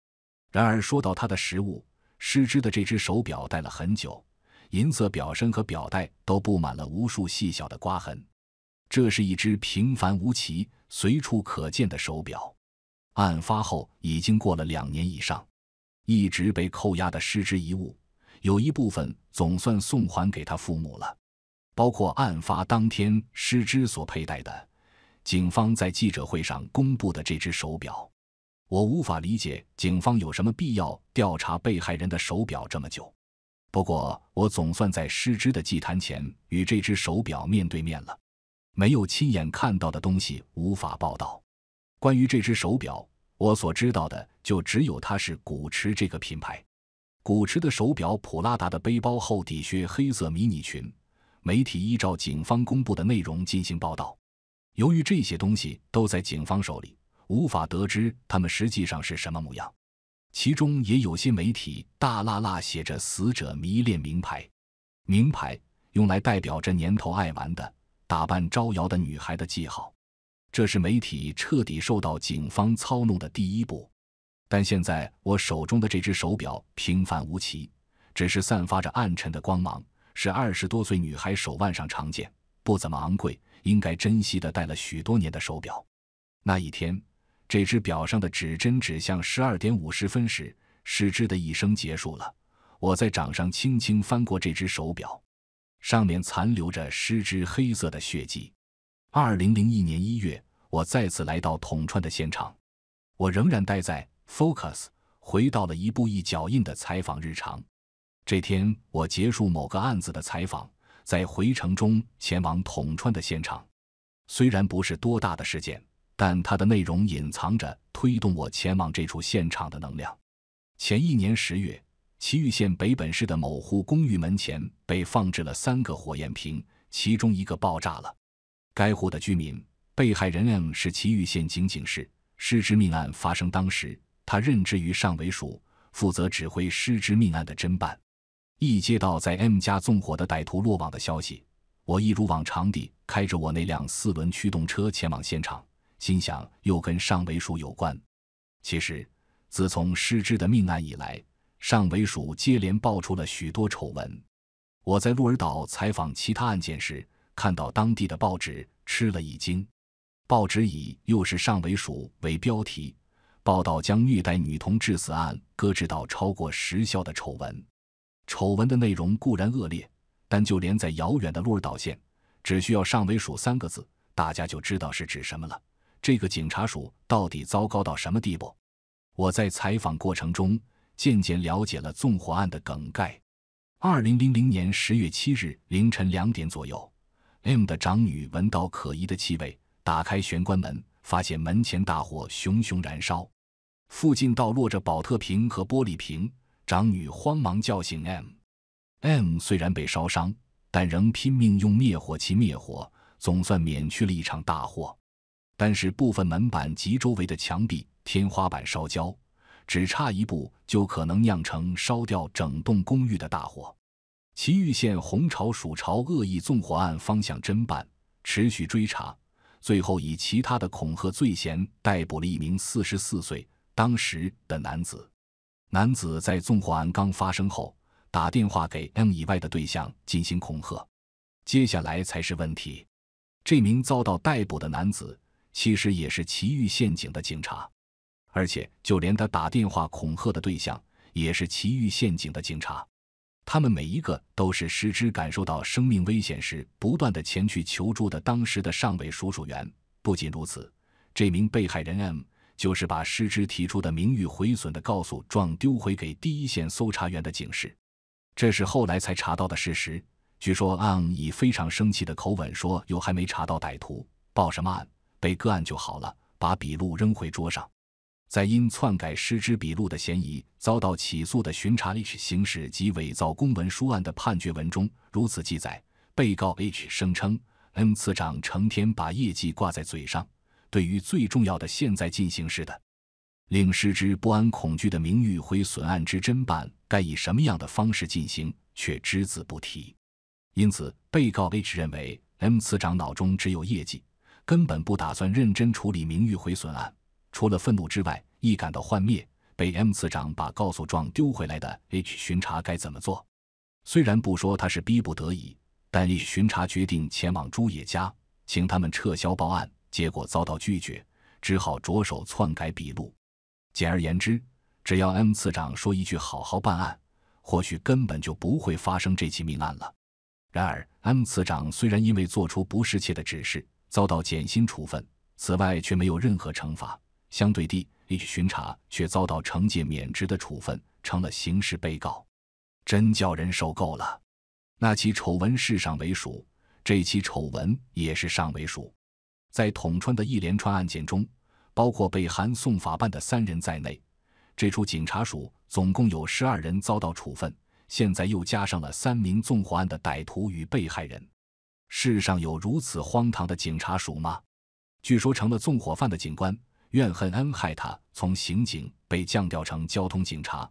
然而说到它的实物，失之的这只手表戴了很久，银色表身和表带都布满了无数细小的刮痕，这是一只平凡无奇、随处可见的手表。案发后已经过了两年以上，一直被扣押的失之遗物，有一部分总算送还给他父母了，包括案发当天失之所佩戴的，警方在记者会上公布的这只手表。我无法理解警方有什么必要调查被害人的手表这么久。不过，我总算在失之的祭坛前与这只手表面对面了。没有亲眼看到的东西无法报道。关于这只手表，我所知道的就只有它是古驰这个品牌。古驰的手表、普拉达的背包、厚底靴、黑色迷你裙。媒体依照警方公布的内容进行报道。由于这些东西都在警方手里，无法得知他们实际上是什么模样。其中也有些媒体大剌剌写着“死者迷恋名牌”，“名牌”用来代表这年头爱玩的、打扮招摇的女孩的记号。这是媒体彻底受到警方操弄的第一步，但现在我手中的这只手表平凡无奇，只是散发着暗沉的光芒，是二十多岁女孩手腕上常见、不怎么昂贵、应该珍惜的戴了许多年的手表。那一天，这只表上的指针指向十二点五十分时，失之的一生结束了。我在掌上轻轻翻过这只手表，上面残留着失之黑色的血迹。二零零一年一月。我再次来到统川的现场，我仍然待在 Focus，回到了一步一脚印的采访日常。这天，我结束某个案子的采访，在回程中前往统川的现场。虽然不是多大的事件，但它的内容隐藏着推动我前往这处现场的能量。前一年十月，祁玉县北本市的某户公寓门前被放置了三个火焰瓶，其中一个爆炸了。该户的居民。被害人 M 是祁玉县警警市失职命案发生当时，他任职于上尾署，负责指挥失职命案的侦办。一接到在 M 家纵火的歹徒落网的消息，我一如往常地开着我那辆四轮驱动车前往现场，心想又跟上尾署有关。其实，自从失职的命案以来，上尾署接连爆出了许多丑闻。我在鹿儿岛采访其他案件时，看到当地的报纸，吃了一惊。报纸以“又是上尾署”为标题，报道将虐待女童致死案搁置到超过时效的丑闻。丑闻的内容固然恶劣，但就连在遥远的鹿儿岛县，只需要“上尾署”三个字，大家就知道是指什么了。这个警察署到底糟糕到什么地步？我在采访过程中渐渐了解了纵火案的梗概。二零零零年十月七日凌晨两点左右，M 的长女闻到可疑的气味。打开玄关门，发现门前大火熊熊燃烧，附近倒落着保特瓶和玻璃瓶。长女慌忙叫醒 M，M 虽然被烧伤，但仍拼命用灭火器灭火，总算免去了一场大祸。但是部分门板及周围的墙壁、天花板烧焦，只差一步就可能酿成烧掉整栋公寓的大火。祁玉县红巢鼠巢恶意纵火案方向侦办，持续追查。最后以其他的恐吓罪嫌逮捕了一名四十四岁当时的男子。男子在纵火案刚发生后打电话给 M 以外的对象进行恐吓，接下来才是问题。这名遭到逮捕的男子其实也是奇遇陷阱的警察，而且就连他打电话恐吓的对象也是奇遇陷阱的警察。他们每一个都是失之感受到生命危险时，不断的前去求助的当时的上尉叔叔员。不仅如此，这名被害人 M 就是把失之提出的名誉毁损的告诉状丢回给第一线搜查员的警示。这是后来才查到的事实。据说，M 以非常生气的口吻说：“又还没查到歹徒，报什么案？被个案就好了。”把笔录扔回桌上。在因篡改失职笔录的嫌疑遭到起诉的巡查 H 行事及伪造公文书案的判决文中，如此记载：被告 H 声称，M 次长成天把业绩挂在嘴上，对于最重要的现在进行时的令失职不安恐惧的名誉毁损案之侦办，该以什么样的方式进行，却只字不提。因此，被告 H 认为，M 次长脑中只有业绩，根本不打算认真处理名誉毁损案。除了愤怒之外，亦感到幻灭。被 M 次长把告诉状丢回来的 H 巡查该怎么做？虽然不说他是逼不得已，但 H 巡查决定前往朱野家，请他们撤销报案，结果遭到拒绝，只好着手篡改笔录。简而言之，只要 M 次长说一句“好好办案”，或许根本就不会发生这起命案了。然而，M 次长虽然因为做出不实切的指示遭到减薪处分，此外却没有任何惩罚。相对地，一巡查却遭到惩戒免职的处分，成了刑事被告，真叫人受够了。那起丑闻是上为数，这起丑闻也是上为数。在统川的一连串案件中，包括被韩送法办的三人在内，这处警察署总共有十二人遭到处分，现在又加上了三名纵火案的歹徒与被害人。世上有如此荒唐的警察署吗？据说成了纵火犯的警官。怨恨恩害他，从刑警被降调成交通警察，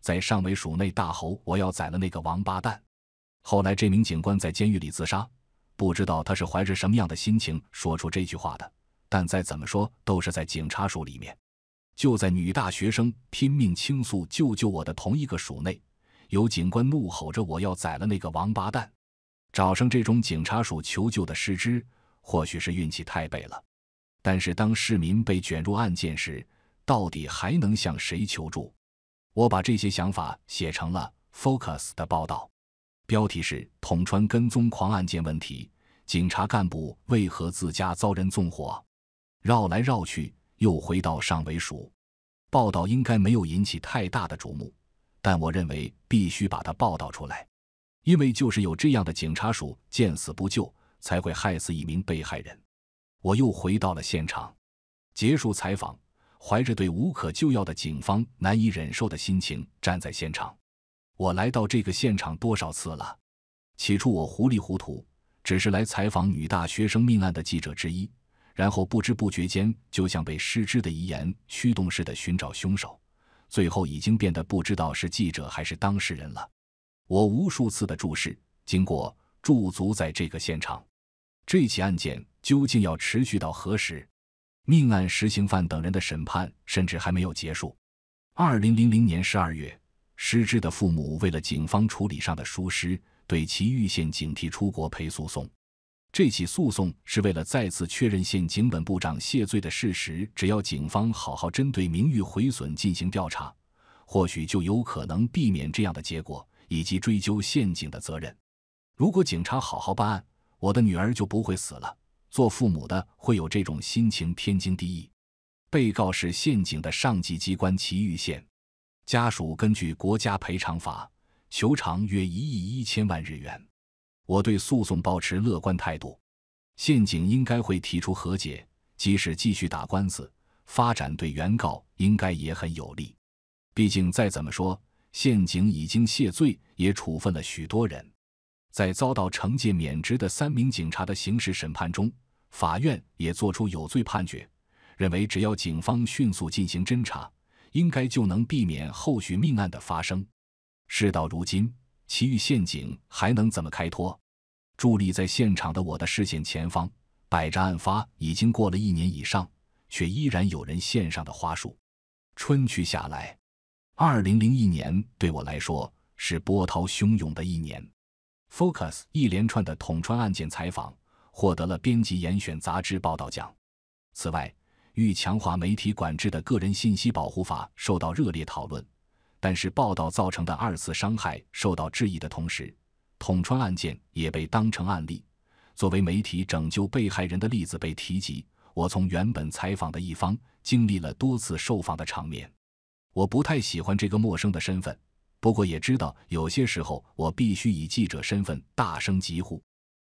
在上尾署内大吼：“我要宰了那个王八蛋！”后来，这名警官在监狱里自杀，不知道他是怀着什么样的心情说出这句话的。但再怎么说，都是在警察署里面。就在女大学生拼命倾诉“救救我”的同一个署内，有警官怒吼着：“我要宰了那个王八蛋！”找上这种警察署求救的失之，或许是运气太背了。但是当市民被卷入案件时，到底还能向谁求助？我把这些想法写成了 Focus 的报道，标题是“捅穿跟踪狂案件问题：警察干部为何自家遭人纵火？”绕来绕去，又回到上尾署。报道应该没有引起太大的瞩目，但我认为必须把它报道出来，因为就是有这样的警察署见死不救，才会害死一名被害人。我又回到了现场，结束采访，怀着对无可救药的警方难以忍受的心情站在现场。我来到这个现场多少次了？起初我糊里糊涂，只是来采访女大学生命案的记者之一，然后不知不觉间就像被失之的遗言驱动似的寻找凶手，最后已经变得不知道是记者还是当事人了。我无数次的注视，经过驻足在这个现场，这起案件。究竟要持续到何时？命案实行犯等人的审判甚至还没有结束。二零零零年十二月，失智的父母为了警方处理上的疏失，对其预先警惕出国赔诉讼。这起诉讼是为了再次确认县警本部长谢罪的事实。只要警方好好针对名誉毁损进行调查，或许就有可能避免这样的结果，以及追究县警的责任。如果警察好好办案，我的女儿就不会死了。做父母的会有这种心情，天经地义。被告是县警的上级机关奇遇县，家属根据国家赔偿法求偿约一亿一千万日元。我对诉讼保持乐观态度，县警应该会提出和解，即使继续打官司，发展对原告应该也很有利。毕竟再怎么说，县警已经谢罪，也处分了许多人。在遭到惩戒免职的三名警察的刑事审判中，法院也作出有罪判决，认为只要警方迅速进行侦查，应该就能避免后续命案的发生。事到如今，奇遇陷阱还能怎么开脱？伫立在现场的我的视线前方，摆着案发已经过了一年以上，却依然有人献上的花束。春去夏来，二零零一年对我来说是波涛汹涌的一年。Focus 一连串的捅穿案件采访获得了编辑严选杂志报道奖。此外，欲强化媒体管制的个人信息保护法受到热烈讨论，但是报道造成的二次伤害受到质疑的同时，捅穿案件也被当成案例，作为媒体拯救被害人的例子被提及。我从原本采访的一方经历了多次受访的场面，我不太喜欢这个陌生的身份。不过也知道，有些时候我必须以记者身份大声疾呼。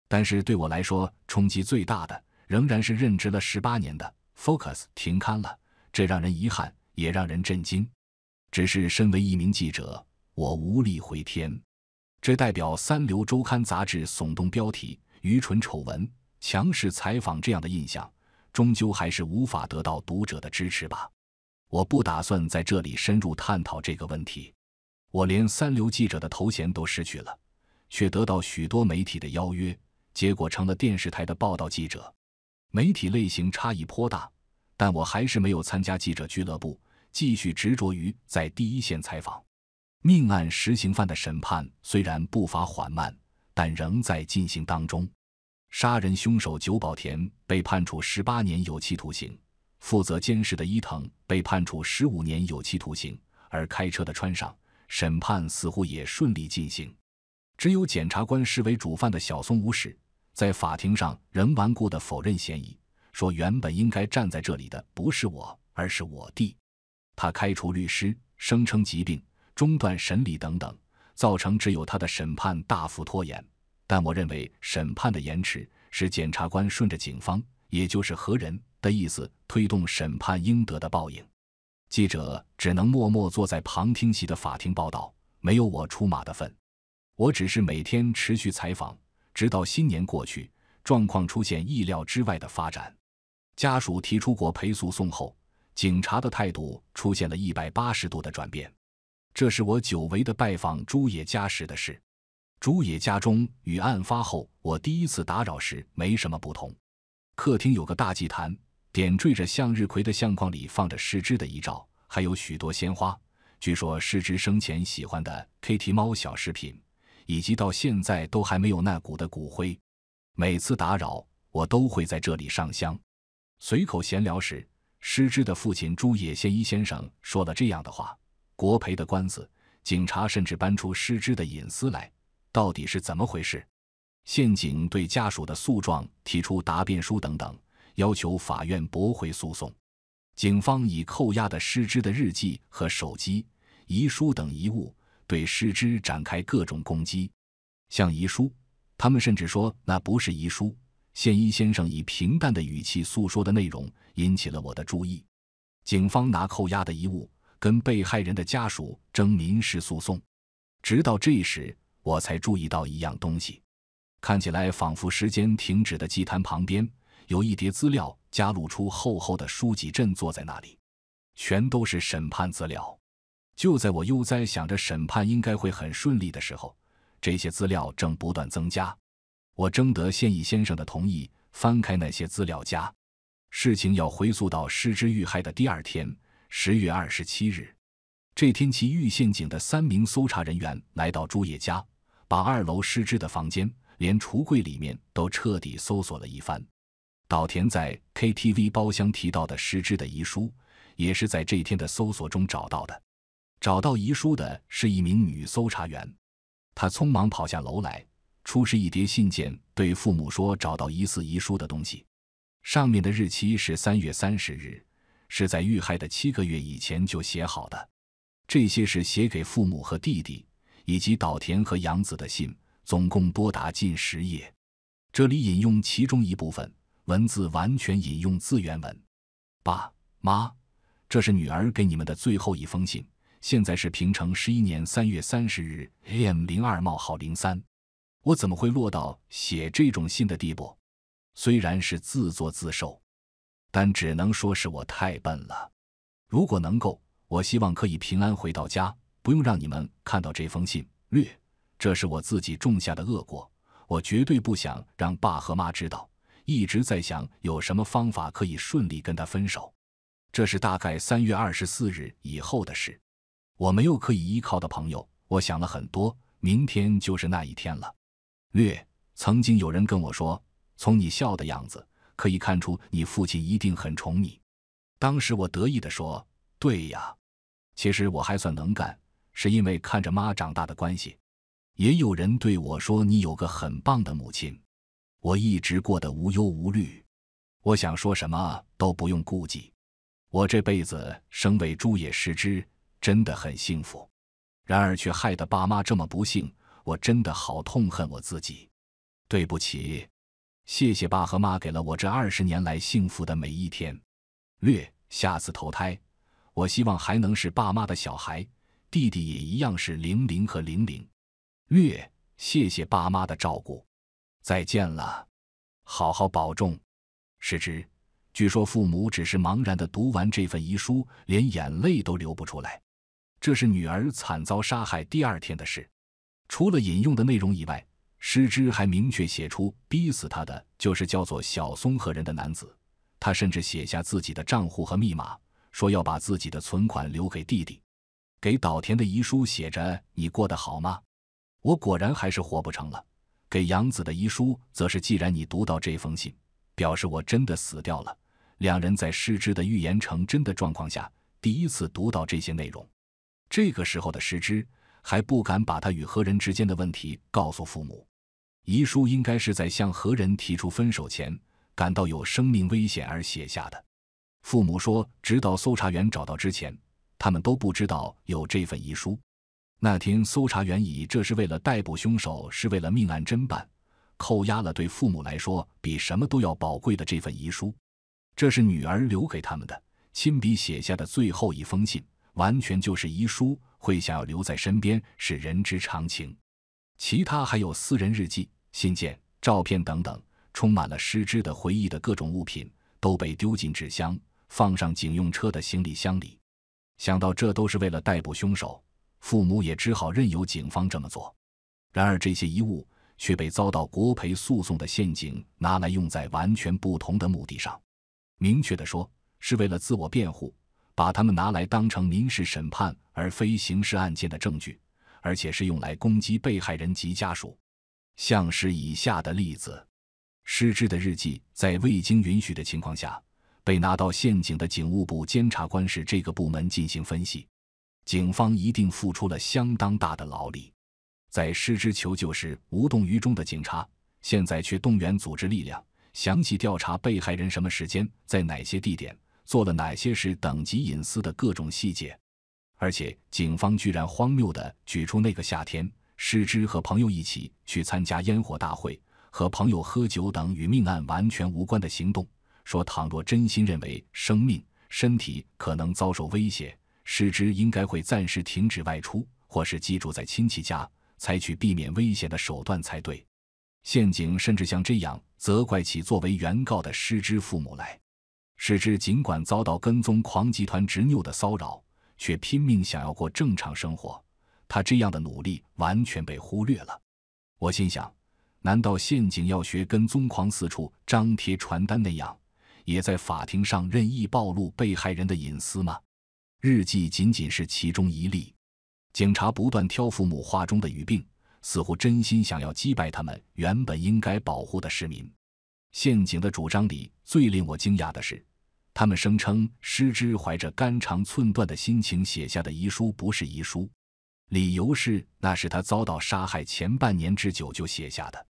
但是对我来说，冲击最大的仍然是任职了十八年的《Focus》停刊了，这让人遗憾，也让人震惊。只是身为一名记者，我无力回天。这代表三流周刊杂志耸动标题、愚蠢丑闻、强势采访这样的印象，终究还是无法得到读者的支持吧。我不打算在这里深入探讨这个问题。我连三流记者的头衔都失去了，却得到许多媒体的邀约，结果成了电视台的报道记者。媒体类型差异颇大，但我还是没有参加记者俱乐部，继续执着于在第一线采访。命案实行犯的审判虽然步伐缓慢，但仍在进行当中。杀人凶手久保田被判处十八年有期徒刑，负责监视的伊藤被判处十五年有期徒刑，而开车的川上。审判似乎也顺利进行，只有检察官视为主犯的小松无事，在法庭上仍顽固地否认嫌疑，说原本应该站在这里的不是我，而是我弟。他开除律师，声称疾病中断审理等等，造成只有他的审判大幅拖延。但我认为审判的延迟是检察官顺着警方，也就是何人的意思推动审判应得的报应。记者只能默默坐在旁听席的法庭报道，没有我出马的份。我只是每天持续采访，直到新年过去，状况出现意料之外的发展。家属提出过陪诉讼后，警察的态度出现了一百八十度的转变。这是我久违的拜访朱野家时的事。朱野家中与案发后我第一次打扰时没什么不同，客厅有个大祭坛。点缀着向日葵的相框里放着失之的遗照，还有许多鲜花。据说失之生前喜欢的 Kitty 猫小饰品，以及到现在都还没有那骨的骨灰。每次打扰，我都会在这里上香。随口闲聊时，失之的父亲朱野仙一先生说了这样的话：国培的官司，警察甚至搬出失之的隐私来，到底是怎么回事？宪警对家属的诉状提出答辩书等等。要求法院驳回诉讼，警方以扣押的失之的日记和手机、遗书等遗物对失之展开各种攻击。像遗书，他们甚至说那不是遗书。宪一先生以平淡的语气诉说的内容引起了我的注意。警方拿扣押的遗物跟被害人的家属争民事诉讼，直到这时我才注意到一样东西，看起来仿佛时间停止的祭坛旁边。有一叠资料夹露出厚厚的书籍朕坐在那里，全都是审判资料。就在我悠哉想着审判应该会很顺利的时候，这些资料正不断增加。我征得现役先生的同意，翻开那些资料夹。事情要回溯到失之遇害的第二天，十月二十七日。这天，其遇陷阱的三名搜查人员来到朱叶家，把二楼失之的房间，连橱柜里面都彻底搜索了一番。岛田在 KTV 包厢提到的失之的遗书，也是在这天的搜索中找到的。找到遗书的是一名女搜查员，她匆忙跑下楼来，出示一叠信件，对父母说：“找到疑似遗书的东西。”上面的日期是三月三十日，是在遇害的七个月以前就写好的。这些是写给父母和弟弟，以及岛田和洋子的信，总共多达近十页。这里引用其中一部分。文字完全引用自原文。爸妈，这是女儿给你们的最后一封信。现在是平成十一年三月三十日，AM 零二冒号零三。我怎么会落到写这种信的地步？虽然是自作自受，但只能说是我太笨了。如果能够，我希望可以平安回到家，不用让你们看到这封信。略。这是我自己种下的恶果，我绝对不想让爸和妈知道。一直在想有什么方法可以顺利跟他分手，这是大概三月二十四日以后的事。我没有可以依靠的朋友，我想了很多。明天就是那一天了。略。曾经有人跟我说，从你笑的样子可以看出你父亲一定很宠你。当时我得意地说：“对呀，其实我还算能干，是因为看着妈长大的关系。”也有人对我说：“你有个很棒的母亲。”我一直过得无忧无虑，我想说什么都不用顾忌。我这辈子生为猪也食之，真的很幸福。然而却害得爸妈这么不幸，我真的好痛恨我自己。对不起，谢谢爸和妈给了我这二十年来幸福的每一天。略，下次投胎，我希望还能是爸妈的小孩，弟弟也一样是零零和零零。略，谢谢爸妈的照顾。再见了，好好保重。师之，据说父母只是茫然的读完这份遗书，连眼泪都流不出来。这是女儿惨遭杀害第二天的事。除了引用的内容以外，师之还明确写出逼死他的就是叫做小松和人的男子。他甚至写下自己的账户和密码，说要把自己的存款留给弟弟。给岛田的遗书写着：“你过得好吗？我果然还是活不成了。”给养子的遗书则是：既然你读到这封信，表示我真的死掉了。两人在失之的预言成真的状况下，第一次读到这些内容。这个时候的失之还不敢把他与何人之间的问题告诉父母。遗书应该是在向何人提出分手前感到有生命危险而写下的。父母说，直到搜查员找到之前，他们都不知道有这份遗书。那天，搜查员以这是为了逮捕凶手，是为了命案侦办，扣押了对父母来说比什么都要宝贵的这份遗书。这是女儿留给他们的，亲笔写下的最后一封信，完全就是遗书。会想要留在身边，是人之常情。其他还有私人日记、信件、照片等等，充满了失之的回忆的各种物品，都被丢进纸箱，放上警用车的行李箱里。想到这都是为了逮捕凶手。父母也只好任由警方这么做，然而这些遗物却被遭到国赔诉讼的陷阱拿来用在完全不同的目的上。明确地说，是为了自我辩护，把他们拿来当成民事审判而非刑事案件的证据，而且是用来攻击被害人及家属。像是以下的例子：失智的日记在未经允许的情况下，被拿到陷阱的警务部监察官室这个部门进行分析。警方一定付出了相当大的劳力，在失之求救时无动于衷的警察，现在却动员组织力量，详细调查被害人什么时间在哪些地点做了哪些事，等级隐私的各种细节。而且警方居然荒谬的举出那个夏天失之和朋友一起去参加烟火大会，和朋友喝酒等与命案完全无关的行动，说倘若真心认为生命身体可能遭受威胁。使之应该会暂时停止外出，或是寄住在亲戚家，采取避免危险的手段才对。陷阱甚至像这样责怪起作为原告的失之父母来，使之尽管遭到跟踪狂集团执拗的骚扰，却拼命想要过正常生活，他这样的努力完全被忽略了。我心想，难道陷阱要学跟踪狂四处张贴传单那样，也在法庭上任意暴露被害人的隐私吗？日记仅仅是其中一例，警察不断挑父母话中的语病，似乎真心想要击败他们原本应该保护的市民。陷阱的主张里最令我惊讶的是，他们声称失之怀着肝肠寸断的心情写下的遗书不是遗书，理由是那是他遭到杀害前半年之久就写下的，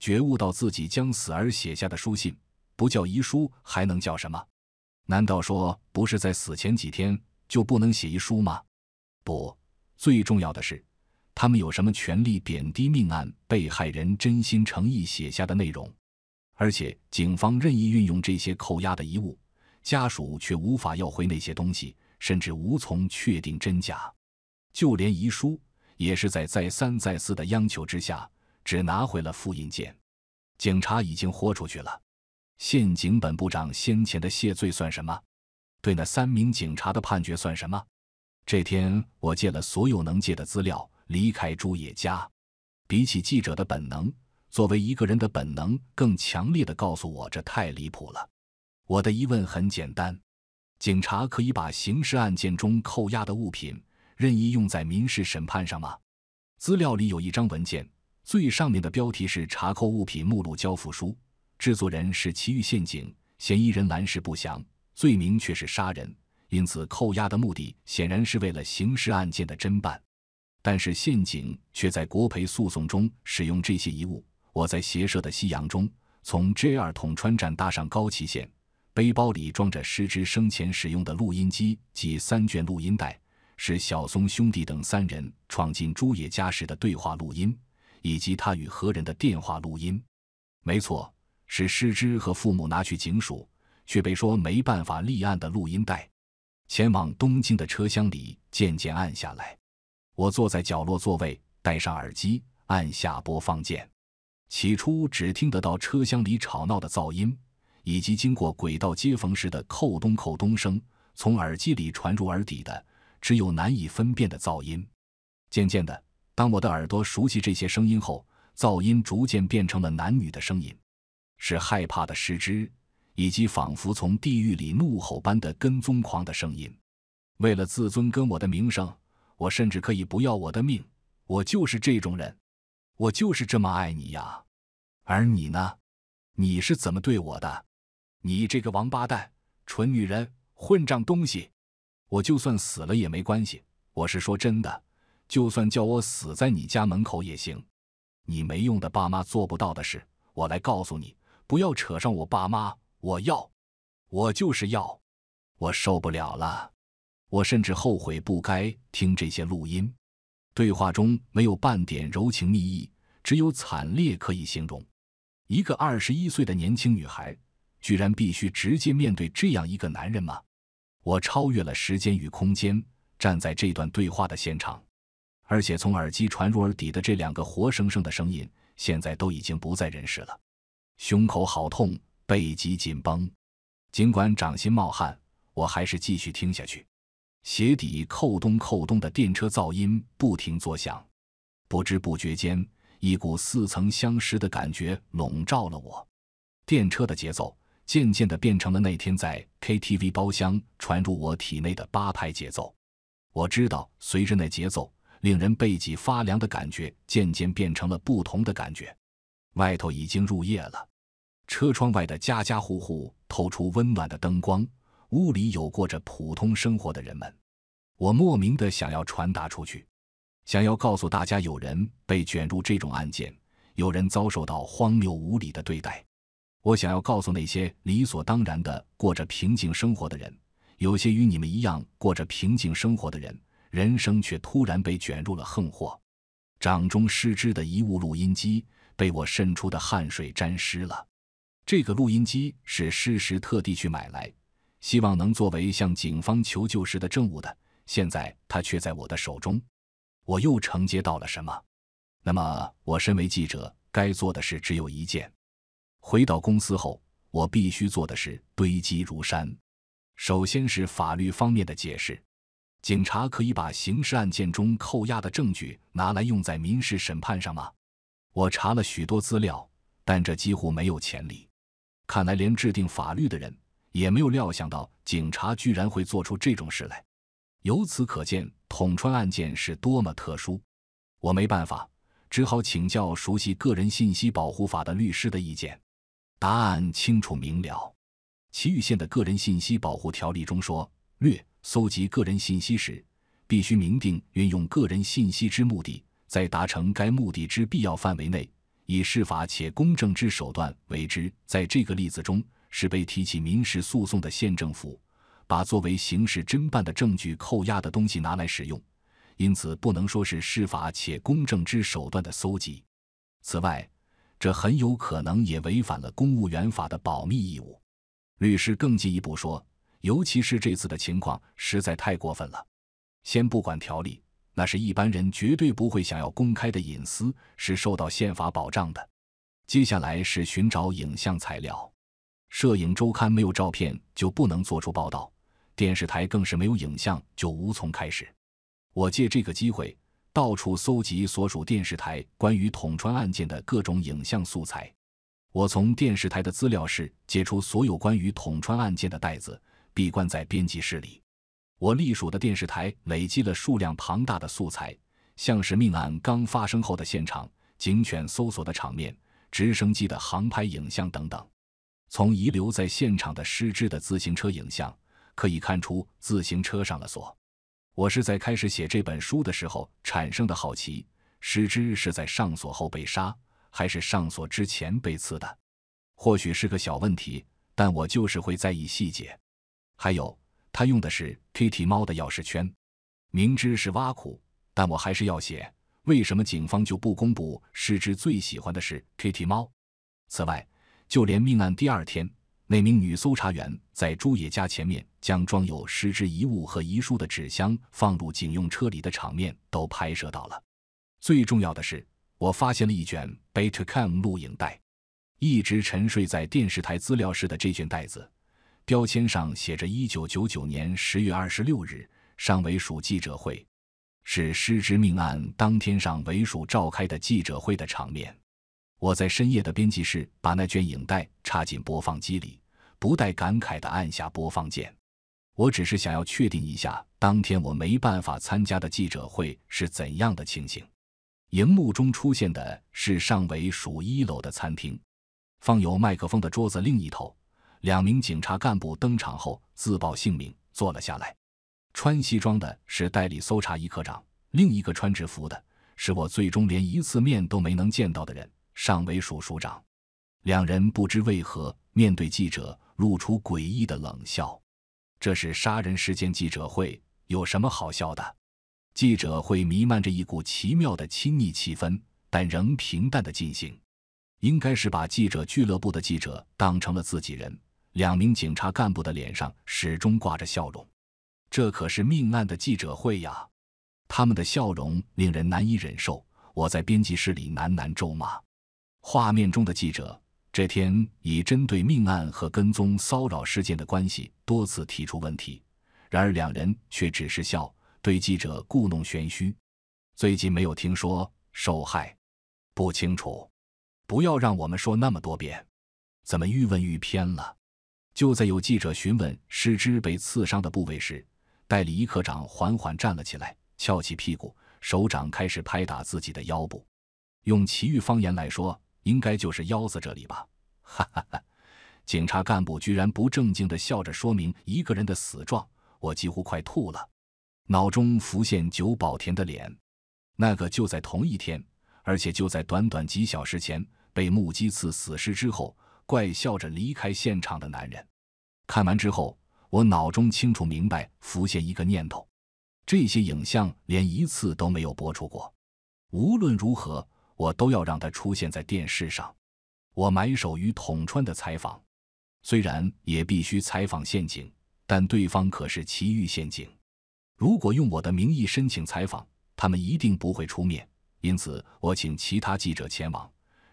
觉悟到自己将死而写下的书信，不叫遗书还能叫什么？难道说不是在死前几天？就不能写遗书吗？不，最重要的是，他们有什么权利贬低命案被害人真心诚意写下的内容？而且警方任意运用这些扣押的遗物，家属却无法要回那些东西，甚至无从确定真假。就连遗书也是在再三再四的央求之下，只拿回了复印件。警察已经豁出去了，宪警本部长先前的谢罪算什么？对那三名警察的判决算什么？这天，我借了所有能借的资料，离开朱野家。比起记者的本能，作为一个人的本能更强烈的告诉我，这太离谱了。我的疑问很简单：警察可以把刑事案件中扣押的物品任意用在民事审判上吗？资料里有一张文件，最上面的标题是《查扣物品目录交付书》，制作人是奇遇陷阱，嫌疑人来势不详。罪名却是杀人，因此扣押的目的显然是为了刑事案件的侦办，但是陷阱却在国赔诉讼中使用这些遗物。我在斜射的夕阳中，从 J 二统川站搭上高崎线，背包里装着师之生前使用的录音机及三卷录音带，是小松兄弟等三人闯进朱野家时的对话录音，以及他与何人的电话录音。没错，是师之和父母拿去警署。却被说没办法立案的录音带，前往东京的车厢里渐渐暗下来。我坐在角落座位，戴上耳机，按下播放键。起初只听得到车厢里吵闹的噪音，以及经过轨道接缝时的扣东扣东声。从耳机里传入耳底的只有难以分辨的噪音。渐渐的，当我的耳朵熟悉这些声音后，噪音逐渐变成了男女的声音，是害怕的失之。以及仿佛从地狱里怒吼般的跟踪狂的声音。为了自尊跟我的名声，我甚至可以不要我的命。我就是这种人，我就是这么爱你呀。而你呢？你是怎么对我的？你这个王八蛋、蠢女人、混账东西！我就算死了也没关系。我是说真的，就算叫我死在你家门口也行。你没用的爸妈做不到的事，我来告诉你。不要扯上我爸妈。我要，我就是要，我受不了了。我甚至后悔不该听这些录音。对话中没有半点柔情蜜意，只有惨烈可以形容。一个二十一岁的年轻女孩，居然必须直接面对这样一个男人吗？我超越了时间与空间，站在这段对话的现场，而且从耳机传入耳底的这两个活生生的声音，现在都已经不在人世了。胸口好痛。背脊紧绷，尽管掌心冒汗，我还是继续听下去。鞋底扣动扣动的电车噪音不停作响，不知不觉间，一股似曾相识的感觉笼罩了我。电车的节奏渐渐地变成了那天在 KTV 包厢传入我体内的八拍节奏。我知道，随着那节奏，令人背脊发凉的感觉渐渐变成了不同的感觉。外头已经入夜了。车窗外的家家户户透出温暖的灯光，屋里有过着普通生活的人们。我莫名的想要传达出去，想要告诉大家，有人被卷入这种案件，有人遭受到荒谬无理的对待。我想要告诉那些理所当然的过着平静生活的人，有些与你们一样过着平静生活的人，人生却突然被卷入了横祸。掌中失之的遗物录音机被我渗出的汗水沾湿了。这个录音机是失时特地去买来，希望能作为向警方求救时的证物的。现在它却在我的手中，我又承接到了什么？那么我身为记者该做的事只有一件：回到公司后，我必须做的事堆积如山。首先是法律方面的解释：警察可以把刑事案件中扣押的证据拿来用在民事审判上吗？我查了许多资料，但这几乎没有潜力。看来，连制定法律的人也没有料想到，警察居然会做出这种事来。由此可见，捅穿案件是多么特殊。我没办法，只好请教熟悉《个人信息保护法》的律师的意见。答案清楚明了。祁玉县的《个人信息保护条例》中说，略搜集个人信息时，必须明定运用个人信息之目的，在达成该目的之必要范围内。以司法且公正之手段为之，在这个例子中，是被提起民事诉讼的县政府，把作为刑事侦办的证据扣押的东西拿来使用，因此不能说是司法且公正之手段的搜集。此外，这很有可能也违反了公务员法的保密义务。律师更进一步说，尤其是这次的情况实在太过分了。先不管条例。那是一般人绝对不会想要公开的隐私，是受到宪法保障的。接下来是寻找影像材料。摄影周刊没有照片就不能做出报道，电视台更是没有影像就无从开始。我借这个机会到处搜集所属电视台关于捅川案件的各种影像素材。我从电视台的资料室借出所有关于捅川案件的袋子，闭关在编辑室里。我隶属的电视台累积了数量庞大的素材，像是命案刚发生后的现场、警犬搜索的场面、直升机的航拍影像等等。从遗留在现场的失之的自行车影像可以看出，自行车上了锁。我是在开始写这本书的时候产生的好奇：失之是在上锁后被杀，还是上锁之前被刺的？或许是个小问题，但我就是会在意细节。还有。他用的是 Kitty 猫的钥匙圈，明知是挖苦，但我还是要写。为什么警方就不公布失之最喜欢的是 Kitty 猫？此外，就连命案第二天，那名女搜查员在朱野家前面将装有失之遗物和遗书的纸箱放入警用车里的场面都拍摄到了。最重要的是，我发现了一卷 Betacam 录影带，一直沉睡在电视台资料室的这卷带子。标签上写着“一九九九年十月二十六日上委署记者会”，是失职命案当天上委署召开的记者会的场面。我在深夜的编辑室把那卷影带插进播放机里，不带感慨地按下播放键。我只是想要确定一下，当天我没办法参加的记者会是怎样的情形。荧幕中出现的是上委署一楼的餐厅，放有麦克风的桌子另一头。两名警察干部登场后自报姓名坐了下来，穿西装的是代理搜查一科长，另一个穿制服的是我最终连一次面都没能见到的人——上尾署署长。两人不知为何面对记者露出诡异的冷笑。这是杀人事件记者会，有什么好笑的？记者会弥漫着一股奇妙的亲昵气氛，但仍平淡的进行。应该是把记者俱乐部的记者当成了自己人。两名警察干部的脸上始终挂着笑容，这可是命案的记者会呀！他们的笑容令人难以忍受。我在编辑室里喃喃咒骂。画面中的记者这天以针对命案和跟踪骚扰事件的关系多次提出问题，然而两人却只是笑，对记者故弄玄虚。最近没有听说受害，不清楚。不要让我们说那么多遍，怎么愈问愈偏了？就在有记者询问失肢被刺伤的部位时，代理科长缓缓站了起来，翘起屁股，手掌开始拍打自己的腰部。用奇遇方言来说，应该就是腰子这里吧。哈哈哈！警察干部居然不正经地笑着说明一个人的死状，我几乎快吐了。脑中浮现久保田的脸，那个就在同一天，而且就在短短几小时前被目击刺死尸之后。怪笑着离开现场的男人，看完之后，我脑中清楚明白，浮现一个念头：这些影像连一次都没有播出过。无论如何，我都要让他出现在电视上。我埋首于统川的采访，虽然也必须采访陷阱，但对方可是奇遇陷阱。如果用我的名义申请采访，他们一定不会出面。因此，我请其他记者前往。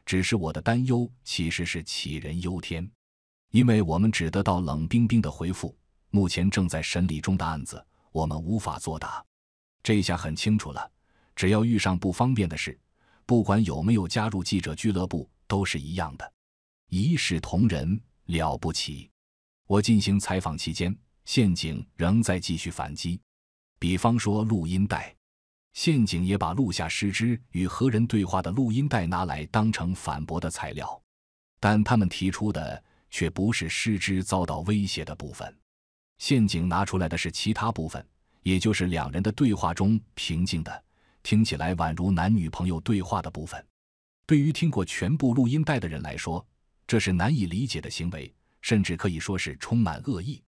只是我的担忧其实是杞人忧天，因为我们只得到冷冰冰的回复。目前正在审理中的案子，我们无法作答。这下很清楚了，只要遇上不方便的事，不管有没有加入记者俱乐部都是一样的，一视同仁，了不起。我进行采访期间，陷阱仍在继续反击，比方说录音带。陷阱也把录下失之与何人对话的录音带拿来当成反驳的材料，但他们提出的却不是失之遭到威胁的部分，陷阱拿出来的是其他部分，也就是两人的对话中平静的、听起来宛如男女朋友对话的部分。对于听过全部录音带的人来说，这是难以理解的行为，甚至可以说是充满恶意。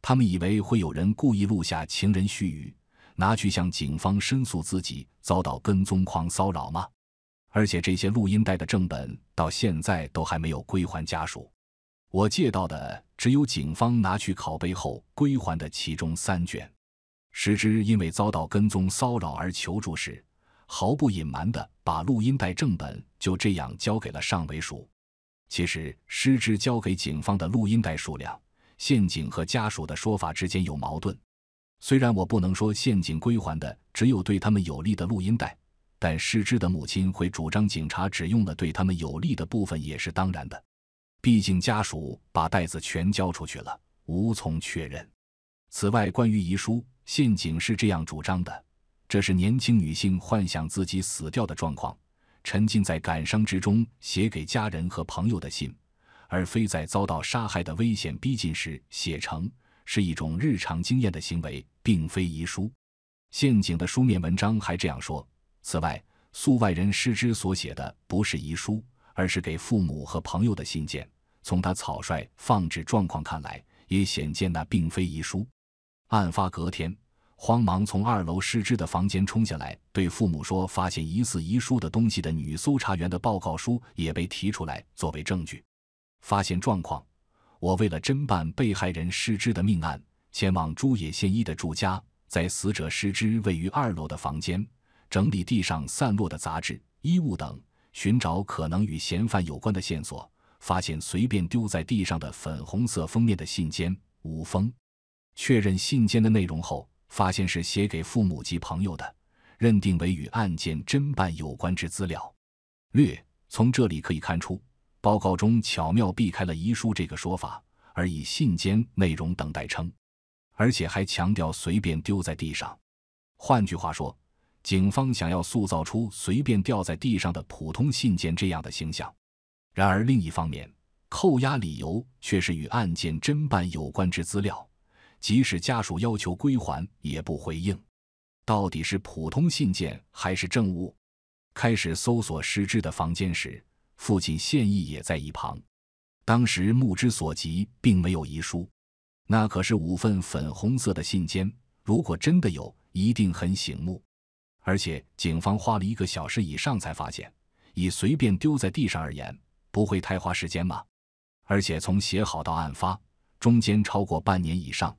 他们以为会有人故意录下情人絮语。拿去向警方申诉自己遭到跟踪狂骚扰吗？而且这些录音带的正本到现在都还没有归还家属。我借到的只有警方拿去拷贝后归还的其中三卷。时之因为遭到跟踪骚扰而求助时，毫不隐瞒地把录音带正本就这样交给了上尾署。其实失之交给警方的录音带数量，陷警和家属的说法之间有矛盾。虽然我不能说陷阱归还的只有对他们有利的录音带，但失智的母亲会主张警察只用了对他们有利的部分也是当然的。毕竟家属把袋子全交出去了，无从确认。此外，关于遗书，陷阱是这样主张的：这是年轻女性幻想自己死掉的状况，沉浸在感伤之中写给家人和朋友的信，而非在遭到杀害的危险逼近时写成。是一种日常经验的行为，并非遗书。陷阱的书面文章还这样说：此外，素外人失之所写的不是遗书，而是给父母和朋友的信件。从他草率放置状况看来，也显见那并非遗书。案发隔天，慌忙从二楼失之的房间冲下来，对父母说发现疑似遗书的东西的女搜查员的报告书也被提出来作为证据。发现状况。我为了侦办被害人失之的命案，前往珠野宪一的住家，在死者失之位于二楼的房间，整理地上散落的杂志、衣物等，寻找可能与嫌犯有关的线索。发现随便丢在地上的粉红色封面的信笺，五封。确认信笺的内容后，发现是写给父母及朋友的，认定为与案件侦办有关之资料。略。从这里可以看出。报告中巧妙避开了遗书这个说法，而以信件内容等待称，而且还强调随便丢在地上。换句话说，警方想要塑造出随便掉在地上的普通信件这样的形象。然而，另一方面，扣押理由却是与案件侦办有关之资料，即使家属要求归还，也不回应。到底是普通信件还是证物？开始搜索失智的房间时。父亲现役也在一旁，当时目之所及并没有遗书，那可是五份粉红色的信笺。如果真的有，一定很醒目。而且警方花了一个小时以上才发现，以随便丢在地上而言，不会太花时间吗？而且从写好到案发中间超过半年以上，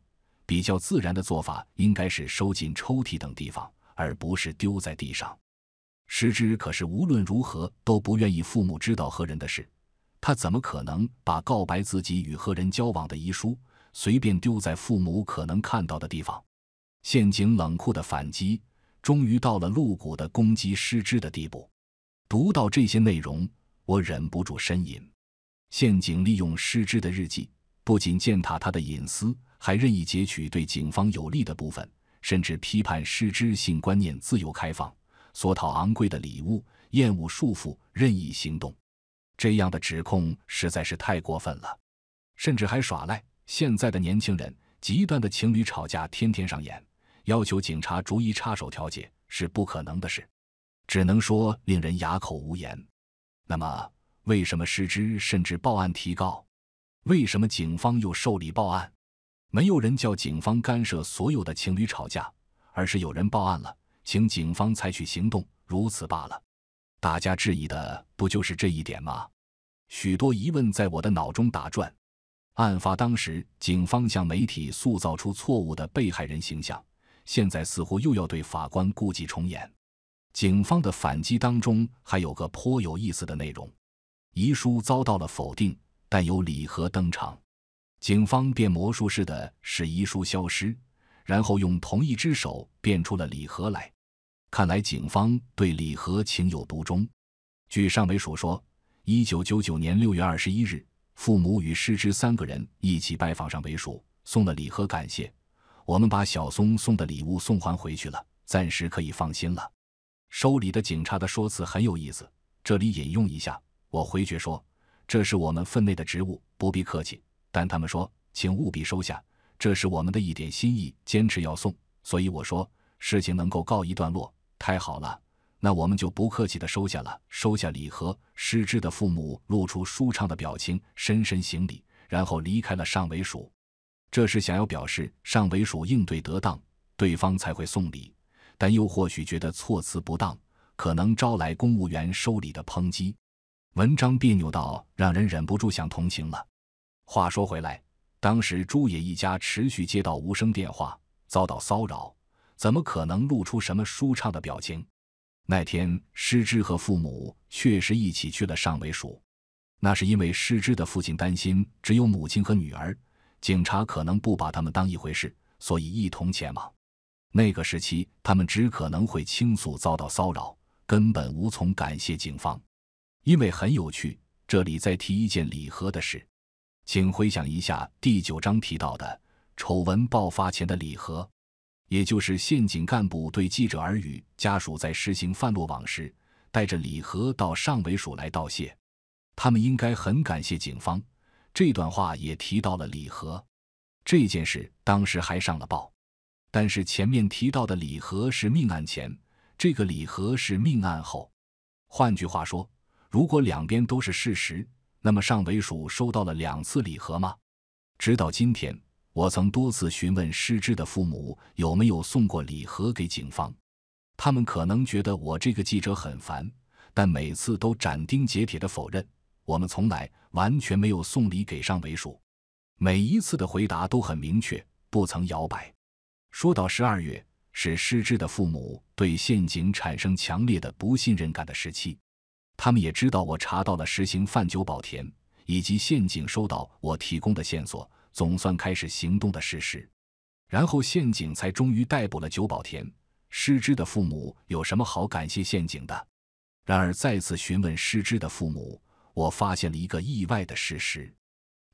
比较自然的做法应该是收进抽屉等地方，而不是丢在地上。失之可是无论如何都不愿意父母知道何人的事，他怎么可能把告白自己与何人交往的遗书随便丢在父母可能看到的地方？陷阱冷酷的反击，终于到了露骨的攻击失之的地步。读到这些内容，我忍不住呻吟。陷阱利用失之的日记，不仅践踏他的隐私，还任意截取对警方有利的部分，甚至批判失之性观念自由开放。索讨昂贵的礼物，厌恶束缚，任意行动，这样的指控实在是太过分了，甚至还耍赖。现在的年轻人，极端的情侣吵架天天上演，要求警察逐一插手调解是不可能的事，只能说令人哑口无言。那么，为什么失之甚至报案提告？为什么警方又受理报案？没有人叫警方干涉所有的情侣吵架，而是有人报案了。请警方采取行动，如此罢了。大家质疑的不就是这一点吗？许多疑问在我的脑中打转。案发当时，警方向媒体塑造出错误的被害人形象，现在似乎又要对法官故伎重演。警方的反击当中还有个颇有意思的内容：遗书遭到了否定，但有礼盒登场。警方变魔术似的使遗书消失，然后用同一只手变出了礼盒来。看来警方对礼盒情有独钟。据上尾署说，一九九九年六月二十一日，父母与师侄三个人一起拜访上尾署，送了礼盒感谢。我们把小松送的礼物送还回去了，暂时可以放心了。收礼的警察的说辞很有意思，这里引用一下：我回绝说，这是我们分内的职务，不必客气。但他们说，请务必收下，这是我们的一点心意，坚持要送，所以我说，事情能够告一段落。太好了，那我们就不客气的收下了。收下礼盒，失之的父母露出舒畅的表情，深深行礼，然后离开了上尾署。这是想要表示上尾署应对得当，对方才会送礼，但又或许觉得措辞不当，可能招来公务员收礼的抨击。文章别扭到让人忍不住想同情了。话说回来，当时朱野一家持续接到无声电话，遭到骚扰。怎么可能露出什么舒畅的表情？那天，诗之和父母确实一起去了上尾署。那是因为诗之的父亲担心，只有母亲和女儿，警察可能不把他们当一回事，所以一同前往。那个时期，他们只可能会倾诉遭到骚扰，根本无从感谢警方。因为很有趣，这里再提一件礼盒的事，请回想一下第九章提到的丑闻爆发前的礼盒。也就是县警干部对记者耳语：“家属在实行犯落网时，带着礼盒到上委署来道谢，他们应该很感谢警方。”这段话也提到了礼盒，这件事当时还上了报。但是前面提到的礼盒是命案前，这个礼盒是命案后。换句话说，如果两边都是事实，那么上委署收到了两次礼盒吗？直到今天。我曾多次询问失智的父母有没有送过礼盒给警方，他们可能觉得我这个记者很烦，但每次都斩钉截铁地否认，我们从来完全没有送礼给上维署。每一次的回答都很明确，不曾摇摆。说到十二月，是失智的父母对陷阱产生强烈的不信任感的时期，他们也知道我查到了实行“饭酒保田”以及陷阱收到我提供的线索。总算开始行动的事实，然后陷阱才终于逮捕了久保田。失之的父母有什么好感谢陷阱的？然而再次询问失之的父母，我发现了一个意外的事实：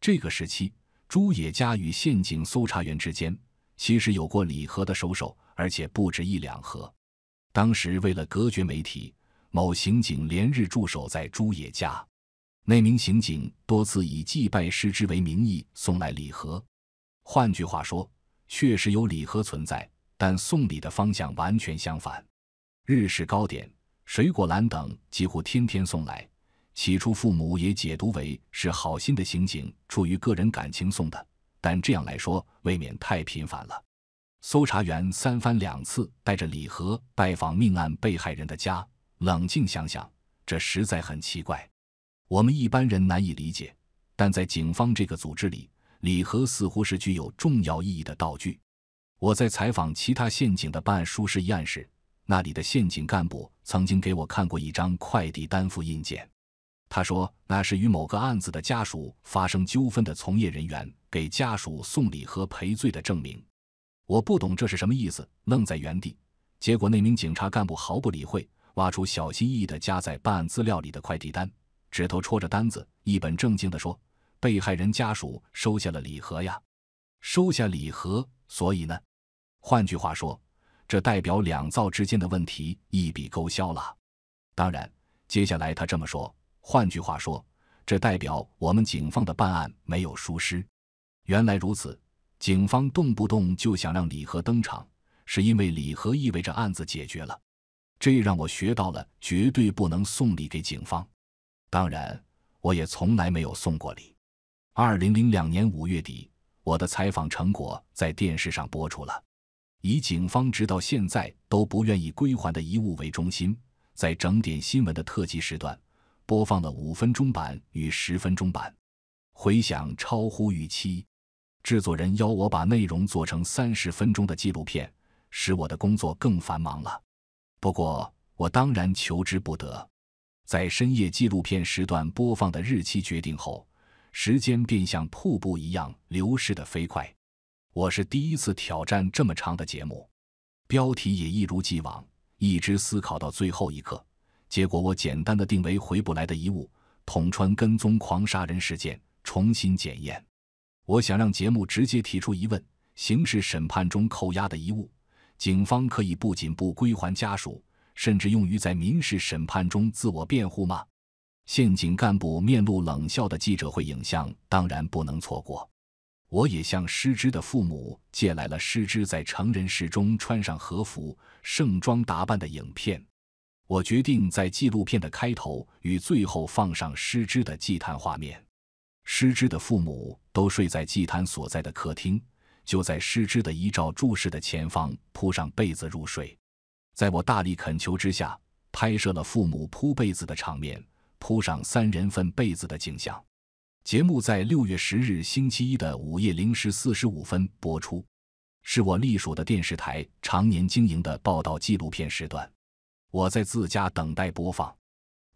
这个时期，朱野家与陷阱搜查员之间其实有过礼盒的收受，而且不止一两盒。当时为了隔绝媒体，某刑警连日驻守在朱野家。那名刑警多次以祭拜师之为名义送来礼盒，换句话说，确实有礼盒存在，但送礼的方向完全相反。日式糕点、水果篮等几乎天天送来。起初，父母也解读为是好心的刑警出于个人感情送的，但这样来说未免太频繁了。搜查员三番两次带着礼盒拜访命案被害人的家，冷静想想，这实在很奇怪。我们一般人难以理解，但在警方这个组织里，礼盒似乎是具有重要意义的道具。我在采访其他县警的办案书时一案时，那里的县警干部曾经给我看过一张快递单复印件。他说那是与某个案子的家属发生纠纷的从业人员给家属送礼盒赔罪的证明。我不懂这是什么意思，愣在原地。结果那名警察干部毫不理会，挖出小心翼翼地夹在办案资料里的快递单。指头戳着单子，一本正经地说：“被害人家属收下了礼盒呀，收下礼盒，所以呢，换句话说，这代表两造之间的问题一笔勾销了。当然，接下来他这么说，换句话说，这代表我们警方的办案没有疏失。原来如此，警方动不动就想让礼盒登场，是因为礼盒意味着案子解决了。这让我学到了，绝对不能送礼给警方。”当然，我也从来没有送过礼。二零零两年五月底，我的采访成果在电视上播出了，以警方直到现在都不愿意归还的遗物为中心，在整点新闻的特辑时段播放了五分钟版与十分钟版，回响超乎预期。制作人邀我把内容做成三十分钟的纪录片，使我的工作更繁忙了。不过，我当然求之不得。在深夜纪录片时段播放的日期决定后，时间便像瀑布一样流逝的飞快。我是第一次挑战这么长的节目，标题也一如既往，一直思考到最后一刻。结果我简单的定为“回不来的遗物”，捅穿跟踪狂杀人事件，重新检验。我想让节目直接提出疑问：刑事审判中扣押的遗物，警方可以不仅不归还家属。甚至用于在民事审判中自我辩护吗？县警干部面露冷笑的记者会影像当然不能错过。我也向失之的父母借来了失之在成人式中穿上和服、盛装打扮的影片。我决定在纪录片的开头与最后放上失之的祭坛画面。失之的父母都睡在祭坛所在的客厅，就在失之的遗照注视的前方铺上被子入睡。在我大力恳求之下，拍摄了父母铺被子的场面，铺上三人份被子的景象。节目在六月十日星期一的午夜零时四十五分播出，是我隶属的电视台常年经营的报道纪录片时段。我在自家等待播放，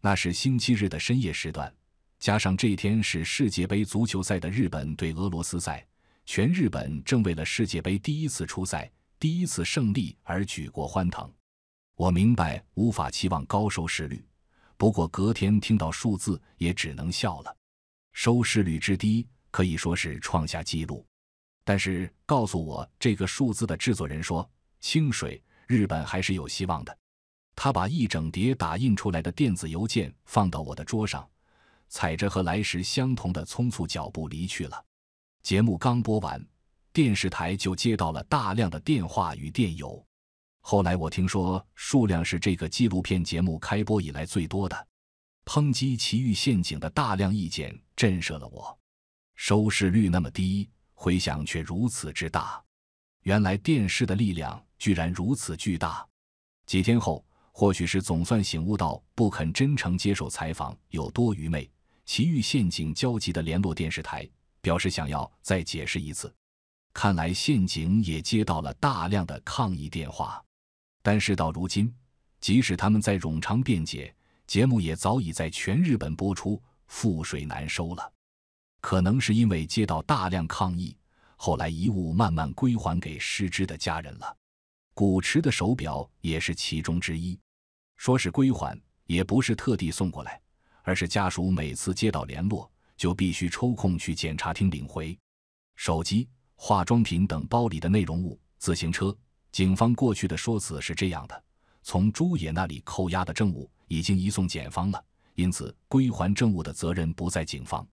那是星期日的深夜时段，加上这天是世界杯足球赛的日本对俄罗斯赛，全日本正为了世界杯第一次出赛、第一次胜利而举国欢腾。我明白无法期望高收视率，不过隔天听到数字也只能笑了。收视率之低可以说是创下纪录，但是告诉我这个数字的制作人说：“清水，日本还是有希望的。”他把一整叠打印出来的电子邮件放到我的桌上，踩着和来时相同的匆促脚步离去了。节目刚播完，电视台就接到了大量的电话与电邮。后来我听说，数量是这个纪录片节目开播以来最多的。抨击《奇遇陷阱》的大量意见震慑了我。收视率那么低，回响却如此之大，原来电视的力量居然如此巨大。几天后，或许是总算醒悟到不肯真诚接受采访有多愚昧，《奇遇陷阱》焦急的联络电视台，表示想要再解释一次。看来陷阱也接到了大量的抗议电话。但事到如今，即使他们在冗长辩解，节目也早已在全日本播出，覆水难收了。可能是因为接到大量抗议，后来遗物慢慢归还给失之的家人了。古驰的手表也是其中之一。说是归还，也不是特地送过来，而是家属每次接到联络，就必须抽空去检察厅领回。手机、化妆品等包里的内容物，自行车。警方过去的说辞是这样的：从朱野那里扣押的证物已经移送检方了，因此归还证物的责任不在警方。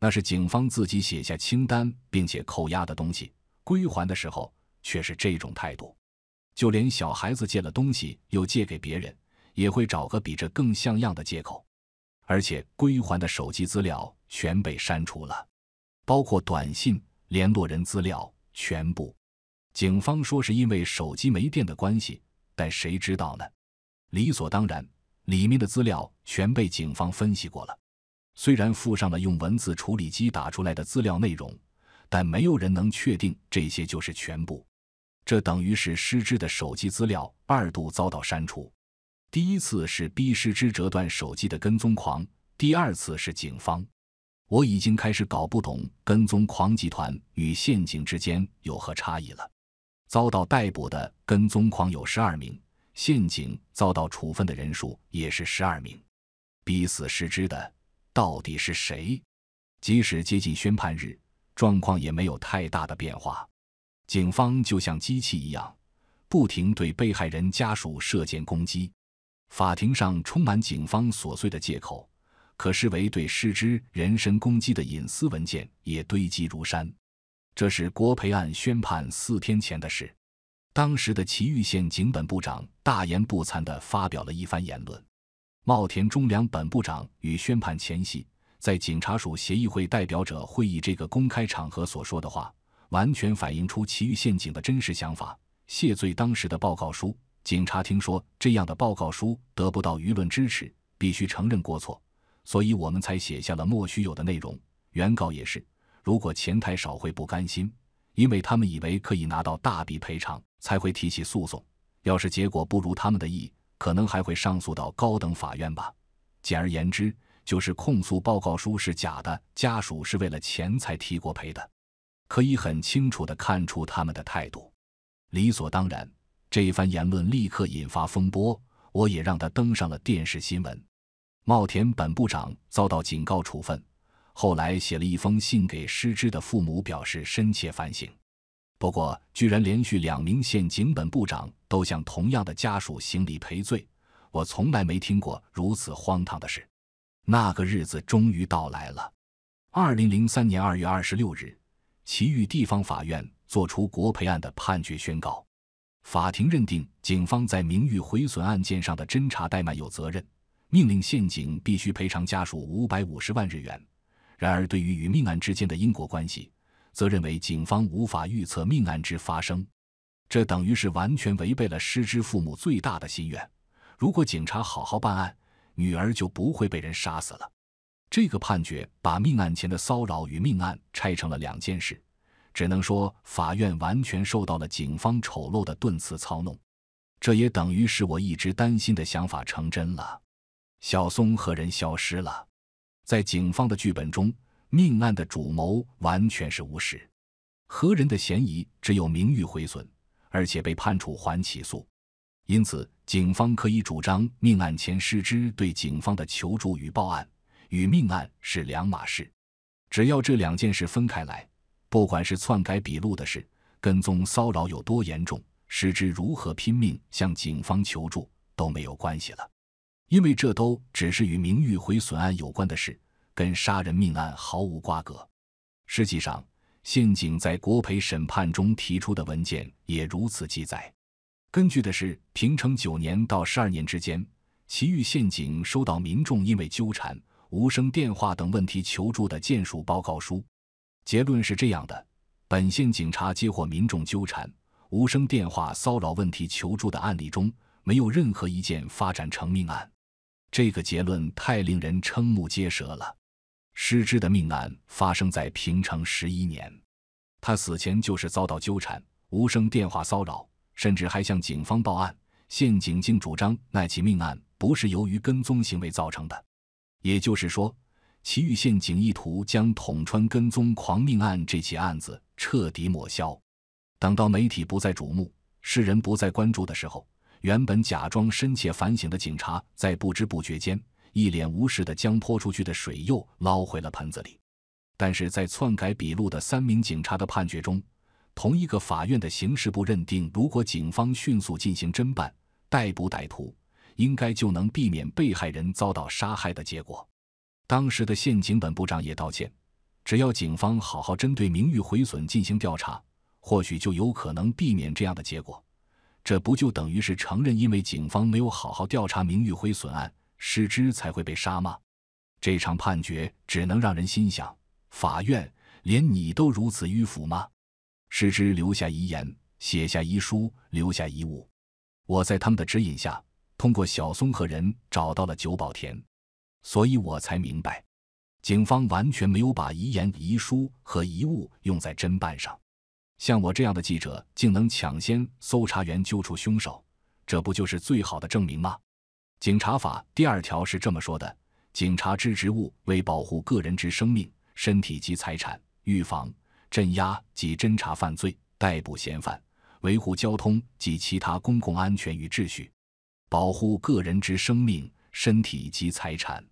那是警方自己写下清单并且扣押的东西，归还的时候却是这种态度。就连小孩子借了东西又借给别人，也会找个比这更像样的借口。而且归还的手机资料全被删除了，包括短信、联络人资料全部。警方说是因为手机没电的关系，但谁知道呢？理所当然，里面的资料全被警方分析过了。虽然附上了用文字处理机打出来的资料内容，但没有人能确定这些就是全部。这等于是失之的手机资料二度遭到删除。第一次是逼失之折断手机的跟踪狂，第二次是警方。我已经开始搞不懂跟踪狂集团与陷阱之间有何差异了。遭到逮捕的跟踪狂有十二名，陷阱遭到处分的人数也是十二名。逼死失之的到底是谁？即使接近宣判日，状况也没有太大的变化。警方就像机器一样，不停对被害人家属射箭攻击。法庭上充满警方琐碎的借口，可视为对失之人身攻击的隐私文件也堆积如山。这是国培案宣判四天前的事，当时的祁玉县警本部长大言不惭地发表了一番言论。茂田忠良本部长与宣判前夕在警察署协议会代表者会议这个公开场合所说的话，完全反映出祁玉县警的真实想法。谢罪当时的报告书，警察听说这样的报告书得不到舆论支持，必须承认过错，所以我们才写下了莫须有的内容。原告也是。如果钱太少会不甘心，因为他们以为可以拿到大笔赔偿才会提起诉讼。要是结果不如他们的意，可能还会上诉到高等法院吧。简而言之，就是控诉报告书是假的，家属是为了钱才提过赔的。可以很清楚的看出他们的态度，理所当然。这一番言论立刻引发风波，我也让他登上了电视新闻。茂田本部长遭到警告处分。后来写了一封信给失职的父母，表示深切反省。不过，居然连续两名县警本部长都向同样的家属行礼赔罪，我从来没听过如此荒唐的事。那个日子终于到来了。二零零三年二月二十六日，琦玉地方法院作出国赔案的判决宣告。法庭认定警方在名誉毁损案件上的侦查怠慢有责任，命令县警必须赔偿家属五百五十万日元。然而，对于与命案之间的因果关系，则认为警方无法预测命案之发生，这等于是完全违背了失之父母最大的心愿。如果警察好好办案，女儿就不会被人杀死了。这个判决把命案前的骚扰与命案拆成了两件事，只能说法院完全受到了警方丑陋的钝词操弄。这也等于是我一直担心的想法成真了：小松和人消失了。在警方的剧本中，命案的主谋完全是无实，何人的嫌疑只有名誉毁损，而且被判处缓起诉，因此警方可以主张命案前失之对警方的求助与报案与命案是两码事。只要这两件事分开来，不管是篡改笔录的事，跟踪骚扰有多严重，失之如何拼命向警方求助都没有关系了。因为这都只是与名誉毁损案有关的事，跟杀人命案毫无瓜葛。实际上，宪警在国赔审判中提出的文件也如此记载。根据的是平成九年到十二年之间，埼玉陷警收到民众因为纠缠、无声电话等问题求助的建树报告书。结论是这样的：本县警察接获民众纠缠、无声电话骚扰问题求助的案例中，没有任何一件发展成命案。这个结论太令人瞠目结舌了。失之的命案发生在平成十一年，他死前就是遭到纠缠、无声电话骚扰，甚至还向警方报案。县警竟主张那起命案不是由于跟踪行为造成的，也就是说，祁玉县警意图将统川跟踪狂命案这起案子彻底抹消。等到媒体不再瞩目，世人不再关注的时候。原本假装深切反省的警察，在不知不觉间，一脸无视的将泼出去的水又捞回了盆子里。但是在篡改笔录的三名警察的判决中，同一个法院的刑事部认定，如果警方迅速进行侦办、逮捕歹徒，应该就能避免被害人遭到杀害的结果。当时的宪警本部长也道歉，只要警方好好针对名誉毁损进行调查，或许就有可能避免这样的结果。这不就等于是承认，因为警方没有好好调查名誉毁损案，失之才会被杀吗？这场判决只能让人心想：法院连你都如此迂腐吗？失之留下遗言，写下遗书，留下遗物。我在他们的指引下，通过小松和人找到了久保田，所以我才明白，警方完全没有把遗言、遗书和遗物用在侦办上。像我这样的记者，竟能抢先搜查员揪出凶手，这不就是最好的证明吗？《警察法》第二条是这么说的：警察之职务为保护个人之生命、身体及财产，预防、镇压及侦查犯罪，逮捕嫌犯，维护交通及其他公共安全与秩序，保护个人之生命、身体及财产。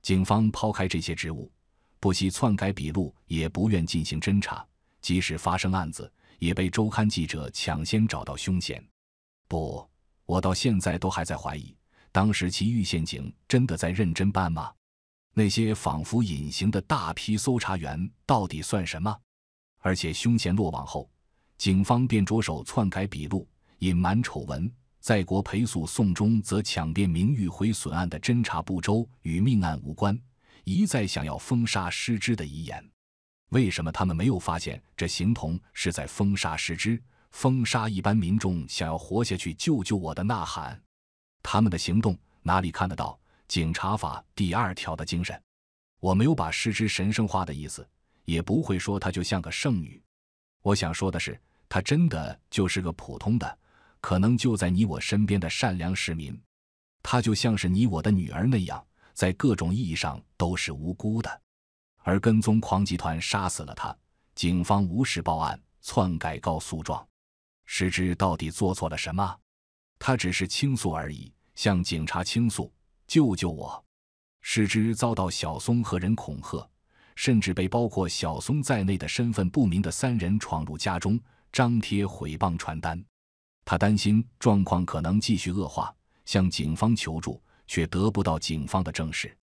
警方抛开这些职务，不惜篡改笔录，也不愿进行侦查。即使发生案子，也被周刊记者抢先找到凶嫌。不，我到现在都还在怀疑，当时其遇险警真的在认真办吗？那些仿佛隐形的大批搜查员到底算什么？而且凶嫌落网后，警方便着手篡改笔录，隐瞒丑闻；在国陪诉宋忠，则抢辩名誉毁损案的侦查不周与命案无关，一再想要封杀失之的遗言。为什么他们没有发现这形同是在封杀失之、封杀一般民众想要活下去、救救我的呐喊？他们的行动哪里看得到《警察法》第二条的精神？我没有把失之神圣化的意思，也不会说她就像个圣女。我想说的是，她真的就是个普通的，可能就在你我身边的善良市民。她就像是你我的女儿那样，在各种意义上都是无辜的。而跟踪狂集团杀死了他，警方无视报案，篡改告诉状，时之到底做错了什么？他只是倾诉而已，向警察倾诉：“救救我！”时之遭到小松和人恐吓，甚至被包括小松在内的身份不明的三人闯入家中，张贴毁谤传单。他担心状况可能继续恶化，向警方求助，却得不到警方的证实。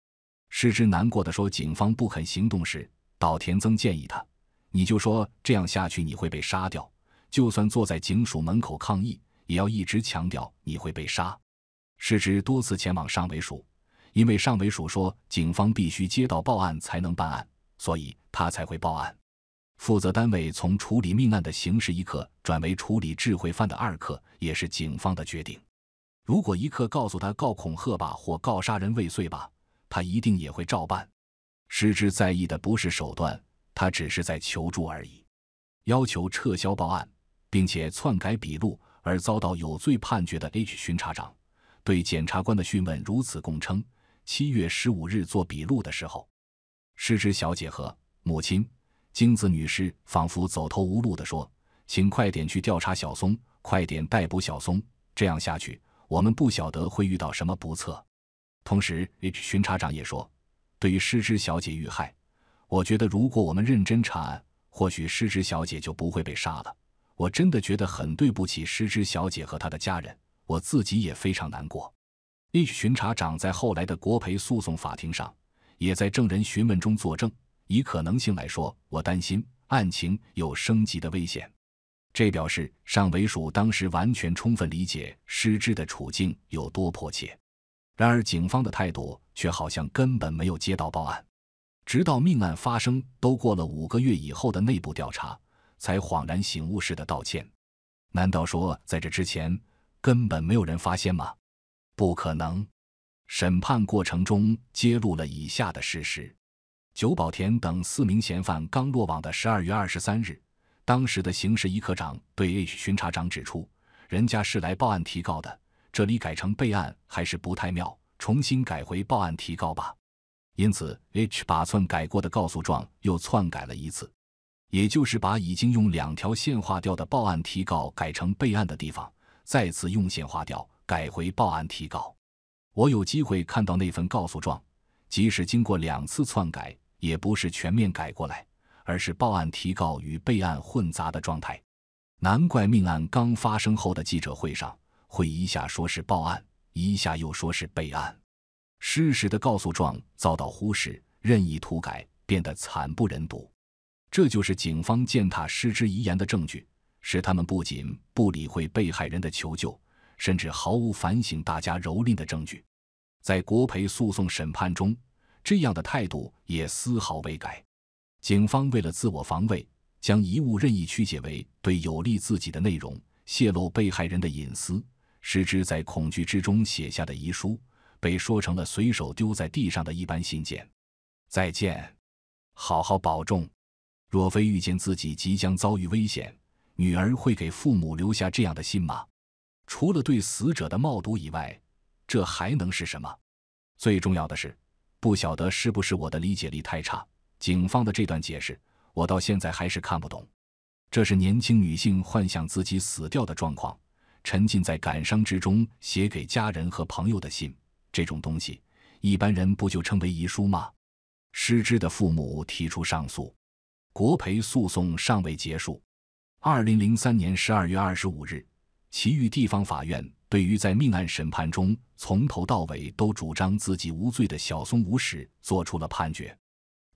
矢之难过的说：“警方不肯行动时，岛田曾建议他，你就说这样下去你会被杀掉。就算坐在警署门口抗议，也要一直强调你会被杀。”矢之多次前往上尾署，因为上尾署说警方必须接到报案才能办案，所以他才会报案。负责单位从处理命案的刑事一课转为处理智慧犯的二课，也是警方的决定。如果一课告诉他告恐吓吧，或告杀人未遂吧。他一定也会照办。矢之在意的不是手段，他只是在求助而已，要求撤销报案，并且篡改笔录，而遭到有罪判决的 H 巡查长，对检察官的讯问如此供称：七月十五日做笔录的时候，矢之小姐和母亲京子女士仿佛走投无路的说：“请快点去调查小松，快点逮捕小松，这样下去，我们不晓得会遇到什么不测。”同时，H 巡查长也说：“对于失职小姐遇害，我觉得如果我们认真查案，或许失职小姐就不会被杀了。我真的觉得很对不起失职小姐和她的家人，我自己也非常难过。”H 巡查长在后来的国赔诉讼法庭上，也在证人询问中作证：“以可能性来说，我担心案情有升级的危险。”这表示上尾署当时完全充分理解失之的处境有多迫切。然而，警方的态度却好像根本没有接到报案，直到命案发生都过了五个月以后的内部调查，才恍然醒悟似的道歉。难道说在这之前根本没有人发现吗？不可能。审判过程中揭露了以下的事实：久保田等四名嫌犯刚落网的十二月二十三日，当时的刑事一科长对 H 巡查长指出，人家是来报案提告的。这里改成备案还是不太妙，重新改回报案提告吧。因此，H 把篡改过的告诉状又篡改了一次，也就是把已经用两条线划掉的报案提告改成备案的地方，再次用线划掉，改回报案提告。我有机会看到那份告诉状，即使经过两次篡改，也不是全面改过来，而是报案提告与备案混杂的状态。难怪命案刚发生后的记者会上。会一下说是报案，一下又说是备案，失实的告诉状遭到忽视、任意涂改，变得惨不忍睹。这就是警方践踏失之遗言的证据，使他们不仅不理会被害人的求救，甚至毫无反省大家蹂躏的证据。在国赔诉讼审判中，这样的态度也丝毫未改。警方为了自我防卫，将遗物任意曲解为对有利自己的内容，泄露被害人的隐私。失之在恐惧之中写下的遗书，被说成了随手丢在地上的一般信件。再见，好好保重。若非遇见自己即将遭遇危险，女儿会给父母留下这样的信吗？除了对死者的冒读以外，这还能是什么？最重要的是，不晓得是不是我的理解力太差，警方的这段解释我到现在还是看不懂。这是年轻女性幻想自己死掉的状况。沉浸在感伤之中，写给家人和朋友的信，这种东西，一般人不就称为遗书吗？失之的父母提出上诉，国赔诉讼尚未结束。二零零三年十二月二十五日，其玉地方法院对于在命案审判中从头到尾都主张自己无罪的小松无史作出了判决。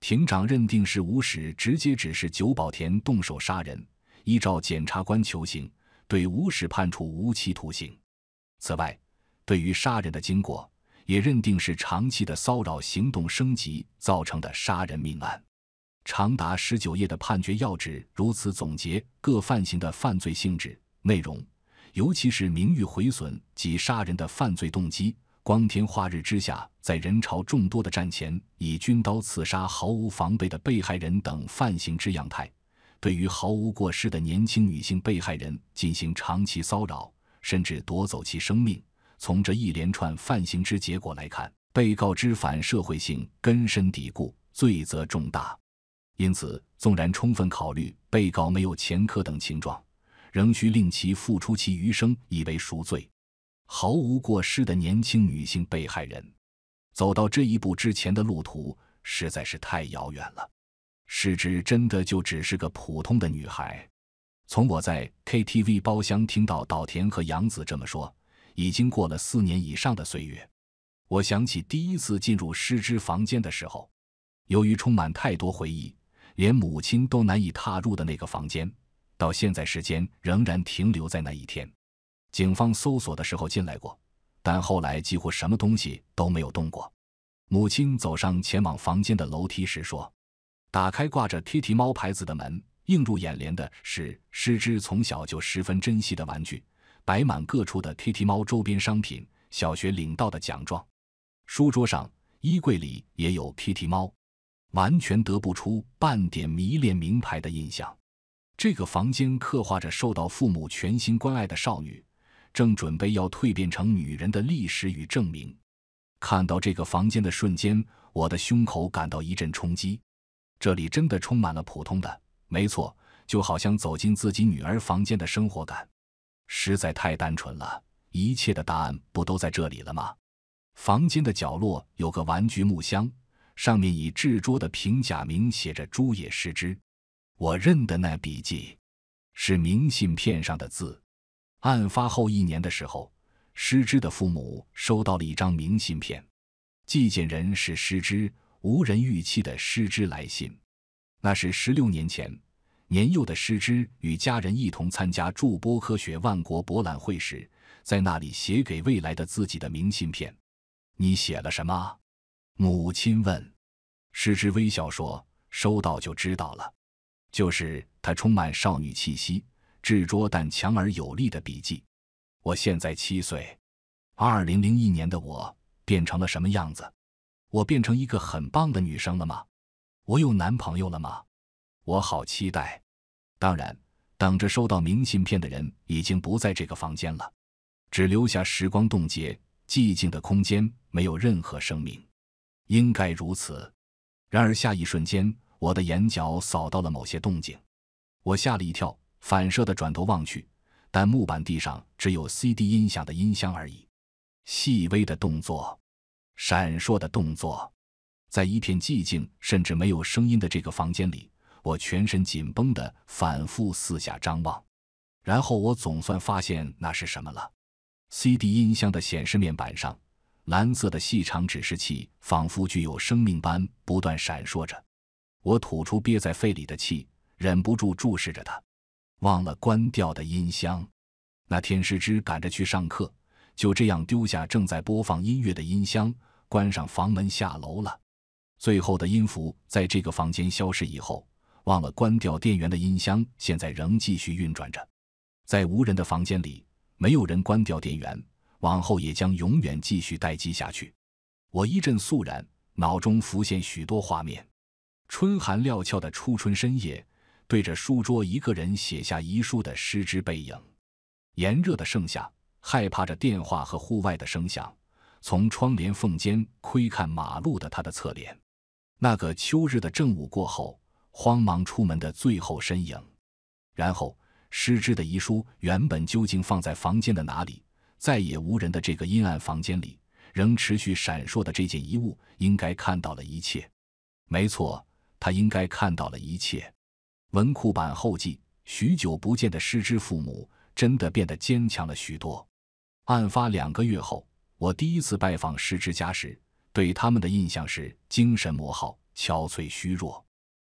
庭长认定是无史直接指示久保田动手杀人，依照检察官求刑。对吴史判处无期徒刑。此外，对于杀人的经过，也认定是长期的骚扰行动升级造成的杀人命案。长达十九页的判决要旨如此总结各犯行的犯罪性质、内容，尤其是名誉毁损及杀人的犯罪动机。光天化日之下，在人潮众多的站前，以军刀刺杀毫无防备的被害人等犯行之样态。对于毫无过失的年轻女性被害人进行长期骚扰，甚至夺走其生命。从这一连串犯行之结果来看，被告之反社会性根深蒂固，罪责重大。因此，纵然充分考虑被告没有前科等情状，仍需令其付出其余生以为赎罪。毫无过失的年轻女性被害人，走到这一步之前的路途实在是太遥远了。诗织真的就只是个普通的女孩。从我在 KTV 包厢听到岛田和洋子这么说，已经过了四年以上的岁月。我想起第一次进入诗织房间的时候，由于充满太多回忆，连母亲都难以踏入的那个房间，到现在时间仍然停留在那一天。警方搜索的时候进来过，但后来几乎什么东西都没有动过。母亲走上前往房间的楼梯时说。打开挂着 “Kitty 猫”牌子的门，映入眼帘的是师之从小就十分珍惜的玩具，摆满各处的 “Kitty 猫”周边商品，小学领到的奖状，书桌上、衣柜里也有 “Kitty 猫”，完全得不出半点迷恋名牌的印象。这个房间刻画着受到父母全心关爱的少女，正准备要蜕变成女人的历史与证明。看到这个房间的瞬间，我的胸口感到一阵冲击。这里真的充满了普通的，没错，就好像走进自己女儿房间的生活感，实在太单纯了。一切的答案不都在这里了吗？房间的角落有个玩具木箱，上面以制桌的平假名写着“朱野师之”，我认得那笔记，是明信片上的字。案发后一年的时候，失之的父母收到了一张明信片，寄件人是失之。无人预期的师之来信，那是十六年前，年幼的师之与家人一同参加筑波科学万国博览会时，在那里写给未来的自己的明信片。你写了什么？母亲问。师之微笑说：“收到就知道了。”就是他充满少女气息、稚拙但强而有力的笔记。我现在七岁，二零零一年的我变成了什么样子？我变成一个很棒的女生了吗？我有男朋友了吗？我好期待！当然，等着收到明信片的人已经不在这个房间了，只留下时光冻结、寂静的空间，没有任何生命。应该如此。然而，下一瞬间，我的眼角扫到了某些动静，我吓了一跳，反射的转头望去，但木板地上只有 CD 音响的音箱而已，细微的动作。闪烁的动作，在一片寂静甚至没有声音的这个房间里，我全身紧绷的反复四下张望，然后我总算发现那是什么了。C D 音箱的显示面板上，蓝色的细长指示器仿佛具有生命般不断闪烁着。我吐出憋在肺里的气，忍不住注视着它。忘了关掉的音箱，那天师之赶着去上课。就这样丢下正在播放音乐的音箱，关上房门下楼了。最后的音符在这个房间消失以后，忘了关掉电源的音箱现在仍继续运转着。在无人的房间里，没有人关掉电源，往后也将永远继续待机下去。我一阵肃然，脑中浮现许多画面：春寒料峭的初春深夜，对着书桌一个人写下遗书的失之背影；炎热的盛夏。害怕着电话和户外的声响，从窗帘缝间窥看马路的他的侧脸，那个秋日的正午过后，慌忙出门的最后身影，然后失之的遗书原本究竟放在房间的哪里？再也无人的这个阴暗房间里，仍持续闪烁的这件遗物，应该看到了一切。没错，他应该看到了一切。文库版后记：许久不见的失之父母，真的变得坚强了许多。案发两个月后，我第一次拜访石之家时，对他们的印象是精神磨耗、憔悴、虚弱。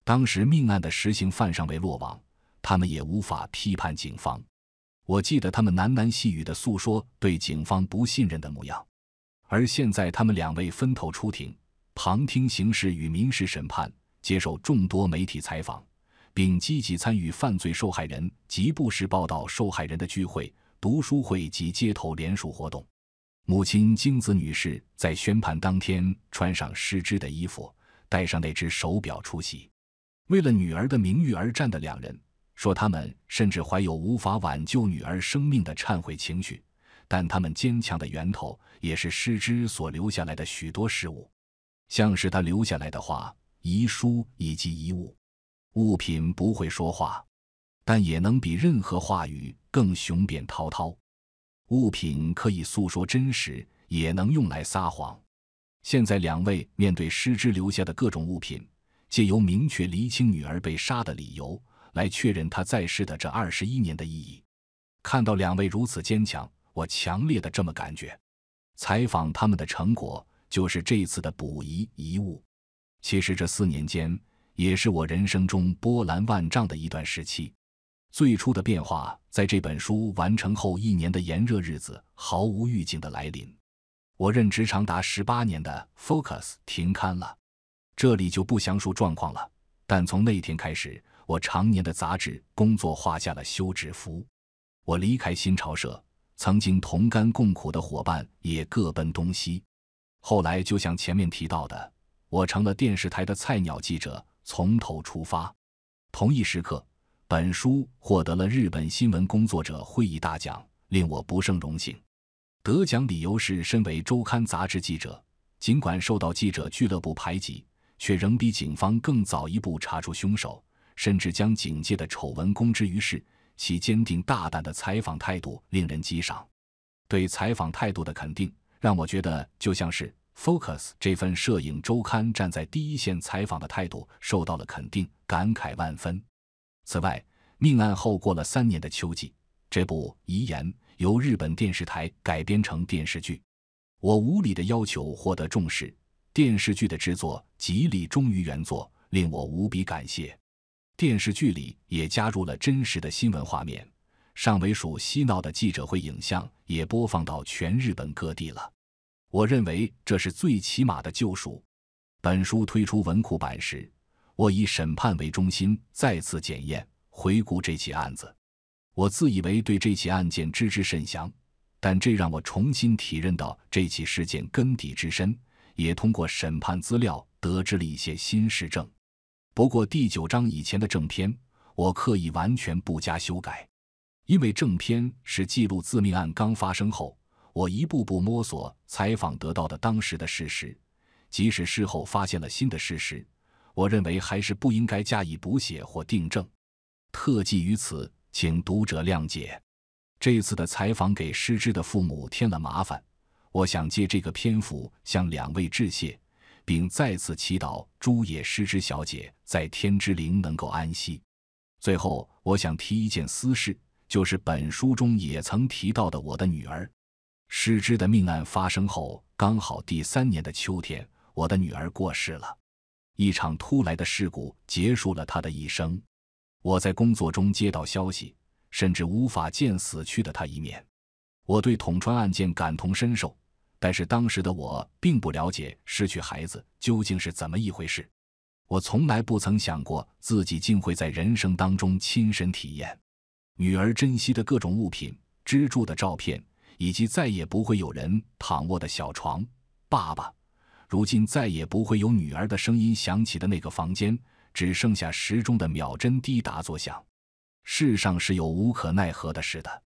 当时命案的实行犯尚未落网，他们也无法批判警方。我记得他们喃喃细语的诉说对警方不信任的模样。而现在，他们两位分头出庭旁听刑事与民事审判，接受众多媒体采访，并积极参与犯罪受害人及不时报道受害人的聚会。读书会及街头联署活动，母亲京子女士在宣判当天穿上失之的衣服，戴上那只手表出席。为了女儿的名誉而战的两人说，他们甚至怀有无法挽救女儿生命的忏悔情绪，但他们坚强的源头也是失之所留下来的许多事物，像是他留下来的话、遗书以及遗物。物品不会说话。但也能比任何话语更雄辩滔滔。物品可以诉说真实，也能用来撒谎。现在，两位面对失之留下的各种物品，借由明确厘清女儿被杀的理由，来确认她在世的这二十一年的意义。看到两位如此坚强，我强烈的这么感觉。采访他们的成果，就是这次的补遗遗物。其实这四年间，也是我人生中波澜万丈的一段时期。最初的变化，在这本书完成后一年的炎热日子毫无预警的来临。我任职长达十八年的《Focus》停刊了，这里就不详述状况了。但从那天开始，我常年的杂志工作画下了休止符。我离开新潮社，曾经同甘共苦的伙伴也各奔东西。后来，就像前面提到的，我成了电视台的菜鸟记者，从头出发。同一时刻。本书获得了日本新闻工作者会议大奖，令我不胜荣幸。得奖理由是：身为周刊杂志记者，尽管受到记者俱乐部排挤，却仍比警方更早一步查出凶手，甚至将警界的丑闻公之于世。其坚定大胆的采访态度令人激赏。对采访态度的肯定，让我觉得就像是《Focus》这份摄影周刊站在第一线采访的态度受到了肯定，感慨万分。此外，命案后过了三年的秋季，这部遗言由日本电视台改编成电视剧。我无理的要求获得重视，电视剧的制作极力忠于原作，令我无比感谢。电视剧里也加入了真实的新闻画面，上尾属嬉闹的记者会影像也播放到全日本各地了。我认为这是最起码的救赎。本书推出文库版时。我以审判为中心，再次检验、回顾这起案子。我自以为对这起案件知之甚详，但这让我重新体认到这起事件根底之深。也通过审判资料得知了一些新事证。不过第九章以前的正篇，我刻意完全不加修改，因为正篇是记录自命案刚发生后，我一步步摸索、采访得到的当时的事实。即使事后发现了新的事实。我认为还是不应该加以补写或订正，特记于此，请读者谅解。这次的采访给失之的父母添了麻烦，我想借这个篇幅向两位致谢，并再次祈祷朱野失之小姐在天之灵能够安息。最后，我想提一件私事，就是本书中也曾提到的我的女儿失之的命案发生后，刚好第三年的秋天，我的女儿过世了。一场突来的事故结束了他的一生。我在工作中接到消息，甚至无法见死去的他一面。我对捅川案件感同身受，但是当时的我并不了解失去孩子究竟是怎么一回事。我从来不曾想过自己竟会在人生当中亲身体验女儿珍惜的各种物品、支柱的照片，以及再也不会有人躺卧的小床。爸爸。如今再也不会有女儿的声音响起的那个房间，只剩下时钟的秒针滴答作响。世上是有无可奈何的事的，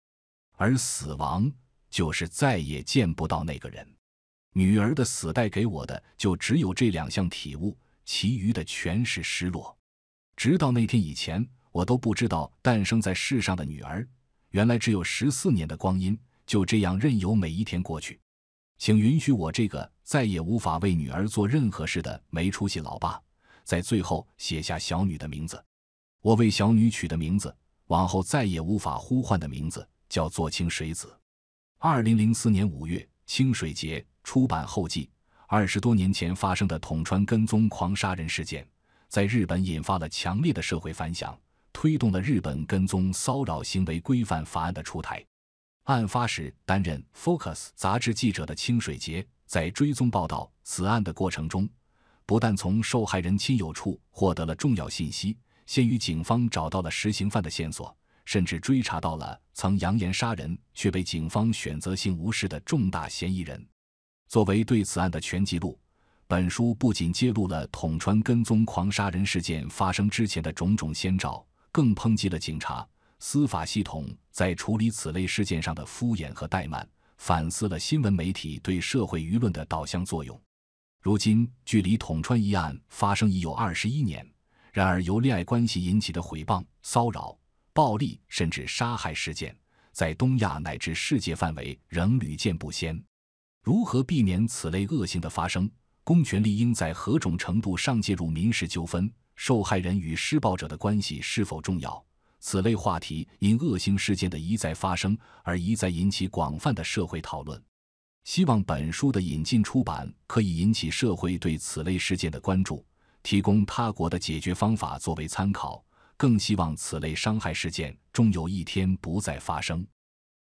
而死亡就是再也见不到那个人。女儿的死带给我的就只有这两项体悟，其余的全是失落。直到那天以前，我都不知道诞生在世上的女儿，原来只有十四年的光阴，就这样任由每一天过去。请允许我这个再也无法为女儿做任何事的没出息老爸，在最后写下小女的名字。我为小女取的名字，往后再也无法呼唤的名字，叫做清水子。二零零四年五月，清水节出版后记。二十多年前发生的统川跟踪狂杀人事件，在日本引发了强烈的社会反响，推动了日本跟踪骚扰行为规范法案的出台。案发时担任《Focus》杂志记者的清水节，在追踪报道此案的过程中，不但从受害人亲友处获得了重要信息，先于警方找到了实行犯的线索，甚至追查到了曾扬言杀人却被警方选择性无视的重大嫌疑人。作为对此案的全记录，本书不仅揭露了统川跟踪狂杀人事件发生之前的种种先兆，更抨击了警察。司法系统在处理此类事件上的敷衍和怠慢，反思了新闻媒体对社会舆论的导向作用。如今，距离统川一案发生已有二十一年，然而由恋爱关系引起的毁谤、骚扰、暴力甚至杀害事件，在东亚乃至世界范围仍屡见不鲜。如何避免此类恶性的发生？公权力应在何种程度上介入民事纠纷？受害人与施暴者的关系是否重要？此类话题因恶性事件的一再发生而一再引起广泛的社会讨论。希望本书的引进出版可以引起社会对此类事件的关注，提供他国的解决方法作为参考。更希望此类伤害事件终有一天不再发生。